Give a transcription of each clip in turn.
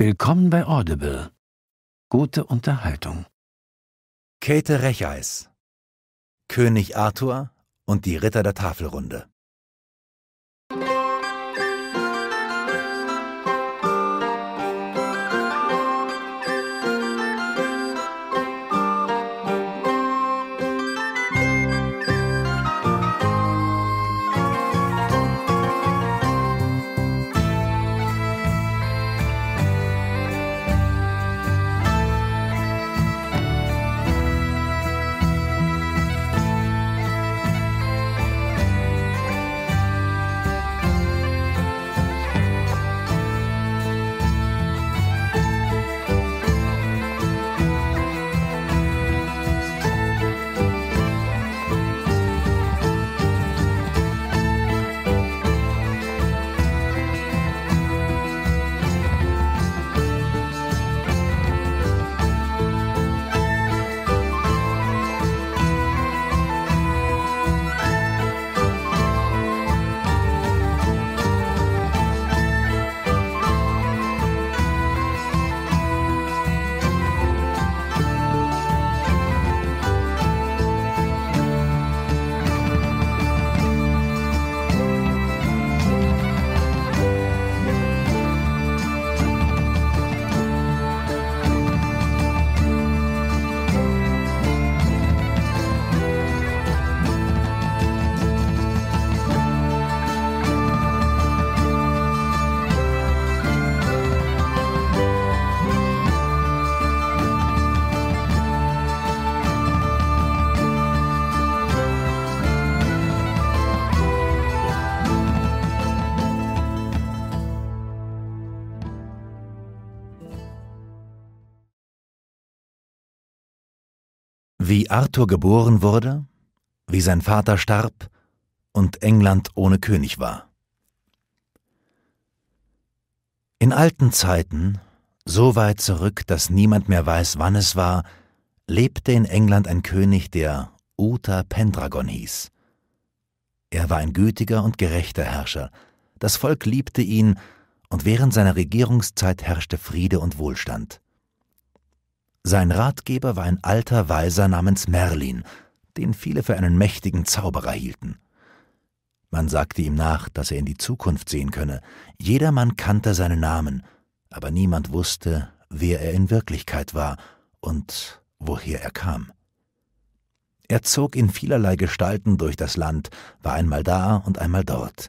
Willkommen bei Audible. Gute Unterhaltung. Käthe Recheis König Arthur und die Ritter der Tafelrunde wie Arthur geboren wurde, wie sein Vater starb und England ohne König war. In alten Zeiten, so weit zurück, dass niemand mehr weiß, wann es war, lebte in England ein König, der Uta Pendragon hieß. Er war ein gütiger und gerechter Herrscher. Das Volk liebte ihn, und während seiner Regierungszeit herrschte Friede und Wohlstand. Sein Ratgeber war ein alter Weiser namens Merlin, den viele für einen mächtigen Zauberer hielten. Man sagte ihm nach, dass er in die Zukunft sehen könne. Jedermann kannte seinen Namen, aber niemand wusste, wer er in Wirklichkeit war und woher er kam. Er zog in vielerlei Gestalten durch das Land, war einmal da und einmal dort.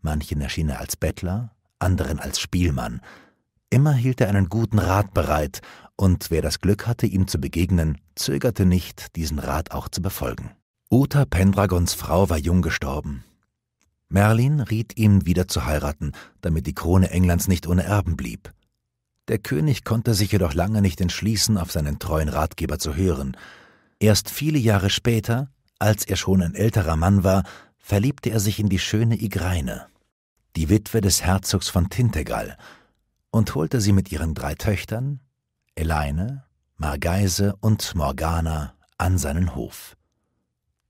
Manchen erschien er als Bettler, anderen als Spielmann. Immer hielt er einen guten Rat bereit und wer das Glück hatte, ihm zu begegnen, zögerte nicht, diesen Rat auch zu befolgen. Uta Pendragons Frau war jung gestorben. Merlin riet ihm, wieder zu heiraten, damit die Krone Englands nicht ohne Erben blieb. Der König konnte sich jedoch lange nicht entschließen, auf seinen treuen Ratgeber zu hören. Erst viele Jahre später, als er schon ein älterer Mann war, verliebte er sich in die schöne Igraine, die Witwe des Herzogs von Tintegal, und holte sie mit ihren drei Töchtern, Elaine, Margeise und Morgana an seinen Hof.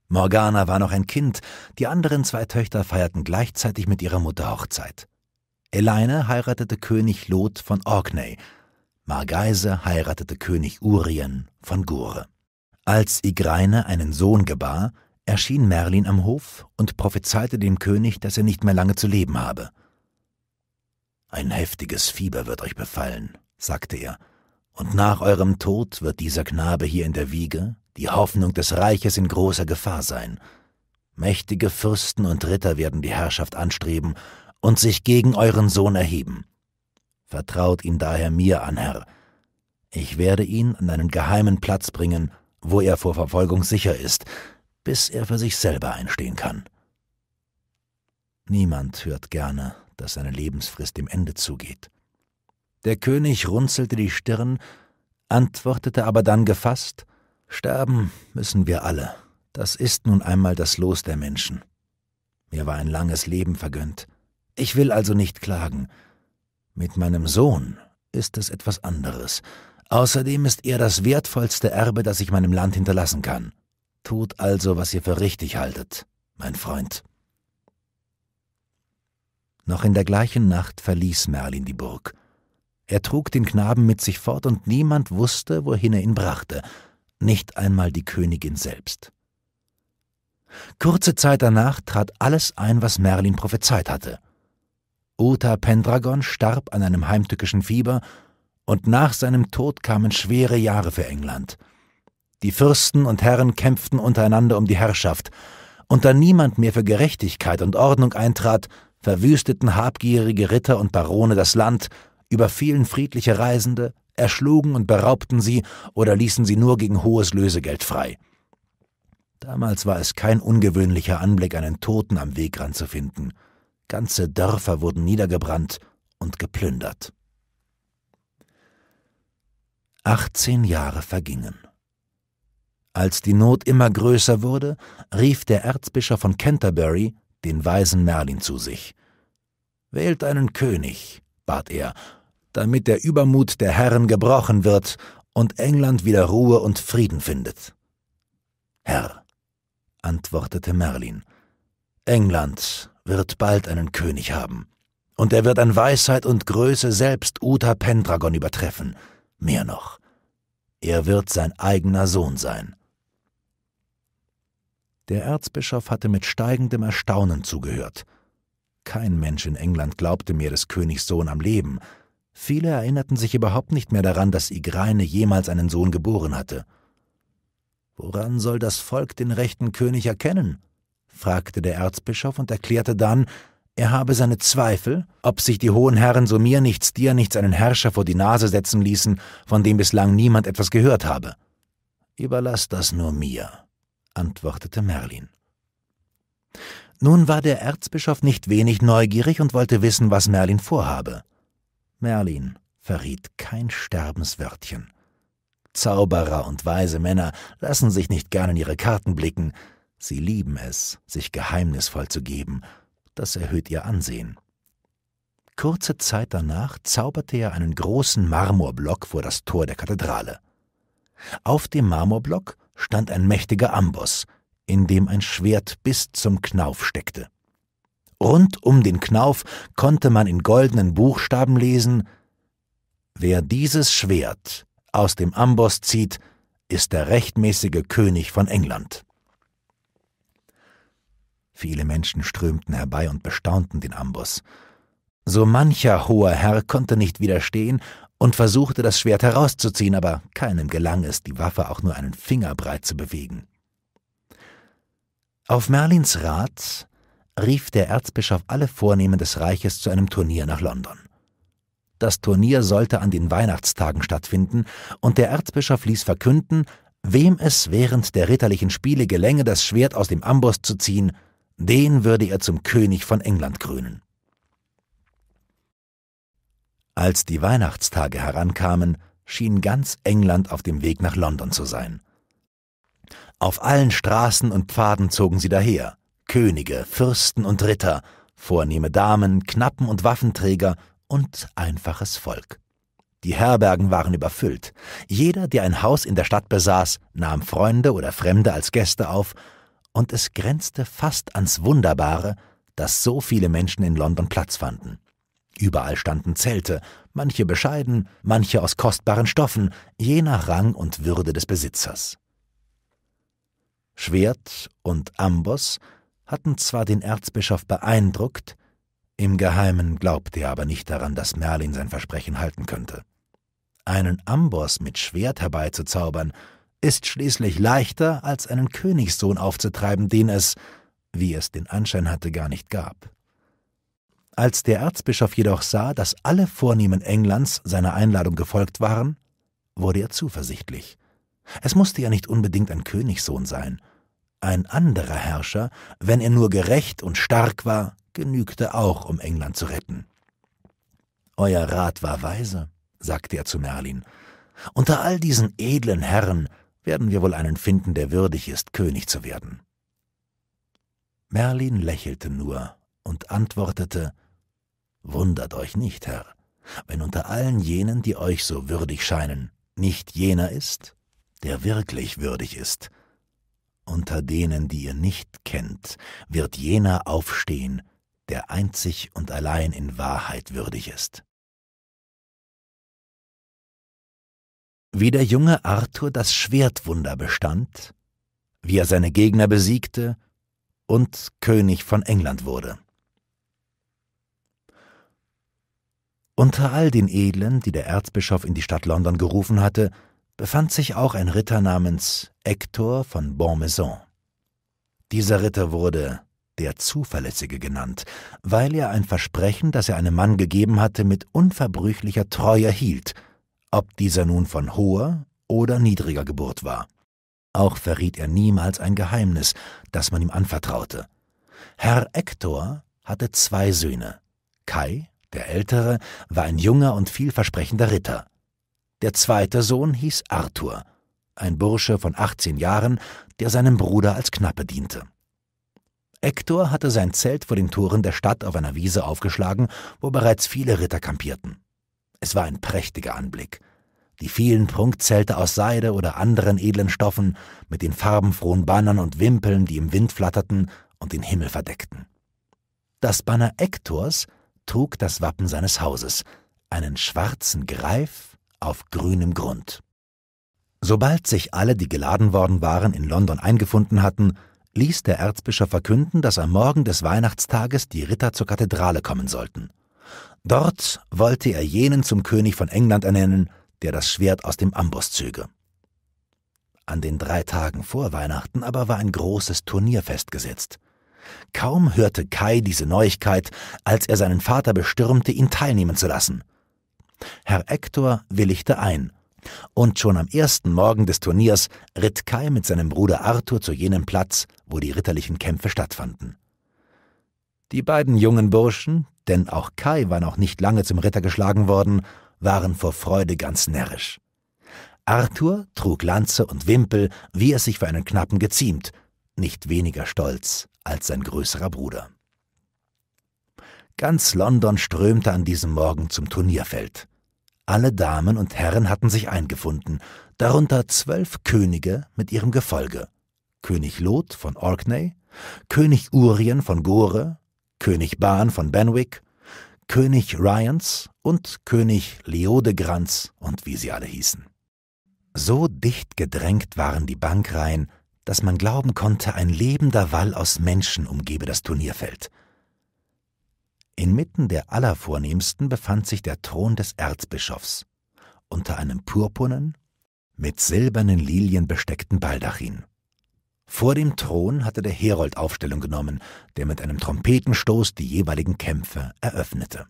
Morgana war noch ein Kind, die anderen zwei Töchter feierten gleichzeitig mit ihrer Mutter Hochzeit. Elaine heiratete König Lot von Orkney, Margeise heiratete König Urien von Gore. Als Igreine einen Sohn gebar, erschien Merlin am Hof und prophezeite dem König, dass er nicht mehr lange zu leben habe. Ein heftiges Fieber wird euch befallen, sagte er, und nach eurem Tod wird dieser Knabe hier in der Wiege die Hoffnung des Reiches in großer Gefahr sein. Mächtige Fürsten und Ritter werden die Herrschaft anstreben und sich gegen euren Sohn erheben. Vertraut ihn daher mir an, Herr. Ich werde ihn an einen geheimen Platz bringen, wo er vor Verfolgung sicher ist, bis er für sich selber einstehen kann. Niemand hört gerne, dass seine Lebensfrist dem Ende zugeht. Der König runzelte die Stirn, antwortete aber dann gefasst Sterben müssen wir alle. Das ist nun einmal das Los der Menschen. Mir war ein langes Leben vergönnt. Ich will also nicht klagen. Mit meinem Sohn ist es etwas anderes. Außerdem ist er das wertvollste Erbe, das ich meinem Land hinterlassen kann. Tut also, was ihr für richtig haltet, mein Freund. Noch in der gleichen Nacht verließ Merlin die Burg. Er trug den Knaben mit sich fort, und niemand wusste, wohin er ihn brachte, nicht einmal die Königin selbst. Kurze Zeit danach trat alles ein, was Merlin prophezeit hatte. Uta Pendragon starb an einem heimtückischen Fieber, und nach seinem Tod kamen schwere Jahre für England. Die Fürsten und Herren kämpften untereinander um die Herrschaft, und da niemand mehr für Gerechtigkeit und Ordnung eintrat, verwüsteten habgierige Ritter und Barone das Land überfielen friedliche Reisende, erschlugen und beraubten sie oder ließen sie nur gegen hohes Lösegeld frei. Damals war es kein ungewöhnlicher Anblick, einen Toten am Wegrand zu finden. Ganze Dörfer wurden niedergebrannt und geplündert. 18 Jahre vergingen. Als die Not immer größer wurde, rief der Erzbischof von Canterbury den weisen Merlin zu sich. Wählt einen König, bat er, damit der Übermut der Herren gebrochen wird und England wieder Ruhe und Frieden findet. Herr, antwortete Merlin, England wird bald einen König haben, und er wird an Weisheit und Größe selbst Uta Pendragon übertreffen, mehr noch, er wird sein eigener Sohn sein. Der Erzbischof hatte mit steigendem Erstaunen zugehört. Kein Mensch in England glaubte mehr des Königs Sohn am Leben. Viele erinnerten sich überhaupt nicht mehr daran, dass Igraine jemals einen Sohn geboren hatte. Woran soll das Volk den rechten König erkennen? fragte der Erzbischof und erklärte dann, er habe seine Zweifel, ob sich die hohen Herren so mir nichts, dir nichts einen Herrscher vor die Nase setzen ließen, von dem bislang niemand etwas gehört habe. Überlass das nur mir, antwortete Merlin. Nun war der Erzbischof nicht wenig neugierig und wollte wissen, was Merlin vorhabe. Merlin verriet kein Sterbenswörtchen. Zauberer und weise Männer lassen sich nicht gern in ihre Karten blicken. Sie lieben es, sich geheimnisvoll zu geben. Das erhöht ihr Ansehen. Kurze Zeit danach zauberte er einen großen Marmorblock vor das Tor der Kathedrale. Auf dem Marmorblock stand ein mächtiger Amboss, in dem ein Schwert bis zum Knauf steckte. Rund um den Knauf konnte man in goldenen Buchstaben lesen Wer dieses Schwert aus dem Amboss zieht, ist der rechtmäßige König von England. Viele Menschen strömten herbei und bestaunten den Amboss. So mancher hoher Herr konnte nicht widerstehen und versuchte das Schwert herauszuziehen, aber keinem gelang es, die Waffe auch nur einen Fingerbreit zu bewegen. Auf Merlins Rat rief der Erzbischof alle Vornehmen des Reiches zu einem Turnier nach London. Das Turnier sollte an den Weihnachtstagen stattfinden, und der Erzbischof ließ verkünden, wem es während der ritterlichen Spiele gelänge, das Schwert aus dem Amboss zu ziehen, den würde er zum König von England krönen. Als die Weihnachtstage herankamen, schien ganz England auf dem Weg nach London zu sein. Auf allen Straßen und Pfaden zogen sie daher, Könige, Fürsten und Ritter, vornehme Damen, Knappen und Waffenträger und einfaches Volk. Die Herbergen waren überfüllt. Jeder, der ein Haus in der Stadt besaß, nahm Freunde oder Fremde als Gäste auf, und es grenzte fast ans Wunderbare, dass so viele Menschen in London Platz fanden. Überall standen Zelte, manche bescheiden, manche aus kostbaren Stoffen, je nach Rang und Würde des Besitzers. Schwert und Amboss hatten zwar den Erzbischof beeindruckt, im Geheimen glaubte er aber nicht daran, dass Merlin sein Versprechen halten könnte. Einen Amboss mit Schwert herbeizuzaubern, ist schließlich leichter, als einen Königssohn aufzutreiben, den es, wie es den Anschein hatte, gar nicht gab. Als der Erzbischof jedoch sah, dass alle Vornehmen Englands seiner Einladung gefolgt waren, wurde er zuversichtlich. Es musste ja nicht unbedingt ein Königssohn sein. Ein anderer Herrscher, wenn er nur gerecht und stark war, genügte auch, um England zu retten. Euer Rat war weise, sagte er zu Merlin. Unter all diesen edlen Herren werden wir wohl einen finden, der würdig ist, König zu werden. Merlin lächelte nur und antwortete Wundert euch nicht, Herr, wenn unter allen jenen, die euch so würdig scheinen, nicht jener ist, der wirklich würdig ist. Unter denen, die ihr nicht kennt, wird jener aufstehen, der einzig und allein in Wahrheit würdig ist. Wie der junge Arthur das Schwertwunder bestand, wie er seine Gegner besiegte und König von England wurde. Unter all den Edlen, die der Erzbischof in die Stadt London gerufen hatte, befand sich auch ein Ritter namens Hector von Bonmaison. Dieser Ritter wurde der Zuverlässige genannt, weil er ein Versprechen, das er einem Mann gegeben hatte, mit unverbrüchlicher Treue hielt, ob dieser nun von hoher oder niedriger Geburt war. Auch verriet er niemals ein Geheimnis, das man ihm anvertraute. Herr Hector hatte zwei Söhne. Kai, der Ältere, war ein junger und vielversprechender Ritter. Der zweite Sohn hieß Arthur, ein Bursche von 18 Jahren, der seinem Bruder als Knappe diente. Hektor hatte sein Zelt vor den Toren der Stadt auf einer Wiese aufgeschlagen, wo bereits viele Ritter kampierten. Es war ein prächtiger Anblick. Die vielen Prunkzelte aus Seide oder anderen edlen Stoffen, mit den farbenfrohen Bannern und Wimpeln, die im Wind flatterten und den Himmel verdeckten. Das Banner Ektors trug das Wappen seines Hauses, einen schwarzen Greif auf grünem Grund. Sobald sich alle, die geladen worden waren, in London eingefunden hatten, ließ der Erzbischof verkünden, dass am Morgen des Weihnachtstages die Ritter zur Kathedrale kommen sollten. Dort wollte er jenen zum König von England ernennen, der das Schwert aus dem Amboss zöge. An den drei Tagen vor Weihnachten aber war ein großes Turnier festgesetzt. Kaum hörte Kai diese Neuigkeit, als er seinen Vater bestürmte, ihn teilnehmen zu lassen. Herr Hector willigte ein. Und schon am ersten Morgen des Turniers ritt Kai mit seinem Bruder Arthur zu jenem Platz, wo die ritterlichen Kämpfe stattfanden. Die beiden jungen Burschen, denn auch Kai war noch nicht lange zum Ritter geschlagen worden, waren vor Freude ganz närrisch. Arthur trug Lanze und Wimpel, wie es sich für einen Knappen geziemt, nicht weniger stolz als sein größerer Bruder. Ganz London strömte an diesem Morgen zum Turnierfeld. Alle Damen und Herren hatten sich eingefunden, darunter zwölf Könige mit ihrem Gefolge. König Lot von Orkney, König Urien von Gore, König Bahn von Benwick, König Ryans und König Leodegranz und wie sie alle hießen. So dicht gedrängt waren die Bankreihen, dass man glauben konnte, ein lebender Wall aus Menschen umgebe das Turnierfeld – Inmitten der Allervornehmsten befand sich der Thron des Erzbischofs, unter einem purpurnen, mit silbernen Lilien besteckten Baldachin. Vor dem Thron hatte der Herold Aufstellung genommen, der mit einem Trompetenstoß die jeweiligen Kämpfe eröffnete.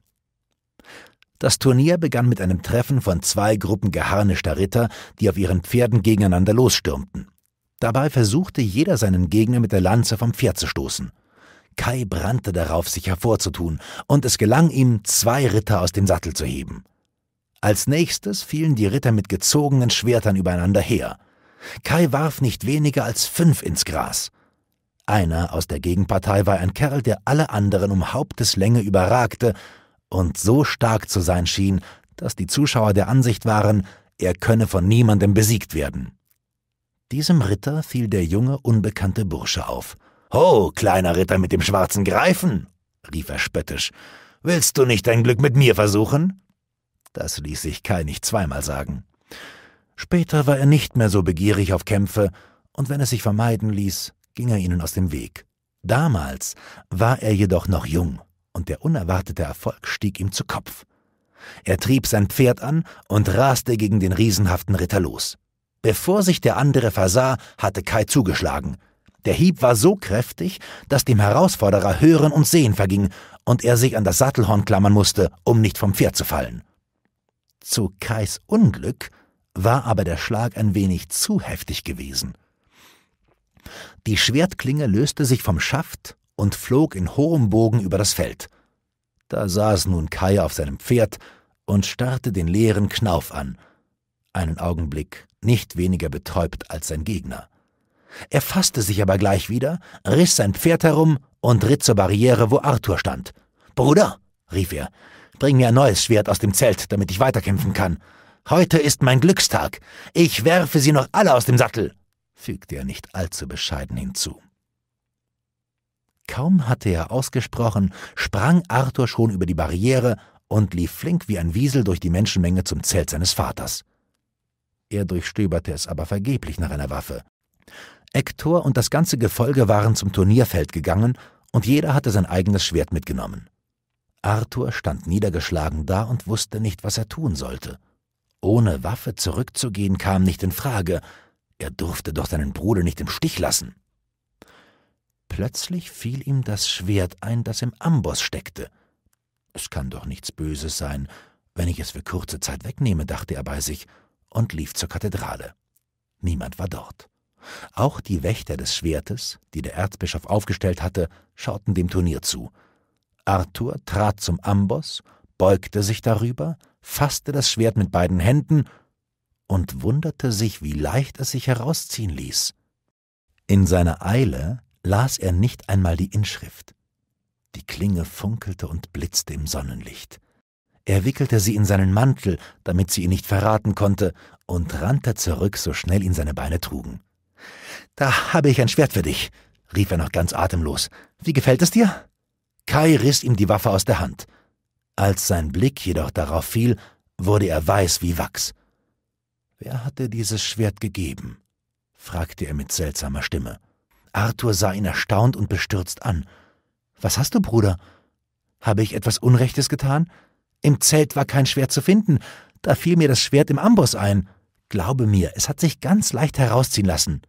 Das Turnier begann mit einem Treffen von zwei Gruppen geharnischter Ritter, die auf ihren Pferden gegeneinander losstürmten. Dabei versuchte jeder seinen Gegner mit der Lanze vom Pferd zu stoßen – Kai brannte darauf, sich hervorzutun, und es gelang ihm, zwei Ritter aus dem Sattel zu heben. Als nächstes fielen die Ritter mit gezogenen Schwertern übereinander her. Kai warf nicht weniger als fünf ins Gras. Einer aus der Gegenpartei war ein Kerl, der alle anderen um Haupteslänge überragte und so stark zu sein schien, dass die Zuschauer der Ansicht waren, er könne von niemandem besiegt werden. Diesem Ritter fiel der junge, unbekannte Bursche auf. Ho, kleiner Ritter mit dem schwarzen Greifen, rief er spöttisch, willst du nicht dein Glück mit mir versuchen? Das ließ sich Kai nicht zweimal sagen. Später war er nicht mehr so begierig auf Kämpfe, und wenn es sich vermeiden ließ, ging er ihnen aus dem Weg. Damals war er jedoch noch jung, und der unerwartete Erfolg stieg ihm zu Kopf. Er trieb sein Pferd an und raste gegen den riesenhaften Ritter los. Bevor sich der andere versah, hatte Kai zugeschlagen. Der Hieb war so kräftig, dass dem Herausforderer Hören und Sehen verging und er sich an das Sattelhorn klammern musste, um nicht vom Pferd zu fallen. Zu Kais Unglück war aber der Schlag ein wenig zu heftig gewesen. Die Schwertklinge löste sich vom Schaft und flog in hohem Bogen über das Feld. Da saß nun Kai auf seinem Pferd und starrte den leeren Knauf an, einen Augenblick nicht weniger betäubt als sein Gegner. Er fasste sich aber gleich wieder, riss sein Pferd herum und ritt zur Barriere, wo Arthur stand. Bruder, rief er, bring mir ein neues Schwert aus dem Zelt, damit ich weiterkämpfen kann. Heute ist mein Glückstag. Ich werfe sie noch alle aus dem Sattel, fügte er nicht allzu bescheiden hinzu. Kaum hatte er ausgesprochen, sprang Arthur schon über die Barriere und lief flink wie ein Wiesel durch die Menschenmenge zum Zelt seines Vaters. Er durchstöberte es aber vergeblich nach einer Waffe. Ektor und das ganze Gefolge waren zum Turnierfeld gegangen, und jeder hatte sein eigenes Schwert mitgenommen. Arthur stand niedergeschlagen da und wusste nicht, was er tun sollte. Ohne Waffe zurückzugehen kam nicht in Frage, er durfte doch seinen Bruder nicht im Stich lassen. Plötzlich fiel ihm das Schwert ein, das im Amboss steckte. Es kann doch nichts Böses sein, wenn ich es für kurze Zeit wegnehme, dachte er bei sich und lief zur Kathedrale. Niemand war dort. Auch die Wächter des Schwertes, die der Erzbischof aufgestellt hatte, schauten dem Turnier zu. Arthur trat zum Amboss, beugte sich darüber, fasste das Schwert mit beiden Händen und wunderte sich, wie leicht es sich herausziehen ließ. In seiner Eile las er nicht einmal die Inschrift. Die Klinge funkelte und blitzte im Sonnenlicht. Er wickelte sie in seinen Mantel, damit sie ihn nicht verraten konnte, und rannte zurück, so schnell ihn seine Beine trugen. Da habe ich ein Schwert für dich, rief er noch ganz atemlos. Wie gefällt es dir? Kai riss ihm die Waffe aus der Hand. Als sein Blick jedoch darauf fiel, wurde er weiß wie Wachs. Wer hat dir dieses Schwert gegeben? fragte er mit seltsamer Stimme. Arthur sah ihn erstaunt und bestürzt an. Was hast du, Bruder? Habe ich etwas Unrechtes getan? Im Zelt war kein Schwert zu finden. Da fiel mir das Schwert im Amboss ein. Glaube mir, es hat sich ganz leicht herausziehen lassen.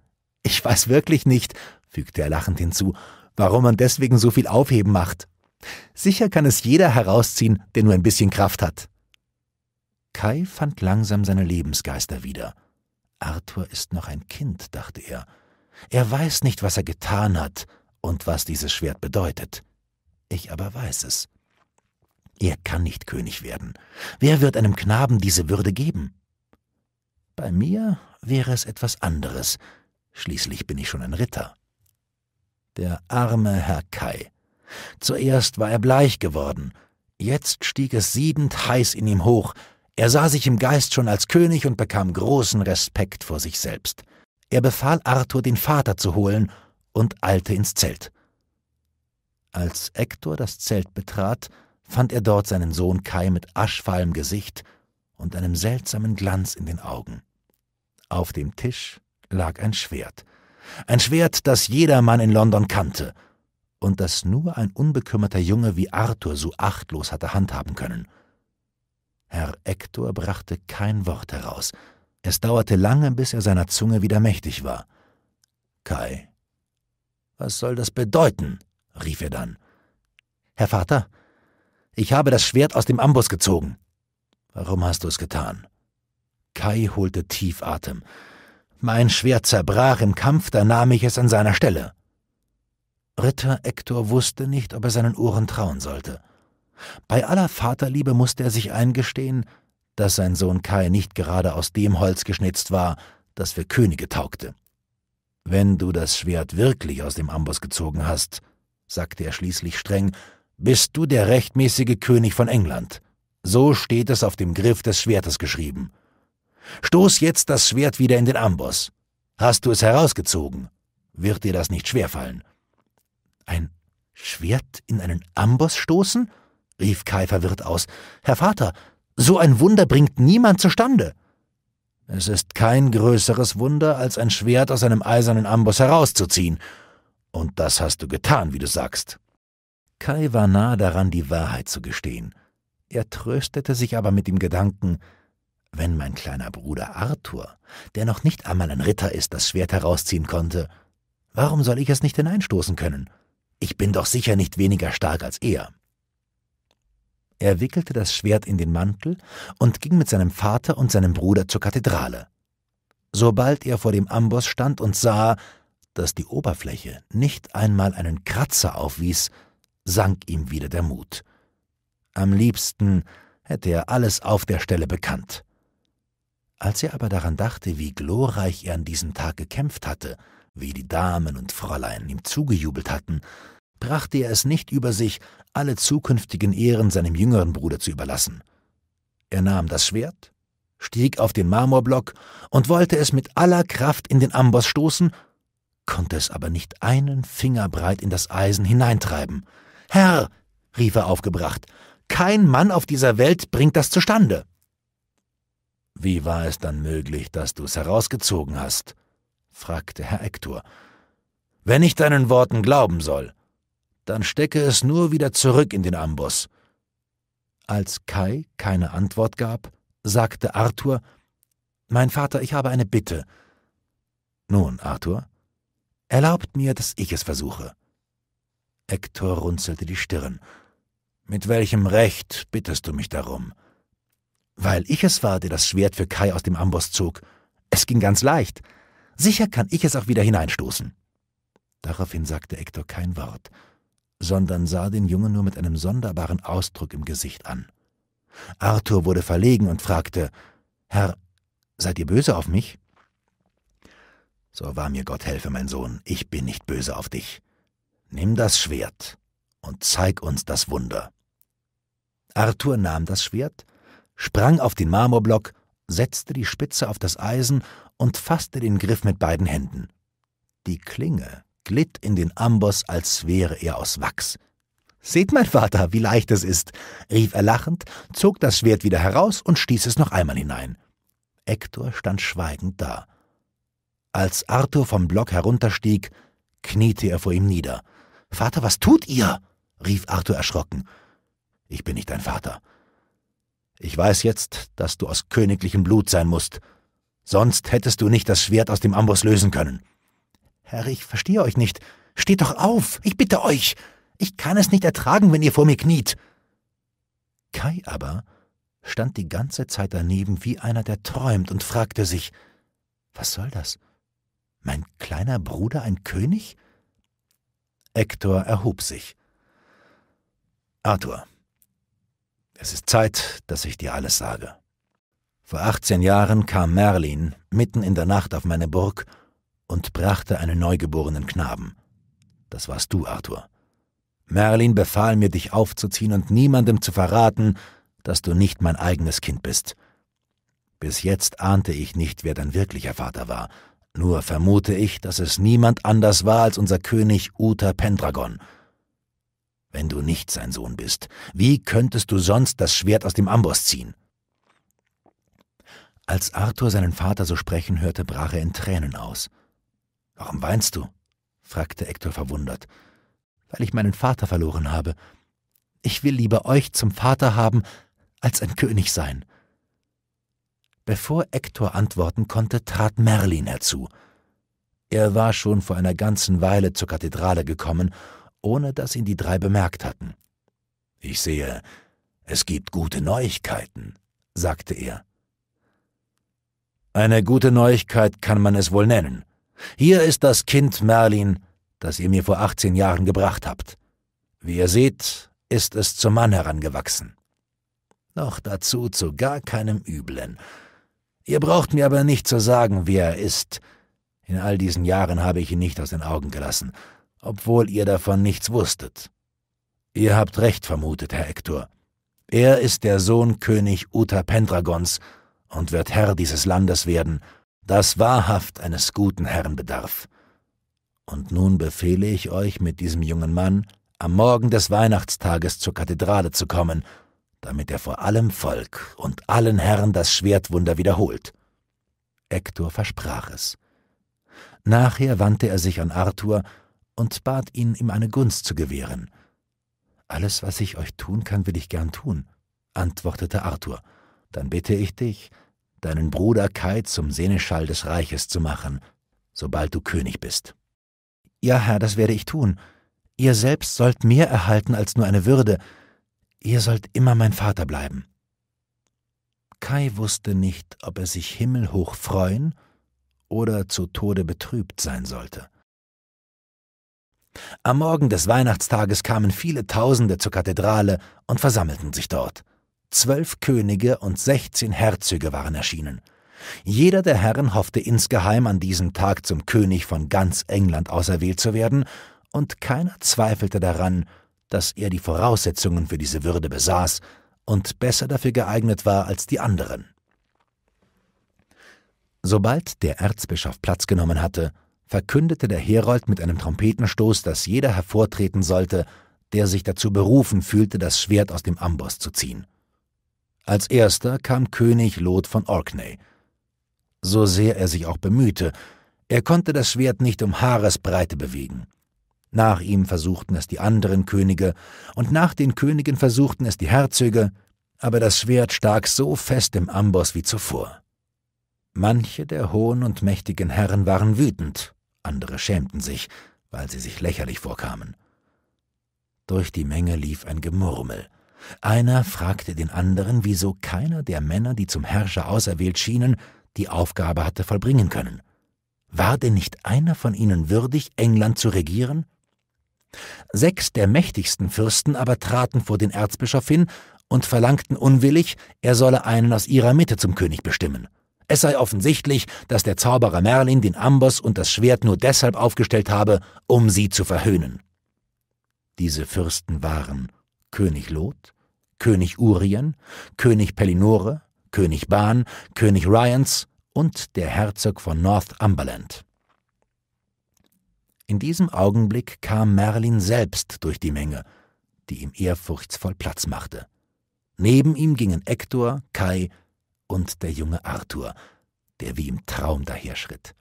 Ich weiß wirklich nicht, fügte er lachend hinzu, warum man deswegen so viel Aufheben macht. Sicher kann es jeder herausziehen, der nur ein bisschen Kraft hat. Kai fand langsam seine Lebensgeister wieder. Arthur ist noch ein Kind, dachte er. Er weiß nicht, was er getan hat und was dieses Schwert bedeutet. Ich aber weiß es. Er kann nicht König werden. Wer wird einem Knaben diese Würde geben? Bei mir wäre es etwas anderes, Schließlich bin ich schon ein Ritter. Der arme Herr Kai. Zuerst war er bleich geworden, jetzt stieg es siedend heiß in ihm hoch, er sah sich im Geist schon als König und bekam großen Respekt vor sich selbst. Er befahl Arthur, den Vater zu holen, und eilte ins Zelt. Als Hektor das Zelt betrat, fand er dort seinen Sohn Kai mit aschfahlem Gesicht und einem seltsamen Glanz in den Augen. Auf dem Tisch lag ein Schwert. Ein Schwert, das jedermann in London kannte und das nur ein unbekümmerter Junge wie Arthur so achtlos hatte handhaben können. Herr Hector brachte kein Wort heraus. Es dauerte lange, bis er seiner Zunge wieder mächtig war. Kai. Was soll das bedeuten? rief er dann. Herr Vater, ich habe das Schwert aus dem Amboss gezogen. Warum hast du es getan? Kai holte tief Atem. Mein Schwert zerbrach im Kampf, da nahm ich es an seiner Stelle. Ritter Ektor wusste nicht, ob er seinen Ohren trauen sollte. Bei aller Vaterliebe musste er sich eingestehen, dass sein Sohn Kai nicht gerade aus dem Holz geschnitzt war, das für Könige taugte. Wenn du das Schwert wirklich aus dem Amboss gezogen hast, sagte er schließlich streng, bist du der rechtmäßige König von England. So steht es auf dem Griff des Schwertes geschrieben. Stoß jetzt das Schwert wieder in den Amboss. Hast du es herausgezogen? Wird dir das nicht schwerfallen? Ein Schwert in einen Amboss stoßen? rief Kai verwirrt aus. Herr Vater, so ein Wunder bringt niemand zustande. Es ist kein größeres Wunder, als ein Schwert aus einem eisernen Amboss herauszuziehen. Und das hast du getan, wie du sagst. Kai war nahe daran, die Wahrheit zu gestehen. Er tröstete sich aber mit dem Gedanken, wenn mein kleiner Bruder Arthur, der noch nicht einmal ein Ritter ist, das Schwert herausziehen konnte, warum soll ich es nicht hineinstoßen können? Ich bin doch sicher nicht weniger stark als er. Er wickelte das Schwert in den Mantel und ging mit seinem Vater und seinem Bruder zur Kathedrale. Sobald er vor dem Amboss stand und sah, dass die Oberfläche nicht einmal einen Kratzer aufwies, sank ihm wieder der Mut. Am liebsten hätte er alles auf der Stelle bekannt. Als er aber daran dachte, wie glorreich er an diesem Tag gekämpft hatte, wie die Damen und Fräulein ihm zugejubelt hatten, brachte er es nicht über sich, alle zukünftigen Ehren seinem jüngeren Bruder zu überlassen. Er nahm das Schwert, stieg auf den Marmorblock und wollte es mit aller Kraft in den Amboss stoßen, konnte es aber nicht einen Finger breit in das Eisen hineintreiben. Herr, rief er aufgebracht, kein Mann auf dieser Welt bringt das zustande. Wie war es dann möglich, dass du's herausgezogen hast? fragte Herr Hector. Wenn ich deinen Worten glauben soll, dann stecke es nur wieder zurück in den Amboss. Als Kai keine Antwort gab, sagte Arthur Mein Vater, ich habe eine Bitte. Nun, Arthur, erlaubt mir, dass ich es versuche. Hector runzelte die Stirn. Mit welchem Recht bittest du mich darum? weil ich es war, der das Schwert für Kai aus dem Amboss zog. Es ging ganz leicht. Sicher kann ich es auch wieder hineinstoßen. Daraufhin sagte Hector kein Wort, sondern sah den Jungen nur mit einem sonderbaren Ausdruck im Gesicht an. Arthur wurde verlegen und fragte Herr, seid ihr böse auf mich? So wahr mir Gott helfe, mein Sohn, ich bin nicht böse auf dich. Nimm das Schwert und zeig uns das Wunder. Arthur nahm das Schwert sprang auf den Marmorblock, setzte die Spitze auf das Eisen und fasste den Griff mit beiden Händen. Die Klinge glitt in den Amboss, als wäre er aus Wachs. Seht, mein Vater, wie leicht es ist, rief er lachend, zog das Schwert wieder heraus und stieß es noch einmal hinein. Hector stand schweigend da. Als Arthur vom Block herunterstieg, kniete er vor ihm nieder. Vater, was tut ihr? rief Arthur erschrocken. Ich bin nicht dein Vater. Ich weiß jetzt, dass du aus königlichem Blut sein musst. Sonst hättest du nicht das Schwert aus dem Amboss lösen können. Herr, ich verstehe euch nicht. Steht doch auf, ich bitte euch. Ich kann es nicht ertragen, wenn ihr vor mir kniet. Kai aber stand die ganze Zeit daneben wie einer, der träumt, und fragte sich Was soll das? Mein kleiner Bruder ein König? Hektor erhob sich. Arthur, es ist Zeit, dass ich dir alles sage. Vor 18 Jahren kam Merlin mitten in der Nacht auf meine Burg und brachte einen neugeborenen Knaben. Das warst du, Arthur. Merlin befahl mir, dich aufzuziehen und niemandem zu verraten, dass du nicht mein eigenes Kind bist. Bis jetzt ahnte ich nicht, wer dein wirklicher Vater war, nur vermute ich, dass es niemand anders war als unser König Uther Pendragon – wenn du nicht sein Sohn bist, wie könntest du sonst das Schwert aus dem Amboss ziehen? Als Arthur seinen Vater so sprechen hörte, brach er in Tränen aus. Warum weinst du? fragte Hector verwundert. Weil ich meinen Vater verloren habe. Ich will lieber euch zum Vater haben, als ein König sein. Bevor Hector antworten konnte, trat Merlin herzu. Er war schon vor einer ganzen Weile zur Kathedrale gekommen ohne dass ihn die drei bemerkt hatten. Ich sehe, es gibt gute Neuigkeiten, sagte er. Eine gute Neuigkeit kann man es wohl nennen. Hier ist das Kind Merlin, das ihr mir vor 18 Jahren gebracht habt. Wie ihr seht, ist es zum Mann herangewachsen. Noch dazu zu gar keinem Üblen. Ihr braucht mir aber nicht zu sagen, wer er ist. In all diesen Jahren habe ich ihn nicht aus den Augen gelassen obwohl ihr davon nichts wusstet. Ihr habt recht vermutet, Herr Hektor. Er ist der Sohn König Uta Pendragons und wird Herr dieses Landes werden, das wahrhaft eines guten Herrn bedarf. Und nun befehle ich euch, mit diesem jungen Mann am Morgen des Weihnachtstages zur Kathedrale zu kommen, damit er vor allem Volk und allen Herren das Schwertwunder wiederholt. Hektor versprach es. Nachher wandte er sich an Arthur und bat ihn, ihm eine Gunst zu gewähren. Alles, was ich euch tun kann, will ich gern tun, antwortete Arthur. Dann bitte ich dich, deinen Bruder Kai zum Seneschall des Reiches zu machen, sobald du König bist. Ja, Herr, das werde ich tun. Ihr selbst sollt mehr erhalten als nur eine Würde. Ihr sollt immer mein Vater bleiben. Kai wusste nicht, ob er sich himmelhoch freuen oder zu Tode betrübt sein sollte. Am Morgen des Weihnachtstages kamen viele Tausende zur Kathedrale und versammelten sich dort. Zwölf Könige und sechzehn Herzöge waren erschienen. Jeder der Herren hoffte insgeheim an diesem Tag zum König von ganz England auserwählt zu werden, und keiner zweifelte daran, dass er die Voraussetzungen für diese Würde besaß und besser dafür geeignet war als die anderen. Sobald der Erzbischof Platz genommen hatte, verkündete der Herold mit einem Trompetenstoß, dass jeder hervortreten sollte, der sich dazu berufen fühlte, das Schwert aus dem Amboss zu ziehen. Als erster kam König Lot von Orkney. So sehr er sich auch bemühte, er konnte das Schwert nicht um Haaresbreite bewegen. Nach ihm versuchten es die anderen Könige, und nach den Königen versuchten es die Herzöge, aber das Schwert stak so fest im Amboss wie zuvor. Manche der hohen und mächtigen Herren waren wütend, andere schämten sich, weil sie sich lächerlich vorkamen. Durch die Menge lief ein Gemurmel. Einer fragte den anderen, wieso keiner der Männer, die zum Herrscher auserwählt schienen, die Aufgabe hatte vollbringen können. War denn nicht einer von ihnen würdig, England zu regieren? Sechs der mächtigsten Fürsten aber traten vor den Erzbischof hin und verlangten unwillig, er solle einen aus ihrer Mitte zum König bestimmen. Es sei offensichtlich, dass der Zauberer Merlin den Amboss und das Schwert nur deshalb aufgestellt habe, um sie zu verhöhnen. Diese Fürsten waren König Lot, König Urien, König Pellinore, König Ban, König Ryans und der Herzog von Northumberland. In diesem Augenblick kam Merlin selbst durch die Menge, die ihm ehrfurchtsvoll Platz machte. Neben ihm gingen Ektor, Kai, und der junge Arthur, der wie im Traum daherschritt.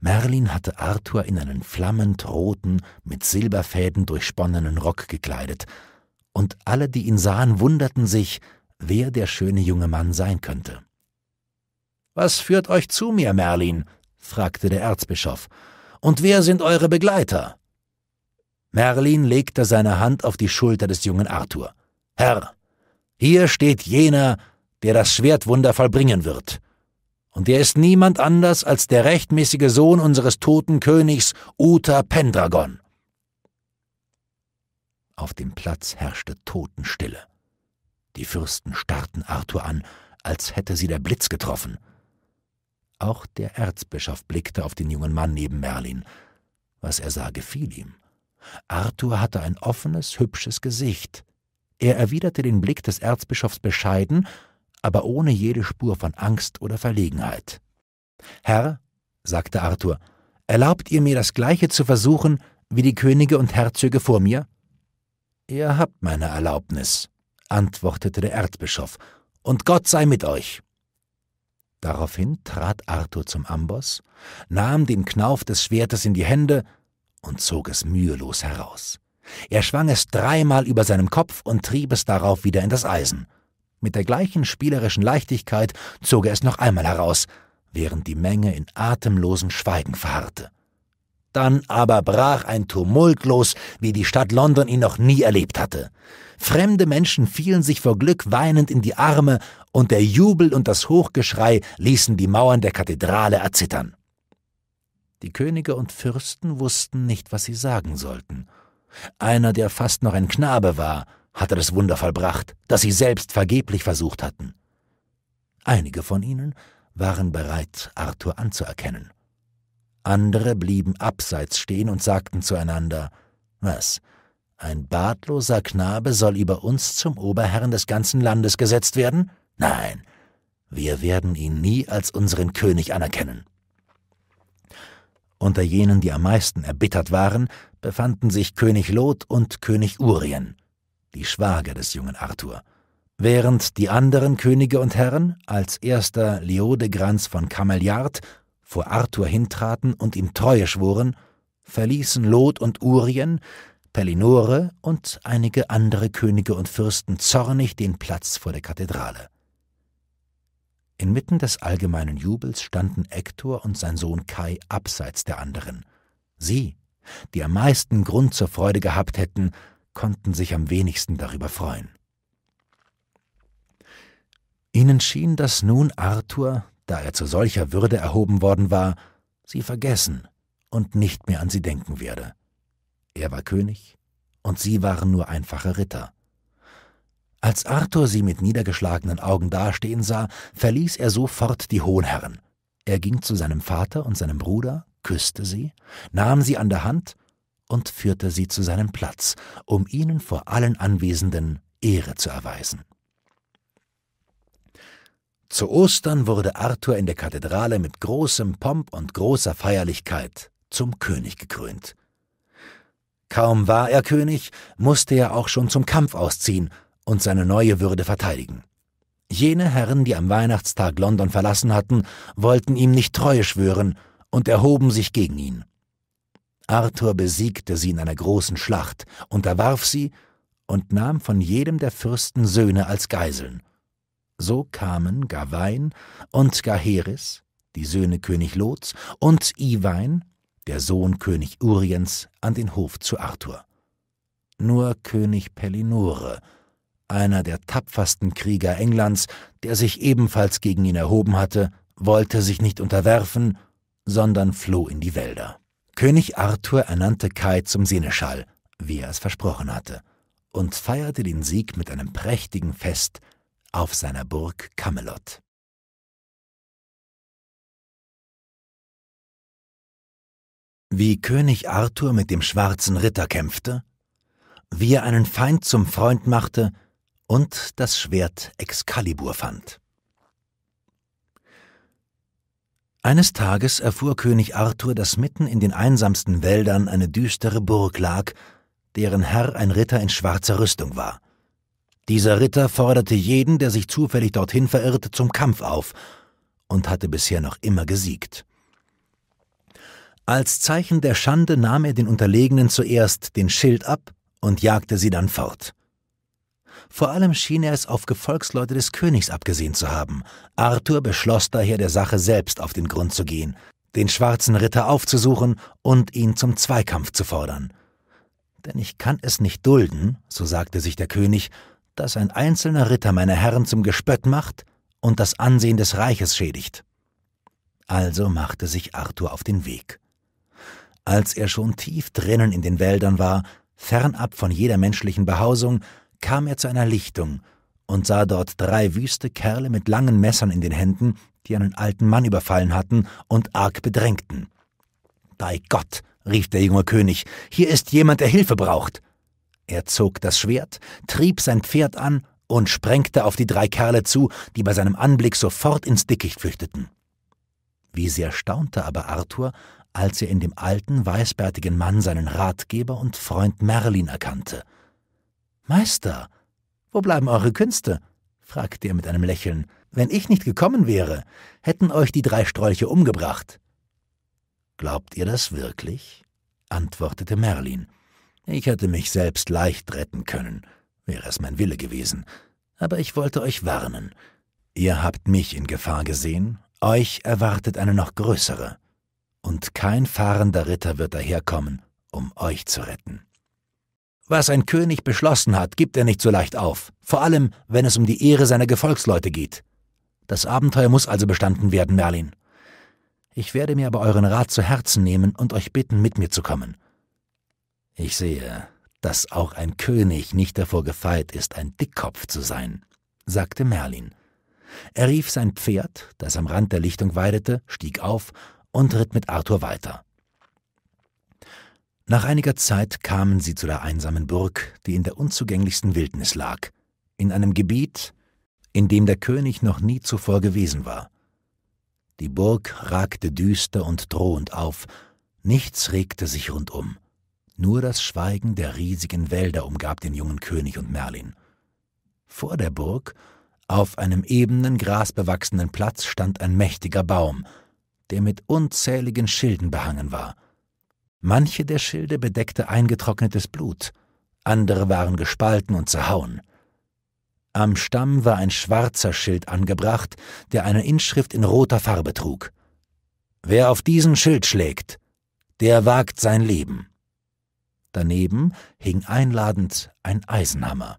Merlin hatte Arthur in einen flammend roten, mit Silberfäden durchsponnenen Rock gekleidet, und alle, die ihn sahen, wunderten sich, wer der schöne junge Mann sein könnte. Was führt euch zu mir, Merlin? fragte der Erzbischof. Und wer sind eure Begleiter? Merlin legte seine Hand auf die Schulter des jungen Arthur. Herr, hier steht jener, der das Schwertwunder vollbringen wird. Und er ist niemand anders als der rechtmäßige Sohn unseres toten Königs Uta Pendragon. Auf dem Platz herrschte Totenstille. Die Fürsten starrten Arthur an, als hätte sie der Blitz getroffen. Auch der Erzbischof blickte auf den jungen Mann neben Merlin. Was er sah, gefiel ihm. Arthur hatte ein offenes, hübsches Gesicht. Er erwiderte den Blick des Erzbischofs bescheiden, aber ohne jede Spur von Angst oder Verlegenheit. Herr, sagte Arthur, erlaubt ihr mir das gleiche zu versuchen wie die Könige und Herzöge vor mir? Ihr habt meine Erlaubnis, antwortete der Erzbischof, und Gott sei mit euch. Daraufhin trat Arthur zum Amboss, nahm den Knauf des Schwertes in die Hände und zog es mühelos heraus. Er schwang es dreimal über seinem Kopf und trieb es darauf wieder in das Eisen. Mit der gleichen spielerischen Leichtigkeit zog er es noch einmal heraus, während die Menge in atemlosem Schweigen verharrte. Dann aber brach ein Tumult los, wie die Stadt London ihn noch nie erlebt hatte. Fremde Menschen fielen sich vor Glück weinend in die Arme, und der Jubel und das Hochgeschrei ließen die Mauern der Kathedrale erzittern. Die Könige und Fürsten wussten nicht, was sie sagen sollten. Einer, der fast noch ein Knabe war, hatte das Wunder vollbracht, das sie selbst vergeblich versucht hatten. Einige von ihnen waren bereit, Arthur anzuerkennen. Andere blieben abseits stehen und sagten zueinander Was? Ein bartloser Knabe soll über uns zum Oberherrn des ganzen Landes gesetzt werden? Nein, wir werden ihn nie als unseren König anerkennen. Unter jenen, die am meisten erbittert waren, befanden sich König Lot und König Urien die Schwager des jungen Arthur, während die anderen Könige und Herren als erster Leodegrans von Cameliard vor Arthur hintraten und ihm Treue schworen, verließen Lot und Urien, Pellinore und einige andere Könige und Fürsten zornig den Platz vor der Kathedrale. Inmitten des allgemeinen Jubels standen Hektor und sein Sohn Kai abseits der anderen. Sie, die am meisten Grund zur Freude gehabt hätten, konnten sich am wenigsten darüber freuen. Ihnen schien, dass nun Arthur, da er zu solcher Würde erhoben worden war, sie vergessen und nicht mehr an sie denken werde. Er war König und sie waren nur einfache Ritter. Als Arthur sie mit niedergeschlagenen Augen dastehen sah, verließ er sofort die Hohenherren. Er ging zu seinem Vater und seinem Bruder, küsste sie, nahm sie an der Hand und führte sie zu seinem Platz, um ihnen vor allen Anwesenden Ehre zu erweisen. Zu Ostern wurde Arthur in der Kathedrale mit großem Pomp und großer Feierlichkeit zum König gekrönt. Kaum war er König, musste er auch schon zum Kampf ausziehen und seine neue Würde verteidigen. Jene Herren, die am Weihnachtstag London verlassen hatten, wollten ihm nicht Treue schwören und erhoben sich gegen ihn. Arthur besiegte sie in einer großen Schlacht, unterwarf sie und nahm von jedem der Fürsten Söhne als Geiseln. So kamen Gawain und Gaheris, die Söhne König Lots, und Iwein, der Sohn König Uriens, an den Hof zu Arthur. Nur König Pellinore, einer der tapfersten Krieger Englands, der sich ebenfalls gegen ihn erhoben hatte, wollte sich nicht unterwerfen, sondern floh in die Wälder. König Arthur ernannte Kai zum Seneschall, wie er es versprochen hatte, und feierte den Sieg mit einem prächtigen Fest auf seiner Burg Camelot. Wie König Arthur mit dem schwarzen Ritter kämpfte, wie er einen Feind zum Freund machte und das Schwert Excalibur fand. Eines Tages erfuhr König Arthur, dass mitten in den einsamsten Wäldern eine düstere Burg lag, deren Herr ein Ritter in schwarzer Rüstung war. Dieser Ritter forderte jeden, der sich zufällig dorthin verirrte, zum Kampf auf und hatte bisher noch immer gesiegt. Als Zeichen der Schande nahm er den Unterlegenen zuerst den Schild ab und jagte sie dann fort. Vor allem schien er es auf Gefolgsleute des Königs abgesehen zu haben. Arthur beschloss daher, der Sache selbst auf den Grund zu gehen, den schwarzen Ritter aufzusuchen und ihn zum Zweikampf zu fordern. Denn ich kann es nicht dulden, so sagte sich der König, dass ein einzelner Ritter meine Herren zum Gespött macht und das Ansehen des Reiches schädigt. Also machte sich Arthur auf den Weg. Als er schon tief drinnen in den Wäldern war, fernab von jeder menschlichen Behausung, kam er zu einer Lichtung und sah dort drei wüste Kerle mit langen Messern in den Händen, die einen alten Mann überfallen hatten und arg bedrängten. Bei Gott, rief der junge König, hier ist jemand, der Hilfe braucht. Er zog das Schwert, trieb sein Pferd an und sprengte auf die drei Kerle zu, die bei seinem Anblick sofort ins Dickicht flüchteten. Wie sehr staunte aber Arthur, als er in dem alten, weißbärtigen Mann seinen Ratgeber und Freund Merlin erkannte. Meister, wo bleiben eure Künste? fragte er mit einem Lächeln. Wenn ich nicht gekommen wäre, hätten euch die drei Strolche umgebracht. Glaubt ihr das wirklich? antwortete Merlin. Ich hätte mich selbst leicht retten können, wäre es mein Wille gewesen, aber ich wollte euch warnen. Ihr habt mich in Gefahr gesehen, euch erwartet eine noch größere, und kein fahrender Ritter wird daherkommen, um euch zu retten. Was ein König beschlossen hat, gibt er nicht so leicht auf, vor allem wenn es um die Ehre seiner Gefolgsleute geht. Das Abenteuer muss also bestanden werden, Merlin. Ich werde mir aber euren Rat zu Herzen nehmen und euch bitten, mit mir zu kommen. Ich sehe, dass auch ein König nicht davor gefeit ist, ein Dickkopf zu sein, sagte Merlin. Er rief sein Pferd, das am Rand der Lichtung weidete, stieg auf und ritt mit Arthur weiter. Nach einiger Zeit kamen sie zu der einsamen Burg, die in der unzugänglichsten Wildnis lag, in einem Gebiet, in dem der König noch nie zuvor gewesen war. Die Burg ragte düster und drohend auf, nichts regte sich rundum. Nur das Schweigen der riesigen Wälder umgab den jungen König und Merlin. Vor der Burg, auf einem ebenen, grasbewachsenen Platz, stand ein mächtiger Baum, der mit unzähligen Schilden behangen war. Manche der Schilde bedeckte eingetrocknetes Blut, andere waren gespalten und zerhauen. Am Stamm war ein schwarzer Schild angebracht, der eine Inschrift in roter Farbe trug. Wer auf diesen Schild schlägt, der wagt sein Leben. Daneben hing einladend ein Eisenhammer.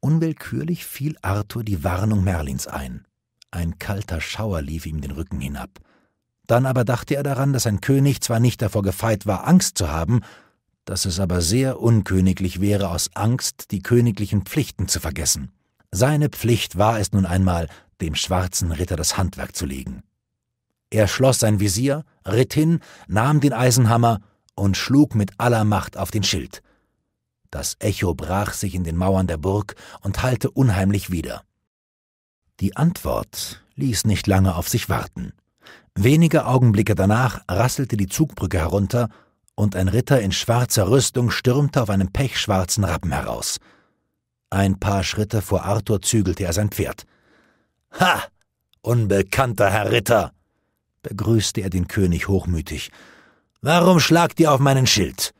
Unwillkürlich fiel Arthur die Warnung Merlins ein. Ein kalter Schauer lief ihm den Rücken hinab. Dann aber dachte er daran, dass ein König zwar nicht davor gefeit war, Angst zu haben, dass es aber sehr unköniglich wäre, aus Angst die königlichen Pflichten zu vergessen. Seine Pflicht war es nun einmal, dem schwarzen Ritter das Handwerk zu legen. Er schloss sein Visier, ritt hin, nahm den Eisenhammer und schlug mit aller Macht auf den Schild. Das Echo brach sich in den Mauern der Burg und hallte unheimlich wieder. Die Antwort ließ nicht lange auf sich warten. Wenige Augenblicke danach rasselte die Zugbrücke herunter und ein Ritter in schwarzer Rüstung stürmte auf einem pechschwarzen Rappen heraus. Ein paar Schritte vor Arthur zügelte er sein Pferd. Ha! Unbekannter Herr Ritter! begrüßte er den König hochmütig. Warum schlagt ihr auf meinen Schild?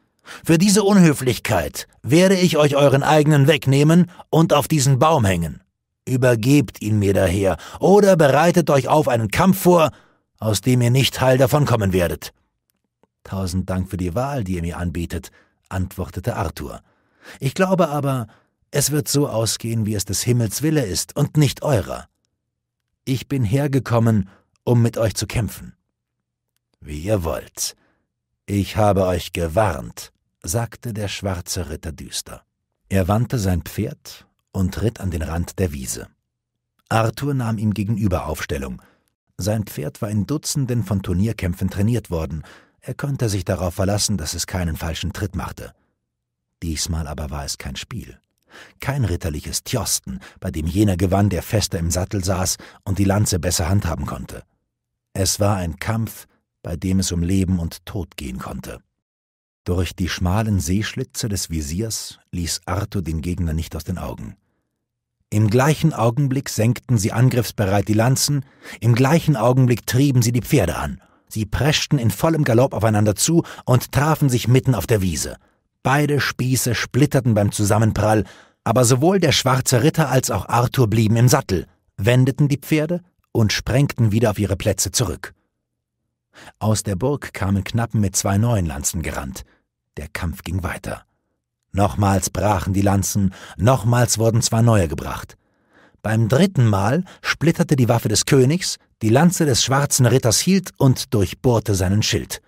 Für diese Unhöflichkeit werde ich euch euren eigenen wegnehmen und auf diesen Baum hängen. Übergebt ihn mir daher, oder bereitet euch auf einen Kampf vor, aus dem ihr nicht heil davonkommen werdet. Tausend Dank für die Wahl, die ihr mir anbietet, antwortete Arthur. Ich glaube aber, es wird so ausgehen, wie es des Himmels Wille ist und nicht eurer. Ich bin hergekommen, um mit euch zu kämpfen. Wie ihr wollt. Ich habe euch gewarnt, sagte der schwarze Ritter düster. Er wandte sein Pferd und ritt an den Rand der Wiese. Arthur nahm ihm gegenüber Aufstellung, sein Pferd war in Dutzenden von Turnierkämpfen trainiert worden. Er konnte sich darauf verlassen, dass es keinen falschen Tritt machte. Diesmal aber war es kein Spiel. Kein ritterliches Tjosten, bei dem jener gewann, der fester im Sattel saß und die Lanze besser handhaben konnte. Es war ein Kampf, bei dem es um Leben und Tod gehen konnte. Durch die schmalen Seeschlitze des Visiers ließ Arthur den Gegner nicht aus den Augen. Im gleichen Augenblick senkten sie angriffsbereit die Lanzen, im gleichen Augenblick trieben sie die Pferde an. Sie preschten in vollem Galopp aufeinander zu und trafen sich mitten auf der Wiese. Beide Spieße splitterten beim Zusammenprall, aber sowohl der schwarze Ritter als auch Arthur blieben im Sattel, wendeten die Pferde und sprengten wieder auf ihre Plätze zurück. Aus der Burg kamen Knappen mit zwei neuen Lanzen gerannt. Der Kampf ging weiter. Nochmals brachen die Lanzen, nochmals wurden zwei neue gebracht. Beim dritten Mal splitterte die Waffe des Königs, die Lanze des schwarzen Ritters hielt und durchbohrte seinen Schild.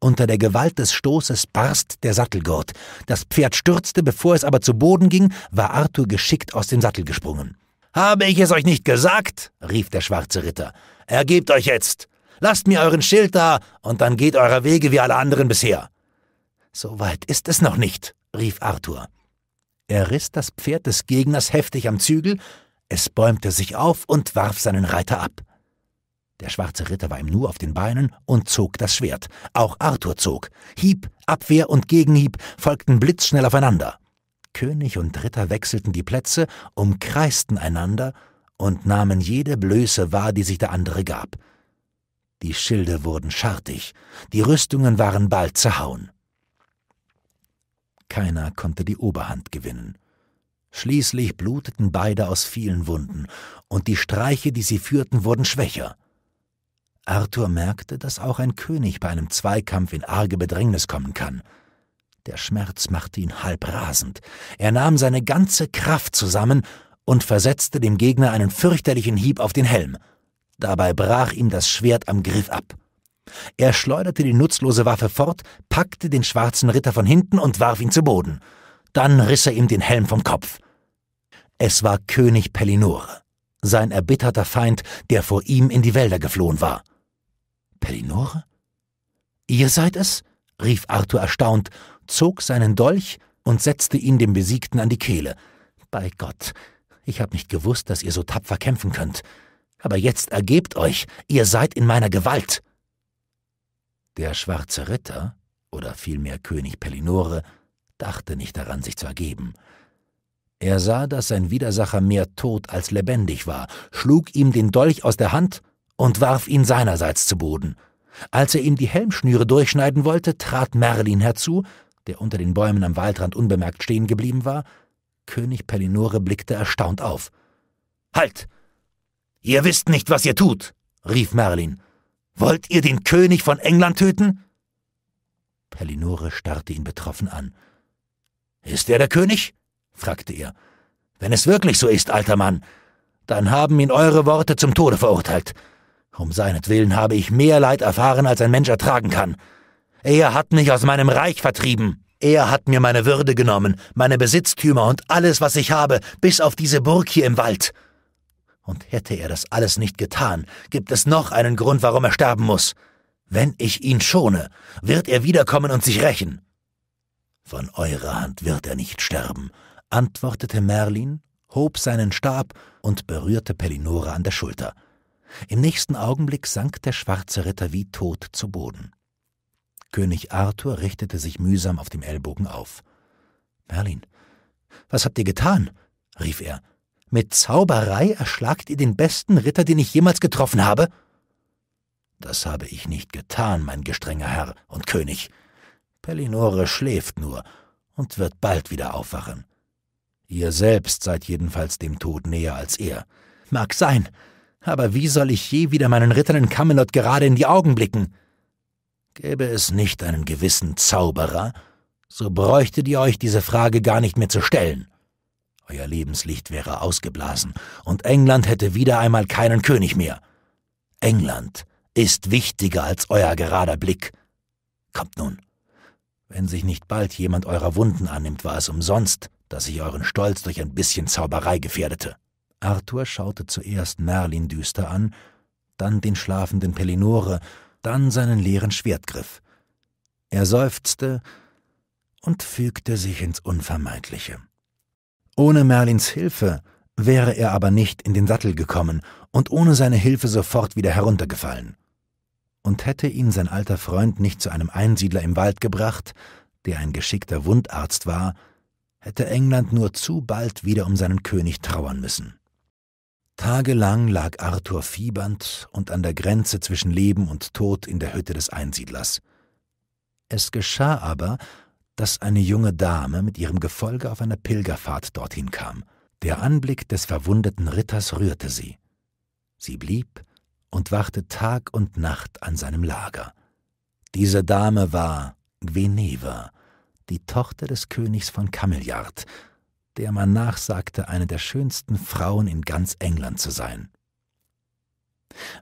Unter der Gewalt des Stoßes barst der Sattelgurt. Das Pferd stürzte, bevor es aber zu Boden ging, war Arthur geschickt aus dem Sattel gesprungen. Habe ich es euch nicht gesagt? rief der schwarze Ritter. Ergebt euch jetzt! Lasst mir euren Schild da, und dann geht eurer Wege wie alle anderen bisher. So weit ist es noch nicht, rief Arthur. Er riss das Pferd des Gegners heftig am Zügel, es bäumte sich auf und warf seinen Reiter ab. Der schwarze Ritter war ihm nur auf den Beinen und zog das Schwert. Auch Arthur zog. Hieb, Abwehr und Gegenhieb folgten blitzschnell aufeinander. König und Ritter wechselten die Plätze, umkreisten einander und nahmen jede Blöße wahr, die sich der andere gab. Die Schilde wurden schartig, die Rüstungen waren bald zerhauen. Keiner konnte die Oberhand gewinnen. Schließlich bluteten beide aus vielen Wunden, und die Streiche, die sie führten, wurden schwächer. Arthur merkte, dass auch ein König bei einem Zweikampf in arge Bedrängnis kommen kann. Der Schmerz machte ihn halb rasend. Er nahm seine ganze Kraft zusammen und versetzte dem Gegner einen fürchterlichen Hieb auf den Helm. Dabei brach ihm das Schwert am Griff ab. Er schleuderte die nutzlose Waffe fort, packte den schwarzen Ritter von hinten und warf ihn zu Boden. Dann riss er ihm den Helm vom Kopf. Es war König Pellinore, sein erbitterter Feind, der vor ihm in die Wälder geflohen war. Pellinore? Ihr seid es? rief Arthur erstaunt, zog seinen Dolch und setzte ihn dem Besiegten an die Kehle. Bei Gott, ich hab nicht gewusst, dass ihr so tapfer kämpfen könnt. Aber jetzt ergebt euch, ihr seid in meiner Gewalt. Der schwarze Ritter, oder vielmehr König Pellinore, dachte nicht daran, sich zu ergeben. Er sah, dass sein Widersacher mehr tot als lebendig war, schlug ihm den Dolch aus der Hand und warf ihn seinerseits zu Boden. Als er ihm die Helmschnüre durchschneiden wollte, trat Merlin herzu, der unter den Bäumen am Waldrand unbemerkt stehen geblieben war. König Pellinore blickte erstaunt auf. Halt! Ihr wisst nicht, was ihr tut! rief Merlin. Wollt ihr den König von England töten? Pellinore starrte ihn betroffen an. Ist er der König? fragte er. Wenn es wirklich so ist, alter Mann, dann haben ihn eure Worte zum Tode verurteilt. Um seinetwillen habe ich mehr Leid erfahren, als ein Mensch ertragen kann. Er hat mich aus meinem Reich vertrieben. Er hat mir meine Würde genommen, meine Besitztümer und alles, was ich habe, bis auf diese Burg hier im Wald. Und hätte er das alles nicht getan, gibt es noch einen Grund, warum er sterben muss. Wenn ich ihn schone, wird er wiederkommen und sich rächen. Von eurer Hand wird er nicht sterben, antwortete Merlin, hob seinen Stab und berührte Pellinora an der Schulter. Im nächsten Augenblick sank der schwarze Ritter wie tot zu Boden. König Arthur richtete sich mühsam auf dem Ellbogen auf. Merlin, was habt ihr getan? rief er. Mit Zauberei erschlagt ihr den besten Ritter, den ich jemals getroffen habe? Das habe ich nicht getan, mein gestrenger Herr und König. Pellinore schläft nur und wird bald wieder aufwachen. Ihr selbst seid jedenfalls dem Tod näher als er. Mag sein, aber wie soll ich je wieder meinen Rittern in Camelot gerade in die Augen blicken? Gäbe es nicht einen gewissen Zauberer, so bräuchtet ihr euch diese Frage gar nicht mehr zu stellen. Euer Lebenslicht wäre ausgeblasen, und England hätte wieder einmal keinen König mehr. England ist wichtiger als euer gerader Blick. Kommt nun. Wenn sich nicht bald jemand eurer Wunden annimmt, war es umsonst, dass ich euren Stolz durch ein bisschen Zauberei gefährdete. Arthur schaute zuerst Merlin düster an, dann den schlafenden Pellinore, dann seinen leeren Schwertgriff. Er seufzte und fügte sich ins Unvermeidliche. Ohne Merlins Hilfe wäre er aber nicht in den Sattel gekommen und ohne seine Hilfe sofort wieder heruntergefallen. Und hätte ihn sein alter Freund nicht zu einem Einsiedler im Wald gebracht, der ein geschickter Wundarzt war, hätte England nur zu bald wieder um seinen König trauern müssen. Tagelang lag Arthur fiebernd und an der Grenze zwischen Leben und Tod in der Hütte des Einsiedlers. Es geschah aber, dass eine junge Dame mit ihrem Gefolge auf einer Pilgerfahrt dorthin kam. Der Anblick des verwundeten Ritters rührte sie. Sie blieb und wachte Tag und Nacht an seinem Lager. Diese Dame war Gweneva, die Tochter des Königs von Cameliard, der man nachsagte, eine der schönsten Frauen in ganz England zu sein.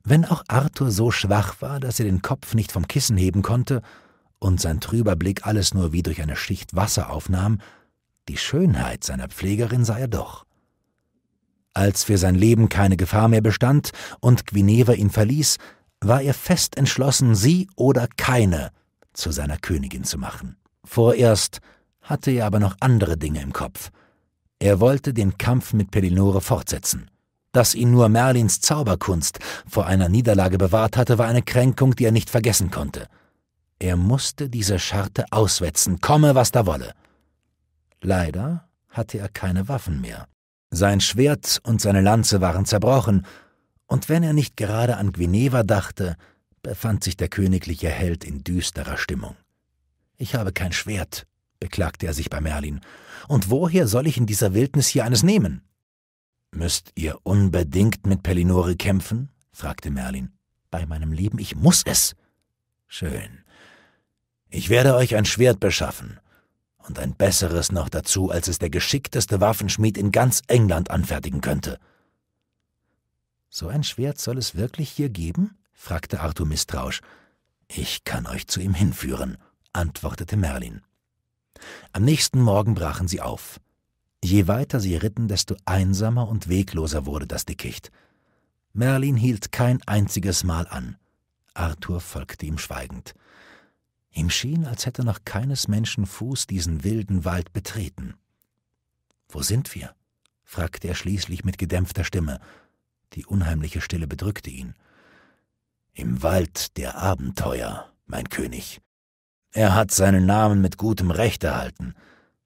Wenn auch Arthur so schwach war, dass er den Kopf nicht vom Kissen heben konnte, und sein trüber Blick alles nur wie durch eine Schicht Wasser aufnahm, die Schönheit seiner Pflegerin sah er doch. Als für sein Leben keine Gefahr mehr bestand und Guineva ihn verließ, war er fest entschlossen, sie oder keine zu seiner Königin zu machen. Vorerst hatte er aber noch andere Dinge im Kopf. Er wollte den Kampf mit Pelinore fortsetzen. Dass ihn nur Merlins Zauberkunst vor einer Niederlage bewahrt hatte, war eine Kränkung, die er nicht vergessen konnte. Er musste diese Scharte auswetzen, komme was da wolle. Leider hatte er keine Waffen mehr. Sein Schwert und seine Lanze waren zerbrochen, und wenn er nicht gerade an Guineva dachte, befand sich der königliche Held in düsterer Stimmung. Ich habe kein Schwert, beklagte er sich bei Merlin, und woher soll ich in dieser Wildnis hier eines nehmen? Müsst ihr unbedingt mit Pellinore kämpfen? fragte Merlin. Bei meinem Leben, ich muss es. Schön. Ich werde euch ein Schwert beschaffen, und ein besseres noch dazu, als es der geschickteste Waffenschmied in ganz England anfertigen könnte. So ein Schwert soll es wirklich hier geben? fragte Arthur misstrauisch. Ich kann euch zu ihm hinführen, antwortete Merlin. Am nächsten Morgen brachen sie auf. Je weiter sie ritten, desto einsamer und wegloser wurde das Dickicht. Merlin hielt kein einziges Mal an. Arthur folgte ihm schweigend. Ihm schien, als hätte noch keines Menschen Fuß diesen wilden Wald betreten. Wo sind wir? fragte er schließlich mit gedämpfter Stimme. Die unheimliche Stille bedrückte ihn. Im Wald der Abenteuer, mein König. Er hat seinen Namen mit gutem Recht erhalten.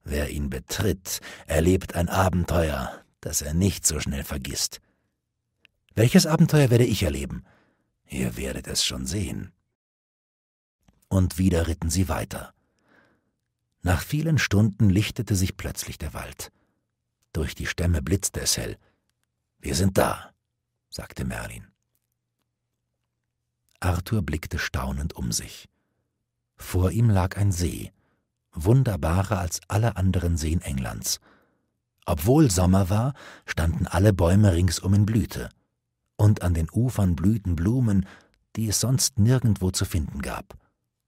Wer ihn betritt, erlebt ein Abenteuer, das er nicht so schnell vergisst. Welches Abenteuer werde ich erleben? Ihr werdet es schon sehen und wieder ritten sie weiter. Nach vielen Stunden lichtete sich plötzlich der Wald. Durch die Stämme blitzte es hell. Wir sind da, sagte Merlin. Arthur blickte staunend um sich. Vor ihm lag ein See, wunderbarer als alle anderen Seen Englands. Obwohl Sommer war, standen alle Bäume ringsum in Blüte, und an den Ufern blühten Blumen, die es sonst nirgendwo zu finden gab.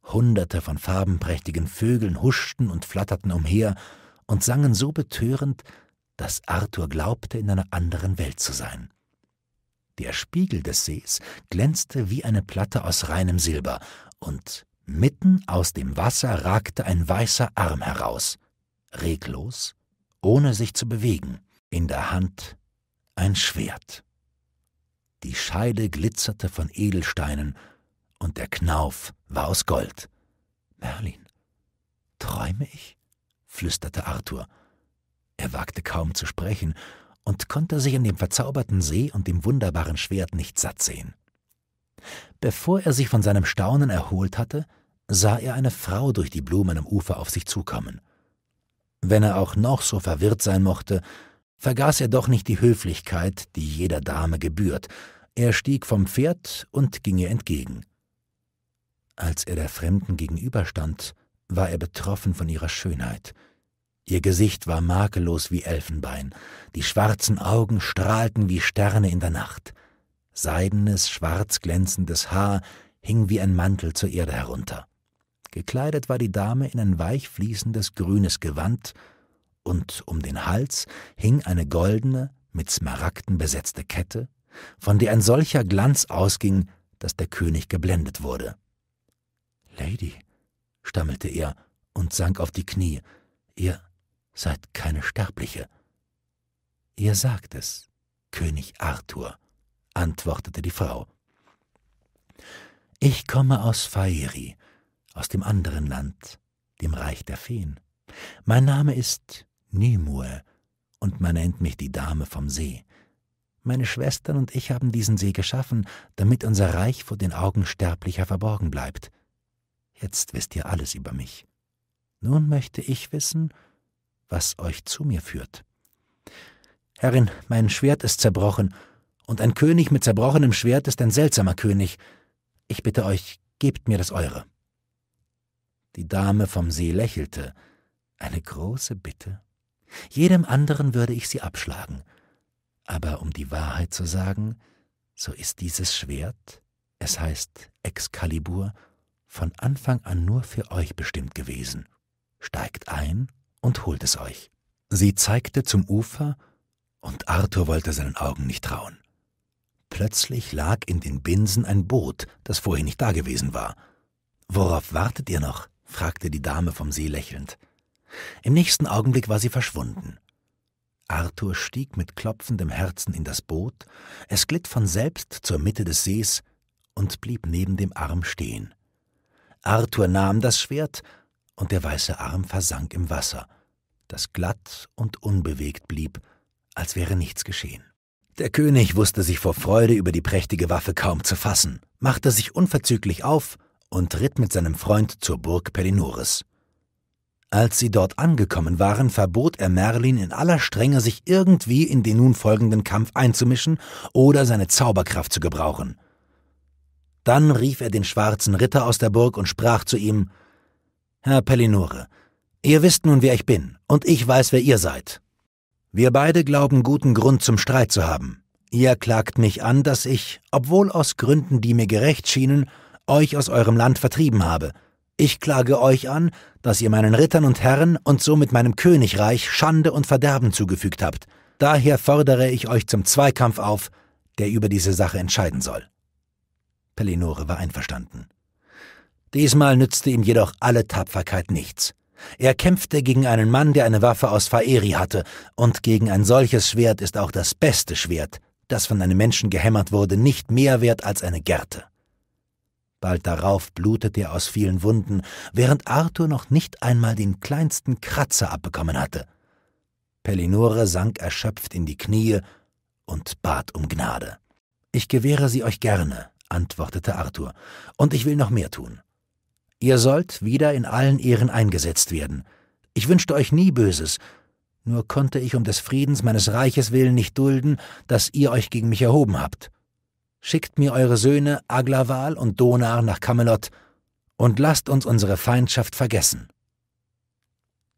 Hunderte von farbenprächtigen Vögeln huschten und flatterten umher und sangen so betörend, dass Arthur glaubte, in einer anderen Welt zu sein. Der Spiegel des Sees glänzte wie eine Platte aus reinem Silber, und mitten aus dem Wasser ragte ein weißer Arm heraus, reglos, ohne sich zu bewegen, in der Hand ein Schwert. Die Scheide glitzerte von Edelsteinen und der Knauf war aus Gold. Merlin, träume ich? flüsterte Arthur. Er wagte kaum zu sprechen und konnte sich an dem verzauberten See und dem wunderbaren Schwert nicht satt sehen. Bevor er sich von seinem Staunen erholt hatte, sah er eine Frau durch die Blumen am Ufer auf sich zukommen. Wenn er auch noch so verwirrt sein mochte, vergaß er doch nicht die Höflichkeit, die jeder Dame gebührt. Er stieg vom Pferd und ging ihr entgegen. Als er der Fremden gegenüberstand, war er betroffen von ihrer Schönheit. Ihr Gesicht war makellos wie Elfenbein, die schwarzen Augen strahlten wie Sterne in der Nacht. Seidenes, schwarz glänzendes Haar hing wie ein Mantel zur Erde herunter. Gekleidet war die Dame in ein weich fließendes grünes Gewand, und um den Hals hing eine goldene, mit Smaragden besetzte Kette, von der ein solcher Glanz ausging, dass der König geblendet wurde. Lady, stammelte er und sank auf die Knie, ihr seid keine Sterbliche. Ihr sagt es, König Arthur, antwortete die Frau. Ich komme aus Fairi, aus dem anderen Land, dem Reich der Feen. Mein Name ist Nimue, und man nennt mich die Dame vom See. Meine Schwestern und ich haben diesen See geschaffen, damit unser Reich vor den Augen Sterblicher verborgen bleibt. Jetzt wisst ihr alles über mich. Nun möchte ich wissen, was euch zu mir führt. Herrin, mein Schwert ist zerbrochen, und ein König mit zerbrochenem Schwert ist ein seltsamer König. Ich bitte euch, gebt mir das eure. Die Dame vom See lächelte. Eine große Bitte. Jedem anderen würde ich sie abschlagen. Aber um die Wahrheit zu sagen, so ist dieses Schwert, es heißt Excalibur, von Anfang an nur für euch bestimmt gewesen. Steigt ein und holt es euch. Sie zeigte zum Ufer, und Arthur wollte seinen Augen nicht trauen. Plötzlich lag in den Binsen ein Boot, das vorher nicht da gewesen war. Worauf wartet ihr noch? fragte die Dame vom See lächelnd. Im nächsten Augenblick war sie verschwunden. Arthur stieg mit klopfendem Herzen in das Boot, es glitt von selbst zur Mitte des Sees und blieb neben dem Arm stehen. Arthur nahm das Schwert, und der weiße Arm versank im Wasser, das glatt und unbewegt blieb, als wäre nichts geschehen. Der König wusste sich vor Freude über die prächtige Waffe kaum zu fassen, machte sich unverzüglich auf und ritt mit seinem Freund zur Burg Pelinoris. Als sie dort angekommen waren, verbot er Merlin in aller Strenge, sich irgendwie in den nun folgenden Kampf einzumischen oder seine Zauberkraft zu gebrauchen. Dann rief er den schwarzen Ritter aus der Burg und sprach zu ihm Herr Pellinore, ihr wisst nun, wer ich bin, und ich weiß, wer ihr seid. Wir beide glauben guten Grund zum Streit zu haben. Ihr klagt mich an, dass ich, obwohl aus Gründen, die mir gerecht schienen, euch aus eurem Land vertrieben habe. Ich klage euch an, dass ihr meinen Rittern und Herren und somit meinem Königreich Schande und Verderben zugefügt habt. Daher fordere ich euch zum Zweikampf auf, der über diese Sache entscheiden soll. Pellinore war einverstanden. Diesmal nützte ihm jedoch alle Tapferkeit nichts. Er kämpfte gegen einen Mann, der eine Waffe aus Faeri hatte, und gegen ein solches Schwert ist auch das beste Schwert, das von einem Menschen gehämmert wurde, nicht mehr wert als eine Gerte. Bald darauf blutete er aus vielen Wunden, während Arthur noch nicht einmal den kleinsten Kratzer abbekommen hatte. Pellinore sank erschöpft in die Knie und bat um Gnade. Ich gewähre sie euch gerne, antwortete Arthur, und ich will noch mehr tun. Ihr sollt wieder in allen Ehren eingesetzt werden. Ich wünschte euch nie Böses, nur konnte ich um des Friedens meines Reiches willen nicht dulden, dass ihr euch gegen mich erhoben habt. Schickt mir eure Söhne Aglaval und Donar nach Camelot und lasst uns unsere Feindschaft vergessen.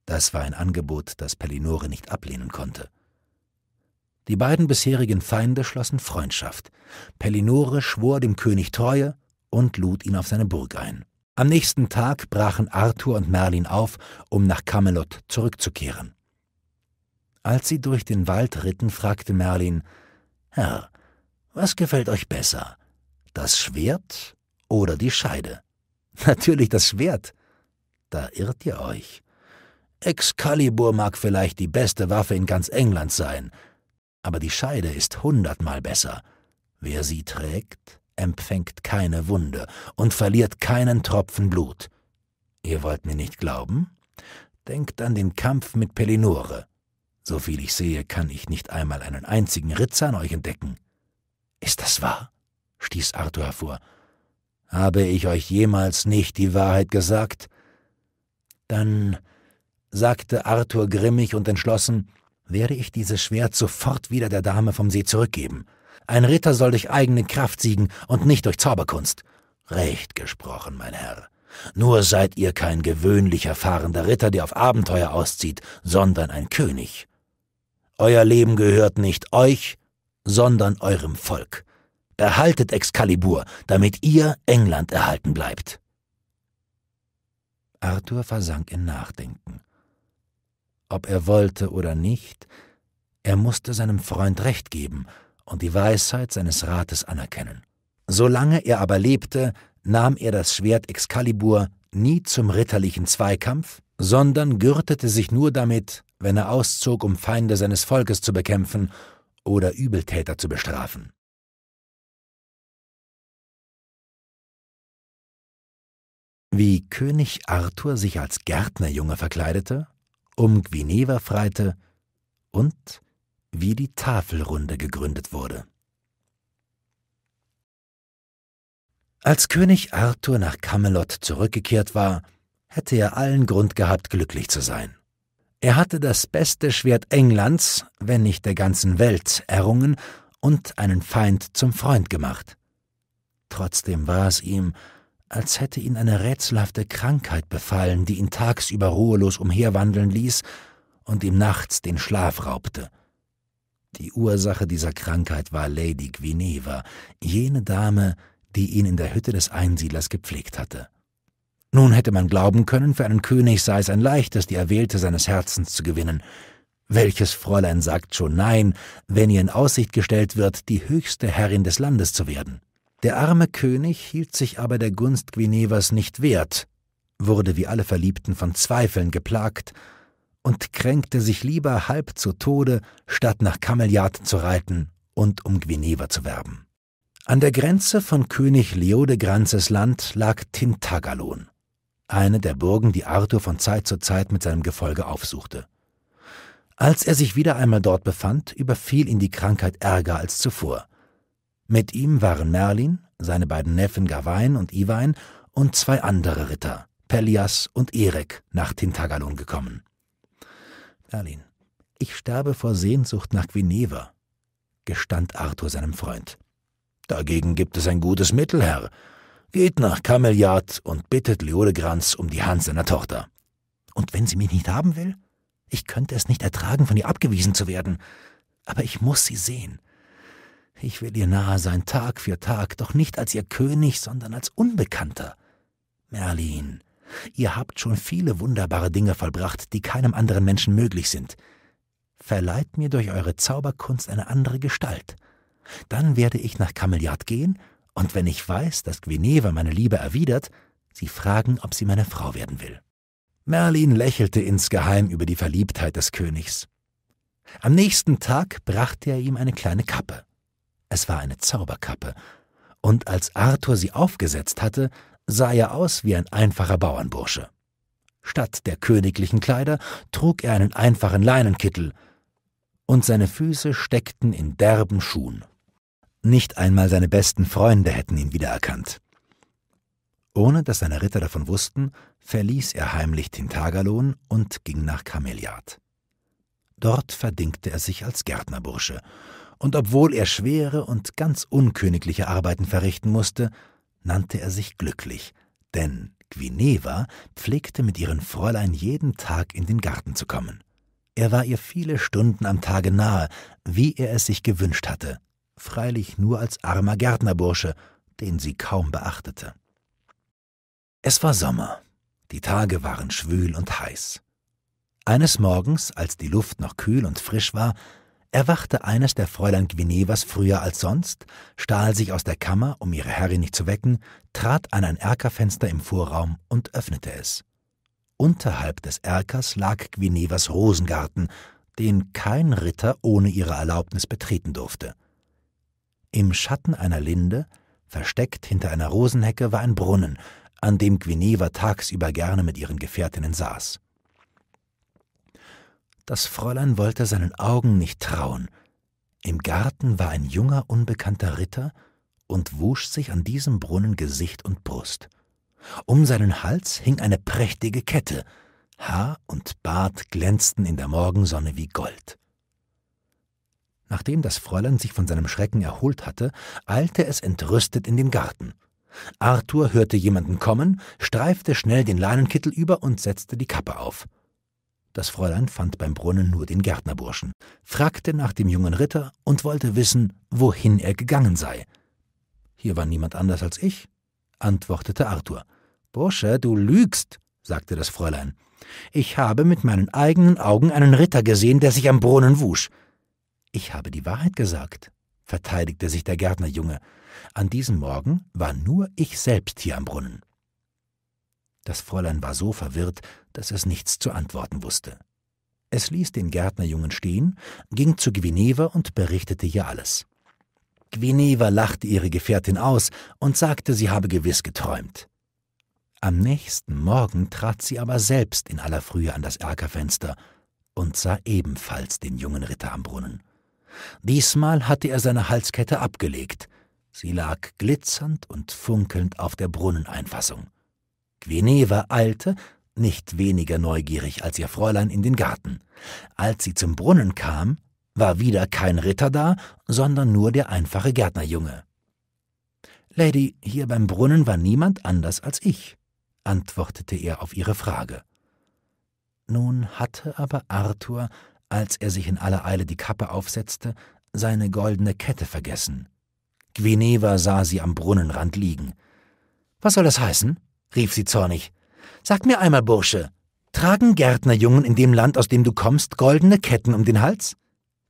Das war ein Angebot, das Pellinore nicht ablehnen konnte. Die beiden bisherigen Feinde schlossen Freundschaft. Pellinore schwor dem König Treue und lud ihn auf seine Burg ein. Am nächsten Tag brachen Arthur und Merlin auf, um nach Camelot zurückzukehren. Als sie durch den Wald ritten, fragte Merlin, Herr, was gefällt euch besser, das Schwert oder die Scheide? Natürlich das Schwert. Da irrt ihr euch. Excalibur mag vielleicht die beste Waffe in ganz England sein, aber die Scheide ist hundertmal besser. Wer sie trägt, empfängt keine Wunde und verliert keinen Tropfen Blut. Ihr wollt mir nicht glauben? Denkt an den Kampf mit Pelinore. Soviel ich sehe, kann ich nicht einmal einen einzigen Ritzer an euch entdecken. Ist das wahr? stieß Arthur hervor. Habe ich euch jemals nicht die Wahrheit gesagt? Dann sagte Arthur grimmig und entschlossen, werde ich dieses Schwert sofort wieder der Dame vom See zurückgeben. Ein Ritter soll durch eigene Kraft siegen und nicht durch Zauberkunst. Recht gesprochen, mein Herr. Nur seid ihr kein gewöhnlicher fahrender Ritter, der auf Abenteuer auszieht, sondern ein König. Euer Leben gehört nicht euch, sondern eurem Volk. Erhaltet Excalibur, damit ihr England erhalten bleibt. Arthur versank in Nachdenken ob er wollte oder nicht, er musste seinem Freund Recht geben und die Weisheit seines Rates anerkennen. Solange er aber lebte, nahm er das Schwert Excalibur nie zum ritterlichen Zweikampf, sondern gürtete sich nur damit, wenn er auszog, um Feinde seines Volkes zu bekämpfen oder Übeltäter zu bestrafen. Wie König Arthur sich als Gärtnerjunge verkleidete um Guineva freite und wie die Tafelrunde gegründet wurde. Als König Arthur nach Camelot zurückgekehrt war, hätte er allen Grund gehabt, glücklich zu sein. Er hatte das beste Schwert Englands, wenn nicht der ganzen Welt, errungen und einen Feind zum Freund gemacht. Trotzdem war es ihm, als hätte ihn eine rätselhafte Krankheit befallen, die ihn tagsüber ruhelos umherwandeln ließ und ihm nachts den Schlaf raubte. Die Ursache dieser Krankheit war Lady Guineva, jene Dame, die ihn in der Hütte des Einsiedlers gepflegt hatte. Nun hätte man glauben können, für einen König sei es ein leichtes, die Erwählte seines Herzens zu gewinnen. Welches Fräulein sagt schon Nein, wenn ihr in Aussicht gestellt wird, die höchste Herrin des Landes zu werden? Der arme König hielt sich aber der Gunst Guinevers nicht wert, wurde wie alle Verliebten von Zweifeln geplagt und kränkte sich lieber halb zu Tode, statt nach Kameliat zu reiten und um Guinevere zu werben. An der Grenze von König Leodegranzes Land lag Tintagalon, eine der Burgen, die Arthur von Zeit zu Zeit mit seinem Gefolge aufsuchte. Als er sich wieder einmal dort befand, überfiel ihn die Krankheit ärger als zuvor – mit ihm waren Merlin, seine beiden Neffen Gawain und Iwain und zwei andere Ritter, Pelias und Erek, nach Tintagalon gekommen. Merlin, ich sterbe vor Sehnsucht nach Guineva, gestand Arthur seinem Freund. Dagegen gibt es ein gutes Mittel, Herr. Geht nach Kameliard und bittet Leodegrans um die Hand seiner Tochter. Und wenn sie mich nicht haben will? Ich könnte es nicht ertragen, von ihr abgewiesen zu werden. Aber ich muss sie sehen. Ich will ihr nahe sein, Tag für Tag, doch nicht als ihr König, sondern als Unbekannter. Merlin, ihr habt schon viele wunderbare Dinge vollbracht, die keinem anderen Menschen möglich sind. Verleiht mir durch eure Zauberkunst eine andere Gestalt. Dann werde ich nach Kameliard gehen, und wenn ich weiß, dass Guineva meine Liebe erwidert, sie fragen, ob sie meine Frau werden will. Merlin lächelte insgeheim über die Verliebtheit des Königs. Am nächsten Tag brachte er ihm eine kleine Kappe. Es war eine Zauberkappe, und als Arthur sie aufgesetzt hatte, sah er aus wie ein einfacher Bauernbursche. Statt der königlichen Kleider trug er einen einfachen Leinenkittel, und seine Füße steckten in derben Schuhen. Nicht einmal seine besten Freunde hätten ihn wiedererkannt. Ohne dass seine Ritter davon wussten, verließ er heimlich Tintagalon und ging nach Kameliard. Dort verdingte er sich als Gärtnerbursche und obwohl er schwere und ganz unkönigliche Arbeiten verrichten musste, nannte er sich glücklich, denn Gwineva pflegte mit ihren Fräulein jeden Tag in den Garten zu kommen. Er war ihr viele Stunden am Tage nahe, wie er es sich gewünscht hatte, freilich nur als armer Gärtnerbursche, den sie kaum beachtete. Es war Sommer, die Tage waren schwül und heiß. Eines Morgens, als die Luft noch kühl und frisch war, erwachte eines der Fräulein Gwinevas früher als sonst, stahl sich aus der Kammer, um ihre Herrin nicht zu wecken, trat an ein Erkerfenster im Vorraum und öffnete es. Unterhalb des Erkers lag Gwinevas Rosengarten, den kein Ritter ohne ihre Erlaubnis betreten durfte. Im Schatten einer Linde, versteckt hinter einer Rosenhecke, war ein Brunnen, an dem Gwineva tagsüber gerne mit ihren Gefährtinnen saß. Das Fräulein wollte seinen Augen nicht trauen. Im Garten war ein junger, unbekannter Ritter und wusch sich an diesem Brunnen Gesicht und Brust. Um seinen Hals hing eine prächtige Kette. Haar und Bart glänzten in der Morgensonne wie Gold. Nachdem das Fräulein sich von seinem Schrecken erholt hatte, eilte es entrüstet in den Garten. Arthur hörte jemanden kommen, streifte schnell den Leinenkittel über und setzte die Kappe auf. Das Fräulein fand beim Brunnen nur den Gärtnerburschen, fragte nach dem jungen Ritter und wollte wissen, wohin er gegangen sei. Hier war niemand anders als ich, antwortete Arthur. Bursche, du lügst, sagte das Fräulein. Ich habe mit meinen eigenen Augen einen Ritter gesehen, der sich am Brunnen wusch. Ich habe die Wahrheit gesagt, verteidigte sich der Gärtnerjunge. An diesem Morgen war nur ich selbst hier am Brunnen. Das Fräulein war so verwirrt, dass es nichts zu antworten wusste. Es ließ den Gärtnerjungen stehen, ging zu Gwineva und berichtete ihr alles. Gwineva lachte ihre Gefährtin aus und sagte, sie habe gewiss geträumt. Am nächsten Morgen trat sie aber selbst in aller Frühe an das Erkerfenster und sah ebenfalls den jungen Ritter am Brunnen. Diesmal hatte er seine Halskette abgelegt. Sie lag glitzernd und funkelnd auf der Brunneneinfassung. Veneva eilte, nicht weniger neugierig als ihr Fräulein, in den Garten. Als sie zum Brunnen kam, war wieder kein Ritter da, sondern nur der einfache Gärtnerjunge. Lady, hier beim Brunnen war niemand anders als ich, antwortete er auf ihre Frage. Nun hatte aber Arthur, als er sich in aller Eile die Kappe aufsetzte, seine goldene Kette vergessen. Gweneva sah sie am Brunnenrand liegen. Was soll das heißen? rief sie zornig. Sag mir einmal, Bursche, tragen Gärtnerjungen in dem Land, aus dem du kommst, goldene Ketten um den Hals?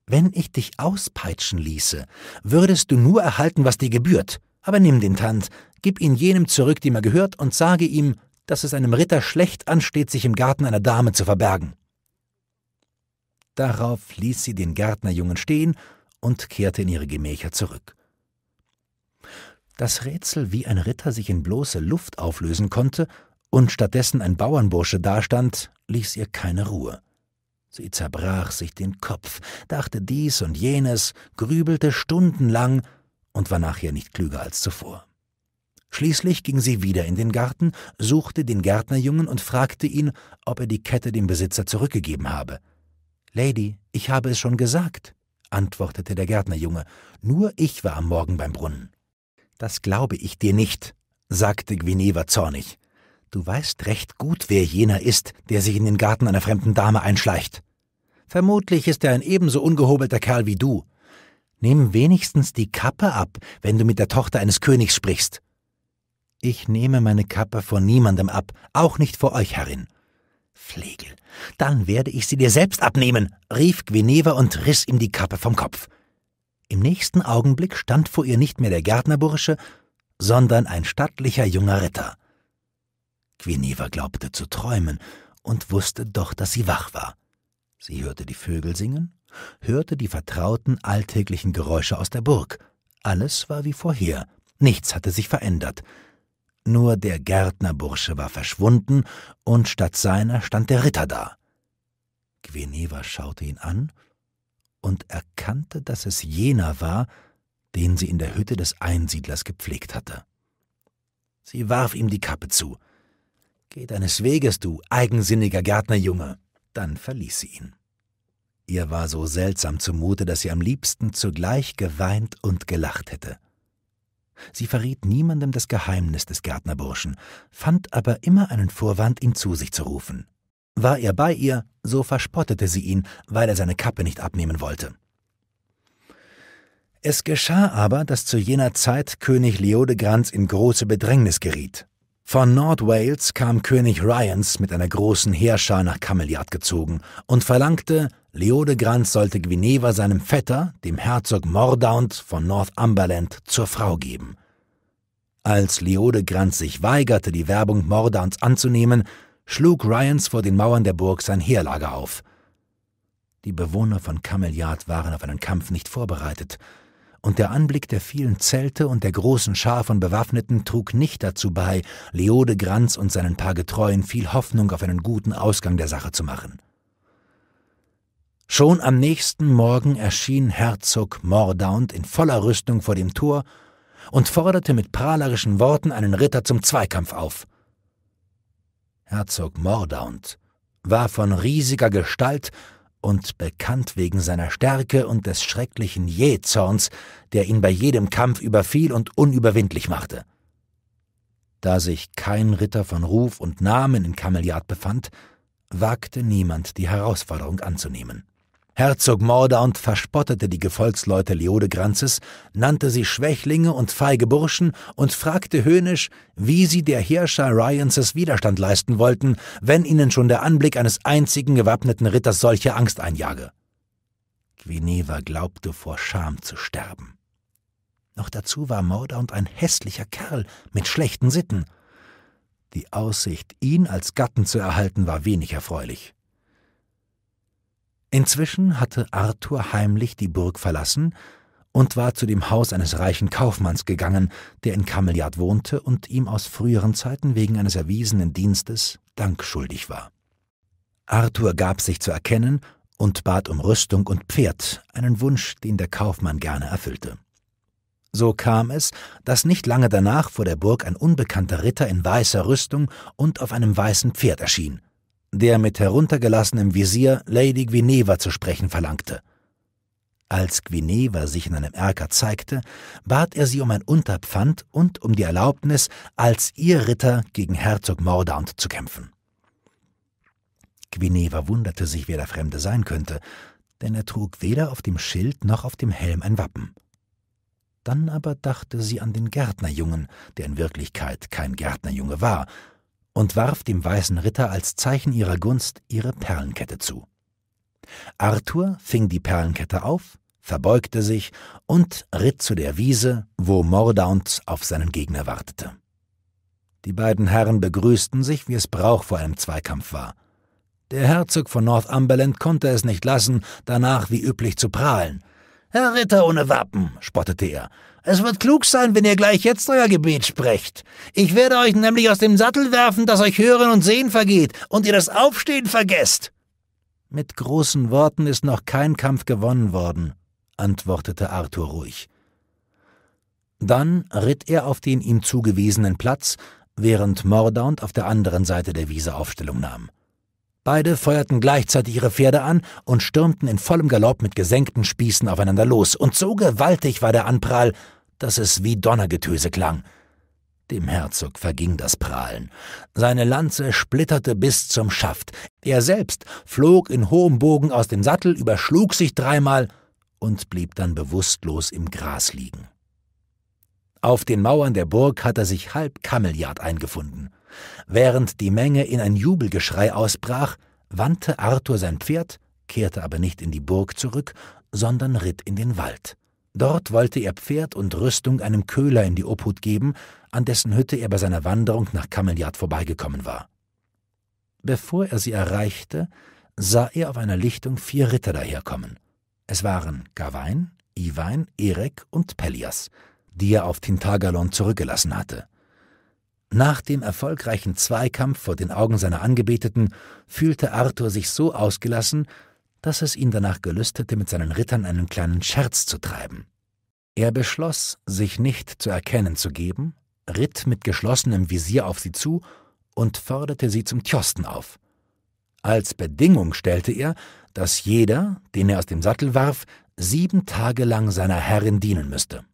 Wenn ich dich auspeitschen ließe, würdest du nur erhalten, was dir gebührt. Aber nimm den Tand, gib ihn jenem zurück, dem er gehört, und sage ihm, dass es einem Ritter schlecht ansteht, sich im Garten einer Dame zu verbergen. Darauf ließ sie den Gärtnerjungen stehen und kehrte in ihre Gemächer zurück. Das Rätsel, wie ein Ritter sich in bloße Luft auflösen konnte und stattdessen ein Bauernbursche dastand, ließ ihr keine Ruhe. Sie zerbrach sich den Kopf, dachte dies und jenes, grübelte stundenlang und war nachher nicht klüger als zuvor. Schließlich ging sie wieder in den Garten, suchte den Gärtnerjungen und fragte ihn, ob er die Kette dem Besitzer zurückgegeben habe. Lady, ich habe es schon gesagt, antwortete der Gärtnerjunge, nur ich war am Morgen beim Brunnen. Das glaube ich dir nicht, sagte Gweneva zornig. Du weißt recht gut, wer jener ist, der sich in den Garten einer fremden Dame einschleicht. Vermutlich ist er ein ebenso ungehobelter Kerl wie du. Nimm wenigstens die Kappe ab, wenn du mit der Tochter eines Königs sprichst. Ich nehme meine Kappe vor niemandem ab, auch nicht vor euch, Herrin. Flegel, dann werde ich sie dir selbst abnehmen, rief Gweneva und riss ihm die Kappe vom Kopf. Im nächsten Augenblick stand vor ihr nicht mehr der Gärtnerbursche, sondern ein stattlicher junger Ritter. Quiniva glaubte zu träumen und wusste doch, dass sie wach war. Sie hörte die Vögel singen, hörte die vertrauten alltäglichen Geräusche aus der Burg. Alles war wie vorher, nichts hatte sich verändert. Nur der Gärtnerbursche war verschwunden und statt seiner stand der Ritter da. Queneva schaute ihn an und erkannte, dass es jener war, den sie in der Hütte des Einsiedlers gepflegt hatte. Sie warf ihm die Kappe zu. Geh deines Weges, du eigensinniger Gärtnerjunge! Dann verließ sie ihn. Ihr war so seltsam zumute, dass sie am liebsten zugleich geweint und gelacht hätte. Sie verriet niemandem das Geheimnis des Gärtnerburschen, fand aber immer einen Vorwand, ihn zu sich zu rufen. War er bei ihr, so verspottete sie ihn, weil er seine Kappe nicht abnehmen wollte. Es geschah aber, dass zu jener Zeit König Leodegranz in große Bedrängnis geriet. Von Nordwales kam König Ryans mit einer großen Heerschar nach Cameliard gezogen und verlangte, Leodegranz sollte Guineva seinem Vetter, dem Herzog Mordaunt von Northumberland, zur Frau geben. Als Leodegranz sich weigerte, die Werbung Mordaunts anzunehmen, schlug Ryans vor den Mauern der Burg sein Heerlager auf. Die Bewohner von Kameliard waren auf einen Kampf nicht vorbereitet, und der Anblick der vielen Zelte und der großen Schar von Bewaffneten trug nicht dazu bei, Leode Granz und seinen paar Getreuen viel Hoffnung auf einen guten Ausgang der Sache zu machen. Schon am nächsten Morgen erschien Herzog Mordaunt in voller Rüstung vor dem Tor und forderte mit prahlerischen Worten einen Ritter zum Zweikampf auf. Herzog Mordaunt, war von riesiger Gestalt und bekannt wegen seiner Stärke und des schrecklichen Jähzorns, der ihn bei jedem Kampf überfiel und unüberwindlich machte. Da sich kein Ritter von Ruf und Namen in Kameliard befand, wagte niemand die Herausforderung anzunehmen. Herzog Mordaunt verspottete die Gefolgsleute Leodegranzes, nannte sie Schwächlinge und feige Burschen und fragte höhnisch, wie sie der Herrscher Ryanses Widerstand leisten wollten, wenn ihnen schon der Anblick eines einzigen gewappneten Ritters solche Angst einjage. Guineva glaubte vor Scham zu sterben. Noch dazu war Mordaunt ein hässlicher Kerl mit schlechten Sitten. Die Aussicht, ihn als Gatten zu erhalten, war wenig erfreulich. Inzwischen hatte Arthur heimlich die Burg verlassen und war zu dem Haus eines reichen Kaufmanns gegangen, der in Kameliat wohnte und ihm aus früheren Zeiten wegen eines erwiesenen Dienstes Dank schuldig war. Arthur gab sich zu erkennen und bat um Rüstung und Pferd, einen Wunsch, den der Kaufmann gerne erfüllte. So kam es, dass nicht lange danach vor der Burg ein unbekannter Ritter in weißer Rüstung und auf einem weißen Pferd erschien der mit heruntergelassenem Visier Lady Guineva zu sprechen verlangte. Als Guineva sich in einem Erker zeigte, bat er sie um ein Unterpfand und um die Erlaubnis, als ihr Ritter gegen Herzog Mordaunt zu kämpfen. Guineva wunderte sich, wer der Fremde sein könnte, denn er trug weder auf dem Schild noch auf dem Helm ein Wappen. Dann aber dachte sie an den Gärtnerjungen, der in Wirklichkeit kein Gärtnerjunge war, und warf dem weißen Ritter als Zeichen ihrer Gunst ihre Perlenkette zu. Arthur fing die Perlenkette auf, verbeugte sich und ritt zu der Wiese, wo Mordaunt auf seinen Gegner wartete. Die beiden Herren begrüßten sich, wie es Brauch vor einem Zweikampf war. Der Herzog von Northumberland konnte es nicht lassen, danach wie üblich zu prahlen. Herr Ritter ohne Wappen, spottete er, es wird klug sein, wenn ihr gleich jetzt euer Gebet sprecht. Ich werde euch nämlich aus dem Sattel werfen, dass euch Hören und Sehen vergeht und ihr das Aufstehen vergesst. Mit großen Worten ist noch kein Kampf gewonnen worden, antwortete Arthur ruhig. Dann ritt er auf den ihm zugewiesenen Platz, während Mordaunt auf der anderen Seite der Wiese Aufstellung nahm. Beide feuerten gleichzeitig ihre Pferde an und stürmten in vollem Galopp mit gesenkten Spießen aufeinander los, und so gewaltig war der Anprall, dass es wie Donnergetöse klang. Dem Herzog verging das Prahlen. Seine Lanze splitterte bis zum Schaft. Er selbst flog in hohem Bogen aus dem Sattel, überschlug sich dreimal und blieb dann bewusstlos im Gras liegen. Auf den Mauern der Burg hatte sich halb Kammeljad eingefunden. Während die Menge in ein Jubelgeschrei ausbrach, wandte Arthur sein Pferd, kehrte aber nicht in die Burg zurück, sondern ritt in den Wald. Dort wollte er Pferd und Rüstung einem Köhler in die Obhut geben, an dessen Hütte er bei seiner Wanderung nach Kameljard vorbeigekommen war. Bevor er sie erreichte, sah er auf einer Lichtung vier Ritter daherkommen. Es waren Gawain, Iwein, Erek und Pelias, die er auf Tintagalon zurückgelassen hatte. Nach dem erfolgreichen Zweikampf vor den Augen seiner Angebeteten fühlte Arthur sich so ausgelassen, dass es ihn danach gelüstete, mit seinen Rittern einen kleinen Scherz zu treiben. Er beschloss, sich nicht zu erkennen zu geben, ritt mit geschlossenem Visier auf sie zu und forderte sie zum Tjosten auf. Als Bedingung stellte er, dass jeder, den er aus dem Sattel warf, sieben Tage lang seiner Herrin dienen müsste.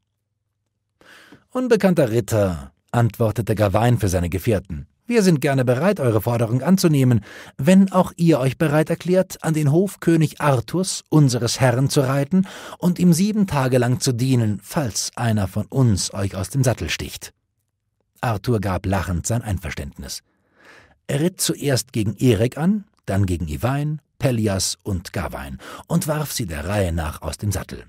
Unbekannter Ritter, antwortete Gawain für seine Gefährten, wir sind gerne bereit, eure Forderung anzunehmen, wenn auch ihr euch bereit erklärt, an den Hof König Arthurs, unseres Herrn, zu reiten und ihm sieben Tage lang zu dienen, falls einer von uns euch aus dem Sattel sticht. Arthur gab lachend sein Einverständnis. Er ritt zuerst gegen Erik an, dann gegen Iwein, Pellias und Gawain und warf sie der Reihe nach aus dem Sattel.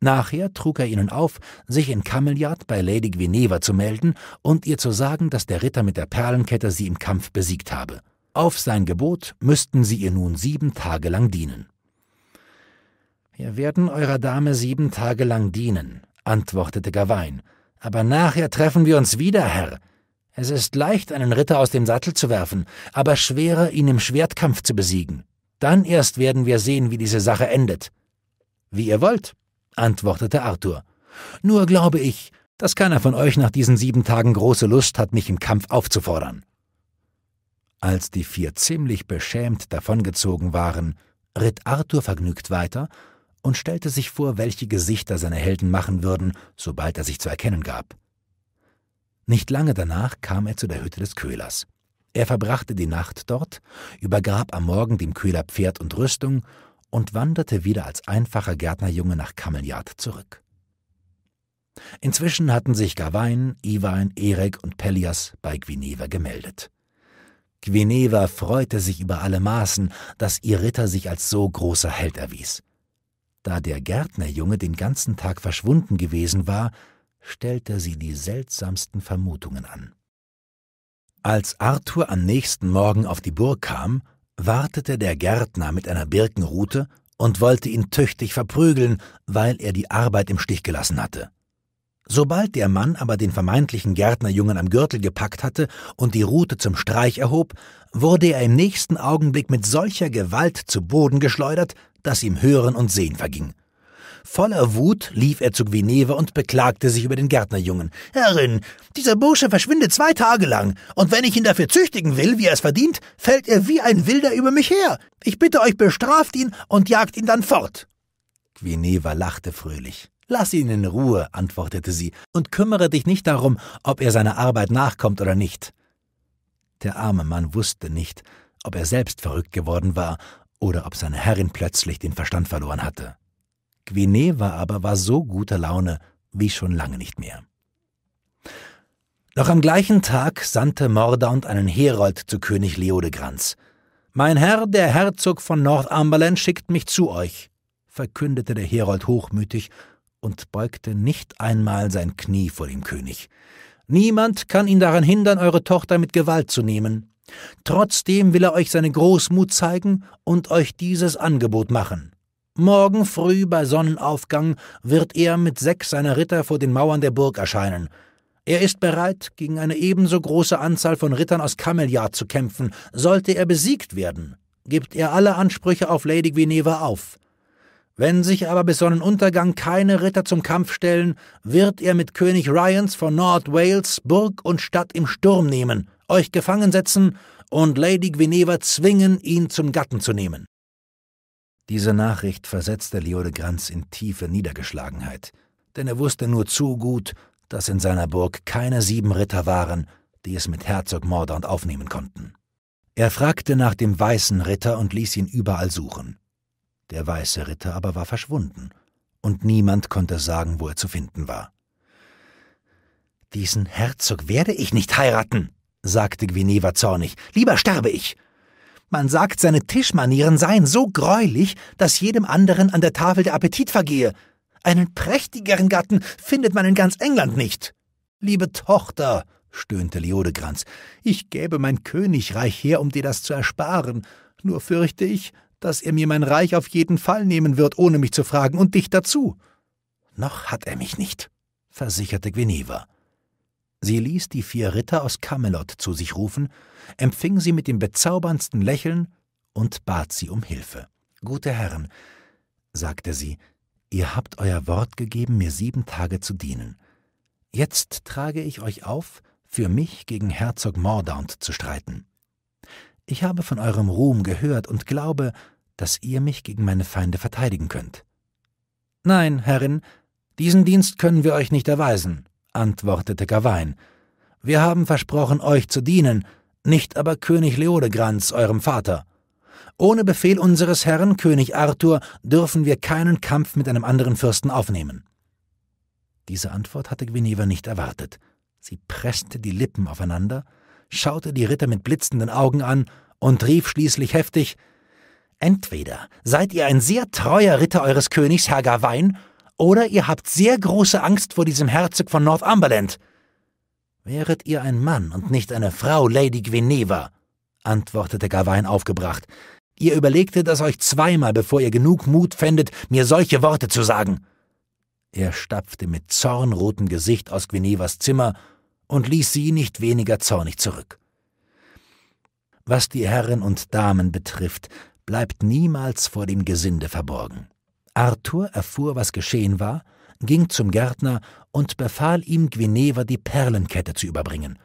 Nachher trug er ihnen auf, sich in Kameliard bei Lady Guineva zu melden und ihr zu sagen, dass der Ritter mit der Perlenkette sie im Kampf besiegt habe. Auf sein Gebot müssten sie ihr nun sieben Tage lang dienen. Wir werden eurer Dame sieben Tage lang dienen, antwortete Gawain, aber nachher treffen wir uns wieder, Herr. Es ist leicht, einen Ritter aus dem Sattel zu werfen, aber schwerer, ihn im Schwertkampf zu besiegen. Dann erst werden wir sehen, wie diese Sache endet. Wie ihr wollt, antwortete Arthur. Nur glaube ich, dass keiner von euch nach diesen sieben Tagen große Lust hat, mich im Kampf aufzufordern. Als die vier ziemlich beschämt davongezogen waren, ritt Arthur vergnügt weiter und stellte sich vor, welche Gesichter seine Helden machen würden, sobald er sich zu erkennen gab. Nicht lange danach kam er zu der Hütte des Köhlers. Er verbrachte die Nacht dort, übergab am Morgen dem Köhler Pferd und Rüstung und wanderte wieder als einfacher Gärtnerjunge nach Kameljard zurück. Inzwischen hatten sich Gawain, Iwain, Erek und Pellias bei Gwineva gemeldet. Gwineva freute sich über alle Maßen, dass ihr Ritter sich als so großer Held erwies. Da der Gärtnerjunge den ganzen Tag verschwunden gewesen war, stellte sie die seltsamsten Vermutungen an. Als Arthur am nächsten Morgen auf die Burg kam, wartete der Gärtner mit einer Birkenrute und wollte ihn tüchtig verprügeln, weil er die Arbeit im Stich gelassen hatte. Sobald der Mann aber den vermeintlichen Gärtnerjungen am Gürtel gepackt hatte und die Rute zum Streich erhob, wurde er im nächsten Augenblick mit solcher Gewalt zu Boden geschleudert, dass ihm Hören und Sehen verging. Voller Wut lief er zu Guineve und beklagte sich über den Gärtnerjungen. Herrin, dieser Bursche verschwindet zwei Tage lang, und wenn ich ihn dafür züchtigen will, wie er es verdient, fällt er wie ein Wilder über mich her. Ich bitte euch, bestraft ihn und jagt ihn dann fort. Guineva lachte fröhlich. Lass ihn in Ruhe, antwortete sie, und kümmere dich nicht darum, ob er seiner Arbeit nachkommt oder nicht. Der arme Mann wusste nicht, ob er selbst verrückt geworden war oder ob seine Herrin plötzlich den Verstand verloren hatte. Guineva aber war so guter Laune wie schon lange nicht mehr. Noch am gleichen Tag sandte Mordaunt einen Herold zu König Leodegranz. Mein Herr, der Herzog von Northumberland schickt mich zu euch, verkündete der Herold hochmütig und beugte nicht einmal sein Knie vor dem König. Niemand kann ihn daran hindern, eure Tochter mit Gewalt zu nehmen. Trotzdem will er euch seine Großmut zeigen und euch dieses Angebot machen. Morgen früh bei Sonnenaufgang wird er mit sechs seiner Ritter vor den Mauern der Burg erscheinen. Er ist bereit, gegen eine ebenso große Anzahl von Rittern aus Kameljahr zu kämpfen. Sollte er besiegt werden, gibt er alle Ansprüche auf Lady Guineva auf. Wenn sich aber bis Sonnenuntergang keine Ritter zum Kampf stellen, wird er mit König Ryans von North Wales Burg und Stadt im Sturm nehmen, euch gefangen setzen und Lady Guineva zwingen, ihn zum Gatten zu nehmen. Diese Nachricht versetzte Leo de Granz in tiefe Niedergeschlagenheit, denn er wusste nur zu gut, dass in seiner Burg keine sieben Ritter waren, die es mit Herzog Mordaunt aufnehmen konnten. Er fragte nach dem weißen Ritter und ließ ihn überall suchen. Der weiße Ritter aber war verschwunden, und niemand konnte sagen, wo er zu finden war. Diesen Herzog werde ich nicht heiraten, sagte Gwineva zornig. Lieber sterbe ich. Man sagt, seine Tischmanieren seien so greulich, dass jedem anderen an der Tafel der Appetit vergehe. Einen prächtigeren Gatten findet man in ganz England nicht. Liebe Tochter, stöhnte Liodegranz, ich gäbe mein Königreich her, um dir das zu ersparen. Nur fürchte ich, dass er mir mein Reich auf jeden Fall nehmen wird, ohne mich zu fragen, und dich dazu. Noch hat er mich nicht, versicherte Gweneva. Sie ließ die vier Ritter aus Camelot zu sich rufen, empfing sie mit dem bezauberndsten Lächeln und bat sie um Hilfe. Gute Herren, sagte sie, ihr habt euer Wort gegeben, mir sieben Tage zu dienen. Jetzt trage ich euch auf, für mich gegen Herzog Mordaunt zu streiten. Ich habe von eurem Ruhm gehört und glaube, dass ihr mich gegen meine Feinde verteidigen könnt. Nein, Herrin, diesen Dienst können wir euch nicht erweisen, antwortete Gawain. Wir haben versprochen, euch zu dienen, nicht aber König Leodegranz, eurem Vater. Ohne Befehl unseres Herrn, König Arthur, dürfen wir keinen Kampf mit einem anderen Fürsten aufnehmen. Diese Antwort hatte Guinevere nicht erwartet. Sie presste die Lippen aufeinander, schaute die Ritter mit blitzenden Augen an und rief schließlich heftig: Entweder seid ihr ein sehr treuer Ritter eures Königs, Herr Gawain, oder ihr habt sehr große Angst vor diesem Herzog von Northumberland. Wäret ihr ein Mann und nicht eine Frau, Lady Guineva, antwortete Gawain aufgebracht. Ihr überlegtet es euch zweimal, bevor ihr genug Mut fändet, mir solche Worte zu sagen. Er stapfte mit zornrotem Gesicht aus Guinevas Zimmer und ließ sie nicht weniger zornig zurück. Was die Herren und Damen betrifft, bleibt niemals vor dem Gesinde verborgen. Arthur erfuhr, was geschehen war, ging zum Gärtner und befahl ihm, Guineva die Perlenkette zu überbringen.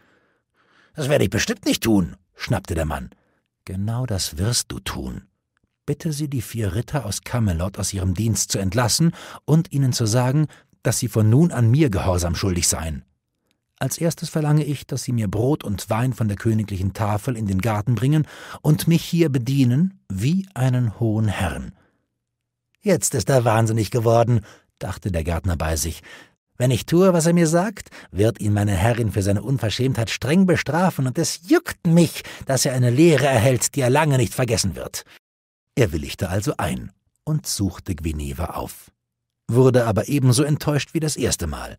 Das werde ich bestimmt nicht tun, schnappte der Mann. Genau das wirst du tun. Bitte sie, die vier Ritter aus Camelot aus ihrem Dienst zu entlassen und ihnen zu sagen, dass sie von nun an mir Gehorsam schuldig seien. Als erstes verlange ich, dass sie mir Brot und Wein von der königlichen Tafel in den Garten bringen und mich hier bedienen wie einen hohen Herrn. Jetzt ist er wahnsinnig geworden, dachte der Gärtner bei sich. Wenn ich tue, was er mir sagt, wird ihn meine Herrin für seine Unverschämtheit streng bestrafen, und es juckt mich, dass er eine Lehre erhält, die er lange nicht vergessen wird. Er willigte also ein und suchte Guineva auf, wurde aber ebenso enttäuscht wie das erste Mal.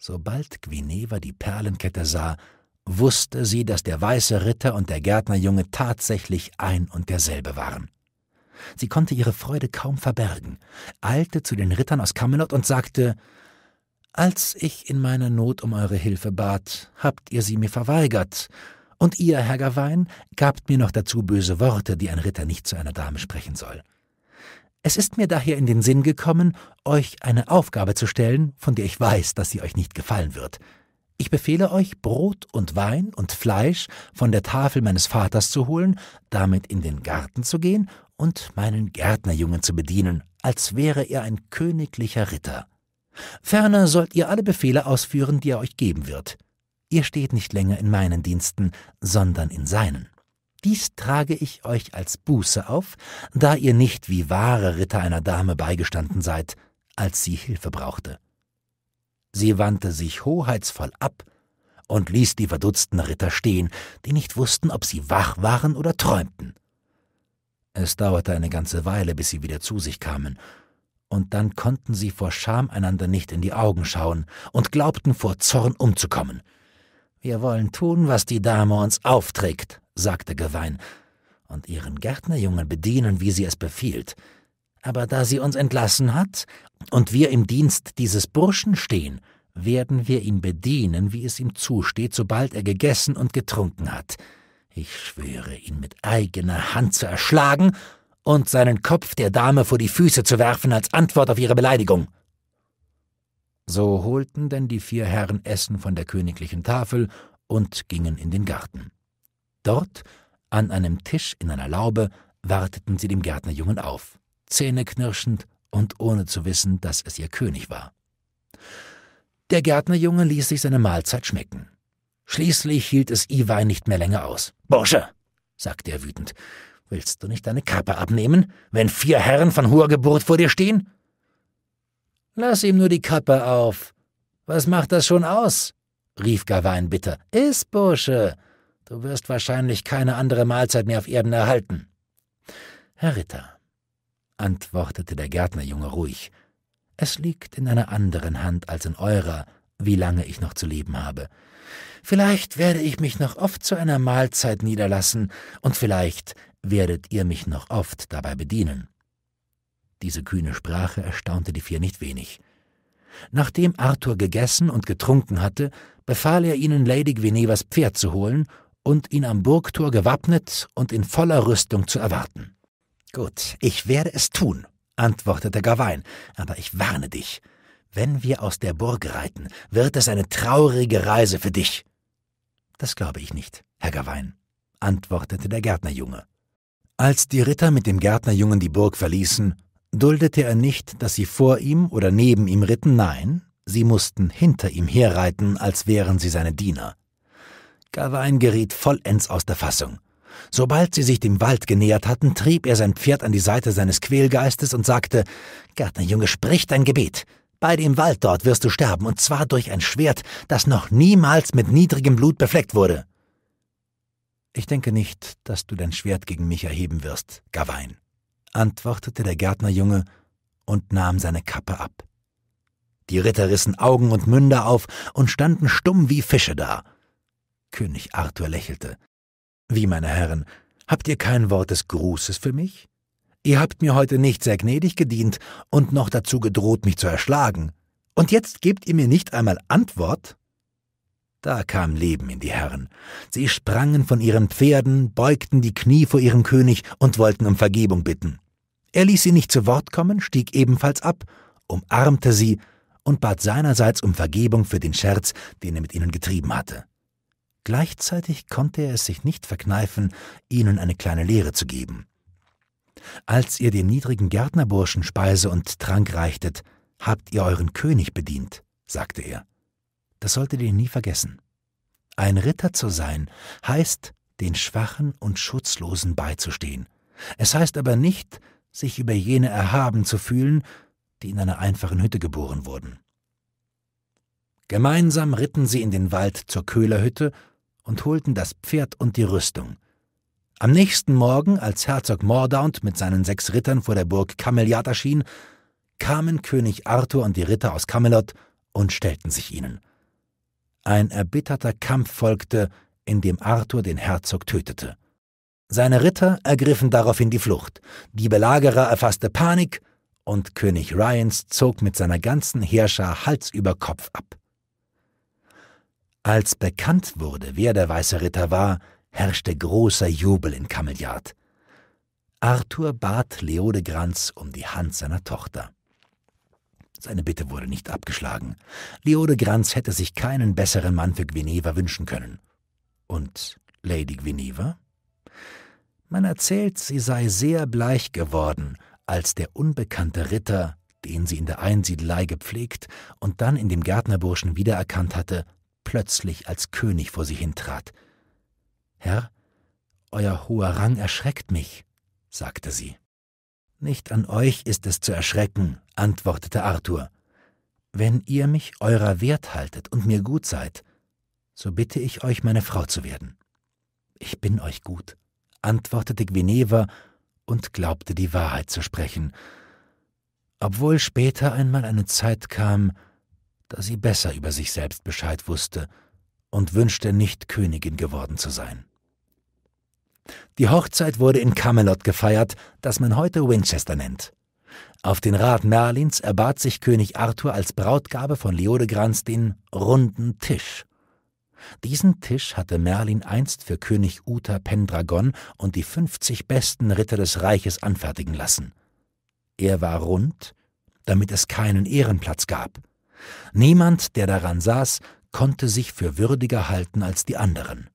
Sobald Guineva die Perlenkette sah, wusste sie, dass der weiße Ritter und der Gärtnerjunge tatsächlich ein und derselbe waren. Sie konnte ihre Freude kaum verbergen, eilte zu den Rittern aus Camelot und sagte Als ich in meiner Not um eure Hilfe bat, habt ihr sie mir verweigert, und ihr, Herr Gawain, gabt mir noch dazu böse Worte, die ein Ritter nicht zu einer Dame sprechen soll. Es ist mir daher in den Sinn gekommen, euch eine Aufgabe zu stellen, von der ich weiß, dass sie euch nicht gefallen wird. Ich befehle euch, Brot und Wein und Fleisch von der Tafel meines Vaters zu holen, damit in den Garten zu gehen und meinen Gärtnerjungen zu bedienen, als wäre er ein königlicher Ritter. Ferner sollt ihr alle Befehle ausführen, die er euch geben wird. Ihr steht nicht länger in meinen Diensten, sondern in seinen. Dies trage ich euch als Buße auf, da ihr nicht wie wahre Ritter einer Dame beigestanden seid, als sie Hilfe brauchte. Sie wandte sich hoheitsvoll ab und ließ die verdutzten Ritter stehen, die nicht wussten, ob sie wach waren oder träumten. Es dauerte eine ganze Weile, bis sie wieder zu sich kamen, und dann konnten sie vor Scham einander nicht in die Augen schauen und glaubten vor Zorn umzukommen. Wir wollen tun, was die Dame uns aufträgt, sagte Gewein, und ihren Gärtnerjungen bedienen, wie sie es befiehlt. Aber da sie uns entlassen hat und wir im Dienst dieses Burschen stehen, werden wir ihn bedienen, wie es ihm zusteht, sobald er gegessen und getrunken hat. Ich schwöre, ihn mit eigener Hand zu erschlagen und seinen Kopf der Dame vor die Füße zu werfen als Antwort auf ihre Beleidigung. So holten denn die vier Herren Essen von der königlichen Tafel und gingen in den Garten. Dort, an einem Tisch in einer Laube, warteten sie dem Gärtnerjungen auf, zähneknirschend und ohne zu wissen, dass es ihr König war. Der Gärtnerjunge ließ sich seine Mahlzeit schmecken. Schließlich hielt es Iwai nicht mehr länger aus. Bursche, sagte er wütend, willst du nicht deine Kappe abnehmen, wenn vier Herren von hoher Geburt vor dir stehen? Lass ihm nur die Kappe auf. Was macht das schon aus? rief Gawain bitter. Iss, Bursche, du wirst wahrscheinlich keine andere Mahlzeit mehr auf Erden erhalten. Herr Ritter, antwortete der Gärtnerjunge ruhig, es liegt in einer anderen Hand als in eurer, wie lange ich noch zu leben habe. Vielleicht werde ich mich noch oft zu einer Mahlzeit niederlassen, und vielleicht werdet ihr mich noch oft dabei bedienen. Diese kühne Sprache erstaunte die vier nicht wenig. Nachdem Arthur gegessen und getrunken hatte, befahl er ihnen, Lady Gwenevas Pferd zu holen und ihn am Burgtor gewappnet und in voller Rüstung zu erwarten. Gut, ich werde es tun, antwortete Gawain, aber ich warne dich. Wenn wir aus der Burg reiten, wird es eine traurige Reise für dich. Das glaube ich nicht, Herr Gawain, antwortete der Gärtnerjunge. Als die Ritter mit dem Gärtnerjungen die Burg verließen, duldete er nicht, dass sie vor ihm oder neben ihm ritten, nein, sie mussten hinter ihm herreiten, als wären sie seine Diener. Gawain geriet vollends aus der Fassung. Sobald sie sich dem Wald genähert hatten, trieb er sein Pferd an die Seite seines Quälgeistes und sagte, Gärtnerjunge, sprich dein Gebet. Bei dem Wald dort wirst du sterben, und zwar durch ein Schwert, das noch niemals mit niedrigem Blut befleckt wurde. Ich denke nicht, dass du dein Schwert gegen mich erheben wirst, Gawain, antwortete der Gärtnerjunge und nahm seine Kappe ab. Die Ritter rissen Augen und Münder auf und standen stumm wie Fische da. König Arthur lächelte. Wie, meine Herren, habt ihr kein Wort des Grußes für mich? Ihr habt mir heute nicht sehr gnädig gedient und noch dazu gedroht, mich zu erschlagen. Und jetzt gebt ihr mir nicht einmal Antwort? Da kam Leben in die Herren. Sie sprangen von ihren Pferden, beugten die Knie vor ihrem König und wollten um Vergebung bitten. Er ließ sie nicht zu Wort kommen, stieg ebenfalls ab, umarmte sie und bat seinerseits um Vergebung für den Scherz, den er mit ihnen getrieben hatte. Gleichzeitig konnte er es sich nicht verkneifen, ihnen eine kleine Lehre zu geben als ihr dem niedrigen Gärtnerburschen Speise und Trank reichtet, habt ihr euren König bedient, sagte er. Das solltet ihr nie vergessen. Ein Ritter zu sein, heißt, den Schwachen und Schutzlosen beizustehen. Es heißt aber nicht, sich über jene erhaben zu fühlen, die in einer einfachen Hütte geboren wurden. Gemeinsam ritten sie in den Wald zur Köhlerhütte und holten das Pferd und die Rüstung. Am nächsten Morgen, als Herzog Mordaunt mit seinen sechs Rittern vor der Burg Kameliat erschien, kamen König Arthur und die Ritter aus Camelot und stellten sich ihnen. Ein erbitterter Kampf folgte, in dem Arthur den Herzog tötete. Seine Ritter ergriffen daraufhin die Flucht, die Belagerer erfasste Panik, und König Ryans zog mit seiner ganzen Heerschar Hals über Kopf ab. Als bekannt wurde, wer der weiße Ritter war, herrschte großer Jubel in Kameljard. Arthur bat Leodegranz um die Hand seiner Tochter. Seine Bitte wurde nicht abgeschlagen. Leodegranz hätte sich keinen besseren Mann für Guineva wünschen können. Und Lady Guineva? Man erzählt, sie sei sehr bleich geworden, als der unbekannte Ritter, den sie in der Einsiedelei gepflegt und dann in dem Gärtnerburschen wiedererkannt hatte, plötzlich als König vor sie hintrat – Herr, euer hoher Rang erschreckt mich, sagte sie. Nicht an euch ist es zu erschrecken, antwortete Arthur. Wenn ihr mich eurer wert haltet und mir gut seid, so bitte ich euch, meine Frau zu werden. Ich bin euch gut, antwortete Guineva und glaubte die Wahrheit zu sprechen, obwohl später einmal eine Zeit kam, da sie besser über sich selbst Bescheid wusste und wünschte, nicht Königin geworden zu sein. Die Hochzeit wurde in Camelot gefeiert, das man heute Winchester nennt. Auf den Rat Merlins erbat sich König Arthur als Brautgabe von Leodegrans den runden Tisch. Diesen Tisch hatte Merlin einst für König Uther Pendragon und die 50 besten Ritter des Reiches anfertigen lassen. Er war rund, damit es keinen Ehrenplatz gab. Niemand, der daran saß, konnte sich für würdiger halten als die anderen.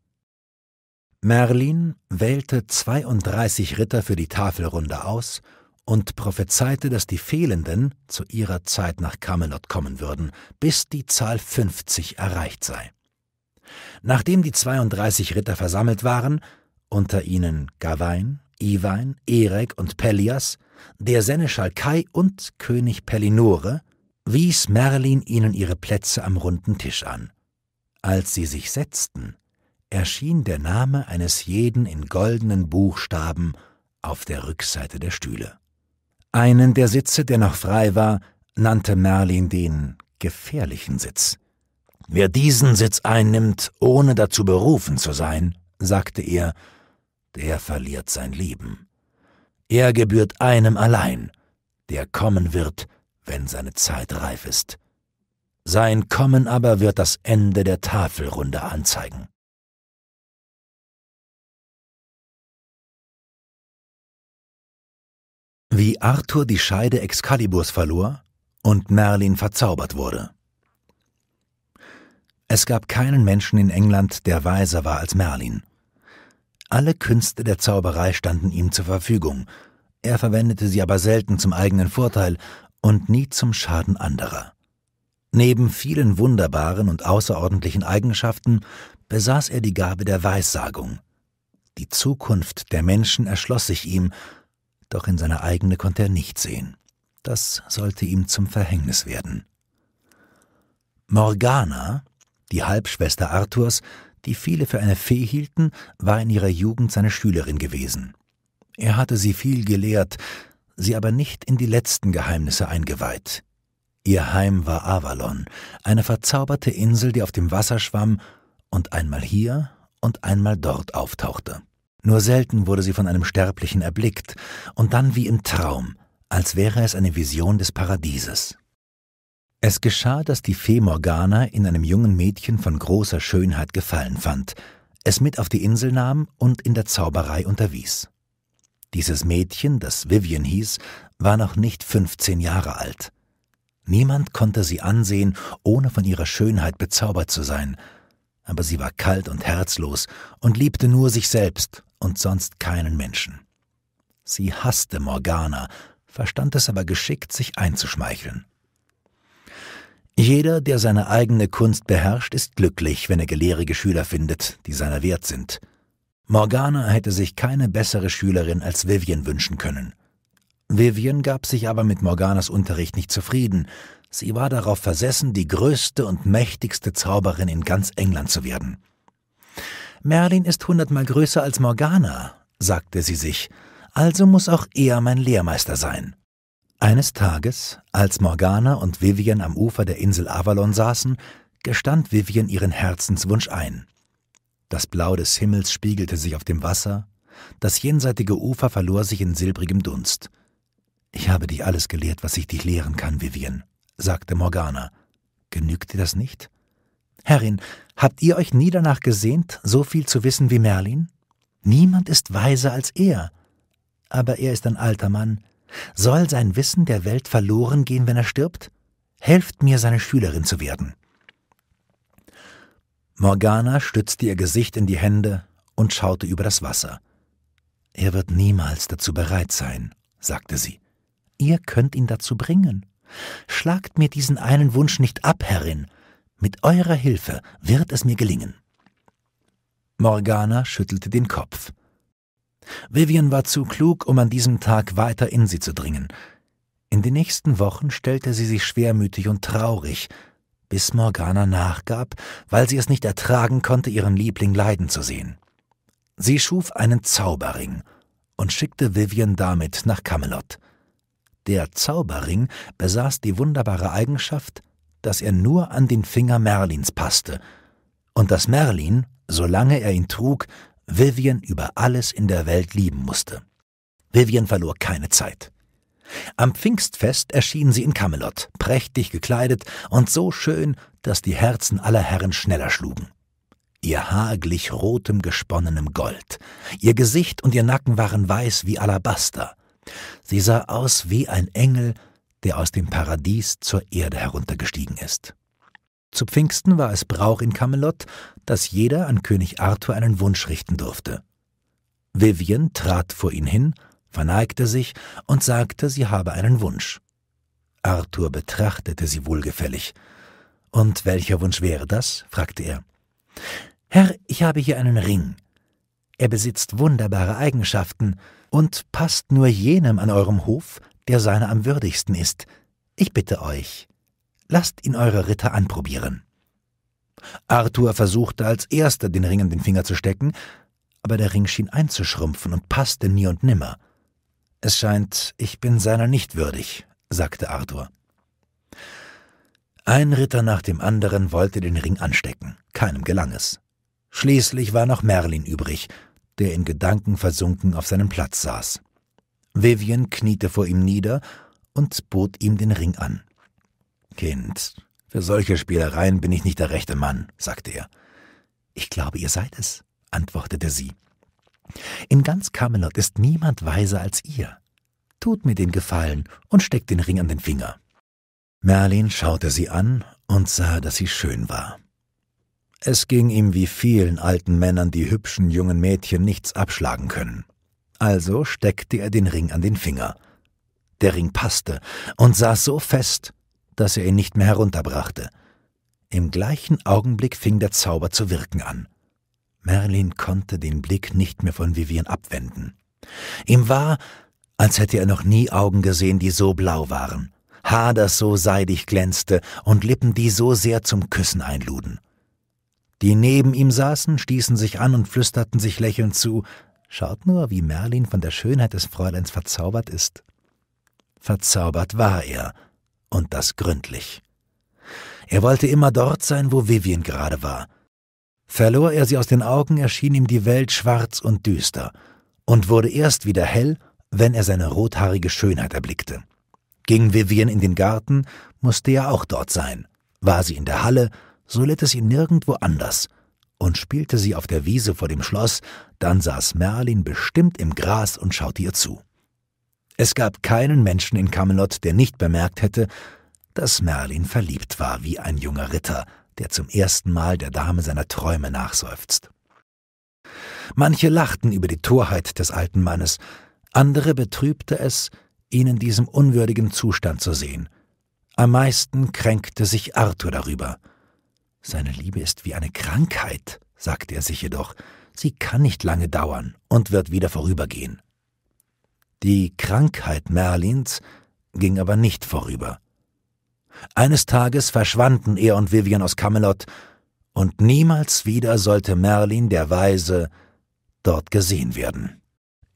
Merlin wählte 32 Ritter für die Tafelrunde aus und prophezeite, dass die Fehlenden zu ihrer Zeit nach Camelot kommen würden, bis die Zahl 50 erreicht sei. Nachdem die 32 Ritter versammelt waren, unter ihnen Gawain, Iwein, Erek und Pellias, der Seneschal Kai und König Pellinore, wies Merlin ihnen ihre Plätze am runden Tisch an. Als sie sich setzten, erschien der Name eines jeden in goldenen Buchstaben auf der Rückseite der Stühle. Einen der Sitze, der noch frei war, nannte Merlin den gefährlichen Sitz. Wer diesen Sitz einnimmt, ohne dazu berufen zu sein, sagte er, der verliert sein Leben. Er gebührt einem allein, der kommen wird, wenn seine Zeit reif ist. Sein Kommen aber wird das Ende der Tafelrunde anzeigen. Wie Arthur die Scheide Excaliburs verlor und Merlin verzaubert wurde. Es gab keinen Menschen in England, der weiser war als Merlin. Alle Künste der Zauberei standen ihm zur Verfügung, er verwendete sie aber selten zum eigenen Vorteil und nie zum Schaden anderer. Neben vielen wunderbaren und außerordentlichen Eigenschaften besaß er die Gabe der Weissagung. Die Zukunft der Menschen erschloss sich ihm, doch in seine eigene konnte er nicht sehen. Das sollte ihm zum Verhängnis werden. Morgana, die Halbschwester Arthurs, die viele für eine Fee hielten, war in ihrer Jugend seine Schülerin gewesen. Er hatte sie viel gelehrt, sie aber nicht in die letzten Geheimnisse eingeweiht. Ihr Heim war Avalon, eine verzauberte Insel, die auf dem Wasser schwamm und einmal hier und einmal dort auftauchte. Nur selten wurde sie von einem Sterblichen erblickt, und dann wie im Traum, als wäre es eine Vision des Paradieses. Es geschah, dass die Fee Morgana in einem jungen Mädchen von großer Schönheit gefallen fand, es mit auf die Insel nahm und in der Zauberei unterwies. Dieses Mädchen, das Vivian hieß, war noch nicht 15 Jahre alt. Niemand konnte sie ansehen, ohne von ihrer Schönheit bezaubert zu sein, aber sie war kalt und herzlos und liebte nur sich selbst und sonst keinen Menschen. Sie hasste Morgana, verstand es aber geschickt, sich einzuschmeicheln. Jeder, der seine eigene Kunst beherrscht, ist glücklich, wenn er gelehrige Schüler findet, die seiner wert sind. Morgana hätte sich keine bessere Schülerin als Vivian wünschen können. Vivian gab sich aber mit Morganas Unterricht nicht zufrieden. Sie war darauf versessen, die größte und mächtigste Zauberin in ganz England zu werden. Merlin ist hundertmal größer als Morgana, sagte sie sich, also muss auch er mein Lehrmeister sein. Eines Tages, als Morgana und Vivian am Ufer der Insel Avalon saßen, gestand Vivian ihren Herzenswunsch ein. Das Blau des Himmels spiegelte sich auf dem Wasser, das jenseitige Ufer verlor sich in silbrigem Dunst. Ich habe dich alles gelehrt, was ich dich lehren kann, Vivian, sagte Morgana. Genügt dir das nicht? Herrin, Habt ihr euch nie danach gesehnt, so viel zu wissen wie Merlin? Niemand ist weiser als er. Aber er ist ein alter Mann. Soll sein Wissen der Welt verloren gehen, wenn er stirbt? Helft mir, seine Schülerin zu werden. Morgana stützte ihr Gesicht in die Hände und schaute über das Wasser. Er wird niemals dazu bereit sein, sagte sie. Ihr könnt ihn dazu bringen. Schlagt mir diesen einen Wunsch nicht ab, Herrin. Mit eurer Hilfe wird es mir gelingen. Morgana schüttelte den Kopf. Vivian war zu klug, um an diesem Tag weiter in sie zu dringen. In den nächsten Wochen stellte sie sich schwermütig und traurig, bis Morgana nachgab, weil sie es nicht ertragen konnte, ihren Liebling leiden zu sehen. Sie schuf einen Zauberring und schickte Vivian damit nach Camelot. Der Zauberring besaß die wunderbare Eigenschaft, dass er nur an den Finger Merlins passte und dass Merlin, solange er ihn trug, Vivian über alles in der Welt lieben musste. Vivian verlor keine Zeit. Am Pfingstfest erschien sie in Camelot, prächtig gekleidet und so schön, dass die Herzen aller Herren schneller schlugen. Ihr Haar glich rotem gesponnenem Gold, ihr Gesicht und ihr Nacken waren weiß wie Alabaster. Sie sah aus wie ein Engel der aus dem Paradies zur Erde heruntergestiegen ist. Zu Pfingsten war es Brauch in Camelot, dass jeder an König Arthur einen Wunsch richten durfte. Vivian trat vor ihn hin, verneigte sich und sagte, sie habe einen Wunsch. Arthur betrachtete sie wohlgefällig. Und welcher Wunsch wäre das? fragte er. Herr, ich habe hier einen Ring. Er besitzt wunderbare Eigenschaften und passt nur jenem an eurem Hof, der seiner am würdigsten ist. Ich bitte euch, lasst ihn eure Ritter anprobieren. Arthur versuchte als erster den Ring in den Finger zu stecken, aber der Ring schien einzuschrumpfen und passte nie und nimmer. Es scheint, ich bin seiner nicht würdig, sagte Arthur. Ein Ritter nach dem anderen wollte den Ring anstecken, keinem gelang es. Schließlich war noch Merlin übrig, der in Gedanken versunken auf seinem Platz saß. Vivian kniete vor ihm nieder und bot ihm den Ring an. Kind, für solche Spielereien bin ich nicht der rechte Mann, sagte er. Ich glaube, ihr seid es, antwortete sie. In ganz Camelot ist niemand weiser als ihr. Tut mir den Gefallen und steckt den Ring an den Finger. Merlin schaute sie an und sah, dass sie schön war. Es ging ihm wie vielen alten Männern, die hübschen jungen Mädchen nichts abschlagen können. Also steckte er den Ring an den Finger. Der Ring passte und saß so fest, dass er ihn nicht mehr herunterbrachte. Im gleichen Augenblick fing der Zauber zu wirken an. Merlin konnte den Blick nicht mehr von Vivien abwenden. Ihm war, als hätte er noch nie Augen gesehen, die so blau waren, Haar, das so seidig glänzte und Lippen, die so sehr zum Küssen einluden. Die neben ihm saßen, stießen sich an und flüsterten sich lächelnd zu, Schaut nur, wie Merlin von der Schönheit des Fräuleins verzaubert ist. Verzaubert war er, und das gründlich. Er wollte immer dort sein, wo Vivian gerade war. Verlor er sie aus den Augen, erschien ihm die Welt schwarz und düster und wurde erst wieder hell, wenn er seine rothaarige Schönheit erblickte. Ging Vivian in den Garten, musste er auch dort sein. War sie in der Halle, so litt es ihn nirgendwo anders und spielte sie auf der Wiese vor dem Schloss, dann saß Merlin bestimmt im Gras und schaute ihr zu. Es gab keinen Menschen in Camelot, der nicht bemerkt hätte, dass Merlin verliebt war wie ein junger Ritter, der zum ersten Mal der Dame seiner Träume nachseufzt. Manche lachten über die Torheit des alten Mannes, andere betrübte es, ihn in diesem unwürdigen Zustand zu sehen. Am meisten kränkte sich Arthur darüber. Seine Liebe ist wie eine Krankheit, sagte er sich jedoch. Sie kann nicht lange dauern und wird wieder vorübergehen. Die Krankheit Merlins ging aber nicht vorüber. Eines Tages verschwanden er und Vivian aus Camelot, und niemals wieder sollte Merlin der Weise dort gesehen werden.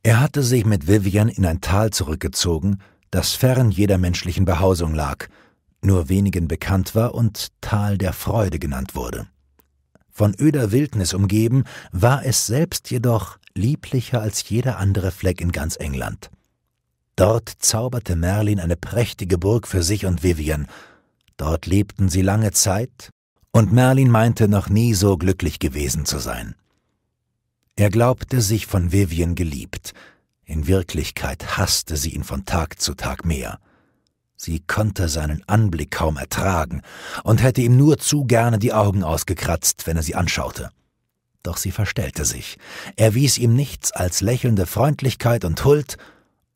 Er hatte sich mit Vivian in ein Tal zurückgezogen, das fern jeder menschlichen Behausung lag, nur wenigen bekannt war und Tal der Freude genannt wurde. Von öder Wildnis umgeben, war es selbst jedoch lieblicher als jeder andere Fleck in ganz England. Dort zauberte Merlin eine prächtige Burg für sich und Vivian. Dort lebten sie lange Zeit, und Merlin meinte noch nie so glücklich gewesen zu sein. Er glaubte sich von Vivian geliebt, in Wirklichkeit hasste sie ihn von Tag zu Tag mehr. Sie konnte seinen Anblick kaum ertragen und hätte ihm nur zu gerne die Augen ausgekratzt, wenn er sie anschaute. Doch sie verstellte sich. Er wies ihm nichts als lächelnde Freundlichkeit und Huld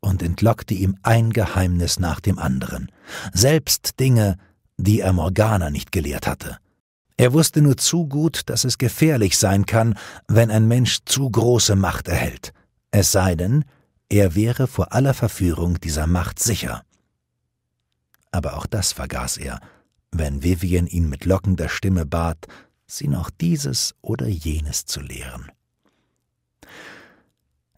und entlockte ihm ein Geheimnis nach dem anderen, selbst Dinge, die er Morgana nicht gelehrt hatte. Er wusste nur zu gut, dass es gefährlich sein kann, wenn ein Mensch zu große Macht erhält, es sei denn, er wäre vor aller Verführung dieser Macht sicher aber auch das vergaß er, wenn Vivian ihn mit lockender Stimme bat, sie noch dieses oder jenes zu lehren.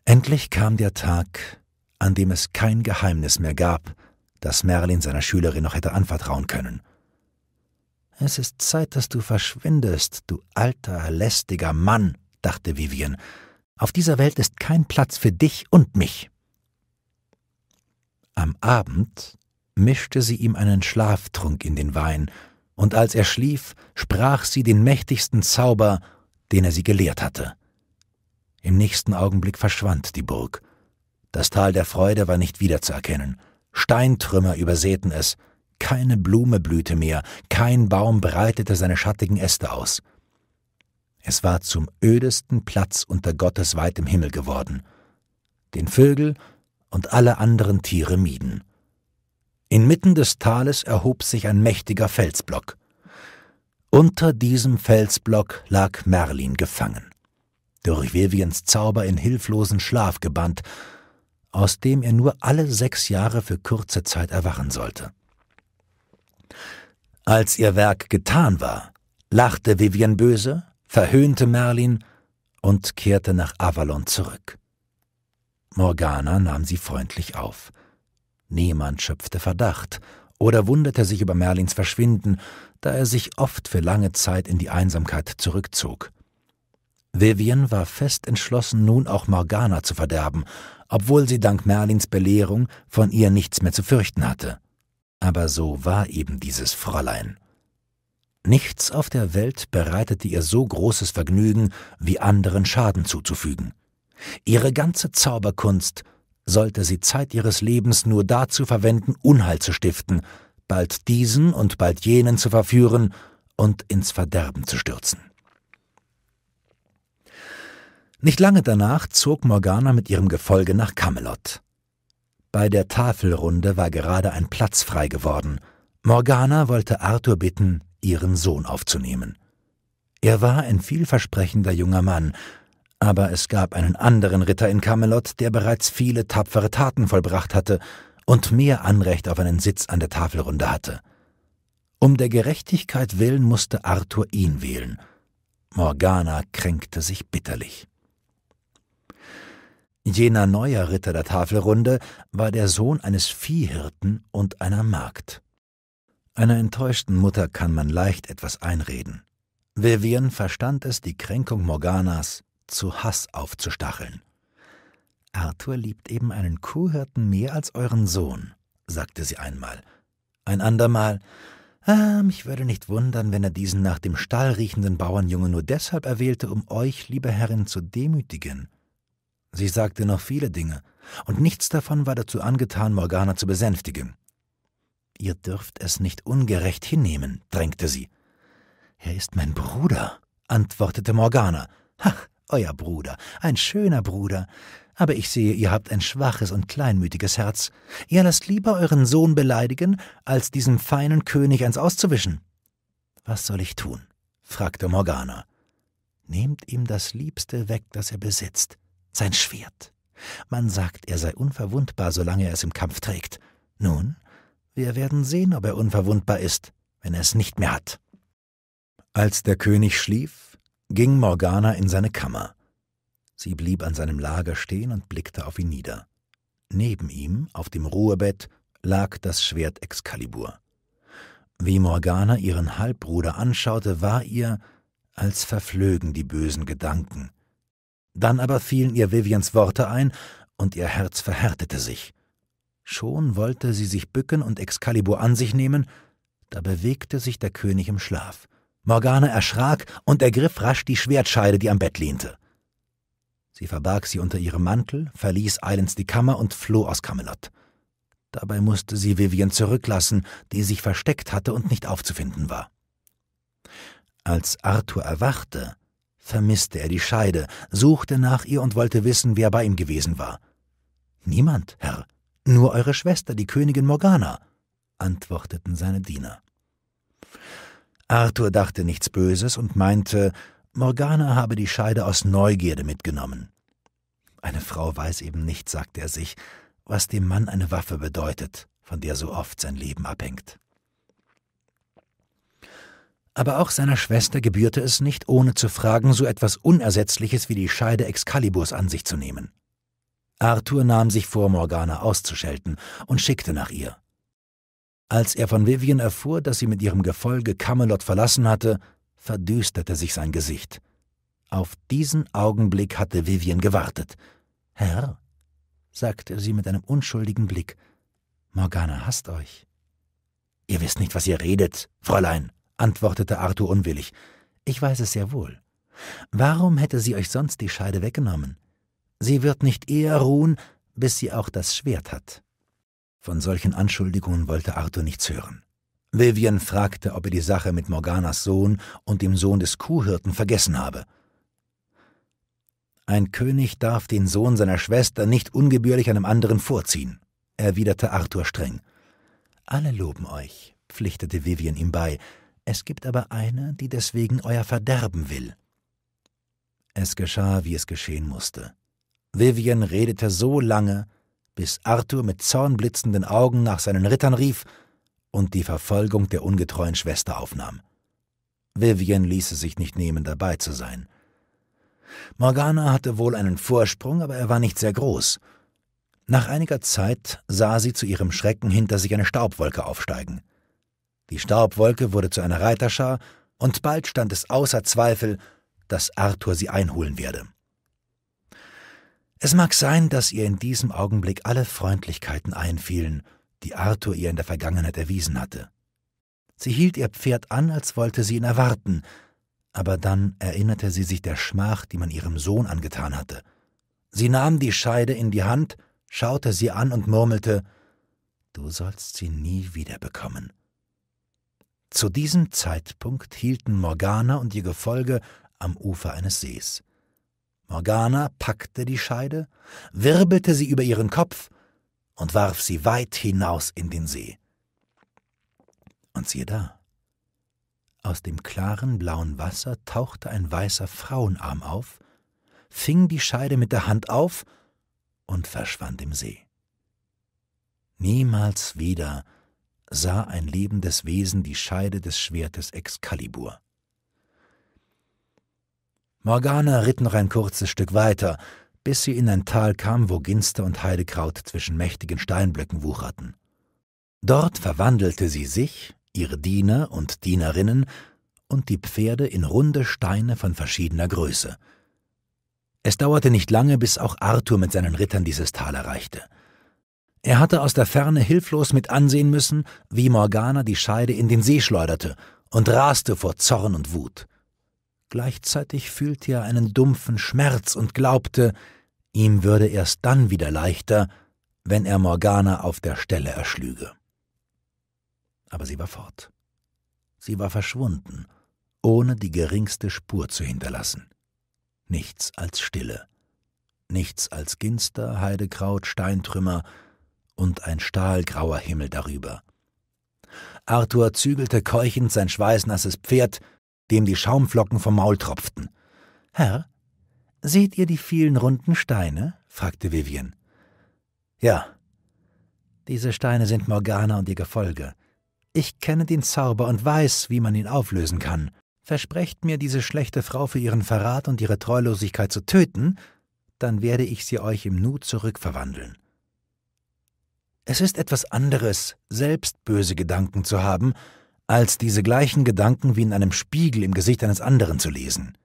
Endlich kam der Tag, an dem es kein Geheimnis mehr gab, das Merlin seiner Schülerin noch hätte anvertrauen können. Es ist Zeit, dass du verschwindest, du alter, lästiger Mann, dachte Vivian. Auf dieser Welt ist kein Platz für dich und mich. Am Abend, mischte sie ihm einen Schlaftrunk in den Wein, und als er schlief, sprach sie den mächtigsten Zauber, den er sie gelehrt hatte. Im nächsten Augenblick verschwand die Burg. Das Tal der Freude war nicht wiederzuerkennen. Steintrümmer übersäten es, keine Blume blühte mehr, kein Baum breitete seine schattigen Äste aus. Es war zum ödesten Platz unter Gottes weitem Himmel geworden. Den Vögel und alle anderen Tiere mieden. Inmitten des Tales erhob sich ein mächtiger Felsblock. Unter diesem Felsblock lag Merlin gefangen, durch Vivians Zauber in hilflosen Schlaf gebannt, aus dem er nur alle sechs Jahre für kurze Zeit erwachen sollte. Als ihr Werk getan war, lachte Vivian böse, verhöhnte Merlin und kehrte nach Avalon zurück. Morgana nahm sie freundlich auf. Niemand schöpfte Verdacht oder wunderte sich über Merlins Verschwinden, da er sich oft für lange Zeit in die Einsamkeit zurückzog. Vivian war fest entschlossen, nun auch Morgana zu verderben, obwohl sie dank Merlins Belehrung von ihr nichts mehr zu fürchten hatte. Aber so war eben dieses Fräulein. Nichts auf der Welt bereitete ihr so großes Vergnügen, wie anderen Schaden zuzufügen. Ihre ganze Zauberkunst sollte sie Zeit ihres Lebens nur dazu verwenden, Unheil zu stiften, bald diesen und bald jenen zu verführen und ins Verderben zu stürzen. Nicht lange danach zog Morgana mit ihrem Gefolge nach Camelot. Bei der Tafelrunde war gerade ein Platz frei geworden. Morgana wollte Arthur bitten, ihren Sohn aufzunehmen. Er war ein vielversprechender junger Mann, aber es gab einen anderen Ritter in Camelot, der bereits viele tapfere Taten vollbracht hatte und mehr Anrecht auf einen Sitz an der Tafelrunde hatte. Um der Gerechtigkeit willen musste Arthur ihn wählen. Morgana kränkte sich bitterlich. Jener neuer Ritter der Tafelrunde war der Sohn eines Viehhirten und einer Magd. Einer enttäuschten Mutter kann man leicht etwas einreden. Vivian verstand es, die Kränkung Morganas zu Hass aufzustacheln. Arthur liebt eben einen Kuhhirten mehr als euren Sohn, sagte sie einmal. Ein andermal, ah, mich würde nicht wundern, wenn er diesen nach dem Stall riechenden Bauernjungen nur deshalb erwählte, um euch, liebe Herrin, zu demütigen. Sie sagte noch viele Dinge, und nichts davon war dazu angetan, Morgana zu besänftigen. Ihr dürft es nicht ungerecht hinnehmen, drängte sie. Er ist mein Bruder, antwortete Morgana. Ach, euer Bruder, ein schöner Bruder, aber ich sehe, ihr habt ein schwaches und kleinmütiges Herz. Ihr lasst lieber euren Sohn beleidigen, als diesem feinen König eins auszuwischen. Was soll ich tun? fragte Morgana. Nehmt ihm das Liebste weg, das er besitzt, sein Schwert. Man sagt, er sei unverwundbar, solange er es im Kampf trägt. Nun, wir werden sehen, ob er unverwundbar ist, wenn er es nicht mehr hat. Als der König schlief, ging Morgana in seine Kammer. Sie blieb an seinem Lager stehen und blickte auf ihn nieder. Neben ihm, auf dem Ruhebett, lag das Schwert Excalibur. Wie Morgana ihren Halbbruder anschaute, war ihr, als verflögen die bösen Gedanken. Dann aber fielen ihr Vivians Worte ein, und ihr Herz verhärtete sich. Schon wollte sie sich bücken und Excalibur an sich nehmen, da bewegte sich der König im Schlaf. Morgana erschrak und ergriff rasch die Schwertscheide, die am Bett lehnte. Sie verbarg sie unter ihrem Mantel, verließ eilends die Kammer und floh aus Camelot. Dabei musste sie Vivien zurücklassen, die sich versteckt hatte und nicht aufzufinden war. Als Arthur erwachte, vermisste er die Scheide, suchte nach ihr und wollte wissen, wer bei ihm gewesen war. Niemand, Herr, nur eure Schwester, die Königin Morgana, antworteten seine Diener. Arthur dachte nichts Böses und meinte, Morgana habe die Scheide aus Neugierde mitgenommen. Eine Frau weiß eben nicht, sagte er sich, was dem Mann eine Waffe bedeutet, von der so oft sein Leben abhängt. Aber auch seiner Schwester gebührte es nicht, ohne zu fragen, so etwas Unersetzliches wie die Scheide Excaliburs an sich zu nehmen. Arthur nahm sich vor, Morgana auszuschelten und schickte nach ihr. Als er von Vivien erfuhr, dass sie mit ihrem Gefolge Camelot verlassen hatte, verdüsterte sich sein Gesicht. Auf diesen Augenblick hatte Vivien gewartet. Herr, sagte sie mit einem unschuldigen Blick, Morgana hasst euch. Ihr wisst nicht, was ihr redet, Fräulein, antwortete Arthur unwillig. Ich weiß es sehr wohl. Warum hätte sie euch sonst die Scheide weggenommen? Sie wird nicht eher ruhen, bis sie auch das Schwert hat. Von solchen Anschuldigungen wollte Arthur nichts hören. Vivian fragte, ob er die Sache mit Morganas Sohn und dem Sohn des Kuhhirten vergessen habe. Ein König darf den Sohn seiner Schwester nicht ungebührlich einem anderen vorziehen, erwiderte Arthur streng. Alle loben euch, pflichtete Vivian ihm bei, es gibt aber eine, die deswegen euer Verderben will. Es geschah, wie es geschehen musste. Vivian redete so lange, bis Arthur mit zornblitzenden Augen nach seinen Rittern rief und die Verfolgung der ungetreuen Schwester aufnahm. Vivian ließ es sich nicht nehmen, dabei zu sein. Morgana hatte wohl einen Vorsprung, aber er war nicht sehr groß. Nach einiger Zeit sah sie zu ihrem Schrecken hinter sich eine Staubwolke aufsteigen. Die Staubwolke wurde zu einer Reiterschar, und bald stand es außer Zweifel, dass Arthur sie einholen werde. Es mag sein, dass ihr in diesem Augenblick alle Freundlichkeiten einfielen, die Arthur ihr in der Vergangenheit erwiesen hatte. Sie hielt ihr Pferd an, als wollte sie ihn erwarten, aber dann erinnerte sie sich der Schmach, die man ihrem Sohn angetan hatte. Sie nahm die Scheide in die Hand, schaute sie an und murmelte Du sollst sie nie wiederbekommen. Zu diesem Zeitpunkt hielten Morgana und ihr Gefolge am Ufer eines Sees. Morgana packte die Scheide, wirbelte sie über ihren Kopf und warf sie weit hinaus in den See. Und siehe da, aus dem klaren blauen Wasser tauchte ein weißer Frauenarm auf, fing die Scheide mit der Hand auf und verschwand im See. Niemals wieder sah ein lebendes Wesen die Scheide des Schwertes Excalibur. Morgana ritt noch ein kurzes Stück weiter, bis sie in ein Tal kam, wo Ginster und Heidekraut zwischen mächtigen Steinblöcken wucherten. Dort verwandelte sie sich, ihre Diener und Dienerinnen und die Pferde in runde Steine von verschiedener Größe. Es dauerte nicht lange, bis auch Arthur mit seinen Rittern dieses Tal erreichte. Er hatte aus der Ferne hilflos mit ansehen müssen, wie Morgana die Scheide in den See schleuderte und raste vor Zorn und Wut. Gleichzeitig fühlte er einen dumpfen Schmerz und glaubte, ihm würde erst dann wieder leichter, wenn er Morgana auf der Stelle erschlüge. Aber sie war fort. Sie war verschwunden, ohne die geringste Spur zu hinterlassen. Nichts als Stille, nichts als Ginster, Heidekraut, Steintrümmer und ein stahlgrauer Himmel darüber. Arthur zügelte keuchend sein schweißnasses Pferd dem die Schaumflocken vom Maul tropften. Herr, seht ihr die vielen runden Steine? fragte Vivian. Ja. Diese Steine sind Morgana und ihr Gefolge. Ich kenne den Zauber und weiß, wie man ihn auflösen kann. Versprecht mir, diese schlechte Frau für ihren Verrat und ihre Treulosigkeit zu töten, dann werde ich sie euch im Nu zurückverwandeln. Es ist etwas anderes, selbst böse Gedanken zu haben, als diese gleichen Gedanken wie in einem Spiegel im Gesicht eines anderen zu lesen.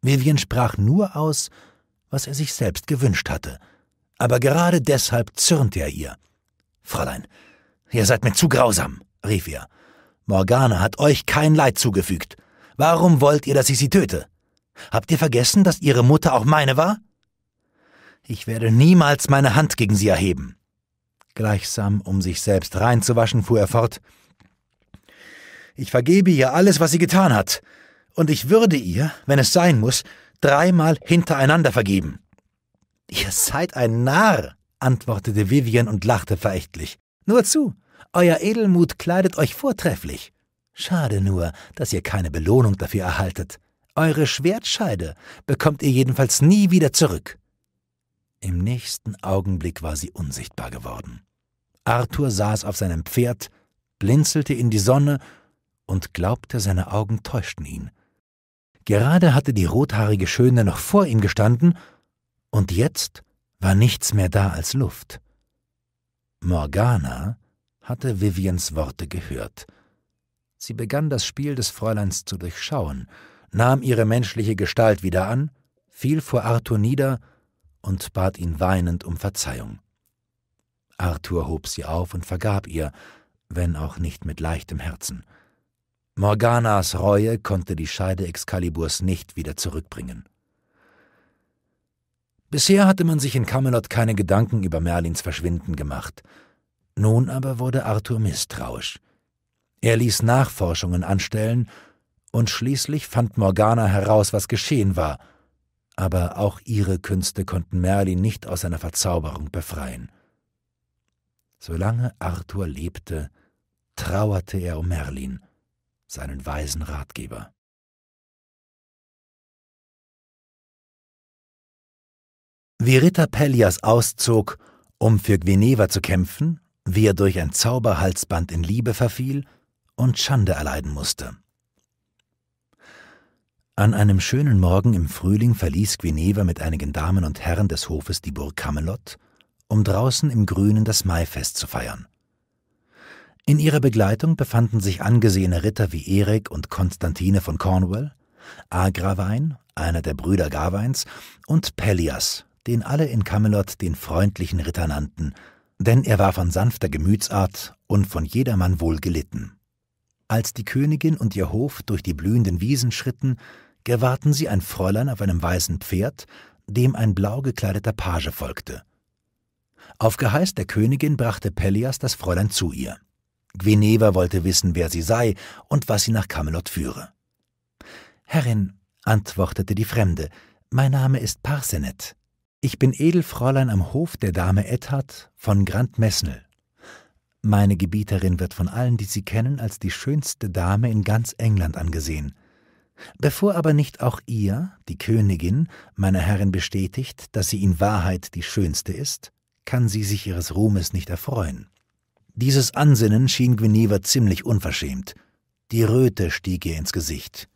Vivian sprach nur aus, was er sich selbst gewünscht hatte. Aber gerade deshalb zürnte er ihr. Fräulein, ihr seid mir zu grausam, rief er. Morgana hat euch kein Leid zugefügt. Warum wollt ihr, dass ich sie töte? Habt ihr vergessen, dass ihre Mutter auch meine war? Ich werde niemals meine Hand gegen sie erheben. Gleichsam, um sich selbst reinzuwaschen, fuhr er fort. Ich vergebe ihr alles, was sie getan hat. Und ich würde ihr, wenn es sein muss, dreimal hintereinander vergeben. Ihr seid ein Narr, antwortete Vivian und lachte verächtlich. Nur zu, euer Edelmut kleidet euch vortrefflich. Schade nur, dass ihr keine Belohnung dafür erhaltet. Eure Schwertscheide bekommt ihr jedenfalls nie wieder zurück. Im nächsten Augenblick war sie unsichtbar geworden. Arthur saß auf seinem Pferd, blinzelte in die Sonne und glaubte, seine Augen täuschten ihn. Gerade hatte die rothaarige Schöne noch vor ihm gestanden, und jetzt war nichts mehr da als Luft. Morgana hatte Vivians Worte gehört. Sie begann das Spiel des Fräuleins zu durchschauen, nahm ihre menschliche Gestalt wieder an, fiel vor Arthur nieder und bat ihn weinend um Verzeihung. Arthur hob sie auf und vergab ihr, wenn auch nicht mit leichtem Herzen. Morganas Reue konnte die Scheide Excaliburs nicht wieder zurückbringen. Bisher hatte man sich in Camelot keine Gedanken über Merlins Verschwinden gemacht. Nun aber wurde Arthur misstrauisch. Er ließ Nachforschungen anstellen, und schließlich fand Morgana heraus, was geschehen war. Aber auch ihre Künste konnten Merlin nicht aus seiner Verzauberung befreien. Solange Arthur lebte, trauerte er um Merlin seinen weisen Ratgeber. Wie Ritter Pellias auszog, um für Gweneva zu kämpfen, wie er durch ein Zauberhalsband in Liebe verfiel und Schande erleiden musste. An einem schönen Morgen im Frühling verließ Gweneva mit einigen Damen und Herren des Hofes die Burg Camelot, um draußen im Grünen das Maifest zu feiern. In ihrer Begleitung befanden sich angesehene Ritter wie Erik und Konstantine von Cornwall, Agrawein, einer der Brüder Gawains, und Pellias, den alle in Camelot den freundlichen Ritter nannten, denn er war von sanfter Gemütsart und von jedermann wohl gelitten. Als die Königin und ihr Hof durch die blühenden Wiesen schritten, gewahrten sie ein Fräulein auf einem weißen Pferd, dem ein blau gekleideter Page folgte. Auf Geheiß der Königin brachte Pellias das Fräulein zu ihr. Guineva wollte wissen, wer sie sei und was sie nach Camelot führe. Herrin, antwortete die Fremde, mein Name ist Parsenet. Ich bin Edelfräulein am Hof der Dame Ethard von Grand Messnel. Meine Gebieterin wird von allen, die sie kennen, als die schönste Dame in ganz England angesehen. Bevor aber nicht auch ihr, die Königin, meiner Herrin bestätigt, dass sie in Wahrheit die schönste ist, kann sie sich ihres Ruhmes nicht erfreuen. Dieses Ansinnen schien Gweneva ziemlich unverschämt. Die Röte stieg ihr ins Gesicht.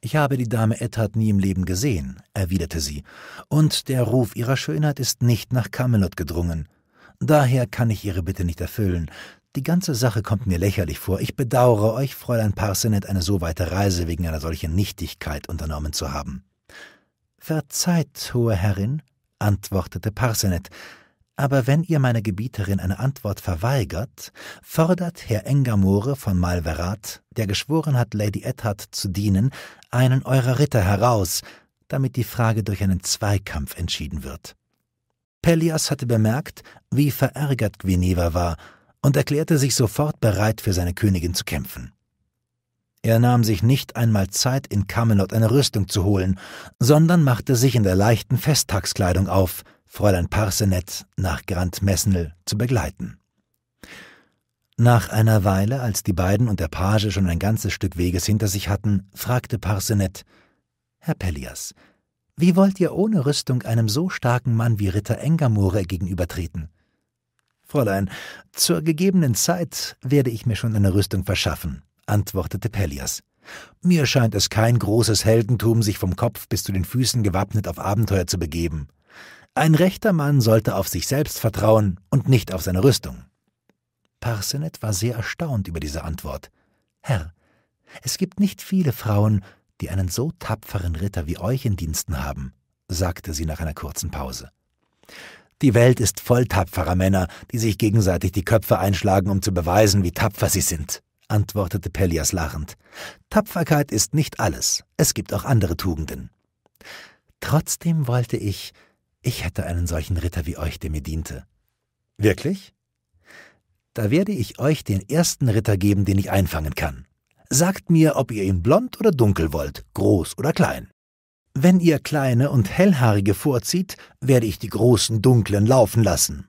Ich habe die Dame Edzard nie im Leben gesehen, erwiderte sie, und der Ruf ihrer Schönheit ist nicht nach Camelot gedrungen. Daher kann ich ihre Bitte nicht erfüllen. Die ganze Sache kommt mir lächerlich vor. Ich bedauere euch, Fräulein Parsenet, eine so weite Reise wegen einer solchen Nichtigkeit unternommen zu haben. Verzeiht, hohe Herrin, antwortete Parsenet, aber wenn ihr meiner Gebieterin eine Antwort verweigert, fordert Herr Engamore von Malverat, der geschworen hat, Lady Ettard zu dienen, einen eurer Ritter heraus, damit die Frage durch einen Zweikampf entschieden wird. Pellias hatte bemerkt, wie verärgert Guineva war und erklärte sich sofort bereit, für seine Königin zu kämpfen. Er nahm sich nicht einmal Zeit, in Camelot eine Rüstung zu holen, sondern machte sich in der leichten Festtagskleidung auf – Fräulein Parsenet nach Grand Messnel zu begleiten. Nach einer Weile, als die beiden und der Page schon ein ganzes Stück Weges hinter sich hatten, fragte Parsenet: Herr Pellias, wie wollt ihr ohne Rüstung einem so starken Mann wie Ritter Engamore gegenübertreten? Fräulein, zur gegebenen Zeit werde ich mir schon eine Rüstung verschaffen, antwortete Pellias. Mir scheint es kein großes Heldentum, sich vom Kopf bis zu den Füßen gewappnet auf Abenteuer zu begeben. Ein rechter Mann sollte auf sich selbst vertrauen und nicht auf seine Rüstung. Parsenet war sehr erstaunt über diese Antwort. Herr, es gibt nicht viele Frauen, die einen so tapferen Ritter wie euch in Diensten haben, sagte sie nach einer kurzen Pause. Die Welt ist voll tapferer Männer, die sich gegenseitig die Köpfe einschlagen, um zu beweisen, wie tapfer sie sind, antwortete Pellias lachend. Tapferkeit ist nicht alles, es gibt auch andere Tugenden. Trotzdem wollte ich, ich hätte einen solchen Ritter wie euch, der mir diente. Wirklich? Da werde ich euch den ersten Ritter geben, den ich einfangen kann. Sagt mir, ob ihr ihn blond oder dunkel wollt, groß oder klein. Wenn ihr kleine und hellhaarige vorzieht, werde ich die großen dunklen laufen lassen.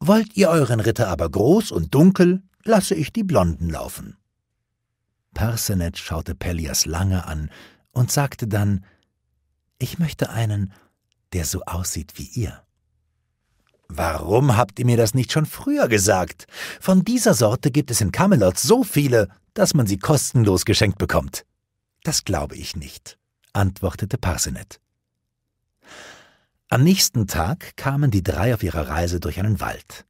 Wollt ihr euren Ritter aber groß und dunkel, lasse ich die blonden laufen. Parsenet schaute Pellias lange an und sagte dann Ich möchte einen der so aussieht wie ihr. Warum habt ihr mir das nicht schon früher gesagt? Von dieser Sorte gibt es in Camelot so viele, dass man sie kostenlos geschenkt bekommt. Das glaube ich nicht, antwortete Parsenet. Am nächsten Tag kamen die drei auf ihrer Reise durch einen Wald.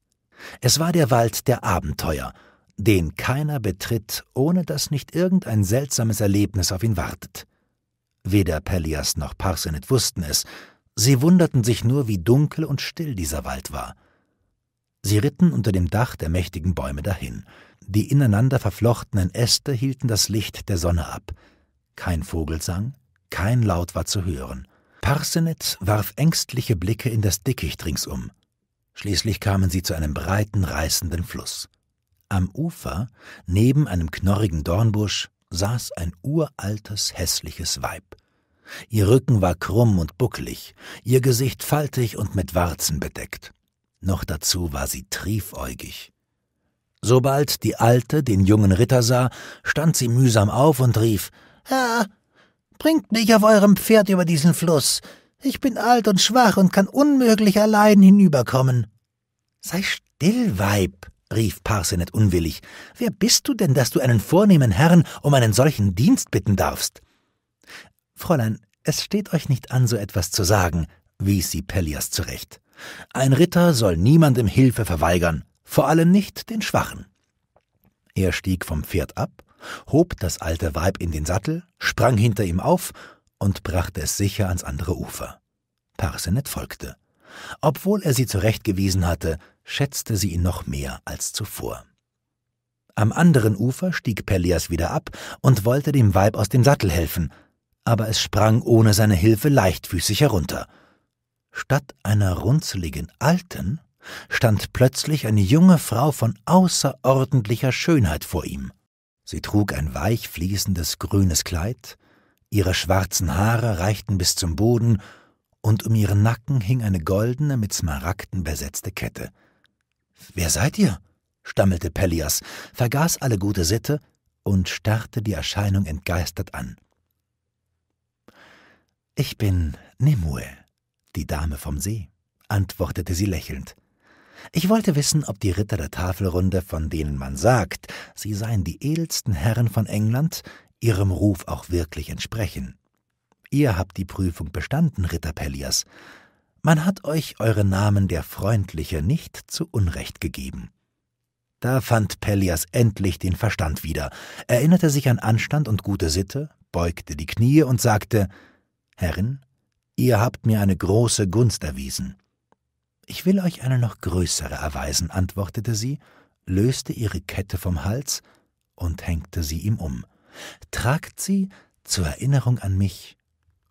Es war der Wald der Abenteuer, den keiner betritt, ohne dass nicht irgendein seltsames Erlebnis auf ihn wartet. Weder Pellias noch Parsenet wussten es, Sie wunderten sich nur, wie dunkel und still dieser Wald war. Sie ritten unter dem Dach der mächtigen Bäume dahin. Die ineinander verflochtenen Äste hielten das Licht der Sonne ab. Kein Vogel sang, kein Laut war zu hören. Parsenet warf ängstliche Blicke in das Dickicht ringsum. Schließlich kamen sie zu einem breiten, reißenden Fluss. Am Ufer, neben einem knorrigen Dornbusch, saß ein uraltes, hässliches Weib. Ihr Rücken war krumm und bucklig, ihr Gesicht faltig und mit Warzen bedeckt. Noch dazu war sie triefäugig. Sobald die Alte den jungen Ritter sah, stand sie mühsam auf und rief Herr, bringt mich auf eurem Pferd über diesen Fluss. Ich bin alt und schwach und kann unmöglich allein hinüberkommen. Sei still, Weib, rief Parsenet unwillig. Wer bist du denn, dass du einen vornehmen Herrn um einen solchen Dienst bitten darfst? Fräulein, es steht euch nicht an, so etwas zu sagen, wies sie Pellias zurecht. Ein Ritter soll niemandem Hilfe verweigern, vor allem nicht den Schwachen. Er stieg vom Pferd ab, hob das alte Weib in den Sattel, sprang hinter ihm auf und brachte es sicher ans andere Ufer. Parsenet folgte. Obwohl er sie zurechtgewiesen hatte, schätzte sie ihn noch mehr als zuvor. Am anderen Ufer stieg Pellias wieder ab und wollte dem Weib aus dem Sattel helfen, aber es sprang ohne seine Hilfe leichtfüßig herunter. Statt einer runzeligen Alten stand plötzlich eine junge Frau von außerordentlicher Schönheit vor ihm. Sie trug ein weich fließendes grünes Kleid, ihre schwarzen Haare reichten bis zum Boden, und um ihren Nacken hing eine goldene, mit Smaragden besetzte Kette. Wer seid ihr? stammelte Pellias, vergaß alle gute Sitte und starrte die Erscheinung entgeistert an. Ich bin Nimue, die Dame vom See, antwortete sie lächelnd. Ich wollte wissen, ob die Ritter der Tafelrunde, von denen man sagt, sie seien die edelsten Herren von England, ihrem Ruf auch wirklich entsprechen. Ihr habt die Prüfung bestanden, Ritter Pellias. Man hat euch euren Namen der Freundliche nicht zu Unrecht gegeben. Da fand Pellias endlich den Verstand wieder, erinnerte sich an Anstand und gute Sitte, beugte die Knie und sagte Herrin, ihr habt mir eine große Gunst erwiesen. Ich will euch eine noch größere erweisen, antwortete sie, löste ihre Kette vom Hals und hängte sie ihm um. Tragt sie zur Erinnerung an mich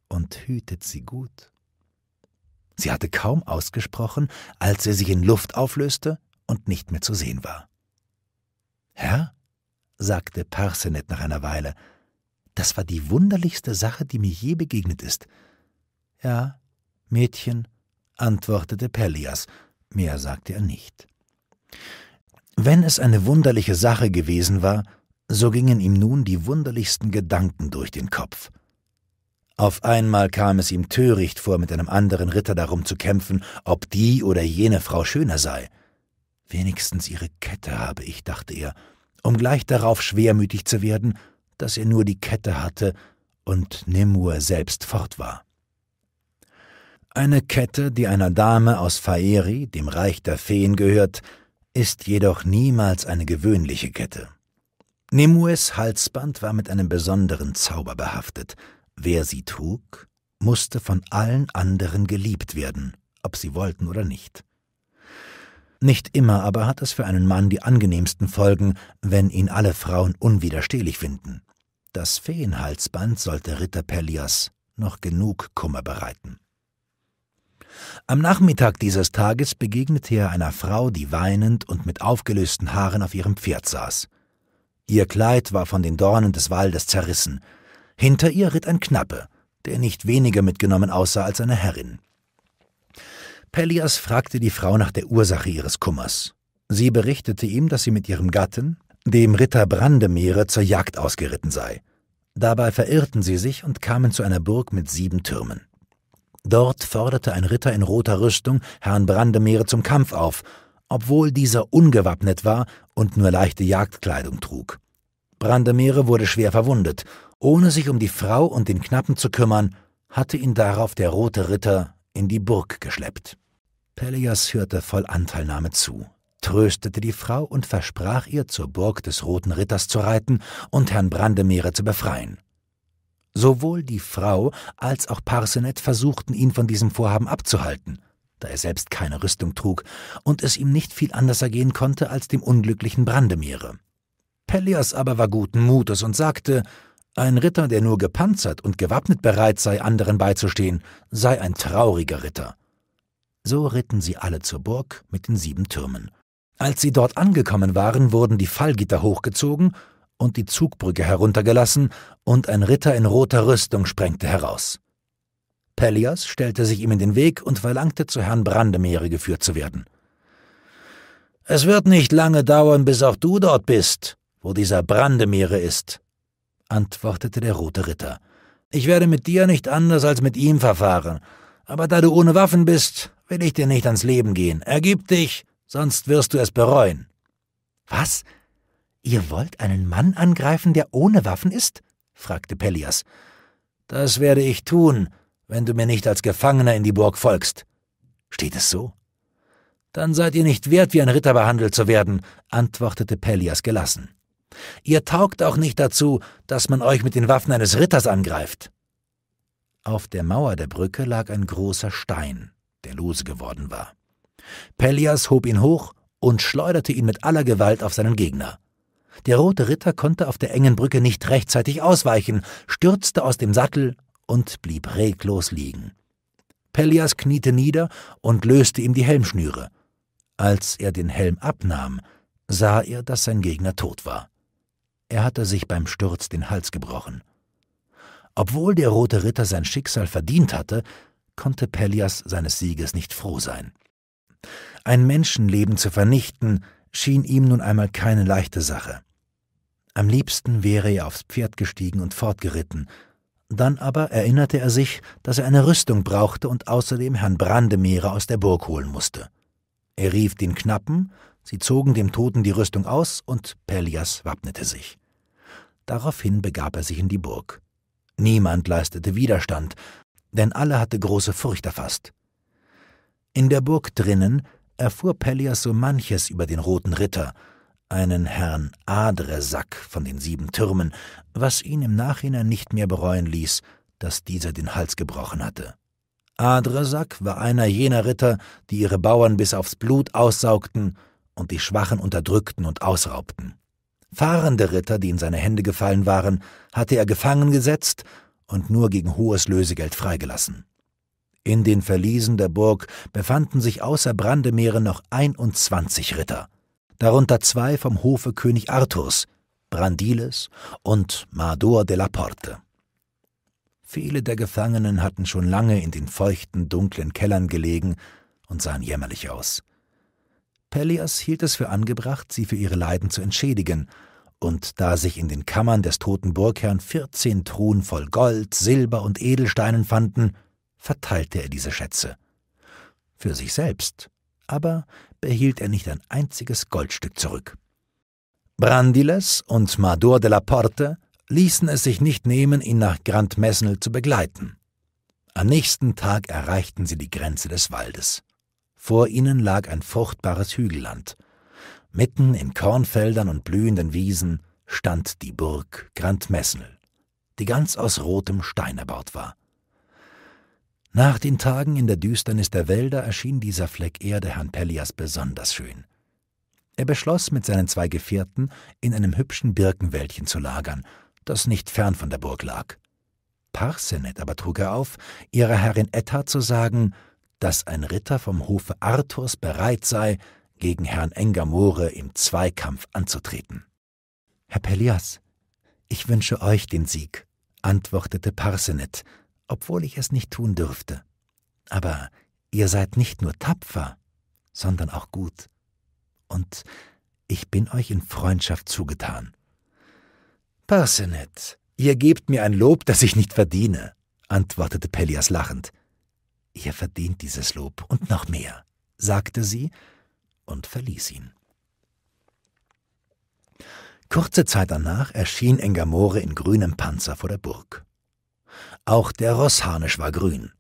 und hütet sie gut. Sie hatte kaum ausgesprochen, als er sich in Luft auflöste und nicht mehr zu sehen war. Herr? sagte Parsenet nach einer Weile, das war die wunderlichste Sache, die mir je begegnet ist. Ja, Mädchen, antwortete Pellias, mehr sagte er nicht. Wenn es eine wunderliche Sache gewesen war, so gingen ihm nun die wunderlichsten Gedanken durch den Kopf. Auf einmal kam es ihm töricht vor, mit einem anderen Ritter darum zu kämpfen, ob die oder jene Frau schöner sei. Wenigstens ihre Kette habe ich, dachte er, um gleich darauf schwermütig zu werden dass er nur die Kette hatte und Nimur selbst fort war. Eine Kette, die einer Dame aus Faeri, dem Reich der Feen, gehört, ist jedoch niemals eine gewöhnliche Kette. Nemues Halsband war mit einem besonderen Zauber behaftet. Wer sie trug, musste von allen anderen geliebt werden, ob sie wollten oder nicht. Nicht immer aber hat es für einen Mann die angenehmsten Folgen, wenn ihn alle Frauen unwiderstehlich finden. Das Feenhalsband sollte Ritter Pellias noch genug Kummer bereiten. Am Nachmittag dieses Tages begegnete er einer Frau, die weinend und mit aufgelösten Haaren auf ihrem Pferd saß. Ihr Kleid war von den Dornen des Waldes zerrissen. Hinter ihr ritt ein Knappe, der nicht weniger mitgenommen aussah als eine Herrin. Pellias fragte die Frau nach der Ursache ihres Kummers. Sie berichtete ihm, dass sie mit ihrem Gatten, dem Ritter Brandemere, zur Jagd ausgeritten sei. Dabei verirrten sie sich und kamen zu einer Burg mit sieben Türmen. Dort forderte ein Ritter in roter Rüstung Herrn Brandemere zum Kampf auf, obwohl dieser ungewappnet war und nur leichte Jagdkleidung trug. Brandemere wurde schwer verwundet. Ohne sich um die Frau und den Knappen zu kümmern, hatte ihn darauf der rote Ritter in die Burg geschleppt. Pelias hörte voll Anteilnahme zu, tröstete die Frau und versprach ihr, zur Burg des Roten Ritters zu reiten und Herrn Brandemere zu befreien. Sowohl die Frau als auch Parsenet versuchten, ihn von diesem Vorhaben abzuhalten, da er selbst keine Rüstung trug und es ihm nicht viel anders ergehen konnte als dem unglücklichen Brandemere. Pelias aber war guten Mutes und sagte, ein Ritter, der nur gepanzert und gewappnet bereit sei, anderen beizustehen, sei ein trauriger Ritter. So ritten sie alle zur Burg mit den sieben Türmen. Als sie dort angekommen waren, wurden die Fallgitter hochgezogen und die Zugbrücke heruntergelassen, und ein Ritter in roter Rüstung sprengte heraus. Pellias stellte sich ihm in den Weg und verlangte, zu Herrn Brandemere geführt zu werden. Es wird nicht lange dauern, bis auch du dort bist, wo dieser Brandemere ist, antwortete der rote Ritter. Ich werde mit dir nicht anders als mit ihm verfahren. Aber da du ohne Waffen bist, will ich dir nicht ans Leben gehen. Ergib dich, sonst wirst du es bereuen. Was? Ihr wollt einen Mann angreifen, der ohne Waffen ist? fragte Pellias. Das werde ich tun, wenn du mir nicht als Gefangener in die Burg folgst. Steht es so? Dann seid ihr nicht wert, wie ein Ritter behandelt zu werden, antwortete Pellias gelassen. Ihr taugt auch nicht dazu, dass man euch mit den Waffen eines Ritters angreift. Auf der Mauer der Brücke lag ein großer Stein, der lose geworden war. Pellias hob ihn hoch und schleuderte ihn mit aller Gewalt auf seinen Gegner. Der rote Ritter konnte auf der engen Brücke nicht rechtzeitig ausweichen, stürzte aus dem Sattel und blieb reglos liegen. Pellias kniete nieder und löste ihm die Helmschnüre. Als er den Helm abnahm, sah er, dass sein Gegner tot war. Er hatte sich beim Sturz den Hals gebrochen. Obwohl der Rote Ritter sein Schicksal verdient hatte, konnte Pellias seines Sieges nicht froh sein. Ein Menschenleben zu vernichten, schien ihm nun einmal keine leichte Sache. Am liebsten wäre er aufs Pferd gestiegen und fortgeritten, dann aber erinnerte er sich, dass er eine Rüstung brauchte und außerdem Herrn Brandemere aus der Burg holen musste. Er rief den Knappen Sie zogen dem Toten die Rüstung aus und Pelias wappnete sich. Daraufhin begab er sich in die Burg. Niemand leistete Widerstand, denn alle hatte große Furcht erfasst. In der Burg drinnen erfuhr Pelias so manches über den Roten Ritter, einen Herrn Adresack von den sieben Türmen, was ihn im Nachhinein nicht mehr bereuen ließ, dass dieser den Hals gebrochen hatte. Adresack war einer jener Ritter, die ihre Bauern bis aufs Blut aussaugten und die Schwachen unterdrückten und ausraubten. Fahrende Ritter, die in seine Hände gefallen waren, hatte er gefangen gesetzt und nur gegen hohes Lösegeld freigelassen. In den Verliesen der Burg befanden sich außer Brandemeere noch 21 Ritter, darunter zwei vom Hofe König Arthurs, Brandiles und Mador de la Porte. Viele der Gefangenen hatten schon lange in den feuchten, dunklen Kellern gelegen und sahen jämmerlich aus. Pellias hielt es für angebracht, sie für ihre Leiden zu entschädigen, und da sich in den Kammern des toten Burgherrn vierzehn Truhen voll Gold, Silber und Edelsteinen fanden, verteilte er diese Schätze. Für sich selbst aber behielt er nicht ein einziges Goldstück zurück. Brandiles und Mador de la Porte ließen es sich nicht nehmen, ihn nach Grand Mesnel zu begleiten. Am nächsten Tag erreichten sie die Grenze des Waldes. Vor ihnen lag ein fruchtbares Hügelland. Mitten in Kornfeldern und blühenden Wiesen stand die Burg Grandmessel, die ganz aus rotem Stein erbaut war. Nach den Tagen in der Düsternis der Wälder erschien dieser Fleck Erde Herrn Pellias besonders schön. Er beschloss, mit seinen zwei Gefährten in einem hübschen Birkenwäldchen zu lagern, das nicht fern von der Burg lag. Parsenet aber trug er auf, ihrer Herrin Etta zu sagen, dass ein Ritter vom Hofe Arthurs bereit sei, gegen Herrn Engamore im Zweikampf anzutreten. Herr Pellias, ich wünsche euch den Sieg, antwortete Parsenet, obwohl ich es nicht tun dürfte. Aber ihr seid nicht nur tapfer, sondern auch gut. Und ich bin euch in Freundschaft zugetan. Parsenet, ihr gebt mir ein Lob, das ich nicht verdiene, antwortete Pellias lachend. Ihr verdient dieses Lob und noch mehr, sagte sie und verließ ihn. Kurze Zeit danach erschien Engamore in grünem Panzer vor der Burg. Auch der Rossharnisch war grün.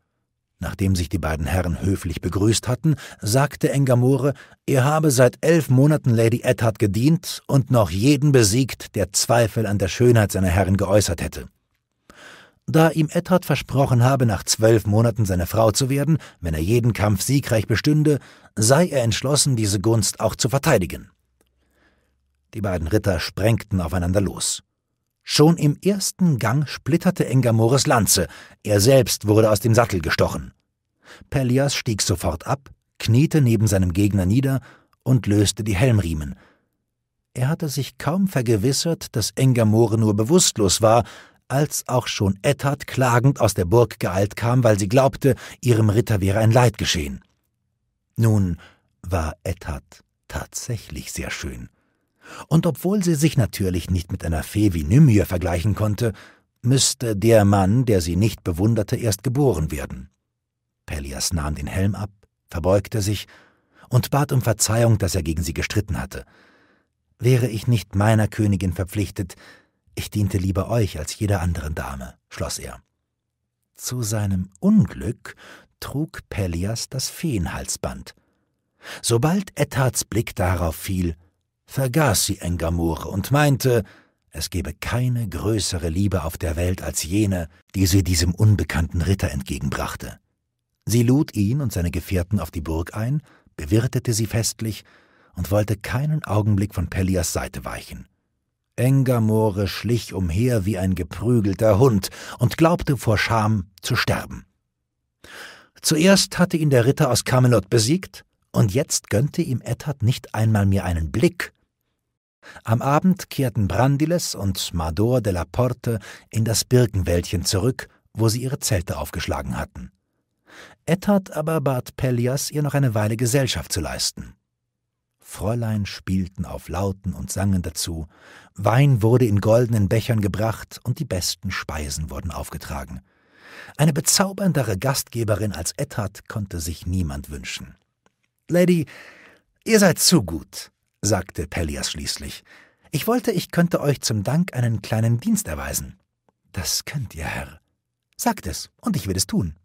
Nachdem sich die beiden Herren höflich begrüßt hatten, sagte Engamore, er habe seit elf Monaten Lady Ettard gedient und noch jeden besiegt, der Zweifel an der Schönheit seiner Herren geäußert hätte. Da ihm Edzard versprochen habe, nach zwölf Monaten seine Frau zu werden, wenn er jeden Kampf siegreich bestünde, sei er entschlossen, diese Gunst auch zu verteidigen. Die beiden Ritter sprengten aufeinander los. Schon im ersten Gang splitterte Engamores Lanze, er selbst wurde aus dem Sattel gestochen. Pellias stieg sofort ab, kniete neben seinem Gegner nieder und löste die Helmriemen. Er hatte sich kaum vergewissert, dass Engamore nur bewusstlos war, als auch schon Ettard klagend aus der Burg geeilt kam, weil sie glaubte, ihrem Ritter wäre ein Leid geschehen. Nun war Ettard tatsächlich sehr schön. Und obwohl sie sich natürlich nicht mit einer Fee wie Nymir vergleichen konnte, müsste der Mann, der sie nicht bewunderte, erst geboren werden. Pellias nahm den Helm ab, verbeugte sich und bat um Verzeihung, dass er gegen sie gestritten hatte. Wäre ich nicht meiner Königin verpflichtet, ich diente lieber euch als jeder anderen Dame, schloss er. Zu seinem Unglück trug Pellias das Feenhalsband. Sobald Ettards Blick darauf fiel, vergaß sie Engamore und meinte, es gebe keine größere Liebe auf der Welt als jene, die sie diesem unbekannten Ritter entgegenbrachte. Sie lud ihn und seine Gefährten auf die Burg ein, bewirtete sie festlich und wollte keinen Augenblick von Pellias Seite weichen. Engamore schlich umher wie ein geprügelter Hund und glaubte vor Scham zu sterben. Zuerst hatte ihn der Ritter aus Camelot besiegt, und jetzt gönnte ihm Eddard nicht einmal mehr einen Blick. Am Abend kehrten Brandiles und Mador de la Porte in das Birkenwäldchen zurück, wo sie ihre Zelte aufgeschlagen hatten. Eddard aber bat Pellias, ihr noch eine Weile Gesellschaft zu leisten. Fräulein spielten auf Lauten und sangen dazu, Wein wurde in goldenen Bechern gebracht und die besten Speisen wurden aufgetragen. Eine bezauberndere Gastgeberin als Edzard konnte sich niemand wünschen. Lady, ihr seid zu gut, sagte Pellias schließlich. Ich wollte, ich könnte euch zum Dank einen kleinen Dienst erweisen. Das könnt ihr, Herr. Sagt es, und ich will es tun.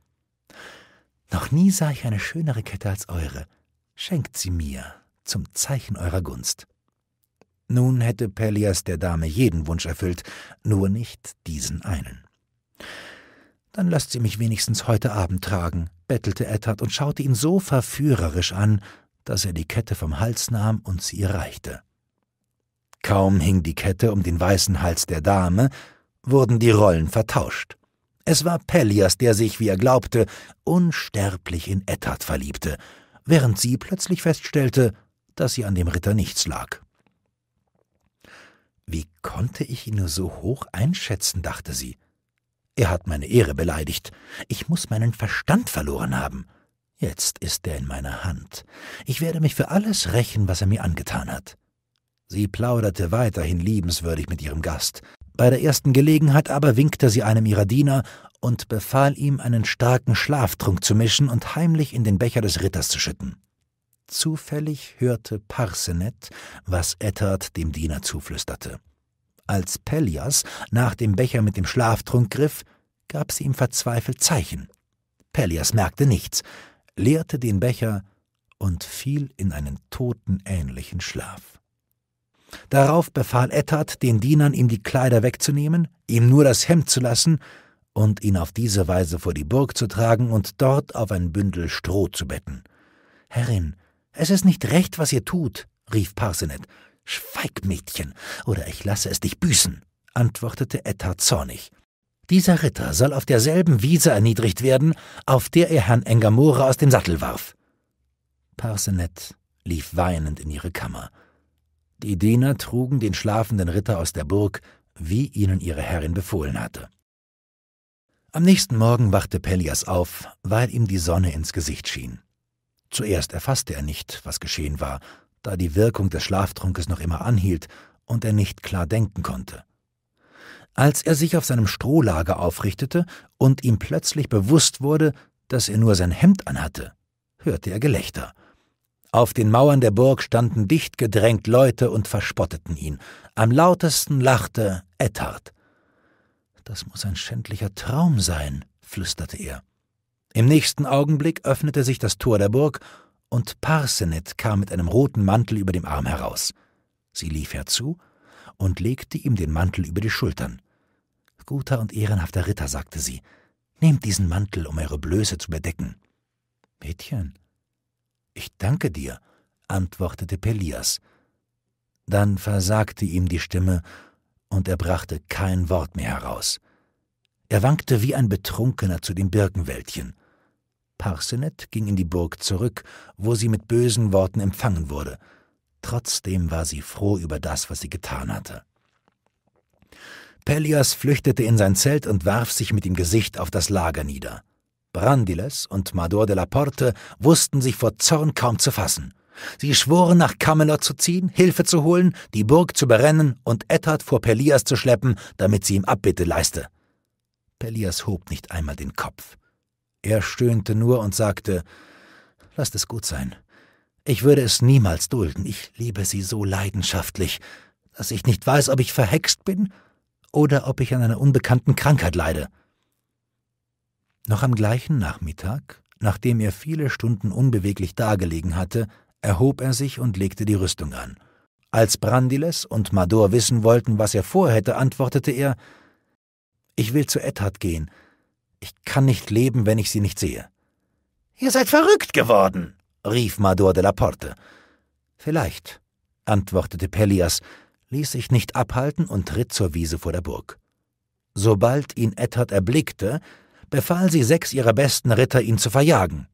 Noch nie sah ich eine schönere Kette als eure. Schenkt sie mir, zum Zeichen eurer Gunst. Nun hätte Pellias der Dame jeden Wunsch erfüllt, nur nicht diesen einen. Dann lasst sie mich wenigstens heute Abend tragen, bettelte Eddard und schaute ihn so verführerisch an, dass er die Kette vom Hals nahm und sie ihr reichte. Kaum hing die Kette um den weißen Hals der Dame, wurden die Rollen vertauscht. Es war Pellias, der sich, wie er glaubte, unsterblich in Eddard verliebte, während sie plötzlich feststellte, dass sie an dem Ritter nichts lag. Wie konnte ich ihn nur so hoch einschätzen, dachte sie. Er hat meine Ehre beleidigt. Ich muss meinen Verstand verloren haben. Jetzt ist er in meiner Hand. Ich werde mich für alles rächen, was er mir angetan hat. Sie plauderte weiterhin liebenswürdig mit ihrem Gast. Bei der ersten Gelegenheit aber winkte sie einem ihrer Diener und befahl ihm, einen starken Schlaftrunk zu mischen und heimlich in den Becher des Ritters zu schütten. Zufällig hörte Parsenet, was Ettard dem Diener zuflüsterte. Als Pellias nach dem Becher mit dem Schlaftrunk griff, gab sie ihm verzweifelt Zeichen. Pellias merkte nichts, leerte den Becher und fiel in einen totenähnlichen Schlaf. Darauf befahl Ettard den Dienern, ihm die Kleider wegzunehmen, ihm nur das Hemd zu lassen und ihn auf diese Weise vor die Burg zu tragen und dort auf ein Bündel Stroh zu betten. Herrin, es ist nicht recht, was ihr tut, rief Parsenet. Schweig, Mädchen, oder ich lasse es dich büßen, antwortete Etta zornig. Dieser Ritter soll auf derselben Wiese erniedrigt werden, auf der er Herrn Engamore aus dem Sattel warf. Parsenet lief weinend in ihre Kammer. Die Diener trugen den schlafenden Ritter aus der Burg, wie ihnen ihre Herrin befohlen hatte. Am nächsten Morgen wachte Pelias auf, weil ihm die Sonne ins Gesicht schien. Zuerst erfasste er nicht, was geschehen war, da die Wirkung des Schlaftrunkes noch immer anhielt und er nicht klar denken konnte. Als er sich auf seinem Strohlager aufrichtete und ihm plötzlich bewusst wurde, dass er nur sein Hemd anhatte, hörte er Gelächter. Auf den Mauern der Burg standen dicht gedrängt Leute und verspotteten ihn. Am lautesten lachte Ethard. Das muss ein schändlicher Traum sein, flüsterte er. Im nächsten Augenblick öffnete sich das Tor der Burg, und Parsenet kam mit einem roten Mantel über dem Arm heraus. Sie lief herzu und legte ihm den Mantel über die Schultern. Guter und ehrenhafter Ritter, sagte sie, nehmt diesen Mantel, um eure Blöße zu bedecken. Mädchen, ich danke dir, antwortete Pelias. Dann versagte ihm die Stimme, und er brachte kein Wort mehr heraus. Er wankte wie ein Betrunkener zu dem Birkenwäldchen. Parsenet ging in die Burg zurück, wo sie mit bösen Worten empfangen wurde. Trotzdem war sie froh über das, was sie getan hatte. Pelias flüchtete in sein Zelt und warf sich mit dem Gesicht auf das Lager nieder. Brandiles und Mador de la Porte wussten sich vor Zorn kaum zu fassen. Sie schworen, nach Camelot zu ziehen, Hilfe zu holen, die Burg zu berennen und Ettard vor Pelias zu schleppen, damit sie ihm Abbitte leiste. Pelias hob nicht einmal den Kopf. Er stöhnte nur und sagte Lasst es gut sein. Ich würde es niemals dulden. Ich liebe sie so leidenschaftlich, dass ich nicht weiß, ob ich verhext bin oder ob ich an einer unbekannten Krankheit leide. Noch am gleichen Nachmittag, nachdem er viele Stunden unbeweglich dagelegen hatte, erhob er sich und legte die Rüstung an. Als Brandiles und Mador wissen wollten, was er vorhätte, antwortete er Ich will zu Edzard gehen, ich kann nicht leben, wenn ich sie nicht sehe. Ihr seid verrückt geworden, rief Mador de la Porte. Vielleicht, antwortete Pellias, ließ sich nicht abhalten und ritt zur Wiese vor der Burg. Sobald ihn Edward erblickte, befahl sie sechs ihrer besten Ritter, ihn zu verjagen.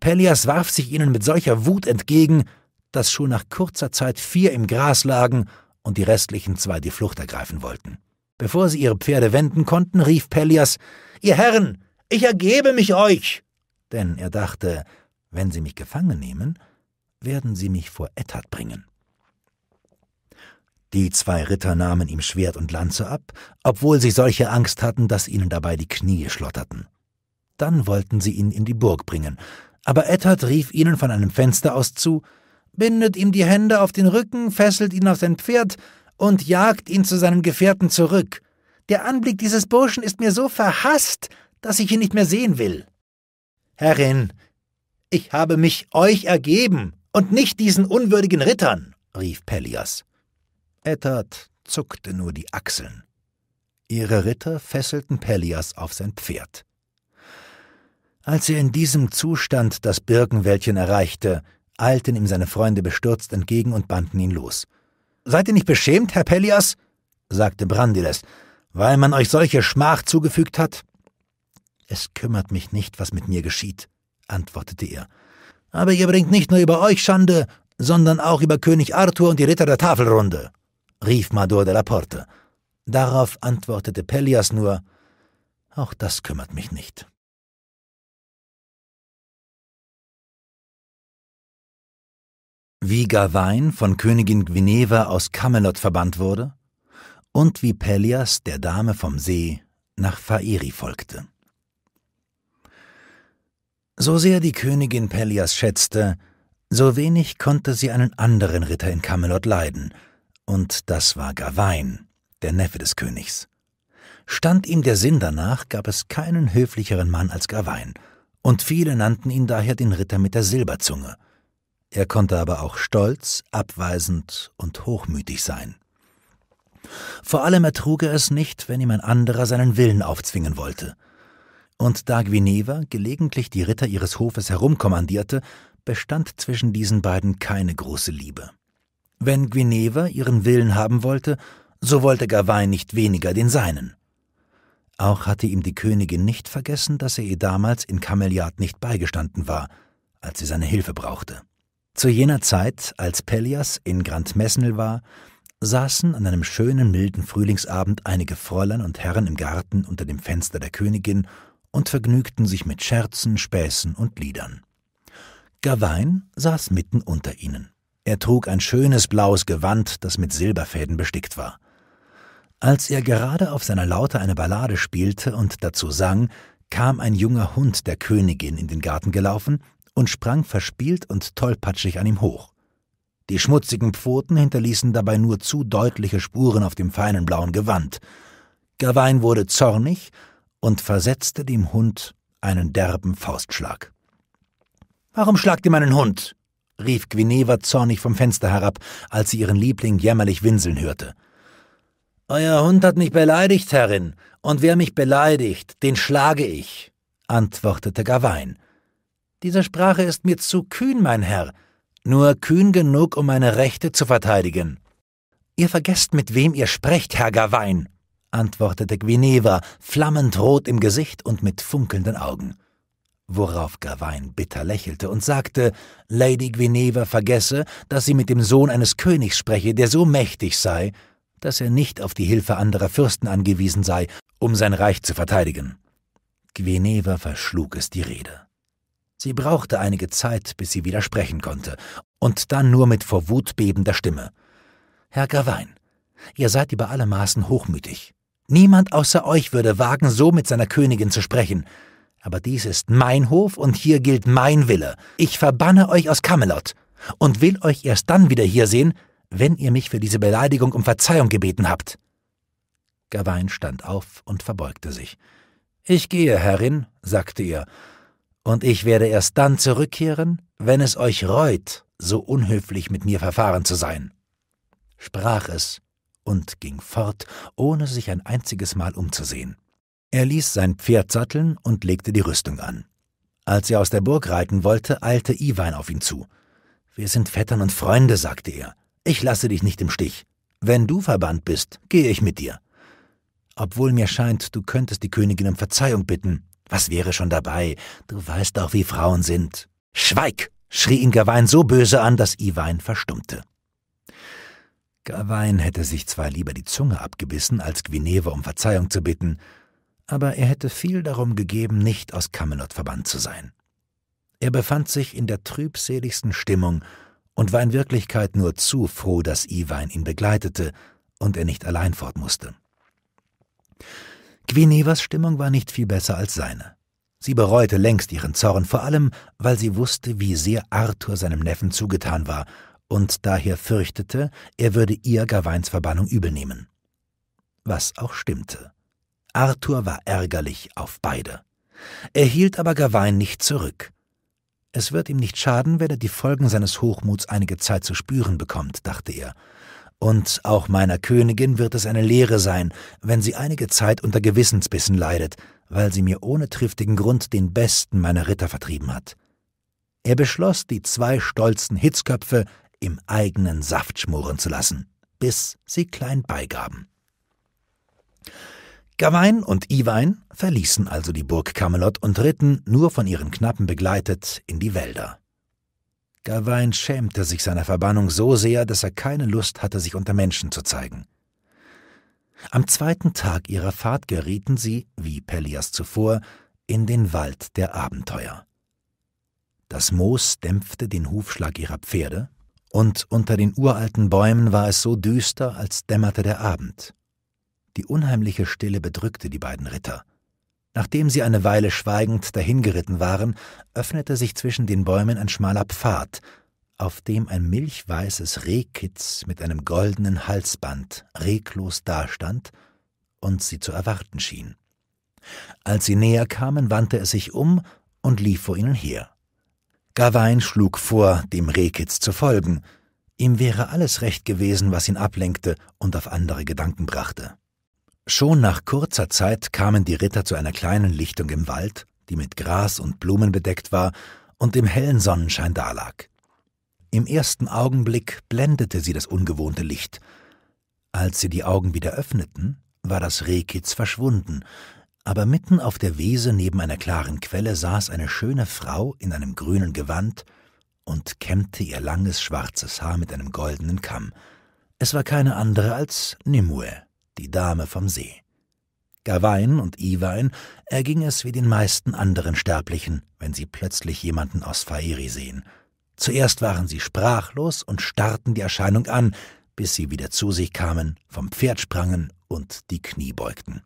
Pellias warf sich ihnen mit solcher Wut entgegen, dass schon nach kurzer Zeit vier im Gras lagen und die restlichen zwei die Flucht ergreifen wollten. Bevor sie ihre Pferde wenden konnten, rief Pellias Ihr Herren, ich ergebe mich euch! Denn er dachte, wenn sie mich gefangen nehmen, werden sie mich vor Ettard bringen. Die zwei Ritter nahmen ihm Schwert und Lanze ab, obwohl sie solche Angst hatten, dass ihnen dabei die Knie schlotterten. Dann wollten sie ihn in die Burg bringen, aber Ettard rief ihnen von einem Fenster aus zu Bindet ihm die Hände auf den Rücken, fesselt ihn auf sein Pferd und jagt ihn zu seinen Gefährten zurück. Der Anblick dieses Burschen ist mir so verhaßt, dass ich ihn nicht mehr sehen will. Herrin, ich habe mich euch ergeben und nicht diesen unwürdigen Rittern, rief Pellias. Ettard zuckte nur die Achseln. Ihre Ritter fesselten Pellias auf sein Pferd. Als er in diesem Zustand das Birkenwäldchen erreichte, eilten ihm seine Freunde bestürzt entgegen und banden ihn los. Seid ihr nicht beschämt, Herr Pellias? sagte Brandiles weil man euch solche Schmach zugefügt hat? Es kümmert mich nicht, was mit mir geschieht, antwortete er. Aber ihr bringt nicht nur über euch Schande, sondern auch über König Arthur und die Ritter der Tafelrunde, rief Mador de la Porte. Darauf antwortete Pellias nur, auch das kümmert mich nicht. Wie Gawain von Königin Guineva aus Camelot verbannt wurde, und wie Pelias der Dame vom See nach Fairi folgte. So sehr die Königin Pelias schätzte, so wenig konnte sie einen anderen Ritter in Camelot leiden, und das war Gawain, der Neffe des Königs. Stand ihm der Sinn danach, gab es keinen höflicheren Mann als Gawain, und viele nannten ihn daher den Ritter mit der Silberzunge. Er konnte aber auch stolz, abweisend und hochmütig sein. Vor allem ertrug er es nicht, wenn ihm ein anderer seinen Willen aufzwingen wollte. Und da Gwineva gelegentlich die Ritter ihres Hofes herumkommandierte, bestand zwischen diesen beiden keine große Liebe. Wenn Gwineva ihren Willen haben wollte, so wollte Gawain nicht weniger den seinen. Auch hatte ihm die Königin nicht vergessen, dass er ihr damals in Kameliat nicht beigestanden war, als sie seine Hilfe brauchte. Zu jener Zeit, als Pellias in Grand Messnel war, saßen an einem schönen, milden Frühlingsabend einige Fräulein und Herren im Garten unter dem Fenster der Königin und vergnügten sich mit Scherzen, Späßen und Liedern. Gawain saß mitten unter ihnen. Er trug ein schönes blaues Gewand, das mit Silberfäden bestickt war. Als er gerade auf seiner Laute eine Ballade spielte und dazu sang, kam ein junger Hund der Königin in den Garten gelaufen und sprang verspielt und tollpatschig an ihm hoch. Die schmutzigen Pfoten hinterließen dabei nur zu deutliche Spuren auf dem feinen blauen Gewand. Gawain wurde zornig und versetzte dem Hund einen derben Faustschlag. Warum schlagt ihr meinen Hund? rief Guineva zornig vom Fenster herab, als sie ihren Liebling jämmerlich winseln hörte. Euer Hund hat mich beleidigt, Herrin, und wer mich beleidigt, den schlage ich, antwortete Gawain. Diese Sprache ist mir zu kühn, mein Herr, nur kühn genug, um meine Rechte zu verteidigen. Ihr vergesst, mit wem ihr sprecht, Herr Gawain, antwortete Guineva, flammend rot im Gesicht und mit funkelnden Augen. Worauf Gawain bitter lächelte und sagte, Lady Guineva vergesse, dass sie mit dem Sohn eines Königs spreche, der so mächtig sei, dass er nicht auf die Hilfe anderer Fürsten angewiesen sei, um sein Reich zu verteidigen. Guineva verschlug es die Rede. Sie brauchte einige Zeit, bis sie wieder sprechen konnte, und dann nur mit vor Wut bebender Stimme. Herr Gawain, ihr seid über alle Maßen hochmütig. Niemand außer euch würde wagen, so mit seiner Königin zu sprechen. Aber dies ist mein Hof und hier gilt mein Wille. Ich verbanne euch aus Camelot und will euch erst dann wieder hier sehen, wenn ihr mich für diese Beleidigung um Verzeihung gebeten habt. Gawain stand auf und verbeugte sich. Ich gehe, Herrin, sagte er, und ich werde erst dann zurückkehren, wenn es euch reut, so unhöflich mit mir verfahren zu sein. Sprach es und ging fort, ohne sich ein einziges Mal umzusehen. Er ließ sein Pferd satteln und legte die Rüstung an. Als er aus der Burg reiten wollte, eilte Iwein auf ihn zu. Wir sind Vettern und Freunde, sagte er. Ich lasse dich nicht im Stich. Wenn du verbannt bist, gehe ich mit dir. Obwohl mir scheint, du könntest die Königin um Verzeihung bitten, was wäre schon dabei? Du weißt doch, wie Frauen sind. Schweig! schrie ihn Gawain so böse an, dass Iwein verstummte. Gawain hätte sich zwar lieber die Zunge abgebissen, als Gwineve um Verzeihung zu bitten, aber er hätte viel darum gegeben, nicht aus Camelot verbannt zu sein. Er befand sich in der trübseligsten Stimmung und war in Wirklichkeit nur zu froh, dass Iwein ihn begleitete und er nicht allein fort musste. Quinevas Stimmung war nicht viel besser als seine. Sie bereute längst ihren Zorn, vor allem, weil sie wusste, wie sehr Arthur seinem Neffen zugetan war und daher fürchtete, er würde ihr Gawains Verbannung übelnehmen. Was auch stimmte. Arthur war ärgerlich auf beide. Er hielt aber Gawain nicht zurück. Es wird ihm nicht schaden, wenn er die Folgen seines Hochmuts einige Zeit zu spüren bekommt, dachte er. Und auch meiner Königin wird es eine Lehre sein, wenn sie einige Zeit unter Gewissensbissen leidet, weil sie mir ohne triftigen Grund den besten meiner Ritter vertrieben hat. Er beschloss, die zwei stolzen Hitzköpfe im eigenen Saft schmoren zu lassen, bis sie klein beigaben. Gawain und Iwein verließen also die Burg Camelot und ritten, nur von ihren Knappen begleitet, in die Wälder. Gawain schämte sich seiner Verbannung so sehr, dass er keine Lust hatte, sich unter Menschen zu zeigen. Am zweiten Tag ihrer Fahrt gerieten sie, wie Pelias zuvor, in den Wald der Abenteuer. Das Moos dämpfte den Hufschlag ihrer Pferde, und unter den uralten Bäumen war es so düster, als dämmerte der Abend. Die unheimliche Stille bedrückte die beiden Ritter – Nachdem sie eine Weile schweigend dahingeritten waren, öffnete sich zwischen den Bäumen ein schmaler Pfad, auf dem ein milchweißes Rehkitz mit einem goldenen Halsband reglos dastand und sie zu erwarten schien. Als sie näher kamen, wandte es sich um und lief vor ihnen her. Gawain schlug vor, dem Rehkitz zu folgen. Ihm wäre alles recht gewesen, was ihn ablenkte und auf andere Gedanken brachte. Schon nach kurzer Zeit kamen die Ritter zu einer kleinen Lichtung im Wald, die mit Gras und Blumen bedeckt war und im hellen Sonnenschein dalag. Im ersten Augenblick blendete sie das ungewohnte Licht. Als sie die Augen wieder öffneten, war das Rehkitz verschwunden, aber mitten auf der Wiese neben einer klaren Quelle saß eine schöne Frau in einem grünen Gewand und kämmte ihr langes schwarzes Haar mit einem goldenen Kamm. Es war keine andere als Nimue die Dame vom See. Gawain und Iwein erging es wie den meisten anderen Sterblichen, wenn sie plötzlich jemanden aus Fairi sehen. Zuerst waren sie sprachlos und starrten die Erscheinung an, bis sie wieder zu sich kamen, vom Pferd sprangen und die Knie beugten.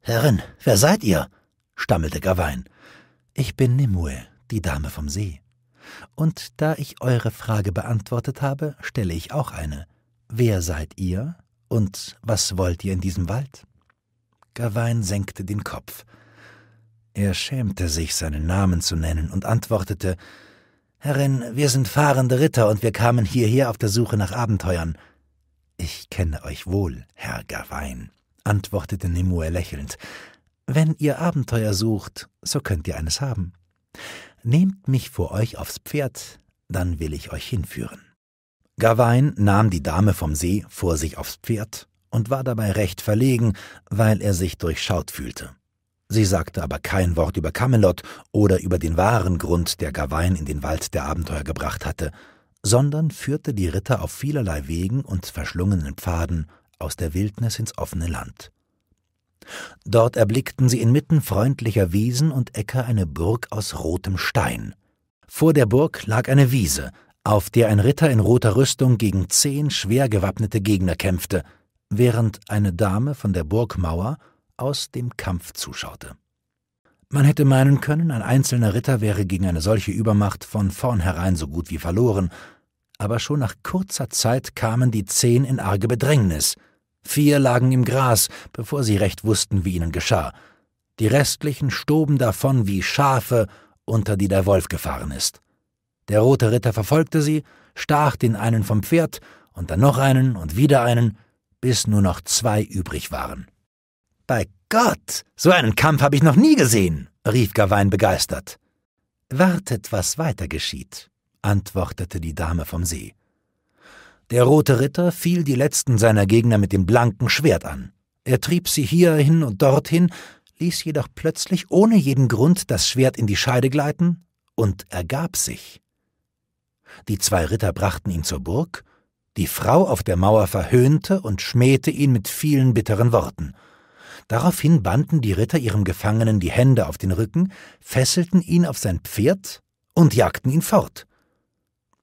Herrin, wer seid ihr? stammelte Gawain. Ich bin Nimue, die Dame vom See. Und da ich eure Frage beantwortet habe, stelle ich auch eine. Wer seid ihr? Und was wollt ihr in diesem Wald? Gawain senkte den Kopf. Er schämte sich, seinen Namen zu nennen, und antwortete Herrin, wir sind fahrende Ritter und wir kamen hierher auf der Suche nach Abenteuern. Ich kenne euch wohl, Herr Gawain, antwortete Nimue lächelnd. Wenn ihr Abenteuer sucht, so könnt ihr eines haben. Nehmt mich vor euch aufs Pferd, dann will ich euch hinführen. Gawain nahm die Dame vom See vor sich aufs Pferd und war dabei recht verlegen, weil er sich durchschaut fühlte. Sie sagte aber kein Wort über Camelot oder über den wahren Grund, der Gawain in den Wald der Abenteuer gebracht hatte, sondern führte die Ritter auf vielerlei Wegen und verschlungenen Pfaden aus der Wildnis ins offene Land. Dort erblickten sie inmitten freundlicher Wiesen und Äcker eine Burg aus rotem Stein. Vor der Burg lag eine Wiese, auf der ein Ritter in roter Rüstung gegen zehn schwer gewappnete Gegner kämpfte, während eine Dame von der Burgmauer aus dem Kampf zuschaute. Man hätte meinen können, ein einzelner Ritter wäre gegen eine solche Übermacht von vornherein so gut wie verloren, aber schon nach kurzer Zeit kamen die zehn in arge Bedrängnis. Vier lagen im Gras, bevor sie recht wussten, wie ihnen geschah. Die restlichen stoben davon wie Schafe, unter die der Wolf gefahren ist. Der rote Ritter verfolgte sie, stach den einen vom Pferd und dann noch einen und wieder einen, bis nur noch zwei übrig waren. Bei Gott, so einen Kampf habe ich noch nie gesehen, rief Gawain begeistert. Wartet, was weiter geschieht, antwortete die Dame vom See. Der rote Ritter fiel die letzten seiner Gegner mit dem blanken Schwert an. Er trieb sie hierhin und dorthin, ließ jedoch plötzlich ohne jeden Grund das Schwert in die Scheide gleiten und ergab sich die zwei Ritter brachten ihn zur Burg, die Frau auf der Mauer verhöhnte und schmähte ihn mit vielen bitteren Worten. Daraufhin banden die Ritter ihrem Gefangenen die Hände auf den Rücken, fesselten ihn auf sein Pferd und jagten ihn fort.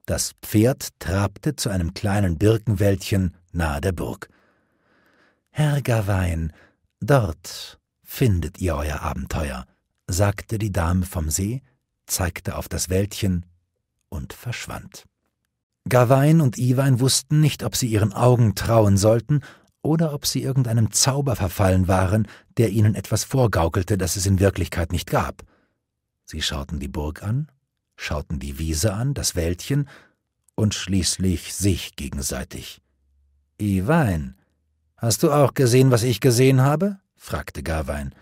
Das Pferd trabte zu einem kleinen Birkenwäldchen nahe der Burg. Herr Gawain, dort findet ihr euer Abenteuer, sagte die Dame vom See, zeigte auf das Wäldchen und verschwand. Gawain und Iwein wussten nicht, ob sie ihren Augen trauen sollten oder ob sie irgendeinem Zauber verfallen waren, der ihnen etwas vorgaukelte, das es in Wirklichkeit nicht gab. Sie schauten die Burg an, schauten die Wiese an, das Wäldchen und schließlich sich gegenseitig. Iwein, hast du auch gesehen, was ich gesehen habe? fragte Gawain.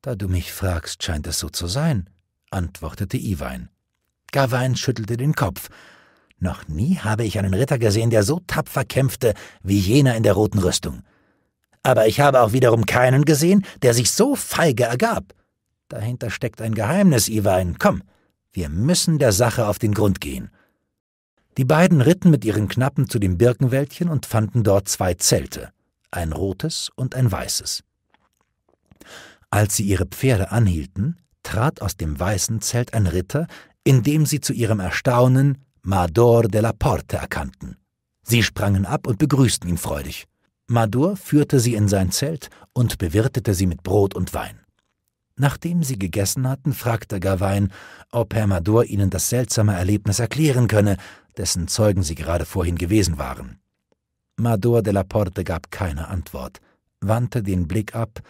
Da du mich fragst, scheint es so zu sein, antwortete Iwein. Gawain schüttelte den Kopf. Noch nie habe ich einen Ritter gesehen, der so tapfer kämpfte wie jener in der roten Rüstung. Aber ich habe auch wiederum keinen gesehen, der sich so feige ergab. Dahinter steckt ein Geheimnis, Iwein. Komm, wir müssen der Sache auf den Grund gehen. Die beiden ritten mit ihren Knappen zu dem Birkenwäldchen und fanden dort zwei Zelte, ein rotes und ein weißes. Als sie ihre Pferde anhielten, trat aus dem weißen Zelt ein Ritter, indem sie zu ihrem Erstaunen Mador de la Porte erkannten. Sie sprangen ab und begrüßten ihn freudig. Mador führte sie in sein Zelt und bewirtete sie mit Brot und Wein. Nachdem sie gegessen hatten, fragte Gawain, ob Herr Mador ihnen das seltsame Erlebnis erklären könne, dessen Zeugen sie gerade vorhin gewesen waren. Mador de la Porte gab keine Antwort, wandte den Blick ab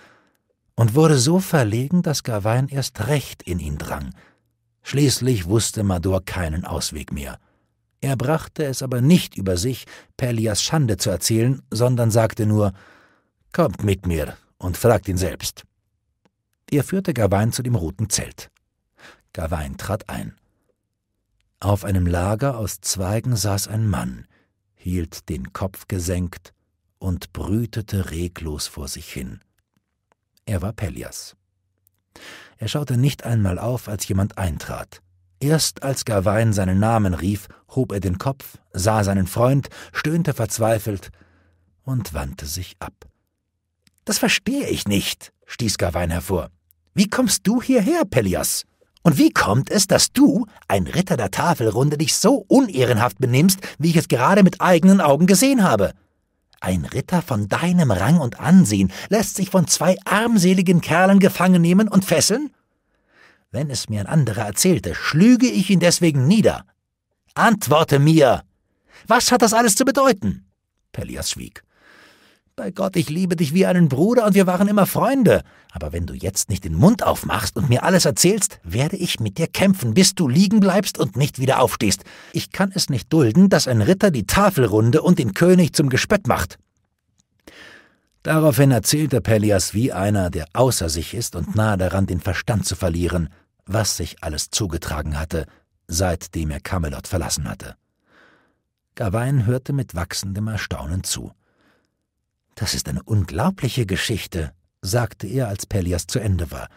und wurde so verlegen, dass Gawain erst recht in ihn drang – Schließlich wusste Mador keinen Ausweg mehr. Er brachte es aber nicht über sich, Pelias Schande zu erzählen, sondern sagte nur: Kommt mit mir und fragt ihn selbst. Er führte Gawain zu dem roten Zelt. Gawain trat ein. Auf einem Lager aus Zweigen saß ein Mann, hielt den Kopf gesenkt und brütete reglos vor sich hin. Er war Pelias. Er schaute nicht einmal auf, als jemand eintrat. Erst als Gawain seinen Namen rief, hob er den Kopf, sah seinen Freund, stöhnte verzweifelt und wandte sich ab. Das verstehe ich nicht, stieß Gawain hervor. Wie kommst du hierher, Pelias? Und wie kommt es, dass du, ein Ritter der Tafelrunde, dich so unehrenhaft benimmst, wie ich es gerade mit eigenen Augen gesehen habe? Ein Ritter von deinem Rang und Ansehen lässt sich von zwei armseligen Kerlen gefangen nehmen und fesseln? Wenn es mir ein anderer erzählte, schlüge ich ihn deswegen nieder. Antworte mir! Was hat das alles zu bedeuten? Pellias schwieg. Bei Gott, ich liebe dich wie einen Bruder und wir waren immer Freunde. Aber wenn du jetzt nicht den Mund aufmachst und mir alles erzählst, werde ich mit dir kämpfen, bis du liegen bleibst und nicht wieder aufstehst. Ich kann es nicht dulden, dass ein Ritter die Tafelrunde und den König zum Gespött macht. Daraufhin erzählte Pellias wie einer, der außer sich ist und nahe daran, den Verstand zu verlieren, was sich alles zugetragen hatte, seitdem er Camelot verlassen hatte. Gawain hörte mit wachsendem Erstaunen zu. Das ist eine unglaubliche Geschichte, sagte er, als Pellias zu Ende war.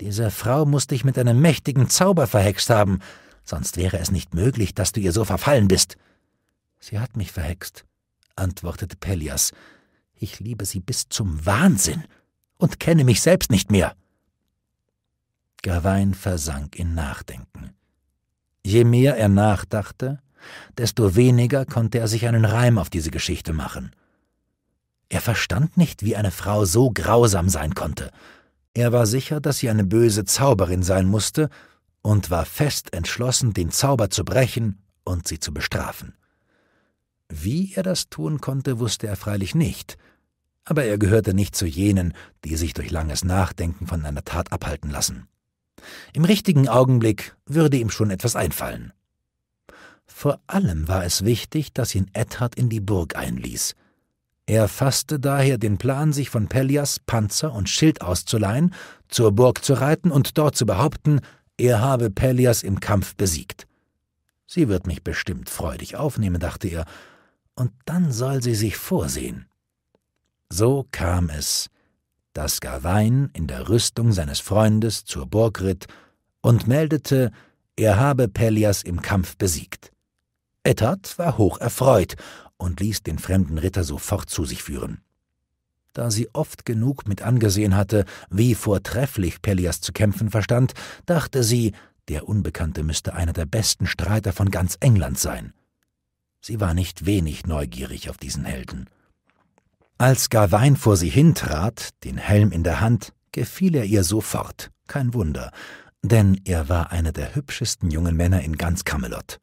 Diese Frau muß dich mit einem mächtigen Zauber verhext haben, sonst wäre es nicht möglich, dass du ihr so verfallen bist. Sie hat mich verhext, antwortete Pellias. Ich liebe sie bis zum Wahnsinn und kenne mich selbst nicht mehr. Gawain versank in Nachdenken. Je mehr er nachdachte, desto weniger konnte er sich einen Reim auf diese Geschichte machen. Er verstand nicht, wie eine Frau so grausam sein konnte. Er war sicher, dass sie eine böse Zauberin sein musste und war fest entschlossen, den Zauber zu brechen und sie zu bestrafen. Wie er das tun konnte, wusste er freilich nicht, aber er gehörte nicht zu jenen, die sich durch langes Nachdenken von einer Tat abhalten lassen. Im richtigen Augenblick würde ihm schon etwas einfallen. Vor allem war es wichtig, dass ihn Edhard in die Burg einließ – er fasste daher den Plan, sich von Pellias Panzer und Schild auszuleihen, zur Burg zu reiten und dort zu behaupten, er habe Pellias im Kampf besiegt. Sie wird mich bestimmt freudig aufnehmen, dachte er, und dann soll sie sich vorsehen. So kam es, dass Gawain in der Rüstung seines Freundes zur Burg ritt und meldete, er habe Pellias im Kampf besiegt. Eddard war hoch erfreut und ließ den fremden Ritter sofort zu sich führen. Da sie oft genug mit angesehen hatte, wie vortrefflich Pelias zu kämpfen verstand, dachte sie, der Unbekannte müsste einer der besten Streiter von ganz England sein. Sie war nicht wenig neugierig auf diesen Helden. Als Gawain vor sie hintrat, den Helm in der Hand, gefiel er ihr sofort, kein Wunder, denn er war einer der hübschesten jungen Männer in ganz Camelot.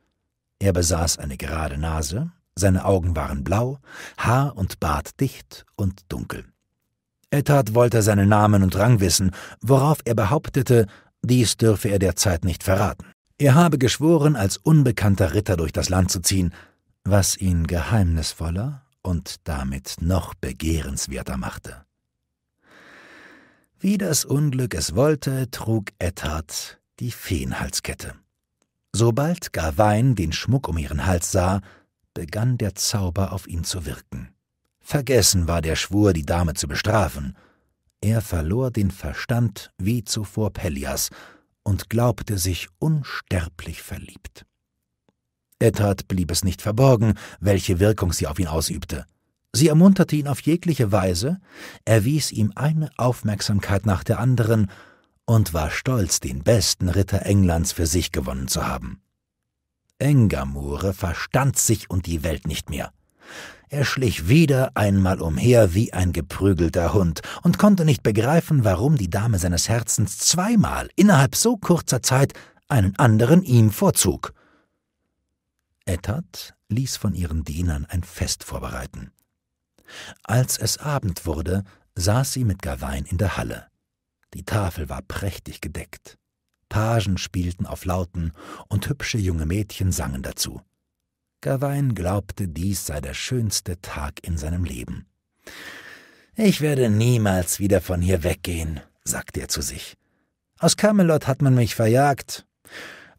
Er besaß eine gerade Nase, seine Augen waren blau, Haar und Bart dicht und dunkel. Etat wollte seinen Namen und Rang wissen, worauf er behauptete, dies dürfe er derzeit nicht verraten. Er habe geschworen, als unbekannter Ritter durch das Land zu ziehen, was ihn geheimnisvoller und damit noch begehrenswerter machte. Wie das Unglück es wollte, trug Eddard die Feenhalskette. Sobald Gawain den Schmuck um ihren Hals sah, begann der Zauber auf ihn zu wirken. Vergessen war der Schwur, die Dame zu bestrafen. Er verlor den Verstand wie zuvor Pellias und glaubte sich unsterblich verliebt. Eddard blieb es nicht verborgen, welche Wirkung sie auf ihn ausübte. Sie ermunterte ihn auf jegliche Weise, erwies ihm eine Aufmerksamkeit nach der anderen und war stolz, den besten Ritter Englands für sich gewonnen zu haben. Engamure verstand sich und die Welt nicht mehr. Er schlich wieder einmal umher wie ein geprügelter Hund und konnte nicht begreifen, warum die Dame seines Herzens zweimal innerhalb so kurzer Zeit einen anderen ihm vorzog. Ettard ließ von ihren Dienern ein Fest vorbereiten. Als es Abend wurde, saß sie mit Gawain in der Halle. Die Tafel war prächtig gedeckt. Pagen spielten auf Lauten und hübsche junge Mädchen sangen dazu. Gawain glaubte, dies sei der schönste Tag in seinem Leben. Ich werde niemals wieder von hier weggehen, sagte er zu sich. Aus Camelot hat man mich verjagt.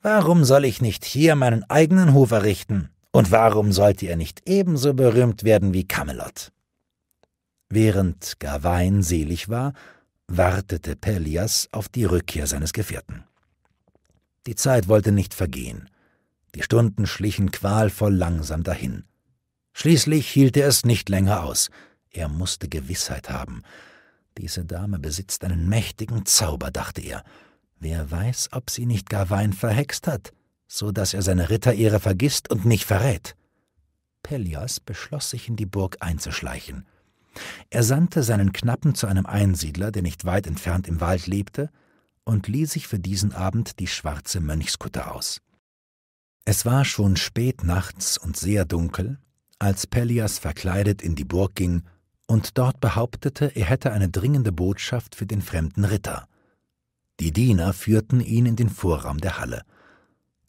Warum soll ich nicht hier meinen eigenen Hof errichten? Und warum sollte er nicht ebenso berühmt werden wie Camelot? Während Gawain selig war, wartete Pelias auf die Rückkehr seines Gefährten. Die Zeit wollte nicht vergehen. Die Stunden schlichen qualvoll langsam dahin. Schließlich hielt er es nicht länger aus. Er musste Gewissheit haben. Diese Dame besitzt einen mächtigen Zauber, dachte er. Wer weiß, ob sie nicht gar Wein verhext hat, so dass er seine Ritterehre vergisst und nicht verrät. Pelias beschloss, sich in die Burg einzuschleichen. Er sandte seinen Knappen zu einem Einsiedler, der nicht weit entfernt im Wald lebte, und lieh sich für diesen Abend die schwarze Mönchskutte aus. Es war schon spät nachts und sehr dunkel, als Pellias verkleidet in die Burg ging und dort behauptete, er hätte eine dringende Botschaft für den fremden Ritter. Die Diener führten ihn in den Vorraum der Halle.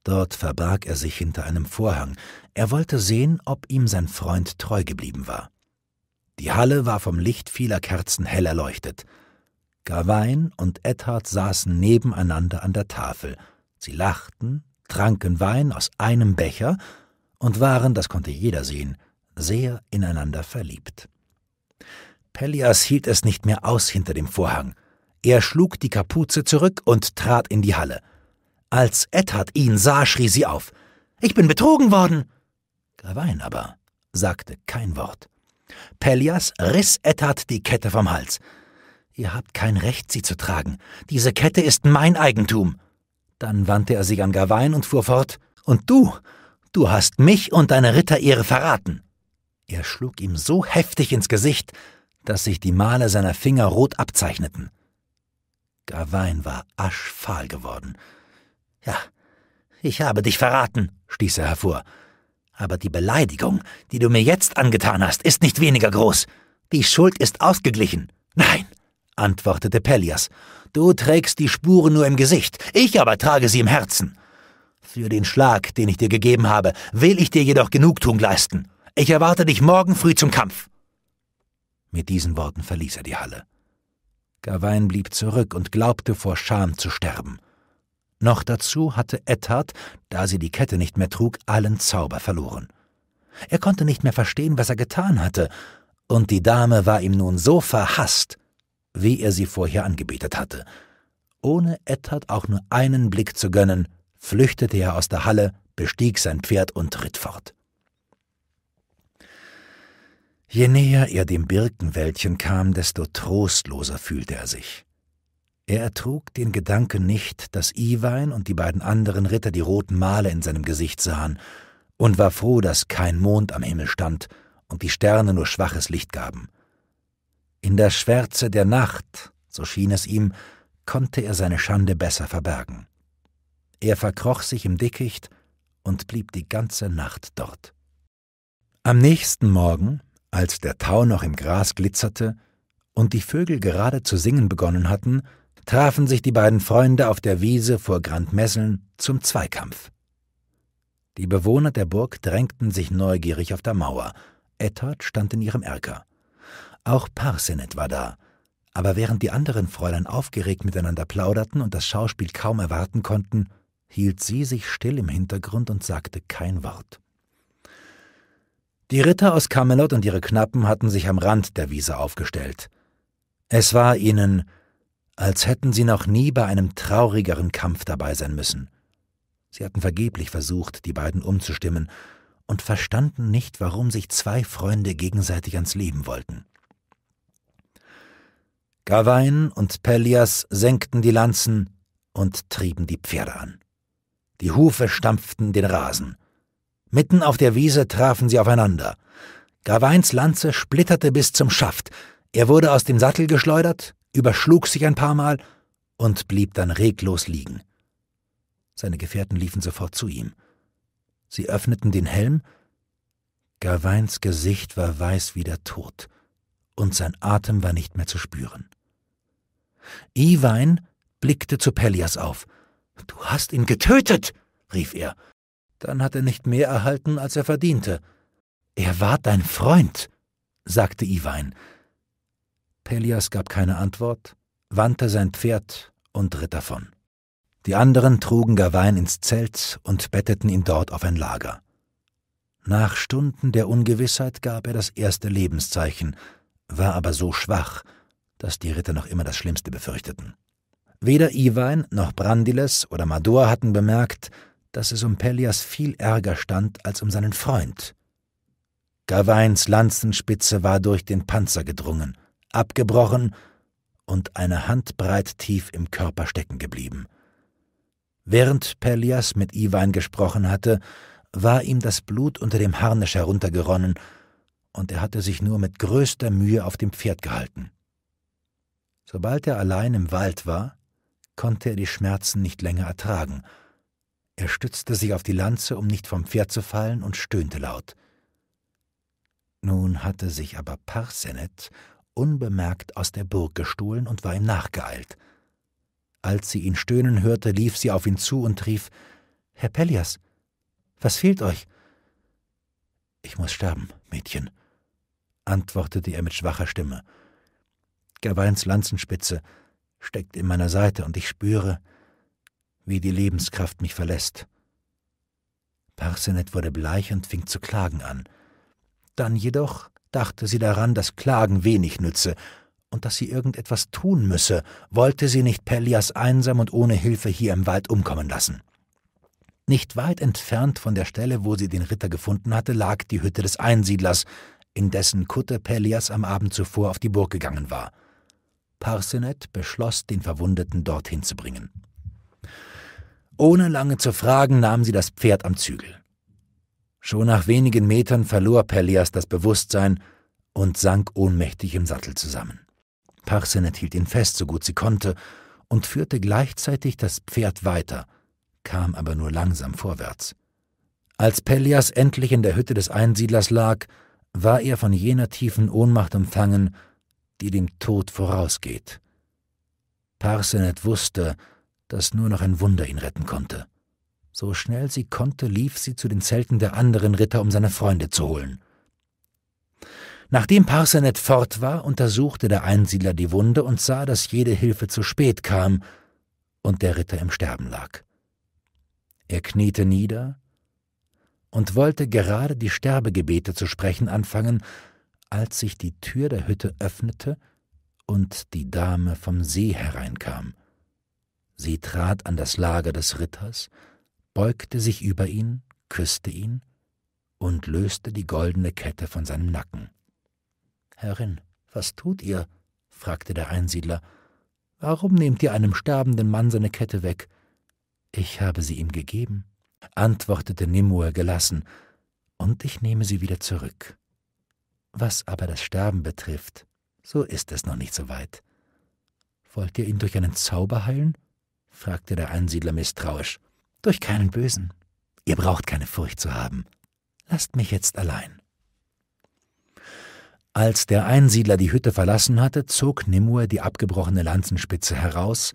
Dort verbarg er sich hinter einem Vorhang. Er wollte sehen, ob ihm sein Freund treu geblieben war. Die Halle war vom Licht vieler Kerzen hell erleuchtet. Gawain und Edhard saßen nebeneinander an der Tafel. Sie lachten, tranken Wein aus einem Becher und waren, das konnte jeder sehen, sehr ineinander verliebt. Pellias hielt es nicht mehr aus hinter dem Vorhang. Er schlug die Kapuze zurück und trat in die Halle. Als Edhard ihn sah, schrie sie auf. Ich bin betrogen worden! Gawain aber sagte kein Wort. Pellias riss Edhard die Kette vom Hals. Ihr habt kein Recht, sie zu tragen. Diese Kette ist mein Eigentum. Dann wandte er sich an Gawain und fuhr fort. Und du, du hast mich und deine Ritterehre verraten. Er schlug ihm so heftig ins Gesicht, dass sich die Male seiner Finger rot abzeichneten. Gawain war aschfahl geworden. Ja, ich habe dich verraten, stieß er hervor. Aber die Beleidigung, die du mir jetzt angetan hast, ist nicht weniger groß. Die Schuld ist ausgeglichen. Nein, antwortete Pellias. Du trägst die Spuren nur im Gesicht, ich aber trage sie im Herzen. Für den Schlag, den ich dir gegeben habe, will ich dir jedoch Genugtuung leisten. Ich erwarte dich morgen früh zum Kampf. Mit diesen Worten verließ er die Halle. Gawain blieb zurück und glaubte vor Scham zu sterben. Noch dazu hatte Edzard, da sie die Kette nicht mehr trug, allen Zauber verloren. Er konnte nicht mehr verstehen, was er getan hatte, und die Dame war ihm nun so verhaßt, wie er sie vorher angebetet hatte. Ohne Edzard auch nur einen Blick zu gönnen, flüchtete er aus der Halle, bestieg sein Pferd und ritt fort. Je näher er dem Birkenwäldchen kam, desto trostloser fühlte er sich. Er ertrug den Gedanken nicht, dass Iwein und die beiden anderen Ritter die roten Male in seinem Gesicht sahen, und war froh, dass kein Mond am Himmel stand und die Sterne nur schwaches Licht gaben. In der Schwärze der Nacht, so schien es ihm, konnte er seine Schande besser verbergen. Er verkroch sich im Dickicht und blieb die ganze Nacht dort. Am nächsten Morgen, als der Tau noch im Gras glitzerte und die Vögel gerade zu singen begonnen hatten, trafen sich die beiden Freunde auf der Wiese vor Grand Messeln zum Zweikampf. Die Bewohner der Burg drängten sich neugierig auf der Mauer. Edward stand in ihrem Erker. Auch Parsenet war da. Aber während die anderen Fräulein aufgeregt miteinander plauderten und das Schauspiel kaum erwarten konnten, hielt sie sich still im Hintergrund und sagte kein Wort. Die Ritter aus Camelot und ihre Knappen hatten sich am Rand der Wiese aufgestellt. Es war ihnen, als hätten sie noch nie bei einem traurigeren Kampf dabei sein müssen. Sie hatten vergeblich versucht, die beiden umzustimmen und verstanden nicht, warum sich zwei Freunde gegenseitig ans Leben wollten. Gawain und Pellias senkten die Lanzen und trieben die Pferde an. Die Hufe stampften den Rasen. Mitten auf der Wiese trafen sie aufeinander. Gawains Lanze splitterte bis zum Schaft. Er wurde aus dem Sattel geschleudert, überschlug sich ein paar Mal und blieb dann reglos liegen. Seine Gefährten liefen sofort zu ihm. Sie öffneten den Helm. Gawains Gesicht war weiß wie der Tod, und sein Atem war nicht mehr zu spüren. Iwein blickte zu Pellias auf. Du hast ihn getötet, rief er. Dann hat er nicht mehr erhalten, als er verdiente. Er war dein Freund, sagte Iwein. Pellias gab keine Antwort, wandte sein Pferd und ritt davon. Die anderen trugen Gawain ins Zelt und betteten ihn dort auf ein Lager. Nach Stunden der Ungewissheit gab er das erste Lebenszeichen, war aber so schwach, dass die Ritter noch immer das Schlimmste befürchteten. Weder Iwein noch Brandiles oder Mador hatten bemerkt, dass es um Pellias viel ärger stand als um seinen Freund. Gawains Lanzenspitze war durch den Panzer gedrungen, abgebrochen und eine Handbreit tief im Körper stecken geblieben. Während Pellias mit Iwein gesprochen hatte, war ihm das Blut unter dem Harnisch heruntergeronnen, und er hatte sich nur mit größter Mühe auf dem Pferd gehalten. Sobald er allein im Wald war, konnte er die Schmerzen nicht länger ertragen. Er stützte sich auf die Lanze, um nicht vom Pferd zu fallen, und stöhnte laut. Nun hatte sich aber Parsenet unbemerkt aus der Burg gestohlen und war ihm nachgeeilt. Als sie ihn stöhnen hörte, lief sie auf ihn zu und rief Herr Pellias, was fehlt euch? Ich muss sterben, Mädchen, antwortete er mit schwacher Stimme Gawains Lanzenspitze steckt in meiner Seite und ich spüre, wie die Lebenskraft mich verlässt. Parsenet wurde bleich und fing zu klagen an. Dann jedoch dachte sie daran, dass Klagen wenig nütze und dass sie irgendetwas tun müsse, wollte sie nicht Pellias einsam und ohne Hilfe hier im Wald umkommen lassen. Nicht weit entfernt von der Stelle, wo sie den Ritter gefunden hatte, lag die Hütte des Einsiedlers, in dessen Kutte Pellias am Abend zuvor auf die Burg gegangen war. Parsenet beschloss, den Verwundeten dorthin zu bringen. Ohne lange zu fragen, nahm sie das Pferd am Zügel. Schon nach wenigen Metern verlor Pelias das Bewusstsein und sank ohnmächtig im Sattel zusammen. Parsenet hielt ihn fest, so gut sie konnte, und führte gleichzeitig das Pferd weiter, kam aber nur langsam vorwärts. Als Pelias endlich in der Hütte des Einsiedlers lag, war er von jener tiefen Ohnmacht umfangen, die dem Tod vorausgeht. Parsenet wusste, dass nur noch ein Wunder ihn retten konnte. So schnell sie konnte, lief sie zu den Zelten der anderen Ritter, um seine Freunde zu holen. Nachdem Parsenet fort war, untersuchte der Einsiedler die Wunde und sah, dass jede Hilfe zu spät kam und der Ritter im Sterben lag. Er kniete nieder und wollte gerade die Sterbegebete zu sprechen anfangen, als sich die Tür der Hütte öffnete und die Dame vom See hereinkam. Sie trat an das Lager des Ritters, beugte sich über ihn, küsste ihn und löste die goldene Kette von seinem Nacken. Herrin, was tut ihr? fragte der Einsiedler. Warum nehmt ihr einem sterbenden Mann seine Kette weg? Ich habe sie ihm gegeben, antwortete Nimue gelassen, und ich nehme sie wieder zurück. Was aber das Sterben betrifft, so ist es noch nicht so weit. Wollt ihr ihn durch einen Zauber heilen? fragte der Einsiedler misstrauisch. Durch keinen Bösen. Ihr braucht keine Furcht zu haben. Lasst mich jetzt allein. Als der Einsiedler die Hütte verlassen hatte, zog Nimue die abgebrochene Lanzenspitze heraus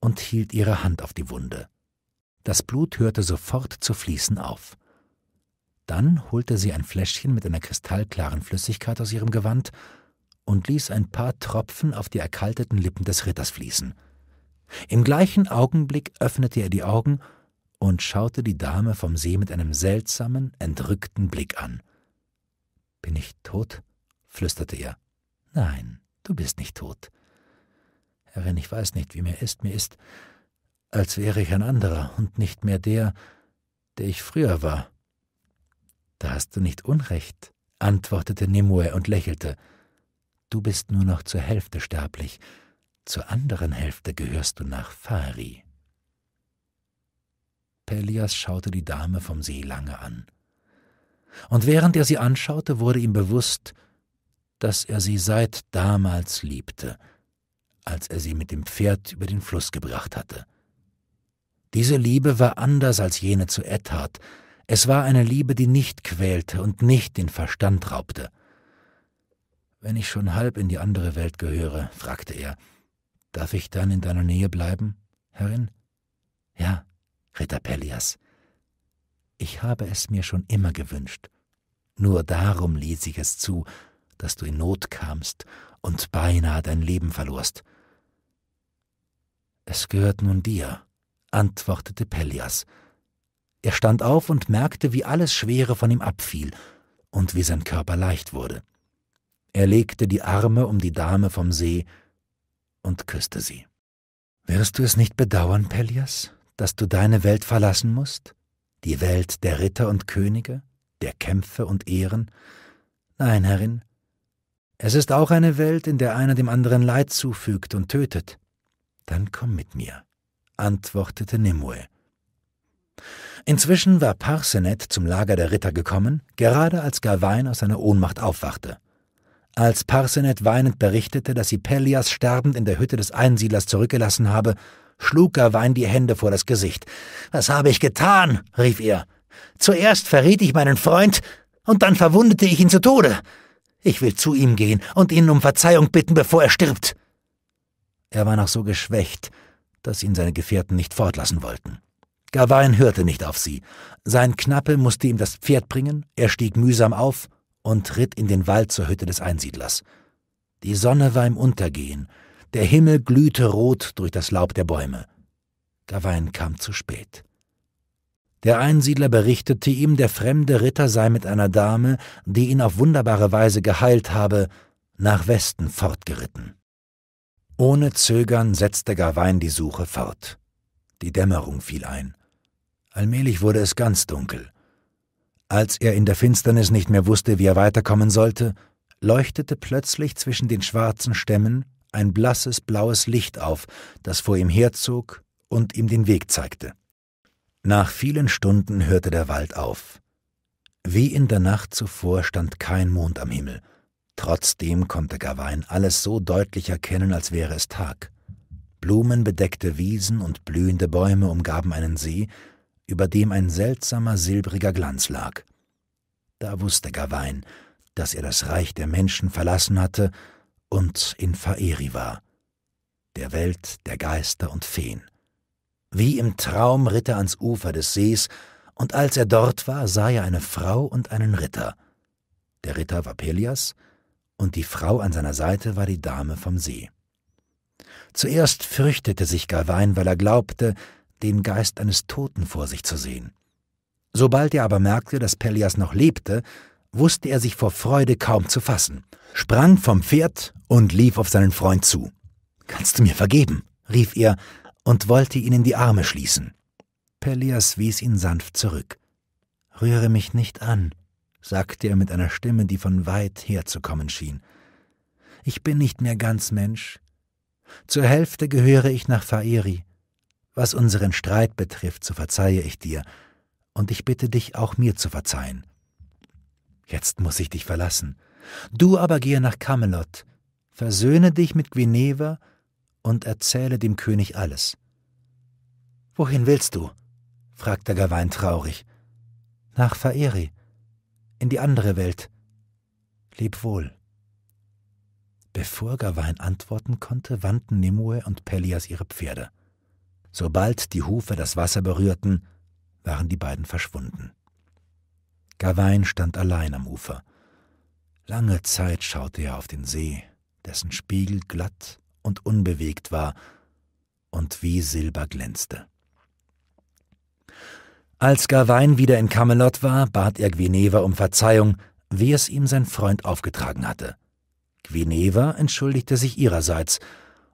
und hielt ihre Hand auf die Wunde. Das Blut hörte sofort zu fließen auf. Dann holte sie ein Fläschchen mit einer kristallklaren Flüssigkeit aus ihrem Gewand und ließ ein paar Tropfen auf die erkalteten Lippen des Ritters fließen. Im gleichen Augenblick öffnete er die Augen und schaute die Dame vom See mit einem seltsamen, entrückten Blick an. Bin ich tot? flüsterte er. Nein, du bist nicht tot. Herrin, ich weiß nicht, wie mir ist. Mir ist, als wäre ich ein anderer und nicht mehr der, der ich früher war. Da hast du nicht Unrecht, antwortete Nimue und lächelte. Du bist nur noch zur Hälfte sterblich, zur anderen Hälfte gehörst du nach Fari. Pelias schaute die Dame vom See lange an. Und während er sie anschaute, wurde ihm bewusst, dass er sie seit damals liebte, als er sie mit dem Pferd über den Fluss gebracht hatte. Diese Liebe war anders als jene zu Edzard, es war eine Liebe, die nicht quälte und nicht den Verstand raubte. Wenn ich schon halb in die andere Welt gehöre, fragte er, darf ich dann in deiner Nähe bleiben, Herrin? Ja, Ritter Pellias. Ich habe es mir schon immer gewünscht. Nur darum ließ ich es zu, dass du in Not kamst und beinahe dein Leben verlorst. Es gehört nun dir, antwortete Pellias, er stand auf und merkte, wie alles Schwere von ihm abfiel und wie sein Körper leicht wurde. Er legte die Arme um die Dame vom See und küsste sie. Wirst du es nicht bedauern, Pelias, dass du deine Welt verlassen musst? Die Welt der Ritter und Könige, der Kämpfe und Ehren? Nein, Herrin. Es ist auch eine Welt, in der einer dem anderen Leid zufügt und tötet. Dann komm mit mir, antwortete Nimue Inzwischen war Parsenet zum Lager der Ritter gekommen, gerade als Gawain aus seiner Ohnmacht aufwachte. Als Parsenet weinend berichtete, dass sie Pellias sterbend in der Hütte des Einsiedlers zurückgelassen habe, schlug Gawain die Hände vor das Gesicht. Was habe ich getan? rief er. Zuerst verriet ich meinen Freund und dann verwundete ich ihn zu Tode. Ich will zu ihm gehen und ihn um Verzeihung bitten, bevor er stirbt. Er war noch so geschwächt, dass ihn seine Gefährten nicht fortlassen wollten. Gawain hörte nicht auf sie. Sein Knappe musste ihm das Pferd bringen, er stieg mühsam auf und ritt in den Wald zur Hütte des Einsiedlers. Die Sonne war im Untergehen, der Himmel glühte rot durch das Laub der Bäume. Gawain kam zu spät. Der Einsiedler berichtete ihm, der fremde Ritter sei mit einer Dame, die ihn auf wunderbare Weise geheilt habe, nach Westen fortgeritten. Ohne Zögern setzte Gawain die Suche fort. Die Dämmerung fiel ein. Allmählich wurde es ganz dunkel. Als er in der Finsternis nicht mehr wusste, wie er weiterkommen sollte, leuchtete plötzlich zwischen den schwarzen Stämmen ein blasses blaues Licht auf, das vor ihm herzog und ihm den Weg zeigte. Nach vielen Stunden hörte der Wald auf. Wie in der Nacht zuvor stand kein Mond am Himmel. Trotzdem konnte Gawain alles so deutlich erkennen, als wäre es Tag. Blumenbedeckte Wiesen und blühende Bäume umgaben einen See, über dem ein seltsamer silbriger Glanz lag. Da wusste Gawain, dass er das Reich der Menschen verlassen hatte und in Faeri war, der Welt der Geister und Feen. Wie im Traum ritt er ans Ufer des Sees, und als er dort war, sah er eine Frau und einen Ritter. Der Ritter war Pelias, und die Frau an seiner Seite war die Dame vom See. Zuerst fürchtete sich Gawain, weil er glaubte, den Geist eines Toten vor sich zu sehen. Sobald er aber merkte, dass Pellias noch lebte, wusste er sich vor Freude kaum zu fassen, sprang vom Pferd und lief auf seinen Freund zu. Kannst du mir vergeben? rief er und wollte ihn in die Arme schließen. Pellias wies ihn sanft zurück. Rühre mich nicht an, sagte er mit einer Stimme, die von weit her zu kommen schien. Ich bin nicht mehr ganz Mensch. Zur Hälfte gehöre ich nach Faeri. Was unseren Streit betrifft, so verzeihe ich dir, und ich bitte dich auch mir zu verzeihen. Jetzt muss ich dich verlassen. Du aber gehe nach Camelot, versöhne dich mit Guineva und erzähle dem König alles. Wohin willst du? fragte Gawain traurig. Nach Faeri, in die andere Welt. Leb wohl. Bevor Gawain antworten konnte, wandten Nimue und Pellias ihre Pferde. Sobald die Hufe das Wasser berührten, waren die beiden verschwunden. Gawain stand allein am Ufer. Lange Zeit schaute er auf den See, dessen Spiegel glatt und unbewegt war und wie Silber glänzte. Als Gawain wieder in Camelot war, bat er Guineva um Verzeihung, wie es ihm sein Freund aufgetragen hatte. Guineva entschuldigte sich ihrerseits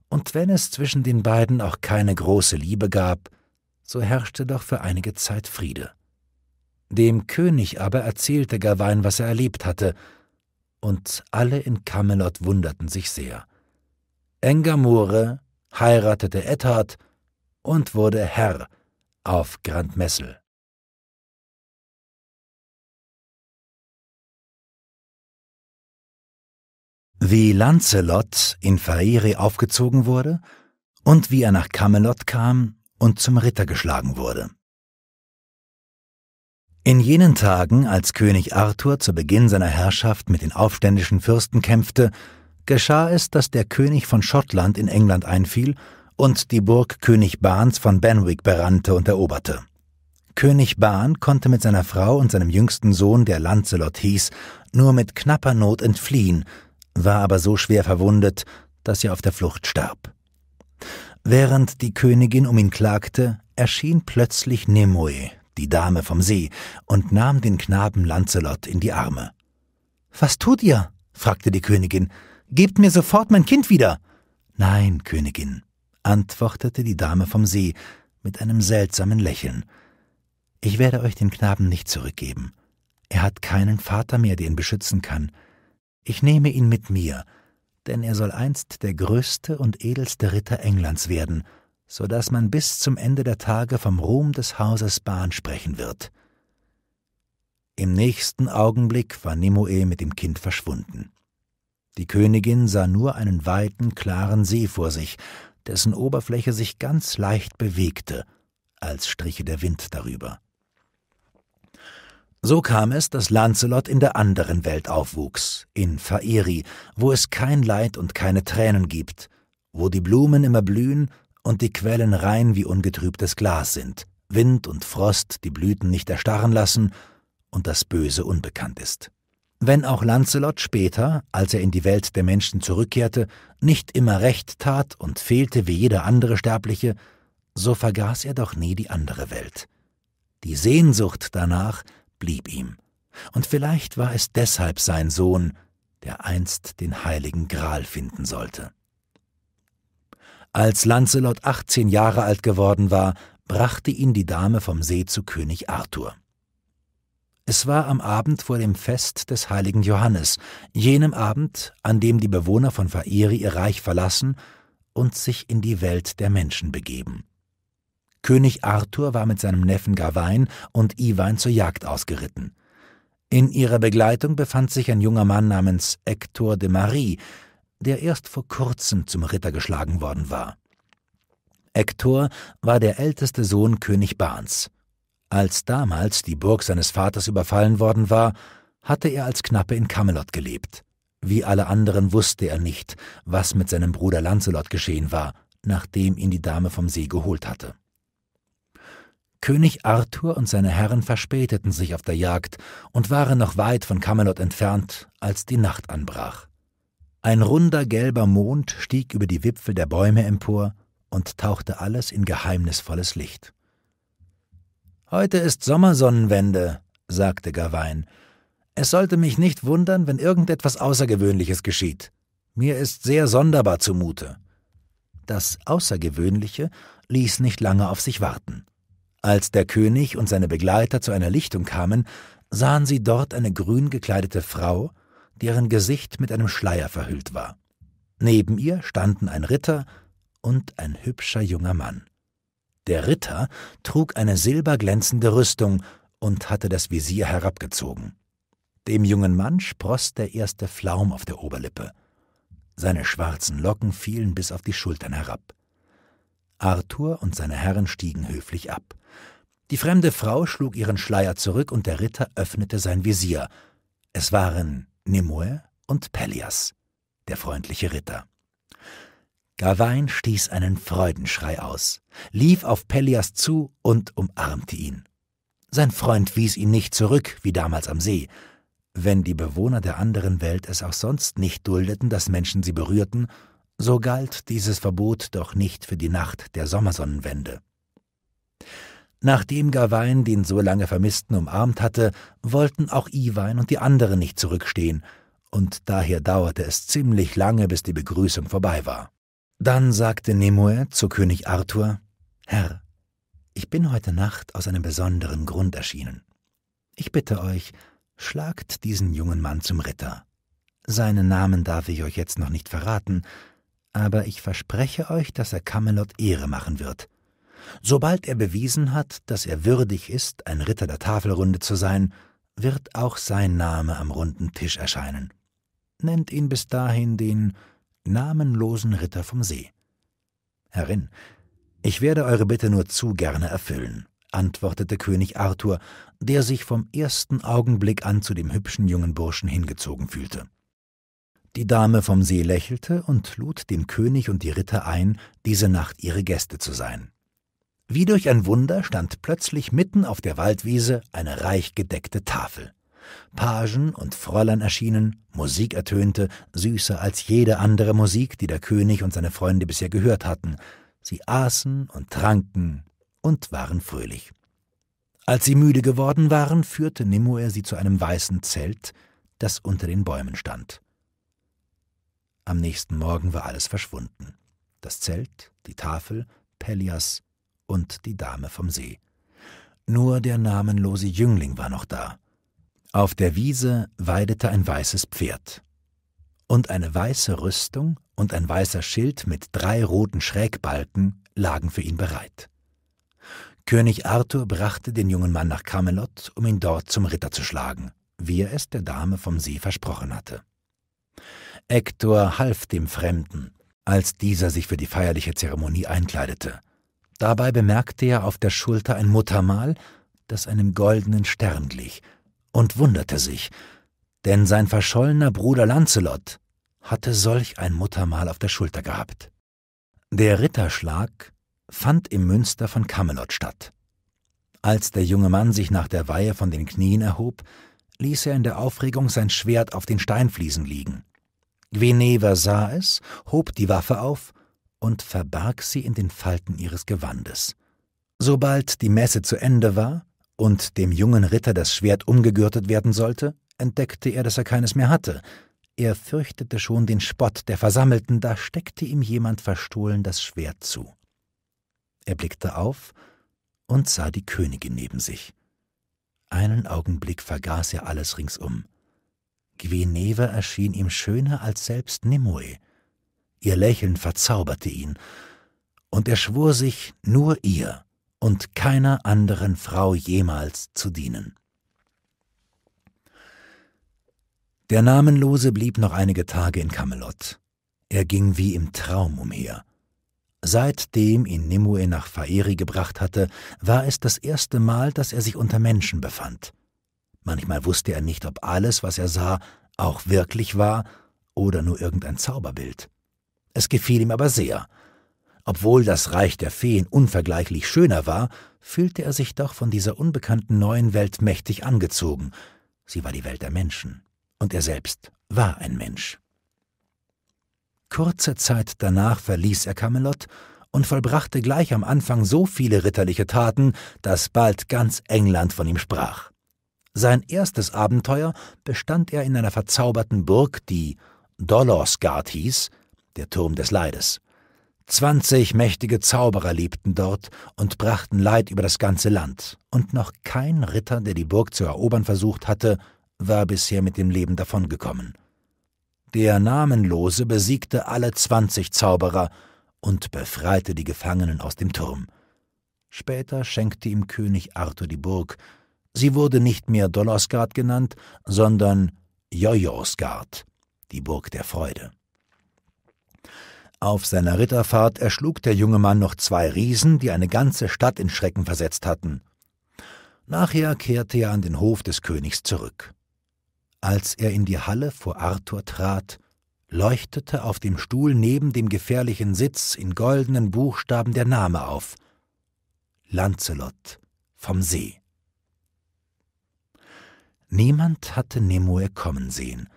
und wenn es zwischen den beiden auch keine große Liebe gab, so herrschte doch für einige Zeit Friede. Dem König aber erzählte Gawain, was er erlebt hatte, und alle in Camelot wunderten sich sehr. Engamore heiratete Etard und wurde Herr auf Grand Messel. wie Lancelot in Faere aufgezogen wurde und wie er nach Camelot kam und zum Ritter geschlagen wurde. In jenen Tagen, als König Arthur zu Beginn seiner Herrschaft mit den aufständischen Fürsten kämpfte, geschah es, dass der König von Schottland in England einfiel und die Burg König Barns von Benwick berannte und eroberte. König Bahn konnte mit seiner Frau und seinem jüngsten Sohn, der Lancelot hieß, nur mit knapper Not entfliehen, war aber so schwer verwundet, dass er auf der Flucht starb. Während die Königin um ihn klagte, erschien plötzlich Nemoe, die Dame vom See, und nahm den Knaben Lancelot in die Arme. Was tut ihr? fragte die Königin. Gebt mir sofort mein Kind wieder. Nein, Königin, antwortete die Dame vom See mit einem seltsamen Lächeln. Ich werde euch den Knaben nicht zurückgeben. Er hat keinen Vater mehr, der ihn beschützen kann. Ich nehme ihn mit mir, denn er soll einst der größte und edelste Ritter Englands werden, so daß man bis zum Ende der Tage vom Ruhm des Hauses Bahn sprechen wird. Im nächsten Augenblick war Nimue mit dem Kind verschwunden. Die Königin sah nur einen weiten, klaren See vor sich, dessen Oberfläche sich ganz leicht bewegte, als striche der Wind darüber. So kam es, dass Lancelot in der anderen Welt aufwuchs, in Faeri, wo es kein Leid und keine Tränen gibt, wo die Blumen immer blühen und die Quellen rein wie ungetrübtes Glas sind, Wind und Frost die Blüten nicht erstarren lassen und das Böse unbekannt ist. Wenn auch Lancelot später, als er in die Welt der Menschen zurückkehrte, nicht immer recht tat und fehlte wie jeder andere Sterbliche, so vergaß er doch nie die andere Welt. Die Sehnsucht danach blieb ihm. Und vielleicht war es deshalb sein Sohn, der einst den heiligen Gral finden sollte. Als Lancelot 18 Jahre alt geworden war, brachte ihn die Dame vom See zu König Arthur. Es war am Abend vor dem Fest des heiligen Johannes, jenem Abend, an dem die Bewohner von Fairi ihr Reich verlassen und sich in die Welt der Menschen begeben. König Arthur war mit seinem Neffen Gawain und Iwein zur Jagd ausgeritten. In ihrer Begleitung befand sich ein junger Mann namens Hector de Marie, der erst vor kurzem zum Ritter geschlagen worden war. Hector war der älteste Sohn König Barns. Als damals die Burg seines Vaters überfallen worden war, hatte er als Knappe in Camelot gelebt. Wie alle anderen wusste er nicht, was mit seinem Bruder Lancelot geschehen war, nachdem ihn die Dame vom See geholt hatte. König Arthur und seine Herren verspäteten sich auf der Jagd und waren noch weit von Camelot entfernt, als die Nacht anbrach. Ein runder gelber Mond stieg über die Wipfel der Bäume empor und tauchte alles in geheimnisvolles Licht. Heute ist Sommersonnenwende, sagte Gawain. Es sollte mich nicht wundern, wenn irgendetwas Außergewöhnliches geschieht. Mir ist sehr sonderbar zumute. Das Außergewöhnliche ließ nicht lange auf sich warten. Als der König und seine Begleiter zu einer Lichtung kamen, sahen sie dort eine grün gekleidete Frau, deren Gesicht mit einem Schleier verhüllt war. Neben ihr standen ein Ritter und ein hübscher junger Mann. Der Ritter trug eine silberglänzende Rüstung und hatte das Visier herabgezogen. Dem jungen Mann spross der erste Flaum auf der Oberlippe. Seine schwarzen Locken fielen bis auf die Schultern herab. Arthur und seine Herren stiegen höflich ab. Die fremde Frau schlug ihren Schleier zurück und der Ritter öffnete sein Visier. Es waren Nimue und Pellias, der freundliche Ritter. Gawain stieß einen Freudenschrei aus, lief auf Pellias zu und umarmte ihn. Sein Freund wies ihn nicht zurück, wie damals am See. Wenn die Bewohner der anderen Welt es auch sonst nicht duldeten, dass Menschen sie berührten, so galt dieses Verbot doch nicht für die Nacht der Sommersonnenwende. Nachdem Gawain den so lange Vermissten umarmt hatte, wollten auch Iwein und die anderen nicht zurückstehen, und daher dauerte es ziemlich lange, bis die Begrüßung vorbei war. Dann sagte Nimue zu König Arthur Herr, ich bin heute Nacht aus einem besonderen Grund erschienen. Ich bitte euch, schlagt diesen jungen Mann zum Ritter. Seinen Namen darf ich euch jetzt noch nicht verraten, aber ich verspreche euch, dass er Camelot Ehre machen wird. Sobald er bewiesen hat, dass er würdig ist, ein Ritter der Tafelrunde zu sein, wird auch sein Name am runden Tisch erscheinen. Nennt ihn bis dahin den namenlosen Ritter vom See. Herrin, ich werde eure Bitte nur zu gerne erfüllen, antwortete König Arthur, der sich vom ersten Augenblick an zu dem hübschen jungen Burschen hingezogen fühlte. Die Dame vom See lächelte und lud den König und die Ritter ein, diese Nacht ihre Gäste zu sein. Wie durch ein Wunder stand plötzlich mitten auf der Waldwiese eine reich gedeckte Tafel. Pagen und Fräulein erschienen, Musik ertönte, süßer als jede andere Musik, die der König und seine Freunde bisher gehört hatten. Sie aßen und tranken und waren fröhlich. Als sie müde geworden waren, führte Nimue sie zu einem weißen Zelt, das unter den Bäumen stand. Am nächsten Morgen war alles verschwunden. Das Zelt, die Tafel, Pelias und die Dame vom See. Nur der namenlose Jüngling war noch da. Auf der Wiese weidete ein weißes Pferd. Und eine weiße Rüstung und ein weißer Schild mit drei roten Schrägbalken lagen für ihn bereit. König Arthur brachte den jungen Mann nach Camelot, um ihn dort zum Ritter zu schlagen, wie er es der Dame vom See versprochen hatte. Hektor half dem Fremden, als dieser sich für die feierliche Zeremonie einkleidete, Dabei bemerkte er auf der Schulter ein Muttermal, das einem goldenen Stern glich, und wunderte sich, denn sein verschollener Bruder Lancelot hatte solch ein Muttermal auf der Schulter gehabt. Der Ritterschlag fand im Münster von Camelot statt. Als der junge Mann sich nach der Weihe von den Knien erhob, ließ er in der Aufregung sein Schwert auf den Steinfliesen liegen. Gwenever sah es, hob die Waffe auf und verbarg sie in den Falten ihres Gewandes. Sobald die Messe zu Ende war und dem jungen Ritter das Schwert umgegürtet werden sollte, entdeckte er, dass er keines mehr hatte. Er fürchtete schon den Spott der Versammelten, da steckte ihm jemand verstohlen das Schwert zu. Er blickte auf und sah die Königin neben sich. Einen Augenblick vergaß er alles ringsum. Gweneva erschien ihm schöner als selbst Nimue, Ihr Lächeln verzauberte ihn, und er schwor sich, nur ihr und keiner anderen Frau jemals zu dienen. Der Namenlose blieb noch einige Tage in Camelot. Er ging wie im Traum umher. Seitdem ihn Nimue nach Faeri gebracht hatte, war es das erste Mal, dass er sich unter Menschen befand. Manchmal wusste er nicht, ob alles, was er sah, auch wirklich war oder nur irgendein Zauberbild. Es gefiel ihm aber sehr. Obwohl das Reich der Feen unvergleichlich schöner war, fühlte er sich doch von dieser unbekannten neuen Welt mächtig angezogen. Sie war die Welt der Menschen, und er selbst war ein Mensch. Kurze Zeit danach verließ er Camelot und vollbrachte gleich am Anfang so viele ritterliche Taten, dass bald ganz England von ihm sprach. Sein erstes Abenteuer bestand er in einer verzauberten Burg, die Dolorsgard hieß, der Turm des Leides. Zwanzig mächtige Zauberer lebten dort und brachten Leid über das ganze Land, und noch kein Ritter, der die Burg zu erobern versucht hatte, war bisher mit dem Leben davongekommen. Der Namenlose besiegte alle zwanzig Zauberer und befreite die Gefangenen aus dem Turm. Später schenkte ihm König Arthur die Burg. Sie wurde nicht mehr Dolosgard genannt, sondern Jojosgard, die Burg der Freude. Auf seiner Ritterfahrt erschlug der junge Mann noch zwei Riesen, die eine ganze Stadt in Schrecken versetzt hatten. Nachher kehrte er an den Hof des Königs zurück. Als er in die Halle vor Arthur trat, leuchtete auf dem Stuhl neben dem gefährlichen Sitz in goldenen Buchstaben der Name auf Lancelot vom See. Niemand hatte Nemoe kommen sehen,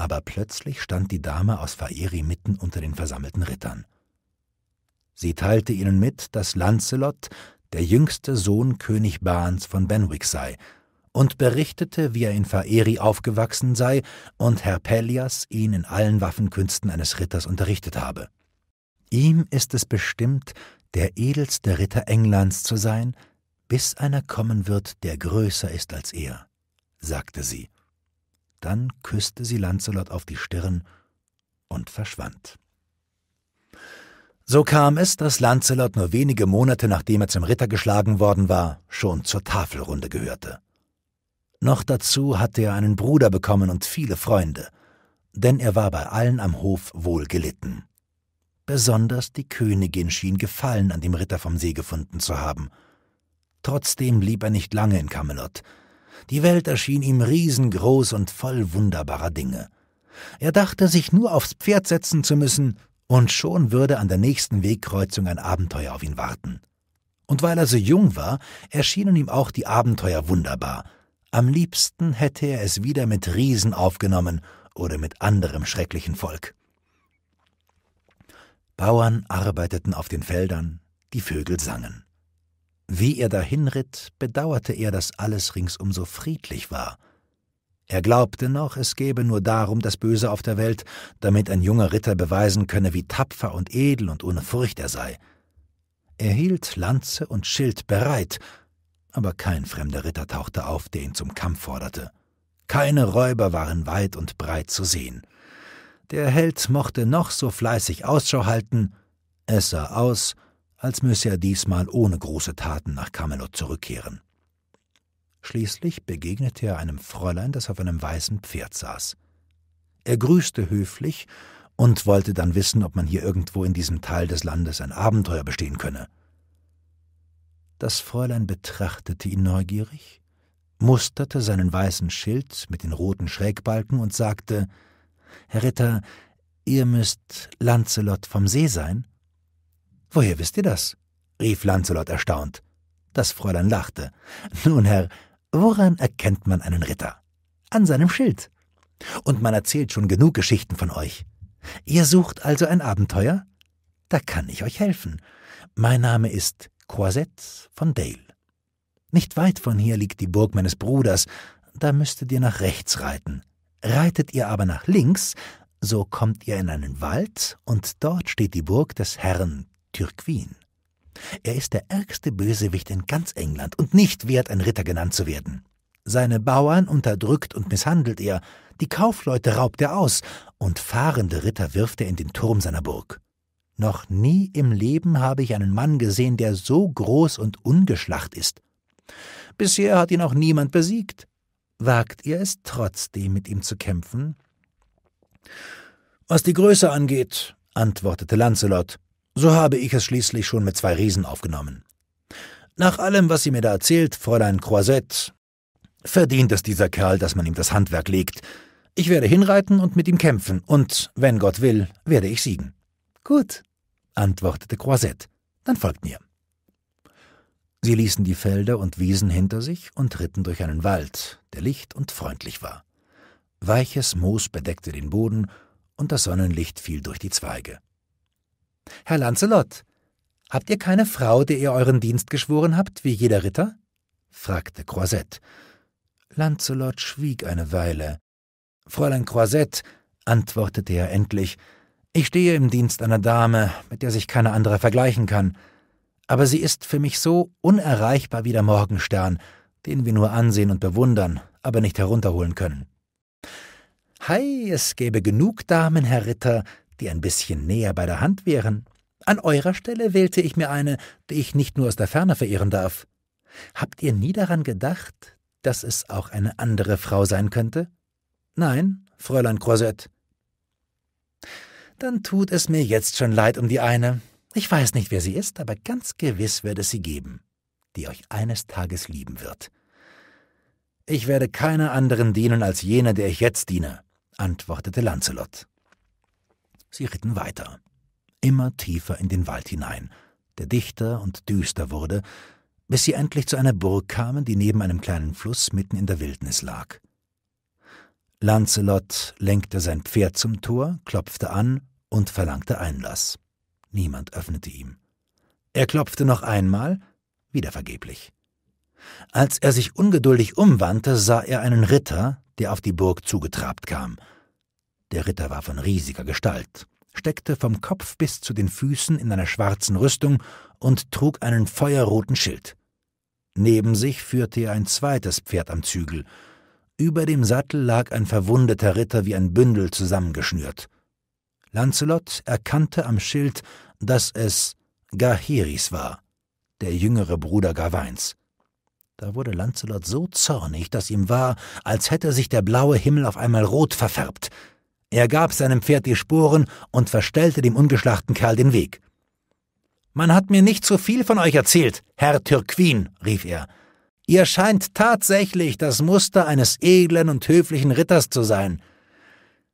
aber plötzlich stand die Dame aus Faeri mitten unter den versammelten Rittern. Sie teilte ihnen mit, dass Lancelot der jüngste Sohn König Bahns von Benwick sei, und berichtete, wie er in Faeri aufgewachsen sei und Herr Pellias ihn in allen Waffenkünsten eines Ritters unterrichtet habe. Ihm ist es bestimmt, der edelste Ritter Englands zu sein, bis einer kommen wird, der größer ist als er, sagte sie dann küsste sie Lancelot auf die Stirn und verschwand. So kam es, dass Lancelot nur wenige Monate nachdem er zum Ritter geschlagen worden war, schon zur Tafelrunde gehörte. Noch dazu hatte er einen Bruder bekommen und viele Freunde, denn er war bei allen am Hof wohl gelitten. Besonders die Königin schien Gefallen an dem Ritter vom See gefunden zu haben. Trotzdem blieb er nicht lange in Camelot, die Welt erschien ihm riesengroß und voll wunderbarer Dinge. Er dachte, sich nur aufs Pferd setzen zu müssen, und schon würde an der nächsten Wegkreuzung ein Abenteuer auf ihn warten. Und weil er so jung war, erschienen ihm auch die Abenteuer wunderbar. Am liebsten hätte er es wieder mit Riesen aufgenommen oder mit anderem schrecklichen Volk. Bauern arbeiteten auf den Feldern, die Vögel sangen. Wie er dahinritt, bedauerte er, dass alles ringsum so friedlich war. Er glaubte noch, es gebe nur darum das Böse auf der Welt, damit ein junger Ritter beweisen könne, wie tapfer und edel und ohne Furcht er sei. Er hielt Lanze und Schild bereit, aber kein fremder Ritter tauchte auf, der ihn zum Kampf forderte. Keine Räuber waren weit und breit zu sehen. Der Held mochte noch so fleißig Ausschau halten, es sah aus, als müsse er diesmal ohne große Taten nach Camelot zurückkehren. Schließlich begegnete er einem Fräulein, das auf einem weißen Pferd saß. Er grüßte höflich und wollte dann wissen, ob man hier irgendwo in diesem Teil des Landes ein Abenteuer bestehen könne. Das Fräulein betrachtete ihn neugierig, musterte seinen weißen Schild mit den roten Schrägbalken und sagte Herr Ritter, ihr müsst Lancelot vom See sein? Woher wisst ihr das? rief Lancelot erstaunt. Das Fräulein lachte. Nun, Herr, woran erkennt man einen Ritter? An seinem Schild. Und man erzählt schon genug Geschichten von euch. Ihr sucht also ein Abenteuer? Da kann ich euch helfen. Mein Name ist Croisette von Dale. Nicht weit von hier liegt die Burg meines Bruders, da müsstet ihr nach rechts reiten. Reitet ihr aber nach links, so kommt ihr in einen Wald, und dort steht die Burg des Herrn Türquin. Er ist der ärgste Bösewicht in ganz England und nicht wert, ein Ritter genannt zu werden. Seine Bauern unterdrückt und misshandelt er, die Kaufleute raubt er aus und fahrende Ritter wirft er in den Turm seiner Burg. Noch nie im Leben habe ich einen Mann gesehen, der so groß und ungeschlacht ist. Bisher hat ihn auch niemand besiegt. Wagt ihr es trotzdem, mit ihm zu kämpfen? Was die Größe angeht, antwortete Lancelot, so habe ich es schließlich schon mit zwei Riesen aufgenommen. Nach allem, was sie mir da erzählt, Fräulein Croisette, verdient es dieser Kerl, dass man ihm das Handwerk legt. Ich werde hinreiten und mit ihm kämpfen, und, wenn Gott will, werde ich siegen. Gut, antwortete Croisette, dann folgt mir. Sie ließen die Felder und Wiesen hinter sich und ritten durch einen Wald, der licht und freundlich war. Weiches Moos bedeckte den Boden, und das Sonnenlicht fiel durch die Zweige. Herr Lancelot, habt ihr keine Frau, der ihr euren Dienst geschworen habt, wie jeder Ritter? fragte Croisette. Lancelot schwieg eine Weile. Fräulein Croisette, antwortete er endlich, ich stehe im Dienst einer Dame, mit der sich keine andere vergleichen kann. Aber sie ist für mich so unerreichbar wie der Morgenstern, den wir nur ansehen und bewundern, aber nicht herunterholen können. Hei, es gäbe genug Damen, Herr Ritter, die ein bisschen näher bei der Hand wären. An eurer Stelle wählte ich mir eine, die ich nicht nur aus der Ferne verehren darf. Habt ihr nie daran gedacht, dass es auch eine andere Frau sein könnte? Nein, Fräulein Croisette. Dann tut es mir jetzt schon leid um die eine. Ich weiß nicht, wer sie ist, aber ganz gewiss wird es sie geben, die euch eines Tages lieben wird. Ich werde keiner anderen dienen als jener, der ich jetzt diene, antwortete Lancelot. Sie ritten weiter, immer tiefer in den Wald hinein, der dichter und düster wurde, bis sie endlich zu einer Burg kamen, die neben einem kleinen Fluss mitten in der Wildnis lag. Lancelot lenkte sein Pferd zum Tor, klopfte an und verlangte Einlass. Niemand öffnete ihm. Er klopfte noch einmal, wieder vergeblich. Als er sich ungeduldig umwandte, sah er einen Ritter, der auf die Burg zugetrabt kam – der Ritter war von riesiger Gestalt, steckte vom Kopf bis zu den Füßen in einer schwarzen Rüstung und trug einen feuerroten Schild. Neben sich führte er ein zweites Pferd am Zügel. Über dem Sattel lag ein verwundeter Ritter wie ein Bündel zusammengeschnürt. Lancelot erkannte am Schild, dass es Gaheris war, der jüngere Bruder Gawains. Da wurde Lancelot so zornig, dass ihm war, als hätte sich der blaue Himmel auf einmal rot verfärbt. Er gab seinem Pferd die Sporen und verstellte dem ungeschlachten Kerl den Weg. Man hat mir nicht zu so viel von euch erzählt, Herr Türquin, rief er. Ihr scheint tatsächlich das Muster eines edlen und höflichen Ritters zu sein.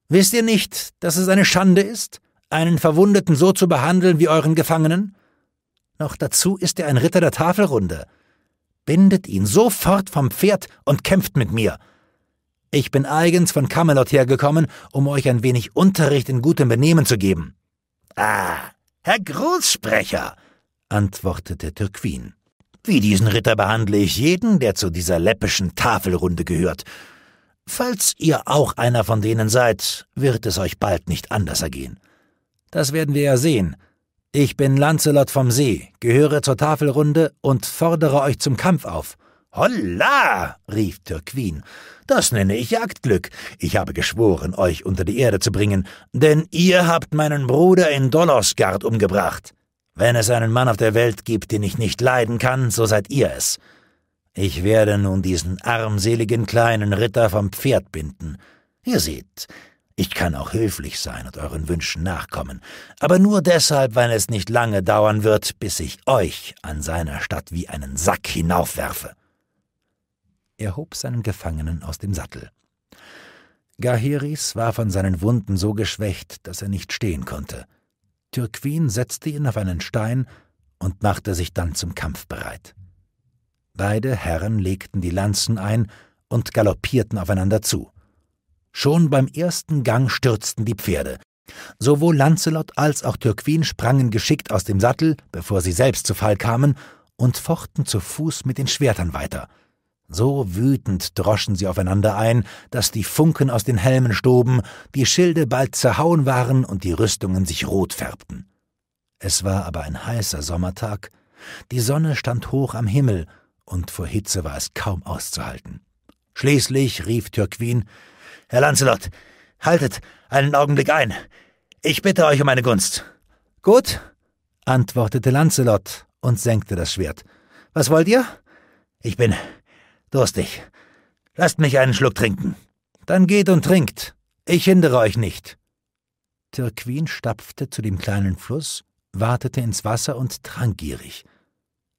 Wisst ihr nicht, dass es eine Schande ist, einen Verwundeten so zu behandeln wie euren Gefangenen? Noch dazu ist er ein Ritter der Tafelrunde. Bindet ihn sofort vom Pferd und kämpft mit mir. Ich bin eigens von Camelot hergekommen, um euch ein wenig Unterricht in gutem Benehmen zu geben. Ah, Herr Großsprecher, antwortete Türquin. Wie diesen Ritter behandle ich jeden, der zu dieser läppischen Tafelrunde gehört. Falls ihr auch einer von denen seid, wird es euch bald nicht anders ergehen. Das werden wir ja sehen. Ich bin Lancelot vom See, gehöre zur Tafelrunde und fordere euch zum Kampf auf. Holla! rief Türquin. Das nenne ich Jagdglück. Ich habe geschworen, euch unter die Erde zu bringen, denn ihr habt meinen Bruder in Dolosgard umgebracht. Wenn es einen Mann auf der Welt gibt, den ich nicht leiden kann, so seid ihr es. Ich werde nun diesen armseligen kleinen Ritter vom Pferd binden. Ihr seht, ich kann auch höflich sein und euren Wünschen nachkommen, aber nur deshalb, weil es nicht lange dauern wird, bis ich euch an seiner Stadt wie einen Sack hinaufwerfe. Er hob seinen Gefangenen aus dem Sattel. Gahiris war von seinen Wunden so geschwächt, dass er nicht stehen konnte. Türquin setzte ihn auf einen Stein und machte sich dann zum Kampf bereit. Beide Herren legten die Lanzen ein und galoppierten aufeinander zu. Schon beim ersten Gang stürzten die Pferde. Sowohl Lancelot als auch Türquin sprangen geschickt aus dem Sattel, bevor sie selbst zu Fall kamen, und fochten zu Fuß mit den Schwertern weiter. So wütend droschen sie aufeinander ein, dass die Funken aus den Helmen stoben, die Schilde bald zerhauen waren und die Rüstungen sich rot färbten. Es war aber ein heißer Sommertag, die Sonne stand hoch am Himmel, und vor Hitze war es kaum auszuhalten. Schließlich rief Türquin Herr Lancelot, haltet einen Augenblick ein. Ich bitte euch um eine Gunst. Gut, antwortete Lancelot und senkte das Schwert. Was wollt ihr? Ich bin durstig. Lasst mich einen Schluck trinken. Dann geht und trinkt. Ich hindere euch nicht. Tirquin stapfte zu dem kleinen Fluss, wartete ins Wasser und trank gierig.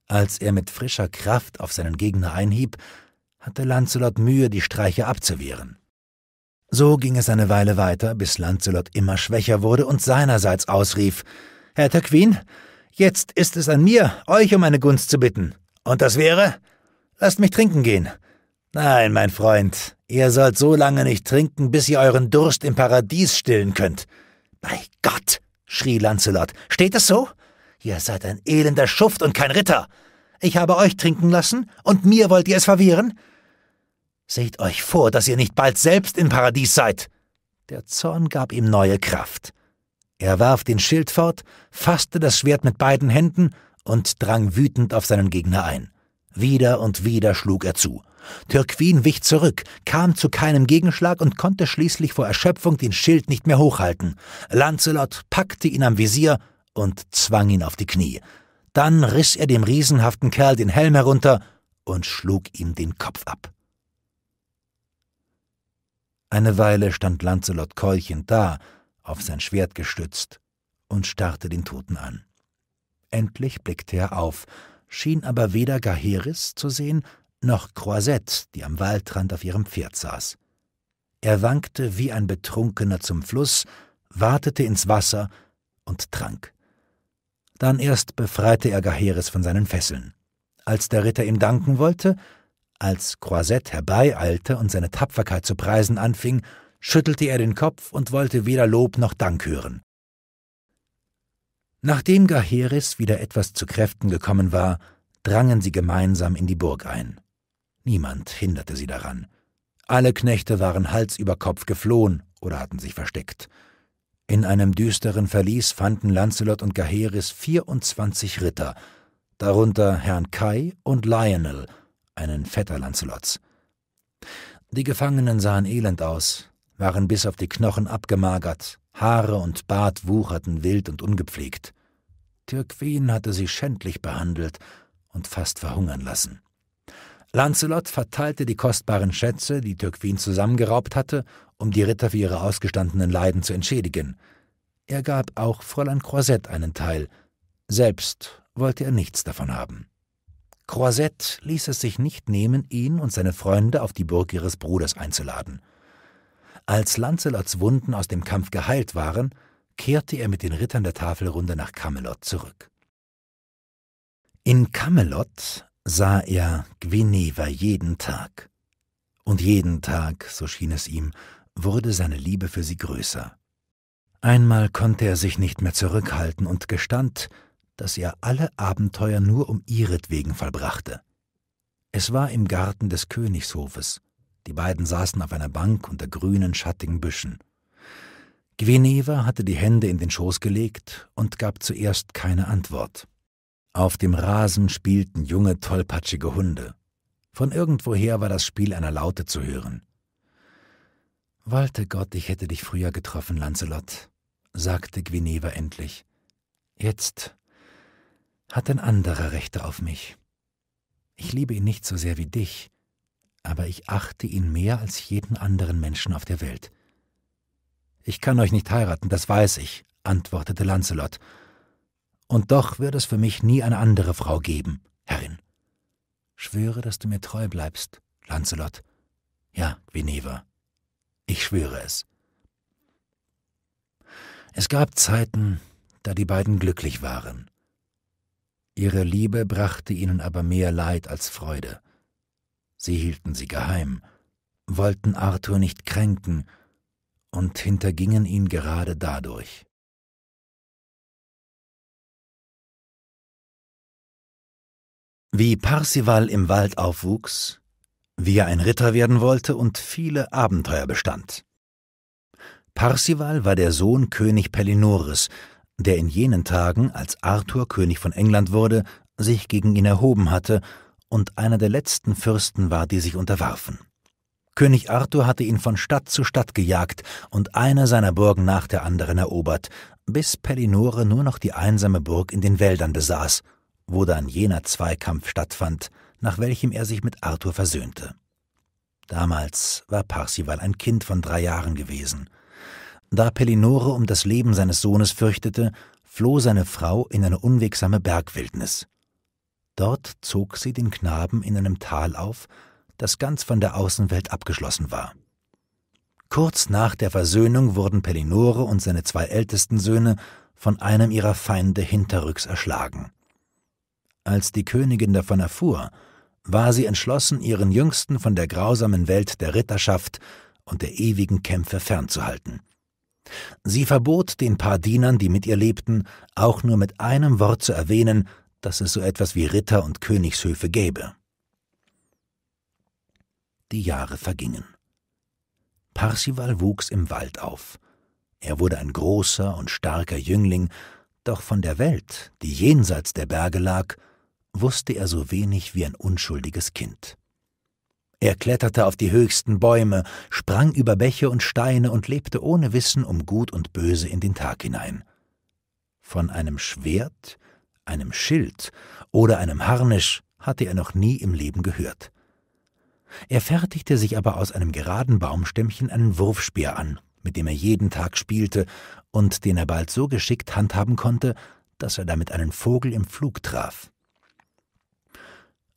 Als er mit frischer Kraft auf seinen Gegner einhieb, hatte Lancelot Mühe, die Streiche abzuwehren. So ging es eine Weile weiter, bis Lancelot immer schwächer wurde und seinerseits ausrief: Herr Tirquin, jetzt ist es an mir, euch um eine Gunst zu bitten. Und das wäre? Lasst mich trinken gehen. Nein, mein Freund, ihr sollt so lange nicht trinken, bis ihr euren Durst im Paradies stillen könnt. Bei Gott, schrie Lancelot, steht es so? Ihr seid ein elender Schuft und kein Ritter. Ich habe euch trinken lassen, und mir wollt ihr es verwehren? Seht euch vor, dass ihr nicht bald selbst im Paradies seid. Der Zorn gab ihm neue Kraft. Er warf den Schild fort, fasste das Schwert mit beiden Händen und drang wütend auf seinen Gegner ein. Wieder und wieder schlug er zu. Türquin wich zurück, kam zu keinem Gegenschlag und konnte schließlich vor Erschöpfung den Schild nicht mehr hochhalten. Lancelot packte ihn am Visier und zwang ihn auf die Knie. Dann riss er dem riesenhaften Kerl den Helm herunter und schlug ihm den Kopf ab. Eine Weile stand Lancelot keuchend da, auf sein Schwert gestützt, und starrte den Toten an. Endlich blickte er auf schien aber weder Gaheris zu sehen, noch Croisette, die am Waldrand auf ihrem Pferd saß. Er wankte wie ein Betrunkener zum Fluss, wartete ins Wasser und trank. Dann erst befreite er Gaheris von seinen Fesseln. Als der Ritter ihm danken wollte, als Croisette herbeieilte und seine Tapferkeit zu preisen anfing, schüttelte er den Kopf und wollte weder Lob noch Dank hören. Nachdem Gaheris wieder etwas zu Kräften gekommen war, drangen sie gemeinsam in die Burg ein. Niemand hinderte sie daran. Alle Knechte waren Hals über Kopf geflohen oder hatten sich versteckt. In einem düsteren Verlies fanden Lancelot und Gaheris 24 Ritter, darunter Herrn Kai und Lionel, einen Vetter Lancelots. Die Gefangenen sahen elend aus, waren bis auf die Knochen abgemagert, Haare und Bart wucherten wild und ungepflegt. Türquin hatte sie schändlich behandelt und fast verhungern lassen. Lancelot verteilte die kostbaren Schätze, die Türquin zusammengeraubt hatte, um die Ritter für ihre ausgestandenen Leiden zu entschädigen. Er gab auch Fräulein Croisette einen Teil. Selbst wollte er nichts davon haben. Croisette ließ es sich nicht nehmen, ihn und seine Freunde auf die Burg ihres Bruders einzuladen. Als Lancelots Wunden aus dem Kampf geheilt waren, kehrte er mit den Rittern der Tafelrunde nach Camelot zurück. In Camelot sah er Guineva jeden Tag. Und jeden Tag, so schien es ihm, wurde seine Liebe für sie größer. Einmal konnte er sich nicht mehr zurückhalten und gestand, dass er alle Abenteuer nur um ihretwegen vollbrachte. Es war im Garten des Königshofes, die beiden saßen auf einer Bank unter grünen, schattigen Büschen. Gweneva hatte die Hände in den Schoß gelegt und gab zuerst keine Antwort. Auf dem Rasen spielten junge, tollpatschige Hunde. Von irgendwoher war das Spiel einer Laute zu hören. Walte Gott, ich hätte dich früher getroffen, Lancelot, sagte Gweneva endlich. Jetzt hat ein anderer Rechte auf mich. Ich liebe ihn nicht so sehr wie dich, aber ich achte ihn mehr als jeden anderen Menschen auf der Welt. Ich kann euch nicht heiraten, das weiß ich, antwortete Lancelot. Und doch wird es für mich nie eine andere Frau geben, Herrin. Schwöre, dass du mir treu bleibst, Lancelot. Ja, Veneva. Ich schwöre es. Es gab Zeiten, da die beiden glücklich waren. Ihre Liebe brachte ihnen aber mehr Leid als Freude. Sie hielten sie geheim, wollten Arthur nicht kränken und hintergingen ihn gerade dadurch. Wie Parsival im Wald aufwuchs, wie er ein Ritter werden wollte und viele Abenteuer bestand. Parsival war der Sohn König Pellinores, der in jenen Tagen, als Arthur König von England wurde, sich gegen ihn erhoben hatte und einer der letzten Fürsten war, die sich unterwarfen. König Arthur hatte ihn von Stadt zu Stadt gejagt und eine seiner Burgen nach der anderen erobert, bis Pellinore nur noch die einsame Burg in den Wäldern besaß, wo dann jener Zweikampf stattfand, nach welchem er sich mit Arthur versöhnte. Damals war Parsival ein Kind von drei Jahren gewesen. Da Pellinore um das Leben seines Sohnes fürchtete, floh seine Frau in eine unwegsame Bergwildnis. Dort zog sie den Knaben in einem Tal auf, das ganz von der Außenwelt abgeschlossen war. Kurz nach der Versöhnung wurden Pellinore und seine zwei ältesten Söhne von einem ihrer Feinde hinterrücks erschlagen. Als die Königin davon erfuhr, war sie entschlossen, ihren Jüngsten von der grausamen Welt der Ritterschaft und der ewigen Kämpfe fernzuhalten. Sie verbot den paar Dienern, die mit ihr lebten, auch nur mit einem Wort zu erwähnen, dass es so etwas wie Ritter und Königshöfe gäbe. Die Jahre vergingen. Parsival wuchs im Wald auf. Er wurde ein großer und starker Jüngling, doch von der Welt, die jenseits der Berge lag, wusste er so wenig wie ein unschuldiges Kind. Er kletterte auf die höchsten Bäume, sprang über Bäche und Steine und lebte ohne Wissen um Gut und Böse in den Tag hinein. Von einem Schwert, einem Schild oder einem Harnisch hatte er noch nie im Leben gehört. Er fertigte sich aber aus einem geraden Baumstämmchen einen Wurfspeer an, mit dem er jeden Tag spielte und den er bald so geschickt handhaben konnte, dass er damit einen Vogel im Flug traf.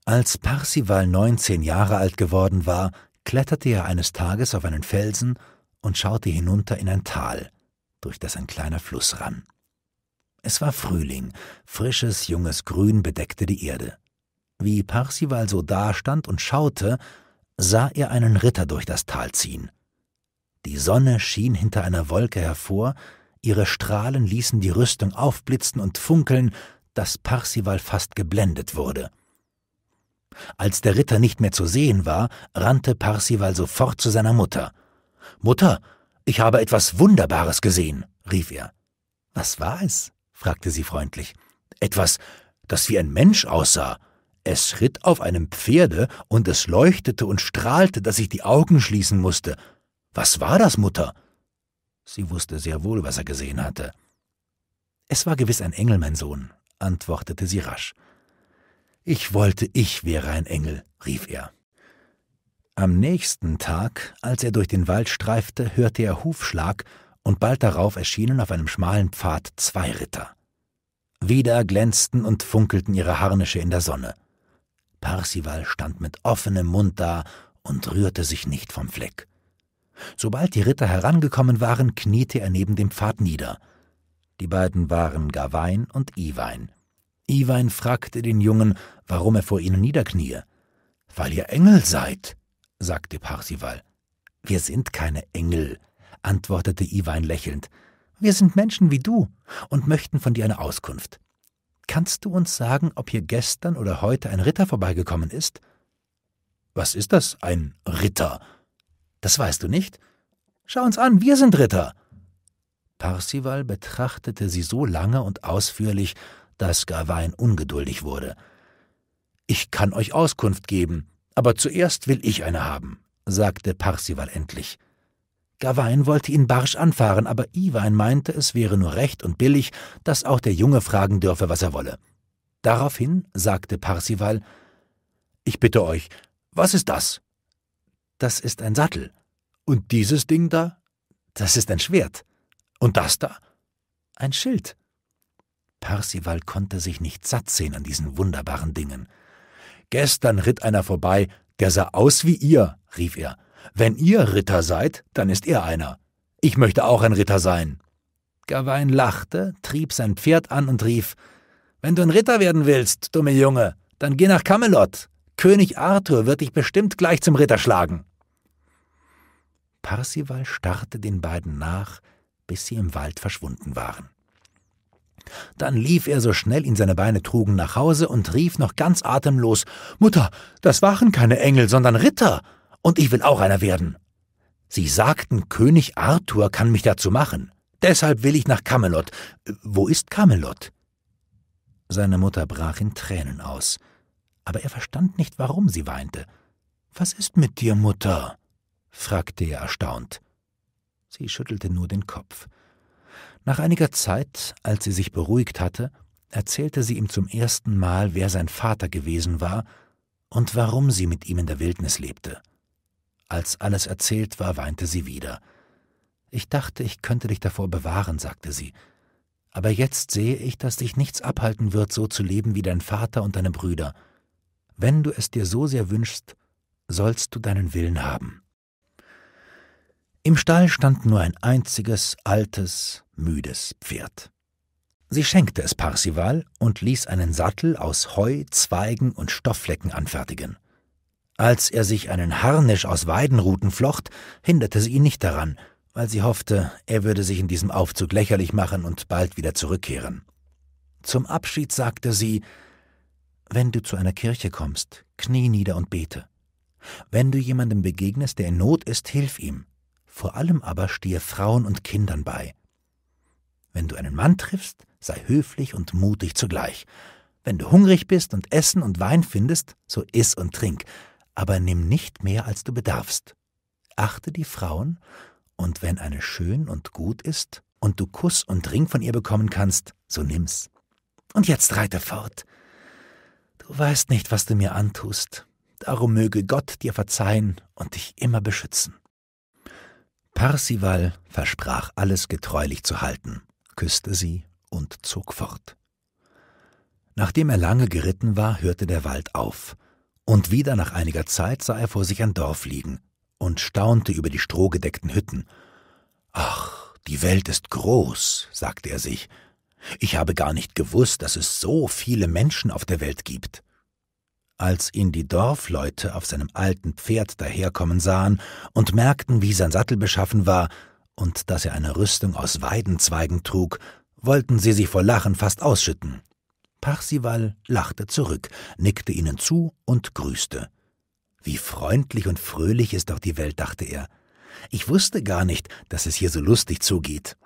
Als Parsival neunzehn Jahre alt geworden war, kletterte er eines Tages auf einen Felsen und schaute hinunter in ein Tal, durch das ein kleiner Fluss rann. Es war Frühling, frisches, junges Grün bedeckte die Erde. Wie Parsival so dastand und schaute, sah er einen Ritter durch das Tal ziehen. Die Sonne schien hinter einer Wolke hervor, ihre Strahlen ließen die Rüstung aufblitzen und funkeln, dass Parsival fast geblendet wurde. Als der Ritter nicht mehr zu sehen war, rannte Parsival sofort zu seiner Mutter. Mutter, ich habe etwas Wunderbares gesehen, rief er. Was war es? fragte sie freundlich. Etwas, das wie ein Mensch aussah. Es ritt auf einem Pferde und es leuchtete und strahlte, dass ich die Augen schließen musste. Was war das, Mutter? Sie wusste sehr wohl, was er gesehen hatte. Es war gewiss ein Engel, mein Sohn, antwortete sie rasch. Ich wollte, ich wäre ein Engel, rief er. Am nächsten Tag, als er durch den Wald streifte, hörte er Hufschlag und bald darauf erschienen auf einem schmalen Pfad zwei Ritter. Wieder glänzten und funkelten ihre Harnische in der Sonne. Parsival stand mit offenem Mund da und rührte sich nicht vom Fleck. Sobald die Ritter herangekommen waren, kniete er neben dem Pfad nieder. Die beiden waren Gawain und Iwein. Iwein fragte den Jungen, warum er vor ihnen niederknie. Weil ihr Engel seid, sagte Parsival. Wir sind keine Engel, antwortete Iwein lächelnd. Wir sind Menschen wie du und möchten von dir eine Auskunft. Kannst du uns sagen, ob hier gestern oder heute ein Ritter vorbeigekommen ist? Was ist das, ein Ritter? Das weißt du nicht? Schau uns an, wir sind Ritter. Parsival betrachtete sie so lange und ausführlich, dass Gawain ungeduldig wurde. Ich kann euch Auskunft geben, aber zuerst will ich eine haben, sagte Parsival endlich. Gawain wollte ihn barsch anfahren, aber Iwein meinte, es wäre nur recht und billig, dass auch der Junge fragen dürfe, was er wolle. Daraufhin sagte Parsival: Ich bitte euch, was ist das? Das ist ein Sattel. Und dieses Ding da? Das ist ein Schwert. Und das da? Ein Schild. Parsival konnte sich nicht satt sehen an diesen wunderbaren Dingen. Gestern ritt einer vorbei, der sah aus wie ihr, rief er. Wenn ihr Ritter seid, dann ist er einer. Ich möchte auch ein Ritter sein. Gawain lachte, trieb sein Pferd an und rief Wenn du ein Ritter werden willst, dumme Junge, dann geh nach Camelot. König Arthur wird dich bestimmt gleich zum Ritter schlagen. Parsival starrte den beiden nach, bis sie im Wald verschwunden waren. Dann lief er so schnell ihn seine Beine trugen nach Hause und rief noch ganz atemlos Mutter, das waren keine Engel, sondern Ritter und ich will auch einer werden. Sie sagten, König Arthur kann mich dazu machen. Deshalb will ich nach Camelot. Wo ist Camelot? Seine Mutter brach in Tränen aus, aber er verstand nicht, warum sie weinte. Was ist mit dir, Mutter? fragte er erstaunt. Sie schüttelte nur den Kopf. Nach einiger Zeit, als sie sich beruhigt hatte, erzählte sie ihm zum ersten Mal, wer sein Vater gewesen war und warum sie mit ihm in der Wildnis lebte. Als alles erzählt war, weinte sie wieder. Ich dachte, ich könnte dich davor bewahren, sagte sie. Aber jetzt sehe ich, dass dich nichts abhalten wird, so zu leben wie dein Vater und deine Brüder. Wenn du es dir so sehr wünschst, sollst du deinen Willen haben. Im Stall stand nur ein einziges, altes, müdes Pferd. Sie schenkte es Parsival und ließ einen Sattel aus Heu, Zweigen und Stoffflecken anfertigen. Als er sich einen Harnisch aus Weidenruten flocht, hinderte sie ihn nicht daran, weil sie hoffte, er würde sich in diesem Aufzug lächerlich machen und bald wieder zurückkehren. Zum Abschied sagte sie Wenn du zu einer Kirche kommst, knie nieder und bete. Wenn du jemandem begegnest, der in Not ist, hilf ihm. Vor allem aber stehe Frauen und Kindern bei. Wenn du einen Mann triffst, sei höflich und mutig zugleich. Wenn du hungrig bist und Essen und Wein findest, so iss und trink, aber nimm nicht mehr, als du bedarfst. Achte die Frauen, und wenn eine schön und gut ist, und du Kuss und Ring von ihr bekommen kannst, so nimm's. Und jetzt reite fort. Du weißt nicht, was du mir antust, darum möge Gott dir verzeihen und dich immer beschützen. Parsival versprach alles getreulich zu halten, küßte sie und zog fort. Nachdem er lange geritten war, hörte der Wald auf, und wieder nach einiger Zeit sah er vor sich ein Dorf liegen und staunte über die strohgedeckten Hütten. Ach, die Welt ist groß, sagte er sich. Ich habe gar nicht gewusst, dass es so viele Menschen auf der Welt gibt. Als ihn die Dorfleute auf seinem alten Pferd daherkommen sahen und merkten, wie sein Sattel beschaffen war und dass er eine Rüstung aus Weidenzweigen trug, wollten sie sich vor Lachen fast ausschütten. Parsival lachte zurück, nickte ihnen zu und grüßte. Wie freundlich und fröhlich ist doch die Welt, dachte er. Ich wusste gar nicht, dass es hier so lustig zugeht.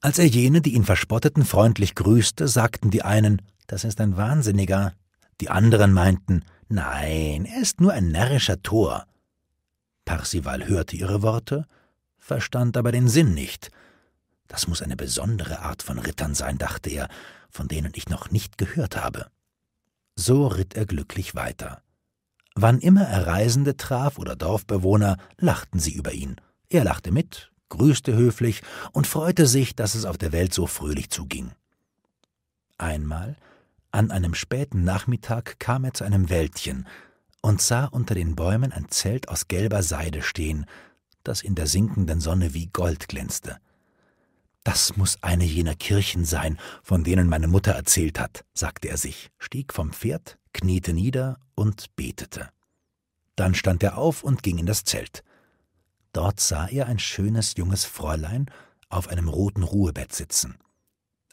Als er jene, die ihn verspotteten, freundlich grüßte, sagten die einen, das ist ein Wahnsinniger. Die anderen meinten, nein, er ist nur ein närrischer Tor. Parsival hörte ihre Worte, verstand aber den Sinn nicht. Das muss eine besondere Art von Rittern sein, dachte er, von denen ich noch nicht gehört habe. So ritt er glücklich weiter. Wann immer er Reisende traf oder Dorfbewohner, lachten sie über ihn. Er lachte mit, grüßte höflich und freute sich, dass es auf der Welt so fröhlich zuging. Einmal, an einem späten Nachmittag, kam er zu einem Wäldchen und sah unter den Bäumen ein Zelt aus gelber Seide stehen, das in der sinkenden Sonne wie Gold glänzte. Das muss eine jener Kirchen sein, von denen meine Mutter erzählt hat, sagte er sich, stieg vom Pferd, kniete nieder und betete. Dann stand er auf und ging in das Zelt. Dort sah er ein schönes junges Fräulein auf einem roten Ruhebett sitzen.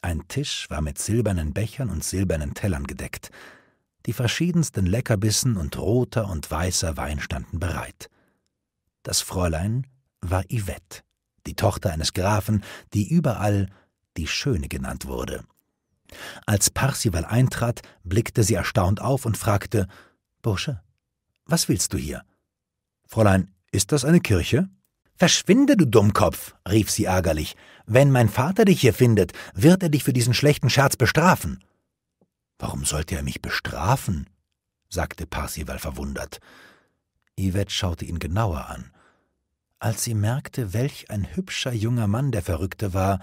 Ein Tisch war mit silbernen Bechern und silbernen Tellern gedeckt. Die verschiedensten Leckerbissen und roter und weißer Wein standen bereit. Das Fräulein war Yvette die Tochter eines Grafen, die überall die Schöne genannt wurde. Als Parsival eintrat, blickte sie erstaunt auf und fragte Bursche, was willst du hier? Fräulein, ist das eine Kirche? Verschwinde, du Dummkopf, rief sie ärgerlich. Wenn mein Vater dich hier findet, wird er dich für diesen schlechten Scherz bestrafen. Warum sollte er mich bestrafen? sagte Parsival verwundert. Yvette schaute ihn genauer an. Als sie merkte, welch ein hübscher junger Mann der Verrückte war,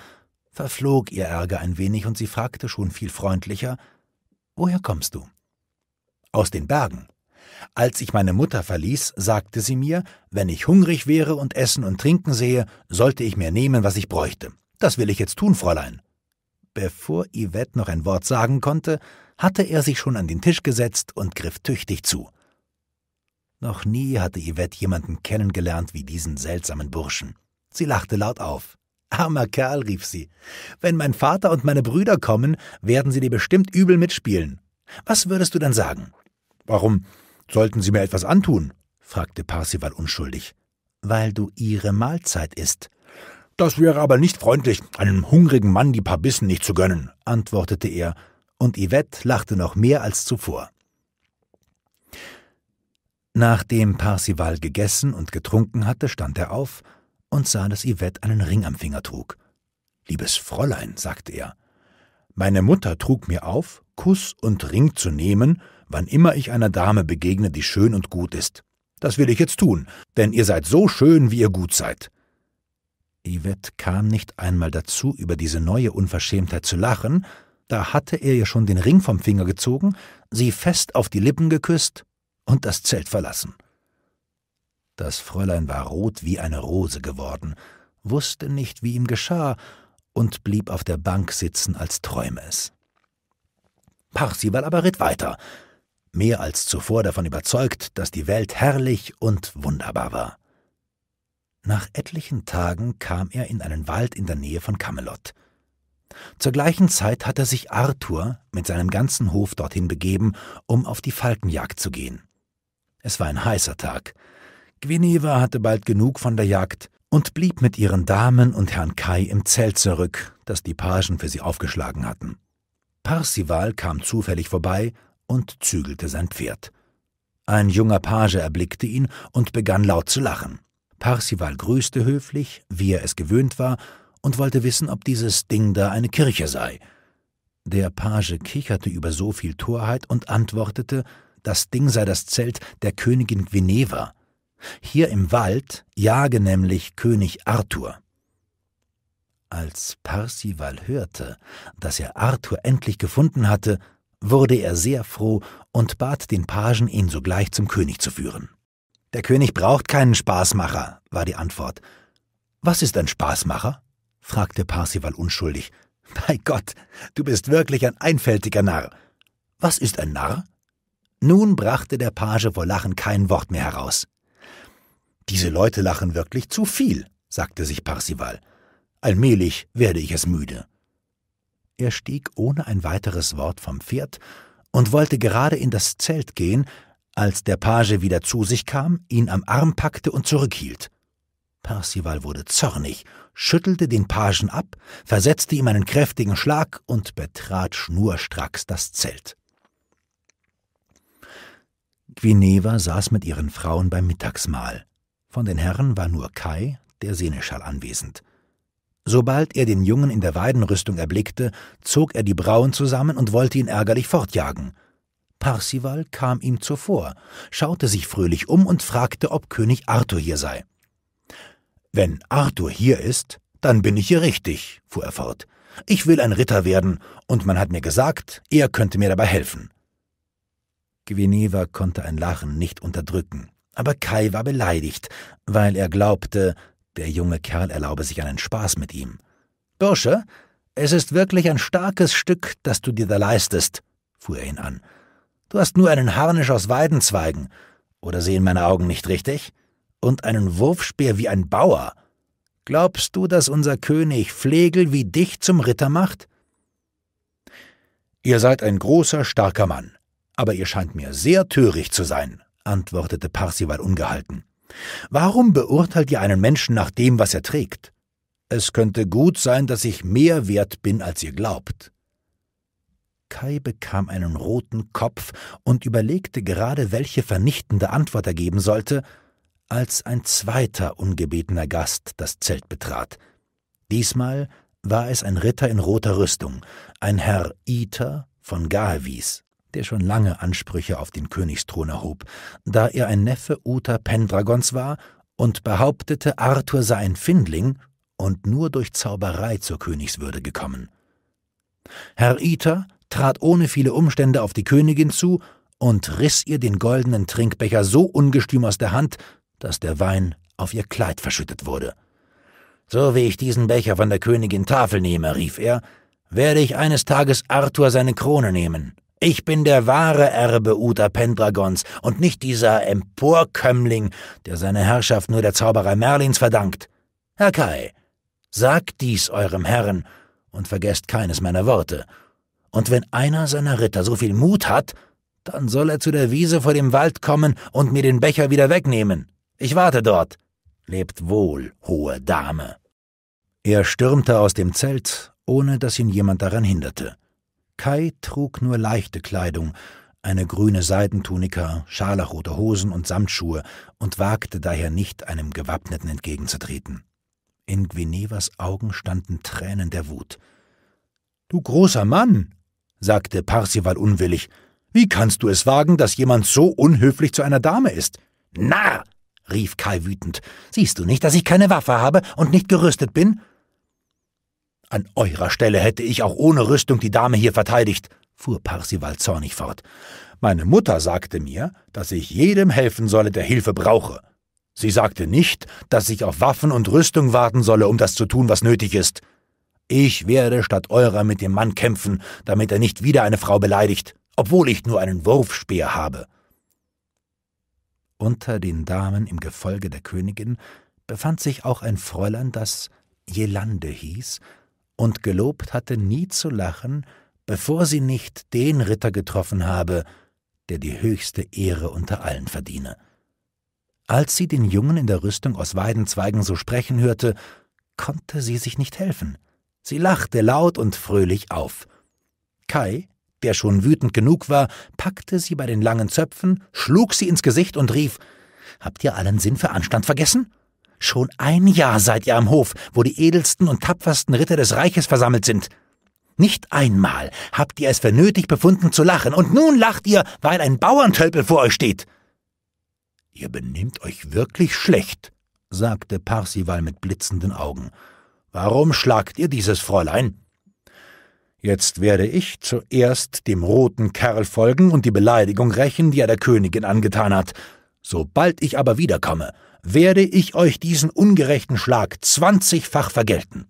verflog ihr Ärger ein wenig und sie fragte schon viel freundlicher: Woher kommst du? Aus den Bergen. Als ich meine Mutter verließ, sagte sie mir, wenn ich hungrig wäre und Essen und Trinken sehe, sollte ich mir nehmen, was ich bräuchte. Das will ich jetzt tun, Fräulein. Bevor Yvette noch ein Wort sagen konnte, hatte er sich schon an den Tisch gesetzt und griff tüchtig zu. Noch nie hatte Yvette jemanden kennengelernt wie diesen seltsamen Burschen. Sie lachte laut auf. Armer Kerl, rief sie. Wenn mein Vater und meine Brüder kommen, werden sie dir bestimmt übel mitspielen. Was würdest du dann sagen? Warum sollten sie mir etwas antun? fragte Parsival unschuldig. Weil du ihre Mahlzeit isst. Das wäre aber nicht freundlich, einem hungrigen Mann die paar Bissen nicht zu gönnen, antwortete er, und Yvette lachte noch mehr als zuvor. Nachdem Parsival gegessen und getrunken hatte, stand er auf und sah, dass Yvette einen Ring am Finger trug. Liebes Fräulein, sagte er, meine Mutter trug mir auf, Kuss und Ring zu nehmen, wann immer ich einer Dame begegne, die schön und gut ist. Das will ich jetzt tun, denn ihr seid so schön, wie ihr gut seid. Yvette kam nicht einmal dazu, über diese neue Unverschämtheit zu lachen, da hatte er ihr schon den Ring vom Finger gezogen, sie fest auf die Lippen geküsst und das Zelt verlassen. Das Fräulein war rot wie eine Rose geworden, wusste nicht, wie ihm geschah, und blieb auf der Bank sitzen, als träume es. Parsival aber ritt weiter, mehr als zuvor davon überzeugt, dass die Welt herrlich und wunderbar war. Nach etlichen Tagen kam er in einen Wald in der Nähe von Camelot. Zur gleichen Zeit hatte sich Arthur mit seinem ganzen Hof dorthin begeben, um auf die Falkenjagd zu gehen. Es war ein heißer Tag. Gwineva hatte bald genug von der Jagd und blieb mit ihren Damen und Herrn Kai im Zelt zurück, das die Pagen für sie aufgeschlagen hatten. Parsival kam zufällig vorbei und zügelte sein Pferd. Ein junger Page erblickte ihn und begann laut zu lachen. Parsival grüßte höflich, wie er es gewöhnt war, und wollte wissen, ob dieses Ding da eine Kirche sei. Der Page kicherte über so viel Torheit und antwortete, das Ding sei das Zelt der Königin Guineva. Hier im Wald jage nämlich König Arthur. Als Parsival hörte, dass er Arthur endlich gefunden hatte, wurde er sehr froh und bat den Pagen, ihn sogleich zum König zu führen. Der König braucht keinen Spaßmacher, war die Antwort. Was ist ein Spaßmacher? fragte Parsival unschuldig. Bei Gott, du bist wirklich ein einfältiger Narr. Was ist ein Narr? Nun brachte der Page vor Lachen kein Wort mehr heraus. Diese Leute lachen wirklich zu viel, sagte sich Parsival. Allmählich werde ich es müde. Er stieg ohne ein weiteres Wort vom Pferd und wollte gerade in das Zelt gehen, als der Page wieder zu sich kam, ihn am Arm packte und zurückhielt. Parsival wurde zornig, schüttelte den Pagen ab, versetzte ihm einen kräftigen Schlag und betrat schnurstracks das Zelt. Quineva saß mit ihren Frauen beim Mittagsmahl. Von den Herren war nur Kai, der Seneschall, anwesend. Sobald er den Jungen in der Weidenrüstung erblickte, zog er die Brauen zusammen und wollte ihn ärgerlich fortjagen. Parsival kam ihm zuvor, schaute sich fröhlich um und fragte, ob König Arthur hier sei. Wenn Arthur hier ist, dann bin ich hier richtig, fuhr er fort. Ich will ein Ritter werden, und man hat mir gesagt, er könnte mir dabei helfen. Genever konnte ein Lachen nicht unterdrücken. Aber Kai war beleidigt, weil er glaubte, der junge Kerl erlaube sich einen Spaß mit ihm. Bursche, es ist wirklich ein starkes Stück, das du dir da leistest, fuhr er ihn an. Du hast nur einen Harnisch aus Weidenzweigen, oder sehen meine Augen nicht richtig? Und einen Wurfspeer wie ein Bauer. Glaubst du, dass unser König Flegel wie dich zum Ritter macht? Ihr seid ein großer, starker Mann. Aber ihr scheint mir sehr töricht zu sein, antwortete Parsival ungehalten. Warum beurteilt ihr einen Menschen nach dem, was er trägt? Es könnte gut sein, dass ich mehr wert bin, als ihr glaubt. Kai bekam einen roten Kopf und überlegte gerade, welche vernichtende Antwort er geben sollte, als ein zweiter ungebetener Gast das Zelt betrat. Diesmal war es ein Ritter in roter Rüstung, ein Herr Iter von Galvis der schon lange Ansprüche auf den Königsthron erhob, da er ein Neffe Uta Pendragons war und behauptete, Arthur sei ein Findling und nur durch Zauberei zur Königswürde gekommen. Herr Ita trat ohne viele Umstände auf die Königin zu und riss ihr den goldenen Trinkbecher so ungestüm aus der Hand, dass der Wein auf ihr Kleid verschüttet wurde. So wie ich diesen Becher von der Königin Tafel nehme, rief er, werde ich eines Tages Arthur seine Krone nehmen. Ich bin der wahre Erbe Uta Pendragons und nicht dieser Emporkömmling, der seine Herrschaft nur der Zauberei Merlins verdankt. Herr Kai, sagt dies eurem Herrn und vergesst keines meiner Worte. Und wenn einer seiner Ritter so viel Mut hat, dann soll er zu der Wiese vor dem Wald kommen und mir den Becher wieder wegnehmen. Ich warte dort. Lebt wohl, hohe Dame. Er stürmte aus dem Zelt, ohne dass ihn jemand daran hinderte. Kai trug nur leichte Kleidung, eine grüne Seidentunika, scharlachrote Hosen und Samtschuhe und wagte daher nicht, einem Gewappneten entgegenzutreten. In Gvinevas Augen standen Tränen der Wut. Du großer Mann, sagte Parsival unwillig, wie kannst du es wagen, dass jemand so unhöflich zu einer Dame ist? Narr! rief Kai wütend. Siehst du nicht, dass ich keine Waffe habe und nicht gerüstet bin? An eurer Stelle hätte ich auch ohne Rüstung die Dame hier verteidigt, fuhr Parsival zornig fort. Meine Mutter sagte mir, dass ich jedem helfen solle, der Hilfe brauche. Sie sagte nicht, dass ich auf Waffen und Rüstung warten solle, um das zu tun, was nötig ist. Ich werde statt eurer mit dem Mann kämpfen, damit er nicht wieder eine Frau beleidigt, obwohl ich nur einen Wurfspeer habe. Unter den Damen im Gefolge der Königin befand sich auch ein Fräulein, das Jelande hieß und gelobt hatte, nie zu lachen, bevor sie nicht den Ritter getroffen habe, der die höchste Ehre unter allen verdiene. Als sie den Jungen in der Rüstung aus Weidenzweigen so sprechen hörte, konnte sie sich nicht helfen. Sie lachte laut und fröhlich auf. Kai, der schon wütend genug war, packte sie bei den langen Zöpfen, schlug sie ins Gesicht und rief Habt ihr allen Sinn für Anstand vergessen? Schon ein Jahr seid ihr am Hof, wo die edelsten und tapfersten Ritter des Reiches versammelt sind. Nicht einmal habt ihr es für nötig befunden zu lachen, und nun lacht ihr, weil ein Bauerntölpel vor euch steht. Ihr benehmt euch wirklich schlecht, sagte Parsival mit blitzenden Augen. Warum schlagt ihr dieses Fräulein? Jetzt werde ich zuerst dem roten Kerl folgen und die Beleidigung rächen, die er der Königin angetan hat. Sobald ich aber wiederkomme, werde ich euch diesen ungerechten Schlag zwanzigfach vergelten.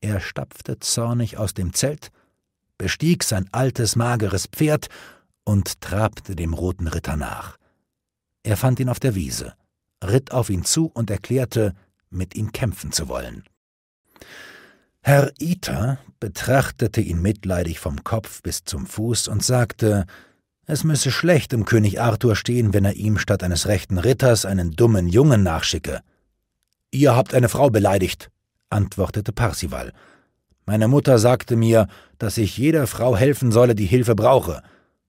Er stapfte zornig aus dem Zelt, bestieg sein altes, mageres Pferd und trabte dem roten Ritter nach. Er fand ihn auf der Wiese, ritt auf ihn zu und erklärte, mit ihm kämpfen zu wollen. Herr Iter betrachtete ihn mitleidig vom Kopf bis zum Fuß und sagte, es müsse schlecht um König Arthur stehen, wenn er ihm statt eines rechten Ritters einen dummen Jungen nachschicke. Ihr habt eine Frau beleidigt, antwortete Parsival. Meine Mutter sagte mir, dass ich jeder Frau helfen solle, die Hilfe brauche.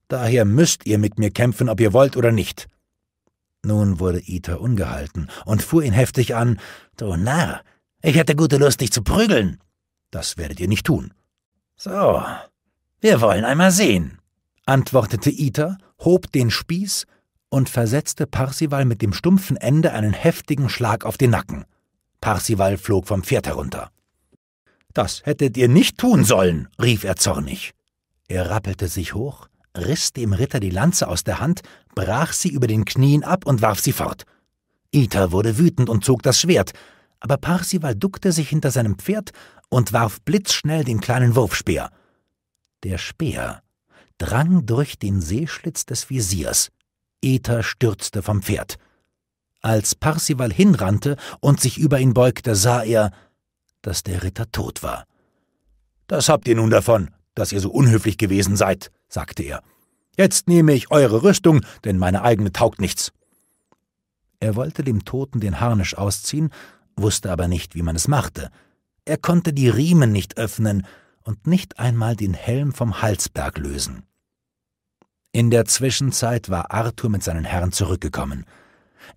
Daher müsst ihr mit mir kämpfen, ob ihr wollt oder nicht. Nun wurde Ita ungehalten und fuhr ihn heftig an. Du Narr, ich hätte gute Lust, dich zu prügeln. Das werdet ihr nicht tun. So, wir wollen einmal sehen antwortete Ita, hob den Spieß und versetzte Parsival mit dem stumpfen Ende einen heftigen Schlag auf den Nacken. Parsival flog vom Pferd herunter. Das hättet ihr nicht tun sollen, rief er zornig. Er rappelte sich hoch, riss dem Ritter die Lanze aus der Hand, brach sie über den Knien ab und warf sie fort. Ita wurde wütend und zog das Schwert, aber Parsival duckte sich hinter seinem Pferd und warf blitzschnell den kleinen Wurfspeer. Der Speer drang durch den Seeschlitz des Visiers. Ether stürzte vom Pferd. Als Parsival hinrannte und sich über ihn beugte, sah er, dass der Ritter tot war. Das habt ihr nun davon, dass ihr so unhöflich gewesen seid, sagte er. Jetzt nehme ich eure Rüstung, denn meine eigene taugt nichts. Er wollte dem Toten den Harnisch ausziehen, wusste aber nicht, wie man es machte. Er konnte die Riemen nicht öffnen und nicht einmal den Helm vom Halsberg lösen. In der Zwischenzeit war Arthur mit seinen Herren zurückgekommen.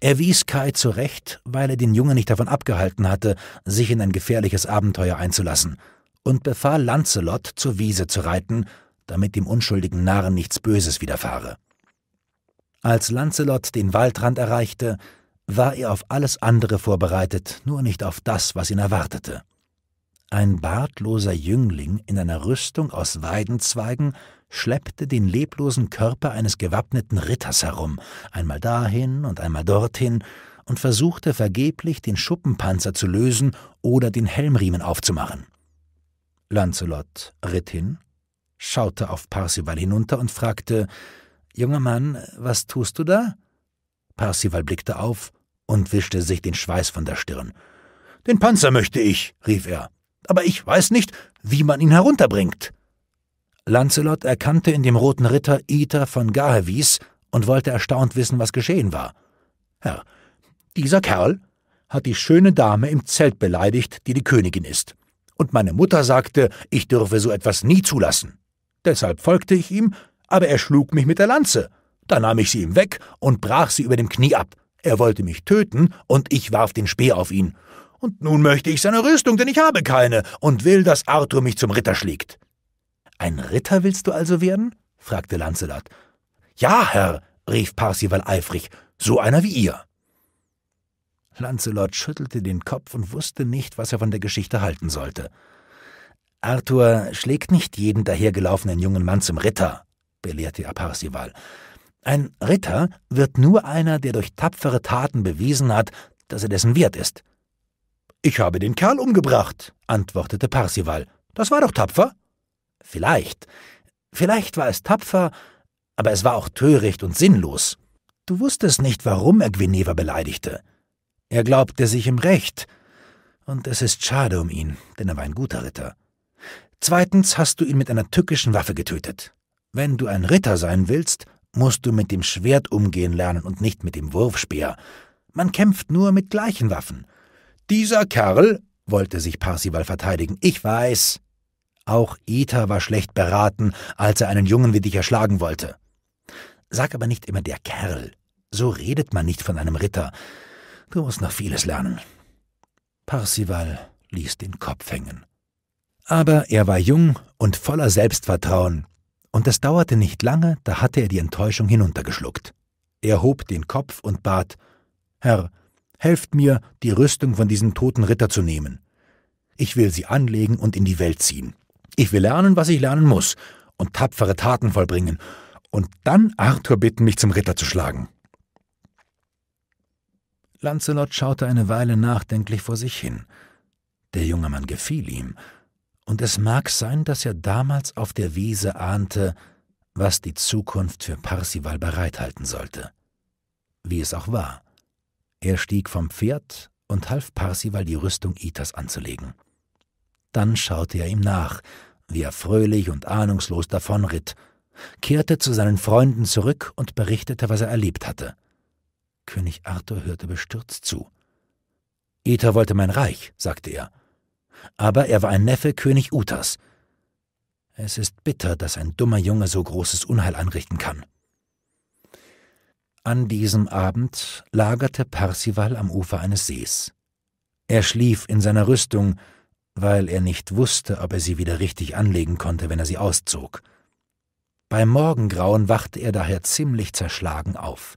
Er wies Kai zurecht, weil er den Jungen nicht davon abgehalten hatte, sich in ein gefährliches Abenteuer einzulassen, und befahl Lancelot, zur Wiese zu reiten, damit dem unschuldigen Narren nichts Böses widerfahre. Als Lancelot den Waldrand erreichte, war er auf alles andere vorbereitet, nur nicht auf das, was ihn erwartete. Ein bartloser Jüngling in einer Rüstung aus Weidenzweigen schleppte den leblosen Körper eines gewappneten Ritters herum, einmal dahin und einmal dorthin, und versuchte vergeblich, den Schuppenpanzer zu lösen oder den Helmriemen aufzumachen. Lancelot ritt hin, schaute auf Parsival hinunter und fragte: Junger Mann, was tust du da? Parsival blickte auf und wischte sich den Schweiß von der Stirn. Den Panzer möchte ich, rief er, aber ich weiß nicht, wie man ihn herunterbringt. Lancelot erkannte in dem roten Ritter Iter von Gahewies und wollte erstaunt wissen, was geschehen war. Herr, dieser Kerl hat die schöne Dame im Zelt beleidigt, die die Königin ist. Und meine Mutter sagte, ich dürfe so etwas nie zulassen. Deshalb folgte ich ihm, aber er schlug mich mit der Lanze. Da nahm ich sie ihm weg und brach sie über dem Knie ab. Er wollte mich töten, und ich warf den Speer auf ihn. Und nun möchte ich seine Rüstung, denn ich habe keine, und will, dass Arthur mich zum Ritter schlägt. Ein Ritter willst du also werden? fragte Lancelot. Ja, Herr, rief Parsival eifrig, so einer wie ihr. Lancelot schüttelte den Kopf und wusste nicht, was er von der Geschichte halten sollte. Arthur schlägt nicht jeden dahergelaufenen jungen Mann zum Ritter, belehrte er Parsival. Ein Ritter wird nur einer, der durch tapfere Taten bewiesen hat, dass er dessen wert ist. Ich habe den Kerl umgebracht, antwortete Parsival. Das war doch tapfer. Vielleicht. Vielleicht war es tapfer, aber es war auch töricht und sinnlos. Du wusstest nicht, warum er Guineva beleidigte. Er glaubte sich im Recht. Und es ist schade um ihn, denn er war ein guter Ritter. Zweitens hast du ihn mit einer tückischen Waffe getötet. Wenn du ein Ritter sein willst, musst du mit dem Schwert umgehen lernen und nicht mit dem Wurfspeer. Man kämpft nur mit gleichen Waffen. Dieser Kerl, wollte sich Parsival verteidigen, ich weiß. Auch Ether war schlecht beraten, als er einen Jungen wie dich erschlagen wollte. Sag aber nicht immer der Kerl. So redet man nicht von einem Ritter. Du musst noch vieles lernen. Parsival ließ den Kopf hängen. Aber er war jung und voller Selbstvertrauen, und es dauerte nicht lange, da hatte er die Enttäuschung hinuntergeschluckt. Er hob den Kopf und bat Herr, helft mir, die Rüstung von diesem toten Ritter zu nehmen. Ich will sie anlegen und in die Welt ziehen. Ich will lernen, was ich lernen muss, und tapfere Taten vollbringen, und dann Arthur bitten, mich zum Ritter zu schlagen. Lancelot schaute eine Weile nachdenklich vor sich hin. Der junge Mann gefiel ihm, und es mag sein, dass er damals auf der Wiese ahnte, was die Zukunft für Parsival bereithalten sollte. Wie es auch war. Er stieg vom Pferd und half Parsival die Rüstung Itas anzulegen. Dann schaute er ihm nach, wie er fröhlich und ahnungslos davonritt, kehrte zu seinen Freunden zurück und berichtete, was er erlebt hatte. König Arthur hörte bestürzt zu. Eta wollte mein Reich, sagte er. Aber er war ein Neffe König Uthas. Es ist bitter, dass ein dummer Junge so großes Unheil anrichten kann. An diesem Abend lagerte Parsival am Ufer eines Sees. Er schlief in seiner Rüstung, weil er nicht wusste, ob er sie wieder richtig anlegen konnte, wenn er sie auszog. Beim Morgengrauen wachte er daher ziemlich zerschlagen auf.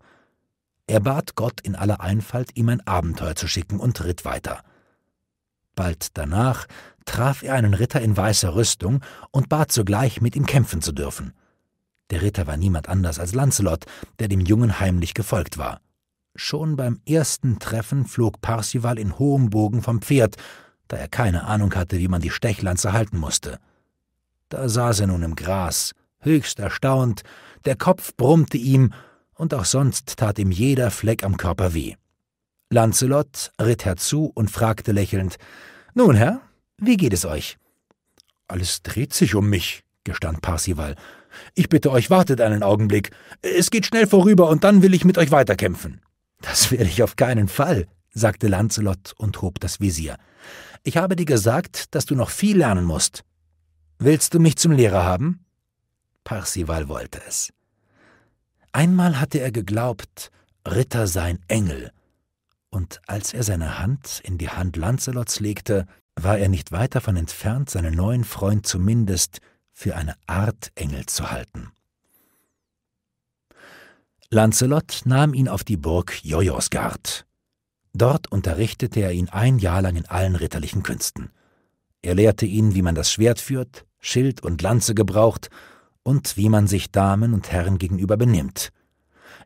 Er bat Gott in aller Einfalt, ihm ein Abenteuer zu schicken und ritt weiter. Bald danach traf er einen Ritter in weißer Rüstung und bat sogleich, mit ihm kämpfen zu dürfen. Der Ritter war niemand anders als Lancelot, der dem Jungen heimlich gefolgt war. Schon beim ersten Treffen flog Parsival in hohem Bogen vom Pferd da er keine Ahnung hatte, wie man die Stechlanze halten musste. Da saß er nun im Gras, höchst erstaunt, der Kopf brummte ihm, und auch sonst tat ihm jeder Fleck am Körper weh. Lancelot ritt herzu und fragte lächelnd Nun, Herr, wie geht es euch? Alles dreht sich um mich, gestand Parsival. Ich bitte euch, wartet einen Augenblick. Es geht schnell vorüber, und dann will ich mit euch weiterkämpfen. Das werde ich auf keinen Fall, sagte Lancelot und hob das Visier. Ich habe dir gesagt, dass du noch viel lernen musst. Willst du mich zum Lehrer haben? Parsival wollte es. Einmal hatte er geglaubt, Ritter seien Engel, und als er seine Hand in die Hand Lancelots legte, war er nicht weit davon entfernt, seinen neuen Freund zumindest für eine Art Engel zu halten. Lancelot nahm ihn auf die Burg Jojosgard, Dort unterrichtete er ihn ein Jahr lang in allen ritterlichen Künsten. Er lehrte ihn, wie man das Schwert führt, Schild und Lanze gebraucht und wie man sich Damen und Herren gegenüber benimmt.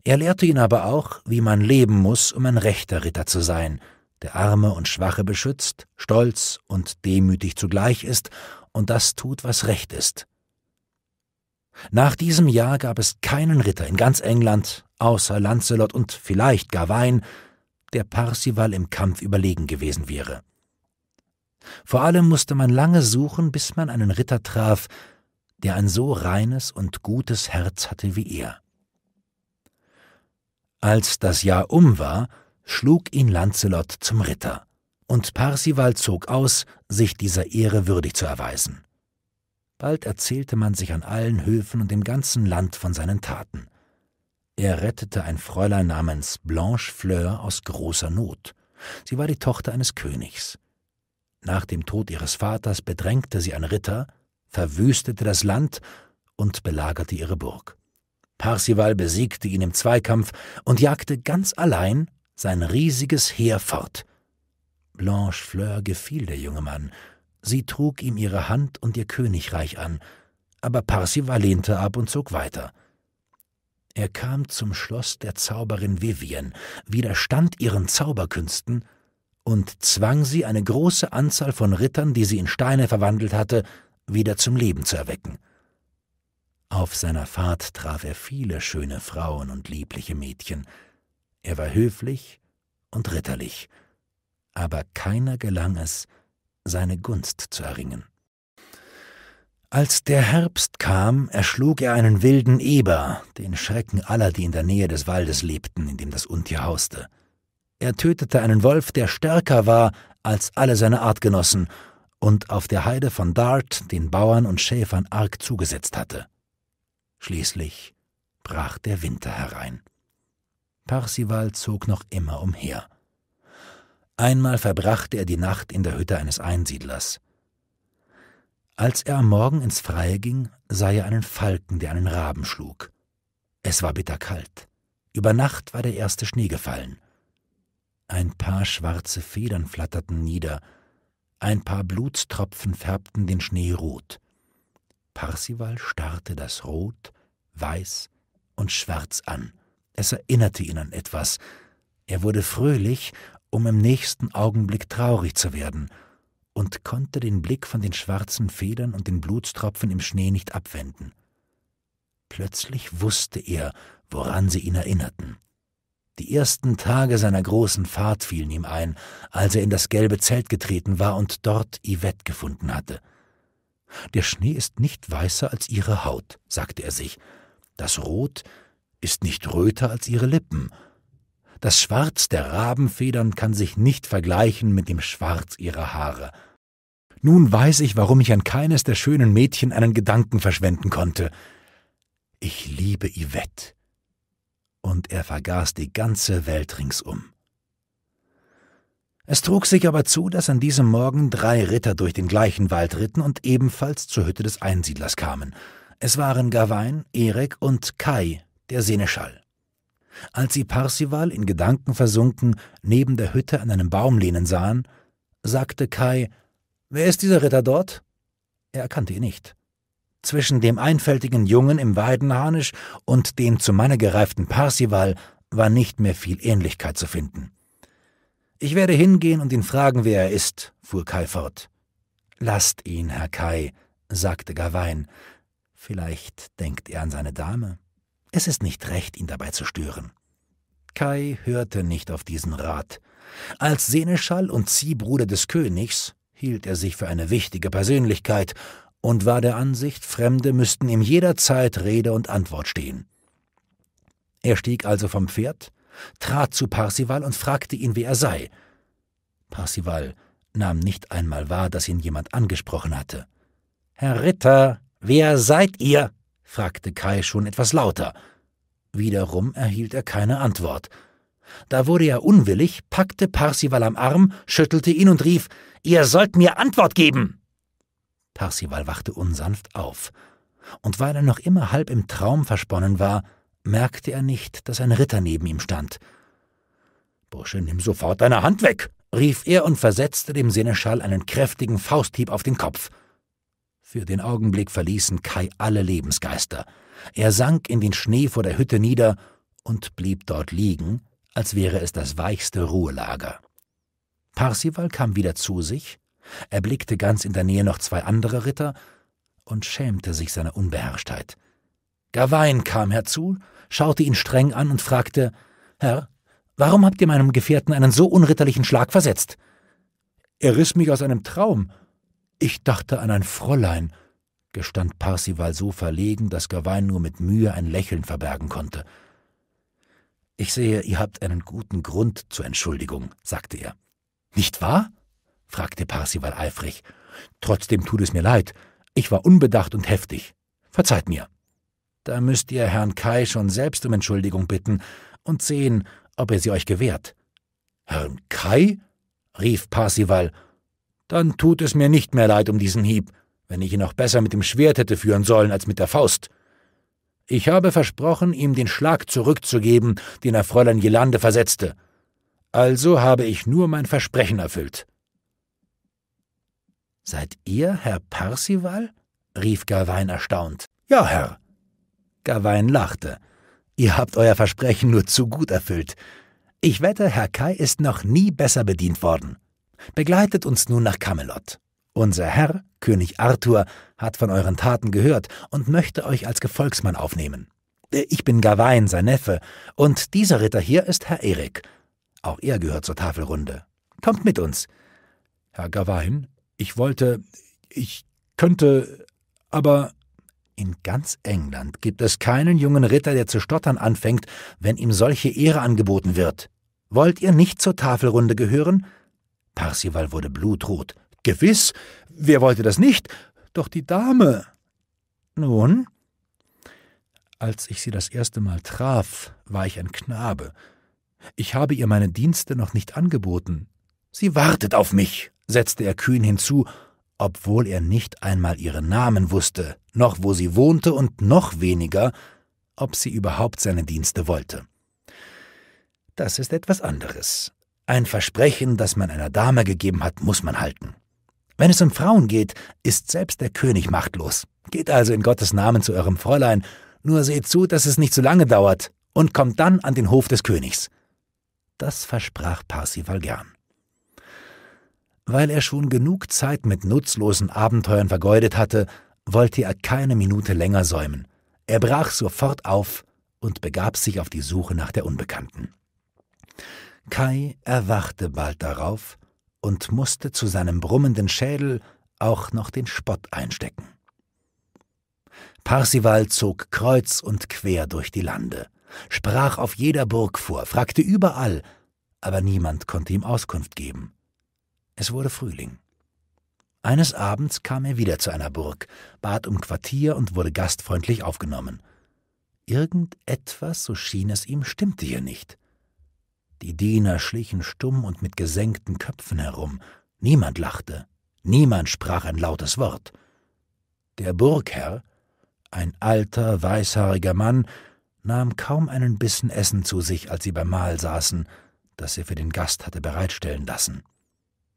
Er lehrte ihn aber auch, wie man leben muss, um ein rechter Ritter zu sein, der Arme und Schwache beschützt, stolz und demütig zugleich ist und das tut, was recht ist. Nach diesem Jahr gab es keinen Ritter in ganz England, außer Lancelot und vielleicht Gawain, der Parsival im Kampf überlegen gewesen wäre. Vor allem musste man lange suchen, bis man einen Ritter traf, der ein so reines und gutes Herz hatte wie er. Als das Jahr um war, schlug ihn Lancelot zum Ritter, und Parsival zog aus, sich dieser Ehre würdig zu erweisen. Bald erzählte man sich an allen Höfen und im ganzen Land von seinen Taten. Er rettete ein Fräulein namens Blanche Fleur aus großer Not. Sie war die Tochter eines Königs. Nach dem Tod ihres Vaters bedrängte sie ein Ritter, verwüstete das Land und belagerte ihre Burg. Parsival besiegte ihn im Zweikampf und jagte ganz allein sein riesiges Heer fort. Blanche Fleur gefiel der junge Mann. Sie trug ihm ihre Hand und ihr Königreich an, aber Parsival lehnte ab und zog weiter. Er kam zum Schloss der Zauberin Vivien, widerstand ihren Zauberkünsten und zwang sie, eine große Anzahl von Rittern, die sie in Steine verwandelt hatte, wieder zum Leben zu erwecken. Auf seiner Fahrt traf er viele schöne Frauen und liebliche Mädchen. Er war höflich und ritterlich, aber keiner gelang es, seine Gunst zu erringen. Als der Herbst kam, erschlug er einen wilden Eber, den Schrecken aller, die in der Nähe des Waldes lebten, in dem das Untier hauste. Er tötete einen Wolf, der stärker war als alle seine Artgenossen und auf der Heide von Dart den Bauern und Schäfern arg zugesetzt hatte. Schließlich brach der Winter herein. Parsival zog noch immer umher. Einmal verbrachte er die Nacht in der Hütte eines Einsiedlers. Als er am Morgen ins Freie ging, sah er einen Falken, der einen Raben schlug. Es war bitterkalt. Über Nacht war der erste Schnee gefallen. Ein paar schwarze Federn flatterten nieder, ein paar Blutstropfen färbten den Schnee rot. Parsival starrte das Rot, Weiß und Schwarz an. Es erinnerte ihn an etwas. Er wurde fröhlich, um im nächsten Augenblick traurig zu werden – und konnte den Blick von den schwarzen Federn und den Blutstropfen im Schnee nicht abwenden. Plötzlich wusste er, woran sie ihn erinnerten. Die ersten Tage seiner großen Fahrt fielen ihm ein, als er in das gelbe Zelt getreten war und dort Yvette gefunden hatte. Der Schnee ist nicht weißer als ihre Haut, sagte er sich. Das Rot ist nicht röter als ihre Lippen, das Schwarz der Rabenfedern kann sich nicht vergleichen mit dem Schwarz ihrer Haare. Nun weiß ich, warum ich an keines der schönen Mädchen einen Gedanken verschwenden konnte. Ich liebe Yvette. Und er vergaß die ganze Welt ringsum. Es trug sich aber zu, dass an diesem Morgen drei Ritter durch den gleichen Wald ritten und ebenfalls zur Hütte des Einsiedlers kamen. Es waren Gawain, Erik und Kai, der Seneschall. Als sie Parsival in Gedanken versunken neben der Hütte an einem Baum lehnen sahen, sagte Kai: Wer ist dieser Ritter dort? Er erkannte ihn nicht. Zwischen dem einfältigen Jungen im Weidenharnisch und dem zu Manne gereiften Parsival war nicht mehr viel Ähnlichkeit zu finden. Ich werde hingehen und ihn fragen, wer er ist, fuhr Kai fort. Lasst ihn, Herr Kai, sagte Gawain. Vielleicht denkt er an seine Dame. Es ist nicht recht, ihn dabei zu stören. Kai hörte nicht auf diesen Rat. Als Seneschall und Ziehbruder des Königs hielt er sich für eine wichtige Persönlichkeit und war der Ansicht, Fremde müssten ihm jederzeit Rede und Antwort stehen. Er stieg also vom Pferd, trat zu Parsival und fragte ihn, wer er sei. Parsival nahm nicht einmal wahr, dass ihn jemand angesprochen hatte. Herr Ritter, wer seid ihr? fragte Kai schon etwas lauter. Wiederum erhielt er keine Antwort. Da wurde er unwillig, packte Parsival am Arm, schüttelte ihn und rief Ihr sollt mir Antwort geben. Parsival wachte unsanft auf, und weil er noch immer halb im Traum versponnen war, merkte er nicht, dass ein Ritter neben ihm stand. Bursche, nimm sofort deine Hand weg, rief er und versetzte dem Seneschall einen kräftigen Fausthieb auf den Kopf. Für den Augenblick verließen Kai alle Lebensgeister. Er sank in den Schnee vor der Hütte nieder und blieb dort liegen, als wäre es das weichste Ruhelager. Parsival kam wieder zu sich, erblickte ganz in der Nähe noch zwei andere Ritter und schämte sich seiner Unbeherrschtheit. Gawain kam herzu, schaute ihn streng an und fragte Herr, warum habt ihr meinem Gefährten einen so unritterlichen Schlag versetzt? Er riss mich aus einem Traum, ich dachte an ein Fräulein, gestand Parsival so verlegen, dass Gawain nur mit Mühe ein Lächeln verbergen konnte. Ich sehe, ihr habt einen guten Grund zur Entschuldigung, sagte er. Nicht wahr? fragte Parsival eifrig. Trotzdem tut es mir leid. Ich war unbedacht und heftig. Verzeiht mir. Da müsst ihr Herrn Kai schon selbst um Entschuldigung bitten und sehen, ob er sie euch gewährt. Herrn Kai? rief Parsival dann tut es mir nicht mehr leid um diesen Hieb, wenn ich ihn auch besser mit dem Schwert hätte führen sollen als mit der Faust. Ich habe versprochen, ihm den Schlag zurückzugeben, den er Fräulein Jelande versetzte. Also habe ich nur mein Versprechen erfüllt. Seid ihr Herr Parsival? rief Gawain erstaunt. Ja, Herr. Gawain lachte. Ihr habt euer Versprechen nur zu gut erfüllt. Ich wette, Herr Kai ist noch nie besser bedient worden. Begleitet uns nun nach Camelot. Unser Herr, König Arthur, hat von euren Taten gehört und möchte euch als Gefolgsmann aufnehmen. Ich bin Gawain, sein Neffe, und dieser Ritter hier ist Herr Erik. Auch er gehört zur Tafelrunde. Kommt mit uns. Herr Gawain, ich wollte, ich könnte, aber in ganz England gibt es keinen jungen Ritter, der zu stottern anfängt, wenn ihm solche Ehre angeboten wird. Wollt ihr nicht zur Tafelrunde gehören? Parsival wurde blutrot. Gewiss, wer wollte das nicht? Doch die Dame. Nun? Als ich sie das erste Mal traf, war ich ein Knabe. Ich habe ihr meine Dienste noch nicht angeboten. Sie wartet auf mich, setzte er kühn hinzu, obwohl er nicht einmal ihren Namen wusste, noch wo sie wohnte und noch weniger, ob sie überhaupt seine Dienste wollte. Das ist etwas anderes. Ein Versprechen, das man einer Dame gegeben hat, muss man halten. Wenn es um Frauen geht, ist selbst der König machtlos. Geht also in Gottes Namen zu eurem Fräulein, nur seht zu, dass es nicht zu lange dauert, und kommt dann an den Hof des Königs. Das versprach Parsival gern. Weil er schon genug Zeit mit nutzlosen Abenteuern vergeudet hatte, wollte er keine Minute länger säumen. Er brach sofort auf und begab sich auf die Suche nach der Unbekannten. Kai erwachte bald darauf und musste zu seinem brummenden Schädel auch noch den Spott einstecken. Parsival zog kreuz und quer durch die Lande, sprach auf jeder Burg vor, fragte überall, aber niemand konnte ihm Auskunft geben. Es wurde Frühling. Eines Abends kam er wieder zu einer Burg, bat um Quartier und wurde gastfreundlich aufgenommen. Irgendetwas, so schien es ihm, stimmte hier nicht. Die Diener schlichen stumm und mit gesenkten Köpfen herum. Niemand lachte, niemand sprach ein lautes Wort. Der Burgherr, ein alter, weißhaariger Mann, nahm kaum einen Bissen Essen zu sich, als sie beim Mahl saßen, das er für den Gast hatte bereitstellen lassen.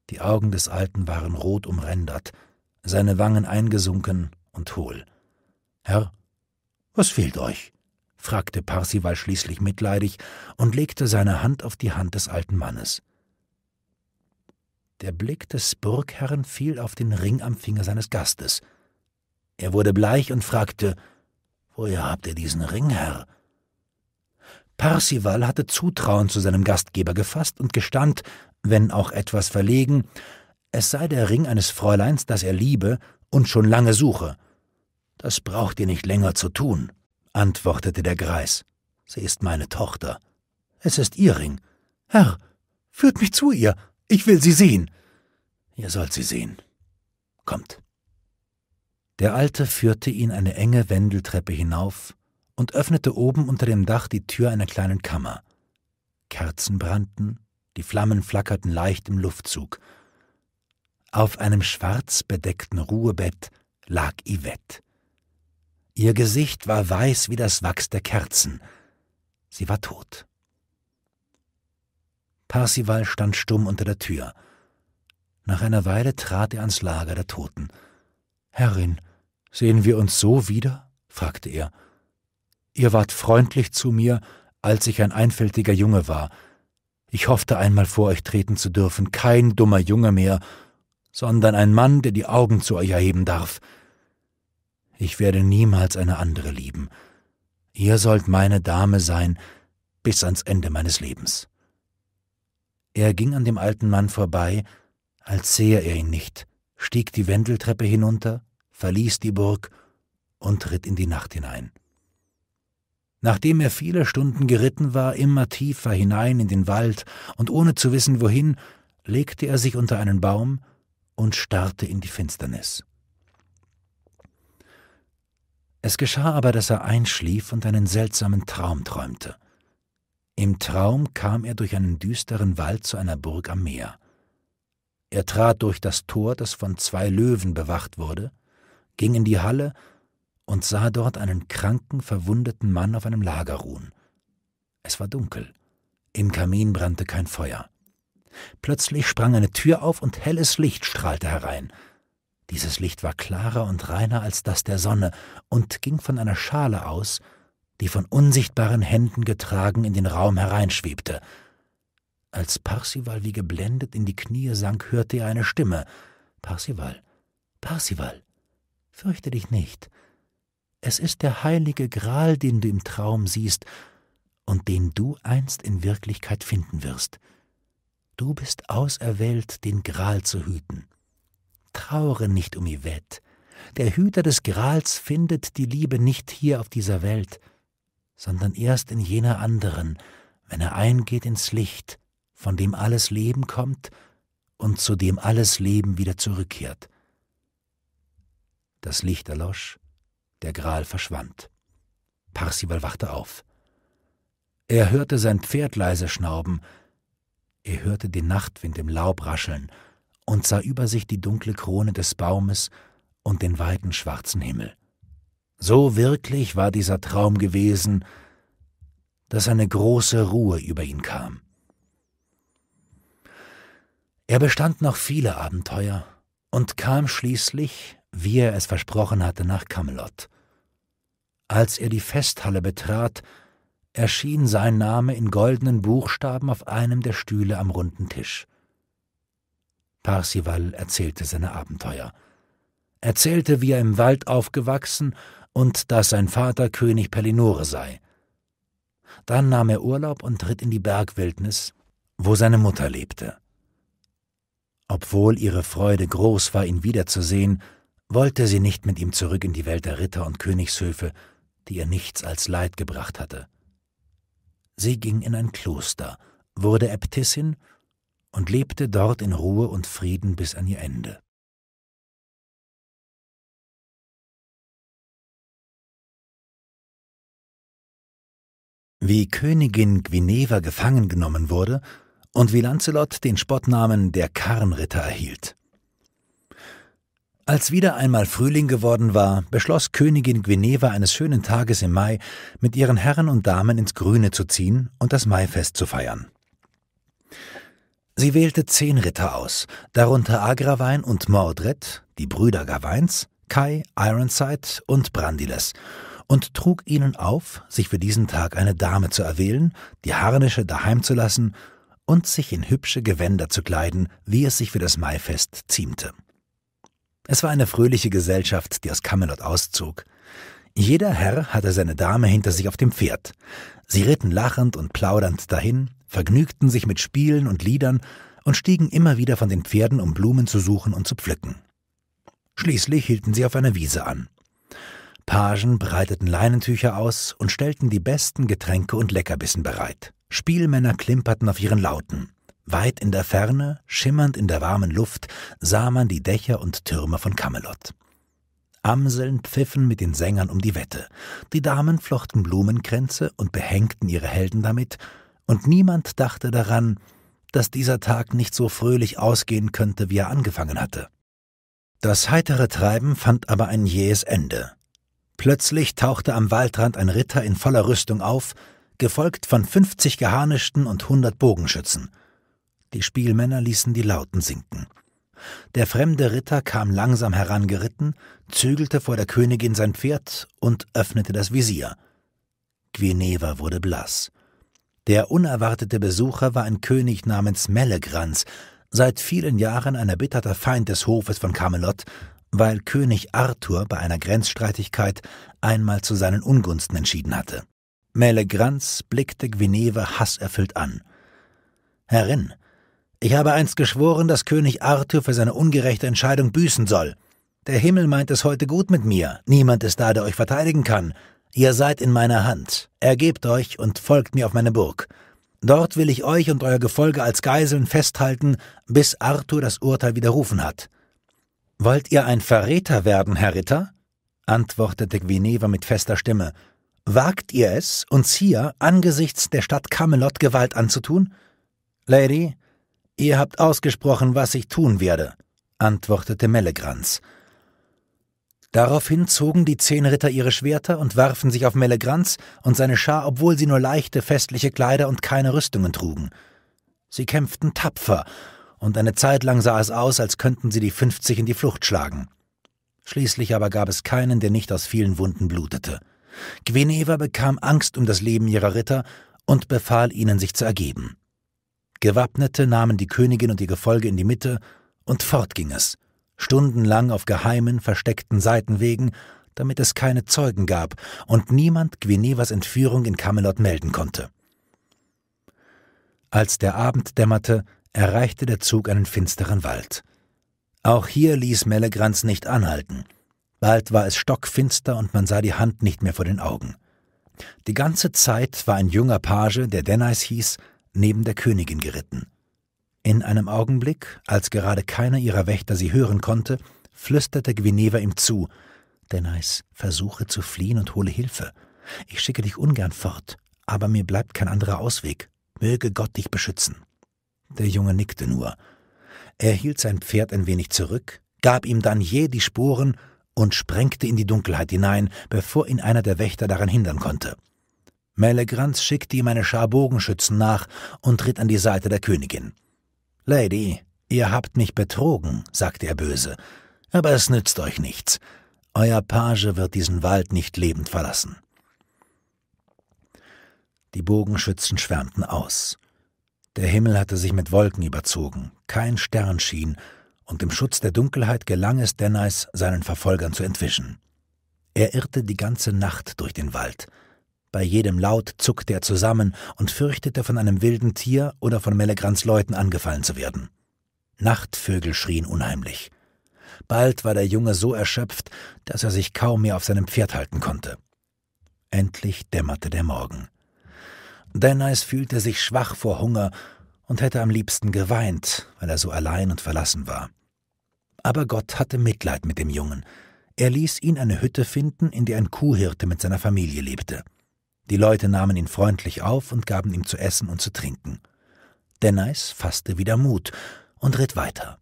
Die Augen des Alten waren rot umrändert, seine Wangen eingesunken und hohl. Herr, was fehlt euch? fragte Parsival schließlich mitleidig und legte seine Hand auf die Hand des alten Mannes. Der Blick des Burgherrn fiel auf den Ring am Finger seines Gastes. Er wurde bleich und fragte, Woher habt ihr diesen Ring, Herr? Parsival hatte Zutrauen zu seinem Gastgeber gefasst und gestand, wenn auch etwas verlegen, es sei der Ring eines Fräuleins, das er liebe und schon lange suche. Das braucht ihr nicht länger zu tun antwortete der Greis. Sie ist meine Tochter. Es ist ihr Ring. Herr, führt mich zu ihr. Ich will sie sehen. Ihr sollt sie sehen. Kommt. Der Alte führte ihn eine enge Wendeltreppe hinauf und öffnete oben unter dem Dach die Tür einer kleinen Kammer. Kerzen brannten, die Flammen flackerten leicht im Luftzug. Auf einem schwarz bedeckten Ruhebett lag Yvette. Ihr Gesicht war weiß wie das Wachs der Kerzen. Sie war tot. Parsival stand stumm unter der Tür. Nach einer Weile trat er ans Lager der Toten. Herrin, sehen wir uns so wieder? fragte er. Ihr wart freundlich zu mir, als ich ein einfältiger Junge war. Ich hoffte einmal vor euch treten zu dürfen, kein dummer Junge mehr, sondern ein Mann, der die Augen zu euch erheben darf. Ich werde niemals eine andere lieben. Ihr sollt meine Dame sein bis ans Ende meines Lebens. Er ging an dem alten Mann vorbei, als sehe er ihn nicht, stieg die Wendeltreppe hinunter, verließ die Burg und ritt in die Nacht hinein. Nachdem er viele Stunden geritten war, immer tiefer hinein in den Wald und ohne zu wissen wohin, legte er sich unter einen Baum und starrte in die Finsternis. Es geschah aber, dass er einschlief und einen seltsamen Traum träumte. Im Traum kam er durch einen düsteren Wald zu einer Burg am Meer. Er trat durch das Tor, das von zwei Löwen bewacht wurde, ging in die Halle und sah dort einen kranken, verwundeten Mann auf einem Lager ruhen. Es war dunkel. Im Kamin brannte kein Feuer. Plötzlich sprang eine Tür auf und helles Licht strahlte herein. Dieses Licht war klarer und reiner als das der Sonne und ging von einer Schale aus, die von unsichtbaren Händen getragen in den Raum hereinschwebte. Als Parsival wie geblendet in die Knie sank, hörte er eine Stimme. Parsival, Parsival, fürchte dich nicht. Es ist der heilige Gral, den du im Traum siehst und den du einst in Wirklichkeit finden wirst. Du bist auserwählt, den Gral zu hüten. Traure nicht um Yvette. Der Hüter des Grals findet die Liebe nicht hier auf dieser Welt, sondern erst in jener anderen, wenn er eingeht ins Licht, von dem alles Leben kommt und zu dem alles Leben wieder zurückkehrt. Das Licht erlosch, der Gral verschwand. Parsival wachte auf. Er hörte sein Pferd leise schnauben, er hörte den Nachtwind im Laub rascheln und sah über sich die dunkle Krone des Baumes und den weiten schwarzen Himmel. So wirklich war dieser Traum gewesen, dass eine große Ruhe über ihn kam. Er bestand noch viele Abenteuer und kam schließlich, wie er es versprochen hatte, nach Camelot. Als er die Festhalle betrat, erschien sein Name in goldenen Buchstaben auf einem der Stühle am runden Tisch. Parsival erzählte seine Abenteuer. Erzählte, wie er im Wald aufgewachsen und dass sein Vater König Pellinore sei. Dann nahm er Urlaub und ritt in die Bergwildnis, wo seine Mutter lebte. Obwohl ihre Freude groß war, ihn wiederzusehen, wollte sie nicht mit ihm zurück in die Welt der Ritter und Königshöfe, die ihr nichts als Leid gebracht hatte. Sie ging in ein Kloster, wurde Äbtissin und lebte dort in Ruhe und Frieden bis an ihr Ende. Wie Königin Guineva gefangen genommen wurde und wie Lancelot den Spottnamen der Karrenritter erhielt. Als wieder einmal Frühling geworden war, beschloss Königin Guineva eines schönen Tages im Mai, mit ihren Herren und Damen ins Grüne zu ziehen und das Maifest zu feiern. Sie wählte zehn Ritter aus, darunter Agrawein und Mordred, die Brüder Gawains, Kai, Ironside und Brandiles, und trug ihnen auf, sich für diesen Tag eine Dame zu erwählen, die Harnische daheim zu lassen und sich in hübsche Gewänder zu kleiden, wie es sich für das Maifest ziemte. Es war eine fröhliche Gesellschaft, die aus Camelot auszog. Jeder Herr hatte seine Dame hinter sich auf dem Pferd. Sie ritten lachend und plaudernd dahin, vergnügten sich mit Spielen und Liedern und stiegen immer wieder von den Pferden, um Blumen zu suchen und zu pflücken. Schließlich hielten sie auf einer Wiese an. Pagen breiteten Leinentücher aus und stellten die besten Getränke und Leckerbissen bereit. Spielmänner klimperten auf ihren Lauten. Weit in der Ferne, schimmernd in der warmen Luft, sah man die Dächer und Türme von Camelot. Amseln pfiffen mit den Sängern um die Wette. Die Damen flochten Blumenkränze und behängten ihre Helden damit, und niemand dachte daran, dass dieser Tag nicht so fröhlich ausgehen könnte, wie er angefangen hatte. Das heitere Treiben fand aber ein jähes Ende. Plötzlich tauchte am Waldrand ein Ritter in voller Rüstung auf, gefolgt von 50 Geharnischten und 100 Bogenschützen. Die Spielmänner ließen die Lauten sinken. Der fremde Ritter kam langsam herangeritten, zügelte vor der Königin sein Pferd und öffnete das Visier. Guineva wurde blass. Der unerwartete Besucher war ein König namens Mellegranz, seit vielen Jahren ein erbitterter Feind des Hofes von Camelot, weil König Arthur bei einer Grenzstreitigkeit einmal zu seinen Ungunsten entschieden hatte. Mellegranz blickte Guineve hasserfüllt an. Herrin, ich habe einst geschworen, dass König Arthur für seine ungerechte Entscheidung büßen soll. Der Himmel meint es heute gut mit mir. Niemand ist da, der euch verteidigen kann. Ihr seid in meiner Hand. Ergebt euch und folgt mir auf meine Burg. Dort will ich euch und euer Gefolge als Geiseln festhalten, bis Arthur das Urteil widerrufen hat. Wollt ihr ein Verräter werden, Herr Ritter? antwortete Gwineva mit fester Stimme. Wagt ihr es, uns hier angesichts der Stadt Camelot Gewalt anzutun? Lady, ihr habt ausgesprochen, was ich tun werde, antwortete Mellegranz. Daraufhin zogen die zehn Ritter ihre Schwerter und warfen sich auf Melegranz und seine Schar, obwohl sie nur leichte, festliche Kleider und keine Rüstungen trugen. Sie kämpften tapfer, und eine Zeit lang sah es aus, als könnten sie die fünfzig in die Flucht schlagen. Schließlich aber gab es keinen, der nicht aus vielen Wunden blutete. Gweneva bekam Angst um das Leben ihrer Ritter und befahl ihnen, sich zu ergeben. Gewappnete nahmen die Königin und ihr Gefolge in die Mitte, und fort ging es stundenlang auf geheimen, versteckten Seitenwegen, damit es keine Zeugen gab und niemand Guinevas Entführung in Camelot melden konnte. Als der Abend dämmerte, erreichte der Zug einen finsteren Wald. Auch hier ließ Mellegranz nicht anhalten. Bald war es stockfinster und man sah die Hand nicht mehr vor den Augen. Die ganze Zeit war ein junger Page, der Dennis hieß, neben der Königin geritten. In einem Augenblick, als gerade keiner ihrer Wächter sie hören konnte, flüsterte Gwineva ihm zu: Denais, versuche zu fliehen und hole Hilfe. Ich schicke dich ungern fort, aber mir bleibt kein anderer Ausweg. Möge Gott dich beschützen. Der Junge nickte nur. Er hielt sein Pferd ein wenig zurück, gab ihm dann je die Sporen und sprengte in die Dunkelheit hinein, bevor ihn einer der Wächter daran hindern konnte. Melegranz schickte ihm eine Schar Bogenschützen nach und ritt an die Seite der Königin. Lady, ihr habt mich betrogen, sagte er böse, aber es nützt euch nichts. Euer Page wird diesen Wald nicht lebend verlassen. Die Bogenschützen schwärmten aus. Der Himmel hatte sich mit Wolken überzogen, kein Stern schien, und im Schutz der Dunkelheit gelang es Denneis, seinen Verfolgern zu entwischen. Er irrte die ganze Nacht durch den Wald, bei jedem Laut zuckte er zusammen und fürchtete, von einem wilden Tier oder von Melegrans Leuten angefallen zu werden. Nachtvögel schrien unheimlich. Bald war der Junge so erschöpft, dass er sich kaum mehr auf seinem Pferd halten konnte. Endlich dämmerte der Morgen. Dennis fühlte sich schwach vor Hunger und hätte am liebsten geweint, weil er so allein und verlassen war. Aber Gott hatte Mitleid mit dem Jungen. Er ließ ihn eine Hütte finden, in der ein Kuhhirte mit seiner Familie lebte. Die Leute nahmen ihn freundlich auf und gaben ihm zu essen und zu trinken. Denneis fasste wieder Mut und ritt weiter.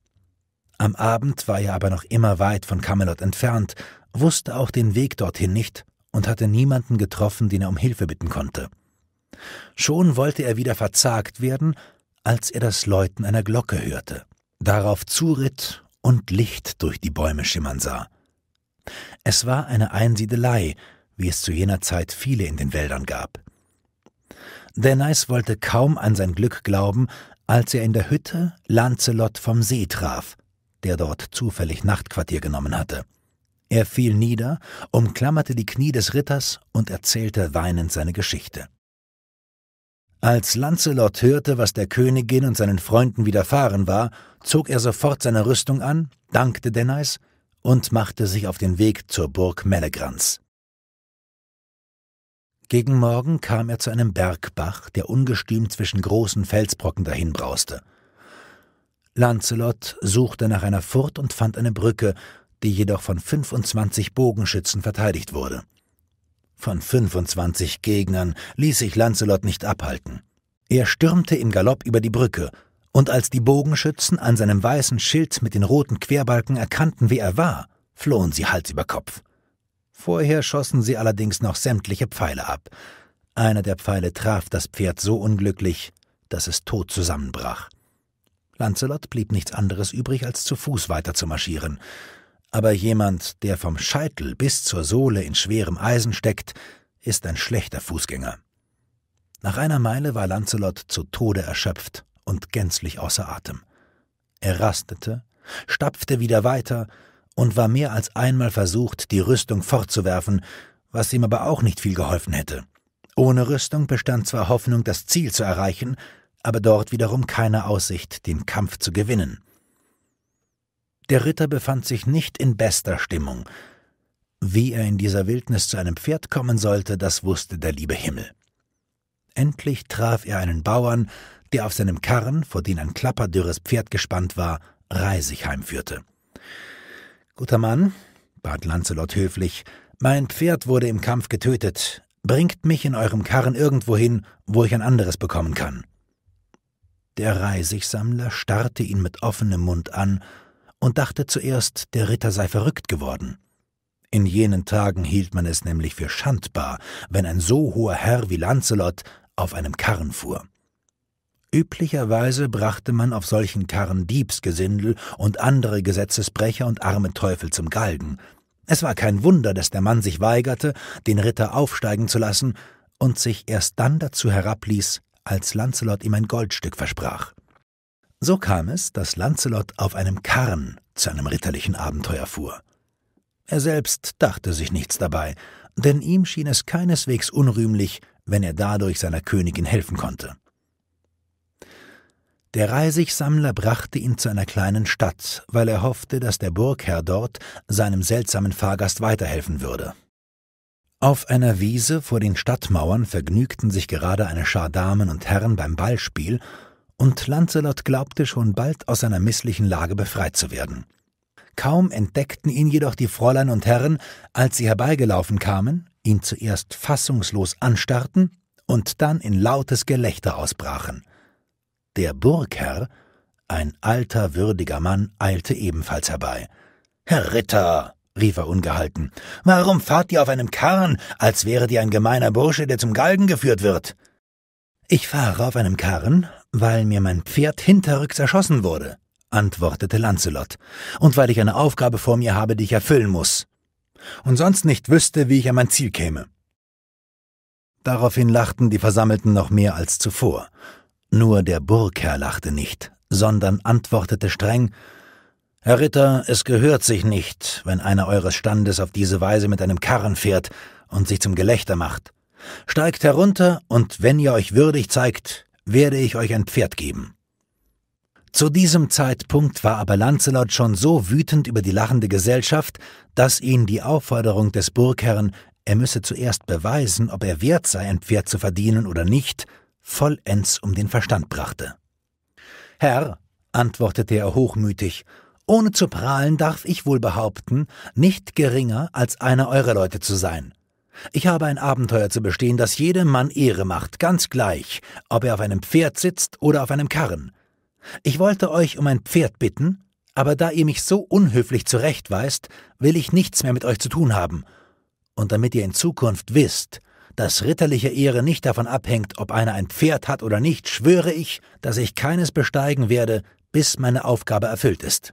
Am Abend war er aber noch immer weit von Camelot entfernt, wusste auch den Weg dorthin nicht und hatte niemanden getroffen, den er um Hilfe bitten konnte. Schon wollte er wieder verzagt werden, als er das Läuten einer Glocke hörte, darauf zuritt und Licht durch die Bäume schimmern sah. Es war eine Einsiedelei, wie es zu jener Zeit viele in den Wäldern gab. Dennis wollte kaum an sein Glück glauben, als er in der Hütte Lancelot vom See traf, der dort zufällig Nachtquartier genommen hatte. Er fiel nieder, umklammerte die Knie des Ritters und erzählte weinend seine Geschichte. Als Lancelot hörte, was der Königin und seinen Freunden widerfahren war, zog er sofort seine Rüstung an, dankte Denais und machte sich auf den Weg zur Burg Mellegrans. Gegen Morgen kam er zu einem Bergbach, der ungestüm zwischen großen Felsbrocken dahinbrauste. Lancelot suchte nach einer Furt und fand eine Brücke, die jedoch von 25 Bogenschützen verteidigt wurde. Von 25 Gegnern ließ sich Lancelot nicht abhalten. Er stürmte im Galopp über die Brücke, und als die Bogenschützen an seinem weißen Schild mit den roten Querbalken erkannten, wer er war, flohen sie Hals über Kopf. Vorher schossen sie allerdings noch sämtliche Pfeile ab. Einer der Pfeile traf das Pferd so unglücklich, dass es tot zusammenbrach. Lancelot blieb nichts anderes übrig, als zu Fuß weiter zu marschieren. Aber jemand, der vom Scheitel bis zur Sohle in schwerem Eisen steckt, ist ein schlechter Fußgänger. Nach einer Meile war Lancelot zu Tode erschöpft und gänzlich außer Atem. Er rastete, stapfte wieder weiter und war mehr als einmal versucht, die Rüstung fortzuwerfen, was ihm aber auch nicht viel geholfen hätte. Ohne Rüstung bestand zwar Hoffnung, das Ziel zu erreichen, aber dort wiederum keine Aussicht, den Kampf zu gewinnen. Der Ritter befand sich nicht in bester Stimmung. Wie er in dieser Wildnis zu einem Pferd kommen sollte, das wusste der liebe Himmel. Endlich traf er einen Bauern, der auf seinem Karren, vor den ein klapperdürres Pferd gespannt war, Reisig heimführte. Guter Mann, bat Lancelot höflich, mein Pferd wurde im Kampf getötet. Bringt mich in eurem Karren irgendwo hin, wo ich ein anderes bekommen kann. Der Reisigsammler starrte ihn mit offenem Mund an und dachte zuerst, der Ritter sei verrückt geworden. In jenen Tagen hielt man es nämlich für schandbar, wenn ein so hoher Herr wie Lancelot auf einem Karren fuhr. Üblicherweise brachte man auf solchen Karren Diebsgesindel und andere Gesetzesbrecher und arme Teufel zum Galgen. Es war kein Wunder, dass der Mann sich weigerte, den Ritter aufsteigen zu lassen und sich erst dann dazu herabließ, als Lancelot ihm ein Goldstück versprach. So kam es, dass Lancelot auf einem Karren zu einem ritterlichen Abenteuer fuhr. Er selbst dachte sich nichts dabei, denn ihm schien es keineswegs unrühmlich, wenn er dadurch seiner Königin helfen konnte. Der Reisigsammler brachte ihn zu einer kleinen Stadt, weil er hoffte, dass der Burgherr dort seinem seltsamen Fahrgast weiterhelfen würde. Auf einer Wiese vor den Stadtmauern vergnügten sich gerade eine Schar Damen und Herren beim Ballspiel, und Lancelot glaubte schon bald aus seiner misslichen Lage befreit zu werden. Kaum entdeckten ihn jedoch die Fräulein und Herren, als sie herbeigelaufen kamen, ihn zuerst fassungslos anstarrten und dann in lautes Gelächter ausbrachen. Der Burgherr, ein alter, würdiger Mann, eilte ebenfalls herbei. Herr Ritter, rief er ungehalten, warum fahrt ihr auf einem Karren, als wäret ihr ein gemeiner Bursche, der zum Galgen geführt wird? Ich fahre auf einem Karren, weil mir mein Pferd hinterrücks erschossen wurde, antwortete Lancelot, und weil ich eine Aufgabe vor mir habe, die ich erfüllen muss, und sonst nicht wüsste, wie ich an mein Ziel käme. Daraufhin lachten die Versammelten noch mehr als zuvor, nur der Burgherr lachte nicht, sondern antwortete streng Herr Ritter, es gehört sich nicht, wenn einer eures Standes auf diese Weise mit einem Karren fährt und sich zum Gelächter macht. Steigt herunter, und wenn ihr euch würdig zeigt, werde ich euch ein Pferd geben. Zu diesem Zeitpunkt war aber Lancelot schon so wütend über die lachende Gesellschaft, dass ihn die Aufforderung des Burgherrn, er müsse zuerst beweisen, ob er wert sei, ein Pferd zu verdienen oder nicht, vollends um den Verstand brachte. Herr, antwortete er hochmütig, ohne zu prahlen darf ich wohl behaupten, nicht geringer als einer eurer Leute zu sein. Ich habe ein Abenteuer zu bestehen, das jedem Mann Ehre macht, ganz gleich, ob er auf einem Pferd sitzt oder auf einem Karren. Ich wollte euch um ein Pferd bitten, aber da ihr mich so unhöflich zurechtweist, will ich nichts mehr mit euch zu tun haben. Und damit ihr in Zukunft wisst, dass ritterliche Ehre nicht davon abhängt, ob einer ein Pferd hat oder nicht, schwöre ich, dass ich keines besteigen werde, bis meine Aufgabe erfüllt ist.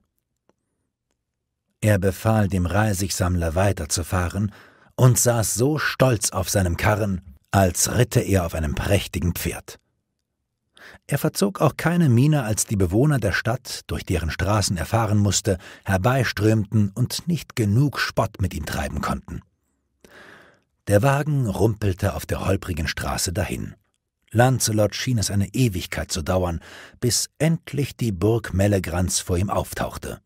Er befahl dem Reisigsammler weiterzufahren und saß so stolz auf seinem Karren, als ritte er auf einem prächtigen Pferd. Er verzog auch keine Miene, als die Bewohner der Stadt, durch deren Straßen er fahren musste, herbeiströmten und nicht genug Spott mit ihm treiben konnten. Der Wagen rumpelte auf der holprigen Straße dahin. Lancelot schien es eine Ewigkeit zu dauern, bis endlich die Burg Mellegranz vor ihm auftauchte.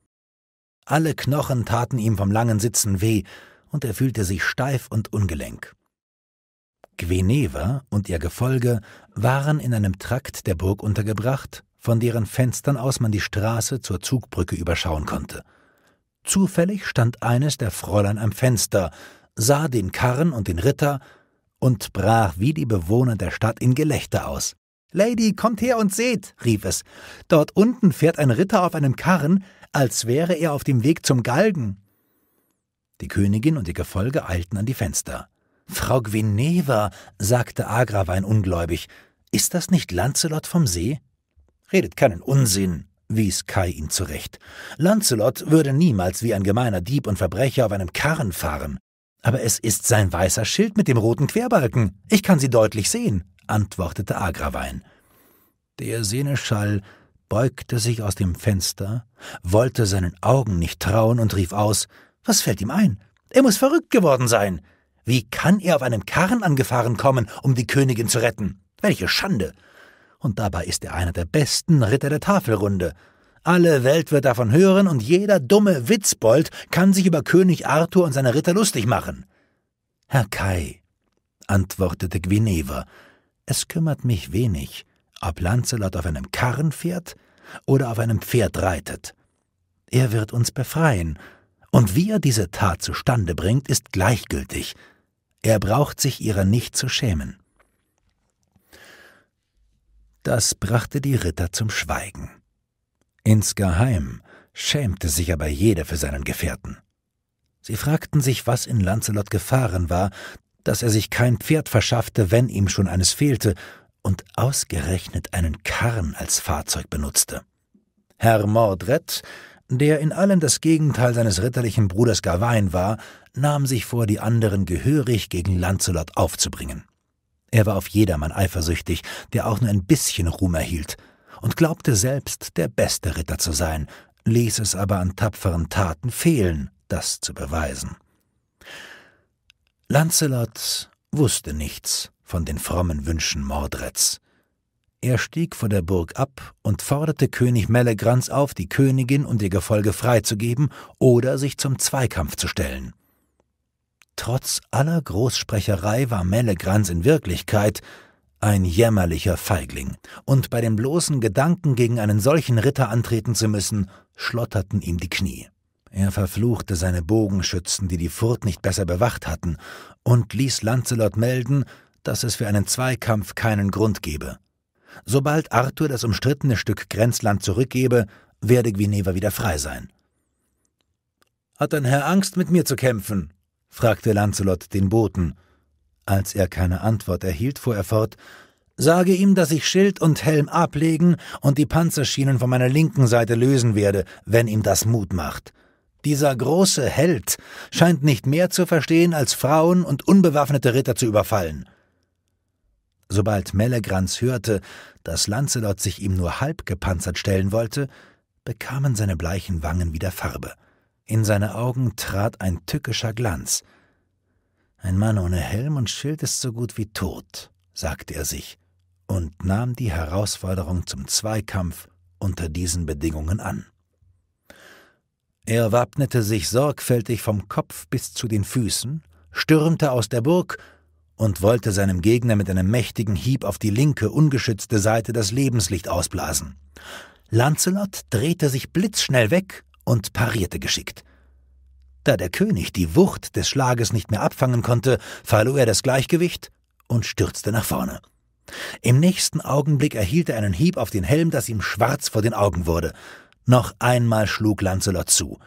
Alle Knochen taten ihm vom langen Sitzen weh, und er fühlte sich steif und ungelenk. Gweneva und ihr Gefolge waren in einem Trakt der Burg untergebracht, von deren Fenstern aus man die Straße zur Zugbrücke überschauen konnte. Zufällig stand eines der Fräulein am Fenster, sah den Karren und den Ritter und brach wie die Bewohner der Stadt in Gelächter aus. Lady, kommt her und seht, rief es. Dort unten fährt ein Ritter auf einem Karren, als wäre er auf dem Weg zum Galgen. Die Königin und ihr Gefolge eilten an die Fenster. Frau Gwineva, sagte Agrawein ungläubig, ist das nicht Lancelot vom See? Redet keinen Unsinn, wies Kai ihn zurecht. Lancelot würde niemals wie ein gemeiner Dieb und Verbrecher auf einem Karren fahren. Aber es ist sein weißer Schild mit dem roten Querbalken. Ich kann sie deutlich sehen, antwortete Agrawein. Der Seneschall beugte sich aus dem Fenster, wollte seinen Augen nicht trauen und rief aus: Was fällt ihm ein? Er muss verrückt geworden sein. Wie kann er auf einem Karren angefahren kommen, um die Königin zu retten? Welche Schande! Und dabei ist er einer der besten Ritter der Tafelrunde. Alle Welt wird davon hören und jeder dumme Witzbold kann sich über König Arthur und seine Ritter lustig machen. Herr Kai, antwortete Guineva, es kümmert mich wenig, ob Lancelot auf einem Karren fährt oder auf einem Pferd reitet. Er wird uns befreien, und wie er diese Tat zustande bringt, ist gleichgültig. Er braucht sich ihrer nicht zu schämen. Das brachte die Ritter zum Schweigen. Insgeheim schämte sich aber jeder für seinen Gefährten. Sie fragten sich, was in Lancelot gefahren war, dass er sich kein Pferd verschaffte, wenn ihm schon eines fehlte, und ausgerechnet einen Karren als Fahrzeug benutzte. Herr Mordred, der in allem das Gegenteil seines ritterlichen Bruders Gawain war, nahm sich vor, die anderen gehörig gegen Lancelot aufzubringen. Er war auf jedermann eifersüchtig, der auch nur ein bisschen Ruhm erhielt – und glaubte selbst der beste Ritter zu sein, ließ es aber an tapferen Taten fehlen, das zu beweisen. Lancelot wusste nichts von den frommen Wünschen Mordreds. Er stieg vor der Burg ab und forderte König Mellegrans auf, die Königin und ihr Gefolge freizugeben oder sich zum Zweikampf zu stellen. Trotz aller Großsprecherei war Mellegrans in Wirklichkeit ein jämmerlicher Feigling, und bei dem bloßen Gedanken, gegen einen solchen Ritter antreten zu müssen, schlotterten ihm die Knie. Er verfluchte seine Bogenschützen, die die Furt nicht besser bewacht hatten, und ließ Lancelot melden, dass es für einen Zweikampf keinen Grund gebe. Sobald Arthur das umstrittene Stück Grenzland zurückgebe, werde Guineva wieder frei sein. Hat dein Herr Angst, mit mir zu kämpfen? fragte Lancelot den Boten, als er keine Antwort erhielt, fuhr er fort Sage ihm, dass ich Schild und Helm ablegen und die Panzerschienen von meiner linken Seite lösen werde, wenn ihm das Mut macht. Dieser große Held scheint nicht mehr zu verstehen, als Frauen und unbewaffnete Ritter zu überfallen. Sobald Mellegrans hörte, dass Lancelot sich ihm nur halb gepanzert stellen wollte, bekamen seine bleichen Wangen wieder Farbe. In seine Augen trat ein tückischer Glanz. Ein Mann ohne Helm und Schild ist so gut wie tot, sagte er sich und nahm die Herausforderung zum Zweikampf unter diesen Bedingungen an. Er wappnete sich sorgfältig vom Kopf bis zu den Füßen, stürmte aus der Burg und wollte seinem Gegner mit einem mächtigen Hieb auf die linke, ungeschützte Seite das Lebenslicht ausblasen. Lancelot drehte sich blitzschnell weg und parierte geschickt. Da der König die Wucht des Schlages nicht mehr abfangen konnte, verlor er das Gleichgewicht und stürzte nach vorne. Im nächsten Augenblick erhielt er einen Hieb auf den Helm, dass ihm schwarz vor den Augen wurde. Noch einmal schlug Lancelot zu.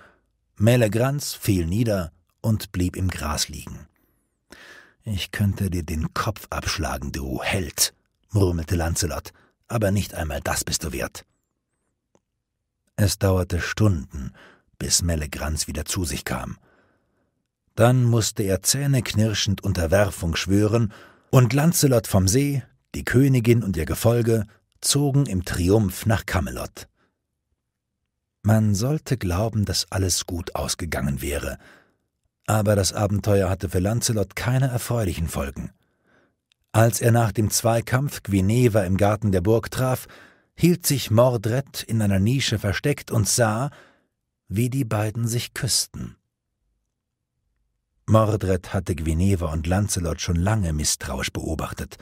Melegranz fiel nieder und blieb im Gras liegen. Ich könnte dir den Kopf abschlagen, du Held, murmelte Lancelot, aber nicht einmal das bist du wert. Es dauerte Stunden, bis Mellegranz wieder zu sich kam. Dann musste er zähneknirschend Unterwerfung schwören, und Lancelot vom See, die Königin und ihr Gefolge zogen im Triumph nach Camelot. Man sollte glauben, dass alles gut ausgegangen wäre, aber das Abenteuer hatte für Lancelot keine erfreulichen Folgen. Als er nach dem Zweikampf Guineva im Garten der Burg traf, hielt sich Mordred in einer Nische versteckt und sah, wie die beiden sich küssten. Mordred hatte Guinevere und Lancelot schon lange misstrauisch beobachtet.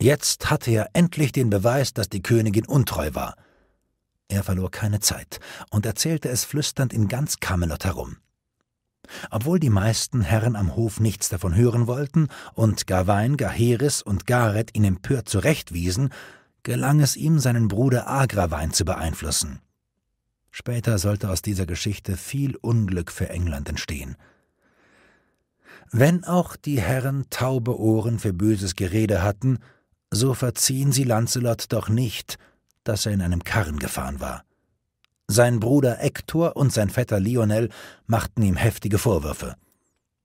Jetzt hatte er endlich den Beweis, dass die Königin untreu war. Er verlor keine Zeit und erzählte es flüsternd in ganz Camelot herum. Obwohl die meisten Herren am Hof nichts davon hören wollten und Gawain, Gaheris und Gareth ihn empört zurechtwiesen, gelang es ihm, seinen Bruder Agrawein zu beeinflussen. Später sollte aus dieser Geschichte viel Unglück für England entstehen. Wenn auch die Herren taube Ohren für böses Gerede hatten, so verziehen sie Lancelot doch nicht, dass er in einem Karren gefahren war. Sein Bruder Hector und sein Vetter Lionel machten ihm heftige Vorwürfe.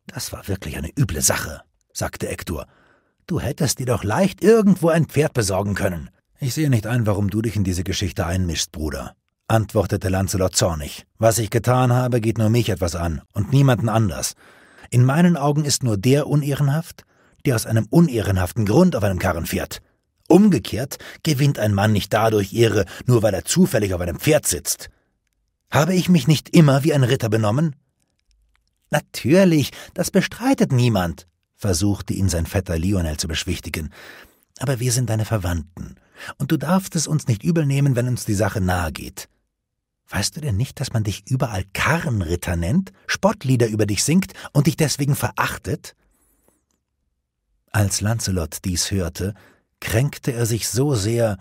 Das war wirklich eine üble Sache, sagte Hector. Du hättest dir doch leicht irgendwo ein Pferd besorgen können. Ich sehe nicht ein, warum du dich in diese Geschichte einmischst, Bruder, antwortete Lancelot zornig. Was ich getan habe, geht nur mich etwas an und niemanden anders. In meinen Augen ist nur der unehrenhaft, der aus einem unehrenhaften Grund auf einem Karren fährt. Umgekehrt gewinnt ein Mann nicht dadurch Ehre, nur weil er zufällig auf einem Pferd sitzt. Habe ich mich nicht immer wie ein Ritter benommen? Natürlich, das bestreitet niemand, versuchte ihn sein Vetter Lionel zu beschwichtigen. Aber wir sind deine Verwandten, und du darfst es uns nicht übel nehmen, wenn uns die Sache nahe geht. Weißt du denn nicht, dass man dich überall Karrenritter nennt, Spottlieder über dich singt und dich deswegen verachtet? Als Lancelot dies hörte, kränkte er sich so sehr,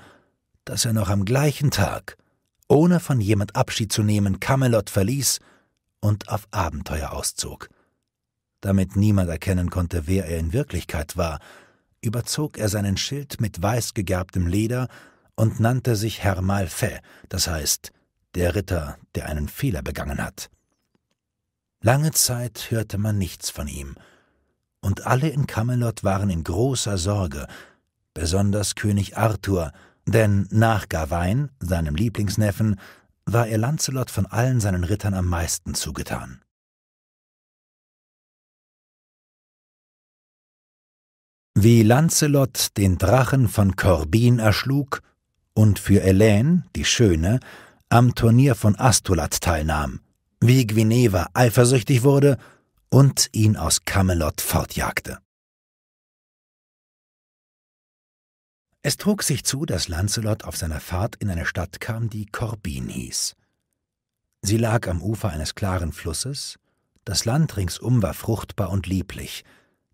dass er noch am gleichen Tag, ohne von jemand Abschied zu nehmen, Camelot verließ und auf Abenteuer auszog. Damit niemand erkennen konnte, wer er in Wirklichkeit war, überzog er seinen Schild mit weiß gegerbtem Leder und nannte sich Herr Malfait, das heißt der Ritter, der einen Fehler begangen hat. Lange Zeit hörte man nichts von ihm, und alle in Camelot waren in großer Sorge, besonders König Arthur, denn nach Gawain, seinem Lieblingsneffen, war er Lancelot von allen seinen Rittern am meisten zugetan. Wie Lancelot den Drachen von Corbin erschlug und für Elaine, die Schöne, am Turnier von Astolat teilnahm, wie Gwineva eifersüchtig wurde und ihn aus Camelot fortjagte. Es trug sich zu, dass Lancelot auf seiner Fahrt in eine Stadt kam, die Corbin hieß. Sie lag am Ufer eines klaren Flusses, das Land ringsum war fruchtbar und lieblich,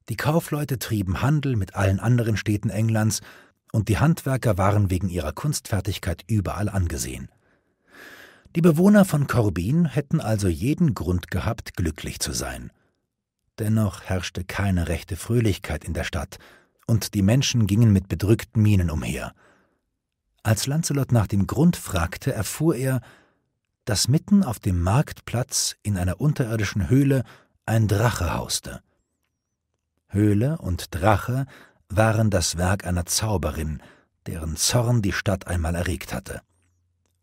die Kaufleute trieben Handel mit allen anderen Städten Englands, und die Handwerker waren wegen ihrer Kunstfertigkeit überall angesehen. Die Bewohner von Corbin hätten also jeden Grund gehabt, glücklich zu sein. Dennoch herrschte keine rechte Fröhlichkeit in der Stadt, und die Menschen gingen mit bedrückten Mienen umher. Als Lancelot nach dem Grund fragte, erfuhr er, dass mitten auf dem Marktplatz in einer unterirdischen Höhle ein Drache hauste. Höhle und Drache waren das Werk einer Zauberin, deren Zorn die Stadt einmal erregt hatte.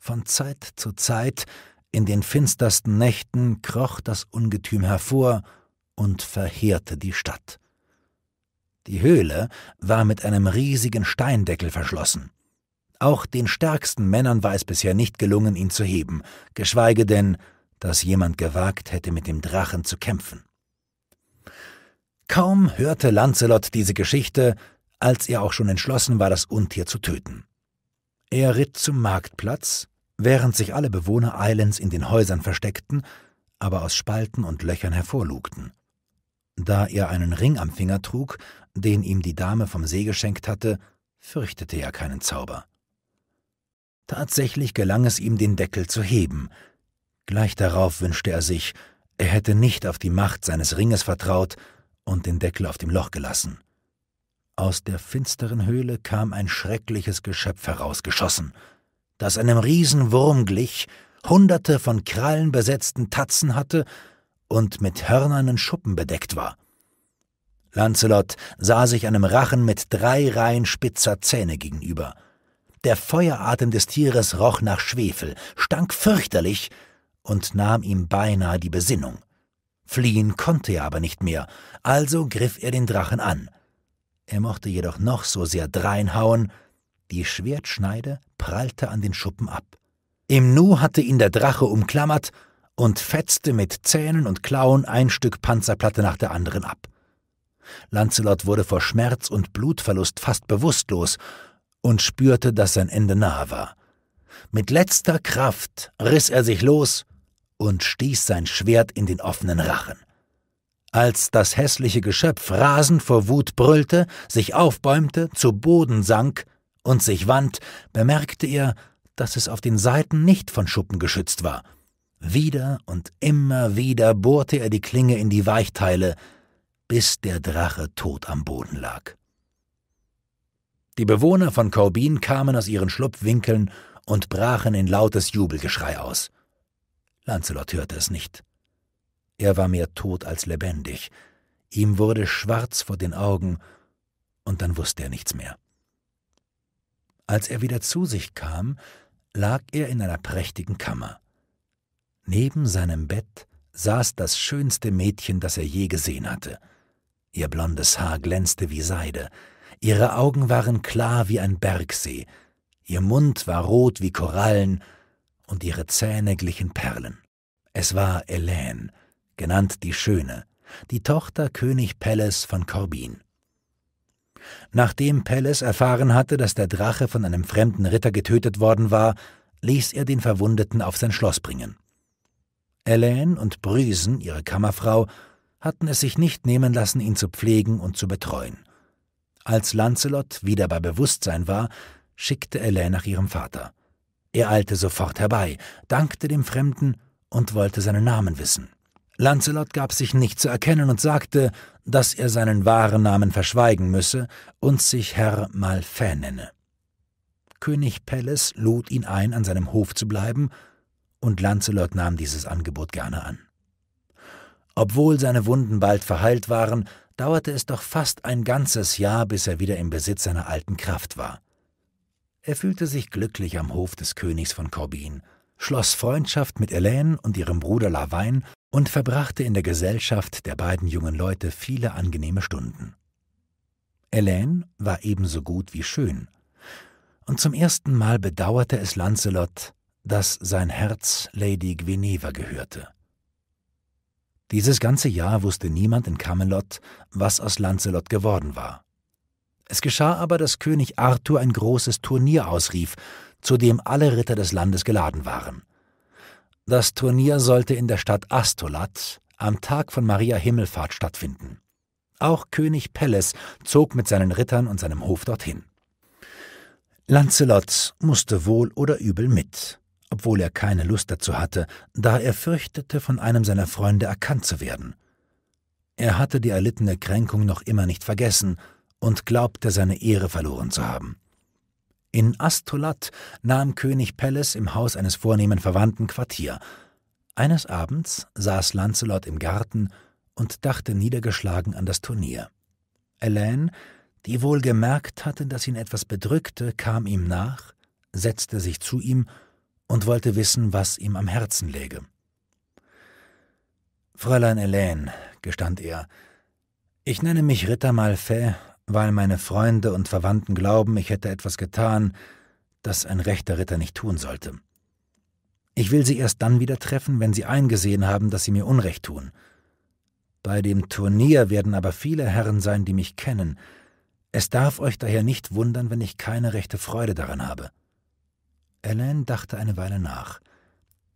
Von Zeit zu Zeit, in den finstersten Nächten, kroch das Ungetüm hervor und verheerte die Stadt. Die Höhle war mit einem riesigen Steindeckel verschlossen. Auch den stärksten Männern war es bisher nicht gelungen, ihn zu heben, geschweige denn, dass jemand gewagt hätte, mit dem Drachen zu kämpfen. Kaum hörte Lancelot diese Geschichte, als er auch schon entschlossen war, das Untier zu töten. Er ritt zum Marktplatz, während sich alle Bewohner Islands in den Häusern versteckten, aber aus Spalten und Löchern hervorlugten. Da er einen Ring am Finger trug, den ihm die Dame vom See geschenkt hatte, fürchtete er keinen Zauber. Tatsächlich gelang es ihm, den Deckel zu heben. Gleich darauf wünschte er sich, er hätte nicht auf die Macht seines Ringes vertraut und den Deckel auf dem Loch gelassen. Aus der finsteren Höhle kam ein schreckliches Geschöpf herausgeschossen – das einem Riesenwurm glich, hunderte von Krallen besetzten Tatzen hatte und mit hörnernen Schuppen bedeckt war. Lancelot sah sich einem Rachen mit drei Reihen spitzer Zähne gegenüber. Der Feueratem des Tieres roch nach Schwefel, stank fürchterlich und nahm ihm beinahe die Besinnung. Fliehen konnte er aber nicht mehr, also griff er den Drachen an. Er mochte jedoch noch so sehr dreinhauen, die Schwertschneide prallte an den Schuppen ab. Im Nu hatte ihn der Drache umklammert und fetzte mit Zähnen und Klauen ein Stück Panzerplatte nach der anderen ab. Lancelot wurde vor Schmerz und Blutverlust fast bewusstlos und spürte, dass sein Ende nahe war. Mit letzter Kraft riss er sich los und stieß sein Schwert in den offenen Rachen. Als das hässliche Geschöpf rasend vor Wut brüllte, sich aufbäumte, zu Boden sank, und sich wand, bemerkte er, dass es auf den Seiten nicht von Schuppen geschützt war. Wieder und immer wieder bohrte er die Klinge in die Weichteile, bis der Drache tot am Boden lag. Die Bewohner von Corbin kamen aus ihren Schlupfwinkeln und brachen in lautes Jubelgeschrei aus. Lancelot hörte es nicht. Er war mehr tot als lebendig. Ihm wurde schwarz vor den Augen, und dann wusste er nichts mehr. Als er wieder zu sich kam, lag er in einer prächtigen Kammer. Neben seinem Bett saß das schönste Mädchen, das er je gesehen hatte. Ihr blondes Haar glänzte wie Seide, ihre Augen waren klar wie ein Bergsee, ihr Mund war rot wie Korallen und ihre Zähne glichen Perlen. Es war Elaine, genannt die Schöne, die Tochter König Pelles von Corbin. Nachdem Pelles erfahren hatte, dass der Drache von einem fremden Ritter getötet worden war, ließ er den Verwundeten auf sein Schloss bringen. Elaine und Brüsen, ihre Kammerfrau, hatten es sich nicht nehmen lassen, ihn zu pflegen und zu betreuen. Als Lancelot wieder bei Bewusstsein war, schickte Elaine nach ihrem Vater. Er eilte sofort herbei, dankte dem Fremden und wollte seinen Namen wissen. Lancelot gab sich nicht zu erkennen und sagte, dass er seinen wahren Namen verschweigen müsse und sich Herr Malfay nenne. König Pelles lud ihn ein, an seinem Hof zu bleiben, und Lancelot nahm dieses Angebot gerne an. Obwohl seine Wunden bald verheilt waren, dauerte es doch fast ein ganzes Jahr, bis er wieder im Besitz seiner alten Kraft war. Er fühlte sich glücklich am Hof des Königs von Corbin, schloss Freundschaft mit Elaine und ihrem Bruder Lawein und verbrachte in der Gesellschaft der beiden jungen Leute viele angenehme Stunden. Elaine war ebenso gut wie schön, und zum ersten Mal bedauerte es Lancelot, dass sein Herz Lady Guineva gehörte. Dieses ganze Jahr wusste niemand in Camelot, was aus Lancelot geworden war. Es geschah aber, dass König Arthur ein großes Turnier ausrief, zu dem alle Ritter des Landes geladen waren. Das Turnier sollte in der Stadt Astolat am Tag von Maria Himmelfahrt stattfinden. Auch König Pelles zog mit seinen Rittern und seinem Hof dorthin. Lancelot musste wohl oder übel mit, obwohl er keine Lust dazu hatte, da er fürchtete, von einem seiner Freunde erkannt zu werden. Er hatte die erlittene Kränkung noch immer nicht vergessen und glaubte, seine Ehre verloren zu haben. In Astolat nahm König Pelles im Haus eines vornehmen Verwandten Quartier. Eines Abends saß Lancelot im Garten und dachte niedergeschlagen an das Turnier. Elaine, die wohl gemerkt hatte, dass ihn etwas bedrückte, kam ihm nach, setzte sich zu ihm und wollte wissen, was ihm am Herzen läge. Fräulein Elaine, gestand er, ich nenne mich Ritter Malfay weil meine Freunde und Verwandten glauben, ich hätte etwas getan, das ein rechter Ritter nicht tun sollte. Ich will sie erst dann wieder treffen, wenn sie eingesehen haben, dass sie mir Unrecht tun. Bei dem Turnier werden aber viele Herren sein, die mich kennen. Es darf euch daher nicht wundern, wenn ich keine rechte Freude daran habe. Ellen dachte eine Weile nach.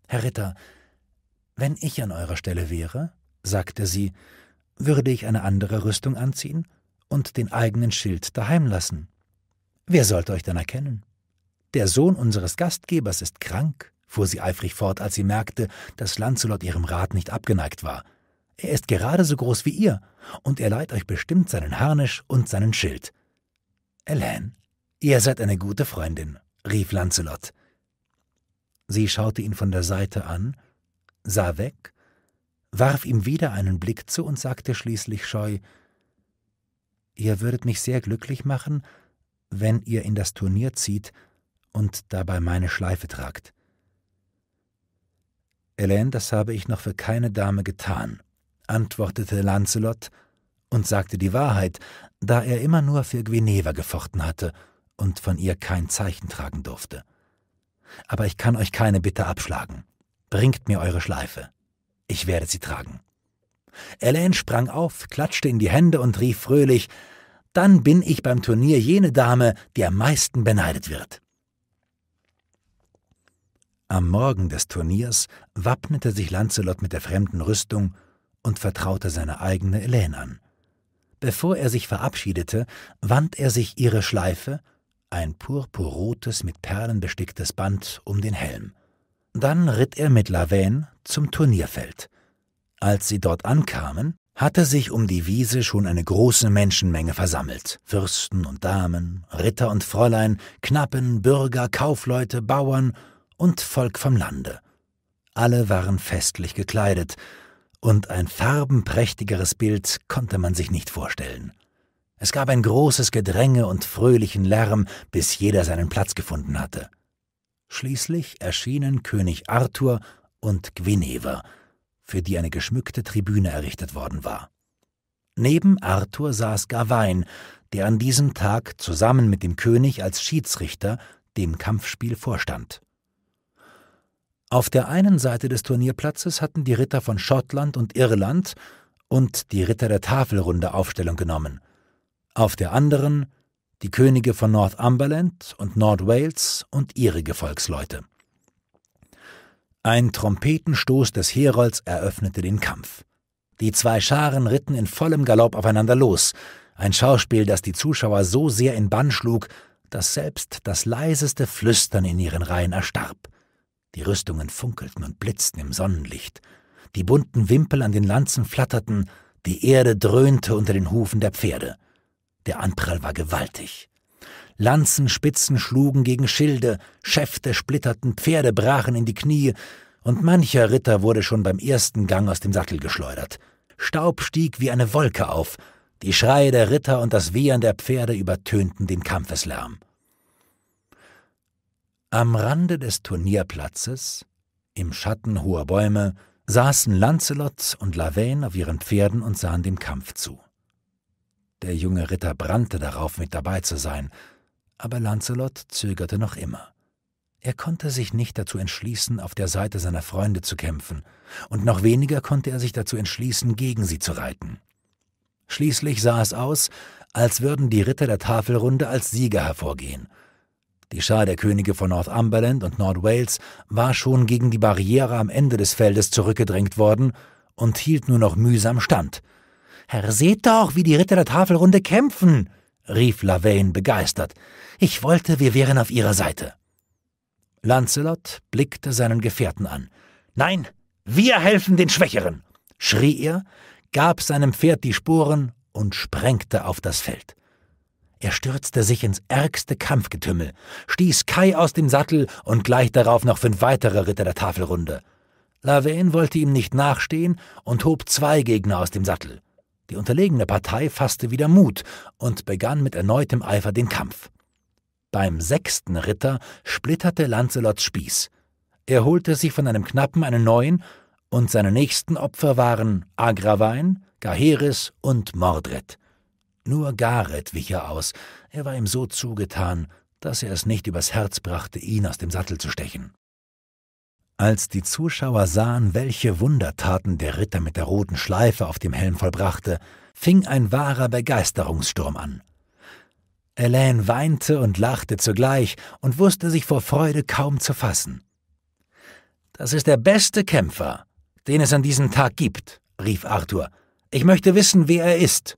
Herr Ritter, wenn ich an eurer Stelle wäre, sagte sie, würde ich eine andere Rüstung anziehen? und den eigenen Schild daheim lassen. Wer sollte euch dann erkennen? Der Sohn unseres Gastgebers ist krank, fuhr sie eifrig fort, als sie merkte, dass Lancelot ihrem Rat nicht abgeneigt war. Er ist gerade so groß wie ihr, und er leiht euch bestimmt seinen Harnisch und seinen Schild. Elaine, ihr seid eine gute Freundin, rief Lancelot. Sie schaute ihn von der Seite an, sah weg, warf ihm wieder einen Blick zu und sagte schließlich scheu Ihr würdet mich sehr glücklich machen, wenn ihr in das Turnier zieht und dabei meine Schleife tragt. Elaine, das habe ich noch für keine Dame getan, antwortete Lancelot und sagte die Wahrheit, da er immer nur für Guineva gefochten hatte und von ihr kein Zeichen tragen durfte. Aber ich kann euch keine Bitte abschlagen. Bringt mir eure Schleife. Ich werde sie tragen. Elaine sprang auf, klatschte in die Hände und rief fröhlich Dann bin ich beim Turnier jene Dame, die am meisten beneidet wird. Am Morgen des Turniers wappnete sich Lancelot mit der fremden Rüstung und vertraute seine eigene Elaine an. Bevor er sich verabschiedete, wand er sich ihre Schleife, ein purpurrotes, mit Perlen besticktes Band, um den Helm. Dann ritt er mit Lavaine zum Turnierfeld. Als sie dort ankamen, hatte sich um die Wiese schon eine große Menschenmenge versammelt. Fürsten und Damen, Ritter und Fräulein, Knappen, Bürger, Kaufleute, Bauern und Volk vom Lande. Alle waren festlich gekleidet, und ein farbenprächtigeres Bild konnte man sich nicht vorstellen. Es gab ein großes Gedränge und fröhlichen Lärm, bis jeder seinen Platz gefunden hatte. Schließlich erschienen König Arthur und Guinevere, für die eine geschmückte Tribüne errichtet worden war. Neben Arthur saß Gawain, der an diesem Tag zusammen mit dem König als Schiedsrichter dem Kampfspiel vorstand. Auf der einen Seite des Turnierplatzes hatten die Ritter von Schottland und Irland und die Ritter der Tafelrunde Aufstellung genommen, auf der anderen die Könige von Northumberland und Nordwales und ihre Gefolgsleute. Ein Trompetenstoß des Herolds eröffnete den Kampf. Die zwei Scharen ritten in vollem Galopp aufeinander los, ein Schauspiel, das die Zuschauer so sehr in Bann schlug, dass selbst das leiseste Flüstern in ihren Reihen erstarb. Die Rüstungen funkelten und blitzten im Sonnenlicht, die bunten Wimpel an den Lanzen flatterten, die Erde dröhnte unter den Hufen der Pferde. Der Anprall war gewaltig. Lanzenspitzen schlugen gegen Schilde, Schäfte splitterten, Pferde brachen in die Knie, und mancher Ritter wurde schon beim ersten Gang aus dem Sattel geschleudert. Staub stieg wie eine Wolke auf, die Schreie der Ritter und das Wehern der Pferde übertönten den Kampfeslärm. Am Rande des Turnierplatzes, im Schatten hoher Bäume, saßen Lancelot und Lavaine auf ihren Pferden und sahen dem Kampf zu. Der junge Ritter brannte darauf, mit dabei zu sein, aber Lancelot zögerte noch immer. Er konnte sich nicht dazu entschließen, auf der Seite seiner Freunde zu kämpfen, und noch weniger konnte er sich dazu entschließen, gegen sie zu reiten. Schließlich sah es aus, als würden die Ritter der Tafelrunde als Sieger hervorgehen. Die Schar der Könige von Northumberland und Nordwales war schon gegen die Barriere am Ende des Feldes zurückgedrängt worden und hielt nur noch mühsam stand. Herr, seht doch, wie die Ritter der Tafelrunde kämpfen! rief Lavaine begeistert. Ich wollte, wir wären auf ihrer Seite. Lancelot blickte seinen Gefährten an. Nein, wir helfen den Schwächeren, schrie er, gab seinem Pferd die Sporen und sprengte auf das Feld. Er stürzte sich ins ärgste Kampfgetümmel, stieß Kai aus dem Sattel und gleich darauf noch fünf weitere Ritter der Tafelrunde. Lavaine wollte ihm nicht nachstehen und hob zwei Gegner aus dem Sattel. Die unterlegene Partei fasste wieder Mut und begann mit erneutem Eifer den Kampf. Beim sechsten Ritter splitterte Lancelots Spieß. Er holte sich von einem Knappen einen neuen, und seine nächsten Opfer waren Agravain, Gaheris und Mordred. Nur Gareth wich er aus, er war ihm so zugetan, dass er es nicht übers Herz brachte, ihn aus dem Sattel zu stechen. Als die Zuschauer sahen, welche Wundertaten der Ritter mit der roten Schleife auf dem Helm vollbrachte, fing ein wahrer Begeisterungssturm an. Elaine weinte und lachte zugleich und wusste sich vor Freude kaum zu fassen. Das ist der beste Kämpfer, den es an diesem Tag gibt, rief Arthur. Ich möchte wissen, wer er ist.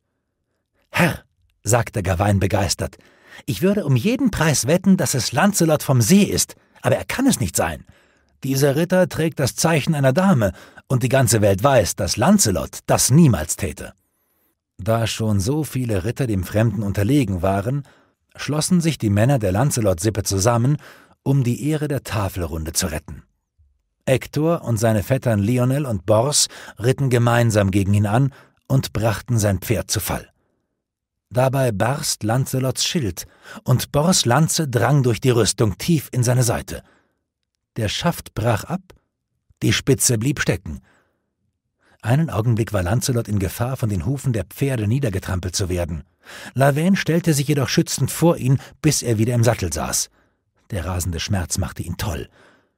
Herr, sagte Gawain begeistert, ich würde um jeden Preis wetten, dass es Lancelot vom See ist, aber er kann es nicht sein. Dieser Ritter trägt das Zeichen einer Dame, und die ganze Welt weiß, dass Lancelot das niemals täte. Da schon so viele Ritter dem Fremden unterlegen waren, schlossen sich die Männer der Lancelot-Sippe zusammen, um die Ehre der Tafelrunde zu retten. Hector und seine Vettern Lionel und Bors ritten gemeinsam gegen ihn an und brachten sein Pferd zu Fall. Dabei barst Lancelots Schild, und Bors Lanze drang durch die Rüstung tief in seine Seite. Der Schaft brach ab, die Spitze blieb stecken – einen Augenblick war Lancelot in Gefahr, von den Hufen der Pferde niedergetrampelt zu werden. Lavaine stellte sich jedoch schützend vor ihn, bis er wieder im Sattel saß. Der rasende Schmerz machte ihn toll.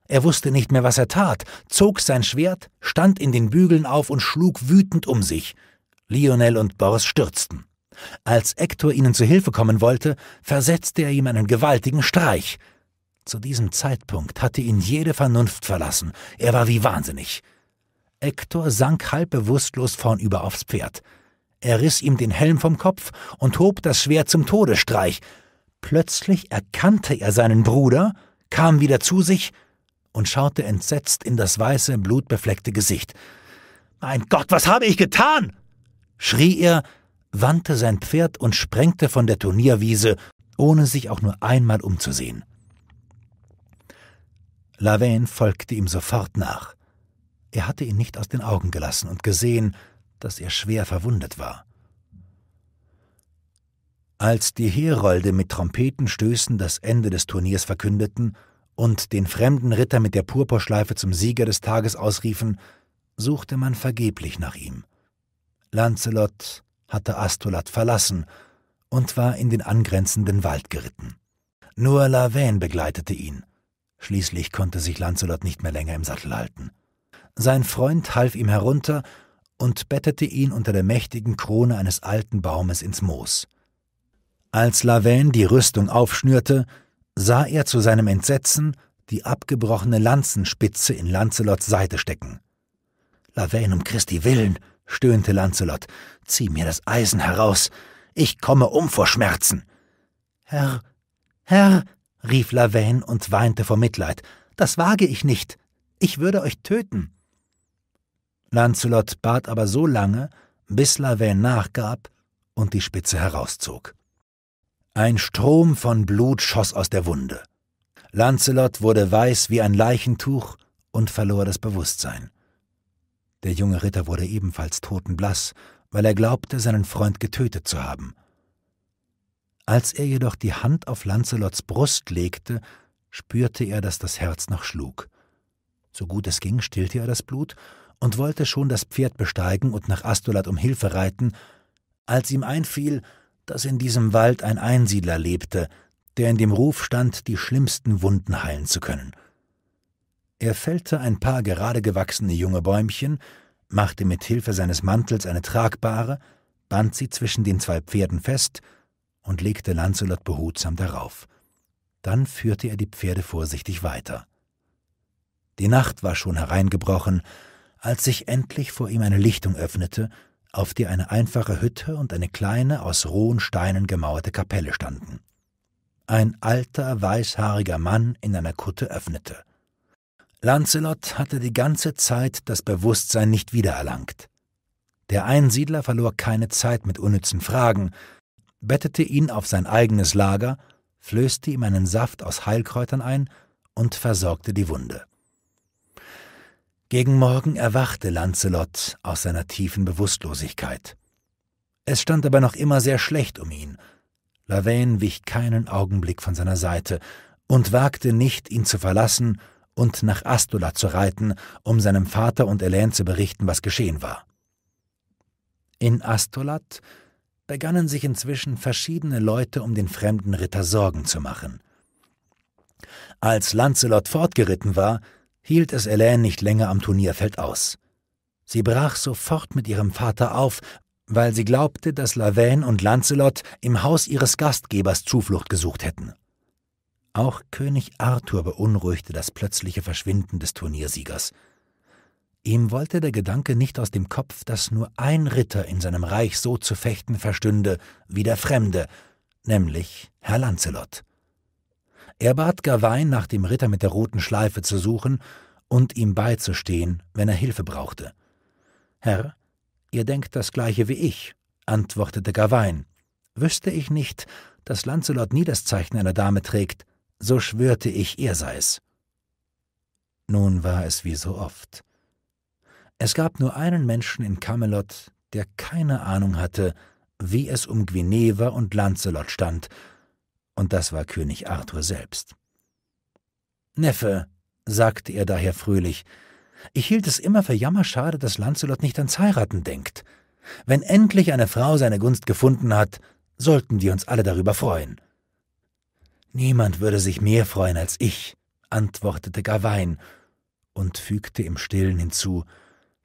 Er wusste nicht mehr, was er tat, zog sein Schwert, stand in den Bügeln auf und schlug wütend um sich. Lionel und Boris stürzten. Als Hector ihnen zu Hilfe kommen wollte, versetzte er ihm einen gewaltigen Streich. Zu diesem Zeitpunkt hatte ihn jede Vernunft verlassen. Er war wie wahnsinnig. Hector sank halb bewusstlos vornüber aufs Pferd. Er riss ihm den Helm vom Kopf und hob das Schwert zum Todesstreich. Plötzlich erkannte er seinen Bruder, kam wieder zu sich und schaute entsetzt in das weiße, blutbefleckte Gesicht. Mein Gott, was habe ich getan? schrie er, wandte sein Pferd und sprengte von der Turnierwiese, ohne sich auch nur einmal umzusehen. Lavaine folgte ihm sofort nach. Er hatte ihn nicht aus den Augen gelassen und gesehen, dass er schwer verwundet war. Als die Herolde mit Trompetenstößen das Ende des Turniers verkündeten und den fremden Ritter mit der Purpurschleife zum Sieger des Tages ausriefen, suchte man vergeblich nach ihm. Lancelot hatte Astolat verlassen und war in den angrenzenden Wald geritten. Nur Lavaine begleitete ihn. Schließlich konnte sich Lancelot nicht mehr länger im Sattel halten. Sein Freund half ihm herunter und bettete ihn unter der mächtigen Krone eines alten Baumes ins Moos. Als Laven die Rüstung aufschnürte, sah er zu seinem Entsetzen die abgebrochene Lanzenspitze in Lancelots Seite stecken. Laven, um Christi willen, stöhnte Lancelot, zieh mir das Eisen heraus, ich komme um vor Schmerzen. Herr, Herr, rief Laven und weinte vor Mitleid, das wage ich nicht, ich würde euch töten. Lancelot bat aber so lange, bis Lavelle nachgab und die Spitze herauszog. Ein Strom von Blut schoss aus der Wunde. Lancelot wurde weiß wie ein Leichentuch und verlor das Bewusstsein. Der junge Ritter wurde ebenfalls totenblaß, weil er glaubte, seinen Freund getötet zu haben. Als er jedoch die Hand auf Lancelots Brust legte, spürte er, dass das Herz noch schlug. So gut es ging, stillte er das Blut und wollte schon das Pferd besteigen und nach Astolat um Hilfe reiten, als ihm einfiel, dass in diesem Wald ein Einsiedler lebte, der in dem Ruf stand, die schlimmsten Wunden heilen zu können. Er fällte ein paar gerade gewachsene junge Bäumchen, machte mit Hilfe seines Mantels eine tragbare, band sie zwischen den zwei Pferden fest und legte Lancelot behutsam darauf. Dann führte er die Pferde vorsichtig weiter. Die Nacht war schon hereingebrochen, als sich endlich vor ihm eine Lichtung öffnete, auf der eine einfache Hütte und eine kleine, aus rohen Steinen gemauerte Kapelle standen. Ein alter, weißhaariger Mann in einer Kutte öffnete. Lancelot hatte die ganze Zeit das Bewusstsein nicht wiedererlangt. Der Einsiedler verlor keine Zeit mit unnützen Fragen, bettete ihn auf sein eigenes Lager, flößte ihm einen Saft aus Heilkräutern ein und versorgte die Wunde. Gegen Morgen erwachte Lancelot aus seiner tiefen Bewusstlosigkeit. Es stand aber noch immer sehr schlecht um ihn. Lavaine wich keinen Augenblick von seiner Seite und wagte nicht, ihn zu verlassen und nach Astola zu reiten, um seinem Vater und Elaine zu berichten, was geschehen war. In Astolat begannen sich inzwischen verschiedene Leute um den fremden Ritter Sorgen zu machen. Als Lancelot fortgeritten war, hielt es Elaine nicht länger am Turnierfeld aus. Sie brach sofort mit ihrem Vater auf, weil sie glaubte, dass Lavaine und Lancelot im Haus ihres Gastgebers Zuflucht gesucht hätten. Auch König Arthur beunruhigte das plötzliche Verschwinden des Turniersiegers. Ihm wollte der Gedanke nicht aus dem Kopf, dass nur ein Ritter in seinem Reich so zu fechten verstünde wie der Fremde, nämlich Herr Lancelot. Er bat Gawain, nach dem Ritter mit der roten Schleife zu suchen und ihm beizustehen, wenn er Hilfe brauchte. Herr, ihr denkt das gleiche wie ich, antwortete Gawain. Wüsste ich nicht, dass Lancelot nie das Zeichen einer Dame trägt, so schwörte ich, er sei's. Nun war es wie so oft. Es gab nur einen Menschen in Camelot, der keine Ahnung hatte, wie es um Guineva und Lancelot stand, und das war König Arthur selbst. Neffe, sagte er daher fröhlich, ich hielt es immer für jammerschade, dass Lancelot nicht ans Heiraten denkt. Wenn endlich eine Frau seine Gunst gefunden hat, sollten wir uns alle darüber freuen. Niemand würde sich mehr freuen als ich, antwortete Gawain und fügte im Stillen hinzu,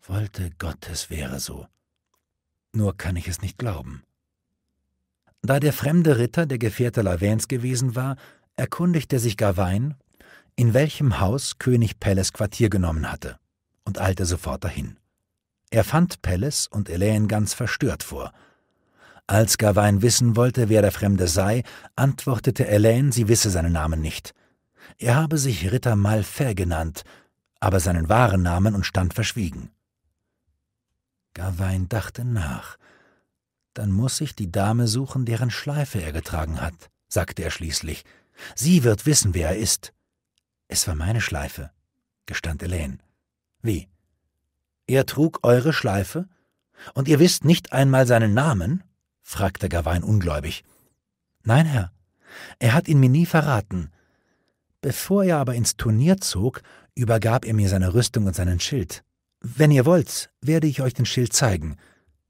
wollte Gott, es wäre so. Nur kann ich es nicht glauben. Da der fremde Ritter der Gefährte Lavains gewesen war, erkundigte sich Gawain, in welchem Haus König Pelles Quartier genommen hatte, und eilte sofort dahin. Er fand Pelles und Elaine ganz verstört vor. Als Gawain wissen wollte, wer der Fremde sei, antwortete Elaine, sie wisse seinen Namen nicht. Er habe sich Ritter Malfay genannt, aber seinen wahren Namen und stand verschwiegen. Gawain dachte nach. Dann muss ich die Dame suchen, deren Schleife er getragen hat, sagte er schließlich. Sie wird wissen, wer er ist. Es war meine Schleife, gestand Elaine. Wie? Er trug eure Schleife? Und ihr wisst nicht einmal seinen Namen? fragte Gawain ungläubig. Nein, Herr. Er hat ihn mir nie verraten. Bevor er aber ins Turnier zog, übergab er mir seine Rüstung und seinen Schild. Wenn ihr wollt, werde ich euch den Schild zeigen.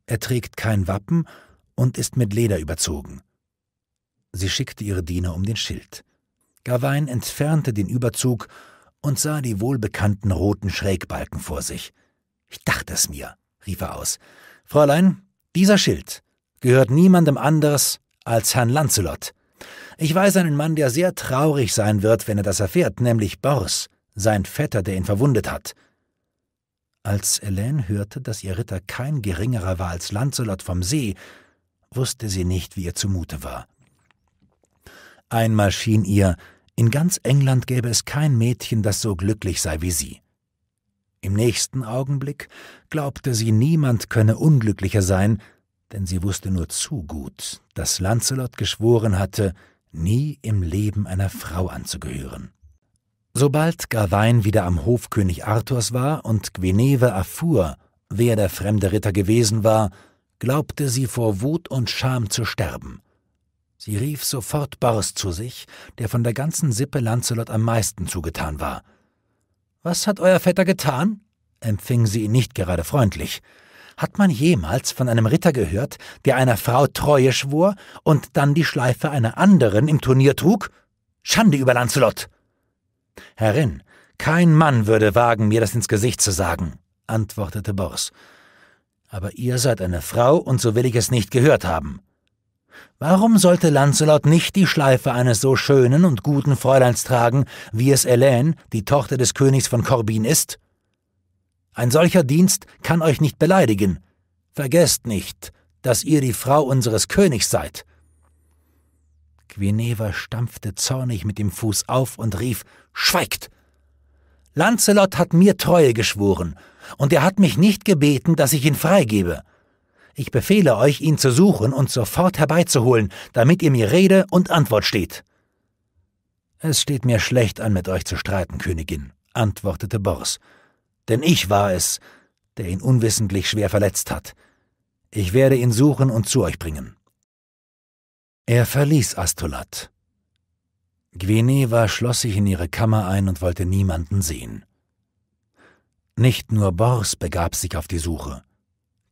Er trägt kein Wappen und ist mit Leder überzogen. Sie schickte ihre Diener um den Schild. Gawain entfernte den Überzug und sah die wohlbekannten roten Schrägbalken vor sich. Ich dachte es mir, rief er aus. Fräulein, dieser Schild gehört niemandem anders als Herrn Lancelot. Ich weiß einen Mann, der sehr traurig sein wird, wenn er das erfährt, nämlich Bors, sein Vetter, der ihn verwundet hat. Als Elaine hörte, dass ihr Ritter kein geringerer war als Lancelot vom See, wusste sie nicht, wie ihr zumute war. Einmal schien ihr, in ganz England gäbe es kein Mädchen, das so glücklich sei wie sie. Im nächsten Augenblick glaubte sie, niemand könne unglücklicher sein, denn sie wusste nur zu gut, dass Lancelot geschworen hatte, nie im Leben einer Frau anzugehören. Sobald Gawain wieder am Hof König Arthurs war und Gweneve erfuhr, wer der fremde Ritter gewesen war, glaubte sie vor Wut und Scham zu sterben. Sie rief sofort Boris zu sich, der von der ganzen Sippe Lancelot am meisten zugetan war. Was hat euer Vetter getan? empfing sie ihn nicht gerade freundlich. Hat man jemals von einem Ritter gehört, der einer Frau Treue schwor und dann die Schleife einer anderen im Turnier trug? Schande über Lancelot! Herrin, kein Mann würde wagen, mir das ins Gesicht zu sagen, antwortete Bors. Aber ihr seid eine Frau, und so will ich es nicht gehört haben. Warum sollte Lancelot nicht die Schleife eines so schönen und guten Fräuleins tragen, wie es Elaine, die Tochter des Königs von Corbin, ist? Ein solcher Dienst kann euch nicht beleidigen. Vergesst nicht, dass ihr die Frau unseres Königs seid. Guineva stampfte zornig mit dem Fuß auf und rief Schweigt. Lancelot hat mir Treue geschworen, und er hat mich nicht gebeten, dass ich ihn freigebe. Ich befehle euch, ihn zu suchen und sofort herbeizuholen, damit ihr mir Rede und Antwort steht. Es steht mir schlecht an, mit euch zu streiten, Königin, antwortete Bors, denn ich war es, der ihn unwissentlich schwer verletzt hat. Ich werde ihn suchen und zu euch bringen. Er verließ Astolat. Gweneva schloss sich in ihre Kammer ein und wollte niemanden sehen. Nicht nur Bors begab sich auf die Suche.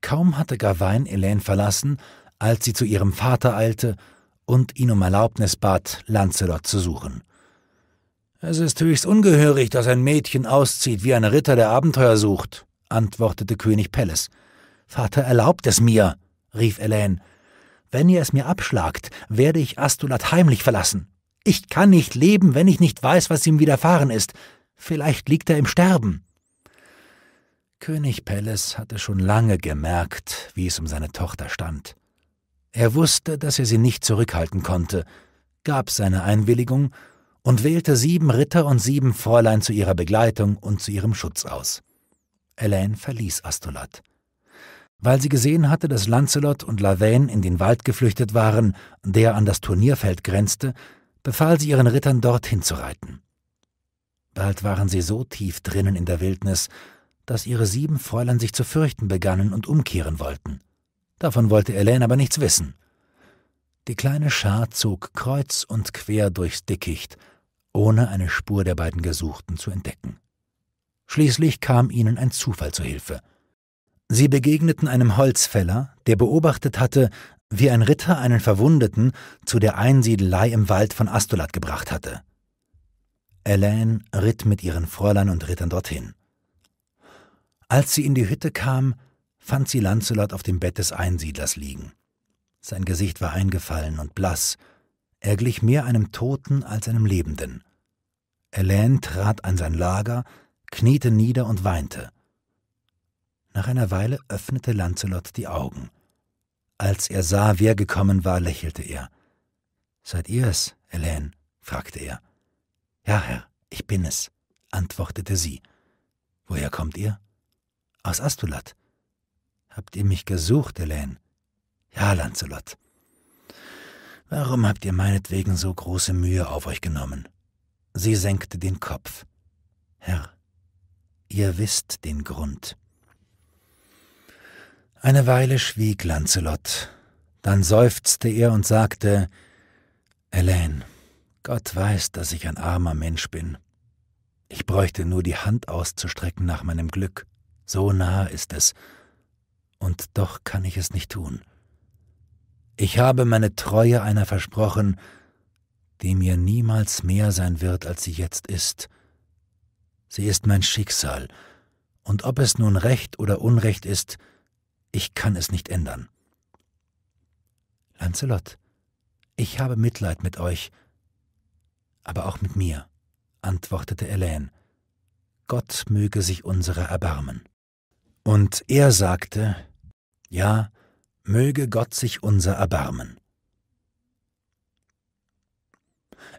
Kaum hatte Gawain Elaine verlassen, als sie zu ihrem Vater eilte und ihn um Erlaubnis bat, Lancelot zu suchen. Es ist höchst ungehörig, dass ein Mädchen auszieht wie ein Ritter, der Abenteuer sucht, antwortete König Pelles. Vater erlaubt es mir, rief Elaine, wenn ihr es mir abschlagt, werde ich Astulat heimlich verlassen. Ich kann nicht leben, wenn ich nicht weiß, was ihm widerfahren ist. Vielleicht liegt er im Sterben. König Pelles hatte schon lange gemerkt, wie es um seine Tochter stand. Er wusste, dass er sie nicht zurückhalten konnte, gab seine Einwilligung und wählte sieben Ritter und sieben Fräulein zu ihrer Begleitung und zu ihrem Schutz aus. Elaine verließ Astolat weil sie gesehen hatte, dass Lancelot und Lavaine in den Wald geflüchtet waren, der an das Turnierfeld grenzte, befahl sie ihren Rittern, dorthin zu reiten. Bald waren sie so tief drinnen in der Wildnis, dass ihre sieben Fräulein sich zu fürchten begannen und umkehren wollten. Davon wollte Elaine aber nichts wissen. Die kleine Schar zog kreuz und quer durchs Dickicht, ohne eine Spur der beiden Gesuchten zu entdecken. Schließlich kam ihnen ein Zufall zu Hilfe – Sie begegneten einem Holzfäller, der beobachtet hatte, wie ein Ritter einen Verwundeten zu der Einsiedelei im Wald von Astolat gebracht hatte. Elaine ritt mit ihren Fräulein und Rittern dorthin. Als sie in die Hütte kam, fand sie Lancelot auf dem Bett des Einsiedlers liegen. Sein Gesicht war eingefallen und blass, er glich mehr einem Toten als einem Lebenden. Elaine trat an sein Lager, kniete nieder und weinte. Nach einer Weile öffnete Lancelot die Augen. Als er sah, wer gekommen war, lächelte er. Seid ihr es, Elaine? fragte er. Ja, Herr, ich bin es, antwortete sie. Woher kommt ihr? Aus Astulat. Habt ihr mich gesucht, Elaine? Ja, Lancelot. Warum habt ihr meinetwegen so große Mühe auf euch genommen? Sie senkte den Kopf. Herr, ihr wisst den Grund. Eine Weile schwieg Lancelot, dann seufzte er und sagte Elaine, Gott weiß, dass ich ein armer Mensch bin. Ich bräuchte nur die Hand auszustrecken nach meinem Glück, so nah ist es, und doch kann ich es nicht tun. Ich habe meine Treue einer versprochen, die mir niemals mehr sein wird, als sie jetzt ist. Sie ist mein Schicksal, und ob es nun recht oder unrecht ist, ich kann es nicht ändern. Lancelot, ich habe Mitleid mit euch, aber auch mit mir, antwortete Elaine. Gott möge sich unserer erbarmen. Und er sagte, Ja, möge Gott sich unser erbarmen.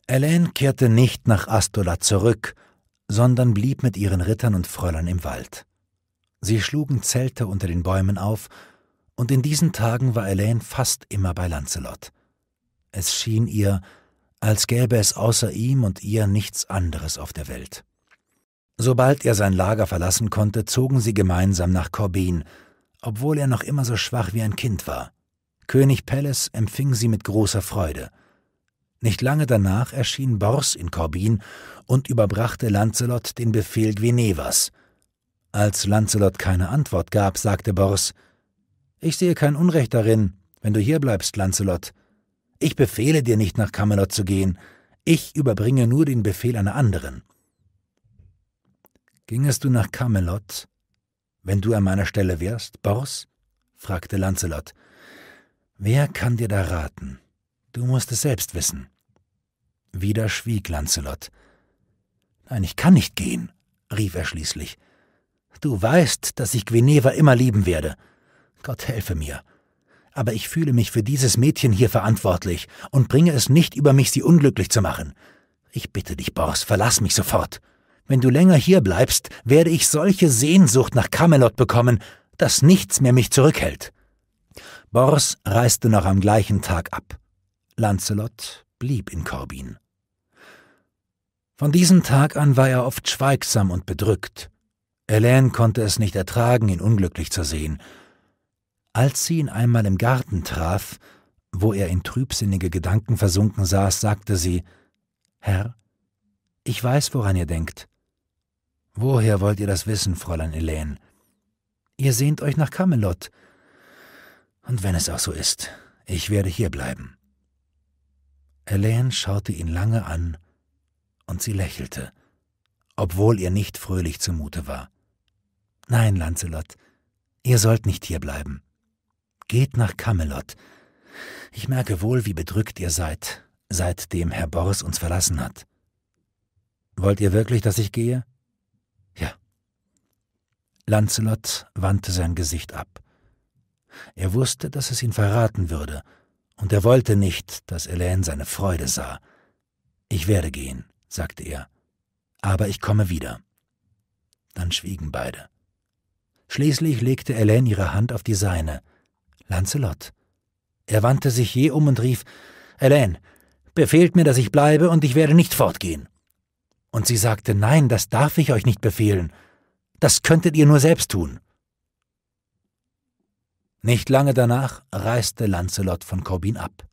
Elaine kehrte nicht nach Astola zurück, sondern blieb mit ihren Rittern und Fräulein im Wald. Sie schlugen Zelte unter den Bäumen auf, und in diesen Tagen war Elaine fast immer bei Lancelot. Es schien ihr, als gäbe es außer ihm und ihr nichts anderes auf der Welt. Sobald er sein Lager verlassen konnte, zogen sie gemeinsam nach Corbin, obwohl er noch immer so schwach wie ein Kind war. König Pelles empfing sie mit großer Freude. Nicht lange danach erschien Bors in Corbin und überbrachte Lancelot den Befehl Guinevas – als Lancelot keine Antwort gab, sagte Bors Ich sehe kein Unrecht darin, wenn du hier bleibst, Lancelot. Ich befehle dir nicht, nach Camelot zu gehen. Ich überbringe nur den Befehl einer anderen. Gingest du nach Camelot, wenn du an meiner Stelle wärst, Bors? fragte Lancelot. Wer kann dir da raten? Du musst es selbst wissen. Wieder schwieg Lancelot. Nein, ich kann nicht gehen, rief er schließlich. Du weißt, dass ich Guineva immer lieben werde. Gott helfe mir. Aber ich fühle mich für dieses Mädchen hier verantwortlich und bringe es nicht über mich, sie unglücklich zu machen. Ich bitte dich, Bors, verlass mich sofort. Wenn du länger hier bleibst, werde ich solche Sehnsucht nach Camelot bekommen, dass nichts mehr mich zurückhält. Bors reiste noch am gleichen Tag ab. Lancelot blieb in Corbin. Von diesem Tag an war er oft schweigsam und bedrückt. Elaine konnte es nicht ertragen, ihn unglücklich zu sehen. Als sie ihn einmal im Garten traf, wo er in trübsinnige Gedanken versunken saß, sagte sie Herr, ich weiß, woran ihr denkt. Woher wollt ihr das wissen, Fräulein Elaine? Ihr sehnt euch nach Camelot. Und wenn es auch so ist, ich werde hier bleiben. Elaine schaute ihn lange an, und sie lächelte, obwohl ihr nicht fröhlich zumute war. Nein, Lancelot, ihr sollt nicht hier bleiben. Geht nach Camelot. Ich merke wohl, wie bedrückt ihr seid, seitdem Herr Boris uns verlassen hat. Wollt ihr wirklich, dass ich gehe? Ja. Lancelot wandte sein Gesicht ab. Er wusste, dass es ihn verraten würde, und er wollte nicht, dass Elaine seine Freude sah. Ich werde gehen, sagte er, aber ich komme wieder. Dann schwiegen beide. Schließlich legte Elaine ihre Hand auf die seine. Lancelot. Er wandte sich je um und rief Elaine, befehlt mir, dass ich bleibe, und ich werde nicht fortgehen. Und sie sagte Nein, das darf ich euch nicht befehlen. Das könntet ihr nur selbst tun. Nicht lange danach reiste Lancelot von Corbin ab.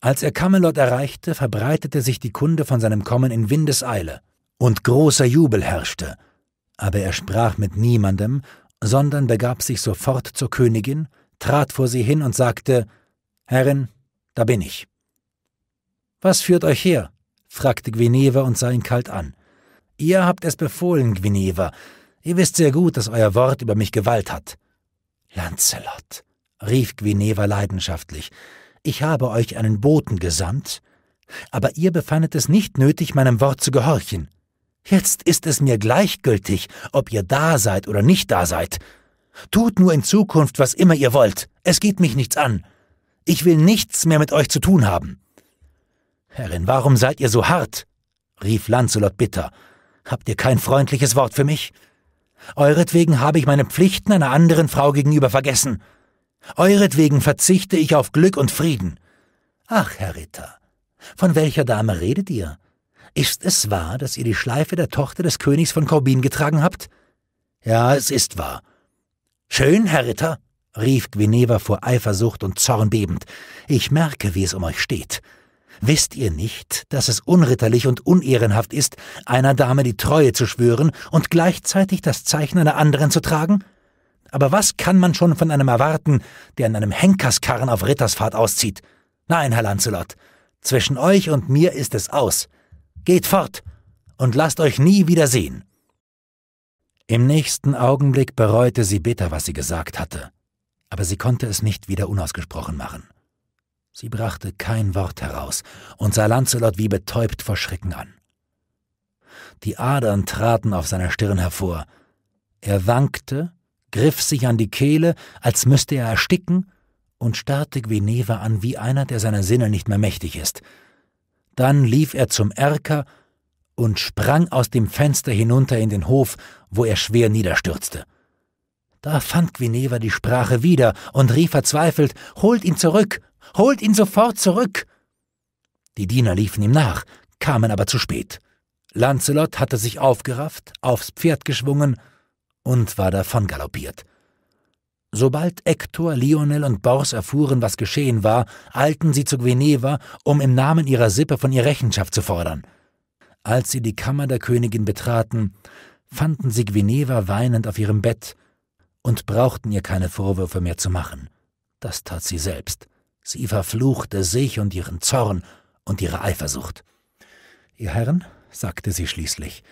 Als er Camelot erreichte, verbreitete sich die Kunde von seinem Kommen in Windeseile, und großer Jubel herrschte, aber er sprach mit niemandem, sondern begab sich sofort zur Königin, trat vor sie hin und sagte Herrin, da bin ich. Was führt euch her? fragte Guineva und sah ihn kalt an. Ihr habt es befohlen, Guineva. Ihr wisst sehr gut, dass euer Wort über mich Gewalt hat. Lancelot, rief Guineva leidenschaftlich, ich habe euch einen Boten gesandt, aber ihr befandet es nicht nötig, meinem Wort zu gehorchen. Jetzt ist es mir gleichgültig, ob ihr da seid oder nicht da seid. Tut nur in Zukunft, was immer ihr wollt. Es geht mich nichts an. Ich will nichts mehr mit euch zu tun haben. Herrin, warum seid ihr so hart? rief Lancelot bitter. Habt ihr kein freundliches Wort für mich? Euretwegen habe ich meine Pflichten einer anderen Frau gegenüber vergessen. Euretwegen verzichte ich auf Glück und Frieden. Ach, Herr Ritter, von welcher Dame redet ihr? Ist es wahr, dass ihr die Schleife der Tochter des Königs von Corbin getragen habt? Ja, es ist wahr. Schön, Herr Ritter, rief Guineva vor Eifersucht und Zorn bebend. Ich merke, wie es um euch steht. Wisst ihr nicht, dass es unritterlich und unehrenhaft ist, einer Dame die Treue zu schwören und gleichzeitig das Zeichen einer anderen zu tragen? Aber was kann man schon von einem erwarten, der an einem Henkerskarren auf Rittersfahrt auszieht? Nein, Herr Lancelot, zwischen euch und mir ist es aus. Geht fort und lasst euch nie wieder sehen. Im nächsten Augenblick bereute sie bitter, was sie gesagt hatte, aber sie konnte es nicht wieder unausgesprochen machen. Sie brachte kein Wort heraus und sah Lancelot wie betäubt vor Schrecken an. Die Adern traten auf seiner Stirn hervor. Er wankte, griff sich an die Kehle, als müsste er ersticken, und starrte Guineva an wie einer, der seiner Sinne nicht mehr mächtig ist – dann lief er zum Erker und sprang aus dem Fenster hinunter in den Hof, wo er schwer niederstürzte. Da fand Guineva die Sprache wieder und rief verzweifelt: Holt ihn zurück! Holt ihn sofort zurück! Die Diener liefen ihm nach, kamen aber zu spät. Lancelot hatte sich aufgerafft, aufs Pferd geschwungen und war davon galoppiert. Sobald Hector, Lionel und Bors erfuhren, was geschehen war, eilten sie zu Guineva, um im Namen ihrer Sippe von ihr Rechenschaft zu fordern. Als sie die Kammer der Königin betraten, fanden sie Guineva weinend auf ihrem Bett und brauchten ihr keine Vorwürfe mehr zu machen. Das tat sie selbst. Sie verfluchte sich und ihren Zorn und ihre Eifersucht. Ihr Herren, sagte sie schließlich,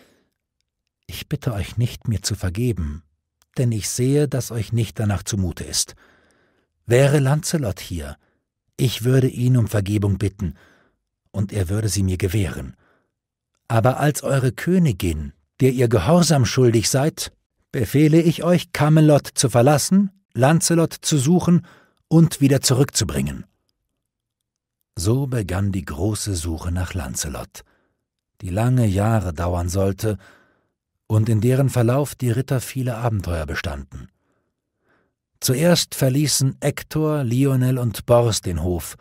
ich bitte euch nicht, mir zu vergeben, denn ich sehe, dass euch nicht danach zumute ist. Wäre Lancelot hier, ich würde ihn um Vergebung bitten, und er würde sie mir gewähren. Aber als eure Königin, der ihr Gehorsam schuldig seid, befehle ich euch, Camelot zu verlassen, Lancelot zu suchen und wieder zurückzubringen. So begann die große Suche nach Lancelot, die lange Jahre dauern sollte und in deren Verlauf die Ritter viele Abenteuer bestanden. Zuerst verließen Hector, Lionel und Bors den Hof,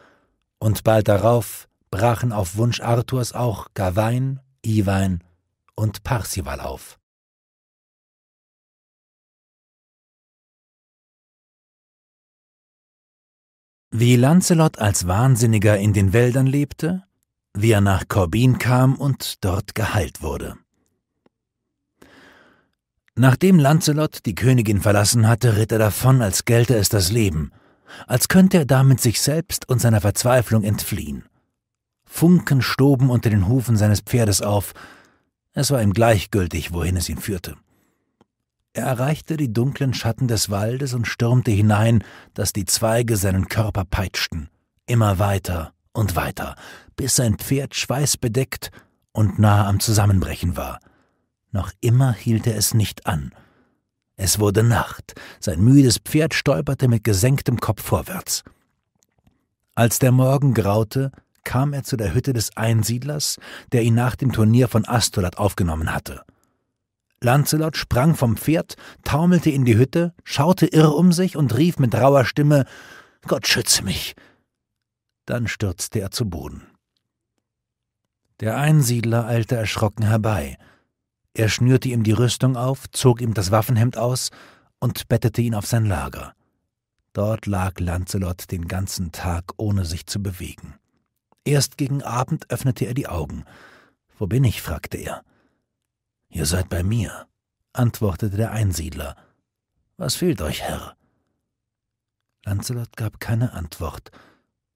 und bald darauf brachen auf Wunsch Arthurs auch Gawain, Iwein und Parsival auf. Wie Lancelot als Wahnsinniger in den Wäldern lebte, wie er nach Corbin kam und dort geheilt wurde. Nachdem Lancelot die Königin verlassen hatte, ritt er davon, als gelte es das Leben, als könnte er damit sich selbst und seiner Verzweiflung entfliehen. Funken stoben unter den Hufen seines Pferdes auf, es war ihm gleichgültig, wohin es ihn führte. Er erreichte die dunklen Schatten des Waldes und stürmte hinein, dass die Zweige seinen Körper peitschten, immer weiter und weiter, bis sein Pferd schweißbedeckt und nahe am Zusammenbrechen war. Noch immer hielt er es nicht an. Es wurde Nacht, sein müdes Pferd stolperte mit gesenktem Kopf vorwärts. Als der Morgen graute, kam er zu der Hütte des Einsiedlers, der ihn nach dem Turnier von Astolat aufgenommen hatte. Lancelot sprang vom Pferd, taumelte in die Hütte, schaute irr um sich und rief mit rauer Stimme Gott schütze mich. Dann stürzte er zu Boden. Der Einsiedler eilte erschrocken herbei, er schnürte ihm die Rüstung auf, zog ihm das Waffenhemd aus und bettete ihn auf sein Lager. Dort lag Lancelot den ganzen Tag, ohne sich zu bewegen. Erst gegen Abend öffnete er die Augen. Wo bin ich? fragte er. Ihr seid bei mir, antwortete der Einsiedler. Was fehlt euch, Herr? Lancelot gab keine Antwort,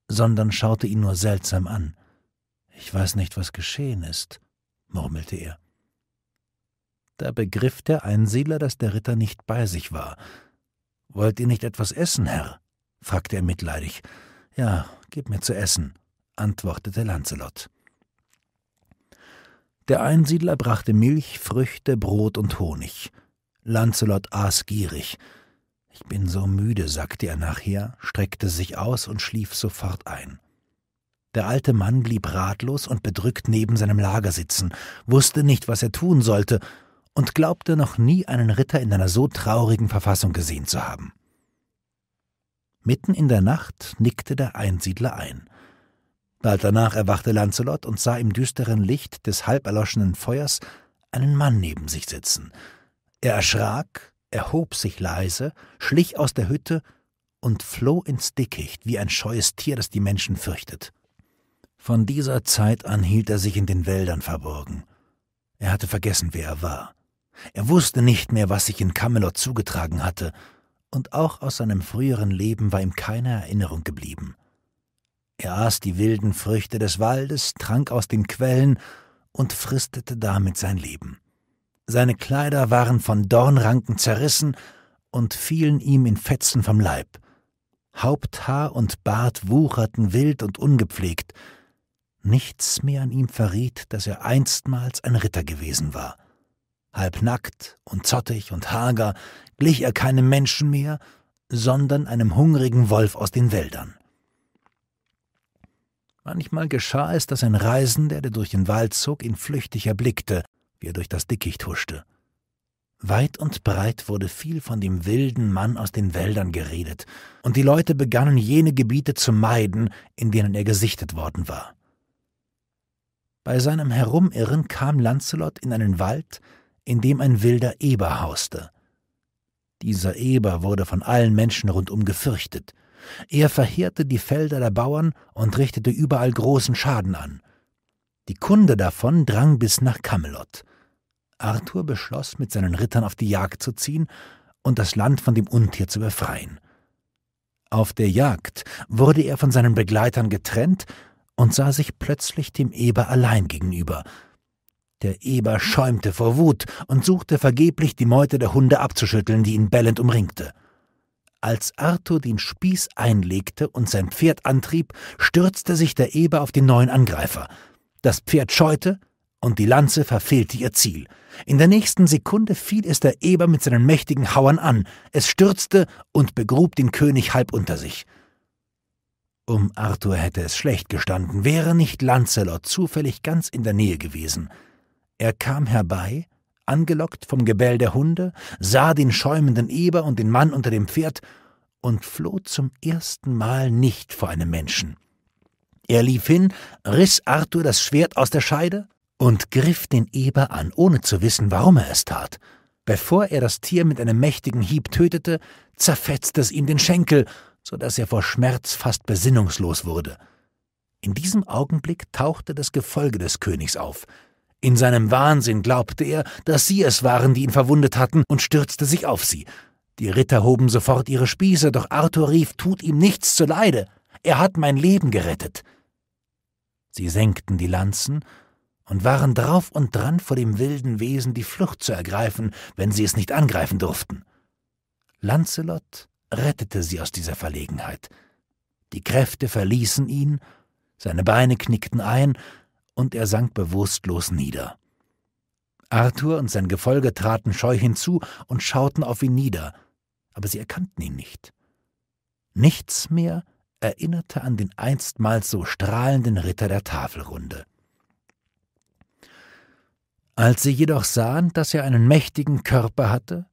sondern schaute ihn nur seltsam an. Ich weiß nicht, was geschehen ist, murmelte er. Da begriff der Einsiedler, dass der Ritter nicht bei sich war. Wollt ihr nicht etwas essen, Herr? fragte er mitleidig. Ja, gib mir zu essen, antwortete Lancelot. Der Einsiedler brachte Milch, Früchte, Brot und Honig. Lancelot aß gierig. Ich bin so müde, sagte er nachher, streckte sich aus und schlief sofort ein. Der alte Mann blieb ratlos und bedrückt neben seinem Lager sitzen, wusste nicht, was er tun sollte und glaubte noch nie einen Ritter in einer so traurigen Verfassung gesehen zu haben. Mitten in der Nacht nickte der Einsiedler ein. Bald danach erwachte Lancelot und sah im düsteren Licht des halb erloschenen Feuers einen Mann neben sich sitzen. Er erschrak, erhob sich leise, schlich aus der Hütte und floh ins Dickicht wie ein scheues Tier, das die Menschen fürchtet. Von dieser Zeit an hielt er sich in den Wäldern verborgen. Er hatte vergessen, wer er war. Er wusste nicht mehr, was sich in Camelot zugetragen hatte, und auch aus seinem früheren Leben war ihm keine Erinnerung geblieben. Er aß die wilden Früchte des Waldes, trank aus den Quellen und fristete damit sein Leben. Seine Kleider waren von Dornranken zerrissen und fielen ihm in Fetzen vom Leib. Haupthaar und Bart wucherten wild und ungepflegt. Nichts mehr an ihm verriet, dass er einstmals ein Ritter gewesen war halb nackt und zottig und hager glich er keinem Menschen mehr, sondern einem hungrigen Wolf aus den Wäldern. Manchmal geschah es, dass ein Reisender, der durch den Wald zog, ihn flüchtig erblickte, wie er durch das Dickicht huschte. Weit und breit wurde viel von dem wilden Mann aus den Wäldern geredet, und die Leute begannen jene Gebiete zu meiden, in denen er gesichtet worden war. Bei seinem Herumirren kam Lancelot in einen Wald, in dem ein wilder Eber hauste. Dieser Eber wurde von allen Menschen rundum gefürchtet. Er verheerte die Felder der Bauern und richtete überall großen Schaden an. Die Kunde davon drang bis nach Camelot. Arthur beschloss, mit seinen Rittern auf die Jagd zu ziehen und das Land von dem Untier zu befreien. Auf der Jagd wurde er von seinen Begleitern getrennt und sah sich plötzlich dem Eber allein gegenüber – der Eber schäumte vor Wut und suchte vergeblich die Meute der Hunde abzuschütteln, die ihn bellend umringte. Als Arthur den Spieß einlegte und sein Pferd antrieb, stürzte sich der Eber auf den neuen Angreifer. Das Pferd scheute, und die Lanze verfehlte ihr Ziel. In der nächsten Sekunde fiel es der Eber mit seinen mächtigen Hauern an, es stürzte und begrub den König halb unter sich. Um Arthur hätte es schlecht gestanden, wäre nicht Lancelot zufällig ganz in der Nähe gewesen – er kam herbei, angelockt vom Gebell der Hunde, sah den schäumenden Eber und den Mann unter dem Pferd und floh zum ersten Mal nicht vor einem Menschen. Er lief hin, riss Arthur das Schwert aus der Scheide und griff den Eber an, ohne zu wissen, warum er es tat. Bevor er das Tier mit einem mächtigen Hieb tötete, zerfetzte es ihm den Schenkel, so daß er vor Schmerz fast besinnungslos wurde. In diesem Augenblick tauchte das Gefolge des Königs auf, in seinem Wahnsinn glaubte er, dass sie es waren, die ihn verwundet hatten, und stürzte sich auf sie. Die Ritter hoben sofort ihre Spieße, doch Arthur rief, tut ihm nichts zuleide, er hat mein Leben gerettet. Sie senkten die Lanzen und waren drauf und dran, vor dem wilden Wesen die Flucht zu ergreifen, wenn sie es nicht angreifen durften. Lancelot rettete sie aus dieser Verlegenheit. Die Kräfte verließen ihn, seine Beine knickten ein, und er sank bewusstlos nieder. Arthur und sein Gefolge traten scheu hinzu und schauten auf ihn nieder, aber sie erkannten ihn nicht. Nichts mehr erinnerte an den einstmals so strahlenden Ritter der Tafelrunde. Als sie jedoch sahen, dass er einen mächtigen Körper hatte,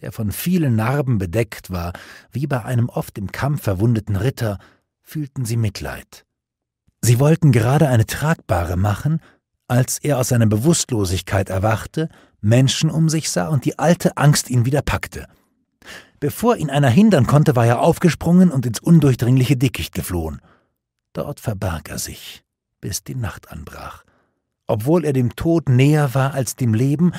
der von vielen Narben bedeckt war, wie bei einem oft im Kampf verwundeten Ritter, fühlten sie Mitleid. Sie wollten gerade eine tragbare machen, als er aus seiner Bewusstlosigkeit erwachte, Menschen um sich sah und die alte Angst ihn wieder packte. Bevor ihn einer hindern konnte, war er aufgesprungen und ins undurchdringliche Dickicht geflohen. Dort verbarg er sich, bis die Nacht anbrach. Obwohl er dem Tod näher war als dem Leben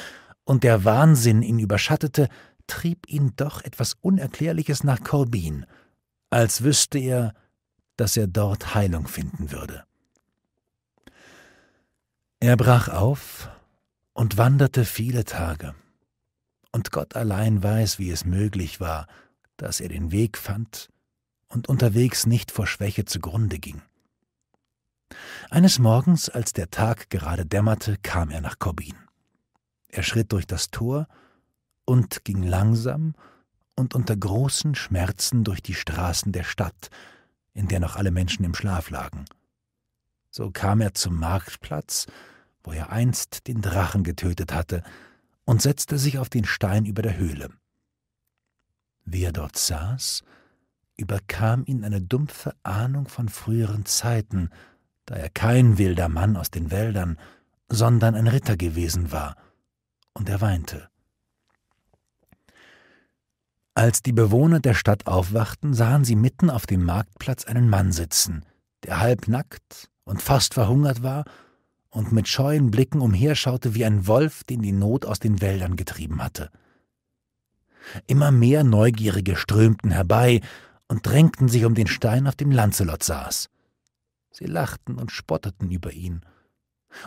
und der Wahnsinn ihn überschattete, trieb ihn doch etwas Unerklärliches nach Corbin, als wüsste er, dass er dort Heilung finden würde. Er brach auf und wanderte viele Tage. Und Gott allein weiß, wie es möglich war, dass er den Weg fand und unterwegs nicht vor Schwäche zugrunde ging. Eines Morgens, als der Tag gerade dämmerte, kam er nach Korbin. Er schritt durch das Tor und ging langsam und unter großen Schmerzen durch die Straßen der Stadt, in der noch alle Menschen im Schlaf lagen. So kam er zum Marktplatz, wo er einst den Drachen getötet hatte, und setzte sich auf den Stein über der Höhle. Wie er dort saß, überkam ihn eine dumpfe Ahnung von früheren Zeiten, da er kein wilder Mann aus den Wäldern, sondern ein Ritter gewesen war, und er weinte. Als die Bewohner der Stadt aufwachten, sahen sie mitten auf dem Marktplatz einen Mann sitzen, der halbnackt und fast verhungert war und mit scheuen Blicken umherschaute wie ein Wolf, den die Not aus den Wäldern getrieben hatte. Immer mehr Neugierige strömten herbei und drängten sich um den Stein, auf dem Lancelot saß. Sie lachten und spotteten über ihn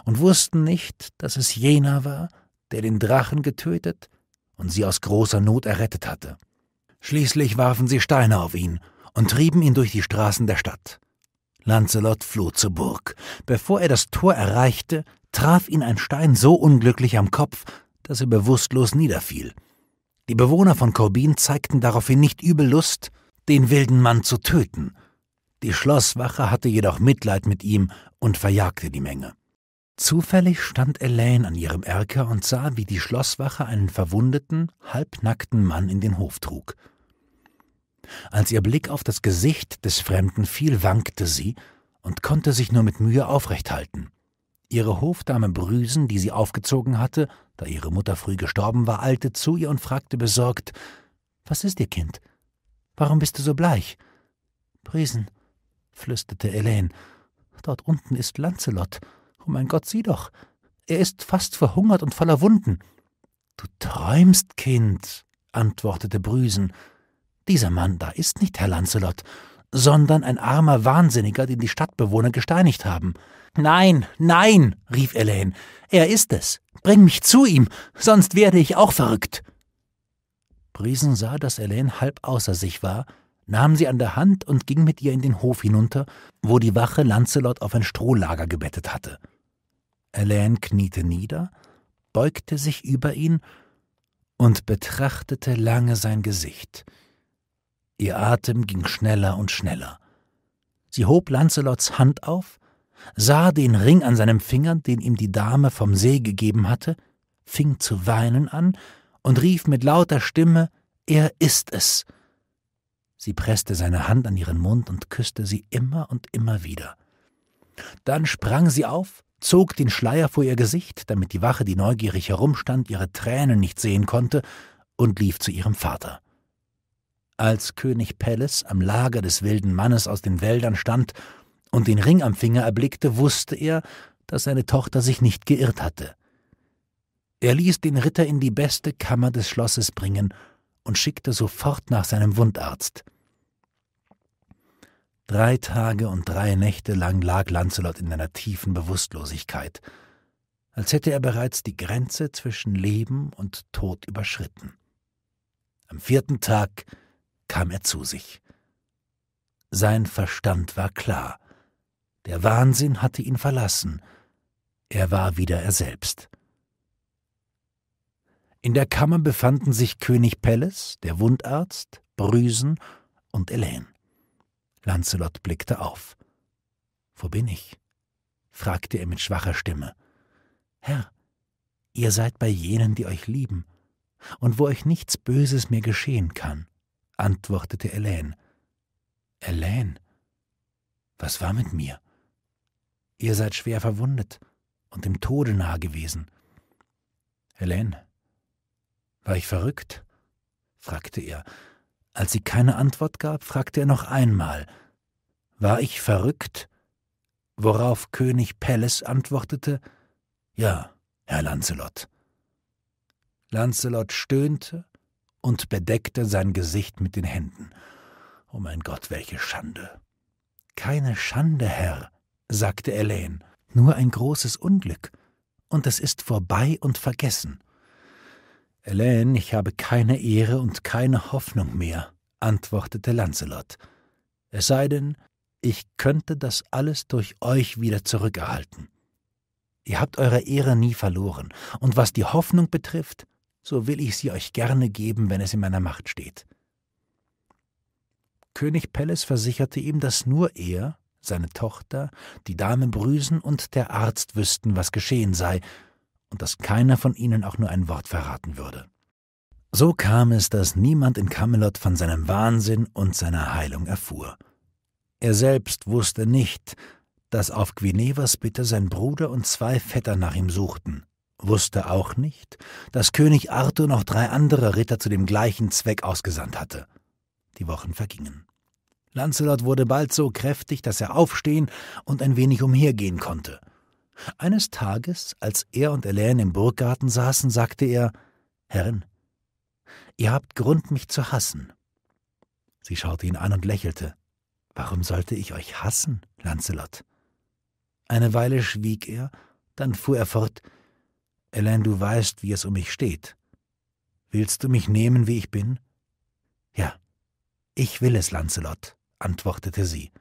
und wussten nicht, dass es jener war, der den Drachen getötet und sie aus großer Not errettet hatte. Schließlich warfen sie Steine auf ihn und trieben ihn durch die Straßen der Stadt. Lancelot floh zur Burg. Bevor er das Tor erreichte, traf ihn ein Stein so unglücklich am Kopf, dass er bewusstlos niederfiel. Die Bewohner von Corbin zeigten daraufhin nicht übel Lust, den wilden Mann zu töten. Die Schlosswache hatte jedoch Mitleid mit ihm und verjagte die Menge. Zufällig stand Elaine an ihrem Erker und sah, wie die Schlosswache einen verwundeten, halbnackten Mann in den Hof trug. Als ihr Blick auf das Gesicht des Fremden fiel, wankte sie und konnte sich nur mit Mühe aufrecht halten. Ihre Hofdame Brüsen, die sie aufgezogen hatte, da ihre Mutter früh gestorben war, eilte zu ihr und fragte besorgt: Was ist dir, Kind? Warum bist du so bleich? Brüsen, flüsterte Elaine, dort unten ist Lancelot. Oh mein Gott, sieh doch! Er ist fast verhungert und voller Wunden. Du träumst, Kind, antwortete Brüsen dieser Mann da ist nicht Herr Lancelot, sondern ein armer Wahnsinniger, den die Stadtbewohner gesteinigt haben. Nein, nein, rief Elaine, er ist es. Bring mich zu ihm, sonst werde ich auch verrückt. Briesen sah, dass Elaine halb außer sich war, nahm sie an der Hand und ging mit ihr in den Hof hinunter, wo die Wache Lancelot auf ein Strohlager gebettet hatte. Elaine kniete nieder, beugte sich über ihn und betrachtete lange sein Gesicht. Ihr Atem ging schneller und schneller. Sie hob Lancelots Hand auf, sah den Ring an seinem Finger, den ihm die Dame vom See gegeben hatte, fing zu weinen an und rief mit lauter Stimme Er ist es. Sie presste seine Hand an ihren Mund und küsste sie immer und immer wieder. Dann sprang sie auf, zog den Schleier vor ihr Gesicht, damit die Wache, die neugierig herumstand, ihre Tränen nicht sehen konnte, und lief zu ihrem Vater. Als König Pelles am Lager des wilden Mannes aus den Wäldern stand und den Ring am Finger erblickte, wusste er, dass seine Tochter sich nicht geirrt hatte. Er ließ den Ritter in die beste Kammer des Schlosses bringen und schickte sofort nach seinem Wundarzt. Drei Tage und drei Nächte lang lag Lancelot in einer tiefen Bewusstlosigkeit, als hätte er bereits die Grenze zwischen Leben und Tod überschritten. Am vierten Tag kam er zu sich. Sein Verstand war klar. Der Wahnsinn hatte ihn verlassen. Er war wieder er selbst. In der Kammer befanden sich König Pelles, der Wundarzt, Brüsen und Elaine. Lancelot blickte auf. Wo bin ich? fragte er mit schwacher Stimme. Herr, ihr seid bei jenen, die euch lieben, und wo euch nichts Böses mehr geschehen kann antwortete Elaine. Elaine? Was war mit mir? Ihr seid schwer verwundet und dem Tode nahe gewesen. Elaine, war ich verrückt? fragte er. Als sie keine Antwort gab, fragte er noch einmal. War ich verrückt? Worauf König Pelles antwortete, ja, Herr Lancelot. Lancelot stöhnte und bedeckte sein Gesicht mit den Händen. O oh mein Gott, welche Schande! Keine Schande, Herr, sagte Elaine, nur ein großes Unglück, und es ist vorbei und vergessen. Elaine, ich habe keine Ehre und keine Hoffnung mehr, antwortete Lancelot. Es sei denn, ich könnte das alles durch euch wieder zurückerhalten. Ihr habt eure Ehre nie verloren, und was die Hoffnung betrifft, so will ich sie euch gerne geben, wenn es in meiner Macht steht. König Pelles versicherte ihm, dass nur er, seine Tochter, die Dame Brüsen und der Arzt wüssten, was geschehen sei, und dass keiner von ihnen auch nur ein Wort verraten würde. So kam es, dass niemand in Camelot von seinem Wahnsinn und seiner Heilung erfuhr. Er selbst wusste nicht, dass auf Guinevas Bitte sein Bruder und zwei Vettern nach ihm suchten wusste auch nicht, dass König Arthur noch drei andere Ritter zu dem gleichen Zweck ausgesandt hatte. Die Wochen vergingen. Lancelot wurde bald so kräftig, dass er aufstehen und ein wenig umhergehen konnte. Eines Tages, als er und Elaine im Burggarten saßen, sagte er Herrin, ihr habt Grund, mich zu hassen. Sie schaute ihn an und lächelte. Warum sollte ich euch hassen, Lancelot? Eine Weile schwieg er, dann fuhr er fort Ellen, du weißt, wie es um mich steht. Willst du mich nehmen, wie ich bin? Ja, ich will es, Lancelot, antwortete sie.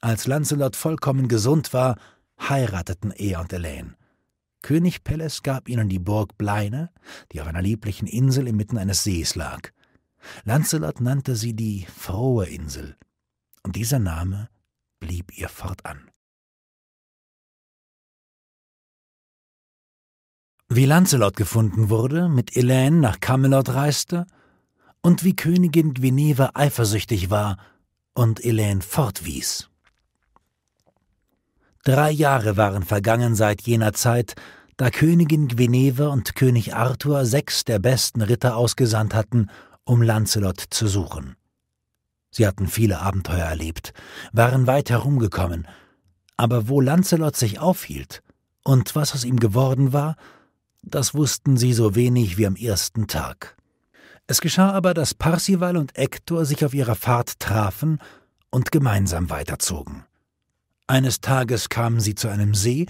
Als Lancelot vollkommen gesund war, heirateten er und Elaine. König Pelles gab ihnen die Burg Bleine, die auf einer lieblichen Insel inmitten eines Sees lag. Lancelot nannte sie die Frohe Insel, und dieser Name blieb ihr fortan. wie Lancelot gefunden wurde, mit Elaine nach Camelot reiste und wie Königin Guineve eifersüchtig war und Elaine fortwies. Drei Jahre waren vergangen seit jener Zeit, da Königin Guineve und König Arthur sechs der besten Ritter ausgesandt hatten, um Lancelot zu suchen. Sie hatten viele Abenteuer erlebt, waren weit herumgekommen, aber wo Lancelot sich aufhielt und was aus ihm geworden war, das wussten sie so wenig wie am ersten Tag. Es geschah aber, dass Parsival und Hector sich auf ihrer Fahrt trafen und gemeinsam weiterzogen. Eines Tages kamen sie zu einem See,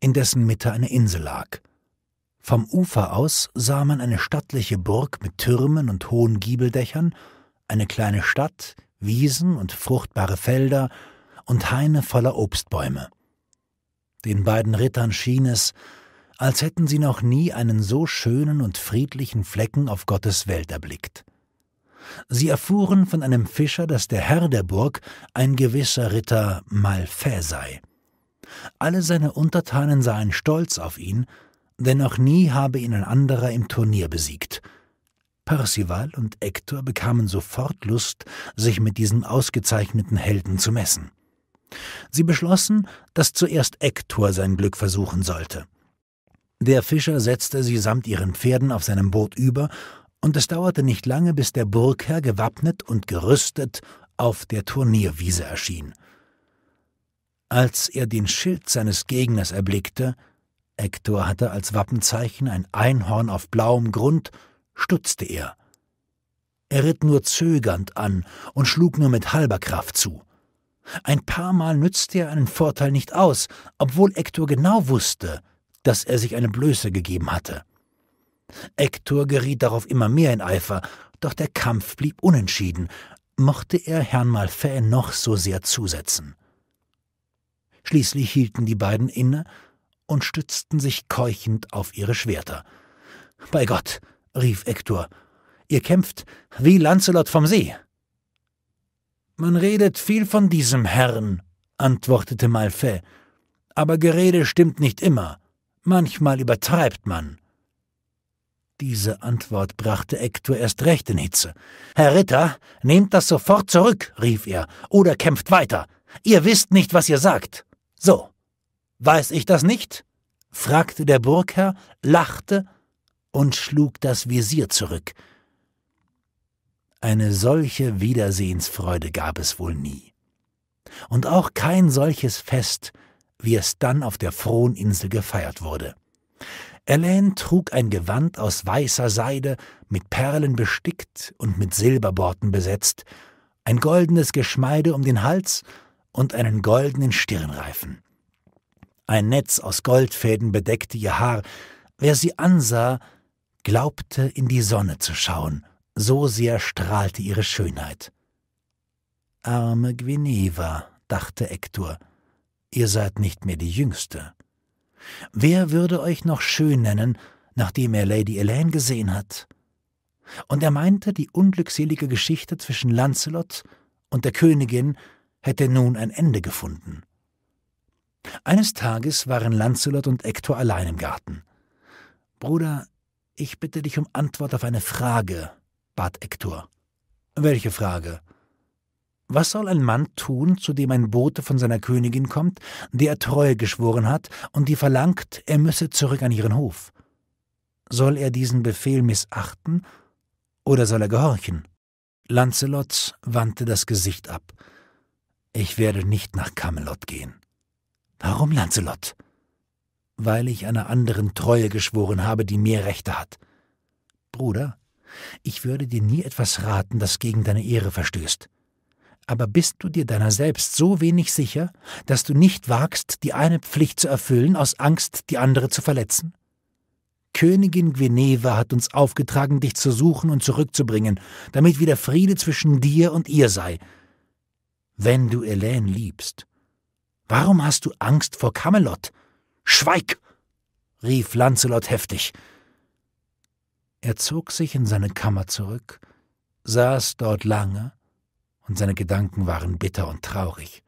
in dessen Mitte eine Insel lag. Vom Ufer aus sah man eine stattliche Burg mit Türmen und hohen Giebeldächern, eine kleine Stadt, Wiesen und fruchtbare Felder und Haine voller Obstbäume. Den beiden Rittern schien es, als hätten sie noch nie einen so schönen und friedlichen Flecken auf Gottes Welt erblickt. Sie erfuhren von einem Fischer, dass der Herr der Burg ein gewisser Ritter Malfä sei. Alle seine Untertanen sahen stolz auf ihn, denn noch nie habe ihn ein anderer im Turnier besiegt. Percival und Hector bekamen sofort Lust, sich mit diesem ausgezeichneten Helden zu messen. Sie beschlossen, dass zuerst Hector sein Glück versuchen sollte. Der Fischer setzte sie samt ihren Pferden auf seinem Boot über, und es dauerte nicht lange, bis der Burgherr gewappnet und gerüstet auf der Turnierwiese erschien. Als er den Schild seines Gegners erblickte, Hektor hatte als Wappenzeichen ein Einhorn auf blauem Grund, stutzte er. Er ritt nur zögernd an und schlug nur mit halber Kraft zu. Ein paar Mal nützte er einen Vorteil nicht aus, obwohl Hektor genau wusste, dass er sich eine Blöße gegeben hatte. Ektor geriet darauf immer mehr in Eifer, doch der Kampf blieb unentschieden, mochte er Herrn Malfay noch so sehr zusetzen. Schließlich hielten die beiden inne und stützten sich keuchend auf ihre Schwerter. Bei Gott, rief Ektor, ihr kämpft wie Lancelot vom See. Man redet viel von diesem Herrn, antwortete Malfay, aber Gerede stimmt nicht immer. Manchmal übertreibt man. Diese Antwort brachte Ektor erst recht in Hitze. Herr Ritter, nehmt das sofort zurück, rief er, oder kämpft weiter. Ihr wisst nicht, was ihr sagt. So. Weiß ich das nicht? fragte der Burgherr, lachte und schlug das Visier zurück. Eine solche Wiedersehensfreude gab es wohl nie. Und auch kein solches Fest, wie es dann auf der Froninsel gefeiert wurde. Elaine trug ein Gewand aus weißer Seide, mit Perlen bestickt und mit Silberborten besetzt, ein goldenes Geschmeide um den Hals und einen goldenen Stirnreifen. Ein Netz aus Goldfäden bedeckte ihr Haar, wer sie ansah, glaubte in die Sonne zu schauen, so sehr strahlte ihre Schönheit. Arme Guineva, dachte Hektor, ihr seid nicht mehr die Jüngste. Wer würde euch noch schön nennen, nachdem er Lady Elaine gesehen hat? Und er meinte, die unglückselige Geschichte zwischen Lancelot und der Königin hätte nun ein Ende gefunden. Eines Tages waren Lancelot und Hector allein im Garten. Bruder, ich bitte dich um Antwort auf eine Frage, bat Hector. Welche Frage? Was soll ein Mann tun, zu dem ein Bote von seiner Königin kommt, der Treue geschworen hat und die verlangt, er müsse zurück an ihren Hof? Soll er diesen Befehl missachten oder soll er gehorchen? Lancelot wandte das Gesicht ab. Ich werde nicht nach Camelot gehen. Warum, Lancelot? Weil ich einer anderen Treue geschworen habe, die mehr Rechte hat. Bruder, ich würde dir nie etwas raten, das gegen deine Ehre verstößt. Aber bist du dir deiner selbst so wenig sicher, dass du nicht wagst, die eine Pflicht zu erfüllen, aus Angst, die andere zu verletzen? Königin Guineva hat uns aufgetragen, dich zu suchen und zurückzubringen, damit wieder Friede zwischen dir und ihr sei. Wenn du Elaine liebst, warum hast du Angst vor Camelot? Schweig! rief Lancelot heftig. Er zog sich in seine Kammer zurück, saß dort lange, und seine Gedanken waren bitter und traurig.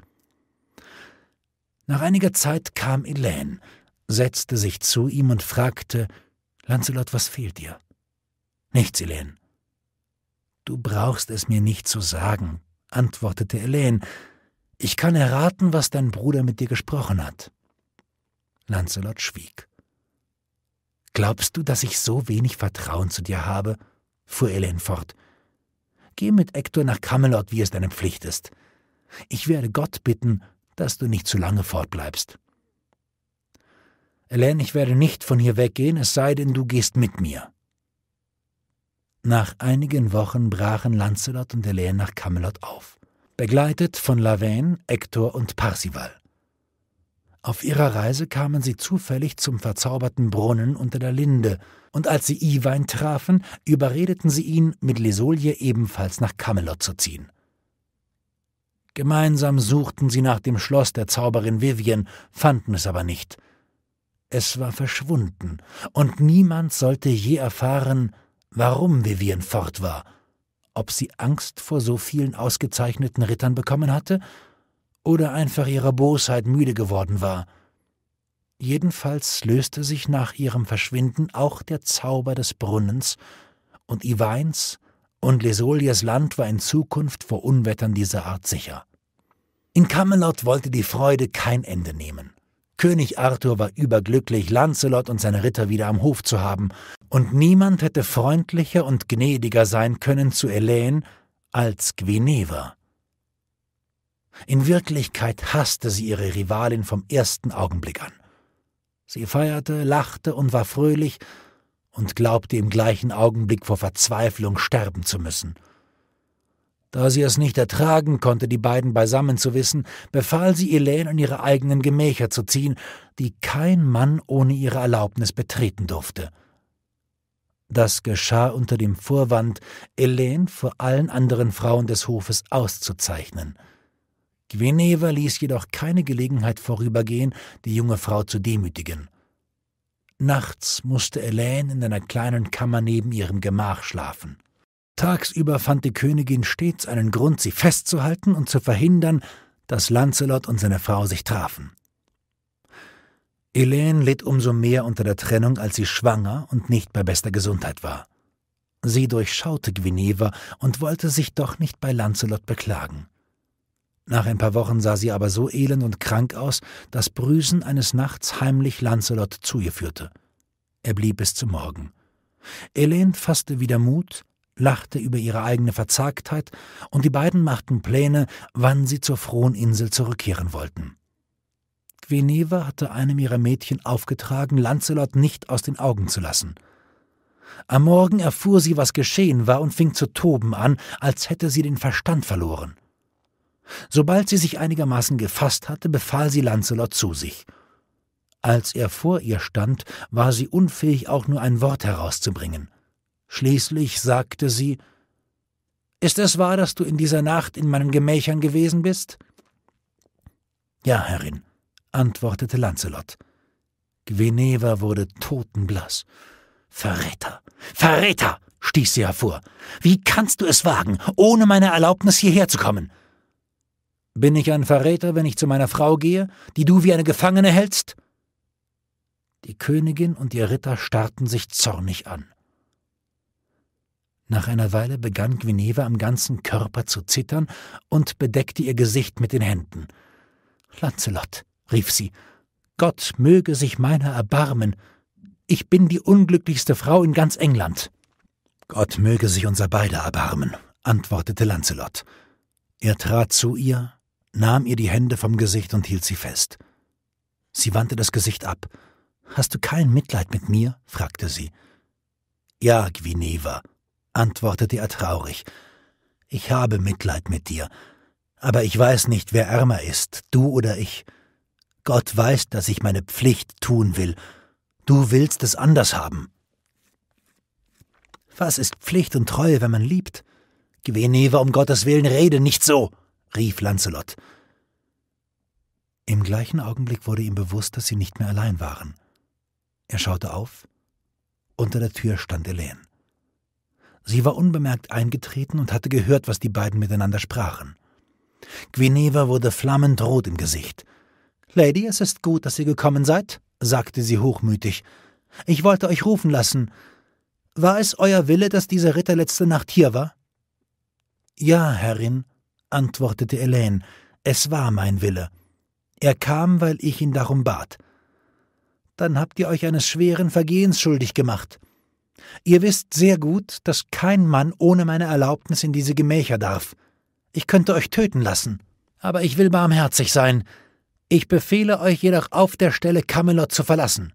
Nach einiger Zeit kam Elaine, setzte sich zu ihm und fragte, Lancelot, was fehlt dir? Nichts, Elaine. Du brauchst es mir nicht zu sagen, antwortete Elaine. Ich kann erraten, was dein Bruder mit dir gesprochen hat. Lancelot schwieg. Glaubst du, dass ich so wenig Vertrauen zu dir habe? fuhr Elaine fort. Geh mit Hector nach Camelot, wie es deine Pflicht ist. Ich werde Gott bitten, dass du nicht zu lange fortbleibst. Elaine, ich werde nicht von hier weggehen, es sei denn, du gehst mit mir. Nach einigen Wochen brachen Lancelot und Elaine nach Camelot auf, begleitet von Lavaine, Hector und Parsival. Auf ihrer Reise kamen sie zufällig zum verzauberten Brunnen unter der Linde, und als sie Iwein trafen, überredeten sie ihn, mit Lesolie ebenfalls nach Camelot zu ziehen. Gemeinsam suchten sie nach dem Schloss der Zauberin Vivien, fanden es aber nicht. Es war verschwunden, und niemand sollte je erfahren, warum Vivien fort war, ob sie Angst vor so vielen ausgezeichneten Rittern bekommen hatte, oder einfach ihrer Bosheit müde geworden war. Jedenfalls löste sich nach ihrem Verschwinden auch der Zauber des Brunnens, und Iweins und Lesolias Land war in Zukunft vor Unwettern dieser Art sicher. In Camelot wollte die Freude kein Ende nehmen. König Arthur war überglücklich, Lancelot und seine Ritter wieder am Hof zu haben, und niemand hätte freundlicher und gnädiger sein können zu Elaine als Guinevere. In Wirklichkeit hasste sie ihre Rivalin vom ersten Augenblick an. Sie feierte, lachte und war fröhlich und glaubte im gleichen Augenblick vor Verzweiflung sterben zu müssen. Da sie es nicht ertragen konnte, die beiden beisammen zu wissen, befahl sie Elaine in ihre eigenen Gemächer zu ziehen, die kein Mann ohne ihre Erlaubnis betreten durfte. Das geschah unter dem Vorwand, Elaine vor allen anderen Frauen des Hofes auszuzeichnen – Guinevere ließ jedoch keine Gelegenheit vorübergehen, die junge Frau zu demütigen. Nachts musste Elaine in einer kleinen Kammer neben ihrem Gemach schlafen. Tagsüber fand die Königin stets einen Grund, sie festzuhalten und zu verhindern, dass Lancelot und seine Frau sich trafen. Elaine litt umso mehr unter der Trennung, als sie schwanger und nicht bei bester Gesundheit war. Sie durchschaute Gwineva und wollte sich doch nicht bei Lancelot beklagen. Nach ein paar Wochen sah sie aber so elend und krank aus, dass Brüsen eines Nachts heimlich Lancelot zu ihr führte. Er blieb bis zum Morgen. Elaine fasste wieder Mut, lachte über ihre eigene Verzagtheit, und die beiden machten Pläne, wann sie zur frohen Insel zurückkehren wollten. Gweneva hatte einem ihrer Mädchen aufgetragen, Lancelot nicht aus den Augen zu lassen. Am Morgen erfuhr sie, was geschehen war, und fing zu toben an, als hätte sie den Verstand verloren. Sobald sie sich einigermaßen gefasst hatte, befahl sie Lancelot zu sich. Als er vor ihr stand, war sie unfähig, auch nur ein Wort herauszubringen. Schließlich sagte sie Ist es wahr, dass du in dieser Nacht in meinen Gemächern gewesen bist? Ja, Herrin, antwortete Lancelot. Gweneva wurde totenblaß. Verräter. Verräter. stieß sie hervor. Wie kannst du es wagen, ohne meine Erlaubnis hierher zu kommen? Bin ich ein Verräter, wenn ich zu meiner Frau gehe, die du wie eine Gefangene hältst? Die Königin und ihr Ritter starrten sich zornig an. Nach einer Weile begann Guineva am ganzen Körper zu zittern und bedeckte ihr Gesicht mit den Händen. Lancelot, rief sie, Gott möge sich meiner erbarmen. Ich bin die unglücklichste Frau in ganz England. Gott möge sich unser beider erbarmen, antwortete Lancelot. Er trat zu ihr, nahm ihr die Hände vom Gesicht und hielt sie fest. Sie wandte das Gesicht ab. Hast du kein Mitleid mit mir? fragte sie. Ja, Gwineva, antwortete er traurig. Ich habe Mitleid mit dir, aber ich weiß nicht, wer ärmer ist, du oder ich. Gott weiß, dass ich meine Pflicht tun will. Du willst es anders haben. Was ist Pflicht und Treue, wenn man liebt? Gwineva, um Gottes Willen, rede nicht so! rief Lancelot. Im gleichen Augenblick wurde ihm bewusst, dass sie nicht mehr allein waren. Er schaute auf. Unter der Tür stand Elaine. Sie war unbemerkt eingetreten und hatte gehört, was die beiden miteinander sprachen. Guineva wurde flammend rot im Gesicht. Lady, es ist gut, dass ihr gekommen seid, sagte sie hochmütig. Ich wollte euch rufen lassen. War es euer Wille, dass dieser Ritter letzte Nacht hier war? Ja, Herrin, antwortete Elaine, es war mein Wille. Er kam, weil ich ihn darum bat. Dann habt ihr euch eines schweren Vergehens schuldig gemacht. Ihr wisst sehr gut, dass kein Mann ohne meine Erlaubnis in diese Gemächer darf. Ich könnte euch töten lassen, aber ich will barmherzig sein. Ich befehle euch jedoch auf der Stelle, Camelot zu verlassen.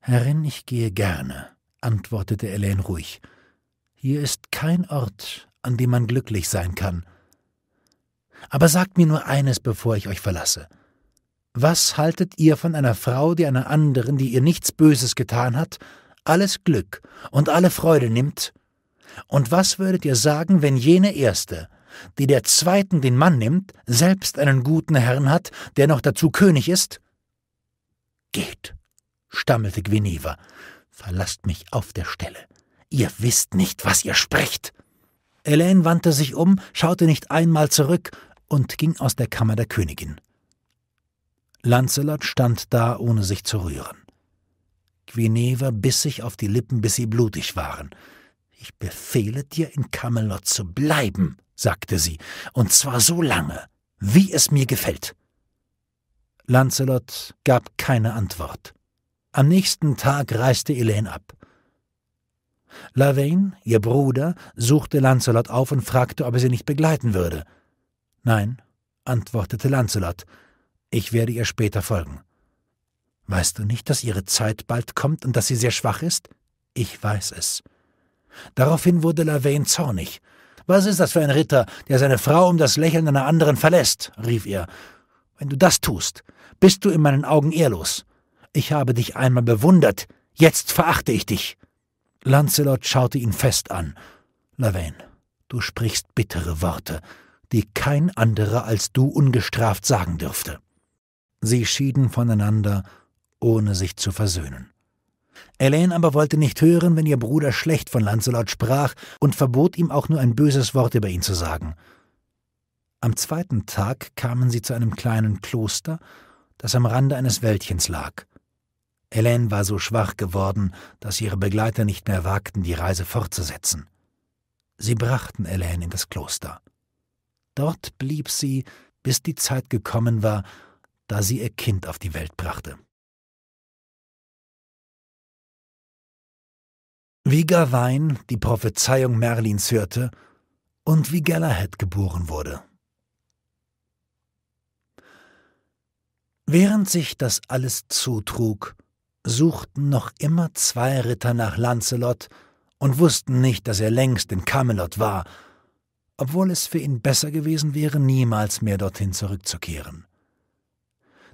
Herrin, ich gehe gerne, antwortete Elaine ruhig. Hier ist kein Ort, an dem man glücklich sein kann. Aber sagt mir nur eines, bevor ich euch verlasse. Was haltet ihr von einer Frau, die einer anderen, die ihr nichts Böses getan hat, alles Glück und alle Freude nimmt? Und was würdet ihr sagen, wenn jene erste, die der zweiten den Mann nimmt, selbst einen guten Herrn hat, der noch dazu König ist? Geht, stammelte Guineva, verlasst mich auf der Stelle. Ihr wisst nicht, was ihr sprecht. Elaine wandte sich um, schaute nicht einmal zurück, und ging aus der Kammer der Königin. Lancelot stand da, ohne sich zu rühren. Guinevere biss sich auf die Lippen, bis sie blutig waren. Ich befehle dir, in Camelot zu bleiben, sagte sie, und zwar so lange, wie es mir gefällt. Lancelot gab keine Antwort. Am nächsten Tag reiste Elaine ab. Lavaine, ihr Bruder, suchte Lancelot auf und fragte, ob er sie nicht begleiten würde. Nein, antwortete Lancelot, ich werde ihr später folgen. Weißt du nicht, dass ihre Zeit bald kommt und dass sie sehr schwach ist? Ich weiß es. Daraufhin wurde Lavaine zornig. Was ist das für ein Ritter, der seine Frau um das Lächeln einer anderen verlässt? rief er. Wenn du das tust, bist du in meinen Augen ehrlos. Ich habe dich einmal bewundert, jetzt verachte ich dich. Lancelot schaute ihn fest an. Lavaine, du sprichst bittere Worte die kein anderer als du ungestraft sagen dürfte. Sie schieden voneinander, ohne sich zu versöhnen. Elaine aber wollte nicht hören, wenn ihr Bruder schlecht von Lancelot sprach und verbot ihm auch nur ein böses Wort über ihn zu sagen. Am zweiten Tag kamen sie zu einem kleinen Kloster, das am Rande eines Wäldchens lag. Elaine war so schwach geworden, dass ihre Begleiter nicht mehr wagten, die Reise fortzusetzen. Sie brachten Elaine in das Kloster. Dort blieb sie, bis die Zeit gekommen war, da sie ihr Kind auf die Welt brachte. Wie Gawain die Prophezeiung Merlins hörte und wie Galahad geboren wurde. Während sich das alles zutrug, suchten noch immer zwei Ritter nach Lancelot und wussten nicht, dass er längst in Camelot war obwohl es für ihn besser gewesen wäre, niemals mehr dorthin zurückzukehren.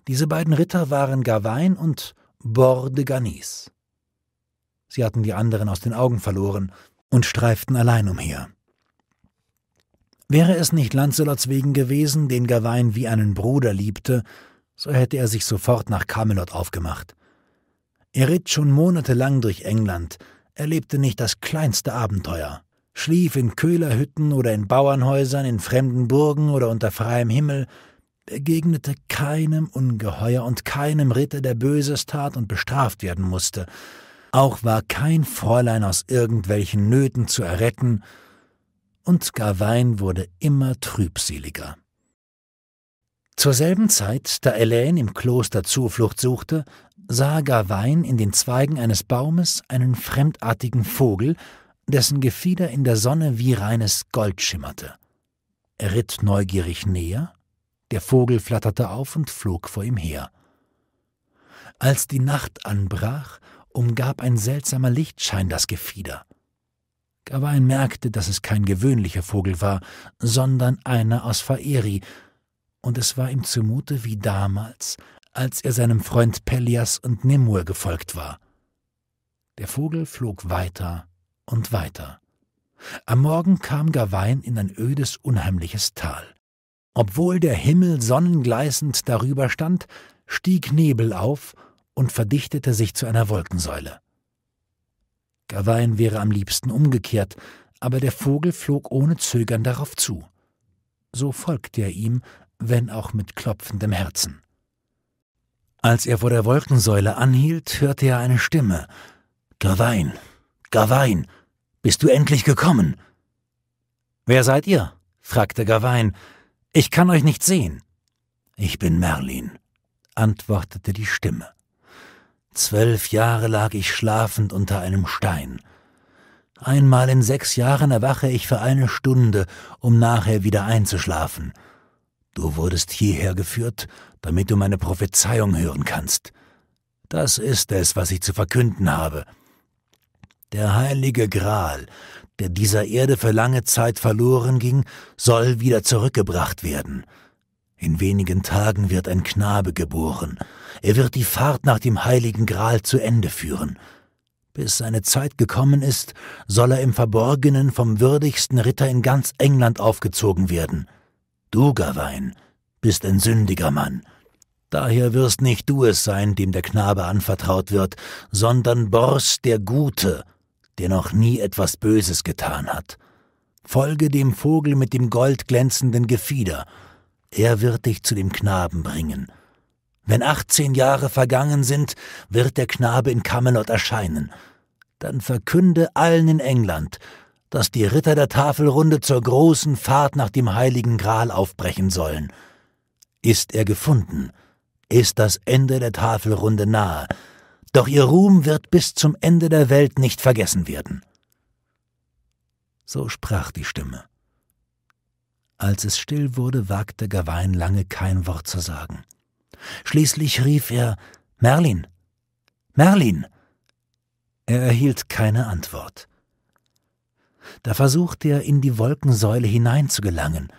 Diese beiden Ritter waren Gawain und Bor de Ganis. Sie hatten die anderen aus den Augen verloren und streiften allein umher. Wäre es nicht Lancelots wegen gewesen, den Gawain wie einen Bruder liebte, so hätte er sich sofort nach Camelot aufgemacht. Er ritt schon monatelang durch England, erlebte nicht das kleinste Abenteuer, schlief in Köhlerhütten oder in Bauernhäusern, in fremden Burgen oder unter freiem Himmel, begegnete keinem Ungeheuer und keinem Ritter, der Böses tat und bestraft werden musste. Auch war kein Fräulein aus irgendwelchen Nöten zu erretten, und Gawain wurde immer trübseliger. Zur selben Zeit, da Elaine im Kloster Zuflucht suchte, sah Gawain in den Zweigen eines Baumes einen fremdartigen Vogel dessen Gefieder in der Sonne wie reines Gold schimmerte. Er ritt neugierig näher, der Vogel flatterte auf und flog vor ihm her. Als die Nacht anbrach, umgab ein seltsamer Lichtschein das Gefieder. Gawain merkte, dass es kein gewöhnlicher Vogel war, sondern einer aus Faeri, und es war ihm zumute wie damals, als er seinem Freund Pelias und Nimue gefolgt war. Der Vogel flog weiter und weiter. Am Morgen kam Gawain in ein ödes, unheimliches Tal. Obwohl der Himmel sonnengleißend darüber stand, stieg Nebel auf und verdichtete sich zu einer Wolkensäule. Gawain wäre am liebsten umgekehrt, aber der Vogel flog ohne Zögern darauf zu. So folgte er ihm, wenn auch mit klopfendem Herzen. Als er vor der Wolkensäule anhielt, hörte er eine Stimme. Gawain, Gawain, bist du endlich gekommen? Wer seid ihr? fragte Gawain. Ich kann euch nicht sehen. Ich bin Merlin, antwortete die Stimme. Zwölf Jahre lag ich schlafend unter einem Stein. Einmal in sechs Jahren erwache ich für eine Stunde, um nachher wieder einzuschlafen. Du wurdest hierher geführt, damit du meine Prophezeiung hören kannst. Das ist es, was ich zu verkünden habe. Der heilige Gral, der dieser Erde für lange Zeit verloren ging, soll wieder zurückgebracht werden. In wenigen Tagen wird ein Knabe geboren. Er wird die Fahrt nach dem heiligen Gral zu Ende führen. Bis seine Zeit gekommen ist, soll er im Verborgenen vom würdigsten Ritter in ganz England aufgezogen werden. Du, Gawain, bist ein sündiger Mann. Daher wirst nicht du es sein, dem der Knabe anvertraut wird, sondern Bors der Gute, der noch nie etwas Böses getan hat. Folge dem Vogel mit dem goldglänzenden Gefieder, er wird dich zu dem Knaben bringen. Wenn achtzehn Jahre vergangen sind, wird der Knabe in Camelot erscheinen. Dann verkünde allen in England, dass die Ritter der Tafelrunde zur großen Fahrt nach dem heiligen Gral aufbrechen sollen. Ist er gefunden, ist das Ende der Tafelrunde nahe, doch ihr Ruhm wird bis zum Ende der Welt nicht vergessen werden. So sprach die Stimme. Als es still wurde, wagte Gawain lange kein Wort zu sagen. Schließlich rief er Merlin. Merlin. Er erhielt keine Antwort. Da versuchte er, in die Wolkensäule hineinzugelangen,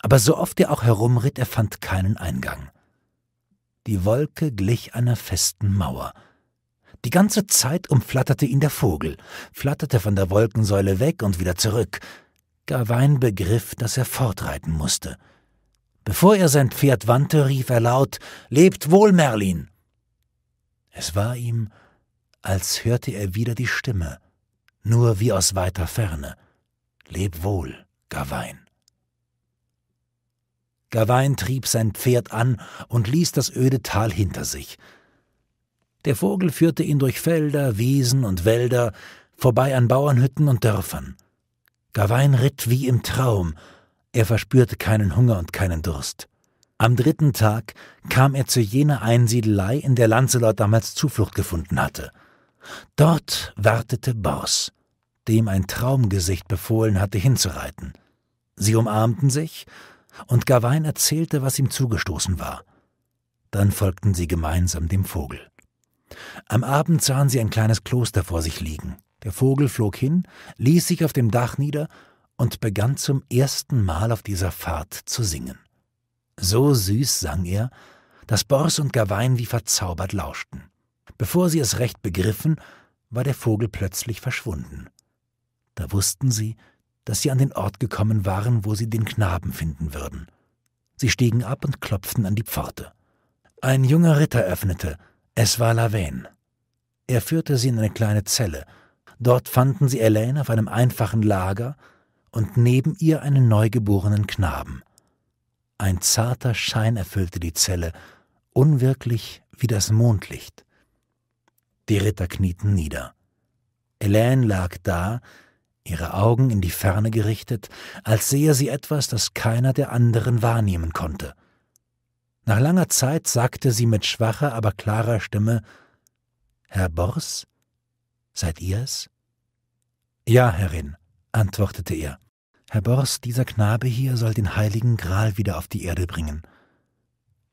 aber so oft er auch herumritt, er fand keinen Eingang. Die Wolke glich einer festen Mauer. Die ganze Zeit umflatterte ihn der Vogel, flatterte von der Wolkensäule weg und wieder zurück. Gawain begriff, dass er fortreiten musste. Bevor er sein Pferd wandte, rief er laut Lebt wohl, Merlin. Es war ihm, als hörte er wieder die Stimme, nur wie aus weiter Ferne. Leb wohl, Gawain. Gawain trieb sein Pferd an und ließ das öde Tal hinter sich. Der Vogel führte ihn durch Felder, Wiesen und Wälder, vorbei an Bauernhütten und Dörfern. Gawain ritt wie im Traum, er verspürte keinen Hunger und keinen Durst. Am dritten Tag kam er zu jener Einsiedelei, in der Lancelot damals Zuflucht gefunden hatte. Dort wartete Bors, dem ein Traumgesicht befohlen hatte, hinzureiten. Sie umarmten sich, und Gawain erzählte, was ihm zugestoßen war. Dann folgten sie gemeinsam dem Vogel. Am Abend sahen sie ein kleines Kloster vor sich liegen. Der Vogel flog hin, ließ sich auf dem Dach nieder und begann zum ersten Mal auf dieser Fahrt zu singen. So süß sang er, dass Bors und Gawain wie verzaubert lauschten. Bevor sie es recht begriffen, war der Vogel plötzlich verschwunden. Da wussten sie, dass sie an den Ort gekommen waren, wo sie den Knaben finden würden. Sie stiegen ab und klopften an die Pforte. Ein junger Ritter öffnete, es war Lavaine. Er führte sie in eine kleine Zelle. Dort fanden sie Elaine auf einem einfachen Lager und neben ihr einen neugeborenen Knaben. Ein zarter Schein erfüllte die Zelle, unwirklich wie das Mondlicht. Die Ritter knieten nieder. Elaine lag da, ihre Augen in die Ferne gerichtet, als sehe sie etwas, das keiner der anderen wahrnehmen konnte. Nach langer Zeit sagte sie mit schwacher, aber klarer Stimme Herr Bors, seid ihr es? Ja, Herrin, antwortete er. Herr Bors, dieser Knabe hier soll den heiligen Gral wieder auf die Erde bringen.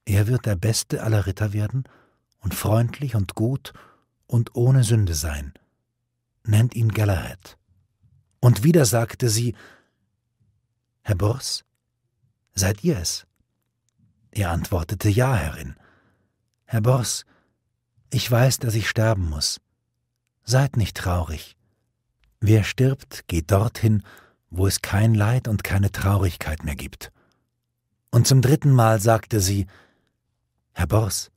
Er wird der beste aller Ritter werden und freundlich und gut und ohne Sünde sein. Nennt ihn Galahad. Und wieder sagte sie Herr Bors, seid ihr es? Er antwortete Ja, Herrin. Herr Bors, ich weiß, dass ich sterben muss. Seid nicht traurig. Wer stirbt, geht dorthin, wo es kein Leid und keine Traurigkeit mehr gibt. Und zum dritten Mal sagte sie Herr Bors,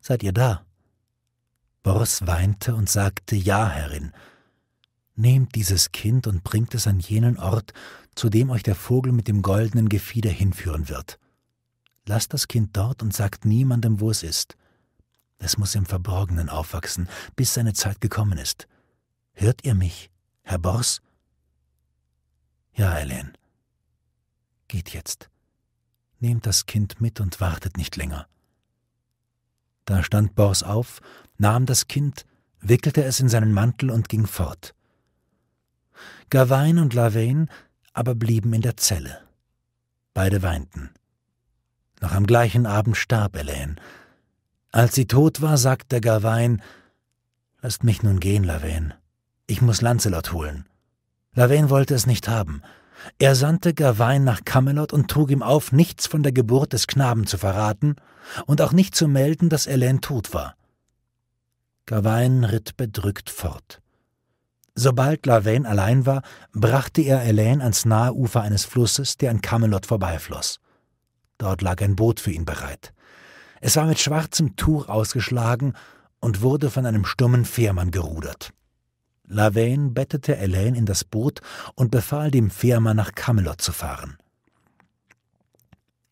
seid ihr da? Bors weinte und sagte Ja, Herrin. Nehmt dieses Kind und bringt es an jenen Ort, zu dem euch der Vogel mit dem goldenen Gefieder hinführen wird. Lasst das Kind dort und sagt niemandem, wo es ist. Es muss im Verborgenen aufwachsen, bis seine Zeit gekommen ist. Hört ihr mich, Herr Bors? Ja, Eileen. Geht jetzt. Nehmt das Kind mit und wartet nicht länger. Da stand Bors auf, nahm das Kind, wickelte es in seinen Mantel und ging fort. Gawain und Lavaine aber blieben in der Zelle. Beide weinten. Noch am gleichen Abend starb Elaine. Als sie tot war, sagte Gawain, »Lasst mich nun gehen, Lavaine. Ich muss Lancelot holen.« Lavaine wollte es nicht haben. Er sandte Gawain nach Camelot und trug ihm auf, nichts von der Geburt des Knaben zu verraten und auch nicht zu melden, dass Elaine tot war. Gawain ritt bedrückt fort. Sobald Lavaine allein war, brachte er Elaine ans nahe Ufer eines Flusses, der an Camelot vorbeifloss. Dort lag ein Boot für ihn bereit. Es war mit schwarzem Tuch ausgeschlagen und wurde von einem stummen Fährmann gerudert. Lavaine bettete Elaine in das Boot und befahl dem Fährmann nach Camelot zu fahren.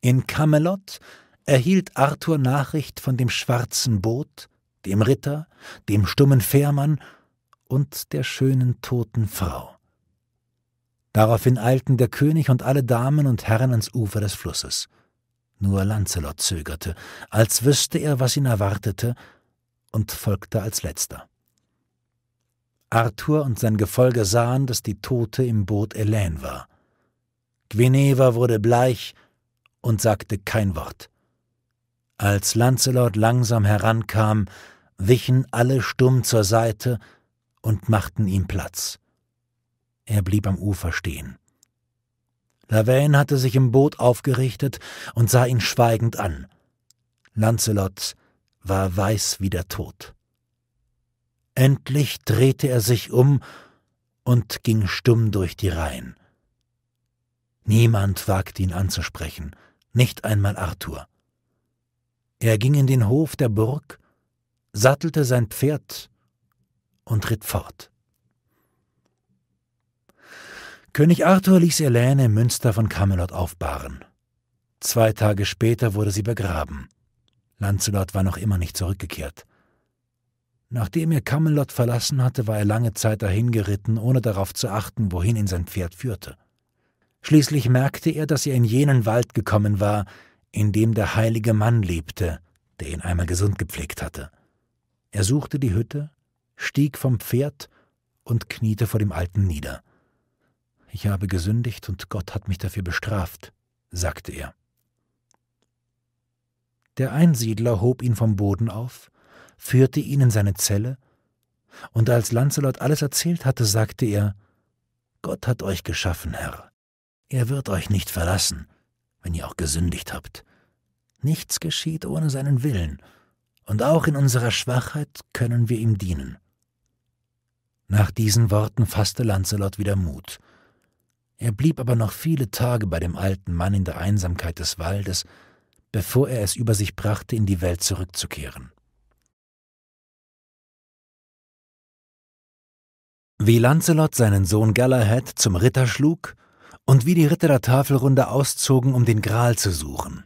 In Camelot erhielt Arthur Nachricht von dem schwarzen Boot, dem Ritter, dem stummen Fährmann und der schönen toten Frau. Daraufhin eilten der König und alle Damen und Herren ans Ufer des Flusses. Nur Lancelot zögerte, als wüsste er, was ihn erwartete, und folgte als letzter. Arthur und sein Gefolge sahen, dass die Tote im Boot Elaine war. Guineva wurde bleich und sagte kein Wort. Als Lancelot langsam herankam, wichen alle stumm zur Seite und machten ihm Platz. Er blieb am Ufer stehen. Lavaine hatte sich im Boot aufgerichtet und sah ihn schweigend an. Lancelot war weiß wie der Tod. Endlich drehte er sich um und ging stumm durch die Reihen. Niemand wagte ihn anzusprechen, nicht einmal Arthur. Er ging in den Hof der Burg, sattelte sein Pferd und ritt fort. König Arthur ließ Elaine im Münster von Camelot aufbahren. Zwei Tage später wurde sie begraben. Lancelot war noch immer nicht zurückgekehrt. Nachdem er Camelot verlassen hatte, war er lange Zeit dahin geritten, ohne darauf zu achten, wohin ihn sein Pferd führte. Schließlich merkte er, dass er in jenen Wald gekommen war, in dem der heilige Mann lebte, der ihn einmal gesund gepflegt hatte. Er suchte die Hütte, stieg vom Pferd und kniete vor dem Alten nieder. Ich habe gesündigt und Gott hat mich dafür bestraft, sagte er. Der Einsiedler hob ihn vom Boden auf, führte ihn in seine Zelle, und als Lancelot alles erzählt hatte, sagte er Gott hat euch geschaffen, Herr. Er wird euch nicht verlassen, wenn ihr auch gesündigt habt. Nichts geschieht ohne seinen Willen, und auch in unserer Schwachheit können wir ihm dienen. Nach diesen Worten fasste Lancelot wieder Mut er blieb aber noch viele Tage bei dem alten Mann in der Einsamkeit des Waldes, bevor er es über sich brachte, in die Welt zurückzukehren. Wie Lancelot seinen Sohn Galahad zum Ritter schlug und wie die Ritter der Tafelrunde auszogen, um den Gral zu suchen.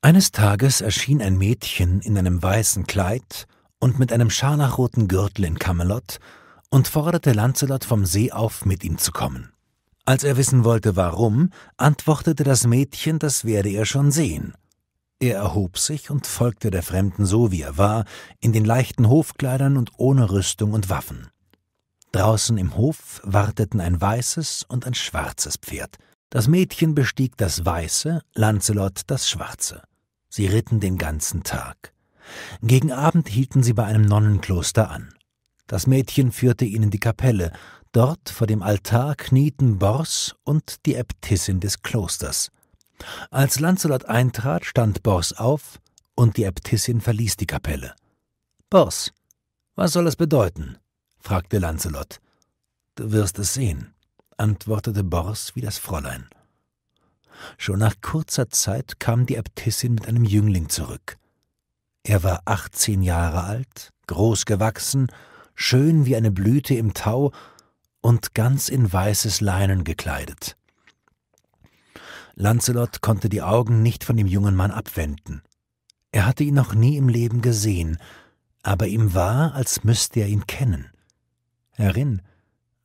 Eines Tages erschien ein Mädchen in einem weißen Kleid und mit einem scharlachroten Gürtel in Camelot und forderte Lancelot vom See auf, mit ihm zu kommen. Als er wissen wollte, warum, antwortete das Mädchen, das werde er schon sehen. Er erhob sich und folgte der Fremden so, wie er war, in den leichten Hofkleidern und ohne Rüstung und Waffen. Draußen im Hof warteten ein weißes und ein schwarzes Pferd. Das Mädchen bestieg das weiße, Lancelot das schwarze. Sie ritten den ganzen Tag. Gegen Abend hielten sie bei einem Nonnenkloster an. Das Mädchen führte ihnen die Kapelle, Dort vor dem Altar knieten Bors und die Äbtissin des Klosters. Als Lancelot eintrat, stand Bors auf und die Äbtissin verließ die Kapelle. Bors, was soll das bedeuten? fragte Lancelot. Du wirst es sehen, antwortete Bors wie das Fräulein. Schon nach kurzer Zeit kam die Äbtissin mit einem Jüngling zurück. Er war achtzehn Jahre alt, groß gewachsen, schön wie eine Blüte im Tau und ganz in weißes Leinen gekleidet. Lancelot konnte die Augen nicht von dem jungen Mann abwenden. Er hatte ihn noch nie im Leben gesehen, aber ihm war, als müsste er ihn kennen. Herrin,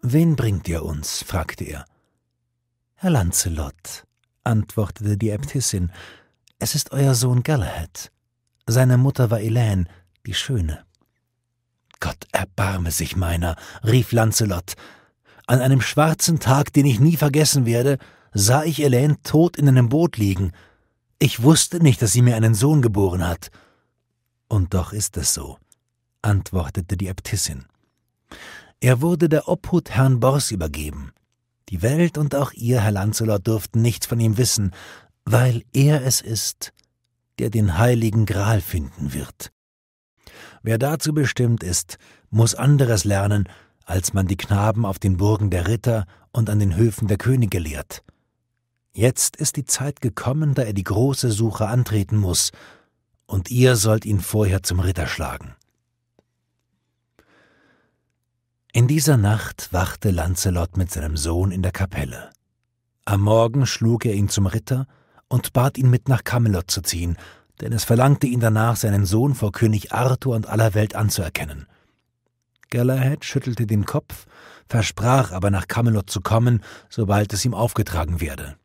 wen bringt ihr uns? fragte er. Herr Lancelot, antwortete die Äbtissin, es ist euer Sohn Galahad. Seine Mutter war Elaine, die Schöne. Gott erbarme sich meiner, rief Lancelot, an einem schwarzen Tag, den ich nie vergessen werde, sah ich Elaine tot in einem Boot liegen. Ich wusste nicht, dass sie mir einen Sohn geboren hat. Und doch ist es so, antwortete die Äbtissin. Er wurde der Obhut Herrn Bors übergeben. Die Welt und auch ihr, Herr Lancelot, durften nichts von ihm wissen, weil er es ist, der den heiligen Gral finden wird. Wer dazu bestimmt ist, muss anderes lernen als man die Knaben auf den Burgen der Ritter und an den Höfen der Könige lehrt. Jetzt ist die Zeit gekommen, da er die große Suche antreten muß, und ihr sollt ihn vorher zum Ritter schlagen. In dieser Nacht wachte Lancelot mit seinem Sohn in der Kapelle. Am Morgen schlug er ihn zum Ritter und bat ihn mit nach Camelot zu ziehen, denn es verlangte ihn danach, seinen Sohn vor König Arthur und aller Welt anzuerkennen – Galahad schüttelte den Kopf, versprach aber nach Camelot zu kommen, sobald es ihm aufgetragen werde.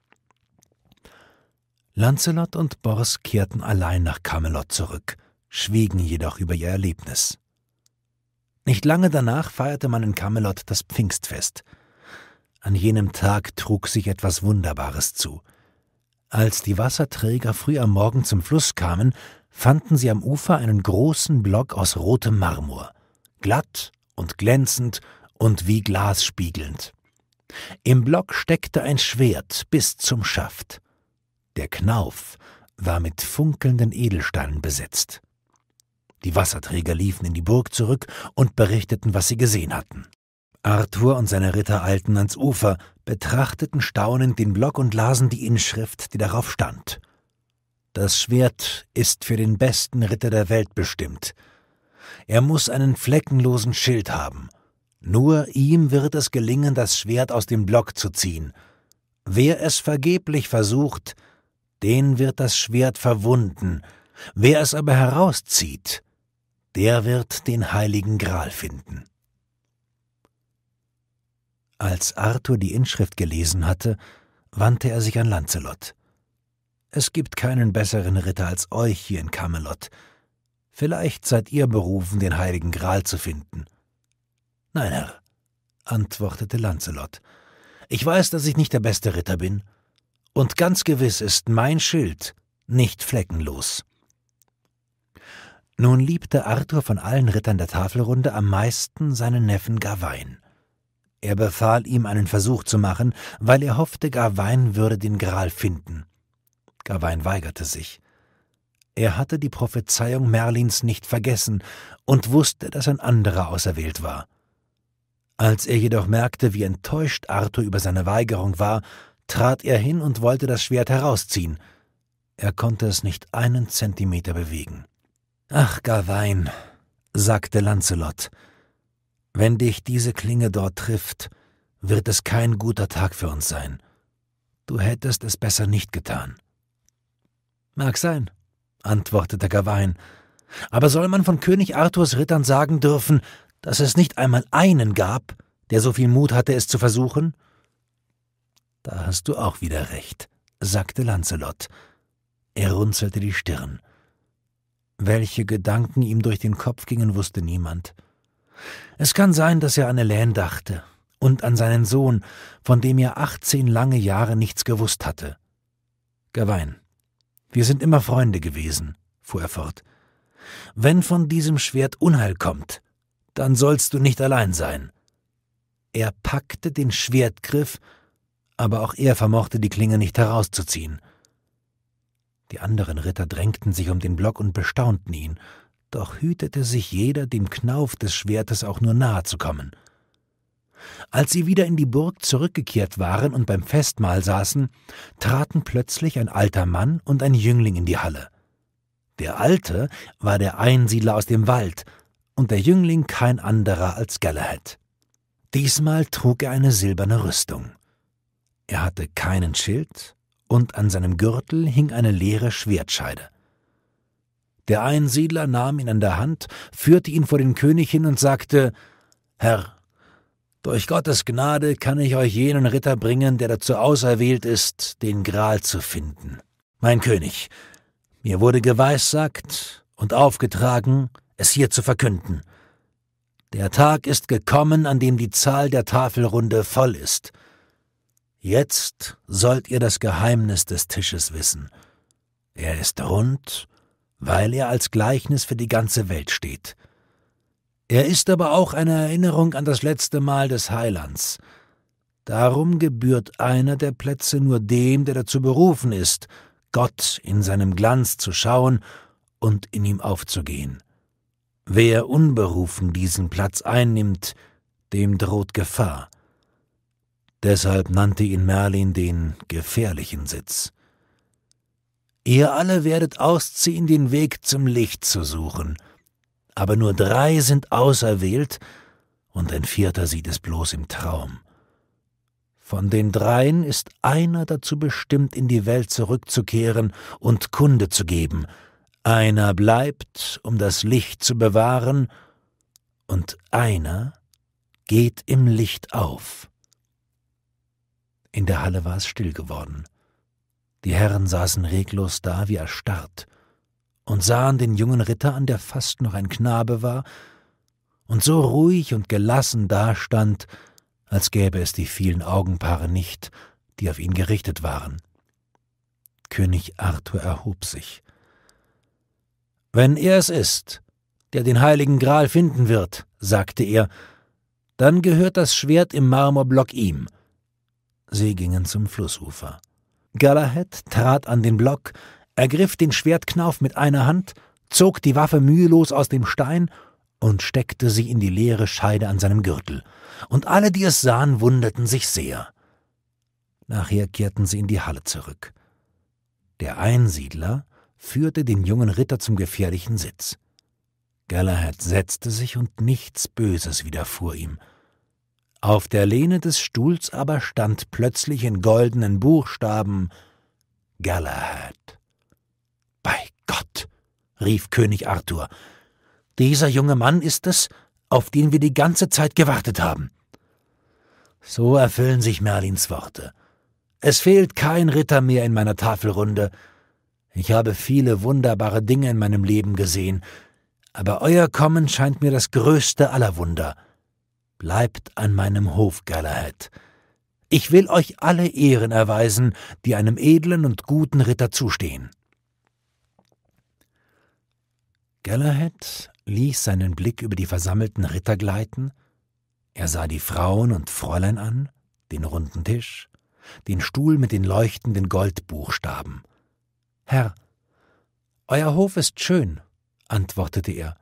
Lancelot und Bors kehrten allein nach Camelot zurück, schwiegen jedoch über ihr Erlebnis. Nicht lange danach feierte man in Camelot das Pfingstfest. An jenem Tag trug sich etwas Wunderbares zu. Als die Wasserträger früh am Morgen zum Fluss kamen, fanden sie am Ufer einen großen Block aus rotem Marmor, glatt und glänzend und wie Glas spiegelnd. Im Block steckte ein Schwert bis zum Schaft. Der Knauf war mit funkelnden Edelsteinen besetzt. Die Wasserträger liefen in die Burg zurück und berichteten, was sie gesehen hatten. Arthur und seine Ritter eilten ans Ufer, betrachteten staunend den Block und lasen die Inschrift, die darauf stand. Das Schwert ist für den besten Ritter der Welt bestimmt, er muss einen fleckenlosen Schild haben. Nur ihm wird es gelingen, das Schwert aus dem Block zu ziehen. Wer es vergeblich versucht, den wird das Schwert verwunden, wer es aber herauszieht, der wird den heiligen Gral finden. Als Arthur die Inschrift gelesen hatte, wandte er sich an Lancelot. Es gibt keinen besseren Ritter als euch hier in Camelot, Vielleicht seid ihr berufen, den heiligen Gral zu finden. Nein, Herr, antwortete Lancelot. Ich weiß, dass ich nicht der beste Ritter bin, und ganz gewiss ist mein Schild nicht fleckenlos. Nun liebte Arthur von allen Rittern der Tafelrunde am meisten seinen Neffen Gawain. Er befahl ihm, einen Versuch zu machen, weil er hoffte, Gawain würde den Gral finden. Gawain weigerte sich. Er hatte die Prophezeiung Merlins nicht vergessen und wusste, dass ein anderer auserwählt war. Als er jedoch merkte, wie enttäuscht Arthur über seine Weigerung war, trat er hin und wollte das Schwert herausziehen. Er konnte es nicht einen Zentimeter bewegen. Ach, Gawain, sagte Lancelot, wenn dich diese Klinge dort trifft, wird es kein guter Tag für uns sein. Du hättest es besser nicht getan. Mag sein, antwortete Gawain. Aber soll man von König Arthurs Rittern sagen dürfen, dass es nicht einmal einen gab, der so viel Mut hatte, es zu versuchen? Da hast du auch wieder recht, sagte Lancelot. Er runzelte die Stirn. Welche Gedanken ihm durch den Kopf gingen, wusste niemand. Es kann sein, dass er an Elaine dachte und an seinen Sohn, von dem er achtzehn lange Jahre nichts gewusst hatte. Gawain, wir sind immer Freunde gewesen, fuhr er fort. Wenn von diesem Schwert Unheil kommt, dann sollst du nicht allein sein. Er packte den Schwertgriff, aber auch er vermochte die Klinge nicht herauszuziehen. Die anderen Ritter drängten sich um den Block und bestaunten ihn, doch hütete sich jeder, dem Knauf des Schwertes auch nur nahe zu kommen. Als sie wieder in die Burg zurückgekehrt waren und beim Festmahl saßen, traten plötzlich ein alter Mann und ein Jüngling in die Halle. Der Alte war der Einsiedler aus dem Wald und der Jüngling kein anderer als Galahad. Diesmal trug er eine silberne Rüstung. Er hatte keinen Schild und an seinem Gürtel hing eine leere Schwertscheide. Der Einsiedler nahm ihn an der Hand, führte ihn vor den König hin und sagte Herr, durch Gottes Gnade kann ich euch jenen Ritter bringen, der dazu auserwählt ist, den Gral zu finden. Mein König, mir wurde geweissagt und aufgetragen, es hier zu verkünden. Der Tag ist gekommen, an dem die Zahl der Tafelrunde voll ist. Jetzt sollt ihr das Geheimnis des Tisches wissen. Er ist rund, weil er als Gleichnis für die ganze Welt steht. Er ist aber auch eine Erinnerung an das letzte Mal des Heilands. Darum gebührt einer der Plätze nur dem, der dazu berufen ist, Gott in seinem Glanz zu schauen und in ihm aufzugehen. Wer unberufen diesen Platz einnimmt, dem droht Gefahr. Deshalb nannte ihn Merlin den gefährlichen Sitz. Ihr alle werdet ausziehen, den Weg zum Licht zu suchen – aber nur drei sind auserwählt, und ein vierter sieht es bloß im Traum. Von den dreien ist einer dazu bestimmt, in die Welt zurückzukehren und Kunde zu geben, einer bleibt, um das Licht zu bewahren, und einer geht im Licht auf. In der Halle war es still geworden. Die Herren saßen reglos da wie erstarrt und sahen den jungen Ritter an, der fast noch ein Knabe war und so ruhig und gelassen dastand, als gäbe es die vielen Augenpaare nicht, die auf ihn gerichtet waren. König Arthur erhob sich. Wenn er es ist, der den heiligen Gral finden wird, sagte er, dann gehört das Schwert im Marmorblock ihm. Sie gingen zum Flussufer. Galahad trat an den Block ergriff den Schwertknauf mit einer Hand, zog die Waffe mühelos aus dem Stein und steckte sie in die leere Scheide an seinem Gürtel, und alle, die es sahen, wunderten sich sehr. Nachher kehrten sie in die Halle zurück. Der Einsiedler führte den jungen Ritter zum gefährlichen Sitz. Galahad setzte sich und nichts Böses widerfuhr ihm. Auf der Lehne des Stuhls aber stand plötzlich in goldenen Buchstaben Galahad. Bei Gott, rief König Arthur, dieser junge Mann ist es, auf den wir die ganze Zeit gewartet haben. So erfüllen sich Merlins Worte. Es fehlt kein Ritter mehr in meiner Tafelrunde. Ich habe viele wunderbare Dinge in meinem Leben gesehen, aber euer Kommen scheint mir das größte aller Wunder. Bleibt an meinem Hof, Galahad. Ich will euch alle Ehren erweisen, die einem edlen und guten Ritter zustehen. Galahad ließ seinen Blick über die versammelten Ritter gleiten, er sah die Frauen und Fräulein an, den runden Tisch, den Stuhl mit den leuchtenden Goldbuchstaben. Herr, Euer Hof ist schön, antwortete er,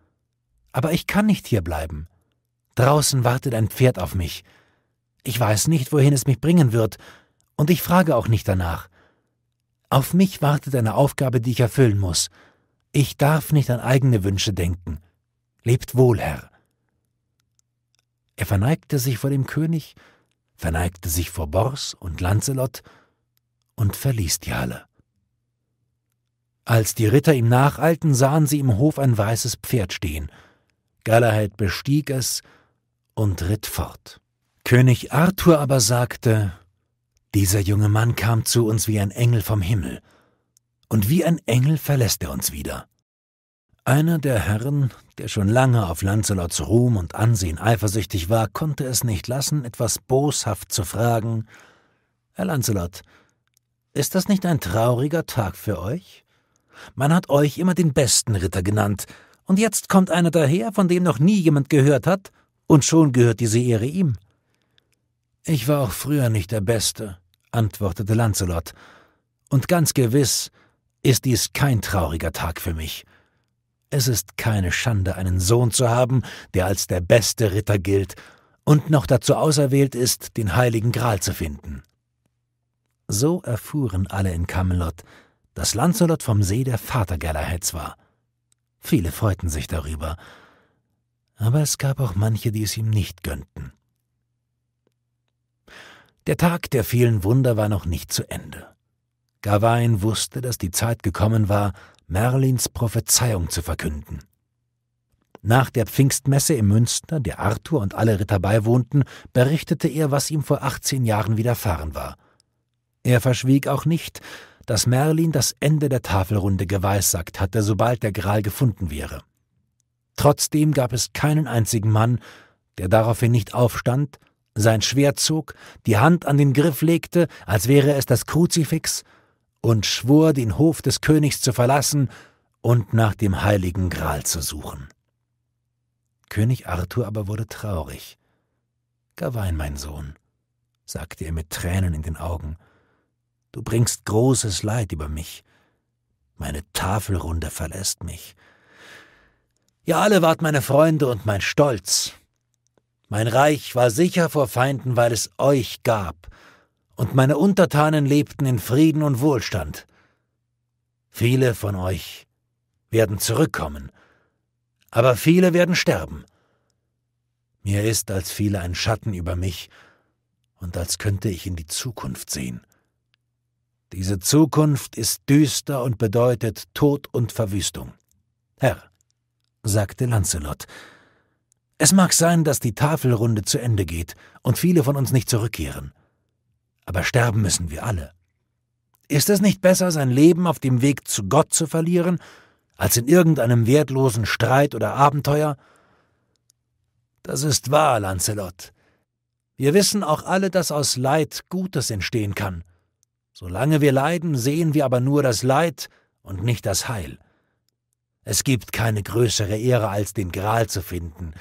aber ich kann nicht hier bleiben. Draußen wartet ein Pferd auf mich. Ich weiß nicht, wohin es mich bringen wird, und ich frage auch nicht danach. Auf mich wartet eine Aufgabe, die ich erfüllen muss, ich darf nicht an eigene Wünsche denken. Lebt wohl, Herr. Er verneigte sich vor dem König, verneigte sich vor Bors und Lancelot und verließ die Halle. Als die Ritter ihm nacheilten, sahen sie im Hof ein weißes Pferd stehen. Galahad bestieg es und ritt fort. König Arthur aber sagte, dieser junge Mann kam zu uns wie ein Engel vom Himmel und wie ein Engel verlässt er uns wieder. Einer der Herren, der schon lange auf Lancelots Ruhm und Ansehen eifersüchtig war, konnte es nicht lassen, etwas boshaft zu fragen Herr Lancelot, ist das nicht ein trauriger Tag für euch? Man hat euch immer den besten Ritter genannt, und jetzt kommt einer daher, von dem noch nie jemand gehört hat, und schon gehört diese Ehre ihm. Ich war auch früher nicht der Beste, antwortete Lancelot, und ganz gewiss ist dies kein trauriger Tag für mich. Es ist keine Schande, einen Sohn zu haben, der als der beste Ritter gilt und noch dazu auserwählt ist, den heiligen Gral zu finden. So erfuhren alle in Camelot, dass Lancelot vom See der Vater Galahads war. Viele freuten sich darüber, aber es gab auch manche, die es ihm nicht gönnten. Der Tag der vielen Wunder war noch nicht zu Ende. Gawain wusste, dass die Zeit gekommen war, Merlins Prophezeiung zu verkünden. Nach der Pfingstmesse im Münster, der Arthur und alle Ritter beiwohnten, berichtete er, was ihm vor 18 Jahren widerfahren war. Er verschwieg auch nicht, dass Merlin das Ende der Tafelrunde geweissagt hatte, sobald der Gral gefunden wäre. Trotzdem gab es keinen einzigen Mann, der daraufhin nicht aufstand, sein Schwert zog, die Hand an den Griff legte, als wäre es das Kruzifix, und schwor, den Hof des Königs zu verlassen und nach dem heiligen Gral zu suchen. König Arthur aber wurde traurig. Gawain, mein Sohn, sagte er mit Tränen in den Augen, du bringst großes Leid über mich. Meine Tafelrunde verlässt mich. Ihr alle wart meine Freunde und mein Stolz. Mein Reich war sicher vor Feinden, weil es euch gab, und meine Untertanen lebten in Frieden und Wohlstand. Viele von euch werden zurückkommen, aber viele werden sterben. Mir ist, als fiele ein Schatten über mich und als könnte ich in die Zukunft sehen. Diese Zukunft ist düster und bedeutet Tod und Verwüstung. Herr, sagte Lancelot, es mag sein, dass die Tafelrunde zu Ende geht und viele von uns nicht zurückkehren aber sterben müssen wir alle. Ist es nicht besser, sein Leben auf dem Weg zu Gott zu verlieren, als in irgendeinem wertlosen Streit oder Abenteuer? Das ist wahr, Lancelot. Wir wissen auch alle, dass aus Leid Gutes entstehen kann. Solange wir leiden, sehen wir aber nur das Leid und nicht das Heil. Es gibt keine größere Ehre, als den Gral zu finden,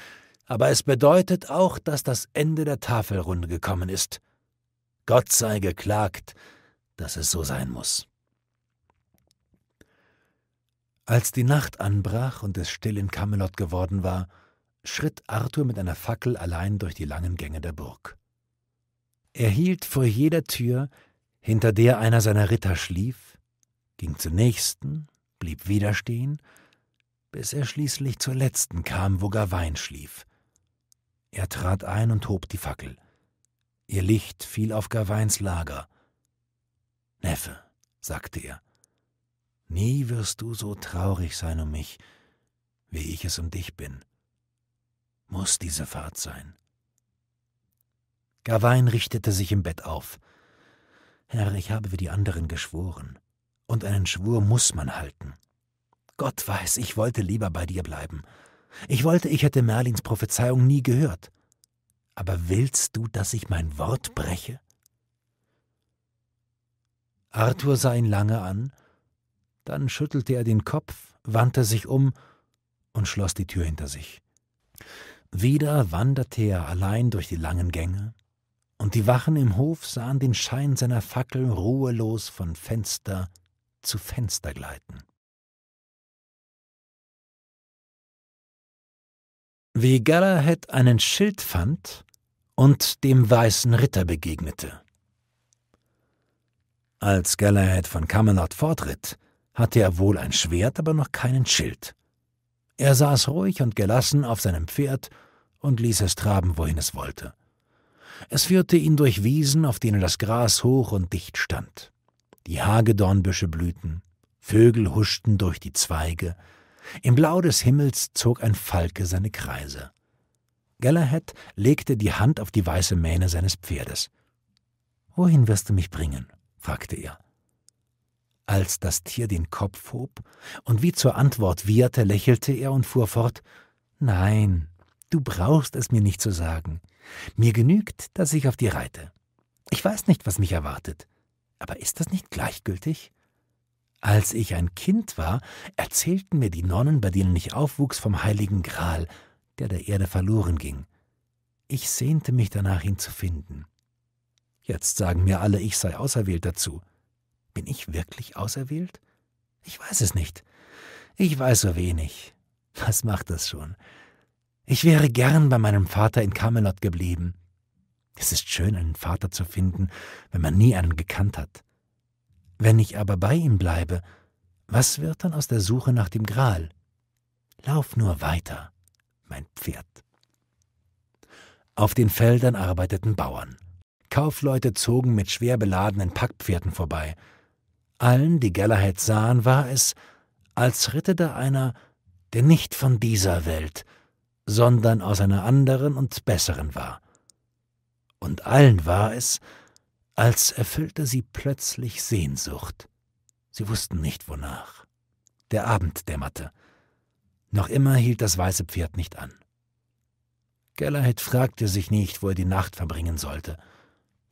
aber es bedeutet auch, dass das Ende der Tafelrunde gekommen ist. Gott sei geklagt, dass es so sein muss. Als die Nacht anbrach und es still in Camelot geworden war, schritt Arthur mit einer Fackel allein durch die langen Gänge der Burg. Er hielt vor jeder Tür, hinter der einer seiner Ritter schlief, ging zur nächsten, blieb wieder stehen, bis er schließlich zur letzten kam, wo Gawain schlief. Er trat ein und hob die Fackel. Ihr Licht fiel auf Gawains Lager. Neffe, sagte er, nie wirst du so traurig sein um mich, wie ich es um dich bin. Muss diese Fahrt sein. Gawain richtete sich im Bett auf. Herr, ich habe wie die anderen geschworen, und einen Schwur muß man halten. Gott weiß, ich wollte lieber bei dir bleiben. Ich wollte, ich hätte Merlins Prophezeiung nie gehört. Aber willst du, dass ich mein Wort breche? Arthur sah ihn lange an, dann schüttelte er den Kopf, wandte sich um und schloss die Tür hinter sich. Wieder wanderte er allein durch die langen Gänge, und die Wachen im Hof sahen den Schein seiner Fackel ruhelos von Fenster zu Fenster gleiten. wie Galahad einen Schild fand und dem weißen Ritter begegnete. Als Galahad von Camelot fortritt, hatte er wohl ein Schwert, aber noch keinen Schild. Er saß ruhig und gelassen auf seinem Pferd und ließ es traben, wohin es wollte. Es führte ihn durch Wiesen, auf denen das Gras hoch und dicht stand. Die Hagedornbüsche blühten, Vögel huschten durch die Zweige, im Blau des Himmels zog ein Falke seine Kreise. Galahad legte die Hand auf die weiße Mähne seines Pferdes. Wohin wirst du mich bringen? fragte er. Als das Tier den Kopf hob und wie zur Antwort wieherte, lächelte er und fuhr fort Nein, du brauchst es mir nicht zu sagen. Mir genügt, dass ich auf dir reite. Ich weiß nicht, was mich erwartet. Aber ist das nicht gleichgültig? Als ich ein Kind war, erzählten mir die Nonnen, bei denen ich aufwuchs, vom heiligen Gral, der der Erde verloren ging. Ich sehnte mich danach, ihn zu finden. Jetzt sagen mir alle, ich sei auserwählt dazu. Bin ich wirklich auserwählt? Ich weiß es nicht. Ich weiß so wenig. Was macht das schon? Ich wäre gern bei meinem Vater in Camelot geblieben. Es ist schön, einen Vater zu finden, wenn man nie einen gekannt hat. Wenn ich aber bei ihm bleibe, was wird dann aus der Suche nach dem Gral? Lauf nur weiter, mein Pferd. Auf den Feldern arbeiteten Bauern. Kaufleute zogen mit schwer beladenen Packpferden vorbei. Allen, die Gellerhead sahen, war es, als ritte da einer, der nicht von dieser Welt, sondern aus einer anderen und besseren war. Und allen war es, als erfüllte sie plötzlich Sehnsucht. Sie wussten nicht wonach. Der Abend dämmerte. Noch immer hielt das weiße Pferd nicht an. Galahad fragte sich nicht, wo er die Nacht verbringen sollte.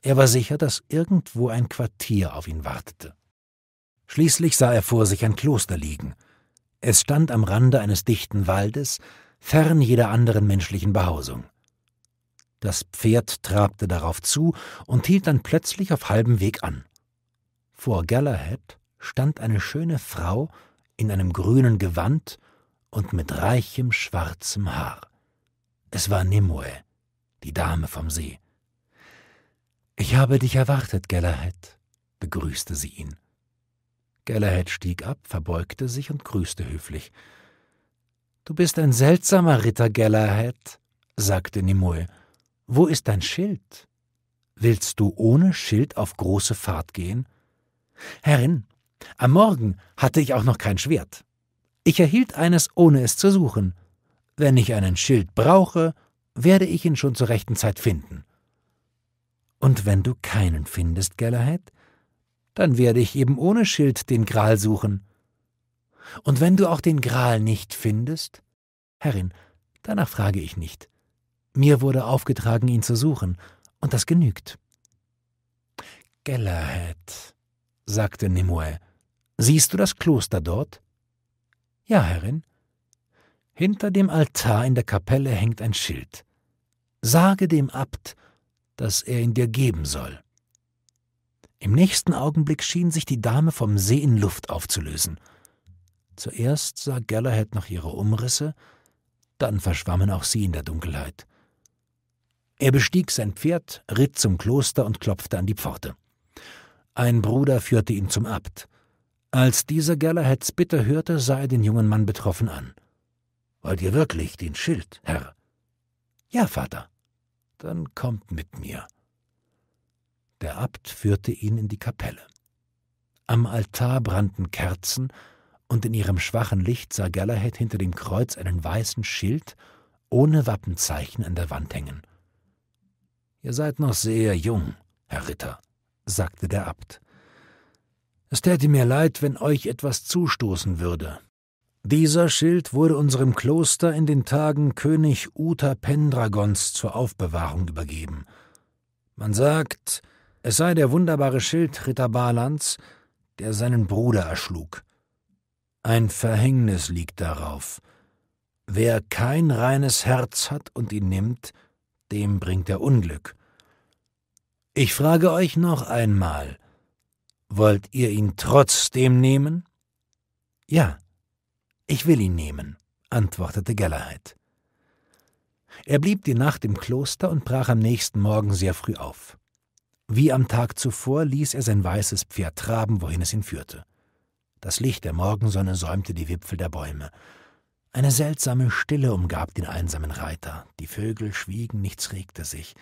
Er war sicher, dass irgendwo ein Quartier auf ihn wartete. Schließlich sah er vor sich ein Kloster liegen. Es stand am Rande eines dichten Waldes, fern jeder anderen menschlichen Behausung. Das Pferd trabte darauf zu und hielt dann plötzlich auf halbem Weg an. Vor Galahad stand eine schöne Frau in einem grünen Gewand und mit reichem schwarzem Haar. Es war Nimue, die Dame vom See. Ich habe dich erwartet, Galahad, begrüßte sie ihn. Galahad stieg ab, verbeugte sich und grüßte höflich. Du bist ein seltsamer Ritter, Galahad, sagte Nimue. Wo ist dein Schild? Willst du ohne Schild auf große Fahrt gehen? Herrin, am Morgen hatte ich auch noch kein Schwert. Ich erhielt eines, ohne es zu suchen. Wenn ich einen Schild brauche, werde ich ihn schon zur rechten Zeit finden. Und wenn du keinen findest, Galahad, dann werde ich eben ohne Schild den Gral suchen. Und wenn du auch den Gral nicht findest, Herrin, danach frage ich nicht. Mir wurde aufgetragen, ihn zu suchen, und das genügt. Gellerhead, sagte Nimue, siehst du das Kloster dort? Ja, Herrin. Hinter dem Altar in der Kapelle hängt ein Schild. Sage dem Abt, dass er ihn dir geben soll. Im nächsten Augenblick schien sich die Dame vom See in Luft aufzulösen. Zuerst sah Galahad noch ihre Umrisse, dann verschwammen auch sie in der Dunkelheit. Er bestieg sein Pferd, ritt zum Kloster und klopfte an die Pforte. Ein Bruder führte ihn zum Abt. Als dieser Galaheds bitter hörte, sah er den jungen Mann betroffen an. Wollt ihr wirklich den Schild, Herr? Ja, Vater. Dann kommt mit mir. Der Abt führte ihn in die Kapelle. Am Altar brannten Kerzen, und in ihrem schwachen Licht sah Galahad hinter dem Kreuz einen weißen Schild ohne Wappenzeichen an der Wand hängen. Ihr seid noch sehr jung, Herr Ritter, sagte der Abt. Es täte mir leid, wenn euch etwas zustoßen würde. Dieser Schild wurde unserem Kloster in den Tagen König Uta Pendragons zur Aufbewahrung übergeben. Man sagt, es sei der wunderbare Schild Ritter Balans, der seinen Bruder erschlug. Ein Verhängnis liegt darauf. Wer kein reines Herz hat und ihn nimmt, dem bringt er Unglück. Ich frage euch noch einmal, wollt ihr ihn trotzdem nehmen? Ja, ich will ihn nehmen, antwortete Gellerheit. Er blieb die Nacht im Kloster und brach am nächsten Morgen sehr früh auf. Wie am Tag zuvor ließ er sein weißes Pferd traben, wohin es ihn führte. Das Licht der Morgensonne säumte die Wipfel der Bäume. Eine seltsame Stille umgab den einsamen Reiter, die Vögel schwiegen, nichts regte sich.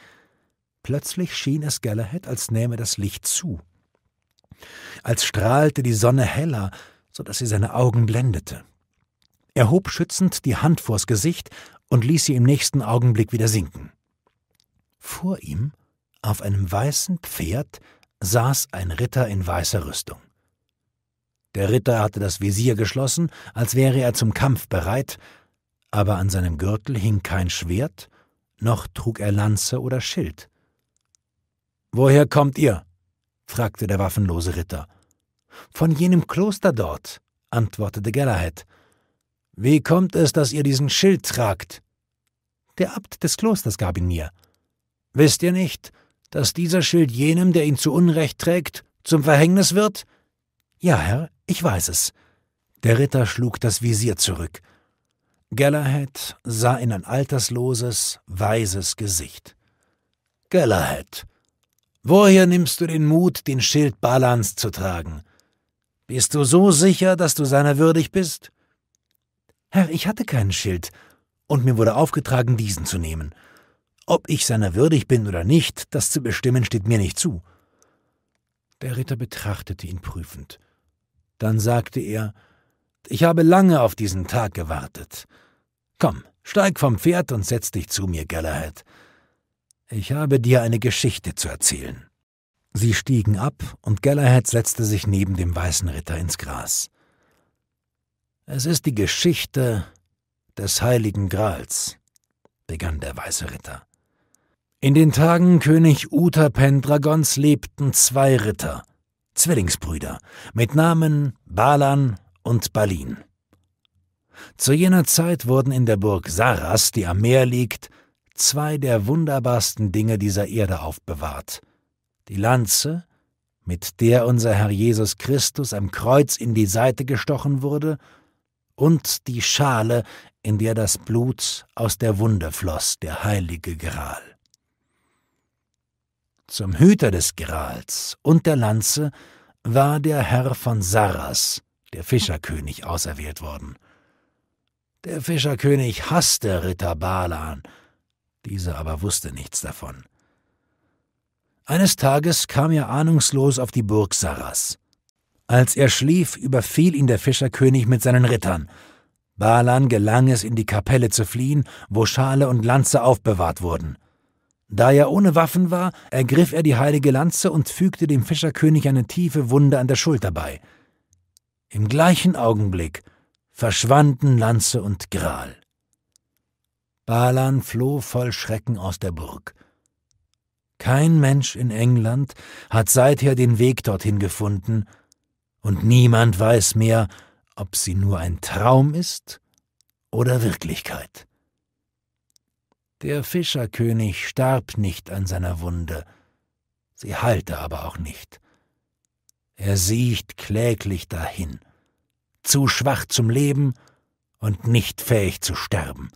Plötzlich schien es Galahad, als nähme das Licht zu. Als strahlte die Sonne heller, so daß sie seine Augen blendete. Er hob schützend die Hand vors Gesicht und ließ sie im nächsten Augenblick wieder sinken. Vor ihm, auf einem weißen Pferd, saß ein Ritter in weißer Rüstung. Der Ritter hatte das Visier geschlossen, als wäre er zum Kampf bereit, aber an seinem Gürtel hing kein Schwert, noch trug er Lanze oder Schild. Woher kommt ihr? fragte der waffenlose Ritter. Von jenem Kloster dort, antwortete Galahad. Wie kommt es, dass ihr diesen Schild tragt? Der Abt des Klosters gab ihn mir. Wisst ihr nicht, dass dieser Schild jenem, der ihn zu Unrecht trägt, zum Verhängnis wird? Ja, Herr, ich weiß es. Der Ritter schlug das Visier zurück. Galahad sah in ein altersloses, weises Gesicht. Galahad, woher nimmst du den Mut, den Schild Balans zu tragen? Bist du so sicher, dass du seiner würdig bist? Herr, ich hatte keinen Schild, und mir wurde aufgetragen, diesen zu nehmen. Ob ich seiner würdig bin oder nicht, das zu bestimmen steht mir nicht zu. Der Ritter betrachtete ihn prüfend. Dann sagte er Ich habe lange auf diesen Tag gewartet. Komm, steig vom Pferd und setz dich zu mir, Galahad. Ich habe dir eine Geschichte zu erzählen. Sie stiegen ab, und Galahad setzte sich neben dem weißen Ritter ins Gras. Es ist die Geschichte des heiligen Grals, begann der weiße Ritter. In den Tagen König Uta Pendragons lebten zwei Ritter, Zwillingsbrüder mit Namen Balan und Balin. Zu jener Zeit wurden in der Burg Saras, die am Meer liegt, zwei der wunderbarsten Dinge dieser Erde aufbewahrt. Die Lanze, mit der unser Herr Jesus Christus am Kreuz in die Seite gestochen wurde, und die Schale, in der das Blut aus der Wunde floss, der heilige Gral. Zum Hüter des Grals und der Lanze war der Herr von Sarras, der Fischerkönig, auserwählt worden. Der Fischerkönig hasste Ritter Balan, dieser aber wusste nichts davon. Eines Tages kam er ahnungslos auf die Burg Sarras. Als er schlief, überfiel ihn der Fischerkönig mit seinen Rittern. Balan gelang es, in die Kapelle zu fliehen, wo Schale und Lanze aufbewahrt wurden. Da er ohne Waffen war, ergriff er die heilige Lanze und fügte dem Fischerkönig eine tiefe Wunde an der Schulter bei. Im gleichen Augenblick verschwanden Lanze und Gral. Balan floh voll Schrecken aus der Burg. Kein Mensch in England hat seither den Weg dorthin gefunden, und niemand weiß mehr, ob sie nur ein Traum ist oder Wirklichkeit. Der Fischerkönig starb nicht an seiner Wunde, sie heilte aber auch nicht. Er siecht kläglich dahin, zu schwach zum Leben und nicht fähig zu sterben.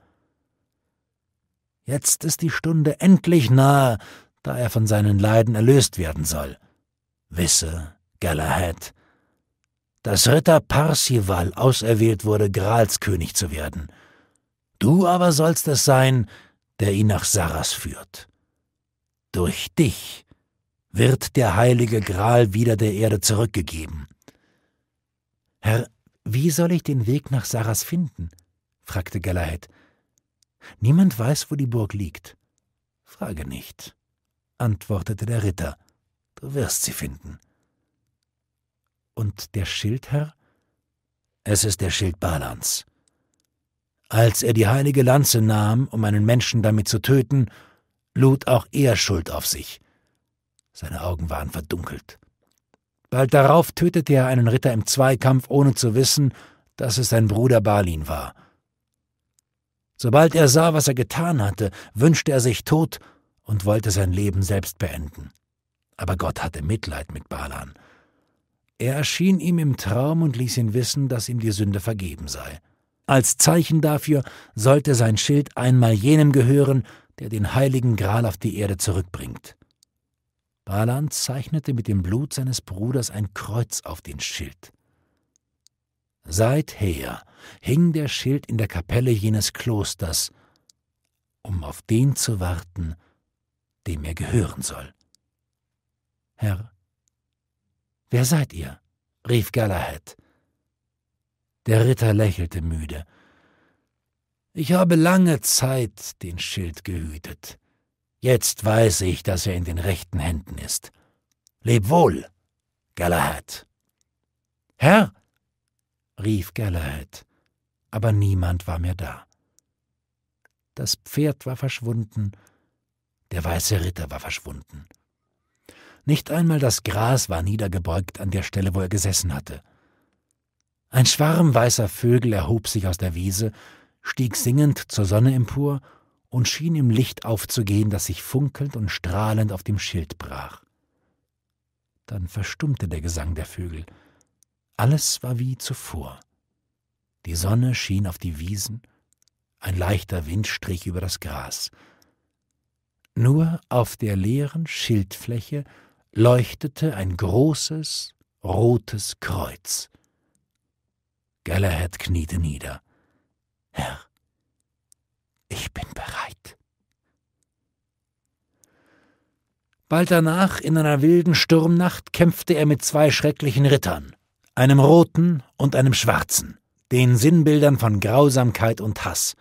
Jetzt ist die Stunde endlich nahe, da er von seinen Leiden erlöst werden soll. Wisse, Galahad, dass Ritter Parsival auserwählt wurde, Gralskönig zu werden. Du aber sollst es sein, der ihn nach Sarras führt. Durch dich wird der heilige Gral wieder der Erde zurückgegeben. Herr, wie soll ich den Weg nach Sarras finden? fragte Galahad. Niemand weiß, wo die Burg liegt. Frage nicht, antwortete der Ritter. Du wirst sie finden. Und der Schildherr? Es ist der Schild Balans. Als er die heilige Lanze nahm, um einen Menschen damit zu töten, lud auch er Schuld auf sich. Seine Augen waren verdunkelt. Bald darauf tötete er einen Ritter im Zweikampf, ohne zu wissen, dass es sein Bruder Balin war. Sobald er sah, was er getan hatte, wünschte er sich tot und wollte sein Leben selbst beenden. Aber Gott hatte Mitleid mit Balan. Er erschien ihm im Traum und ließ ihn wissen, dass ihm die Sünde vergeben sei. Als Zeichen dafür sollte sein Schild einmal jenem gehören, der den heiligen Gral auf die Erde zurückbringt. Balan zeichnete mit dem Blut seines Bruders ein Kreuz auf den Schild. Seither hing der Schild in der Kapelle jenes Klosters, um auf den zu warten, dem er gehören soll. Herr, wer seid ihr? rief Galahad. Der Ritter lächelte müde. Ich habe lange Zeit den Schild gehütet. Jetzt weiß ich, dass er in den rechten Händen ist. Leb wohl, Galahad. Herr, rief Galahad, aber niemand war mehr da. Das Pferd war verschwunden, der weiße Ritter war verschwunden. Nicht einmal das Gras war niedergebeugt an der Stelle, wo er gesessen hatte. Ein Schwarm weißer Vögel erhob sich aus der Wiese, stieg singend zur Sonne empor und schien im Licht aufzugehen, das sich funkelnd und strahlend auf dem Schild brach. Dann verstummte der Gesang der Vögel. Alles war wie zuvor. Die Sonne schien auf die Wiesen, ein leichter Wind strich über das Gras. Nur auf der leeren Schildfläche leuchtete ein großes, rotes Kreuz. Galahad kniete nieder. Herr, ich bin bereit. Bald danach, in einer wilden Sturmnacht, kämpfte er mit zwei schrecklichen Rittern, einem roten und einem schwarzen, den Sinnbildern von Grausamkeit und Hass.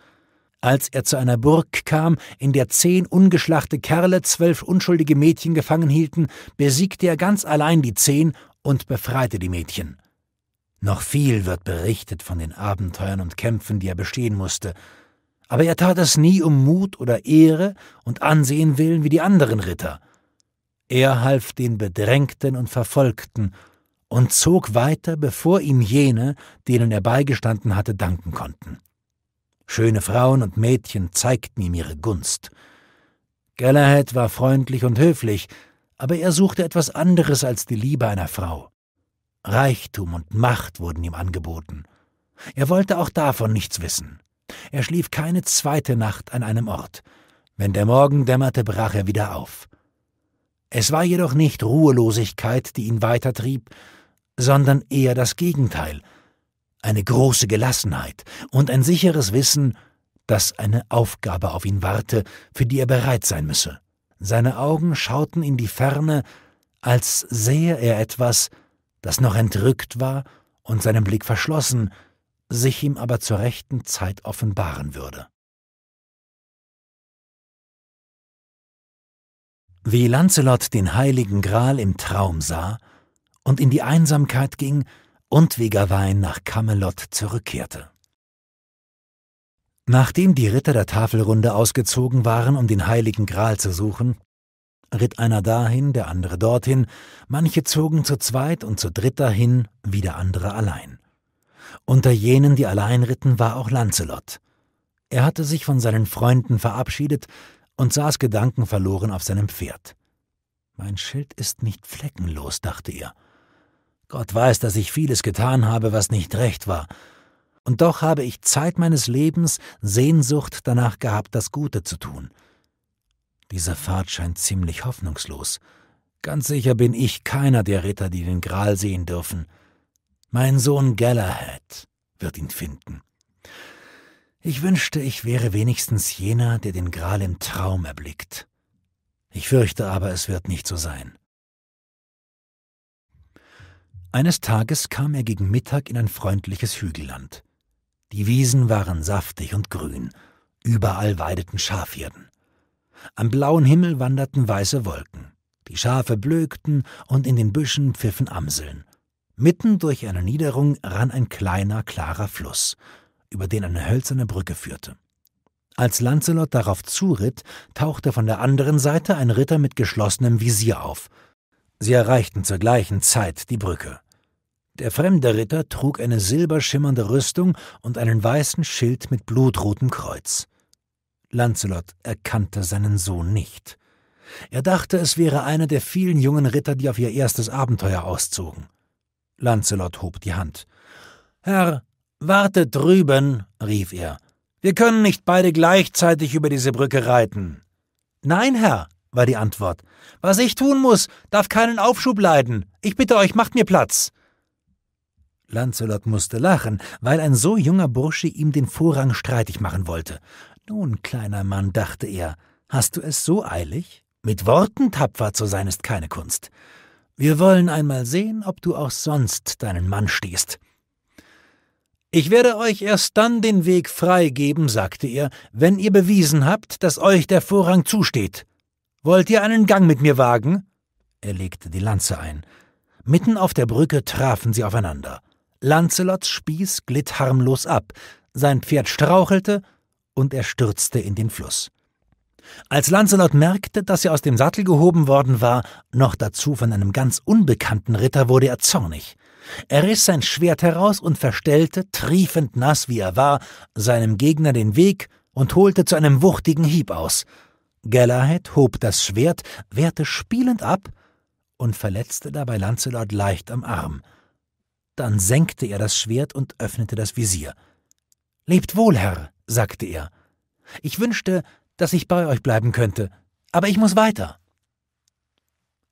Als er zu einer Burg kam, in der zehn ungeschlachte Kerle zwölf unschuldige Mädchen gefangen hielten, besiegte er ganz allein die zehn und befreite die Mädchen. Noch viel wird berichtet von den Abenteuern und Kämpfen, die er bestehen musste, aber er tat es nie um Mut oder Ehre und Ansehen willen wie die anderen Ritter. Er half den Bedrängten und Verfolgten und zog weiter, bevor ihm jene, denen er beigestanden hatte, danken konnten. Schöne Frauen und Mädchen zeigten ihm ihre Gunst. Galahad war freundlich und höflich, aber er suchte etwas anderes als die Liebe einer Frau. Reichtum und Macht wurden ihm angeboten. Er wollte auch davon nichts wissen. Er schlief keine zweite Nacht an einem Ort. Wenn der Morgen dämmerte, brach er wieder auf. Es war jedoch nicht Ruhelosigkeit, die ihn weitertrieb, sondern eher das Gegenteil, eine große Gelassenheit und ein sicheres Wissen, dass eine Aufgabe auf ihn warte, für die er bereit sein müsse. Seine Augen schauten in die Ferne, als sähe er etwas, das noch entrückt war und seinem Blick verschlossen, sich ihm aber zur rechten Zeit offenbaren würde. Wie Lancelot den heiligen Gral im Traum sah und in die Einsamkeit ging und wie Gawain nach Camelot zurückkehrte. Nachdem die Ritter der Tafelrunde ausgezogen waren, um den heiligen Gral zu suchen, ritt einer dahin, der andere dorthin, manche zogen zu zweit und zu dritt dahin, wieder andere allein. Unter jenen, die allein ritten, war auch Lancelot. Er hatte sich von seinen Freunden verabschiedet und saß gedankenverloren auf seinem Pferd. Mein Schild ist nicht fleckenlos, dachte er. Gott weiß, dass ich vieles getan habe, was nicht recht war. Und doch habe ich Zeit meines Lebens Sehnsucht danach gehabt, das Gute zu tun – diese Fahrt scheint ziemlich hoffnungslos. Ganz sicher bin ich keiner der Ritter, die den Gral sehen dürfen. Mein Sohn Galahad wird ihn finden. Ich wünschte, ich wäre wenigstens jener, der den Gral im Traum erblickt. Ich fürchte aber, es wird nicht so sein. Eines Tages kam er gegen Mittag in ein freundliches Hügelland. Die Wiesen waren saftig und grün, überall weideten Schafherden. Am blauen Himmel wanderten weiße Wolken. Die Schafe blökten und in den Büschen pfiffen Amseln. Mitten durch eine Niederung rann ein kleiner, klarer Fluss, über den eine hölzerne Brücke führte. Als Lancelot darauf zuritt, tauchte von der anderen Seite ein Ritter mit geschlossenem Visier auf. Sie erreichten zur gleichen Zeit die Brücke. Der fremde Ritter trug eine silberschimmernde Rüstung und einen weißen Schild mit blutrotem Kreuz. Lancelot erkannte seinen Sohn nicht. Er dachte, es wäre einer der vielen jungen Ritter, die auf ihr erstes Abenteuer auszogen. Lancelot hob die Hand. Herr, wartet drüben, rief er. Wir können nicht beide gleichzeitig über diese Brücke reiten. Nein, Herr, war die Antwort. Was ich tun muss, darf keinen Aufschub leiden. Ich bitte euch, macht mir Platz. Lancelot musste lachen, weil ein so junger Bursche ihm den Vorrang streitig machen wollte. Nun, kleiner Mann, dachte er, hast du es so eilig? Mit Worten tapfer zu sein ist keine Kunst. Wir wollen einmal sehen, ob du auch sonst deinen Mann stehst. Ich werde euch erst dann den Weg freigeben, sagte er, wenn ihr bewiesen habt, dass euch der Vorrang zusteht. Wollt ihr einen Gang mit mir wagen? Er legte die Lanze ein. Mitten auf der Brücke trafen sie aufeinander. Lancelots Spieß glitt harmlos ab, sein Pferd strauchelte, und er stürzte in den Fluss. Als Lancelot merkte, dass er aus dem Sattel gehoben worden war, noch dazu von einem ganz unbekannten Ritter, wurde er zornig. Er riss sein Schwert heraus und verstellte, triefend nass wie er war, seinem Gegner den Weg und holte zu einem wuchtigen Hieb aus. Galahad hob das Schwert, wehrte spielend ab und verletzte dabei Lancelot leicht am Arm. Dann senkte er das Schwert und öffnete das Visier. Lebt wohl, Herr, sagte er. Ich wünschte, dass ich bei euch bleiben könnte, aber ich muss weiter.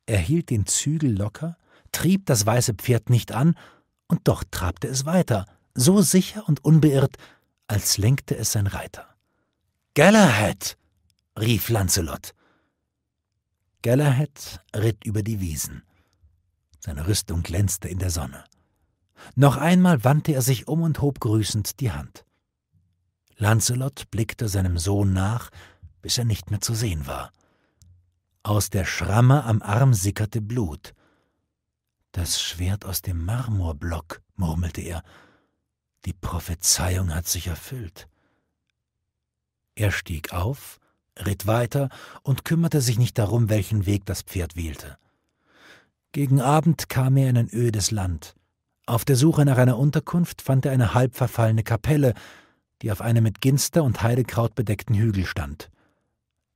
Er hielt den Zügel locker, trieb das weiße Pferd nicht an, und doch trabte es weiter, so sicher und unbeirrt, als lenkte es sein Reiter. Galahad! rief Lancelot. Galahad ritt über die Wiesen. Seine Rüstung glänzte in der Sonne. Noch einmal wandte er sich um und hob grüßend die Hand. Lancelot blickte seinem Sohn nach, bis er nicht mehr zu sehen war. Aus der Schramme am Arm sickerte Blut. Das Schwert aus dem Marmorblock, murmelte er. Die Prophezeiung hat sich erfüllt. Er stieg auf, ritt weiter und kümmerte sich nicht darum, welchen Weg das Pferd wählte. Gegen Abend kam er in ein ödes Land. Auf der Suche nach einer Unterkunft fand er eine halbverfallene Kapelle, die auf einem mit Ginster und Heidekraut bedeckten Hügel stand.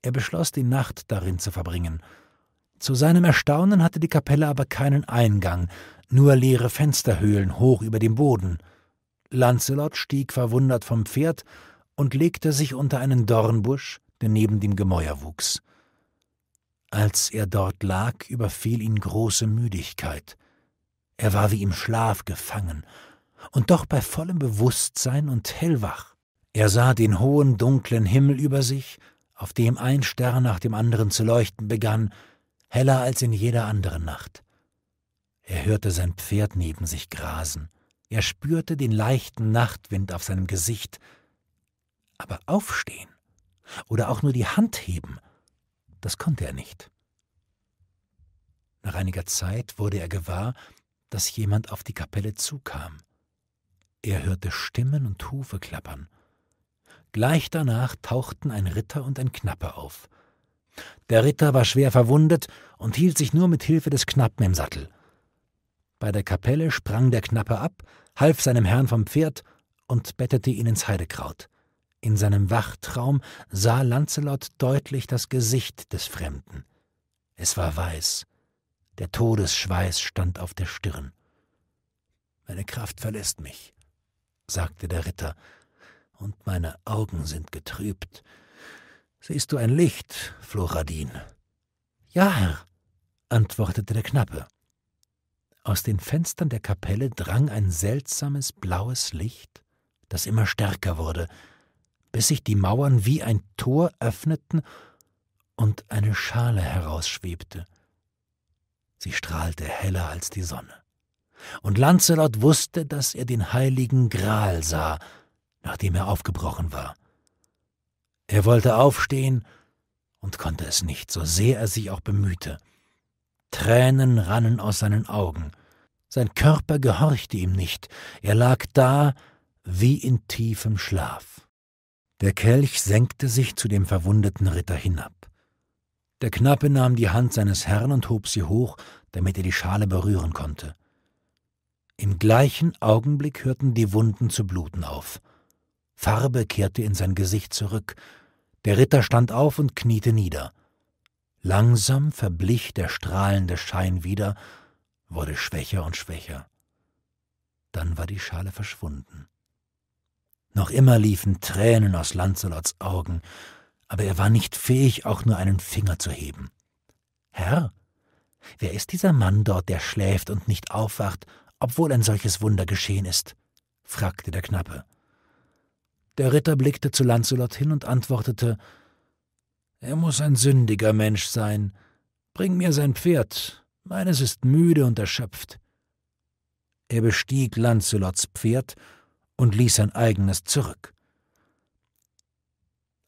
Er beschloss, die Nacht darin zu verbringen. Zu seinem Erstaunen hatte die Kapelle aber keinen Eingang, nur leere Fensterhöhlen hoch über dem Boden. Lancelot stieg verwundert vom Pferd und legte sich unter einen Dornbusch, der neben dem Gemäuer wuchs. Als er dort lag, überfiel ihn große Müdigkeit. Er war wie im Schlaf gefangen, und doch bei vollem Bewusstsein und hellwach. Er sah den hohen, dunklen Himmel über sich, auf dem ein Stern nach dem anderen zu leuchten begann, heller als in jeder anderen Nacht. Er hörte sein Pferd neben sich grasen, er spürte den leichten Nachtwind auf seinem Gesicht, aber aufstehen oder auch nur die Hand heben, das konnte er nicht. Nach einiger Zeit wurde er gewahr, dass jemand auf die Kapelle zukam. Er hörte Stimmen und Hufe klappern. Gleich danach tauchten ein Ritter und ein Knappe auf. Der Ritter war schwer verwundet und hielt sich nur mit Hilfe des Knappen im Sattel. Bei der Kapelle sprang der Knappe ab, half seinem Herrn vom Pferd und bettete ihn ins Heidekraut. In seinem Wachtraum sah Lancelot deutlich das Gesicht des Fremden. Es war weiß. Der Todesschweiß stand auf der Stirn. Meine Kraft verlässt mich, sagte der Ritter und meine Augen sind getrübt. Siehst du ein Licht, Floradin? Ja, Herr, antwortete der Knappe. Aus den Fenstern der Kapelle drang ein seltsames blaues Licht, das immer stärker wurde, bis sich die Mauern wie ein Tor öffneten und eine Schale herausschwebte. Sie strahlte heller als die Sonne. Und Lancelot wusste, dass er den heiligen Gral sah, nachdem er aufgebrochen war. Er wollte aufstehen und konnte es nicht, so sehr er sich auch bemühte. Tränen rannen aus seinen Augen. Sein Körper gehorchte ihm nicht, er lag da wie in tiefem Schlaf. Der Kelch senkte sich zu dem verwundeten Ritter hinab. Der Knappe nahm die Hand seines Herrn und hob sie hoch, damit er die Schale berühren konnte. Im gleichen Augenblick hörten die Wunden zu bluten auf. Farbe kehrte in sein Gesicht zurück. Der Ritter stand auf und kniete nieder. Langsam verblich der strahlende Schein wieder, wurde schwächer und schwächer. Dann war die Schale verschwunden. Noch immer liefen Tränen aus Lancelots Augen, aber er war nicht fähig, auch nur einen Finger zu heben. Herr, wer ist dieser Mann dort, der schläft und nicht aufwacht, obwohl ein solches Wunder geschehen ist? fragte der Knappe. Der Ritter blickte zu Lancelot hin und antwortete Er muß ein sündiger Mensch sein. Bring mir sein Pferd, meines ist müde und erschöpft. Er bestieg Lancelots Pferd und ließ sein eigenes zurück.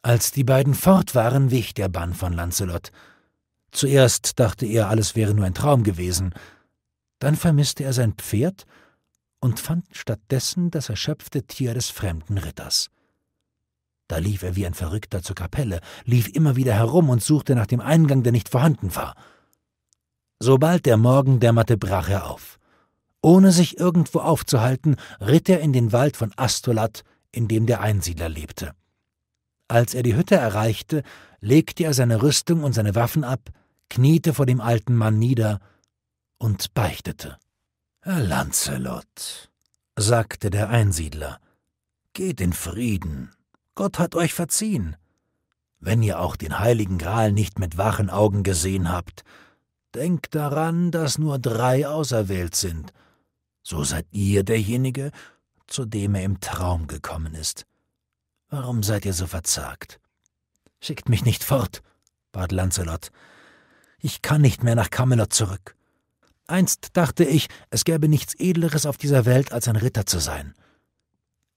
Als die beiden fort waren, wich der Bann von Lancelot. Zuerst dachte er, alles wäre nur ein Traum gewesen, dann vermisste er sein Pferd und fand stattdessen das erschöpfte Tier des fremden Ritters. Da lief er wie ein Verrückter zur Kapelle, lief immer wieder herum und suchte nach dem Eingang, der nicht vorhanden war. Sobald der Morgen dämmerte, brach er auf. Ohne sich irgendwo aufzuhalten, ritt er in den Wald von Astolat, in dem der Einsiedler lebte. Als er die Hütte erreichte, legte er seine Rüstung und seine Waffen ab, kniete vor dem alten Mann nieder und beichtete. Herr Lancelot, sagte der Einsiedler, geht in Frieden Gott hat euch verziehen. Wenn ihr auch den heiligen Gral nicht mit wachen Augen gesehen habt, denkt daran, dass nur drei auserwählt sind. So seid ihr derjenige, zu dem er im Traum gekommen ist. Warum seid ihr so verzagt? Schickt mich nicht fort, bat Lancelot. Ich kann nicht mehr nach Camelot zurück. Einst dachte ich, es gäbe nichts Edleres auf dieser Welt, als ein Ritter zu sein.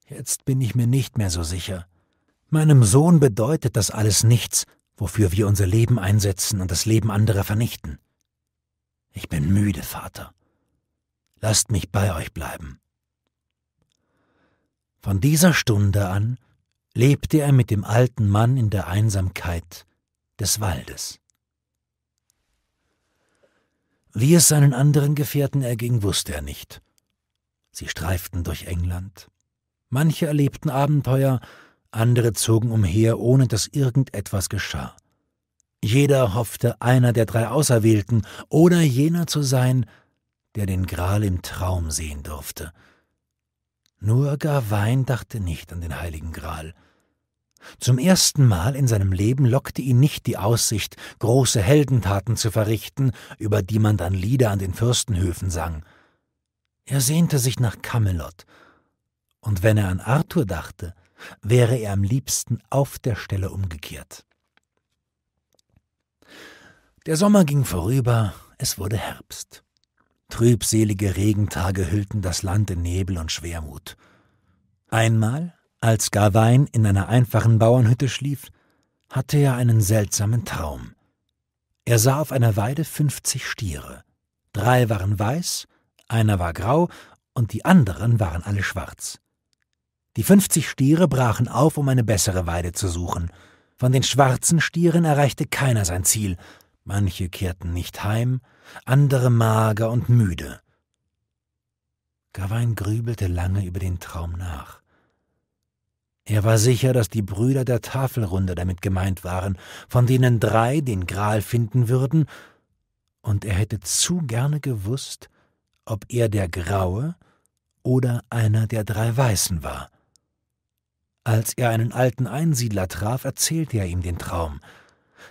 Jetzt bin ich mir nicht mehr so sicher. Meinem Sohn bedeutet das alles nichts, wofür wir unser Leben einsetzen und das Leben anderer vernichten. Ich bin müde, Vater. Lasst mich bei euch bleiben. Von dieser Stunde an lebte er mit dem alten Mann in der Einsamkeit des Waldes. Wie es seinen anderen Gefährten erging, wusste er nicht. Sie streiften durch England. Manche erlebten Abenteuer, andere zogen umher, ohne dass irgendetwas geschah. Jeder hoffte, einer der drei Auserwählten oder jener zu sein, der den Gral im Traum sehen durfte. Nur Gawain dachte nicht an den heiligen Gral. Zum ersten Mal in seinem Leben lockte ihn nicht die Aussicht, große Heldentaten zu verrichten, über die man dann Lieder an den Fürstenhöfen sang. Er sehnte sich nach Camelot, und wenn er an Arthur dachte, wäre er am liebsten auf der Stelle umgekehrt. Der Sommer ging vorüber, es wurde Herbst. Trübselige Regentage hüllten das Land in Nebel und Schwermut. Einmal, als Gawain in einer einfachen Bauernhütte schlief, hatte er einen seltsamen Traum. Er sah auf einer Weide fünfzig Stiere. Drei waren weiß, einer war grau und die anderen waren alle schwarz. Die 50 Stiere brachen auf, um eine bessere Weide zu suchen. Von den schwarzen Stieren erreichte keiner sein Ziel. Manche kehrten nicht heim, andere mager und müde. Gawain grübelte lange über den Traum nach. Er war sicher, dass die Brüder der Tafelrunde damit gemeint waren, von denen drei den Gral finden würden, und er hätte zu gerne gewusst, ob er der Graue oder einer der drei Weißen war. Als er einen alten Einsiedler traf, erzählte er ihm den Traum.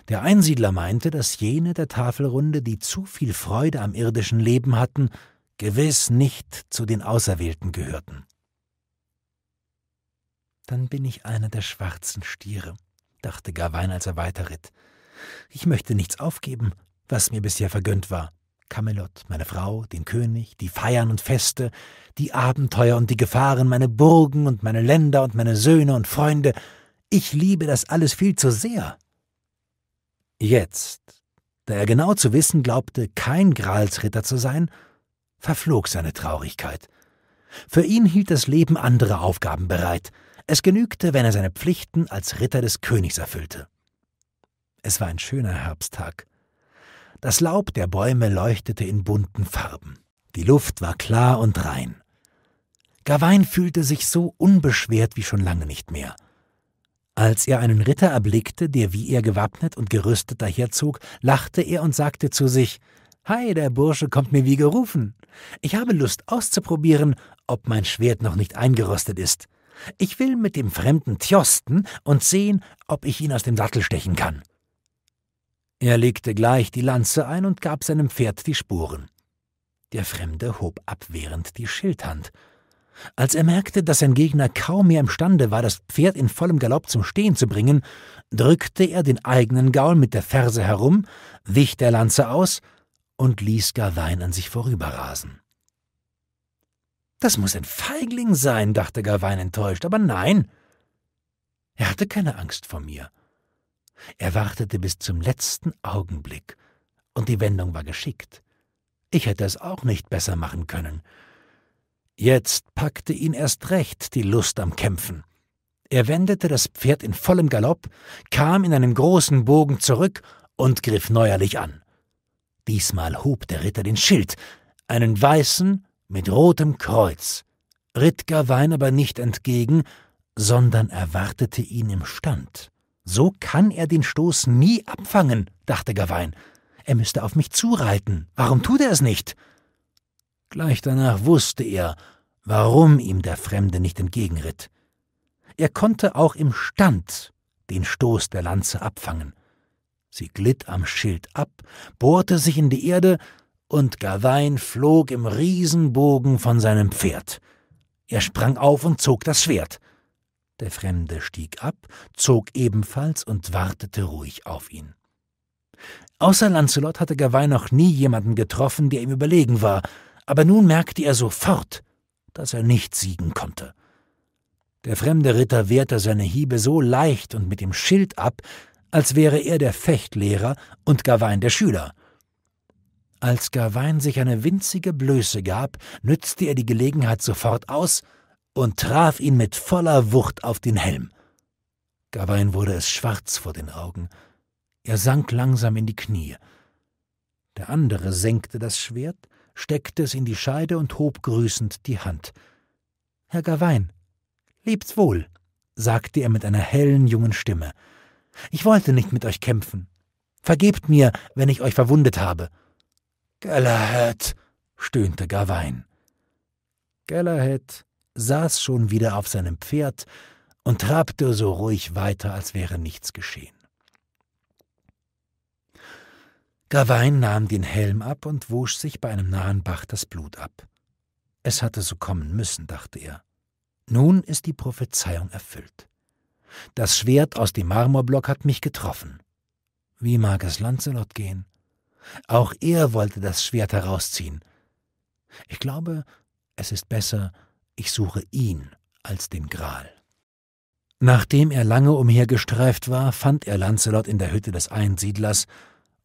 Der Einsiedler meinte, dass jene der Tafelrunde, die zu viel Freude am irdischen Leben hatten, gewiss nicht zu den Auserwählten gehörten. Dann bin ich einer der schwarzen Stiere, dachte Gawain, als er weiterritt. Ich möchte nichts aufgeben, was mir bisher vergönnt war. Camelot, meine Frau, den König, die Feiern und Feste, die Abenteuer und die Gefahren, meine Burgen und meine Länder und meine Söhne und Freunde. Ich liebe das alles viel zu sehr. Jetzt, da er genau zu wissen glaubte, kein Gralsritter zu sein, verflog seine Traurigkeit. Für ihn hielt das Leben andere Aufgaben bereit. Es genügte, wenn er seine Pflichten als Ritter des Königs erfüllte. Es war ein schöner Herbsttag. Das Laub der Bäume leuchtete in bunten Farben. Die Luft war klar und rein. Gawain fühlte sich so unbeschwert wie schon lange nicht mehr. Als er einen Ritter erblickte, der wie er gewappnet und gerüstet daherzog, lachte er und sagte zu sich Hi, der Bursche kommt mir wie gerufen. Ich habe Lust auszuprobieren, ob mein Schwert noch nicht eingerostet ist. Ich will mit dem fremden Tjosten und sehen, ob ich ihn aus dem Sattel stechen kann. Er legte gleich die Lanze ein und gab seinem Pferd die Spuren. Der Fremde hob abwehrend die Schildhand. Als er merkte, dass sein Gegner kaum mehr imstande war, das Pferd in vollem Galopp zum Stehen zu bringen, drückte er den eigenen Gaul mit der Ferse herum, wich der Lanze aus und ließ Gawain an sich vorüberrasen. Das muss ein Feigling sein, dachte Gawain enttäuscht, aber nein. Er hatte keine Angst vor mir. Er wartete bis zum letzten Augenblick, und die Wendung war geschickt. Ich hätte es auch nicht besser machen können. Jetzt packte ihn erst recht die Lust am Kämpfen. Er wendete das Pferd in vollem Galopp, kam in einem großen Bogen zurück und griff neuerlich an. Diesmal hob der Ritter den Schild, einen weißen mit rotem Kreuz. Rittger Wein aber nicht entgegen, sondern erwartete ihn im Stand. So kann er den Stoß nie abfangen, dachte Gawain. Er müsste auf mich zureiten. Warum tut er es nicht? Gleich danach wusste er, warum ihm der Fremde nicht entgegenritt. Er konnte auch im Stand den Stoß der Lanze abfangen. Sie glitt am Schild ab, bohrte sich in die Erde, und Gawain flog im Riesenbogen von seinem Pferd. Er sprang auf und zog das Schwert. Der Fremde stieg ab, zog ebenfalls und wartete ruhig auf ihn. Außer Lancelot hatte Gawain noch nie jemanden getroffen, der ihm überlegen war, aber nun merkte er sofort, dass er nicht siegen konnte. Der fremde Ritter wehrte seine Hiebe so leicht und mit dem Schild ab, als wäre er der Fechtlehrer und Gawain der Schüler. Als Gawain sich eine winzige Blöße gab, nützte er die Gelegenheit sofort aus und traf ihn mit voller Wucht auf den Helm. Gawain wurde es schwarz vor den Augen. Er sank langsam in die Knie. Der andere senkte das Schwert, steckte es in die Scheide und hob grüßend die Hand. Herr Gawain, lebt wohl, sagte er mit einer hellen, jungen Stimme. Ich wollte nicht mit euch kämpfen. Vergebt mir, wenn ich euch verwundet habe. Galahad, stöhnte Gawain. Galahad saß schon wieder auf seinem Pferd und trabte so ruhig weiter, als wäre nichts geschehen. Gawain nahm den Helm ab und wusch sich bei einem nahen Bach das Blut ab. Es hatte so kommen müssen, dachte er. Nun ist die Prophezeiung erfüllt. Das Schwert aus dem Marmorblock hat mich getroffen. Wie mag es Lancelot gehen? Auch er wollte das Schwert herausziehen. Ich glaube, es ist besser, ich suche ihn als den Gral. Nachdem er lange umhergestreift war, fand er Lancelot in der Hütte des Einsiedlers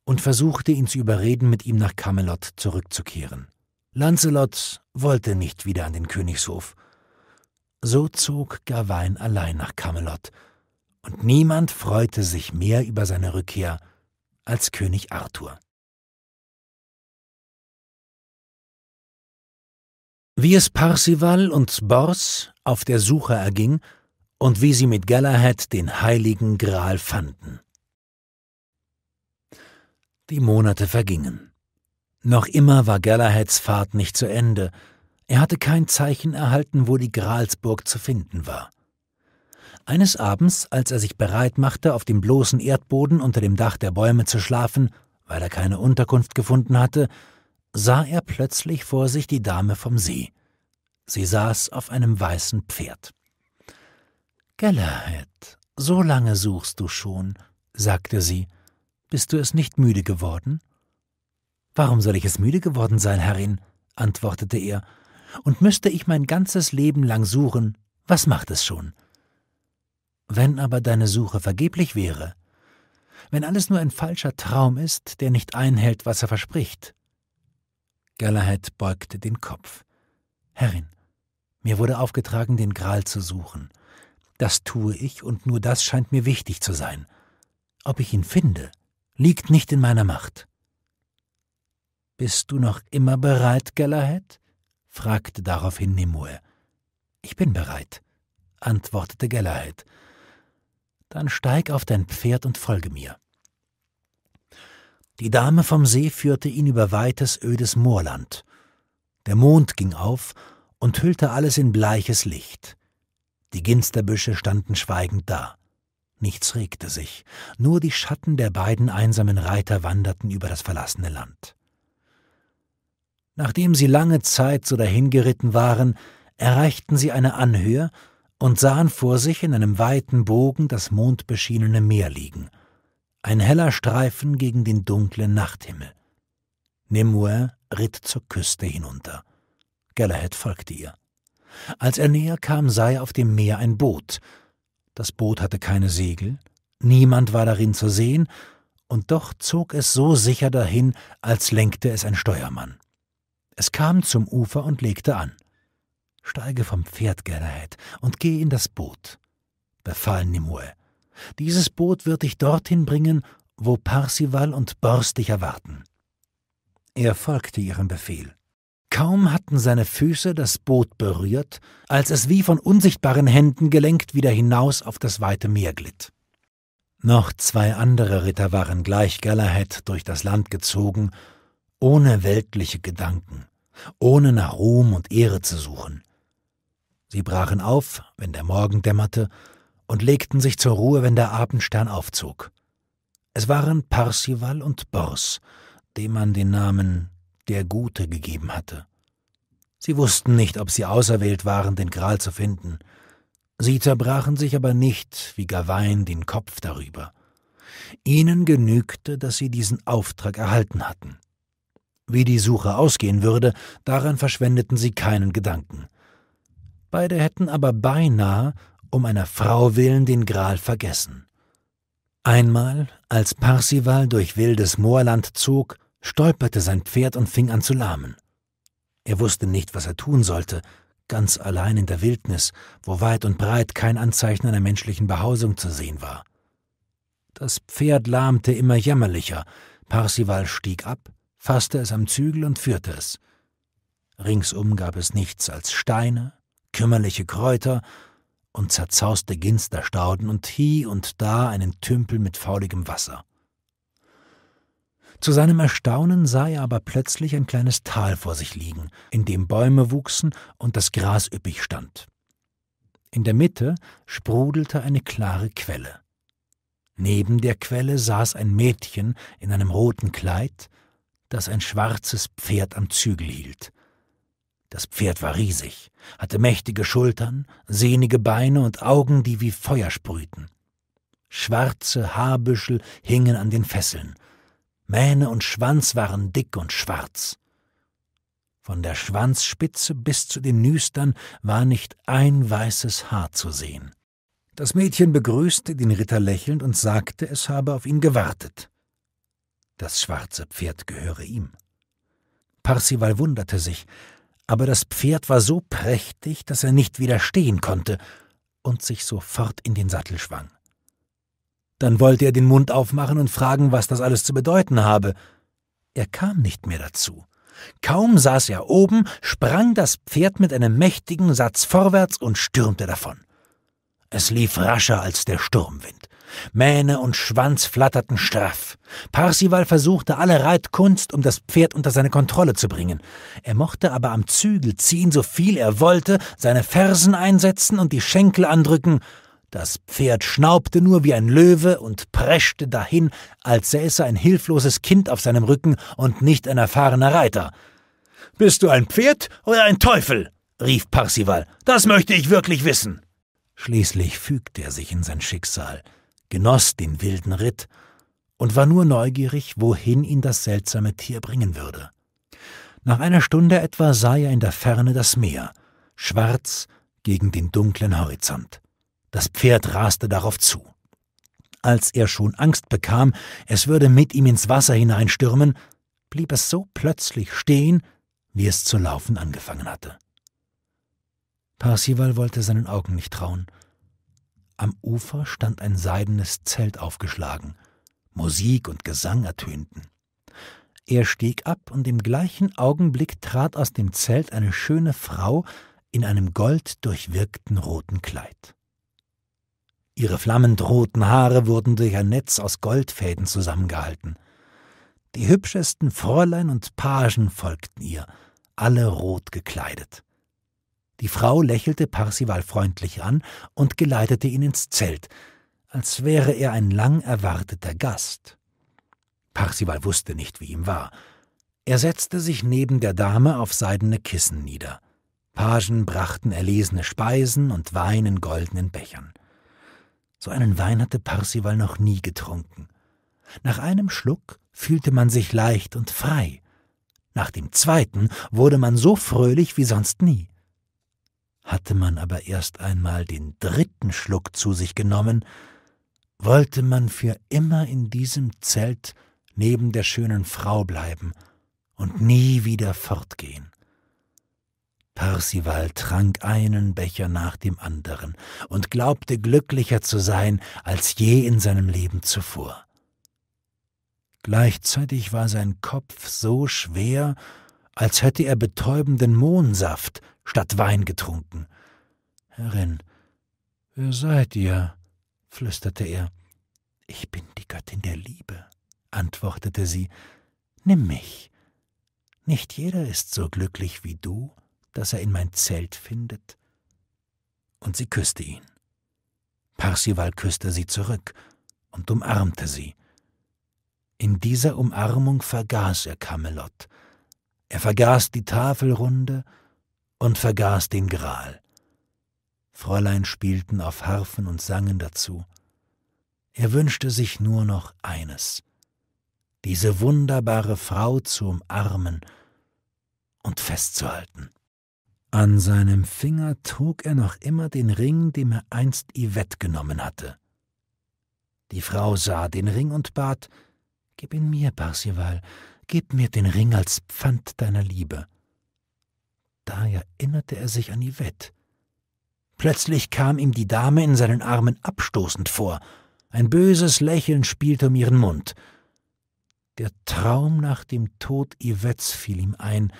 und versuchte ihn zu überreden, mit ihm nach Camelot zurückzukehren. Lancelot wollte nicht wieder an den Königshof. So zog Gawain allein nach Camelot, und niemand freute sich mehr über seine Rückkehr als König Arthur. Wie es Parsival und Bors auf der Suche erging und wie sie mit Galahad den heiligen Gral fanden. Die Monate vergingen. Noch immer war Galahads Fahrt nicht zu Ende. Er hatte kein Zeichen erhalten, wo die Gralsburg zu finden war. Eines Abends, als er sich bereit machte, auf dem bloßen Erdboden unter dem Dach der Bäume zu schlafen, weil er keine Unterkunft gefunden hatte, sah er plötzlich vor sich die Dame vom See. Sie saß auf einem weißen Pferd. Gellerhead, so lange suchst du schon, sagte sie. Bist du es nicht müde geworden? Warum soll ich es müde geworden sein, Herrin? antwortete er. Und müsste ich mein ganzes Leben lang suchen, was macht es schon? Wenn aber deine Suche vergeblich wäre, wenn alles nur ein falscher Traum ist, der nicht einhält, was er verspricht, Galahad beugte den Kopf. Herrin, mir wurde aufgetragen, den Gral zu suchen. Das tue ich, und nur das scheint mir wichtig zu sein. Ob ich ihn finde, liegt nicht in meiner Macht. Bist du noch immer bereit, Galahad? fragte daraufhin Nimue. Ich bin bereit, antwortete Galahad. Dann steig auf dein Pferd und folge mir. Die Dame vom See führte ihn über weites, ödes Moorland. Der Mond ging auf und hüllte alles in bleiches Licht. Die Ginsterbüsche standen schweigend da. Nichts regte sich, nur die Schatten der beiden einsamen Reiter wanderten über das verlassene Land. Nachdem sie lange Zeit so dahingeritten waren, erreichten sie eine Anhöhe und sahen vor sich in einem weiten Bogen das mondbeschienene Meer liegen – ein heller Streifen gegen den dunklen Nachthimmel. Nemours ritt zur Küste hinunter. Galahad folgte ihr. Als er näher kam, sah er auf dem Meer ein Boot. Das Boot hatte keine Segel, niemand war darin zu sehen, und doch zog es so sicher dahin, als lenkte es ein Steuermann. Es kam zum Ufer und legte an. Steige vom Pferd, Galahad, und geh in das Boot, befahl Nimue. Dieses Boot wird dich dorthin bringen, wo Parsival und Borst dich erwarten. Er folgte ihrem Befehl. Kaum hatten seine Füße das Boot berührt, als es wie von unsichtbaren Händen gelenkt wieder hinaus auf das weite Meer glitt. Noch zwei andere Ritter waren gleich Galahad durch das Land gezogen, ohne weltliche Gedanken, ohne nach Ruhm und Ehre zu suchen. Sie brachen auf, wenn der Morgen dämmerte, und legten sich zur Ruhe, wenn der Abendstern aufzog. Es waren Parsival und Bors, dem man den Namen der Gute gegeben hatte. Sie wussten nicht, ob sie auserwählt waren, den Gral zu finden. Sie zerbrachen sich aber nicht, wie Gawain, den Kopf darüber. Ihnen genügte, dass sie diesen Auftrag erhalten hatten. Wie die Suche ausgehen würde, daran verschwendeten sie keinen Gedanken. Beide hätten aber beinahe um einer Frau willen den Gral vergessen. Einmal, als Parsival durch wildes Moorland zog, stolperte sein Pferd und fing an zu lahmen. Er wusste nicht, was er tun sollte, ganz allein in der Wildnis, wo weit und breit kein Anzeichen einer menschlichen Behausung zu sehen war. Das Pferd lahmte immer jämmerlicher, Parsival stieg ab, fasste es am Zügel und führte es. Ringsum gab es nichts als Steine, kümmerliche Kräuter und zerzauste Ginsterstauden und hie und da einen Tümpel mit fauligem Wasser. Zu seinem Erstaunen sah er aber plötzlich ein kleines Tal vor sich liegen, in dem Bäume wuchsen und das Gras üppig stand. In der Mitte sprudelte eine klare Quelle. Neben der Quelle saß ein Mädchen in einem roten Kleid, das ein schwarzes Pferd am Zügel hielt. Das Pferd war riesig, hatte mächtige Schultern, sehnige Beine und Augen, die wie Feuer sprühten. Schwarze Haarbüschel hingen an den Fesseln. Mähne und Schwanz waren dick und schwarz. Von der Schwanzspitze bis zu den Nüstern war nicht ein weißes Haar zu sehen. Das Mädchen begrüßte den Ritter lächelnd und sagte, es habe auf ihn gewartet. Das schwarze Pferd gehöre ihm. Parsival wunderte sich, aber das Pferd war so prächtig, dass er nicht widerstehen konnte und sich sofort in den Sattel schwang. Dann wollte er den Mund aufmachen und fragen, was das alles zu bedeuten habe. Er kam nicht mehr dazu. Kaum saß er oben, sprang das Pferd mit einem mächtigen Satz vorwärts und stürmte davon. Es lief rascher als der Sturmwind. Mähne und Schwanz flatterten straff. Parsival versuchte alle Reitkunst, um das Pferd unter seine Kontrolle zu bringen. Er mochte aber am Zügel ziehen, so viel er wollte, seine Fersen einsetzen und die Schenkel andrücken. Das Pferd schnaubte nur wie ein Löwe und preschte dahin, als säße ein hilfloses Kind auf seinem Rücken und nicht ein erfahrener Reiter. Bist du ein Pferd oder ein Teufel? rief Parsival. Das möchte ich wirklich wissen. Schließlich fügte er sich in sein Schicksal genoss den wilden Ritt und war nur neugierig, wohin ihn das seltsame Tier bringen würde. Nach einer Stunde etwa sah er in der Ferne das Meer, schwarz gegen den dunklen Horizont. Das Pferd raste darauf zu. Als er schon Angst bekam, es würde mit ihm ins Wasser hineinstürmen, blieb es so plötzlich stehen, wie es zu laufen angefangen hatte. Parsival wollte seinen Augen nicht trauen. Am Ufer stand ein seidenes Zelt aufgeschlagen. Musik und Gesang ertönten. Er stieg ab und im gleichen Augenblick trat aus dem Zelt eine schöne Frau in einem golddurchwirkten roten Kleid. Ihre flammend roten Haare wurden durch ein Netz aus Goldfäden zusammengehalten. Die hübschesten Fräulein und Pagen folgten ihr, alle rot gekleidet. Die Frau lächelte Parsival freundlich an und geleitete ihn ins Zelt, als wäre er ein lang erwarteter Gast. Parsival wusste nicht, wie ihm war. Er setzte sich neben der Dame auf seidene Kissen nieder. Pagen brachten erlesene Speisen und Wein in goldenen Bechern. So einen Wein hatte Parsival noch nie getrunken. Nach einem Schluck fühlte man sich leicht und frei. Nach dem zweiten wurde man so fröhlich wie sonst nie. Hatte man aber erst einmal den dritten Schluck zu sich genommen, wollte man für immer in diesem Zelt neben der schönen Frau bleiben und nie wieder fortgehen. Parsival trank einen Becher nach dem anderen und glaubte glücklicher zu sein als je in seinem Leben zuvor. Gleichzeitig war sein Kopf so schwer als hätte er betäubenden Mohnsaft statt Wein getrunken. Herrin, wer seid ihr? flüsterte er. Ich bin die Göttin der Liebe, antwortete sie. Nimm mich. Nicht jeder ist so glücklich wie du, dass er in mein Zelt findet. Und sie küsste ihn. Parsival küsste sie zurück und umarmte sie. In dieser Umarmung vergaß er Camelot, er vergaß die Tafelrunde und vergaß den Gral. Fräulein spielten auf Harfen und sangen dazu. Er wünschte sich nur noch eines, diese wunderbare Frau zu umarmen und festzuhalten. An seinem Finger trug er noch immer den Ring, dem er einst Yvette genommen hatte. Die Frau sah den Ring und bat, Gib ihn mir, Parsival, gib mir den Ring als Pfand deiner Liebe. Da erinnerte er sich an Yvette. Plötzlich kam ihm die Dame in seinen Armen abstoßend vor. Ein böses Lächeln spielte um ihren Mund. Der Traum nach dem Tod Yvettes fiel ihm ein,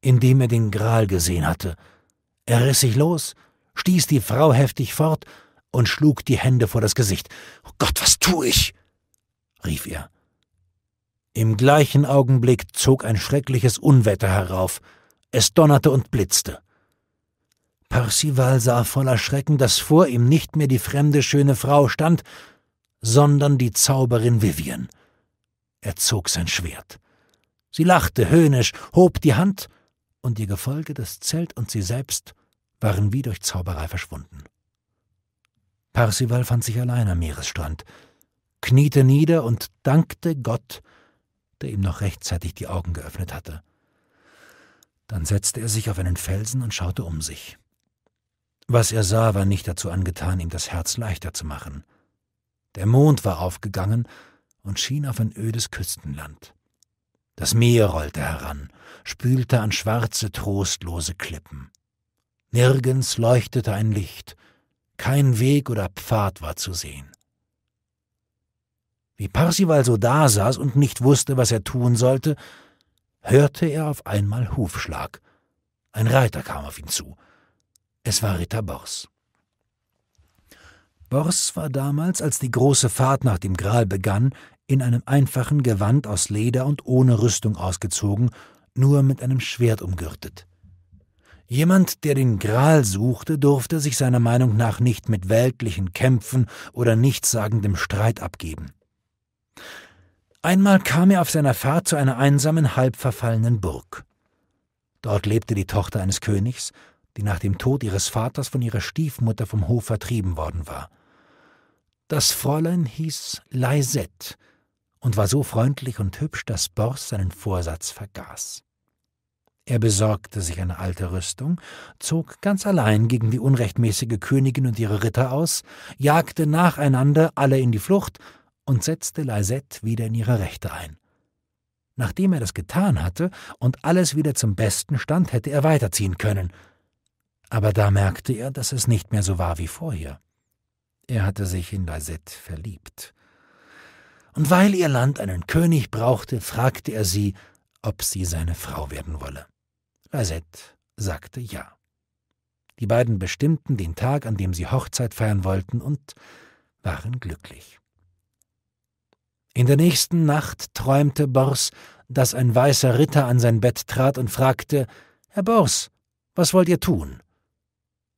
indem er den Gral gesehen hatte. Er riss sich los, stieß die Frau heftig fort und schlug die Hände vor das Gesicht. Oh Gott, was tue ich? rief er. Im gleichen Augenblick zog ein schreckliches Unwetter herauf. Es donnerte und blitzte. Parsival sah voller Schrecken, dass vor ihm nicht mehr die fremde schöne Frau stand, sondern die Zauberin Vivien. Er zog sein Schwert. Sie lachte höhnisch, hob die Hand, und ihr Gefolge, das Zelt und sie selbst, waren wie durch Zauberei verschwunden. Parsival fand sich allein am Meeresstrand, kniete nieder und dankte Gott, der ihm noch rechtzeitig die Augen geöffnet hatte. Dann setzte er sich auf einen Felsen und schaute um sich. Was er sah, war nicht dazu angetan, ihm das Herz leichter zu machen. Der Mond war aufgegangen und schien auf ein ödes Küstenland. Das Meer rollte heran, spülte an schwarze, trostlose Klippen. Nirgends leuchtete ein Licht, kein Weg oder Pfad war zu sehen. Wie Parsival so dasaß und nicht wusste, was er tun sollte, hörte er auf einmal Hufschlag. Ein Reiter kam auf ihn zu. Es war Ritter Bors. Bors war damals, als die große Fahrt nach dem Gral begann, in einem einfachen Gewand aus Leder und ohne Rüstung ausgezogen, nur mit einem Schwert umgürtet. Jemand, der den Gral suchte, durfte sich seiner Meinung nach nicht mit weltlichen Kämpfen oder nichtssagendem Streit abgeben. Einmal kam er auf seiner Fahrt zu einer einsamen, halbverfallenen Burg. Dort lebte die Tochter eines Königs, die nach dem Tod ihres Vaters von ihrer Stiefmutter vom Hof vertrieben worden war. Das Fräulein hieß Leisette und war so freundlich und hübsch, dass Bors seinen Vorsatz vergaß. Er besorgte sich eine alte Rüstung, zog ganz allein gegen die unrechtmäßige Königin und ihre Ritter aus, jagte nacheinander alle in die Flucht und setzte Lisette wieder in ihre Rechte ein. Nachdem er das getan hatte und alles wieder zum Besten stand, hätte er weiterziehen können. Aber da merkte er, dass es nicht mehr so war wie vorher. Er hatte sich in Lisette verliebt. Und weil ihr Land einen König brauchte, fragte er sie, ob sie seine Frau werden wolle. Lisette sagte ja. Die beiden bestimmten den Tag, an dem sie Hochzeit feiern wollten, und waren glücklich. In der nächsten Nacht träumte Bors, dass ein weißer Ritter an sein Bett trat und fragte Herr Bors, was wollt ihr tun?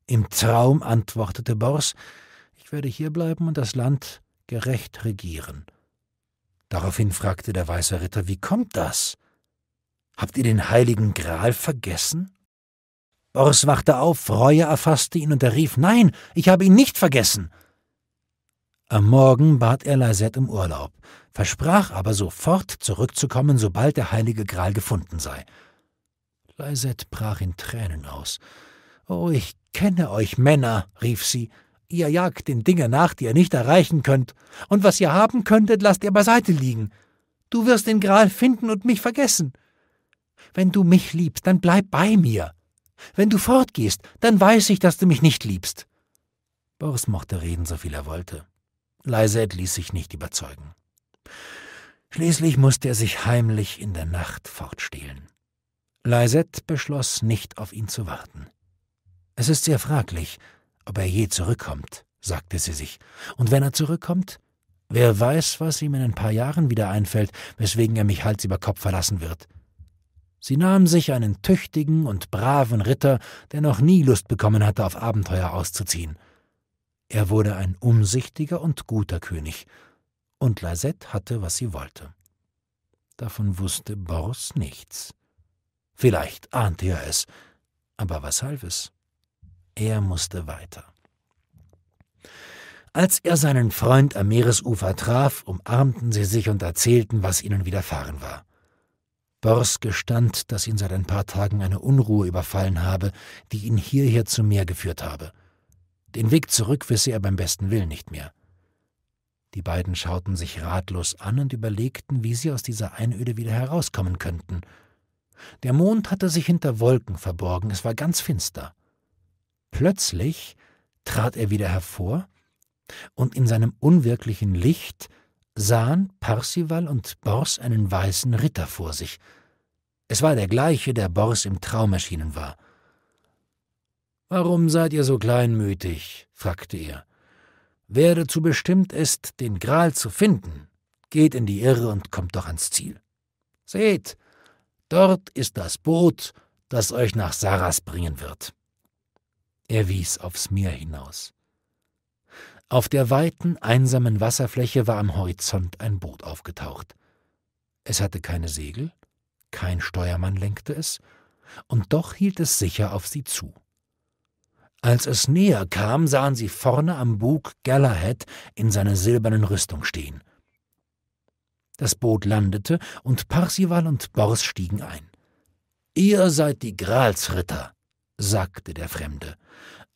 Im Traum antwortete Bors Ich werde hierbleiben und das Land gerecht regieren. Daraufhin fragte der weiße Ritter Wie kommt das? Habt ihr den heiligen Gral vergessen? Bors wachte auf, Reue erfasste ihn und er rief Nein, ich habe ihn nicht vergessen. Am Morgen bat er Lisette um Urlaub, versprach aber sofort zurückzukommen, sobald der heilige Gral gefunden sei. Lisette brach in Tränen aus. Oh, ich kenne euch Männer, rief sie. Ihr jagt den Dingen nach, die ihr nicht erreichen könnt, und was ihr haben könntet, lasst ihr beiseite liegen. Du wirst den Gral finden und mich vergessen. Wenn du mich liebst, dann bleib bei mir. Wenn du fortgehst, dann weiß ich, dass du mich nicht liebst. Boris mochte reden, so viel er wollte. Lyset ließ sich nicht überzeugen. Schließlich musste er sich heimlich in der Nacht fortstehlen. Lyset beschloss, nicht auf ihn zu warten. Es ist sehr fraglich, ob er je zurückkommt, sagte sie sich. Und wenn er zurückkommt, wer weiß, was ihm in ein paar Jahren wieder einfällt, weswegen er mich Hals über Kopf verlassen wird. Sie nahm sich einen tüchtigen und braven Ritter, der noch nie Lust bekommen hatte, auf Abenteuer auszuziehen. Er wurde ein umsichtiger und guter König, und Lazette hatte, was sie wollte. Davon wusste Boris nichts. Vielleicht ahnte er es, aber was half es? Er musste weiter. Als er seinen Freund am Meeresufer traf, umarmten sie sich und erzählten, was ihnen widerfahren war. Bors gestand, dass ihn seit ein paar Tagen eine Unruhe überfallen habe, die ihn hierher zum Meer geführt habe. Den Weg zurück wisse er beim besten Willen nicht mehr. Die beiden schauten sich ratlos an und überlegten, wie sie aus dieser Einöde wieder herauskommen könnten. Der Mond hatte sich hinter Wolken verborgen, es war ganz finster. Plötzlich trat er wieder hervor, und in seinem unwirklichen Licht sahen Parsival und Bors einen weißen Ritter vor sich. Es war der gleiche, der Bors im Traum erschienen war. Warum seid ihr so kleinmütig? fragte er. Wer dazu bestimmt ist, den Gral zu finden, geht in die Irre und kommt doch ans Ziel. Seht, dort ist das Boot, das euch nach Saras bringen wird. Er wies aufs Meer hinaus. Auf der weiten, einsamen Wasserfläche war am Horizont ein Boot aufgetaucht. Es hatte keine Segel, kein Steuermann lenkte es, und doch hielt es sicher auf sie zu. Als es näher kam, sahen sie vorne am Bug Galahad in seiner silbernen Rüstung stehen. Das Boot landete und Parsival und Bors stiegen ein. Ihr seid die Gralsritter, sagte der Fremde.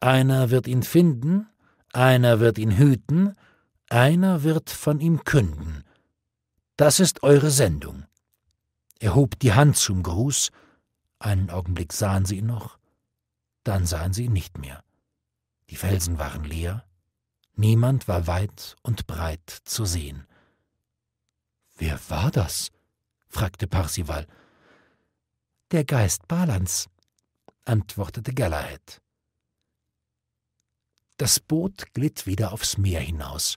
Einer wird ihn finden, einer wird ihn hüten, einer wird von ihm künden. Das ist eure Sendung. Er hob die Hand zum Gruß, einen Augenblick sahen sie ihn noch, dann sahen sie ihn nicht mehr. Die Felsen waren leer, niemand war weit und breit zu sehen. Wer war das? fragte Parsival. Der Geist Balans, antwortete Galahad. Das Boot glitt wieder aufs Meer hinaus.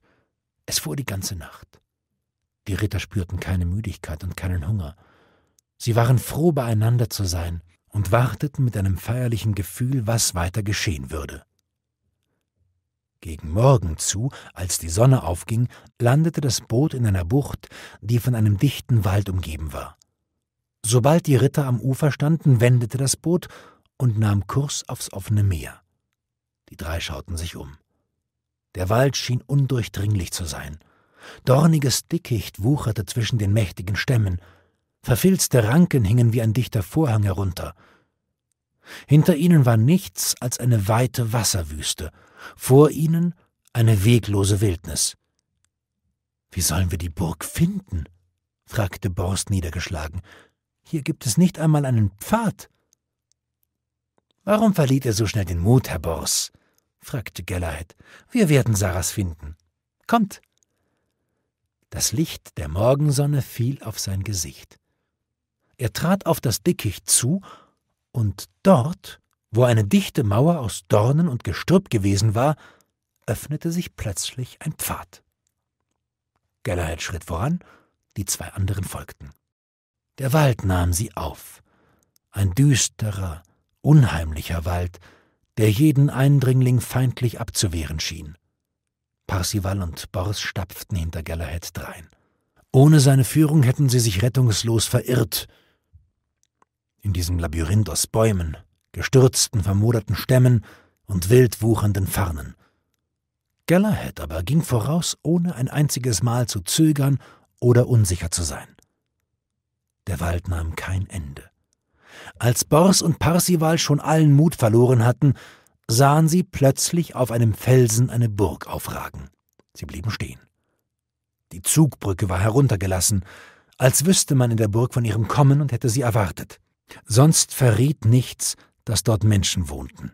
Es fuhr die ganze Nacht. Die Ritter spürten keine Müdigkeit und keinen Hunger. Sie waren froh, beieinander zu sein, und warteten mit einem feierlichen Gefühl, was weiter geschehen würde. Gegen Morgen zu, als die Sonne aufging, landete das Boot in einer Bucht, die von einem dichten Wald umgeben war. Sobald die Ritter am Ufer standen, wendete das Boot und nahm Kurs aufs offene Meer. Die drei schauten sich um. Der Wald schien undurchdringlich zu sein. Dorniges Dickicht wucherte zwischen den mächtigen Stämmen, Verfilzte Ranken hingen wie ein dichter Vorhang herunter. Hinter ihnen war nichts als eine weite Wasserwüste, vor ihnen eine weglose Wildnis. Wie sollen wir die Burg finden? fragte Borst niedergeschlagen. Hier gibt es nicht einmal einen Pfad. Warum verliert ihr so schnell den Mut, Herr Bors? fragte Gellerhead. Wir werden Saras finden. Kommt! Das Licht der Morgensonne fiel auf sein Gesicht. Er trat auf das Dickicht zu, und dort, wo eine dichte Mauer aus Dornen und Gestrüpp gewesen war, öffnete sich plötzlich ein Pfad. Galahad schritt voran, die zwei anderen folgten. Der Wald nahm sie auf. Ein düsterer, unheimlicher Wald, der jeden Eindringling feindlich abzuwehren schien. Parsival und Bors stapften hinter Galahad drein. Ohne seine Führung hätten sie sich rettungslos verirrt, in diesem Labyrinth aus Bäumen, gestürzten, vermoderten Stämmen und wild wuchernden Farnen. Galahad aber ging voraus, ohne ein einziges Mal zu zögern oder unsicher zu sein. Der Wald nahm kein Ende. Als Bors und Parsival schon allen Mut verloren hatten, sahen sie plötzlich auf einem Felsen eine Burg aufragen. Sie blieben stehen. Die Zugbrücke war heruntergelassen, als wüsste man in der Burg von ihrem Kommen und hätte sie erwartet. Sonst verriet nichts, dass dort Menschen wohnten.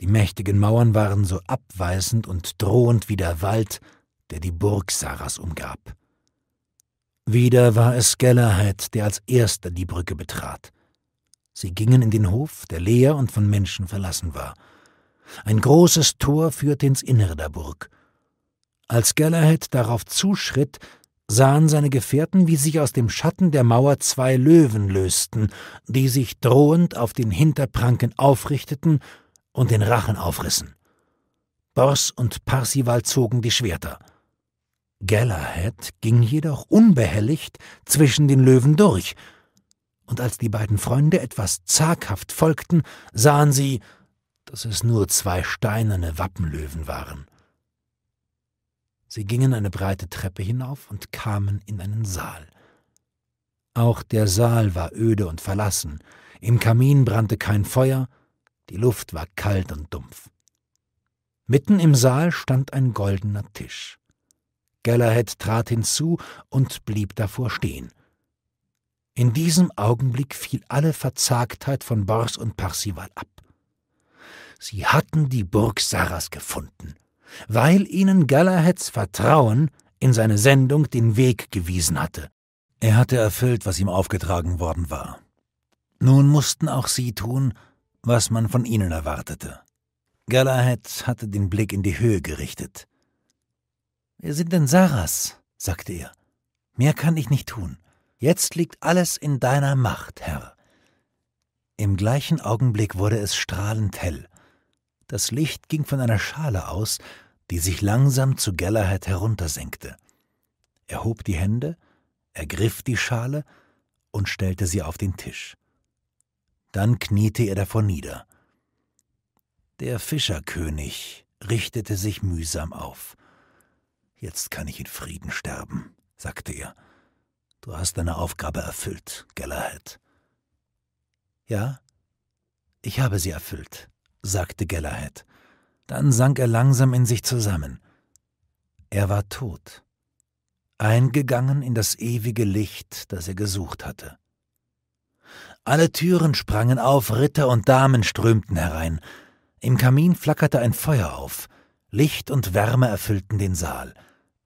Die mächtigen Mauern waren so abweisend und drohend wie der Wald, der die Burg Saras umgab. Wieder war es Gellerheit, der als erster die Brücke betrat. Sie gingen in den Hof, der leer und von Menschen verlassen war. Ein großes Tor führte ins Innere der Burg. Als Gellerhead darauf zuschritt, sahen seine Gefährten, wie sich aus dem Schatten der Mauer zwei Löwen lösten, die sich drohend auf den Hinterpranken aufrichteten und den Rachen aufrissen. Bors und Parsival zogen die Schwerter. Galahad ging jedoch unbehelligt zwischen den Löwen durch, und als die beiden Freunde etwas zaghaft folgten, sahen sie, dass es nur zwei steinerne Wappenlöwen waren. Sie gingen eine breite Treppe hinauf und kamen in einen Saal. Auch der Saal war öde und verlassen, im Kamin brannte kein Feuer, die Luft war kalt und dumpf. Mitten im Saal stand ein goldener Tisch. Gellerhead trat hinzu und blieb davor stehen. In diesem Augenblick fiel alle Verzagtheit von Bors und Parsival ab. Sie hatten die Burg Sarras gefunden weil ihnen Galahads Vertrauen in seine Sendung den Weg gewiesen hatte. Er hatte erfüllt, was ihm aufgetragen worden war. Nun mussten auch sie tun, was man von ihnen erwartete. Galahad hatte den Blick in die Höhe gerichtet. Wir sind in Saras, sagte er. Mehr kann ich nicht tun. Jetzt liegt alles in deiner Macht, Herr. Im gleichen Augenblick wurde es strahlend hell. Das Licht ging von einer Schale aus, die sich langsam zu Galahad heruntersenkte. Er hob die Hände, ergriff die Schale und stellte sie auf den Tisch. Dann kniete er davor nieder. Der Fischerkönig richtete sich mühsam auf. Jetzt kann ich in Frieden sterben, sagte er. Du hast deine Aufgabe erfüllt, Galahad. Ja, ich habe sie erfüllt, sagte Gellerhead. Dann sank er langsam in sich zusammen. Er war tot, eingegangen in das ewige Licht, das er gesucht hatte. Alle Türen sprangen auf, Ritter und Damen strömten herein. Im Kamin flackerte ein Feuer auf. Licht und Wärme erfüllten den Saal.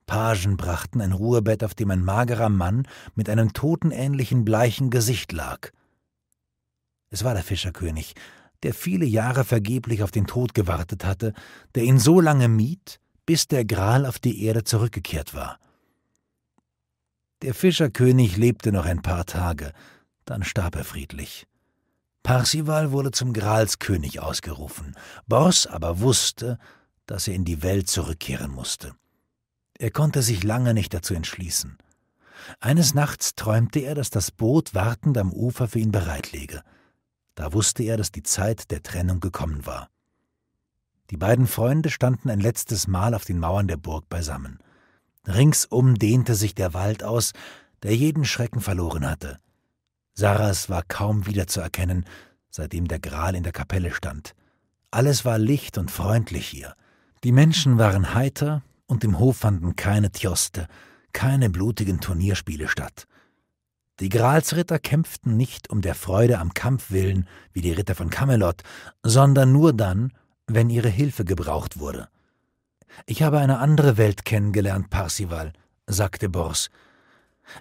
Pagen brachten ein Ruhebett, auf dem ein magerer Mann mit einem totenähnlichen bleichen Gesicht lag. Es war der Fischerkönig, der viele Jahre vergeblich auf den Tod gewartet hatte, der ihn so lange mied, bis der Gral auf die Erde zurückgekehrt war. Der Fischerkönig lebte noch ein paar Tage, dann starb er friedlich. Parsival wurde zum Gralskönig ausgerufen, Bors aber wusste, dass er in die Welt zurückkehren musste. Er konnte sich lange nicht dazu entschließen. Eines Nachts träumte er, dass das Boot wartend am Ufer für ihn bereit lege. Da wusste er, dass die Zeit der Trennung gekommen war. Die beiden Freunde standen ein letztes Mal auf den Mauern der Burg beisammen. Ringsum dehnte sich der Wald aus, der jeden Schrecken verloren hatte. Sarahs war kaum wiederzuerkennen, seitdem der Gral in der Kapelle stand. Alles war licht und freundlich hier. Die Menschen waren heiter, und im Hof fanden keine Tjoste, keine blutigen Turnierspiele statt. Die Gralsritter kämpften nicht um der Freude am Kampf willen, wie die Ritter von Camelot, sondern nur dann, wenn ihre Hilfe gebraucht wurde. Ich habe eine andere Welt kennengelernt, Parsival, sagte Bors.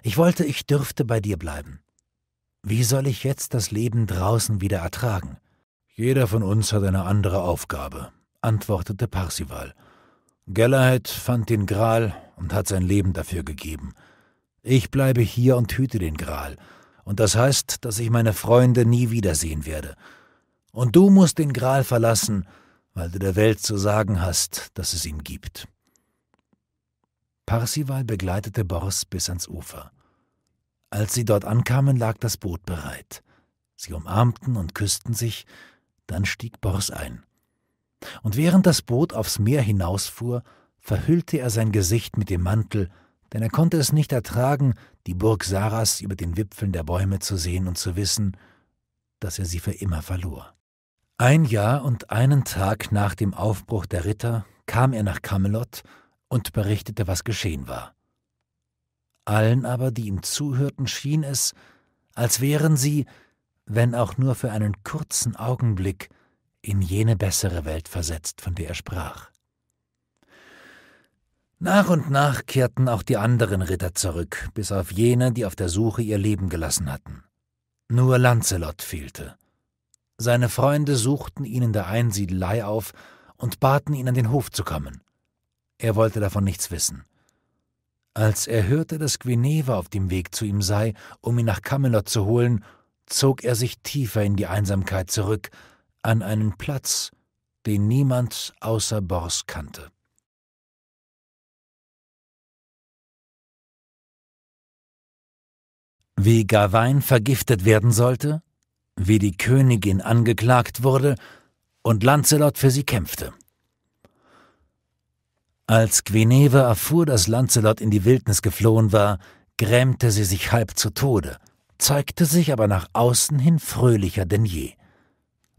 Ich wollte, ich dürfte bei dir bleiben. Wie soll ich jetzt das Leben draußen wieder ertragen? Jeder von uns hat eine andere Aufgabe, antwortete Parsival. Galahad fand den Gral und hat sein Leben dafür gegeben – ich bleibe hier und hüte den Gral. Und das heißt, dass ich meine Freunde nie wiedersehen werde. Und du musst den Gral verlassen, weil du der Welt zu sagen hast, dass es ihn gibt. Parsival begleitete Bors bis ans Ufer. Als sie dort ankamen, lag das Boot bereit. Sie umarmten und küssten sich, dann stieg Bors ein. Und während das Boot aufs Meer hinausfuhr, verhüllte er sein Gesicht mit dem Mantel, denn er konnte es nicht ertragen, die Burg Saras über den Wipfeln der Bäume zu sehen und zu wissen, dass er sie für immer verlor. Ein Jahr und einen Tag nach dem Aufbruch der Ritter kam er nach Camelot und berichtete, was geschehen war. Allen aber, die ihm zuhörten, schien es, als wären sie, wenn auch nur für einen kurzen Augenblick, in jene bessere Welt versetzt, von der er sprach. Nach und nach kehrten auch die anderen Ritter zurück, bis auf jene, die auf der Suche ihr Leben gelassen hatten. Nur Lancelot fehlte. Seine Freunde suchten ihn in der Einsiedelei auf und baten ihn, an den Hof zu kommen. Er wollte davon nichts wissen. Als er hörte, dass Guineva auf dem Weg zu ihm sei, um ihn nach Camelot zu holen, zog er sich tiefer in die Einsamkeit zurück, an einen Platz, den niemand außer Bors kannte. wie Gawain vergiftet werden sollte, wie die Königin angeklagt wurde und Lancelot für sie kämpfte. Als Guinevere erfuhr, dass Lancelot in die Wildnis geflohen war, grämte sie sich halb zu Tode, zeigte sich aber nach außen hin fröhlicher denn je.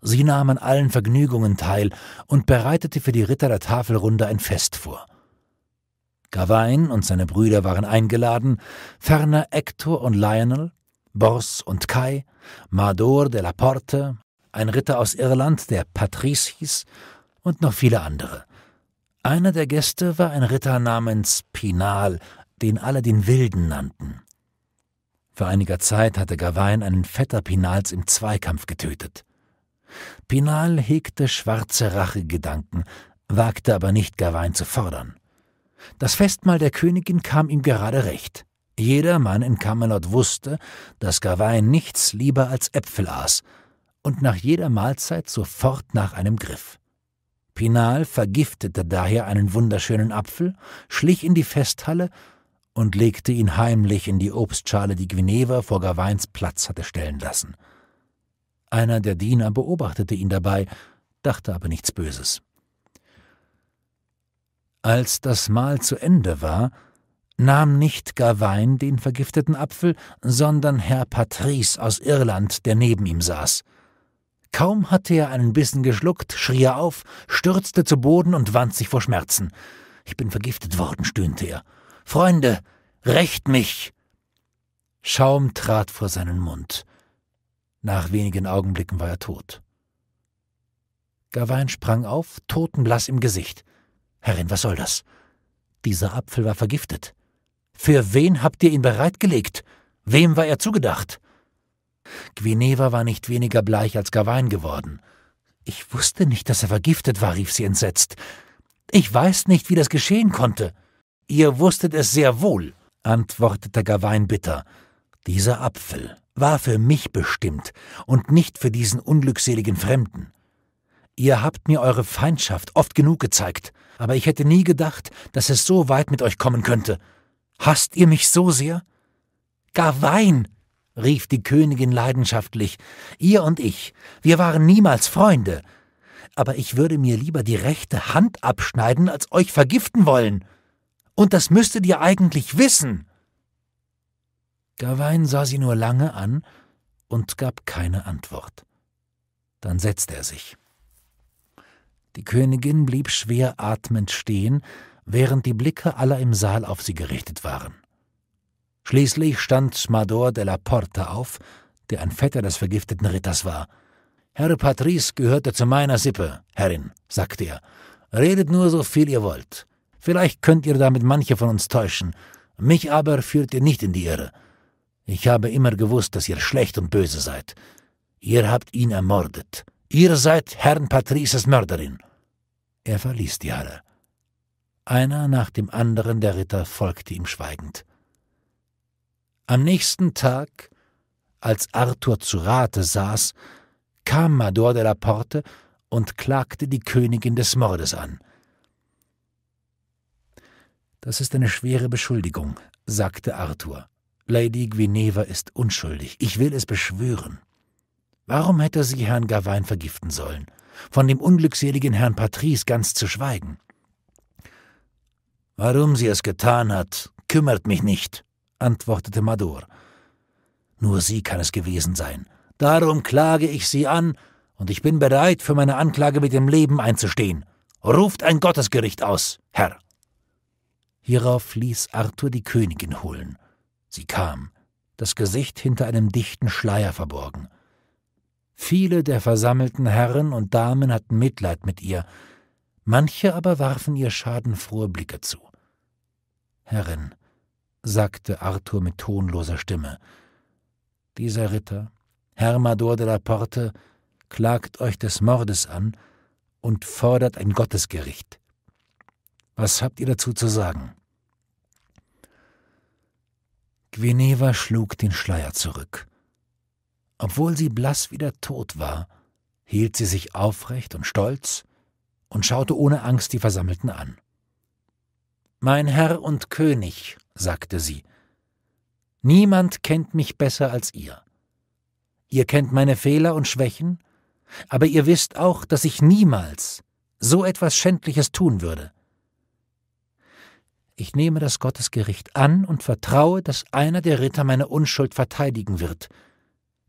Sie nahm an allen Vergnügungen teil und bereitete für die Ritter der Tafelrunde ein Fest vor. Gawain und seine Brüder waren eingeladen, ferner Hector und Lionel, Bors und Kai, Mador de la Porte, ein Ritter aus Irland, der Patrice hieß, und noch viele andere. Einer der Gäste war ein Ritter namens Pinal, den alle den Wilden nannten. Vor einiger Zeit hatte Gawain einen Vetter Pinals im Zweikampf getötet. Pinal hegte schwarze Rachegedanken, wagte aber nicht Gawain zu fordern. Das Festmahl der Königin kam ihm gerade recht. Jeder Mann in Camelot wusste, dass Gawain nichts lieber als Äpfel aß und nach jeder Mahlzeit sofort nach einem griff. Pinal vergiftete daher einen wunderschönen Apfel, schlich in die Festhalle und legte ihn heimlich in die Obstschale, die Gwineva vor Gawains Platz hatte stellen lassen. Einer der Diener beobachtete ihn dabei, dachte aber nichts Böses. Als das Mahl zu Ende war, nahm nicht Gawain den vergifteten Apfel, sondern Herr Patrice aus Irland, der neben ihm saß. Kaum hatte er einen Bissen geschluckt, schrie er auf, stürzte zu Boden und wand sich vor Schmerzen. Ich bin vergiftet worden, stöhnte er. Freunde, rächt mich! Schaum trat vor seinen Mund. Nach wenigen Augenblicken war er tot. Gawain sprang auf, totenblass im Gesicht. Herrin, was soll das? Dieser Apfel war vergiftet. Für wen habt ihr ihn bereitgelegt? Wem war er zugedacht? Gwineva war nicht weniger bleich als Gawain geworden. Ich wusste nicht, dass er vergiftet war, rief sie entsetzt. Ich weiß nicht, wie das geschehen konnte. Ihr wusstet es sehr wohl, antwortete Gawain bitter. Dieser Apfel war für mich bestimmt und nicht für diesen unglückseligen Fremden. Ihr habt mir eure Feindschaft oft genug gezeigt aber ich hätte nie gedacht, dass es so weit mit euch kommen könnte. Hasst ihr mich so sehr? Gar Wein, rief die Königin leidenschaftlich, ihr und ich, wir waren niemals Freunde. Aber ich würde mir lieber die rechte Hand abschneiden, als euch vergiften wollen. Und das müsstet ihr eigentlich wissen. Gawain sah sie nur lange an und gab keine Antwort. Dann setzte er sich. Die Königin blieb schwer atmend stehen, während die Blicke aller im Saal auf sie gerichtet waren. Schließlich stand Mador de la Porta auf, der ein Vetter des vergifteten Ritters war. Herr Patrice gehörte zu meiner Sippe, Herrin, sagte er. Redet nur so viel ihr wollt. Vielleicht könnt ihr damit manche von uns täuschen. Mich aber führt ihr nicht in die Irre. Ich habe immer gewusst, dass ihr schlecht und böse seid. Ihr habt ihn ermordet. Ihr seid Herrn Patrices Mörderin. Er verließ die Halle. Einer nach dem anderen der Ritter folgte ihm schweigend. Am nächsten Tag, als Arthur zu Rate saß, kam Mador de la Porte und klagte die Königin des Mordes an. Das ist eine schwere Beschuldigung, sagte Arthur. Lady Guineva ist unschuldig. Ich will es beschwören. Warum hätte sie Herrn Gawain vergiften sollen? Von dem unglückseligen Herrn Patrice ganz zu schweigen. Warum sie es getan hat, kümmert mich nicht, antwortete Mador. Nur sie kann es gewesen sein. Darum klage ich sie an, und ich bin bereit, für meine Anklage mit dem Leben einzustehen. Ruft ein Gottesgericht aus, Herr. Hierauf ließ Arthur die Königin holen. Sie kam, das Gesicht hinter einem dichten Schleier verborgen. Viele der versammelten Herren und Damen hatten Mitleid mit ihr, manche aber warfen ihr schadenfrohe Blicke zu. Herrin, sagte Arthur mit tonloser Stimme, dieser Ritter, Hermador de la Porte, klagt euch des Mordes an und fordert ein Gottesgericht. Was habt ihr dazu zu sagen? Guineva schlug den Schleier zurück. Obwohl sie blass wie der Tod war, hielt sie sich aufrecht und stolz und schaute ohne Angst die Versammelten an. Mein Herr und König, sagte sie, niemand kennt mich besser als ihr. Ihr kennt meine Fehler und Schwächen, aber ihr wisst auch, dass ich niemals so etwas Schändliches tun würde. Ich nehme das Gottesgericht an und vertraue, dass einer der Ritter meine Unschuld verteidigen wird,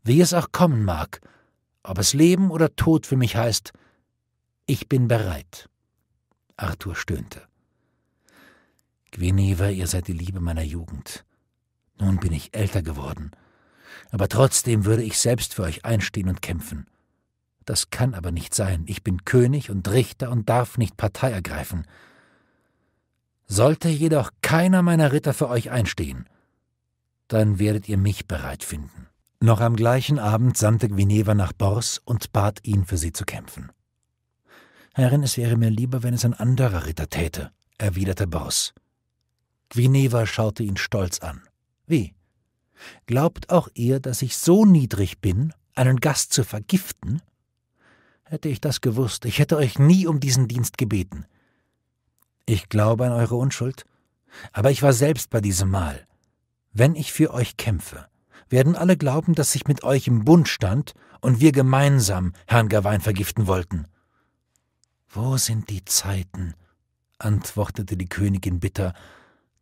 wie es auch kommen mag, ob es Leben oder Tod für mich heißt, ich bin bereit. Arthur stöhnte. Gweneva, ihr seid die Liebe meiner Jugend. Nun bin ich älter geworden. Aber trotzdem würde ich selbst für euch einstehen und kämpfen. Das kann aber nicht sein. Ich bin König und Richter und darf nicht Partei ergreifen. Sollte jedoch keiner meiner Ritter für euch einstehen, dann werdet ihr mich bereit finden. Noch am gleichen Abend sandte Gvineva nach Bors und bat ihn, für sie zu kämpfen. Herrin, es wäre mir lieber, wenn es ein anderer Ritter täte, erwiderte Bors. Gvineva schaute ihn stolz an. Wie? Glaubt auch ihr, dass ich so niedrig bin, einen Gast zu vergiften? Hätte ich das gewusst, ich hätte euch nie um diesen Dienst gebeten. Ich glaube an eure Unschuld, aber ich war selbst bei diesem Mal. Wenn ich für euch kämpfe, werden alle glauben, dass ich mit euch im Bund stand und wir gemeinsam Herrn Gawain vergiften wollten. Wo sind die Zeiten? antwortete die Königin bitter,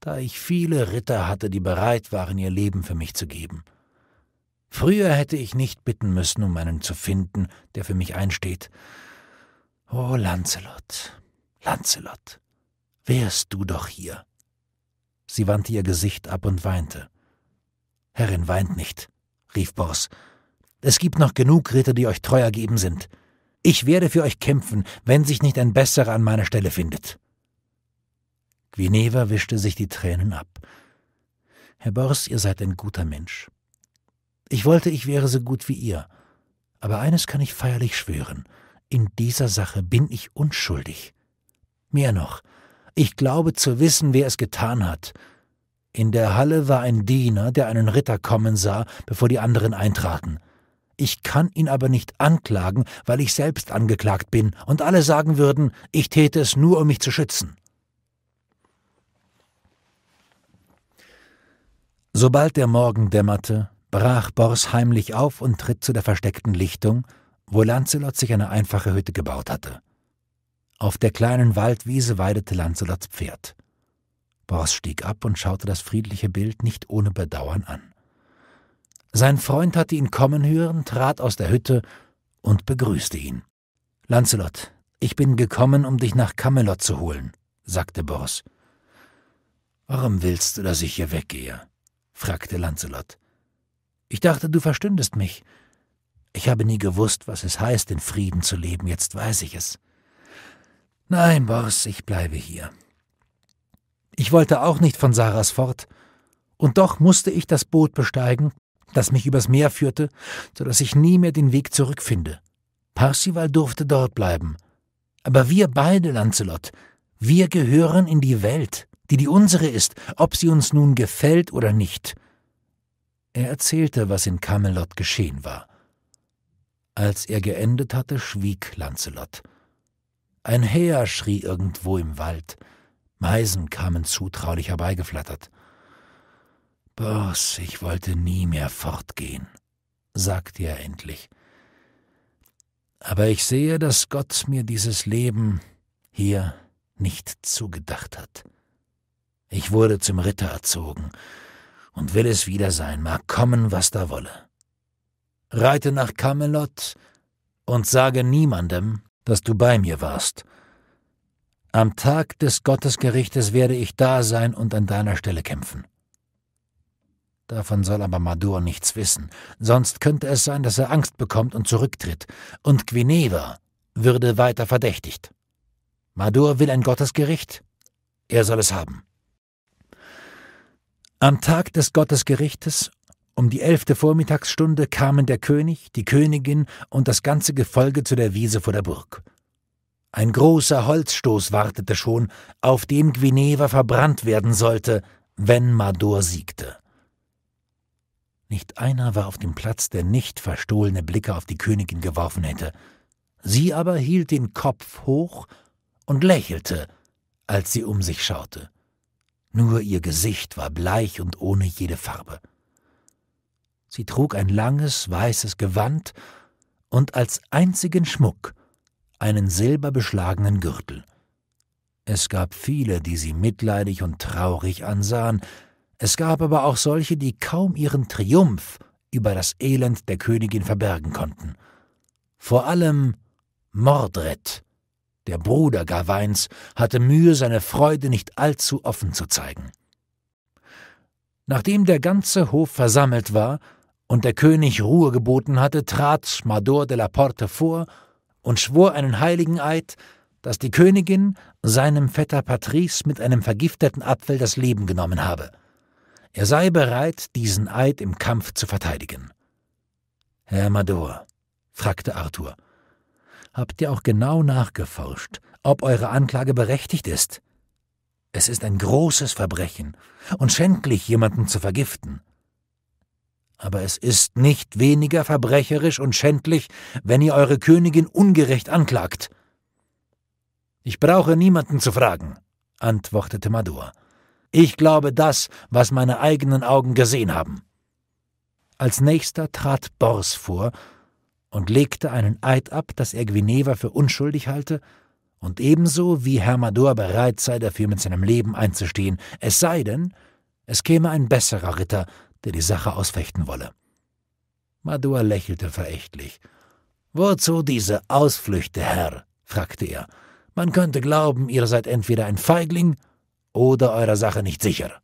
da ich viele Ritter hatte, die bereit waren, ihr Leben für mich zu geben. Früher hätte ich nicht bitten müssen, um einen zu finden, der für mich einsteht. O oh, Lancelot, Lancelot, wärst du doch hier. Sie wandte ihr Gesicht ab und weinte. Herrin weint nicht, rief Bors. Es gibt noch genug Ritter, die euch treu ergeben sind. Ich werde für euch kämpfen, wenn sich nicht ein besserer an meiner Stelle findet. Guineva wischte sich die Tränen ab. Herr Bors, ihr seid ein guter Mensch. Ich wollte, ich wäre so gut wie ihr. Aber eines kann ich feierlich schwören. In dieser Sache bin ich unschuldig. Mehr noch, ich glaube zu wissen, wer es getan hat, in der Halle war ein Diener, der einen Ritter kommen sah, bevor die anderen eintraten. Ich kann ihn aber nicht anklagen, weil ich selbst angeklagt bin und alle sagen würden, ich täte es nur, um mich zu schützen. Sobald der Morgen dämmerte, brach Bors heimlich auf und tritt zu der versteckten Lichtung, wo Lancelot sich eine einfache Hütte gebaut hatte. Auf der kleinen Waldwiese weidete Lancelots Pferd. Bors stieg ab und schaute das friedliche Bild nicht ohne Bedauern an. Sein Freund hatte ihn kommen hören, trat aus der Hütte und begrüßte ihn. Lancelot, ich bin gekommen, um dich nach Camelot zu holen, sagte Bors. Warum willst du, dass ich hier weggehe? fragte Lancelot. Ich dachte, du verstündest mich. Ich habe nie gewusst, was es heißt, in Frieden zu leben, jetzt weiß ich es. Nein, Bors, ich bleibe hier. Ich wollte auch nicht von Sarahs fort. Und doch musste ich das Boot besteigen, das mich übers Meer führte, so dass ich nie mehr den Weg zurückfinde. Parsival durfte dort bleiben. Aber wir beide, Lancelot, wir gehören in die Welt, die die unsere ist, ob sie uns nun gefällt oder nicht. Er erzählte, was in Camelot geschehen war. Als er geendet hatte, schwieg Lancelot. Ein Heer schrie irgendwo im Wald. Meisen kamen zutraulich herbeigeflattert. Boss, ich wollte nie mehr fortgehen, sagte er endlich. Aber ich sehe, dass Gott mir dieses Leben hier nicht zugedacht hat. Ich wurde zum Ritter erzogen und will es wieder sein, mag kommen, was da wolle. Reite nach Camelot und sage niemandem, dass du bei mir warst. Am Tag des Gottesgerichtes werde ich da sein und an deiner Stelle kämpfen. Davon soll aber Madur nichts wissen, sonst könnte es sein, dass er Angst bekommt und zurücktritt, und Guineva würde weiter verdächtigt. Madur will ein Gottesgericht, er soll es haben. Am Tag des Gottesgerichtes, um die elfte Vormittagsstunde, kamen der König, die Königin und das ganze Gefolge zu der Wiese vor der Burg. Ein großer Holzstoß wartete schon, auf dem Guineva verbrannt werden sollte, wenn Mador siegte. Nicht einer war auf dem Platz, der nicht verstohlene Blicke auf die Königin geworfen hätte. Sie aber hielt den Kopf hoch und lächelte, als sie um sich schaute. Nur ihr Gesicht war bleich und ohne jede Farbe. Sie trug ein langes, weißes Gewand und als einzigen Schmuck einen silberbeschlagenen Gürtel. Es gab viele, die sie mitleidig und traurig ansahen, es gab aber auch solche, die kaum ihren Triumph über das Elend der Königin verbergen konnten. Vor allem Mordred, der Bruder Gawains, hatte Mühe, seine Freude nicht allzu offen zu zeigen. Nachdem der ganze Hof versammelt war und der König Ruhe geboten hatte, trat Mador de la Porte vor und schwor einen heiligen Eid, dass die Königin seinem Vetter Patrice mit einem vergifteten Apfel das Leben genommen habe. Er sei bereit, diesen Eid im Kampf zu verteidigen. Herr Mador, fragte Arthur, habt ihr auch genau nachgeforscht, ob eure Anklage berechtigt ist? Es ist ein großes Verbrechen und schändlich, jemanden zu vergiften. Aber es ist nicht weniger verbrecherisch und schändlich, wenn ihr eure Königin ungerecht anklagt. Ich brauche niemanden zu fragen, antwortete Madur. Ich glaube das, was meine eigenen Augen gesehen haben. Als nächster trat Bors vor und legte einen Eid ab, dass er Gwineva für unschuldig halte und ebenso wie Herr Madur bereit sei, dafür mit seinem Leben einzustehen, es sei denn, es käme ein besserer Ritter, der die Sache ausfechten wolle. Madua lächelte verächtlich. Wozu diese Ausflüchte, Herr? fragte er. Man könnte glauben, ihr seid entweder ein Feigling oder eurer Sache nicht sicher.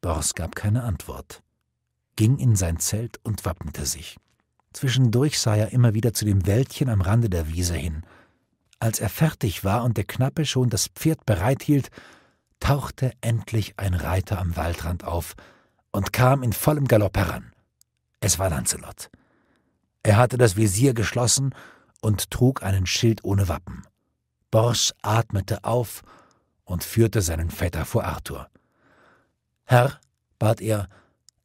Bors gab keine Antwort, ging in sein Zelt und wappnete sich. Zwischendurch sah er immer wieder zu dem Wäldchen am Rande der Wiese hin. Als er fertig war und der Knappe schon das Pferd bereithielt, tauchte endlich ein Reiter am Waldrand auf, und kam in vollem Galopp heran. Es war Lancelot. Er hatte das Visier geschlossen und trug einen Schild ohne Wappen. Borsch atmete auf und führte seinen Vetter vor Arthur. Herr, bat er,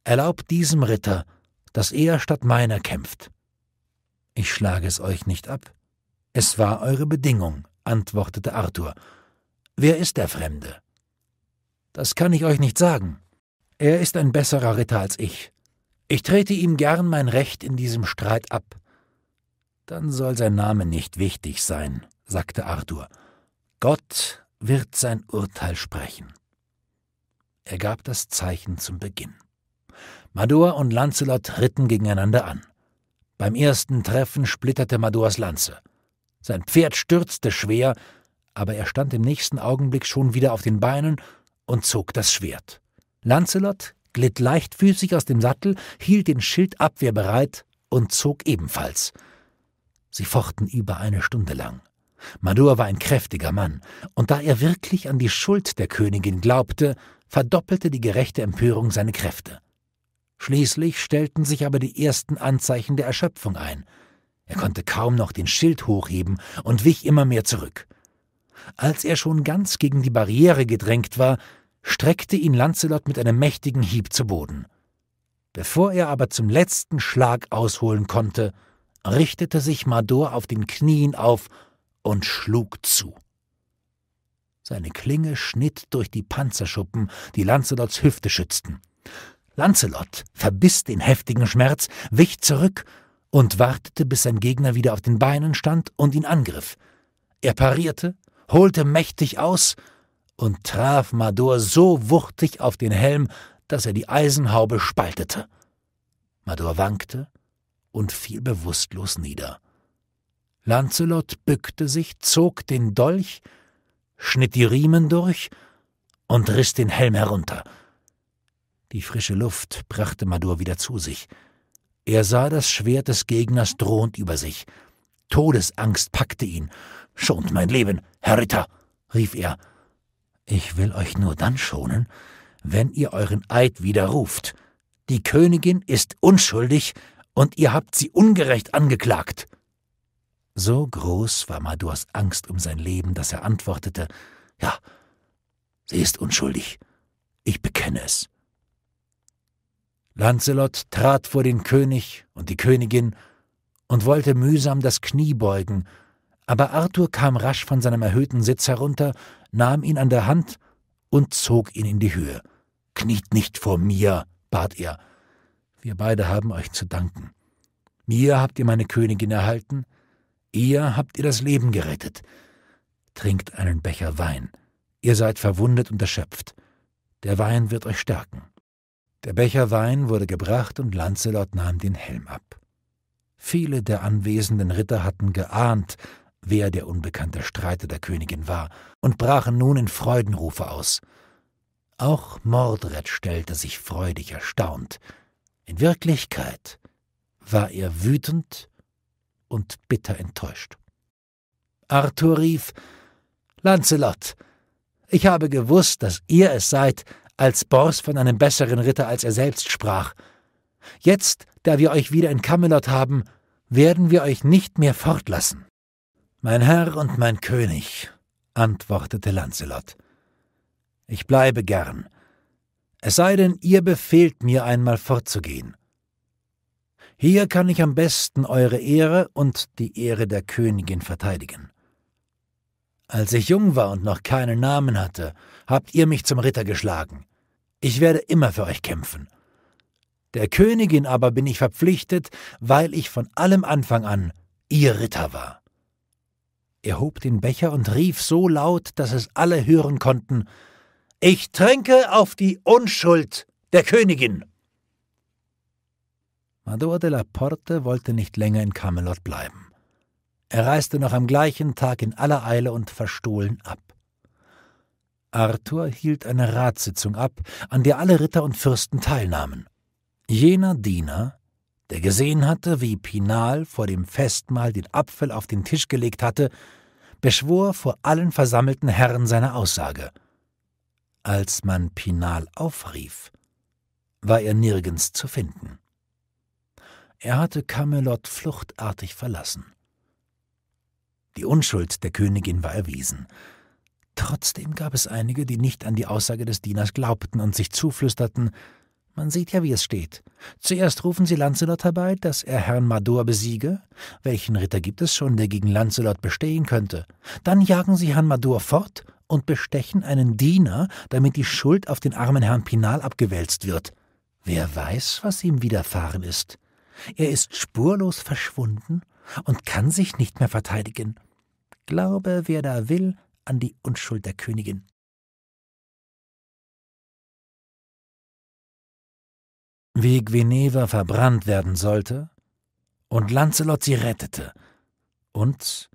erlaubt diesem Ritter, dass er statt meiner kämpft. Ich schlage es euch nicht ab. Es war eure Bedingung, antwortete Arthur. Wer ist der Fremde? Das kann ich euch nicht sagen, er ist ein besserer Ritter als ich. Ich trete ihm gern mein Recht in diesem Streit ab. Dann soll sein Name nicht wichtig sein, sagte Arthur. Gott wird sein Urteil sprechen. Er gab das Zeichen zum Beginn. Mador und Lancelot ritten gegeneinander an. Beim ersten Treffen splitterte Madors Lanze. Sein Pferd stürzte schwer, aber er stand im nächsten Augenblick schon wieder auf den Beinen und zog das Schwert. Lancelot glitt leichtfüßig aus dem Sattel, hielt den Schild abwehrbereit und zog ebenfalls. Sie fochten über eine Stunde lang. Madur war ein kräftiger Mann, und da er wirklich an die Schuld der Königin glaubte, verdoppelte die gerechte Empörung seine Kräfte. Schließlich stellten sich aber die ersten Anzeichen der Erschöpfung ein. Er konnte kaum noch den Schild hochheben und wich immer mehr zurück. Als er schon ganz gegen die Barriere gedrängt war, streckte ihn Lancelot mit einem mächtigen Hieb zu Boden. Bevor er aber zum letzten Schlag ausholen konnte, richtete sich Mador auf den Knien auf und schlug zu. Seine Klinge schnitt durch die Panzerschuppen, die Lancelots Hüfte schützten. Lancelot verbiss den heftigen Schmerz, wich zurück und wartete, bis sein Gegner wieder auf den Beinen stand und ihn angriff. Er parierte, holte mächtig aus und traf Mador so wuchtig auf den Helm, dass er die Eisenhaube spaltete. Mador wankte und fiel bewusstlos nieder. Lancelot bückte sich, zog den Dolch, schnitt die Riemen durch und riss den Helm herunter. Die frische Luft brachte Mador wieder zu sich. Er sah das Schwert des Gegners drohend über sich. Todesangst packte ihn. Schont mein Leben, Herr Ritter, rief er ich will euch nur dann schonen, wenn ihr euren Eid widerruft. Die Königin ist unschuldig und ihr habt sie ungerecht angeklagt. So groß war Madurs Angst um sein Leben, dass er antwortete: Ja, sie ist unschuldig. Ich bekenne es. Lancelot trat vor den König und die Königin und wollte mühsam das Knie beugen, aber Arthur kam rasch von seinem erhöhten Sitz herunter nahm ihn an der Hand und zog ihn in die Höhe. Kniet nicht vor mir, bat er. Wir beide haben euch zu danken. Mir habt ihr meine Königin erhalten, ihr habt ihr das Leben gerettet. Trinkt einen Becher Wein. Ihr seid verwundet und erschöpft. Der Wein wird euch stärken. Der Becher Wein wurde gebracht und Lancelot nahm den Helm ab. Viele der anwesenden Ritter hatten geahnt, wer der unbekannte Streiter der Königin war, und brachen nun in Freudenrufe aus. Auch Mordred stellte sich freudig erstaunt. In Wirklichkeit war er wütend und bitter enttäuscht. Arthur rief: Lancelot, ich habe gewusst, dass ihr es seid, als Bors von einem besseren Ritter als er selbst sprach. Jetzt, da wir euch wieder in Camelot haben, werden wir euch nicht mehr fortlassen. Mein Herr und mein König, antwortete Lancelot, ich bleibe gern, es sei denn, ihr befehlt mir einmal fortzugehen. Hier kann ich am besten eure Ehre und die Ehre der Königin verteidigen. Als ich jung war und noch keinen Namen hatte, habt ihr mich zum Ritter geschlagen. Ich werde immer für euch kämpfen. Der Königin aber bin ich verpflichtet, weil ich von allem Anfang an ihr Ritter war. Er hob den Becher und rief so laut, dass es alle hören konnten Ich trinke auf die Unschuld der Königin. Mador de la Porte wollte nicht länger in Camelot bleiben. Er reiste noch am gleichen Tag in aller Eile und verstohlen ab. Arthur hielt eine Ratssitzung ab, an der alle Ritter und Fürsten teilnahmen. Jener Diener, der gesehen hatte, wie Pinal vor dem Festmahl den Apfel auf den Tisch gelegt hatte, beschwor vor allen versammelten Herren seine Aussage. Als man Pinal aufrief, war er nirgends zu finden. Er hatte Camelot fluchtartig verlassen. Die Unschuld der Königin war erwiesen. Trotzdem gab es einige, die nicht an die Aussage des Dieners glaubten und sich zuflüsterten, man sieht ja, wie es steht. Zuerst rufen sie Lancelot herbei, dass er Herrn Mador besiege. Welchen Ritter gibt es schon, der gegen Lancelot bestehen könnte? Dann jagen sie Herrn Mador fort und bestechen einen Diener, damit die Schuld auf den armen Herrn Pinal abgewälzt wird. Wer weiß, was ihm widerfahren ist. Er ist spurlos verschwunden und kann sich nicht mehr verteidigen. Glaube, wer da will, an die Unschuld der Königin. wie Gweneva verbrannt werden sollte und Lancelot sie rettete und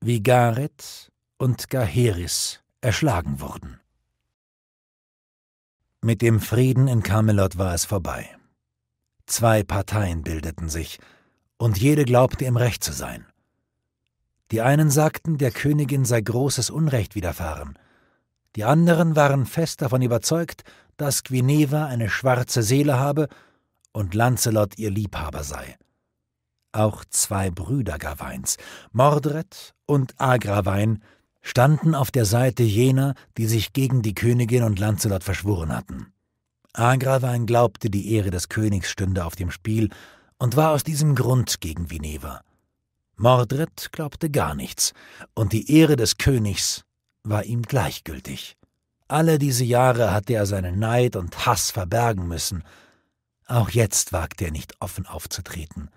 wie Gareth und Gaheris erschlagen wurden. Mit dem Frieden in Camelot war es vorbei. Zwei Parteien bildeten sich, und jede glaubte im Recht zu sein. Die einen sagten, der Königin sei großes Unrecht widerfahren, die anderen waren fest davon überzeugt, dass Guineva eine schwarze Seele habe und Lancelot ihr Liebhaber sei. Auch zwei Brüder Gawains, Mordred und Agrawein, standen auf der Seite jener, die sich gegen die Königin und Lancelot verschworen hatten. Agrawein glaubte, die Ehre des Königs stünde auf dem Spiel und war aus diesem Grund gegen Vineva. Mordred glaubte gar nichts, und die Ehre des Königs war ihm gleichgültig. Alle diese Jahre hatte er seinen Neid und Hass verbergen müssen. Auch jetzt wagte er nicht offen aufzutreten.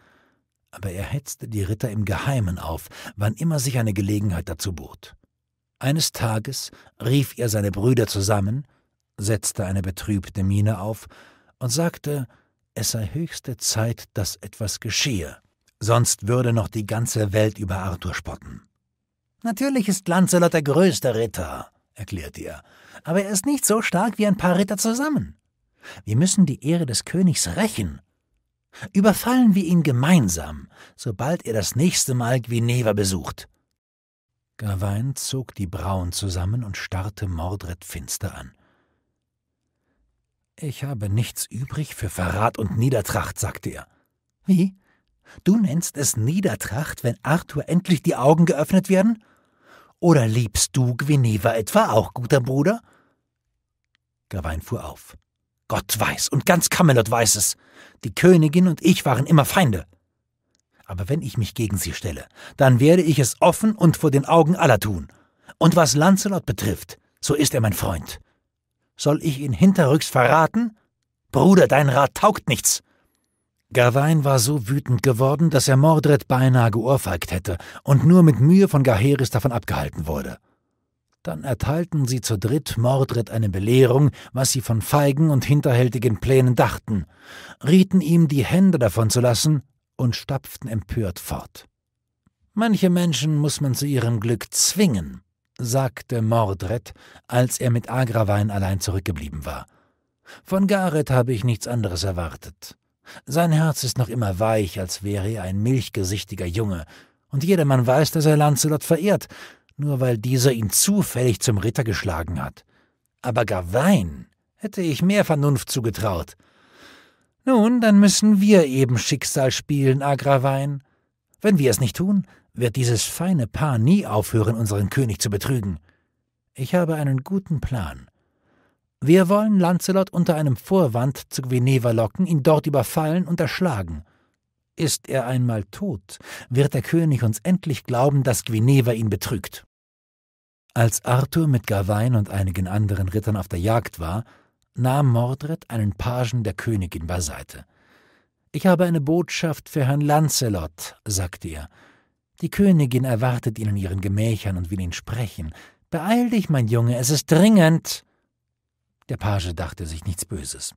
Aber er hetzte die Ritter im Geheimen auf, wann immer sich eine Gelegenheit dazu bot. Eines Tages rief er seine Brüder zusammen, setzte eine betrübte Miene auf und sagte, es sei höchste Zeit, dass etwas geschehe, sonst würde noch die ganze Welt über Arthur spotten. Natürlich ist Lancelot der größte Ritter, erklärte er, aber er ist nicht so stark wie ein paar Ritter zusammen. Wir müssen die Ehre des Königs rächen. Überfallen wir ihn gemeinsam, sobald er das nächste Mal Guineva besucht. Gawain zog die Brauen zusammen und starrte Mordred finster an. Ich habe nichts übrig für Verrat und Niedertracht, sagte er. Wie? Du nennst es Niedertracht, wenn Arthur endlich die Augen geöffnet werden? Oder liebst du Gweneva etwa auch, guter Bruder? Gawain fuhr auf. Gott weiß und ganz Camelot weiß es. Die Königin und ich waren immer Feinde. Aber wenn ich mich gegen sie stelle, dann werde ich es offen und vor den Augen aller tun. Und was Lancelot betrifft, so ist er mein Freund. Soll ich ihn hinterrücks verraten? Bruder, dein Rat taugt nichts. Gawain war so wütend geworden, dass er Mordred beinahe geohrfeigt hätte und nur mit Mühe von Gaheris davon abgehalten wurde. Dann erteilten sie zu dritt Mordred eine Belehrung, was sie von feigen und hinterhältigen Plänen dachten, rieten ihm, die Hände davon zu lassen und stapften empört fort. Manche Menschen muss man zu ihrem Glück zwingen, sagte Mordred, als er mit Agrawein allein zurückgeblieben war. Von Gareth habe ich nichts anderes erwartet. Sein Herz ist noch immer weich, als wäre er ein milchgesichtiger Junge, und jedermann weiß, dass er Lancelot verehrt, nur weil dieser ihn zufällig zum Ritter geschlagen hat. Aber Gawain hätte ich mehr Vernunft zugetraut. Nun, dann müssen wir eben Schicksal spielen, Agrawein. Wenn wir es nicht tun, wird dieses feine Paar nie aufhören, unseren König zu betrügen. Ich habe einen guten Plan. Wir wollen Lancelot unter einem Vorwand zu Guineva locken, ihn dort überfallen und erschlagen. Ist er einmal tot, wird der König uns endlich glauben, dass Guineva ihn betrügt. Als Arthur mit Gawain und einigen anderen Rittern auf der Jagd war, nahm Mordred einen Pagen der Königin beiseite. Ich habe eine Botschaft für Herrn Lancelot, sagte er. Die Königin erwartet ihn in ihren Gemächern und will ihn sprechen. Beeil dich, mein Junge, es ist dringend. Der Page dachte sich nichts Böses.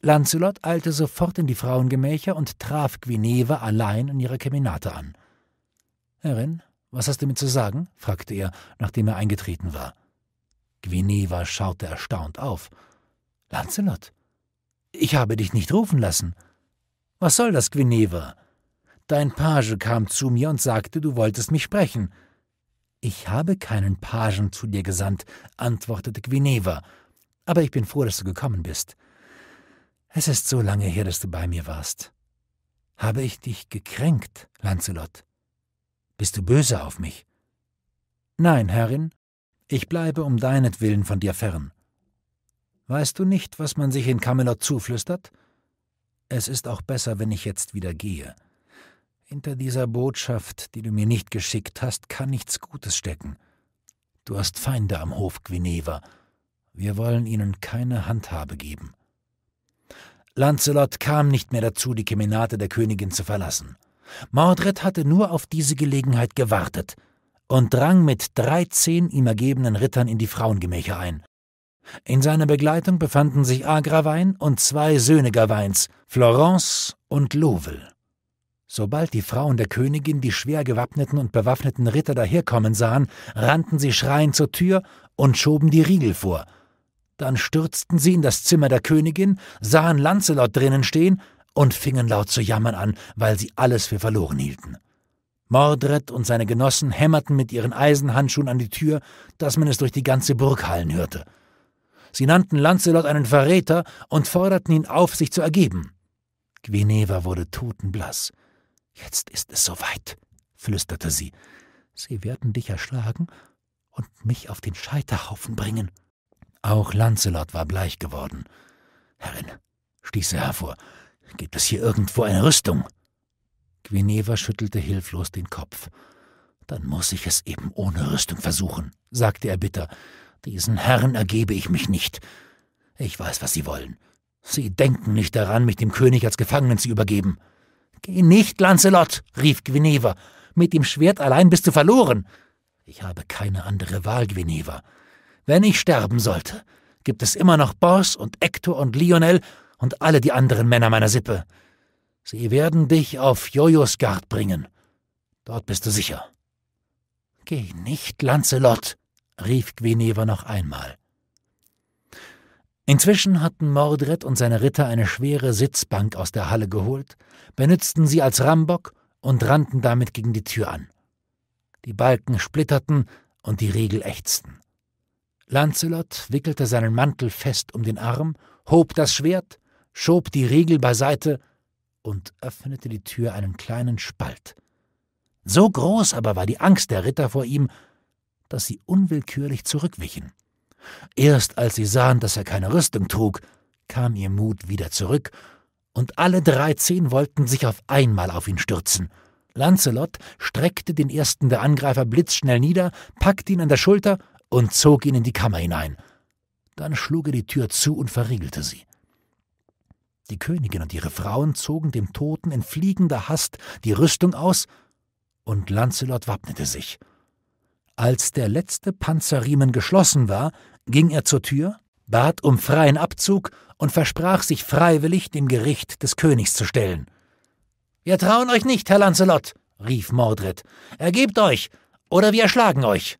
Lancelot eilte sofort in die Frauengemächer und traf Guineva allein in ihrer Keminate an. Herrin, was hast du mir zu sagen? fragte er, nachdem er eingetreten war. Guineva schaute erstaunt auf. Lancelot, ich habe dich nicht rufen lassen. Was soll das, Guineva? Dein Page kam zu mir und sagte, du wolltest mich sprechen. Ich habe keinen Pagen zu dir gesandt, antwortete Guineva aber ich bin froh, dass du gekommen bist. Es ist so lange her, dass du bei mir warst. Habe ich dich gekränkt, Lancelot? Bist du böse auf mich? Nein, Herrin, ich bleibe um deinetwillen von dir fern. Weißt du nicht, was man sich in Camelot zuflüstert? Es ist auch besser, wenn ich jetzt wieder gehe. Hinter dieser Botschaft, die du mir nicht geschickt hast, kann nichts Gutes stecken. Du hast Feinde am Hof Guineva, wir wollen ihnen keine Handhabe geben. Lancelot kam nicht mehr dazu, die Kemenate der Königin zu verlassen. Mordred hatte nur auf diese Gelegenheit gewartet und drang mit dreizehn ihm ergebenen Rittern in die Frauengemächer ein. In seiner Begleitung befanden sich Agrawein und zwei Söhne Gawains, Florence und Lovel. Sobald die Frauen der Königin die schwer gewappneten und bewaffneten Ritter daherkommen sahen, rannten sie schreiend zur Tür und schoben die Riegel vor – dann stürzten sie in das Zimmer der Königin, sahen Lancelot drinnen stehen und fingen laut zu jammern an, weil sie alles für verloren hielten. Mordred und seine Genossen hämmerten mit ihren Eisenhandschuhen an die Tür, dass man es durch die ganze Burg hallen hörte. Sie nannten Lancelot einen Verräter und forderten ihn auf, sich zu ergeben. Guineva wurde totenblaß. Jetzt ist es soweit, flüsterte sie. Sie werden dich erschlagen und mich auf den Scheiterhaufen bringen. Auch Lancelot war bleich geworden. Herrin, stieß er hervor, gibt es hier irgendwo eine Rüstung? Guineva schüttelte hilflos den Kopf. Dann muss ich es eben ohne Rüstung versuchen, sagte er bitter. Diesen Herren ergebe ich mich nicht. Ich weiß, was sie wollen. Sie denken nicht daran, mich dem König als Gefangenen zu übergeben. Geh nicht, Lancelot, rief Guineva. Mit dem Schwert allein bist du verloren. Ich habe keine andere Wahl, Guineva. Wenn ich sterben sollte, gibt es immer noch Boss und Hector und Lionel und alle die anderen Männer meiner Sippe. Sie werden dich auf Jojosgard bringen. Dort bist du sicher. Geh nicht, Lancelot, rief Gweneva noch einmal. Inzwischen hatten Mordred und seine Ritter eine schwere Sitzbank aus der Halle geholt, benützten sie als Rambock und rannten damit gegen die Tür an. Die Balken splitterten und die Riegel ächzten. Lancelot wickelte seinen Mantel fest um den Arm, hob das Schwert, schob die Riegel beiseite und öffnete die Tür einen kleinen Spalt. So groß aber war die Angst der Ritter vor ihm, dass sie unwillkürlich zurückwichen. Erst als sie sahen, dass er keine Rüstung trug, kam ihr Mut wieder zurück, und alle dreizehn wollten sich auf einmal auf ihn stürzen. Lancelot streckte den ersten der Angreifer blitzschnell nieder, packte ihn an der Schulter und zog ihn in die Kammer hinein. Dann schlug er die Tür zu und verriegelte sie. Die Königin und ihre Frauen zogen dem Toten in fliegender Hast die Rüstung aus, und Lancelot wappnete sich. Als der letzte Panzerriemen geschlossen war, ging er zur Tür, bat um freien Abzug und versprach sich freiwillig dem Gericht des Königs zu stellen. Wir trauen euch nicht, Herr Lancelot, rief Mordred. Ergebt euch, oder wir erschlagen euch.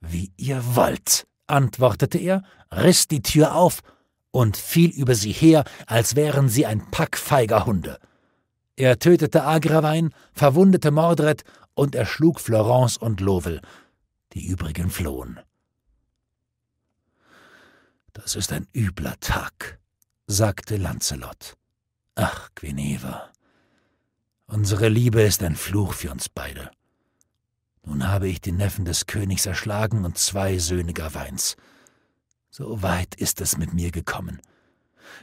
Wie ihr wollt, antwortete er, riss die Tür auf und fiel über sie her, als wären sie ein Pack feiger Hunde. Er tötete Agrawein, verwundete Mordred und erschlug Florence und Lovel. Die übrigen flohen. Das ist ein übler Tag, sagte Lancelot. Ach, Guineva, unsere Liebe ist ein Fluch für uns beide. Nun habe ich den Neffen des Königs erschlagen und zwei Söhne Gawains. So weit ist es mit mir gekommen.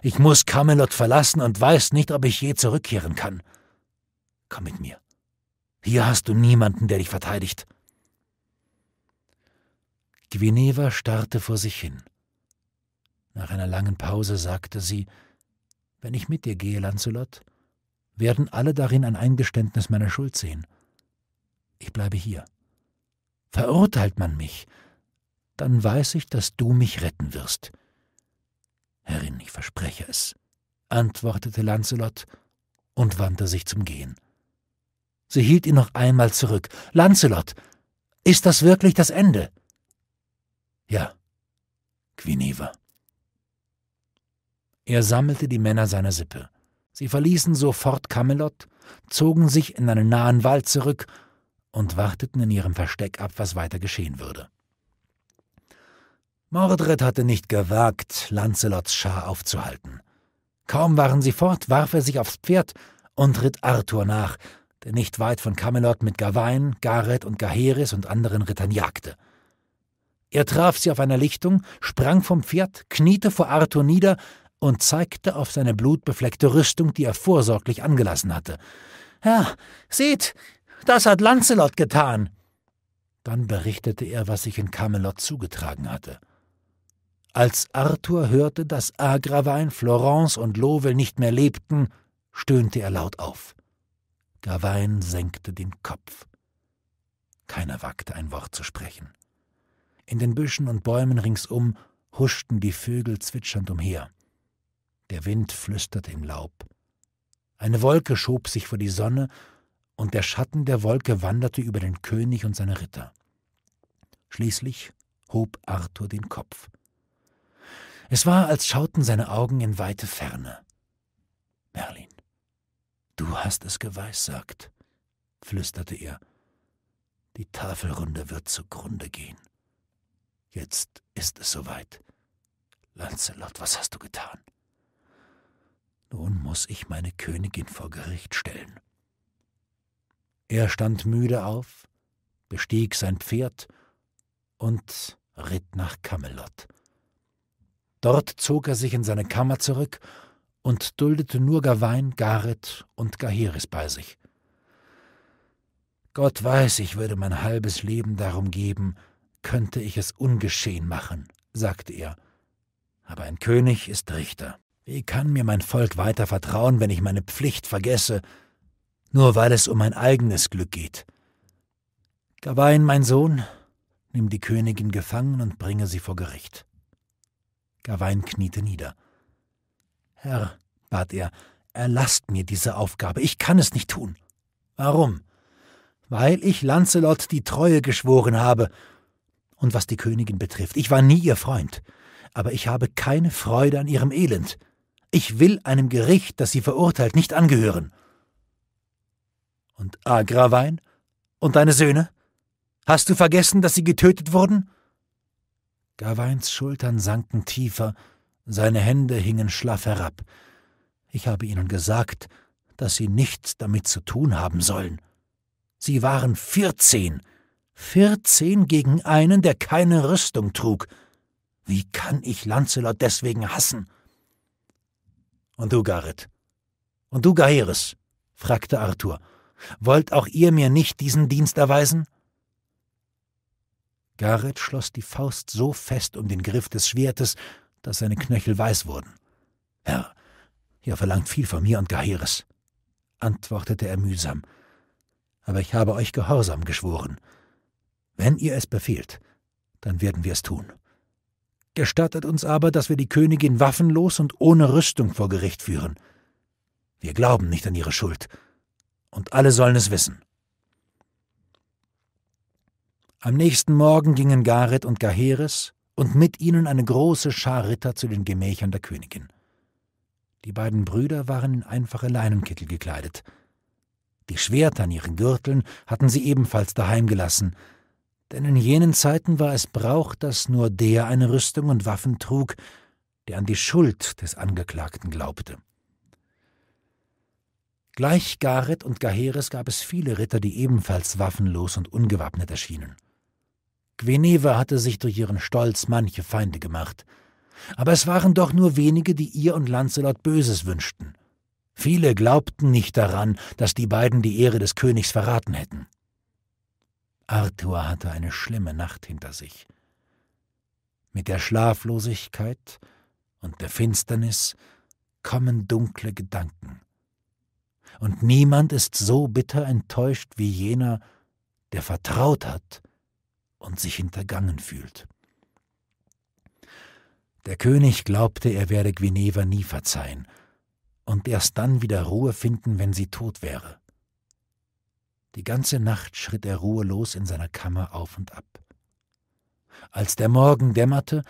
Ich muss Camelot verlassen und weiß nicht, ob ich je zurückkehren kann. Komm mit mir. Hier hast du niemanden, der dich verteidigt. Gwineva starrte vor sich hin. Nach einer langen Pause sagte sie, wenn ich mit dir gehe, Lancelot, werden alle darin ein Eingeständnis meiner Schuld sehen. Ich bleibe hier verurteilt man mich, dann weiß ich, dass du mich retten wirst. Herrin, ich verspreche es, antwortete Lancelot und wandte sich zum Gehen. Sie hielt ihn noch einmal zurück. Lancelot, ist das wirklich das Ende? Ja, Quiniva. Er sammelte die Männer seiner Sippe. Sie verließen sofort Camelot, zogen sich in einen nahen Wald zurück und warteten in ihrem Versteck ab, was weiter geschehen würde. Mordred hatte nicht gewagt, Lancelots Schar aufzuhalten. Kaum waren sie fort, warf er sich aufs Pferd und ritt Arthur nach, der nicht weit von Camelot mit Gawain, Gareth und Gaheris und anderen Rittern jagte. Er traf sie auf einer Lichtung, sprang vom Pferd, kniete vor Arthur nieder und zeigte auf seine blutbefleckte Rüstung, die er vorsorglich angelassen hatte. Herr, seht, das hat Lancelot getan. Dann berichtete er, was sich in Camelot zugetragen hatte. Als Arthur hörte, dass Agrawein, Florence und Lovel nicht mehr lebten, stöhnte er laut auf. Gawain senkte den Kopf. Keiner wagte ein Wort zu sprechen. In den Büschen und Bäumen ringsum huschten die Vögel zwitschernd umher. Der Wind flüsterte im Laub. Eine Wolke schob sich vor die Sonne und der Schatten der Wolke wanderte über den König und seine Ritter. Schließlich hob Arthur den Kopf. Es war, als schauten seine Augen in weite Ferne. Merlin, du hast es geweissagt, flüsterte er. Die Tafelrunde wird zugrunde gehen. Jetzt ist es soweit. Lancelot, was hast du getan? Nun muss ich meine Königin vor Gericht stellen. Er stand müde auf, bestieg sein Pferd und ritt nach Camelot. Dort zog er sich in seine Kammer zurück und duldete nur Gawain, Gareth und Gaheris bei sich. Gott weiß, ich würde mein halbes Leben darum geben, könnte ich es ungeschehen machen, sagte er. Aber ein König ist Richter. Wie kann mir mein Volk weiter vertrauen, wenn ich meine Pflicht vergesse nur weil es um mein eigenes Glück geht. Gawain, mein Sohn, nimm die Königin gefangen und bringe sie vor Gericht. Gawain kniete nieder. Herr, bat er, erlasst mir diese Aufgabe, ich kann es nicht tun. Warum? Weil ich Lancelot die Treue geschworen habe. Und was die Königin betrifft, ich war nie ihr Freund, aber ich habe keine Freude an ihrem Elend. Ich will einem Gericht, das sie verurteilt, nicht angehören und Agrawein? Und deine Söhne? Hast du vergessen, dass sie getötet wurden? Gawains Schultern sanken tiefer, seine Hände hingen schlaff herab. Ich habe ihnen gesagt, dass sie nichts damit zu tun haben sollen. Sie waren vierzehn. Vierzehn gegen einen, der keine Rüstung trug. Wie kann ich Lancelot deswegen hassen? Und du, Gareth? Und du, Gaheris? fragte Arthur. Wollt auch ihr mir nicht diesen Dienst erweisen? Gareth schloss die Faust so fest um den Griff des Schwertes, dass seine Knöchel weiß wurden. Herr, ihr verlangt viel von mir und Gaheris, antwortete er mühsam. Aber ich habe euch Gehorsam geschworen. Wenn ihr es befehlt, dann werden wir es tun. Gestattet uns aber, dass wir die Königin waffenlos und ohne Rüstung vor Gericht führen. Wir glauben nicht an ihre Schuld und alle sollen es wissen. Am nächsten Morgen gingen Gareth und Gaheris und mit ihnen eine große Schar Ritter zu den Gemächern der Königin. Die beiden Brüder waren in einfache Leinenkittel gekleidet. Die Schwerter an ihren Gürteln hatten sie ebenfalls daheim gelassen, denn in jenen Zeiten war es Brauch, dass nur der eine Rüstung und Waffen trug, der an die Schuld des Angeklagten glaubte. Gleich Gareth und Gaheris gab es viele Ritter, die ebenfalls waffenlos und ungewappnet erschienen. Gweneva hatte sich durch ihren Stolz manche Feinde gemacht, aber es waren doch nur wenige, die ihr und Lancelot Böses wünschten. Viele glaubten nicht daran, dass die beiden die Ehre des Königs verraten hätten. Arthur hatte eine schlimme Nacht hinter sich. Mit der Schlaflosigkeit und der Finsternis kommen dunkle Gedanken und niemand ist so bitter enttäuscht wie jener, der vertraut hat und sich hintergangen fühlt. Der König glaubte, er werde Guineva nie verzeihen und erst dann wieder Ruhe finden, wenn sie tot wäre. Die ganze Nacht schritt er ruhelos in seiner Kammer auf und ab. Als der Morgen dämmerte,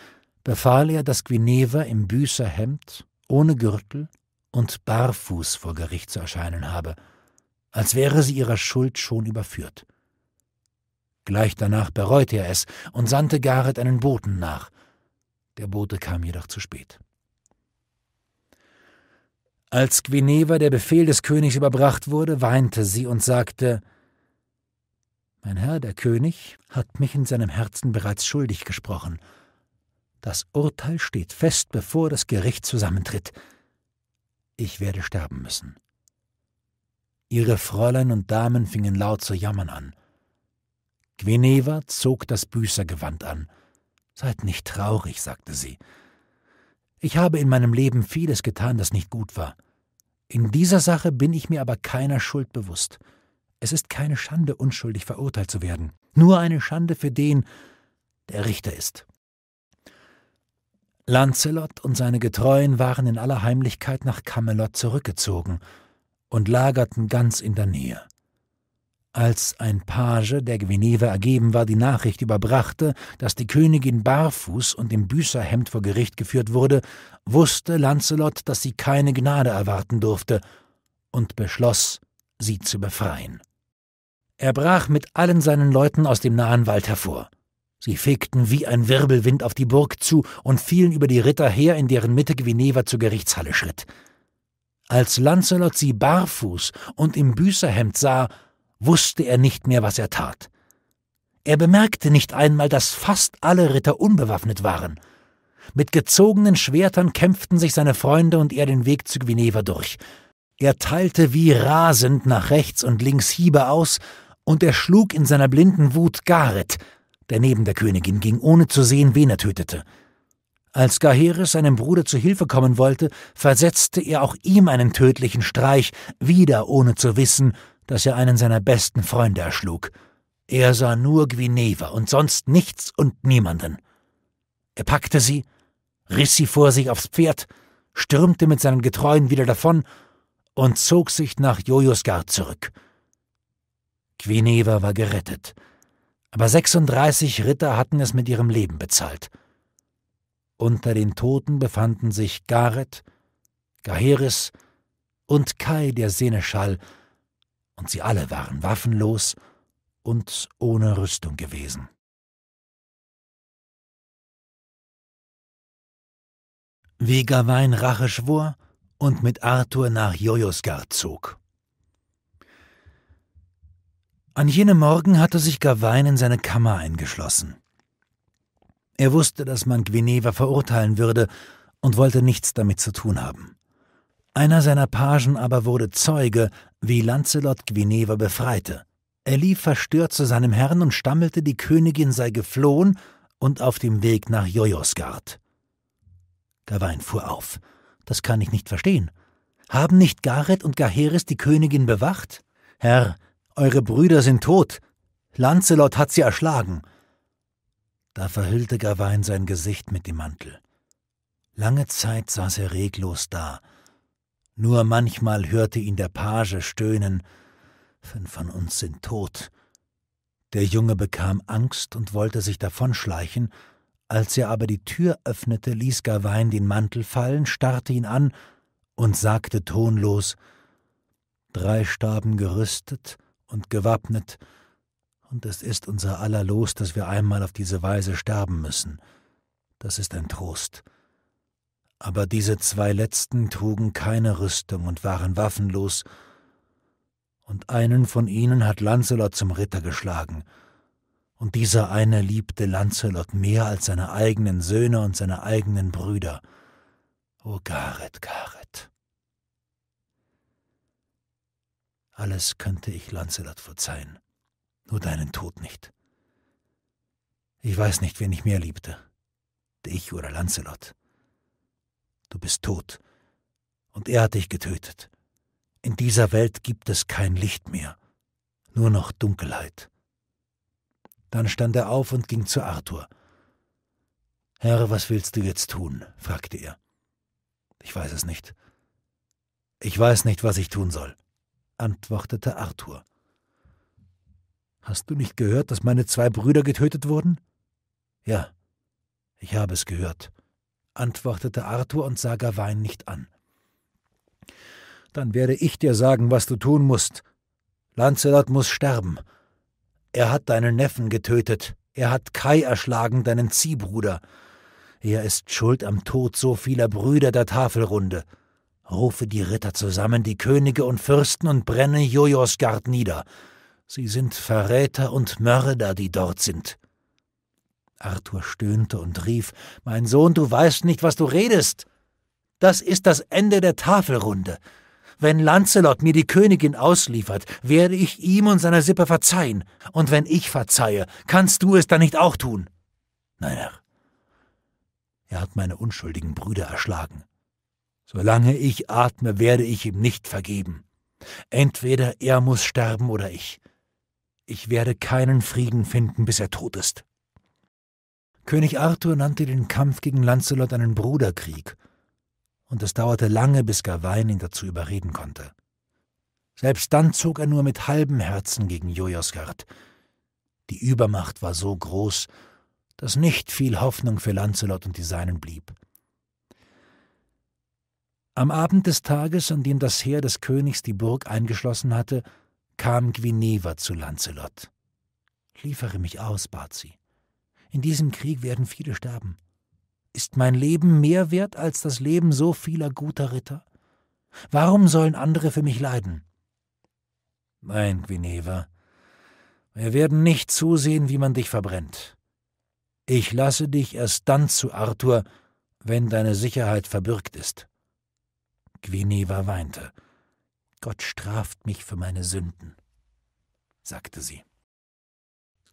befahl er, dass Guineva im Büßerhemd, ohne Gürtel und barfuß vor Gericht zu erscheinen habe, als wäre sie ihrer Schuld schon überführt. Gleich danach bereute er es und sandte Gareth einen Boten nach. Der Bote kam jedoch zu spät. Als Guineva der Befehl des Königs überbracht wurde, weinte sie und sagte Mein Herr, der König, hat mich in seinem Herzen bereits schuldig gesprochen. Das Urteil steht fest, bevor das Gericht zusammentritt ich werde sterben müssen. Ihre Fräulein und Damen fingen laut zu jammern an. Gweneva zog das Büßergewand an. Seid nicht traurig, sagte sie. Ich habe in meinem Leben vieles getan, das nicht gut war. In dieser Sache bin ich mir aber keiner Schuld bewusst. Es ist keine Schande, unschuldig verurteilt zu werden, nur eine Schande für den, der Richter ist. Lancelot und seine Getreuen waren in aller Heimlichkeit nach Camelot zurückgezogen und lagerten ganz in der Nähe. Als ein Page, der Guinevere ergeben war, die Nachricht überbrachte, dass die Königin barfuß und im Büßerhemd vor Gericht geführt wurde, wusste Lancelot, dass sie keine Gnade erwarten durfte und beschloss, sie zu befreien. Er brach mit allen seinen Leuten aus dem nahen Wald hervor. Sie fegten wie ein Wirbelwind auf die Burg zu und fielen über die Ritter her, in deren Mitte Guineva zur Gerichtshalle schritt. Als Lancelot sie barfuß und im Büßerhemd sah, wusste er nicht mehr, was er tat. Er bemerkte nicht einmal, dass fast alle Ritter unbewaffnet waren. Mit gezogenen Schwertern kämpften sich seine Freunde und er den Weg zu Guineva durch. Er teilte wie rasend nach rechts und links Hiebe aus, und er schlug in seiner blinden Wut Gareth, der neben der Königin ging, ohne zu sehen, wen er tötete. Als Gaheris seinem Bruder zu Hilfe kommen wollte, versetzte er auch ihm einen tödlichen Streich, wieder ohne zu wissen, dass er einen seiner besten Freunde erschlug. Er sah nur Gwineva und sonst nichts und niemanden. Er packte sie, riss sie vor sich aufs Pferd, stürmte mit seinen Getreuen wieder davon und zog sich nach Jojusgard zurück. Quineva war gerettet aber 36 Ritter hatten es mit ihrem Leben bezahlt. Unter den Toten befanden sich Gareth, Gaheris und Kai der Seneschall, und sie alle waren waffenlos und ohne Rüstung gewesen. Wie Gawain Rache schwor und mit Arthur nach Jojosgard zog. An jenem Morgen hatte sich Gawain in seine Kammer eingeschlossen. Er wusste, dass man Guineva verurteilen würde und wollte nichts damit zu tun haben. Einer seiner Pagen aber wurde Zeuge, wie Lancelot Guineva befreite. Er lief verstört zu seinem Herrn und stammelte, die Königin sei geflohen und auf dem Weg nach Jojosgard. Gawain fuhr auf. Das kann ich nicht verstehen. Haben nicht Gareth und Gaheris die Königin bewacht? Herr, eure Brüder sind tot. Lancelot hat sie erschlagen. Da verhüllte Gawain sein Gesicht mit dem Mantel. Lange Zeit saß er reglos da. Nur manchmal hörte ihn der Page stöhnen: Fünf von uns sind tot. Der Junge bekam Angst und wollte sich davonschleichen. Als er aber die Tür öffnete, ließ Gawain den Mantel fallen, starrte ihn an und sagte tonlos: Drei starben gerüstet, und gewappnet, und es ist unser aller Los, dass wir einmal auf diese Weise sterben müssen. Das ist ein Trost. Aber diese zwei letzten trugen keine Rüstung und waren waffenlos, und einen von ihnen hat Lancelot zum Ritter geschlagen, und dieser eine liebte Lancelot mehr als seine eigenen Söhne und seine eigenen Brüder. O oh, Gareth, Gareth, Alles könnte ich Lancelot verzeihen, nur deinen Tod nicht. Ich weiß nicht, wen ich mehr liebte, dich oder Lancelot. Du bist tot, und er hat dich getötet. In dieser Welt gibt es kein Licht mehr, nur noch Dunkelheit. Dann stand er auf und ging zu Arthur. Herr, was willst du jetzt tun? fragte er. Ich weiß es nicht. Ich weiß nicht, was ich tun soll antwortete Arthur. Hast du nicht gehört, dass meine zwei Brüder getötet wurden? Ja, ich habe es gehört, antwortete Arthur und sah Gawain nicht an. Dann werde ich dir sagen, was du tun musst. Lancelot muss sterben. Er hat deinen Neffen getötet. Er hat Kai erschlagen, deinen Ziehbruder. Er ist schuld am Tod so vieler Brüder der Tafelrunde. Rufe die Ritter zusammen, die Könige und Fürsten und brenne Jojosgard nieder. Sie sind Verräter und Mörder, die dort sind. Arthur stöhnte und rief: Mein Sohn, du weißt nicht, was du redest. Das ist das Ende der Tafelrunde. Wenn Lancelot mir die Königin ausliefert, werde ich ihm und seiner Sippe verzeihen. Und wenn ich verzeihe, kannst du es dann nicht auch tun. Nein, Herr. Er hat meine unschuldigen Brüder erschlagen. Solange ich atme, werde ich ihm nicht vergeben. Entweder er muss sterben oder ich. Ich werde keinen Frieden finden, bis er tot ist. König Arthur nannte den Kampf gegen Lancelot einen Bruderkrieg, und es dauerte lange, bis Gawain ihn dazu überreden konnte. Selbst dann zog er nur mit halbem Herzen gegen Jojosgard. Die Übermacht war so groß, dass nicht viel Hoffnung für Lancelot und die Seinen blieb. Am Abend des Tages, an dem das Heer des Königs die Burg eingeschlossen hatte, kam Guineva zu Lancelot. Liefere mich aus, bat sie. In diesem Krieg werden viele sterben. Ist mein Leben mehr wert als das Leben so vieler guter Ritter? Warum sollen andere für mich leiden? Nein, Guineva, wir werden nicht zusehen, wie man dich verbrennt. Ich lasse dich erst dann zu Arthur, wenn deine Sicherheit verbürgt ist. Guineva weinte. Gott straft mich für meine Sünden, sagte sie.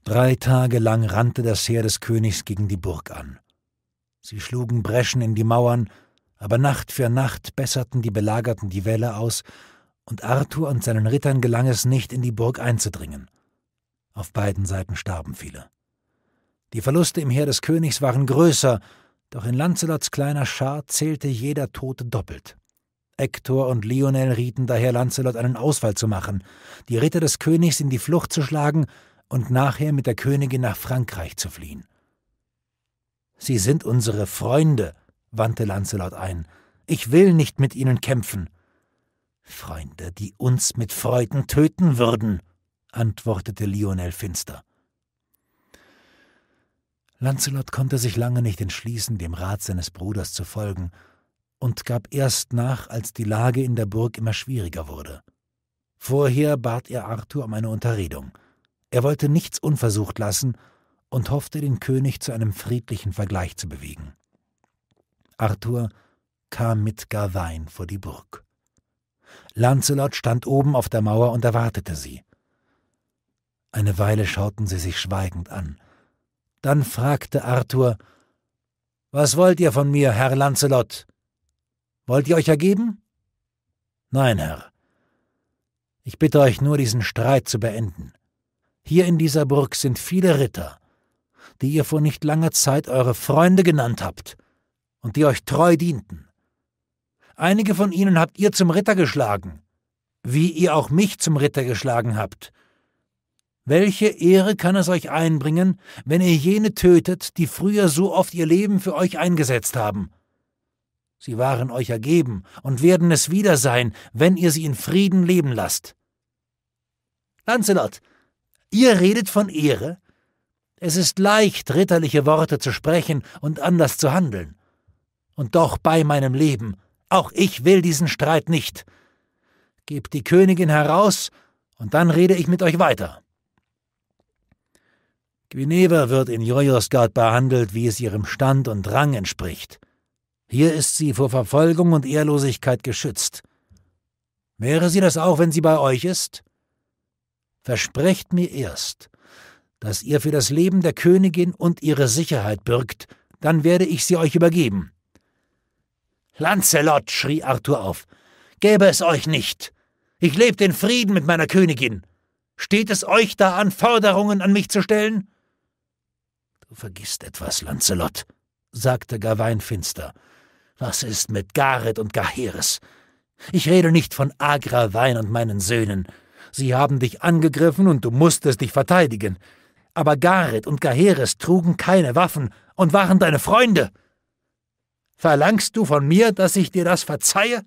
Drei Tage lang rannte das Heer des Königs gegen die Burg an. Sie schlugen Breschen in die Mauern, aber Nacht für Nacht besserten die Belagerten die Wälle aus, und Arthur und seinen Rittern gelang es nicht, in die Burg einzudringen. Auf beiden Seiten starben viele. Die Verluste im Heer des Königs waren größer, doch in Lancelots kleiner Schar zählte jeder Tote doppelt. Hector und Lionel rieten daher Lancelot einen Ausfall zu machen, die Ritter des Königs in die Flucht zu schlagen und nachher mit der Königin nach Frankreich zu fliehen. Sie sind unsere Freunde, wandte Lancelot ein. Ich will nicht mit ihnen kämpfen. Freunde, die uns mit Freuden töten würden, antwortete Lionel finster. Lancelot konnte sich lange nicht entschließen, dem Rat seines Bruders zu folgen und gab erst nach, als die Lage in der Burg immer schwieriger wurde. Vorher bat er Arthur um eine Unterredung. Er wollte nichts unversucht lassen und hoffte, den König zu einem friedlichen Vergleich zu bewegen. Arthur kam mit Gawain vor die Burg. Lancelot stand oben auf der Mauer und erwartete sie. Eine Weile schauten sie sich schweigend an. Dann fragte Arthur: Was wollt ihr von mir, Herr Lancelot? Wollt ihr euch ergeben? Nein, Herr. Ich bitte euch nur, diesen Streit zu beenden. Hier in dieser Burg sind viele Ritter, die ihr vor nicht langer Zeit eure Freunde genannt habt und die euch treu dienten. Einige von ihnen habt ihr zum Ritter geschlagen, wie ihr auch mich zum Ritter geschlagen habt. Welche Ehre kann es euch einbringen, wenn ihr jene tötet, die früher so oft ihr Leben für euch eingesetzt haben? Sie waren euch ergeben und werden es wieder sein, wenn ihr sie in Frieden leben lasst. Lancelot, ihr redet von Ehre? Es ist leicht, ritterliche Worte zu sprechen und anders zu handeln. Und doch bei meinem Leben, auch ich will diesen Streit nicht. Gebt die Königin heraus, und dann rede ich mit euch weiter. Guinevere wird in Jojosgard behandelt, wie es ihrem Stand und Rang entspricht. Hier ist sie vor Verfolgung und Ehrlosigkeit geschützt. Wäre sie das auch, wenn sie bei euch ist? Versprecht mir erst, dass ihr für das Leben der Königin und ihre Sicherheit bürgt, dann werde ich sie euch übergeben. Lancelot, schrie Arthur auf, gäbe es euch nicht. Ich lebe den Frieden mit meiner Königin. Steht es euch da an, Forderungen an mich zu stellen? Du vergisst etwas, Lancelot, sagte Gawain finster. Was ist mit Gareth und Gaheris? Ich rede nicht von Agrawein und meinen Söhnen. Sie haben dich angegriffen und du musstest dich verteidigen. Aber Gareth und Gaheris trugen keine Waffen und waren deine Freunde. Verlangst du von mir, dass ich dir das verzeihe?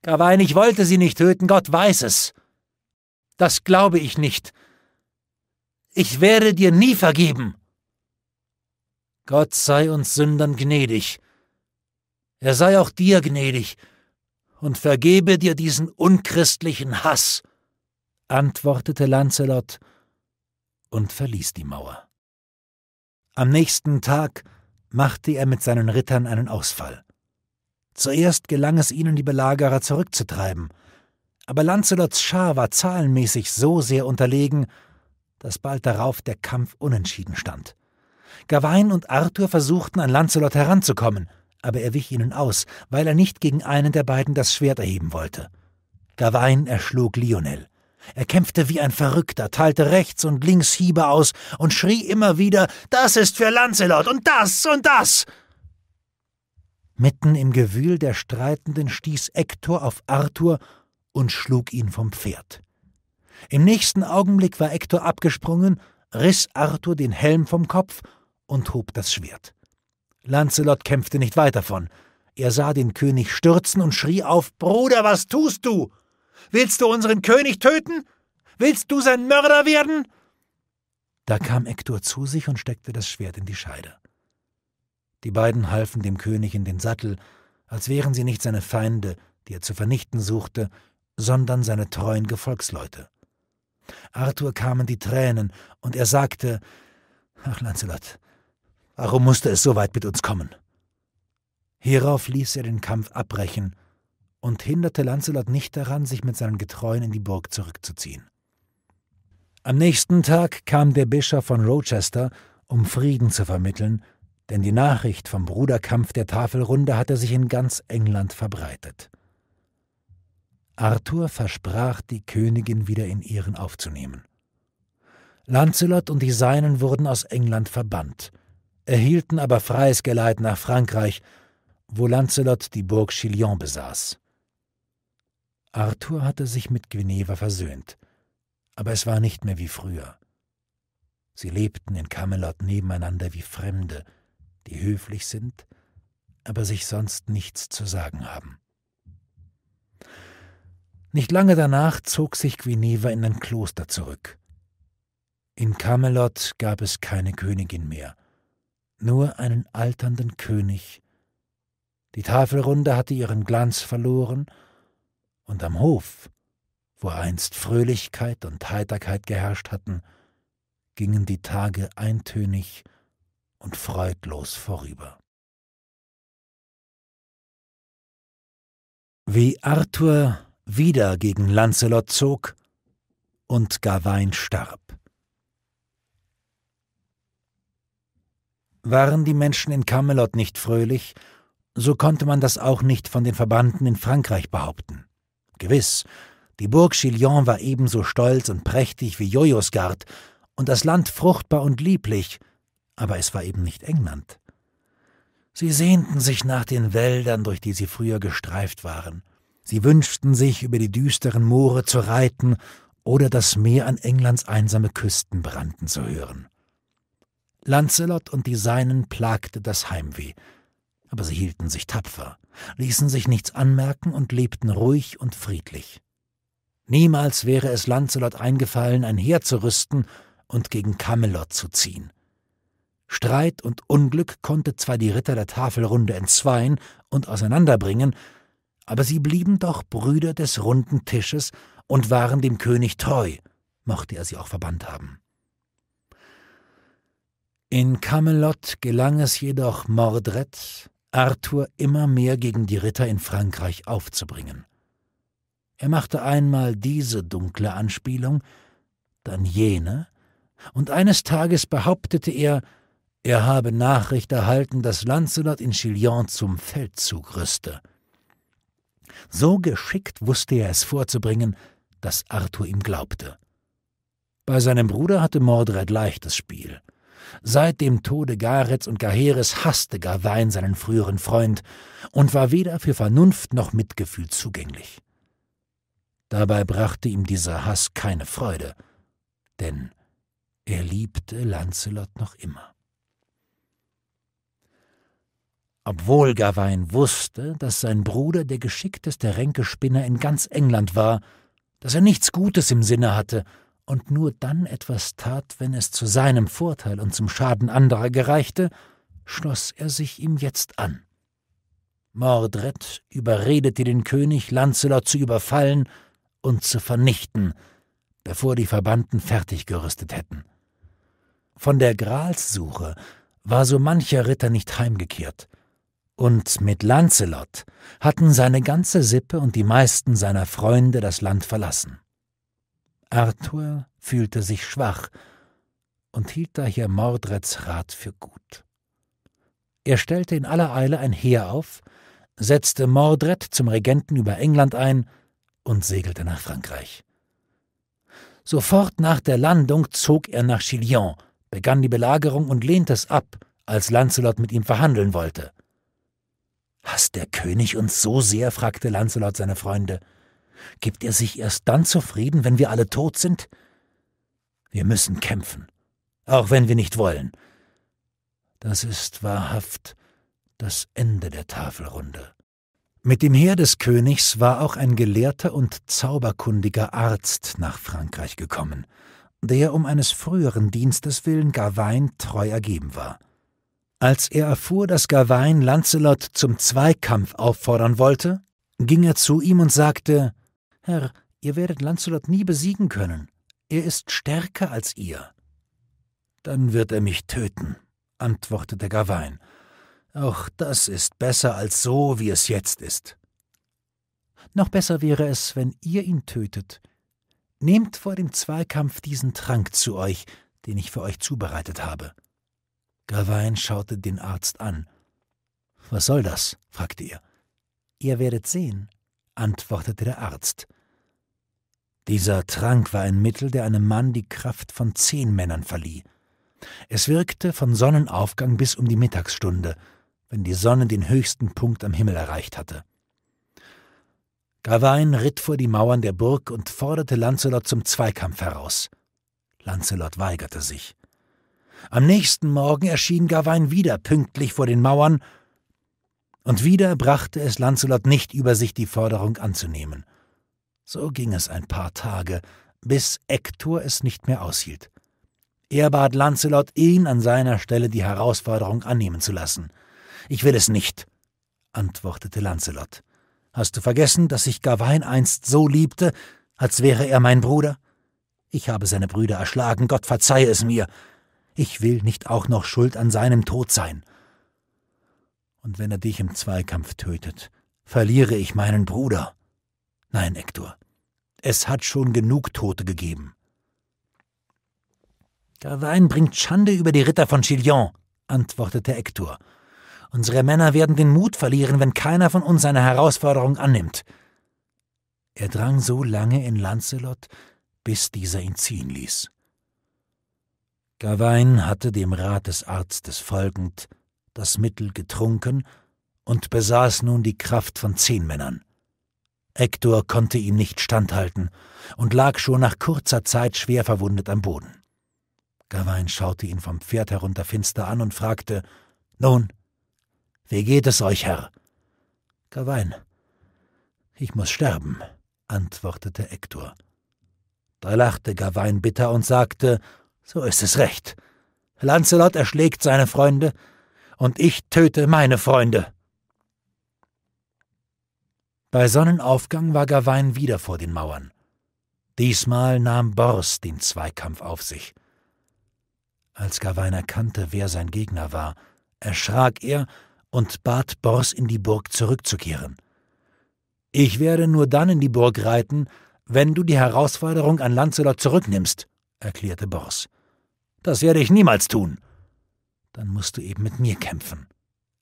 Gawain, ich wollte sie nicht töten, Gott weiß es. Das glaube ich nicht. Ich werde dir nie vergeben. Gott sei uns Sündern gnädig, er sei auch dir gnädig und vergebe dir diesen unchristlichen Hass, antwortete Lancelot und verließ die Mauer. Am nächsten Tag machte er mit seinen Rittern einen Ausfall. Zuerst gelang es ihnen, die Belagerer zurückzutreiben, aber Lancelots Schar war zahlenmäßig so sehr unterlegen, dass bald darauf der Kampf unentschieden stand. Gawain und Arthur versuchten, an Lancelot heranzukommen – aber er wich ihnen aus, weil er nicht gegen einen der beiden das Schwert erheben wollte. Gawain erschlug Lionel. Er kämpfte wie ein Verrückter, teilte rechts und links Hiebe aus und schrie immer wieder: Das ist für Lancelot und das und das! Mitten im Gewühl der Streitenden stieß Hektor auf Arthur und schlug ihn vom Pferd. Im nächsten Augenblick war Hektor abgesprungen, riss Arthur den Helm vom Kopf und hob das Schwert. Lancelot kämpfte nicht weit davon. Er sah den König stürzen und schrie auf Bruder, was tust du? Willst du unseren König töten? Willst du sein Mörder werden? Da kam Hektor zu sich und steckte das Schwert in die Scheide. Die beiden halfen dem König in den Sattel, als wären sie nicht seine Feinde, die er zu vernichten suchte, sondern seine treuen Gefolgsleute. Arthur kamen die Tränen, und er sagte Ach, Lancelot, Warum musste es so weit mit uns kommen? Hierauf ließ er den Kampf abbrechen und hinderte Lancelot nicht daran, sich mit seinen Getreuen in die Burg zurückzuziehen. Am nächsten Tag kam der Bischof von Rochester, um Frieden zu vermitteln, denn die Nachricht vom Bruderkampf der Tafelrunde hatte sich in ganz England verbreitet. Arthur versprach, die Königin wieder in ihren aufzunehmen. Lancelot und die Seinen wurden aus England verbannt, erhielten aber freies Geleit nach Frankreich, wo Lancelot die Burg Chillon besaß. Arthur hatte sich mit Guineva versöhnt, aber es war nicht mehr wie früher. Sie lebten in Camelot nebeneinander wie Fremde, die höflich sind, aber sich sonst nichts zu sagen haben. Nicht lange danach zog sich Guineva in ein Kloster zurück. In Camelot gab es keine Königin mehr, nur einen alternden König. Die Tafelrunde hatte ihren Glanz verloren, und am Hof, wo einst Fröhlichkeit und Heiterkeit geherrscht hatten, gingen die Tage eintönig und freudlos vorüber. Wie Arthur wieder gegen Lancelot zog und Gawain starb. Waren die Menschen in Camelot nicht fröhlich, so konnte man das auch nicht von den Verbanden in Frankreich behaupten. Gewiss, die Burg Chillon war ebenso stolz und prächtig wie Jojosgard und das Land fruchtbar und lieblich, aber es war eben nicht England. Sie sehnten sich nach den Wäldern, durch die sie früher gestreift waren. Sie wünschten sich, über die düsteren Moore zu reiten oder das Meer an Englands einsame Küsten brannten zu hören. Lancelot und die Seinen plagte das Heimweh. Aber sie hielten sich tapfer, ließen sich nichts anmerken und lebten ruhig und friedlich. Niemals wäre es Lancelot eingefallen, ein Heer zu rüsten und gegen Camelot zu ziehen. Streit und Unglück konnte zwar die Ritter der Tafelrunde entzweien und auseinanderbringen, aber sie blieben doch Brüder des runden Tisches und waren dem König treu, mochte er sie auch verbannt haben. In Camelot gelang es jedoch Mordred, Arthur immer mehr gegen die Ritter in Frankreich aufzubringen. Er machte einmal diese dunkle Anspielung, dann jene, und eines Tages behauptete er, er habe Nachricht erhalten, dass Lancelot in Chillon zum Feldzug rüste. So geschickt wusste er es vorzubringen, dass Arthur ihm glaubte. Bei seinem Bruder hatte Mordred leichtes Spiel. Seit dem Tode Garets und Gaheres hasste Gawain seinen früheren Freund und war weder für Vernunft noch Mitgefühl zugänglich. Dabei brachte ihm dieser Hass keine Freude, denn er liebte Lancelot noch immer. Obwohl Gawain wusste, dass sein Bruder der geschickteste Ränkespinner in ganz England war, dass er nichts Gutes im Sinne hatte und nur dann etwas tat, wenn es zu seinem Vorteil und zum Schaden anderer gereichte, schloss er sich ihm jetzt an. Mordred überredete den König, Lancelot zu überfallen und zu vernichten, bevor die Verbannten fertig gerüstet hätten. Von der Gralssuche war so mancher Ritter nicht heimgekehrt, und mit Lancelot hatten seine ganze Sippe und die meisten seiner Freunde das Land verlassen. Arthur fühlte sich schwach und hielt daher Mordreds Rat für gut. Er stellte in aller Eile ein Heer auf, setzte Mordred zum Regenten über England ein und segelte nach Frankreich. Sofort nach der Landung zog er nach Chillon, begann die Belagerung und lehnte es ab, als Lancelot mit ihm verhandeln wollte. Hasst der König uns so sehr? fragte Lancelot seine Freunde. Gibt er sich erst dann zufrieden, wenn wir alle tot sind? Wir müssen kämpfen, auch wenn wir nicht wollen. Das ist wahrhaft das Ende der Tafelrunde. Mit dem Heer des Königs war auch ein gelehrter und zauberkundiger Arzt nach Frankreich gekommen, der um eines früheren Dienstes willen Gawain treu ergeben war. Als er erfuhr, dass Gawain Lancelot zum Zweikampf auffordern wollte, ging er zu ihm und sagte Herr, ihr werdet Lancelot nie besiegen können. Er ist stärker als ihr. Dann wird er mich töten, antwortete Gawain. Auch das ist besser als so, wie es jetzt ist. Noch besser wäre es, wenn ihr ihn tötet. Nehmt vor dem Zweikampf diesen Trank zu euch, den ich für euch zubereitet habe. Gawain schaute den Arzt an. Was soll das? fragte er. Ihr werdet sehen, antwortete der Arzt. Dieser Trank war ein Mittel, der einem Mann die Kraft von zehn Männern verlieh. Es wirkte von Sonnenaufgang bis um die Mittagsstunde, wenn die Sonne den höchsten Punkt am Himmel erreicht hatte. Gawain ritt vor die Mauern der Burg und forderte Lancelot zum Zweikampf heraus. Lancelot weigerte sich. Am nächsten Morgen erschien Gawain wieder pünktlich vor den Mauern, und wieder brachte es Lancelot nicht über sich, die Forderung anzunehmen. So ging es ein paar Tage, bis Ektor es nicht mehr aushielt. Er bat Lancelot, ihn an seiner Stelle die Herausforderung annehmen zu lassen. Ich will es nicht, antwortete Lancelot. Hast du vergessen, dass ich Gawain einst so liebte, als wäre er mein Bruder? Ich habe seine Brüder erschlagen, Gott verzeihe es mir. Ich will nicht auch noch schuld an seinem Tod sein. Und wenn er dich im Zweikampf tötet, verliere ich meinen Bruder. Nein, Hector, es hat schon genug Tote gegeben. Gawain bringt Schande über die Ritter von Chillon, antwortete Hector. Unsere Männer werden den Mut verlieren, wenn keiner von uns eine Herausforderung annimmt. Er drang so lange in Lancelot, bis dieser ihn ziehen ließ. Gawain hatte dem Rat des Arztes folgend das Mittel getrunken und besaß nun die Kraft von zehn Männern. Hector konnte ihm nicht standhalten und lag schon nach kurzer Zeit schwer verwundet am Boden. Gawain schaute ihn vom Pferd herunter finster an und fragte: Nun, wie geht es euch, Herr? Gawain, ich muss sterben, antwortete Hector. Da lachte Gawain bitter und sagte: So ist es recht. Lancelot erschlägt seine Freunde, und ich töte meine Freunde. Bei Sonnenaufgang war Gawain wieder vor den Mauern. Diesmal nahm Bors den Zweikampf auf sich. Als Gawain erkannte, wer sein Gegner war, erschrak er und bat Bors, in die Burg zurückzukehren. Ich werde nur dann in die Burg reiten, wenn du die Herausforderung an Lancelot zurücknimmst, erklärte Bors. Das werde ich niemals tun. Dann musst du eben mit mir kämpfen,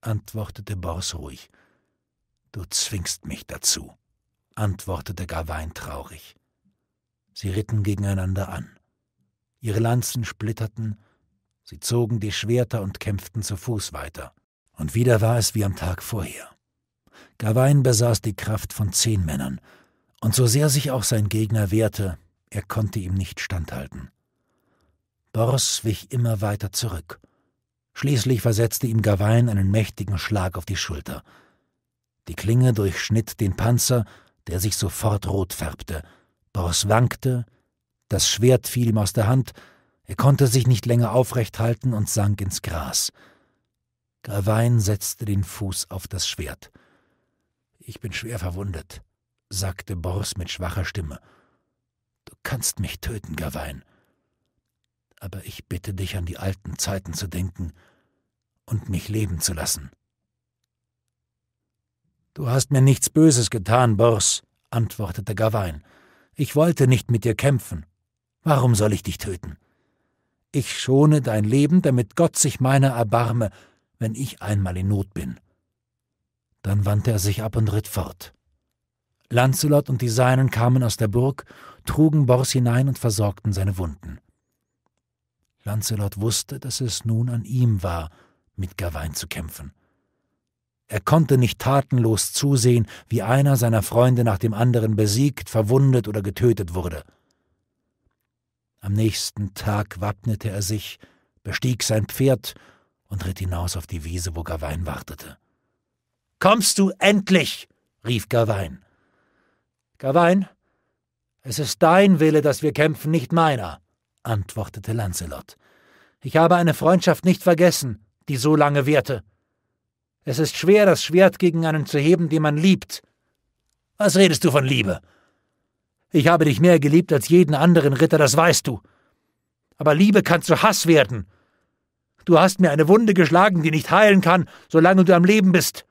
antwortete Bors ruhig. Du zwingst mich dazu, antwortete Gawain traurig. Sie ritten gegeneinander an. Ihre Lanzen splitterten, sie zogen die Schwerter und kämpften zu Fuß weiter. Und wieder war es wie am Tag vorher. Gawain besaß die Kraft von zehn Männern, und so sehr sich auch sein Gegner wehrte, er konnte ihm nicht standhalten. Bors wich immer weiter zurück. Schließlich versetzte ihm Gawain einen mächtigen Schlag auf die Schulter – die Klinge durchschnitt den Panzer, der sich sofort rot färbte. Bors wankte, das Schwert fiel ihm aus der Hand, er konnte sich nicht länger aufrecht halten und sank ins Gras. Gawain setzte den Fuß auf das Schwert. Ich bin schwer verwundet, sagte Bors mit schwacher Stimme. Du kannst mich töten, Gawain. Aber ich bitte dich, an die alten Zeiten zu denken und mich leben zu lassen. Du hast mir nichts Böses getan, Bors, antwortete Gawain. Ich wollte nicht mit dir kämpfen. Warum soll ich dich töten? Ich schone dein Leben, damit Gott sich meiner erbarme, wenn ich einmal in Not bin. Dann wandte er sich ab und ritt fort. Lancelot und die Seinen kamen aus der Burg, trugen Bors hinein und versorgten seine Wunden. Lancelot wusste, dass es nun an ihm war, mit Gawain zu kämpfen. Er konnte nicht tatenlos zusehen, wie einer seiner Freunde nach dem anderen besiegt, verwundet oder getötet wurde. Am nächsten Tag wappnete er sich, bestieg sein Pferd und ritt hinaus auf die Wiese, wo Gawain wartete. Kommst du endlich! rief Gawain. Gawain, es ist dein Wille, dass wir kämpfen, nicht meiner, antwortete Lancelot. Ich habe eine Freundschaft nicht vergessen, die so lange währte. Es ist schwer, das Schwert gegen einen zu heben, den man liebt. Was redest du von Liebe? Ich habe dich mehr geliebt als jeden anderen Ritter, das weißt du. Aber Liebe kann zu Hass werden. Du hast mir eine Wunde geschlagen, die nicht heilen kann, solange du am Leben bist.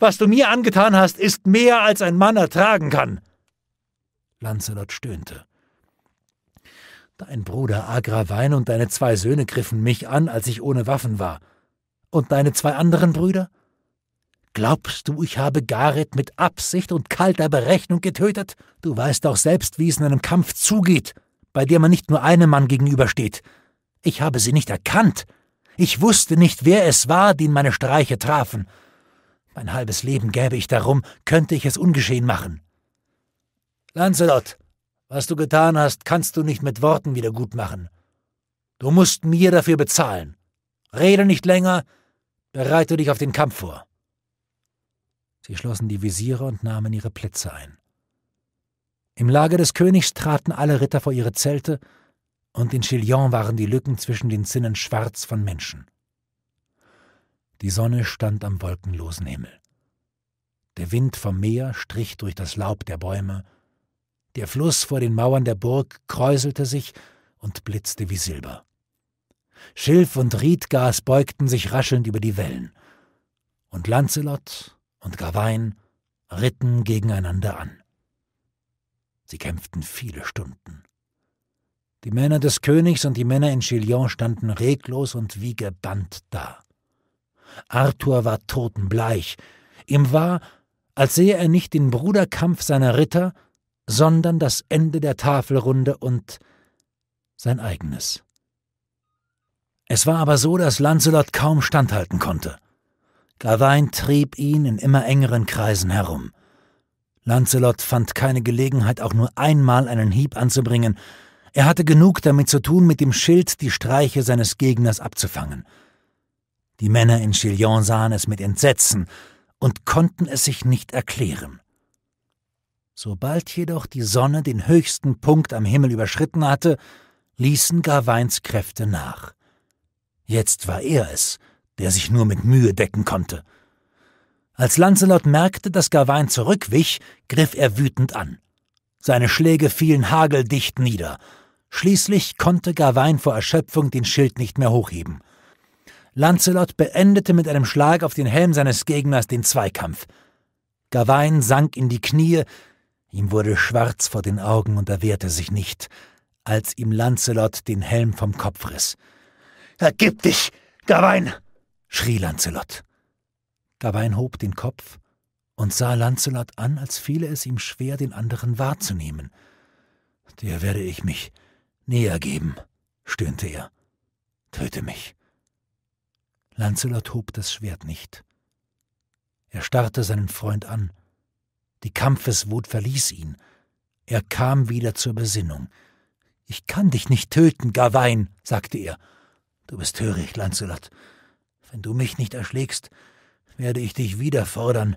Was du mir angetan hast, ist mehr, als ein Mann ertragen kann. Lancelot stöhnte. Dein Bruder Agrawein und deine zwei Söhne griffen mich an, als ich ohne Waffen war. Und deine zwei anderen Brüder? Glaubst du, ich habe Gareth mit Absicht und kalter Berechnung getötet? Du weißt doch selbst, wie es in einem Kampf zugeht, bei dem man nicht nur einem Mann gegenübersteht. Ich habe sie nicht erkannt. Ich wusste nicht, wer es war, den meine Streiche trafen. Mein halbes Leben gäbe ich darum, könnte ich es ungeschehen machen. Lancelot, was du getan hast, kannst du nicht mit Worten wiedergutmachen. Du musst mir dafür bezahlen. Rede nicht länger, Bereite dich auf den Kampf vor. Sie schlossen die Visiere und nahmen ihre Plätze ein. Im Lager des Königs traten alle Ritter vor ihre Zelte, und in Chillon waren die Lücken zwischen den Zinnen schwarz von Menschen. Die Sonne stand am wolkenlosen Himmel. Der Wind vom Meer strich durch das Laub der Bäume, der Fluss vor den Mauern der Burg kräuselte sich und blitzte wie Silber. Schilf und Riedgas beugten sich raschelnd über die Wellen. Und Lancelot und Gawain ritten gegeneinander an. Sie kämpften viele Stunden. Die Männer des Königs und die Männer in Chillon standen reglos und wie gebannt da. Arthur war totenbleich. Ihm war, als sehe er nicht den Bruderkampf seiner Ritter, sondern das Ende der Tafelrunde und sein eigenes. Es war aber so, dass Lancelot kaum standhalten konnte. Gawain trieb ihn in immer engeren Kreisen herum. Lancelot fand keine Gelegenheit, auch nur einmal einen Hieb anzubringen. Er hatte genug damit zu tun, mit dem Schild die Streiche seines Gegners abzufangen. Die Männer in Chillon sahen es mit Entsetzen und konnten es sich nicht erklären. Sobald jedoch die Sonne den höchsten Punkt am Himmel überschritten hatte, ließen Gawains Kräfte nach. Jetzt war er es, der sich nur mit Mühe decken konnte. Als Lancelot merkte, dass Gawain zurückwich, griff er wütend an. Seine Schläge fielen hageldicht nieder. Schließlich konnte Gawain vor Erschöpfung den Schild nicht mehr hochheben. Lancelot beendete mit einem Schlag auf den Helm seines Gegners den Zweikampf. Gawain sank in die Knie, ihm wurde schwarz vor den Augen und er wehrte sich nicht, als ihm Lancelot den Helm vom Kopf riss. Vergib dich, Gawain! schrie Lancelot. Gawain hob den Kopf und sah Lancelot an, als fiele es ihm schwer, den anderen wahrzunehmen. Dir werde ich mich näher geben, stöhnte er. Töte mich. Lancelot hob das Schwert nicht. Er starrte seinen Freund an. Die Kampfeswut verließ ihn. Er kam wieder zur Besinnung. Ich kann dich nicht töten, Gawain, sagte er Du bist töricht, Lancelot. Wenn du mich nicht erschlägst, werde ich dich wieder fordern,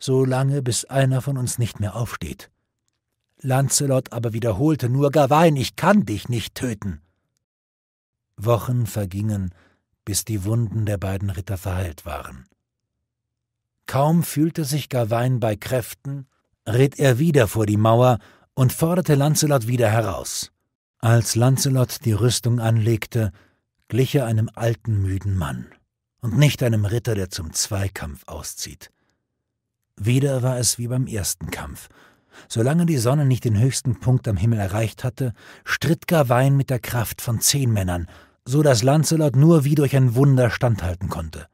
so lange, bis einer von uns nicht mehr aufsteht. Lancelot aber wiederholte nur, Gawain, ich kann dich nicht töten. Wochen vergingen, bis die Wunden der beiden Ritter verheilt waren. Kaum fühlte sich Gawain bei Kräften, ritt er wieder vor die Mauer und forderte Lancelot wieder heraus. Als Lancelot die Rüstung anlegte, glich er einem alten, müden Mann und nicht einem Ritter, der zum Zweikampf auszieht. Wieder war es wie beim ersten Kampf. Solange die Sonne nicht den höchsten Punkt am Himmel erreicht hatte, stritt Gawain mit der Kraft von zehn Männern, so dass Lancelot nur wie durch ein Wunder standhalten konnte.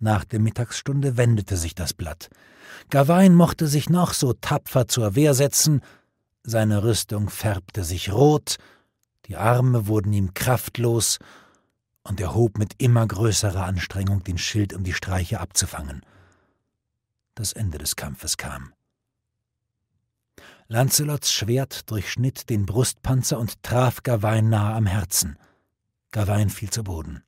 Nach der Mittagsstunde wendete sich das Blatt. Gawain mochte sich noch so tapfer zur Wehr setzen, seine Rüstung färbte sich rot, die Arme wurden ihm kraftlos und er hob mit immer größerer Anstrengung den Schild, um die Streiche abzufangen. Das Ende des Kampfes kam. Lancelots Schwert durchschnitt den Brustpanzer und traf Gawain nahe am Herzen. Gawain fiel zu Boden.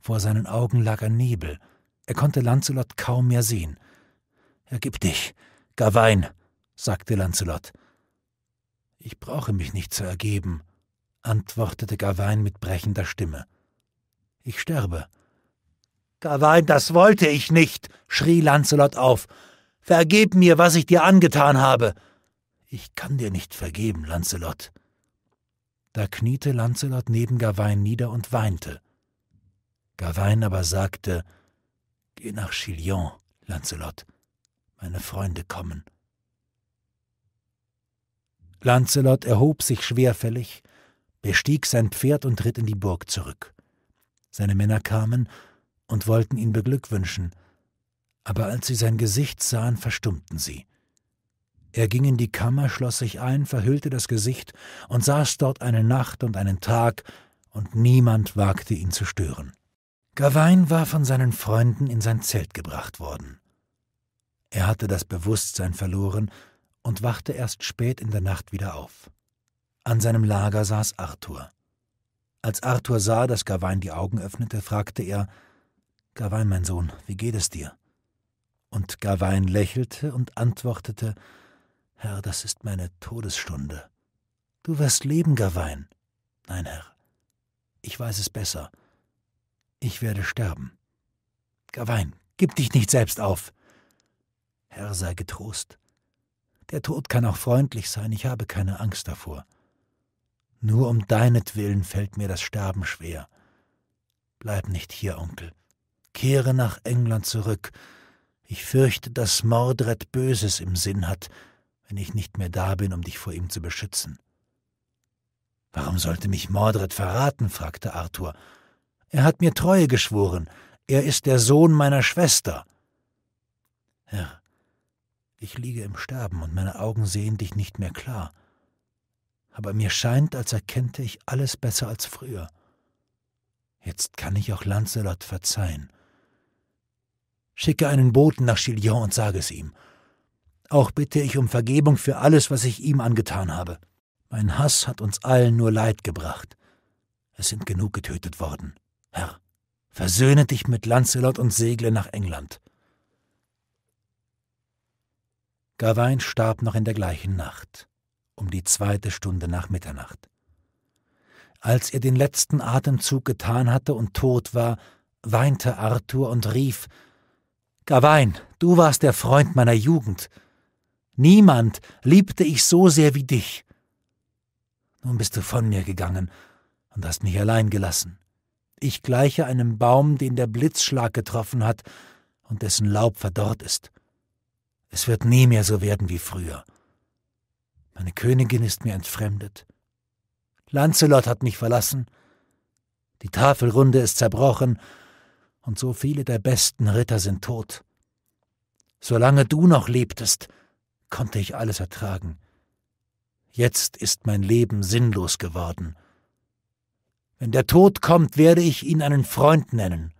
Vor seinen Augen lag ein Nebel. Er konnte Lancelot kaum mehr sehen. Ergib dich, Gawain, sagte Lancelot. Ich brauche mich nicht zu ergeben, antwortete Gawain mit brechender Stimme. Ich sterbe. Gawain, das wollte ich nicht, schrie Lancelot auf. Vergeb mir, was ich dir angetan habe. Ich kann dir nicht vergeben, Lancelot. Da kniete Lancelot neben Gawain nieder und weinte. Gawain aber sagte, Geh nach Chillon, Lancelot, meine Freunde kommen. Lancelot erhob sich schwerfällig, bestieg sein Pferd und ritt in die Burg zurück. Seine Männer kamen und wollten ihn beglückwünschen, aber als sie sein Gesicht sahen, verstummten sie. Er ging in die Kammer, schloss sich ein, verhüllte das Gesicht und saß dort eine Nacht und einen Tag, und niemand wagte ihn zu stören. Gawain war von seinen Freunden in sein Zelt gebracht worden. Er hatte das Bewusstsein verloren und wachte erst spät in der Nacht wieder auf. An seinem Lager saß Arthur. Als Arthur sah, dass Gawain die Augen öffnete, fragte er Gawain, mein Sohn, wie geht es dir? Und Gawain lächelte und antwortete Herr, das ist meine Todesstunde. Du wirst leben, Gawain. Nein, Herr, ich weiß es besser. Ich werde sterben. Gawain, gib dich nicht selbst auf. Herr, sei getrost. Der Tod kann auch freundlich sein, ich habe keine Angst davor. Nur um deinetwillen fällt mir das Sterben schwer. Bleib nicht hier, Onkel. Kehre nach England zurück. Ich fürchte, dass Mordred Böses im Sinn hat, wenn ich nicht mehr da bin, um dich vor ihm zu beschützen. Warum sollte mich Mordred verraten? fragte Arthur. Er hat mir Treue geschworen. Er ist der Sohn meiner Schwester. Herr, ich liege im Sterben und meine Augen sehen dich nicht mehr klar aber mir scheint, als erkennte ich alles besser als früher. Jetzt kann ich auch Lancelot verzeihen. Schicke einen Boten nach Chillon und sage es ihm. Auch bitte ich um Vergebung für alles, was ich ihm angetan habe. Mein Hass hat uns allen nur Leid gebracht. Es sind genug getötet worden. Herr, versöhne dich mit Lancelot und segle nach England. Gawain starb noch in der gleichen Nacht um die zweite Stunde nach Mitternacht. Als er den letzten Atemzug getan hatte und tot war, weinte Arthur und rief Gawain, du warst der Freund meiner Jugend. Niemand liebte ich so sehr wie dich. Nun bist du von mir gegangen und hast mich allein gelassen. Ich gleiche einem Baum, den der Blitzschlag getroffen hat und dessen Laub verdorrt ist. Es wird nie mehr so werden wie früher. Meine Königin ist mir entfremdet. Lancelot hat mich verlassen. Die Tafelrunde ist zerbrochen, und so viele der besten Ritter sind tot. Solange du noch lebtest, konnte ich alles ertragen. Jetzt ist mein Leben sinnlos geworden. Wenn der Tod kommt, werde ich ihn einen Freund nennen.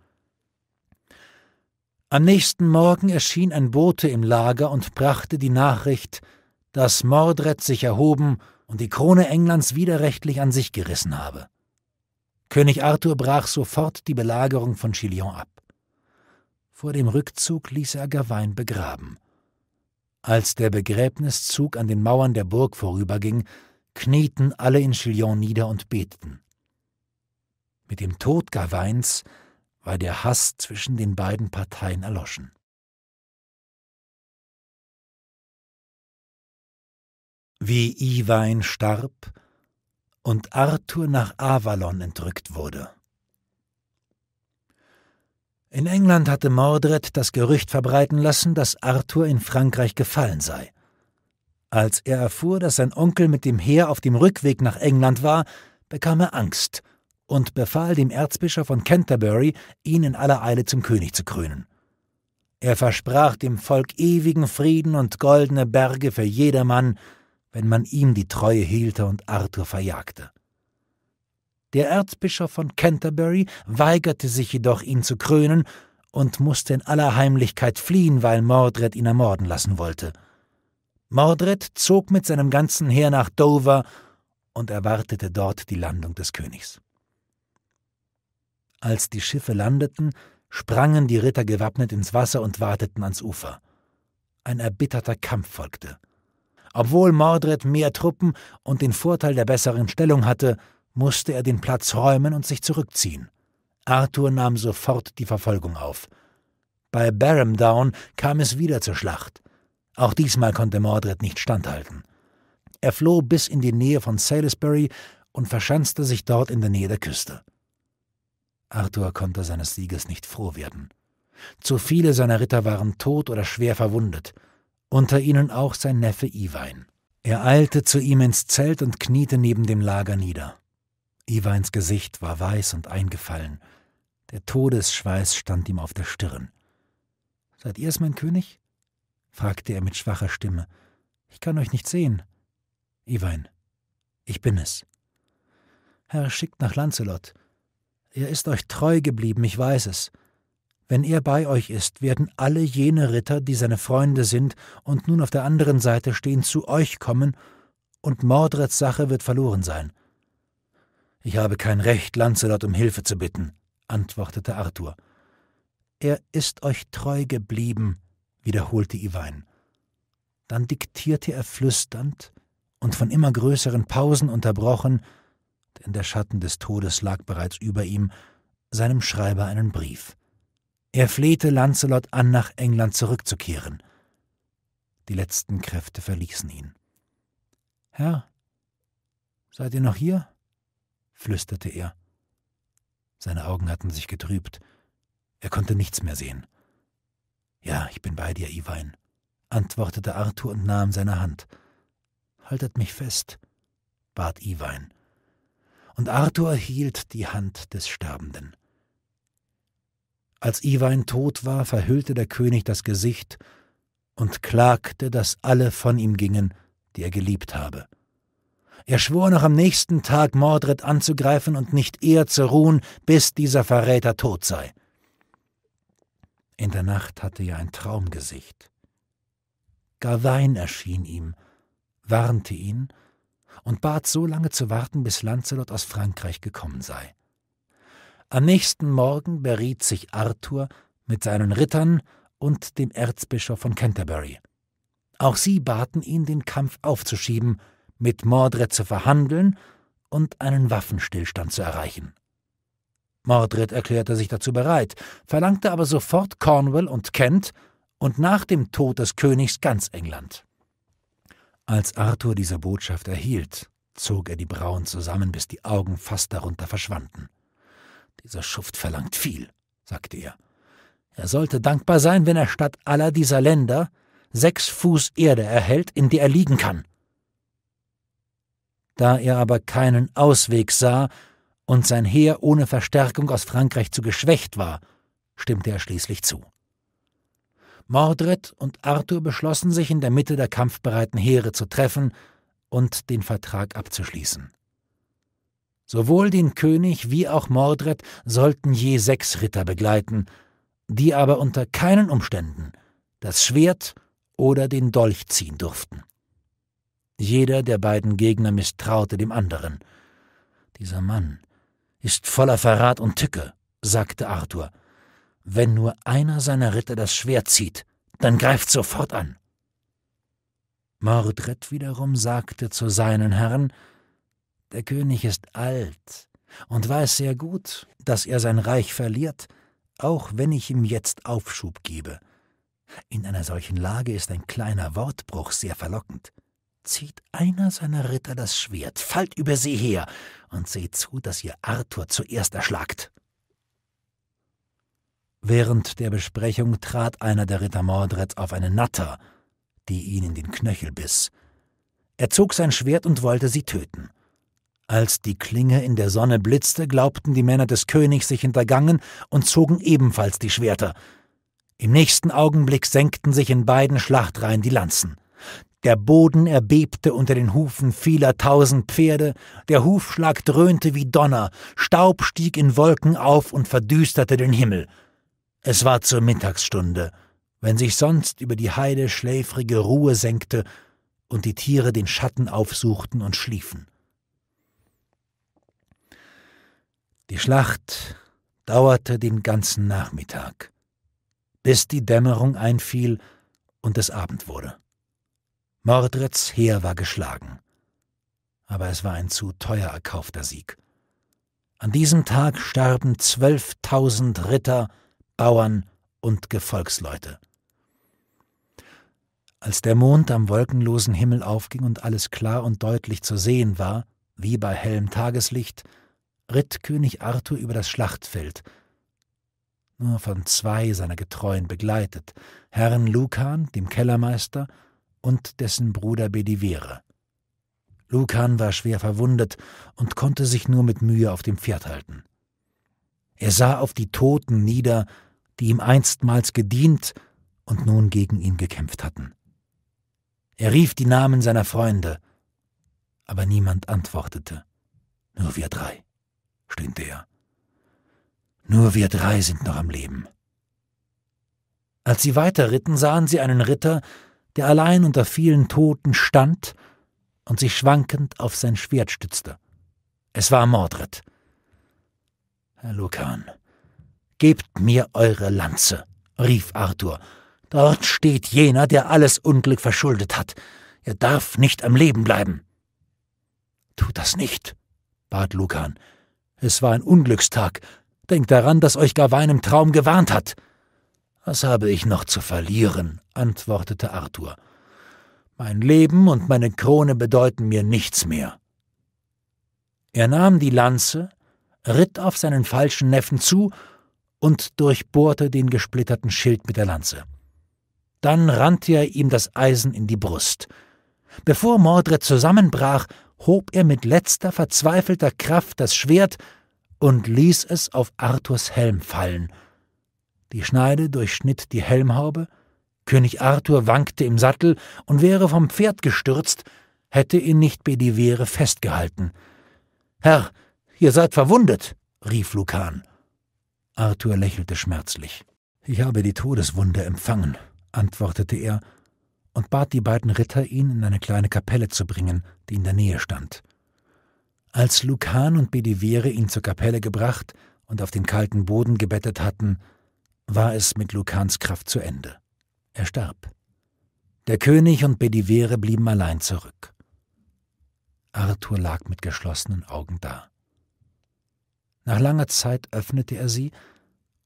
Am nächsten Morgen erschien ein Bote im Lager und brachte die Nachricht, dass Mordred sich erhoben und die Krone Englands widerrechtlich an sich gerissen habe. König Arthur brach sofort die Belagerung von Chillon ab. Vor dem Rückzug ließ er Gawain begraben. Als der Begräbniszug an den Mauern der Burg vorüberging, knieten alle in Chillon nieder und beteten. Mit dem Tod Gawains war der Hass zwischen den beiden Parteien erloschen. wie Iwein starb und Arthur nach Avalon entrückt wurde. In England hatte Mordred das Gerücht verbreiten lassen, dass Arthur in Frankreich gefallen sei. Als er erfuhr, dass sein Onkel mit dem Heer auf dem Rückweg nach England war, bekam er Angst und befahl dem Erzbischof von Canterbury, ihn in aller Eile zum König zu krönen. Er versprach dem Volk ewigen Frieden und goldene Berge für jedermann, wenn man ihm die Treue hielte und Arthur verjagte. Der Erzbischof von Canterbury weigerte sich jedoch, ihn zu krönen, und musste in aller Heimlichkeit fliehen, weil Mordred ihn ermorden lassen wollte. Mordred zog mit seinem ganzen Heer nach Dover und erwartete dort die Landung des Königs. Als die Schiffe landeten, sprangen die Ritter gewappnet ins Wasser und warteten ans Ufer. Ein erbitterter Kampf folgte. Obwohl Mordred mehr Truppen und den Vorteil der besseren Stellung hatte, musste er den Platz räumen und sich zurückziehen. Arthur nahm sofort die Verfolgung auf. Bei Barhamdown kam es wieder zur Schlacht. Auch diesmal konnte Mordred nicht standhalten. Er floh bis in die Nähe von Salisbury und verschanzte sich dort in der Nähe der Küste. Arthur konnte seines Sieges nicht froh werden. Zu viele seiner Ritter waren tot oder schwer verwundet unter ihnen auch sein Neffe Iwein. Er eilte zu ihm ins Zelt und kniete neben dem Lager nieder. Iweins Gesicht war weiß und eingefallen. Der Todesschweiß stand ihm auf der Stirn. Seid ihr es, mein König? fragte er mit schwacher Stimme. Ich kann euch nicht sehen. Iwein, ich bin es. Herr, schickt nach Lancelot. Er ist euch treu geblieben, ich weiß es. Wenn er bei euch ist, werden alle jene Ritter, die seine Freunde sind und nun auf der anderen Seite stehen, zu euch kommen, und Mordreds Sache wird verloren sein. Ich habe kein Recht, Lancelot um Hilfe zu bitten, antwortete Arthur. Er ist euch treu geblieben, wiederholte Iwein. Dann diktierte er flüsternd und von immer größeren Pausen unterbrochen, denn der Schatten des Todes lag bereits über ihm, seinem Schreiber einen Brief. Er flehte Lancelot an, nach England zurückzukehren. Die letzten Kräfte verließen ihn. Herr, seid ihr noch hier? flüsterte er. Seine Augen hatten sich getrübt. Er konnte nichts mehr sehen. Ja, ich bin bei dir, Iwein, antwortete Arthur und nahm seine Hand. Haltet mich fest, bat Iwein. Und Arthur hielt die Hand des Sterbenden. Als Iwein tot war, verhüllte der König das Gesicht und klagte, dass alle von ihm gingen, die er geliebt habe. Er schwor noch am nächsten Tag, Mordred anzugreifen und nicht eher zu ruhen, bis dieser Verräter tot sei. In der Nacht hatte er ein Traumgesicht. Gawain erschien ihm, warnte ihn und bat so lange zu warten, bis Lancelot aus Frankreich gekommen sei. Am nächsten Morgen beriet sich Arthur mit seinen Rittern und dem Erzbischof von Canterbury. Auch sie baten ihn, den Kampf aufzuschieben, mit Mordred zu verhandeln und einen Waffenstillstand zu erreichen. Mordred erklärte sich dazu bereit, verlangte aber sofort Cornwall und Kent und nach dem Tod des Königs ganz England. Als Arthur diese Botschaft erhielt, zog er die Brauen zusammen, bis die Augen fast darunter verschwanden. Dieser Schuft verlangt viel, sagte er. Er sollte dankbar sein, wenn er statt aller dieser Länder sechs Fuß Erde erhält, in der er liegen kann. Da er aber keinen Ausweg sah und sein Heer ohne Verstärkung aus Frankreich zu geschwächt war, stimmte er schließlich zu. Mordred und Arthur beschlossen sich in der Mitte der kampfbereiten Heere zu treffen und den Vertrag abzuschließen. Sowohl den König wie auch Mordred sollten je sechs Ritter begleiten, die aber unter keinen Umständen das Schwert oder den Dolch ziehen durften. Jeder der beiden Gegner misstraute dem anderen. Dieser Mann ist voller Verrat und Tücke, sagte Arthur. Wenn nur einer seiner Ritter das Schwert zieht, dann greift sofort an. Mordred wiederum sagte zu seinen Herren, der König ist alt und weiß sehr gut, dass er sein Reich verliert, auch wenn ich ihm jetzt Aufschub gebe. In einer solchen Lage ist ein kleiner Wortbruch sehr verlockend. Zieht einer seiner Ritter das Schwert, fallt über sie her und seht zu, dass ihr Arthur zuerst erschlagt. Während der Besprechung trat einer der Ritter Mordreds auf eine Natter, die ihn in den Knöchel biss. Er zog sein Schwert und wollte sie töten. Als die Klinge in der Sonne blitzte, glaubten die Männer des Königs sich hintergangen und zogen ebenfalls die Schwerter. Im nächsten Augenblick senkten sich in beiden Schlachtreihen die Lanzen. Der Boden erbebte unter den Hufen vieler tausend Pferde, der Hufschlag dröhnte wie Donner, Staub stieg in Wolken auf und verdüsterte den Himmel. Es war zur Mittagsstunde, wenn sich sonst über die Heide schläfrige Ruhe senkte und die Tiere den Schatten aufsuchten und schliefen. Die Schlacht dauerte den ganzen Nachmittag, bis die Dämmerung einfiel und es Abend wurde. Mordreds Heer war geschlagen, aber es war ein zu teuer erkaufter Sieg. An diesem Tag starben zwölftausend Ritter, Bauern und Gefolgsleute. Als der Mond am wolkenlosen Himmel aufging und alles klar und deutlich zu sehen war, wie bei hellem Tageslicht, ritt König Arthur über das Schlachtfeld, nur von zwei seiner Getreuen begleitet, Herrn Lukan, dem Kellermeister, und dessen Bruder Bedivere. Lukan war schwer verwundet und konnte sich nur mit Mühe auf dem Pferd halten. Er sah auf die Toten nieder, die ihm einstmals gedient und nun gegen ihn gekämpft hatten. Er rief die Namen seiner Freunde, aber niemand antwortete, nur wir drei stöhnte er. Nur wir drei sind noch am Leben. Als sie weiterritten, sahen sie einen Ritter, der allein unter vielen Toten stand und sich schwankend auf sein Schwert stützte. Es war Mordred. Herr Lukan, gebt mir eure Lanze, rief Arthur. Dort steht jener, der alles Unglück verschuldet hat. Er darf nicht am Leben bleiben. Tut das nicht, bat Lukan. Es war ein Unglückstag. Denkt daran, dass euch Gawain im Traum gewarnt hat. Was habe ich noch zu verlieren? antwortete Arthur. Mein Leben und meine Krone bedeuten mir nichts mehr. Er nahm die Lanze, ritt auf seinen falschen Neffen zu und durchbohrte den gesplitterten Schild mit der Lanze. Dann rannte er ihm das Eisen in die Brust. Bevor Mordred zusammenbrach, hob er mit letzter verzweifelter Kraft das Schwert und ließ es auf Arthurs Helm fallen. Die Schneide durchschnitt die Helmhaube, König Arthur wankte im Sattel und wäre vom Pferd gestürzt, hätte ihn nicht Bedivere festgehalten. Herr, ihr seid verwundet, rief Lukan. Arthur lächelte schmerzlich. Ich habe die Todeswunde empfangen, antwortete er und bat die beiden Ritter, ihn in eine kleine Kapelle zu bringen, die in der Nähe stand. Als Lukan und Bedivere ihn zur Kapelle gebracht und auf den kalten Boden gebettet hatten, war es mit Lukans Kraft zu Ende. Er starb. Der König und Bedivere blieben allein zurück. Arthur lag mit geschlossenen Augen da. Nach langer Zeit öffnete er sie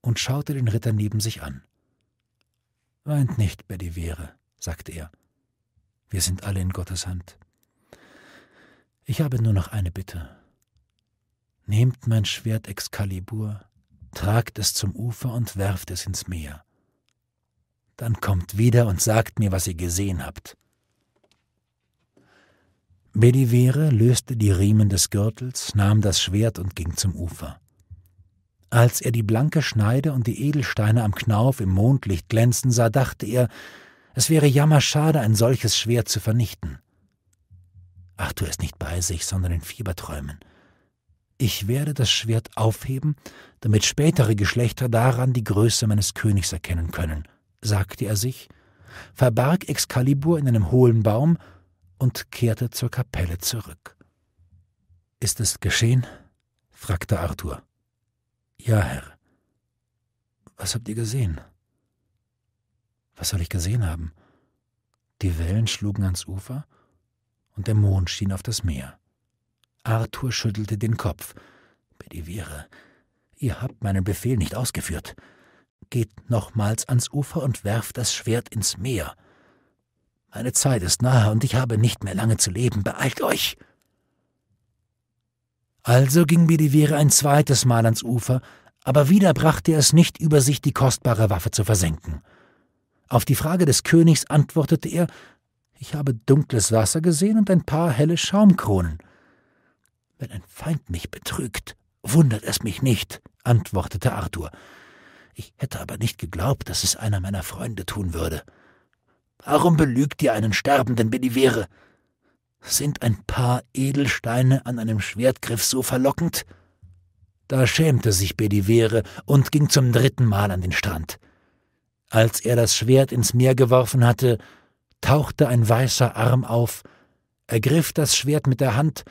und schaute den Ritter neben sich an. Weint nicht, Bedivere, sagte er. Wir sind alle in Gottes Hand. Ich habe nur noch eine Bitte. Nehmt mein Schwert Excalibur, tragt es zum Ufer und werft es ins Meer. Dann kommt wieder und sagt mir, was ihr gesehen habt. Bedivere löste die Riemen des Gürtels, nahm das Schwert und ging zum Ufer. Als er die blanke Schneide und die Edelsteine am Knauf im Mondlicht glänzen sah, dachte er, es wäre jammerschade, ein solches Schwert zu vernichten. Arthur ist nicht bei sich, sondern in Fieberträumen. Ich werde das Schwert aufheben, damit spätere Geschlechter daran die Größe meines Königs erkennen können, sagte er sich, verbarg Excalibur in einem hohlen Baum und kehrte zur Kapelle zurück. Ist es geschehen? fragte Arthur. Ja, Herr. Was habt ihr gesehen? Was soll ich gesehen haben? Die Wellen schlugen ans Ufer, und der Mond schien auf das Meer. Arthur schüttelte den Kopf. Bedivere, ihr habt meinen Befehl nicht ausgeführt. Geht nochmals ans Ufer und werft das Schwert ins Meer. Meine Zeit ist nahe und ich habe nicht mehr lange zu leben. Beeilt euch! Also ging Bedivere ein zweites Mal ans Ufer, aber wieder brachte er es nicht über sich, die kostbare Waffe zu versenken. Auf die Frage des Königs antwortete er, ich habe dunkles Wasser gesehen und ein paar helle Schaumkronen. Wenn ein Feind mich betrügt, wundert es mich nicht, antwortete Arthur. Ich hätte aber nicht geglaubt, dass es einer meiner Freunde tun würde. Warum belügt ihr einen Sterbenden, Bedivere? Sind ein paar Edelsteine an einem Schwertgriff so verlockend? Da schämte sich Bedivere und ging zum dritten Mal an den Strand. Als er das Schwert ins Meer geworfen hatte, tauchte ein weißer Arm auf, ergriff das Schwert mit der Hand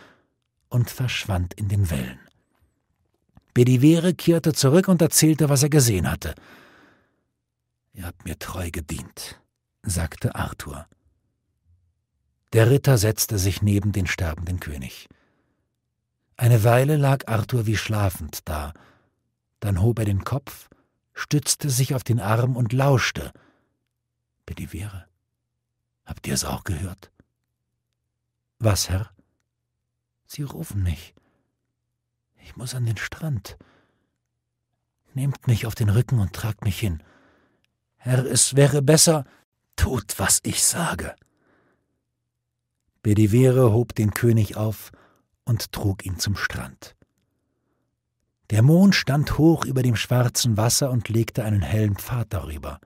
und verschwand in den Wellen. Bedivere kehrte zurück und erzählte, was er gesehen hatte. Ihr habt mir treu gedient, sagte Arthur. Der Ritter setzte sich neben den sterbenden König. Eine Weile lag Arthur wie schlafend da, dann hob er den Kopf, stützte sich auf den Arm und lauschte. Bedivere Habt ihr es auch gehört? Was, Herr? Sie rufen mich. Ich muss an den Strand. Nehmt mich auf den Rücken und tragt mich hin. Herr, es wäre besser. Tut, was ich sage. Bedivere hob den König auf und trug ihn zum Strand. Der Mond stand hoch über dem schwarzen Wasser und legte einen hellen Pfad darüber.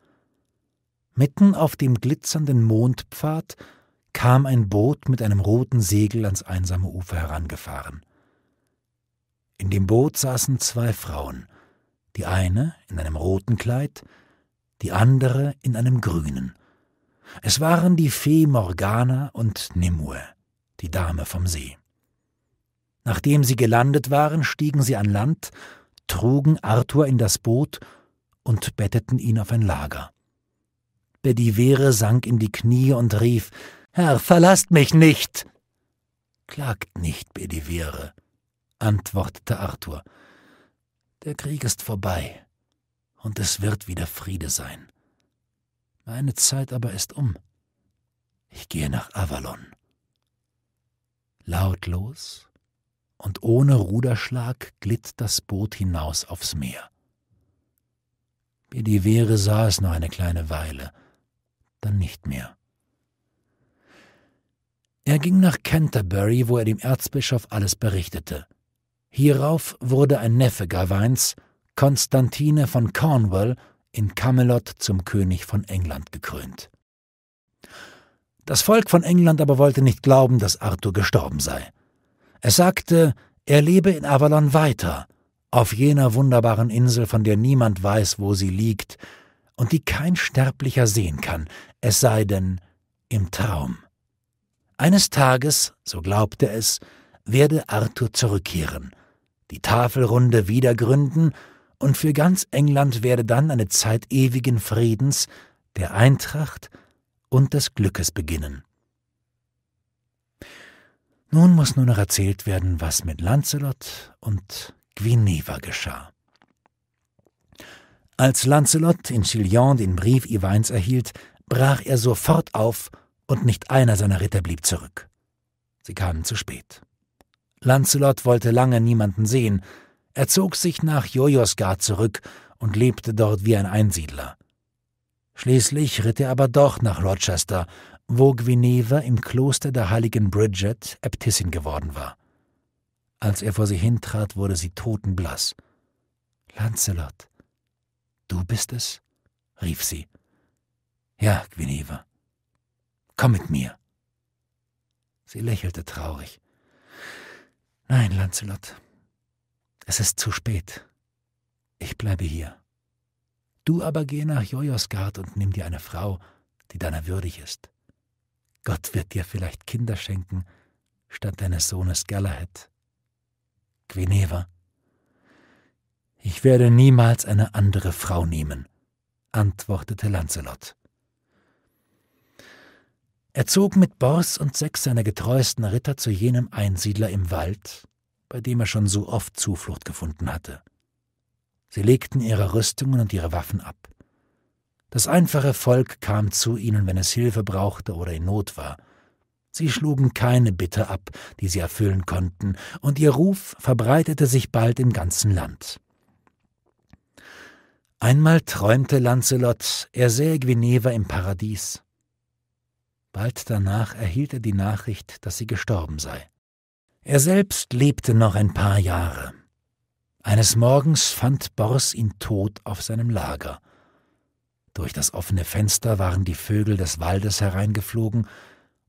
Mitten auf dem glitzernden Mondpfad kam ein Boot mit einem roten Segel ans einsame Ufer herangefahren. In dem Boot saßen zwei Frauen, die eine in einem roten Kleid, die andere in einem grünen. Es waren die Fee Morgana und Nimue, die Dame vom See. Nachdem sie gelandet waren, stiegen sie an Land, trugen Arthur in das Boot und betteten ihn auf ein Lager. Bedivere sank in die Knie und rief, Herr, verlasst mich nicht! Klagt nicht, Bedivere, antwortete Arthur. Der Krieg ist vorbei, und es wird wieder Friede sein. Meine Zeit aber ist um. Ich gehe nach Avalon. Lautlos und ohne Ruderschlag glitt das Boot hinaus aufs Meer. Bedivere sah es noch eine kleine Weile, dann nicht mehr. Er ging nach Canterbury, wo er dem Erzbischof alles berichtete. Hierauf wurde ein Neffe Gawains, Konstantine von Cornwall, in Camelot zum König von England gekrönt. Das Volk von England aber wollte nicht glauben, dass Arthur gestorben sei. Es sagte, er lebe in Avalon weiter, auf jener wunderbaren Insel, von der niemand weiß, wo sie liegt, und die kein Sterblicher sehen kann, es sei denn im Traum. Eines Tages, so glaubte es, werde Arthur zurückkehren, die Tafelrunde wieder gründen, und für ganz England werde dann eine Zeit ewigen Friedens, der Eintracht und des Glückes beginnen. Nun muss nur noch erzählt werden, was mit Lancelot und Guineva geschah. Als Lancelot in Chillon den Brief Iweins erhielt, brach er sofort auf und nicht einer seiner Ritter blieb zurück. Sie kamen zu spät. Lancelot wollte lange niemanden sehen. Er zog sich nach Jojosgard zurück und lebte dort wie ein Einsiedler. Schließlich ritt er aber doch nach Rochester, wo Guineva im Kloster der heiligen Bridget Äbtissin geworden war. Als er vor sie hintrat, wurde sie totenblass. Lancelot, Du bist es? rief sie. Ja, Guineva. Komm mit mir. Sie lächelte traurig. Nein, Lancelot. Es ist zu spät. Ich bleibe hier. Du aber geh nach Jojosgard und nimm dir eine Frau, die deiner würdig ist. Gott wird dir vielleicht Kinder schenken, statt deines Sohnes Galahad. Guineva, ich werde niemals eine andere Frau nehmen, antwortete Lancelot. Er zog mit Bors und sechs seiner getreuesten Ritter zu jenem Einsiedler im Wald, bei dem er schon so oft Zuflucht gefunden hatte. Sie legten ihre Rüstungen und ihre Waffen ab. Das einfache Volk kam zu ihnen, wenn es Hilfe brauchte oder in Not war. Sie schlugen keine Bitte ab, die sie erfüllen konnten, und ihr Ruf verbreitete sich bald im ganzen Land. Einmal träumte Lancelot, er sähe Guineva im Paradies. Bald danach erhielt er die Nachricht, dass sie gestorben sei. Er selbst lebte noch ein paar Jahre. Eines Morgens fand Bors ihn tot auf seinem Lager. Durch das offene Fenster waren die Vögel des Waldes hereingeflogen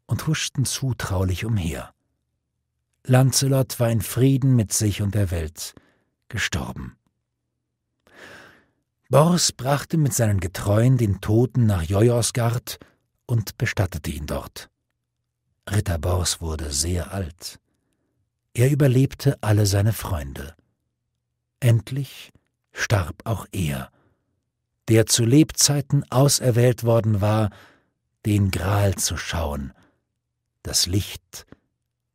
und huschten zutraulich umher. Lancelot war in Frieden mit sich und der Welt gestorben. Bors brachte mit seinen Getreuen den Toten nach Joyosgard und bestattete ihn dort. Ritter Bors wurde sehr alt. Er überlebte alle seine Freunde. Endlich starb auch er, der zu Lebzeiten auserwählt worden war, den Gral zu schauen, das Licht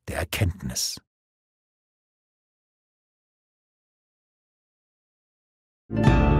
der Erkenntnis. Musik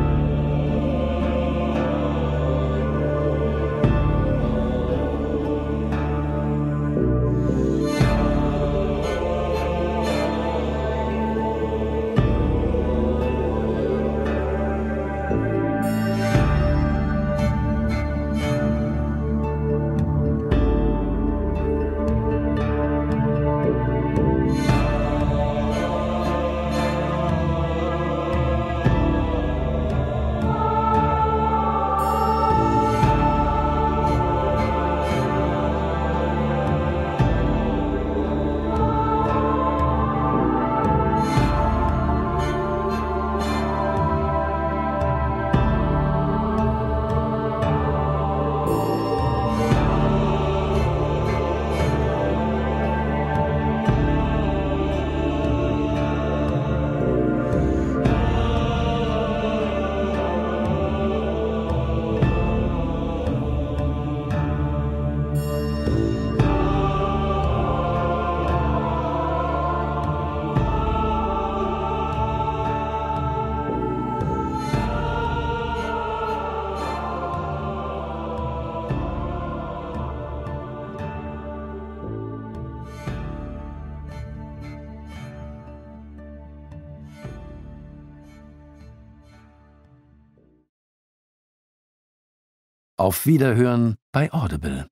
Auf Wiederhören bei Audible.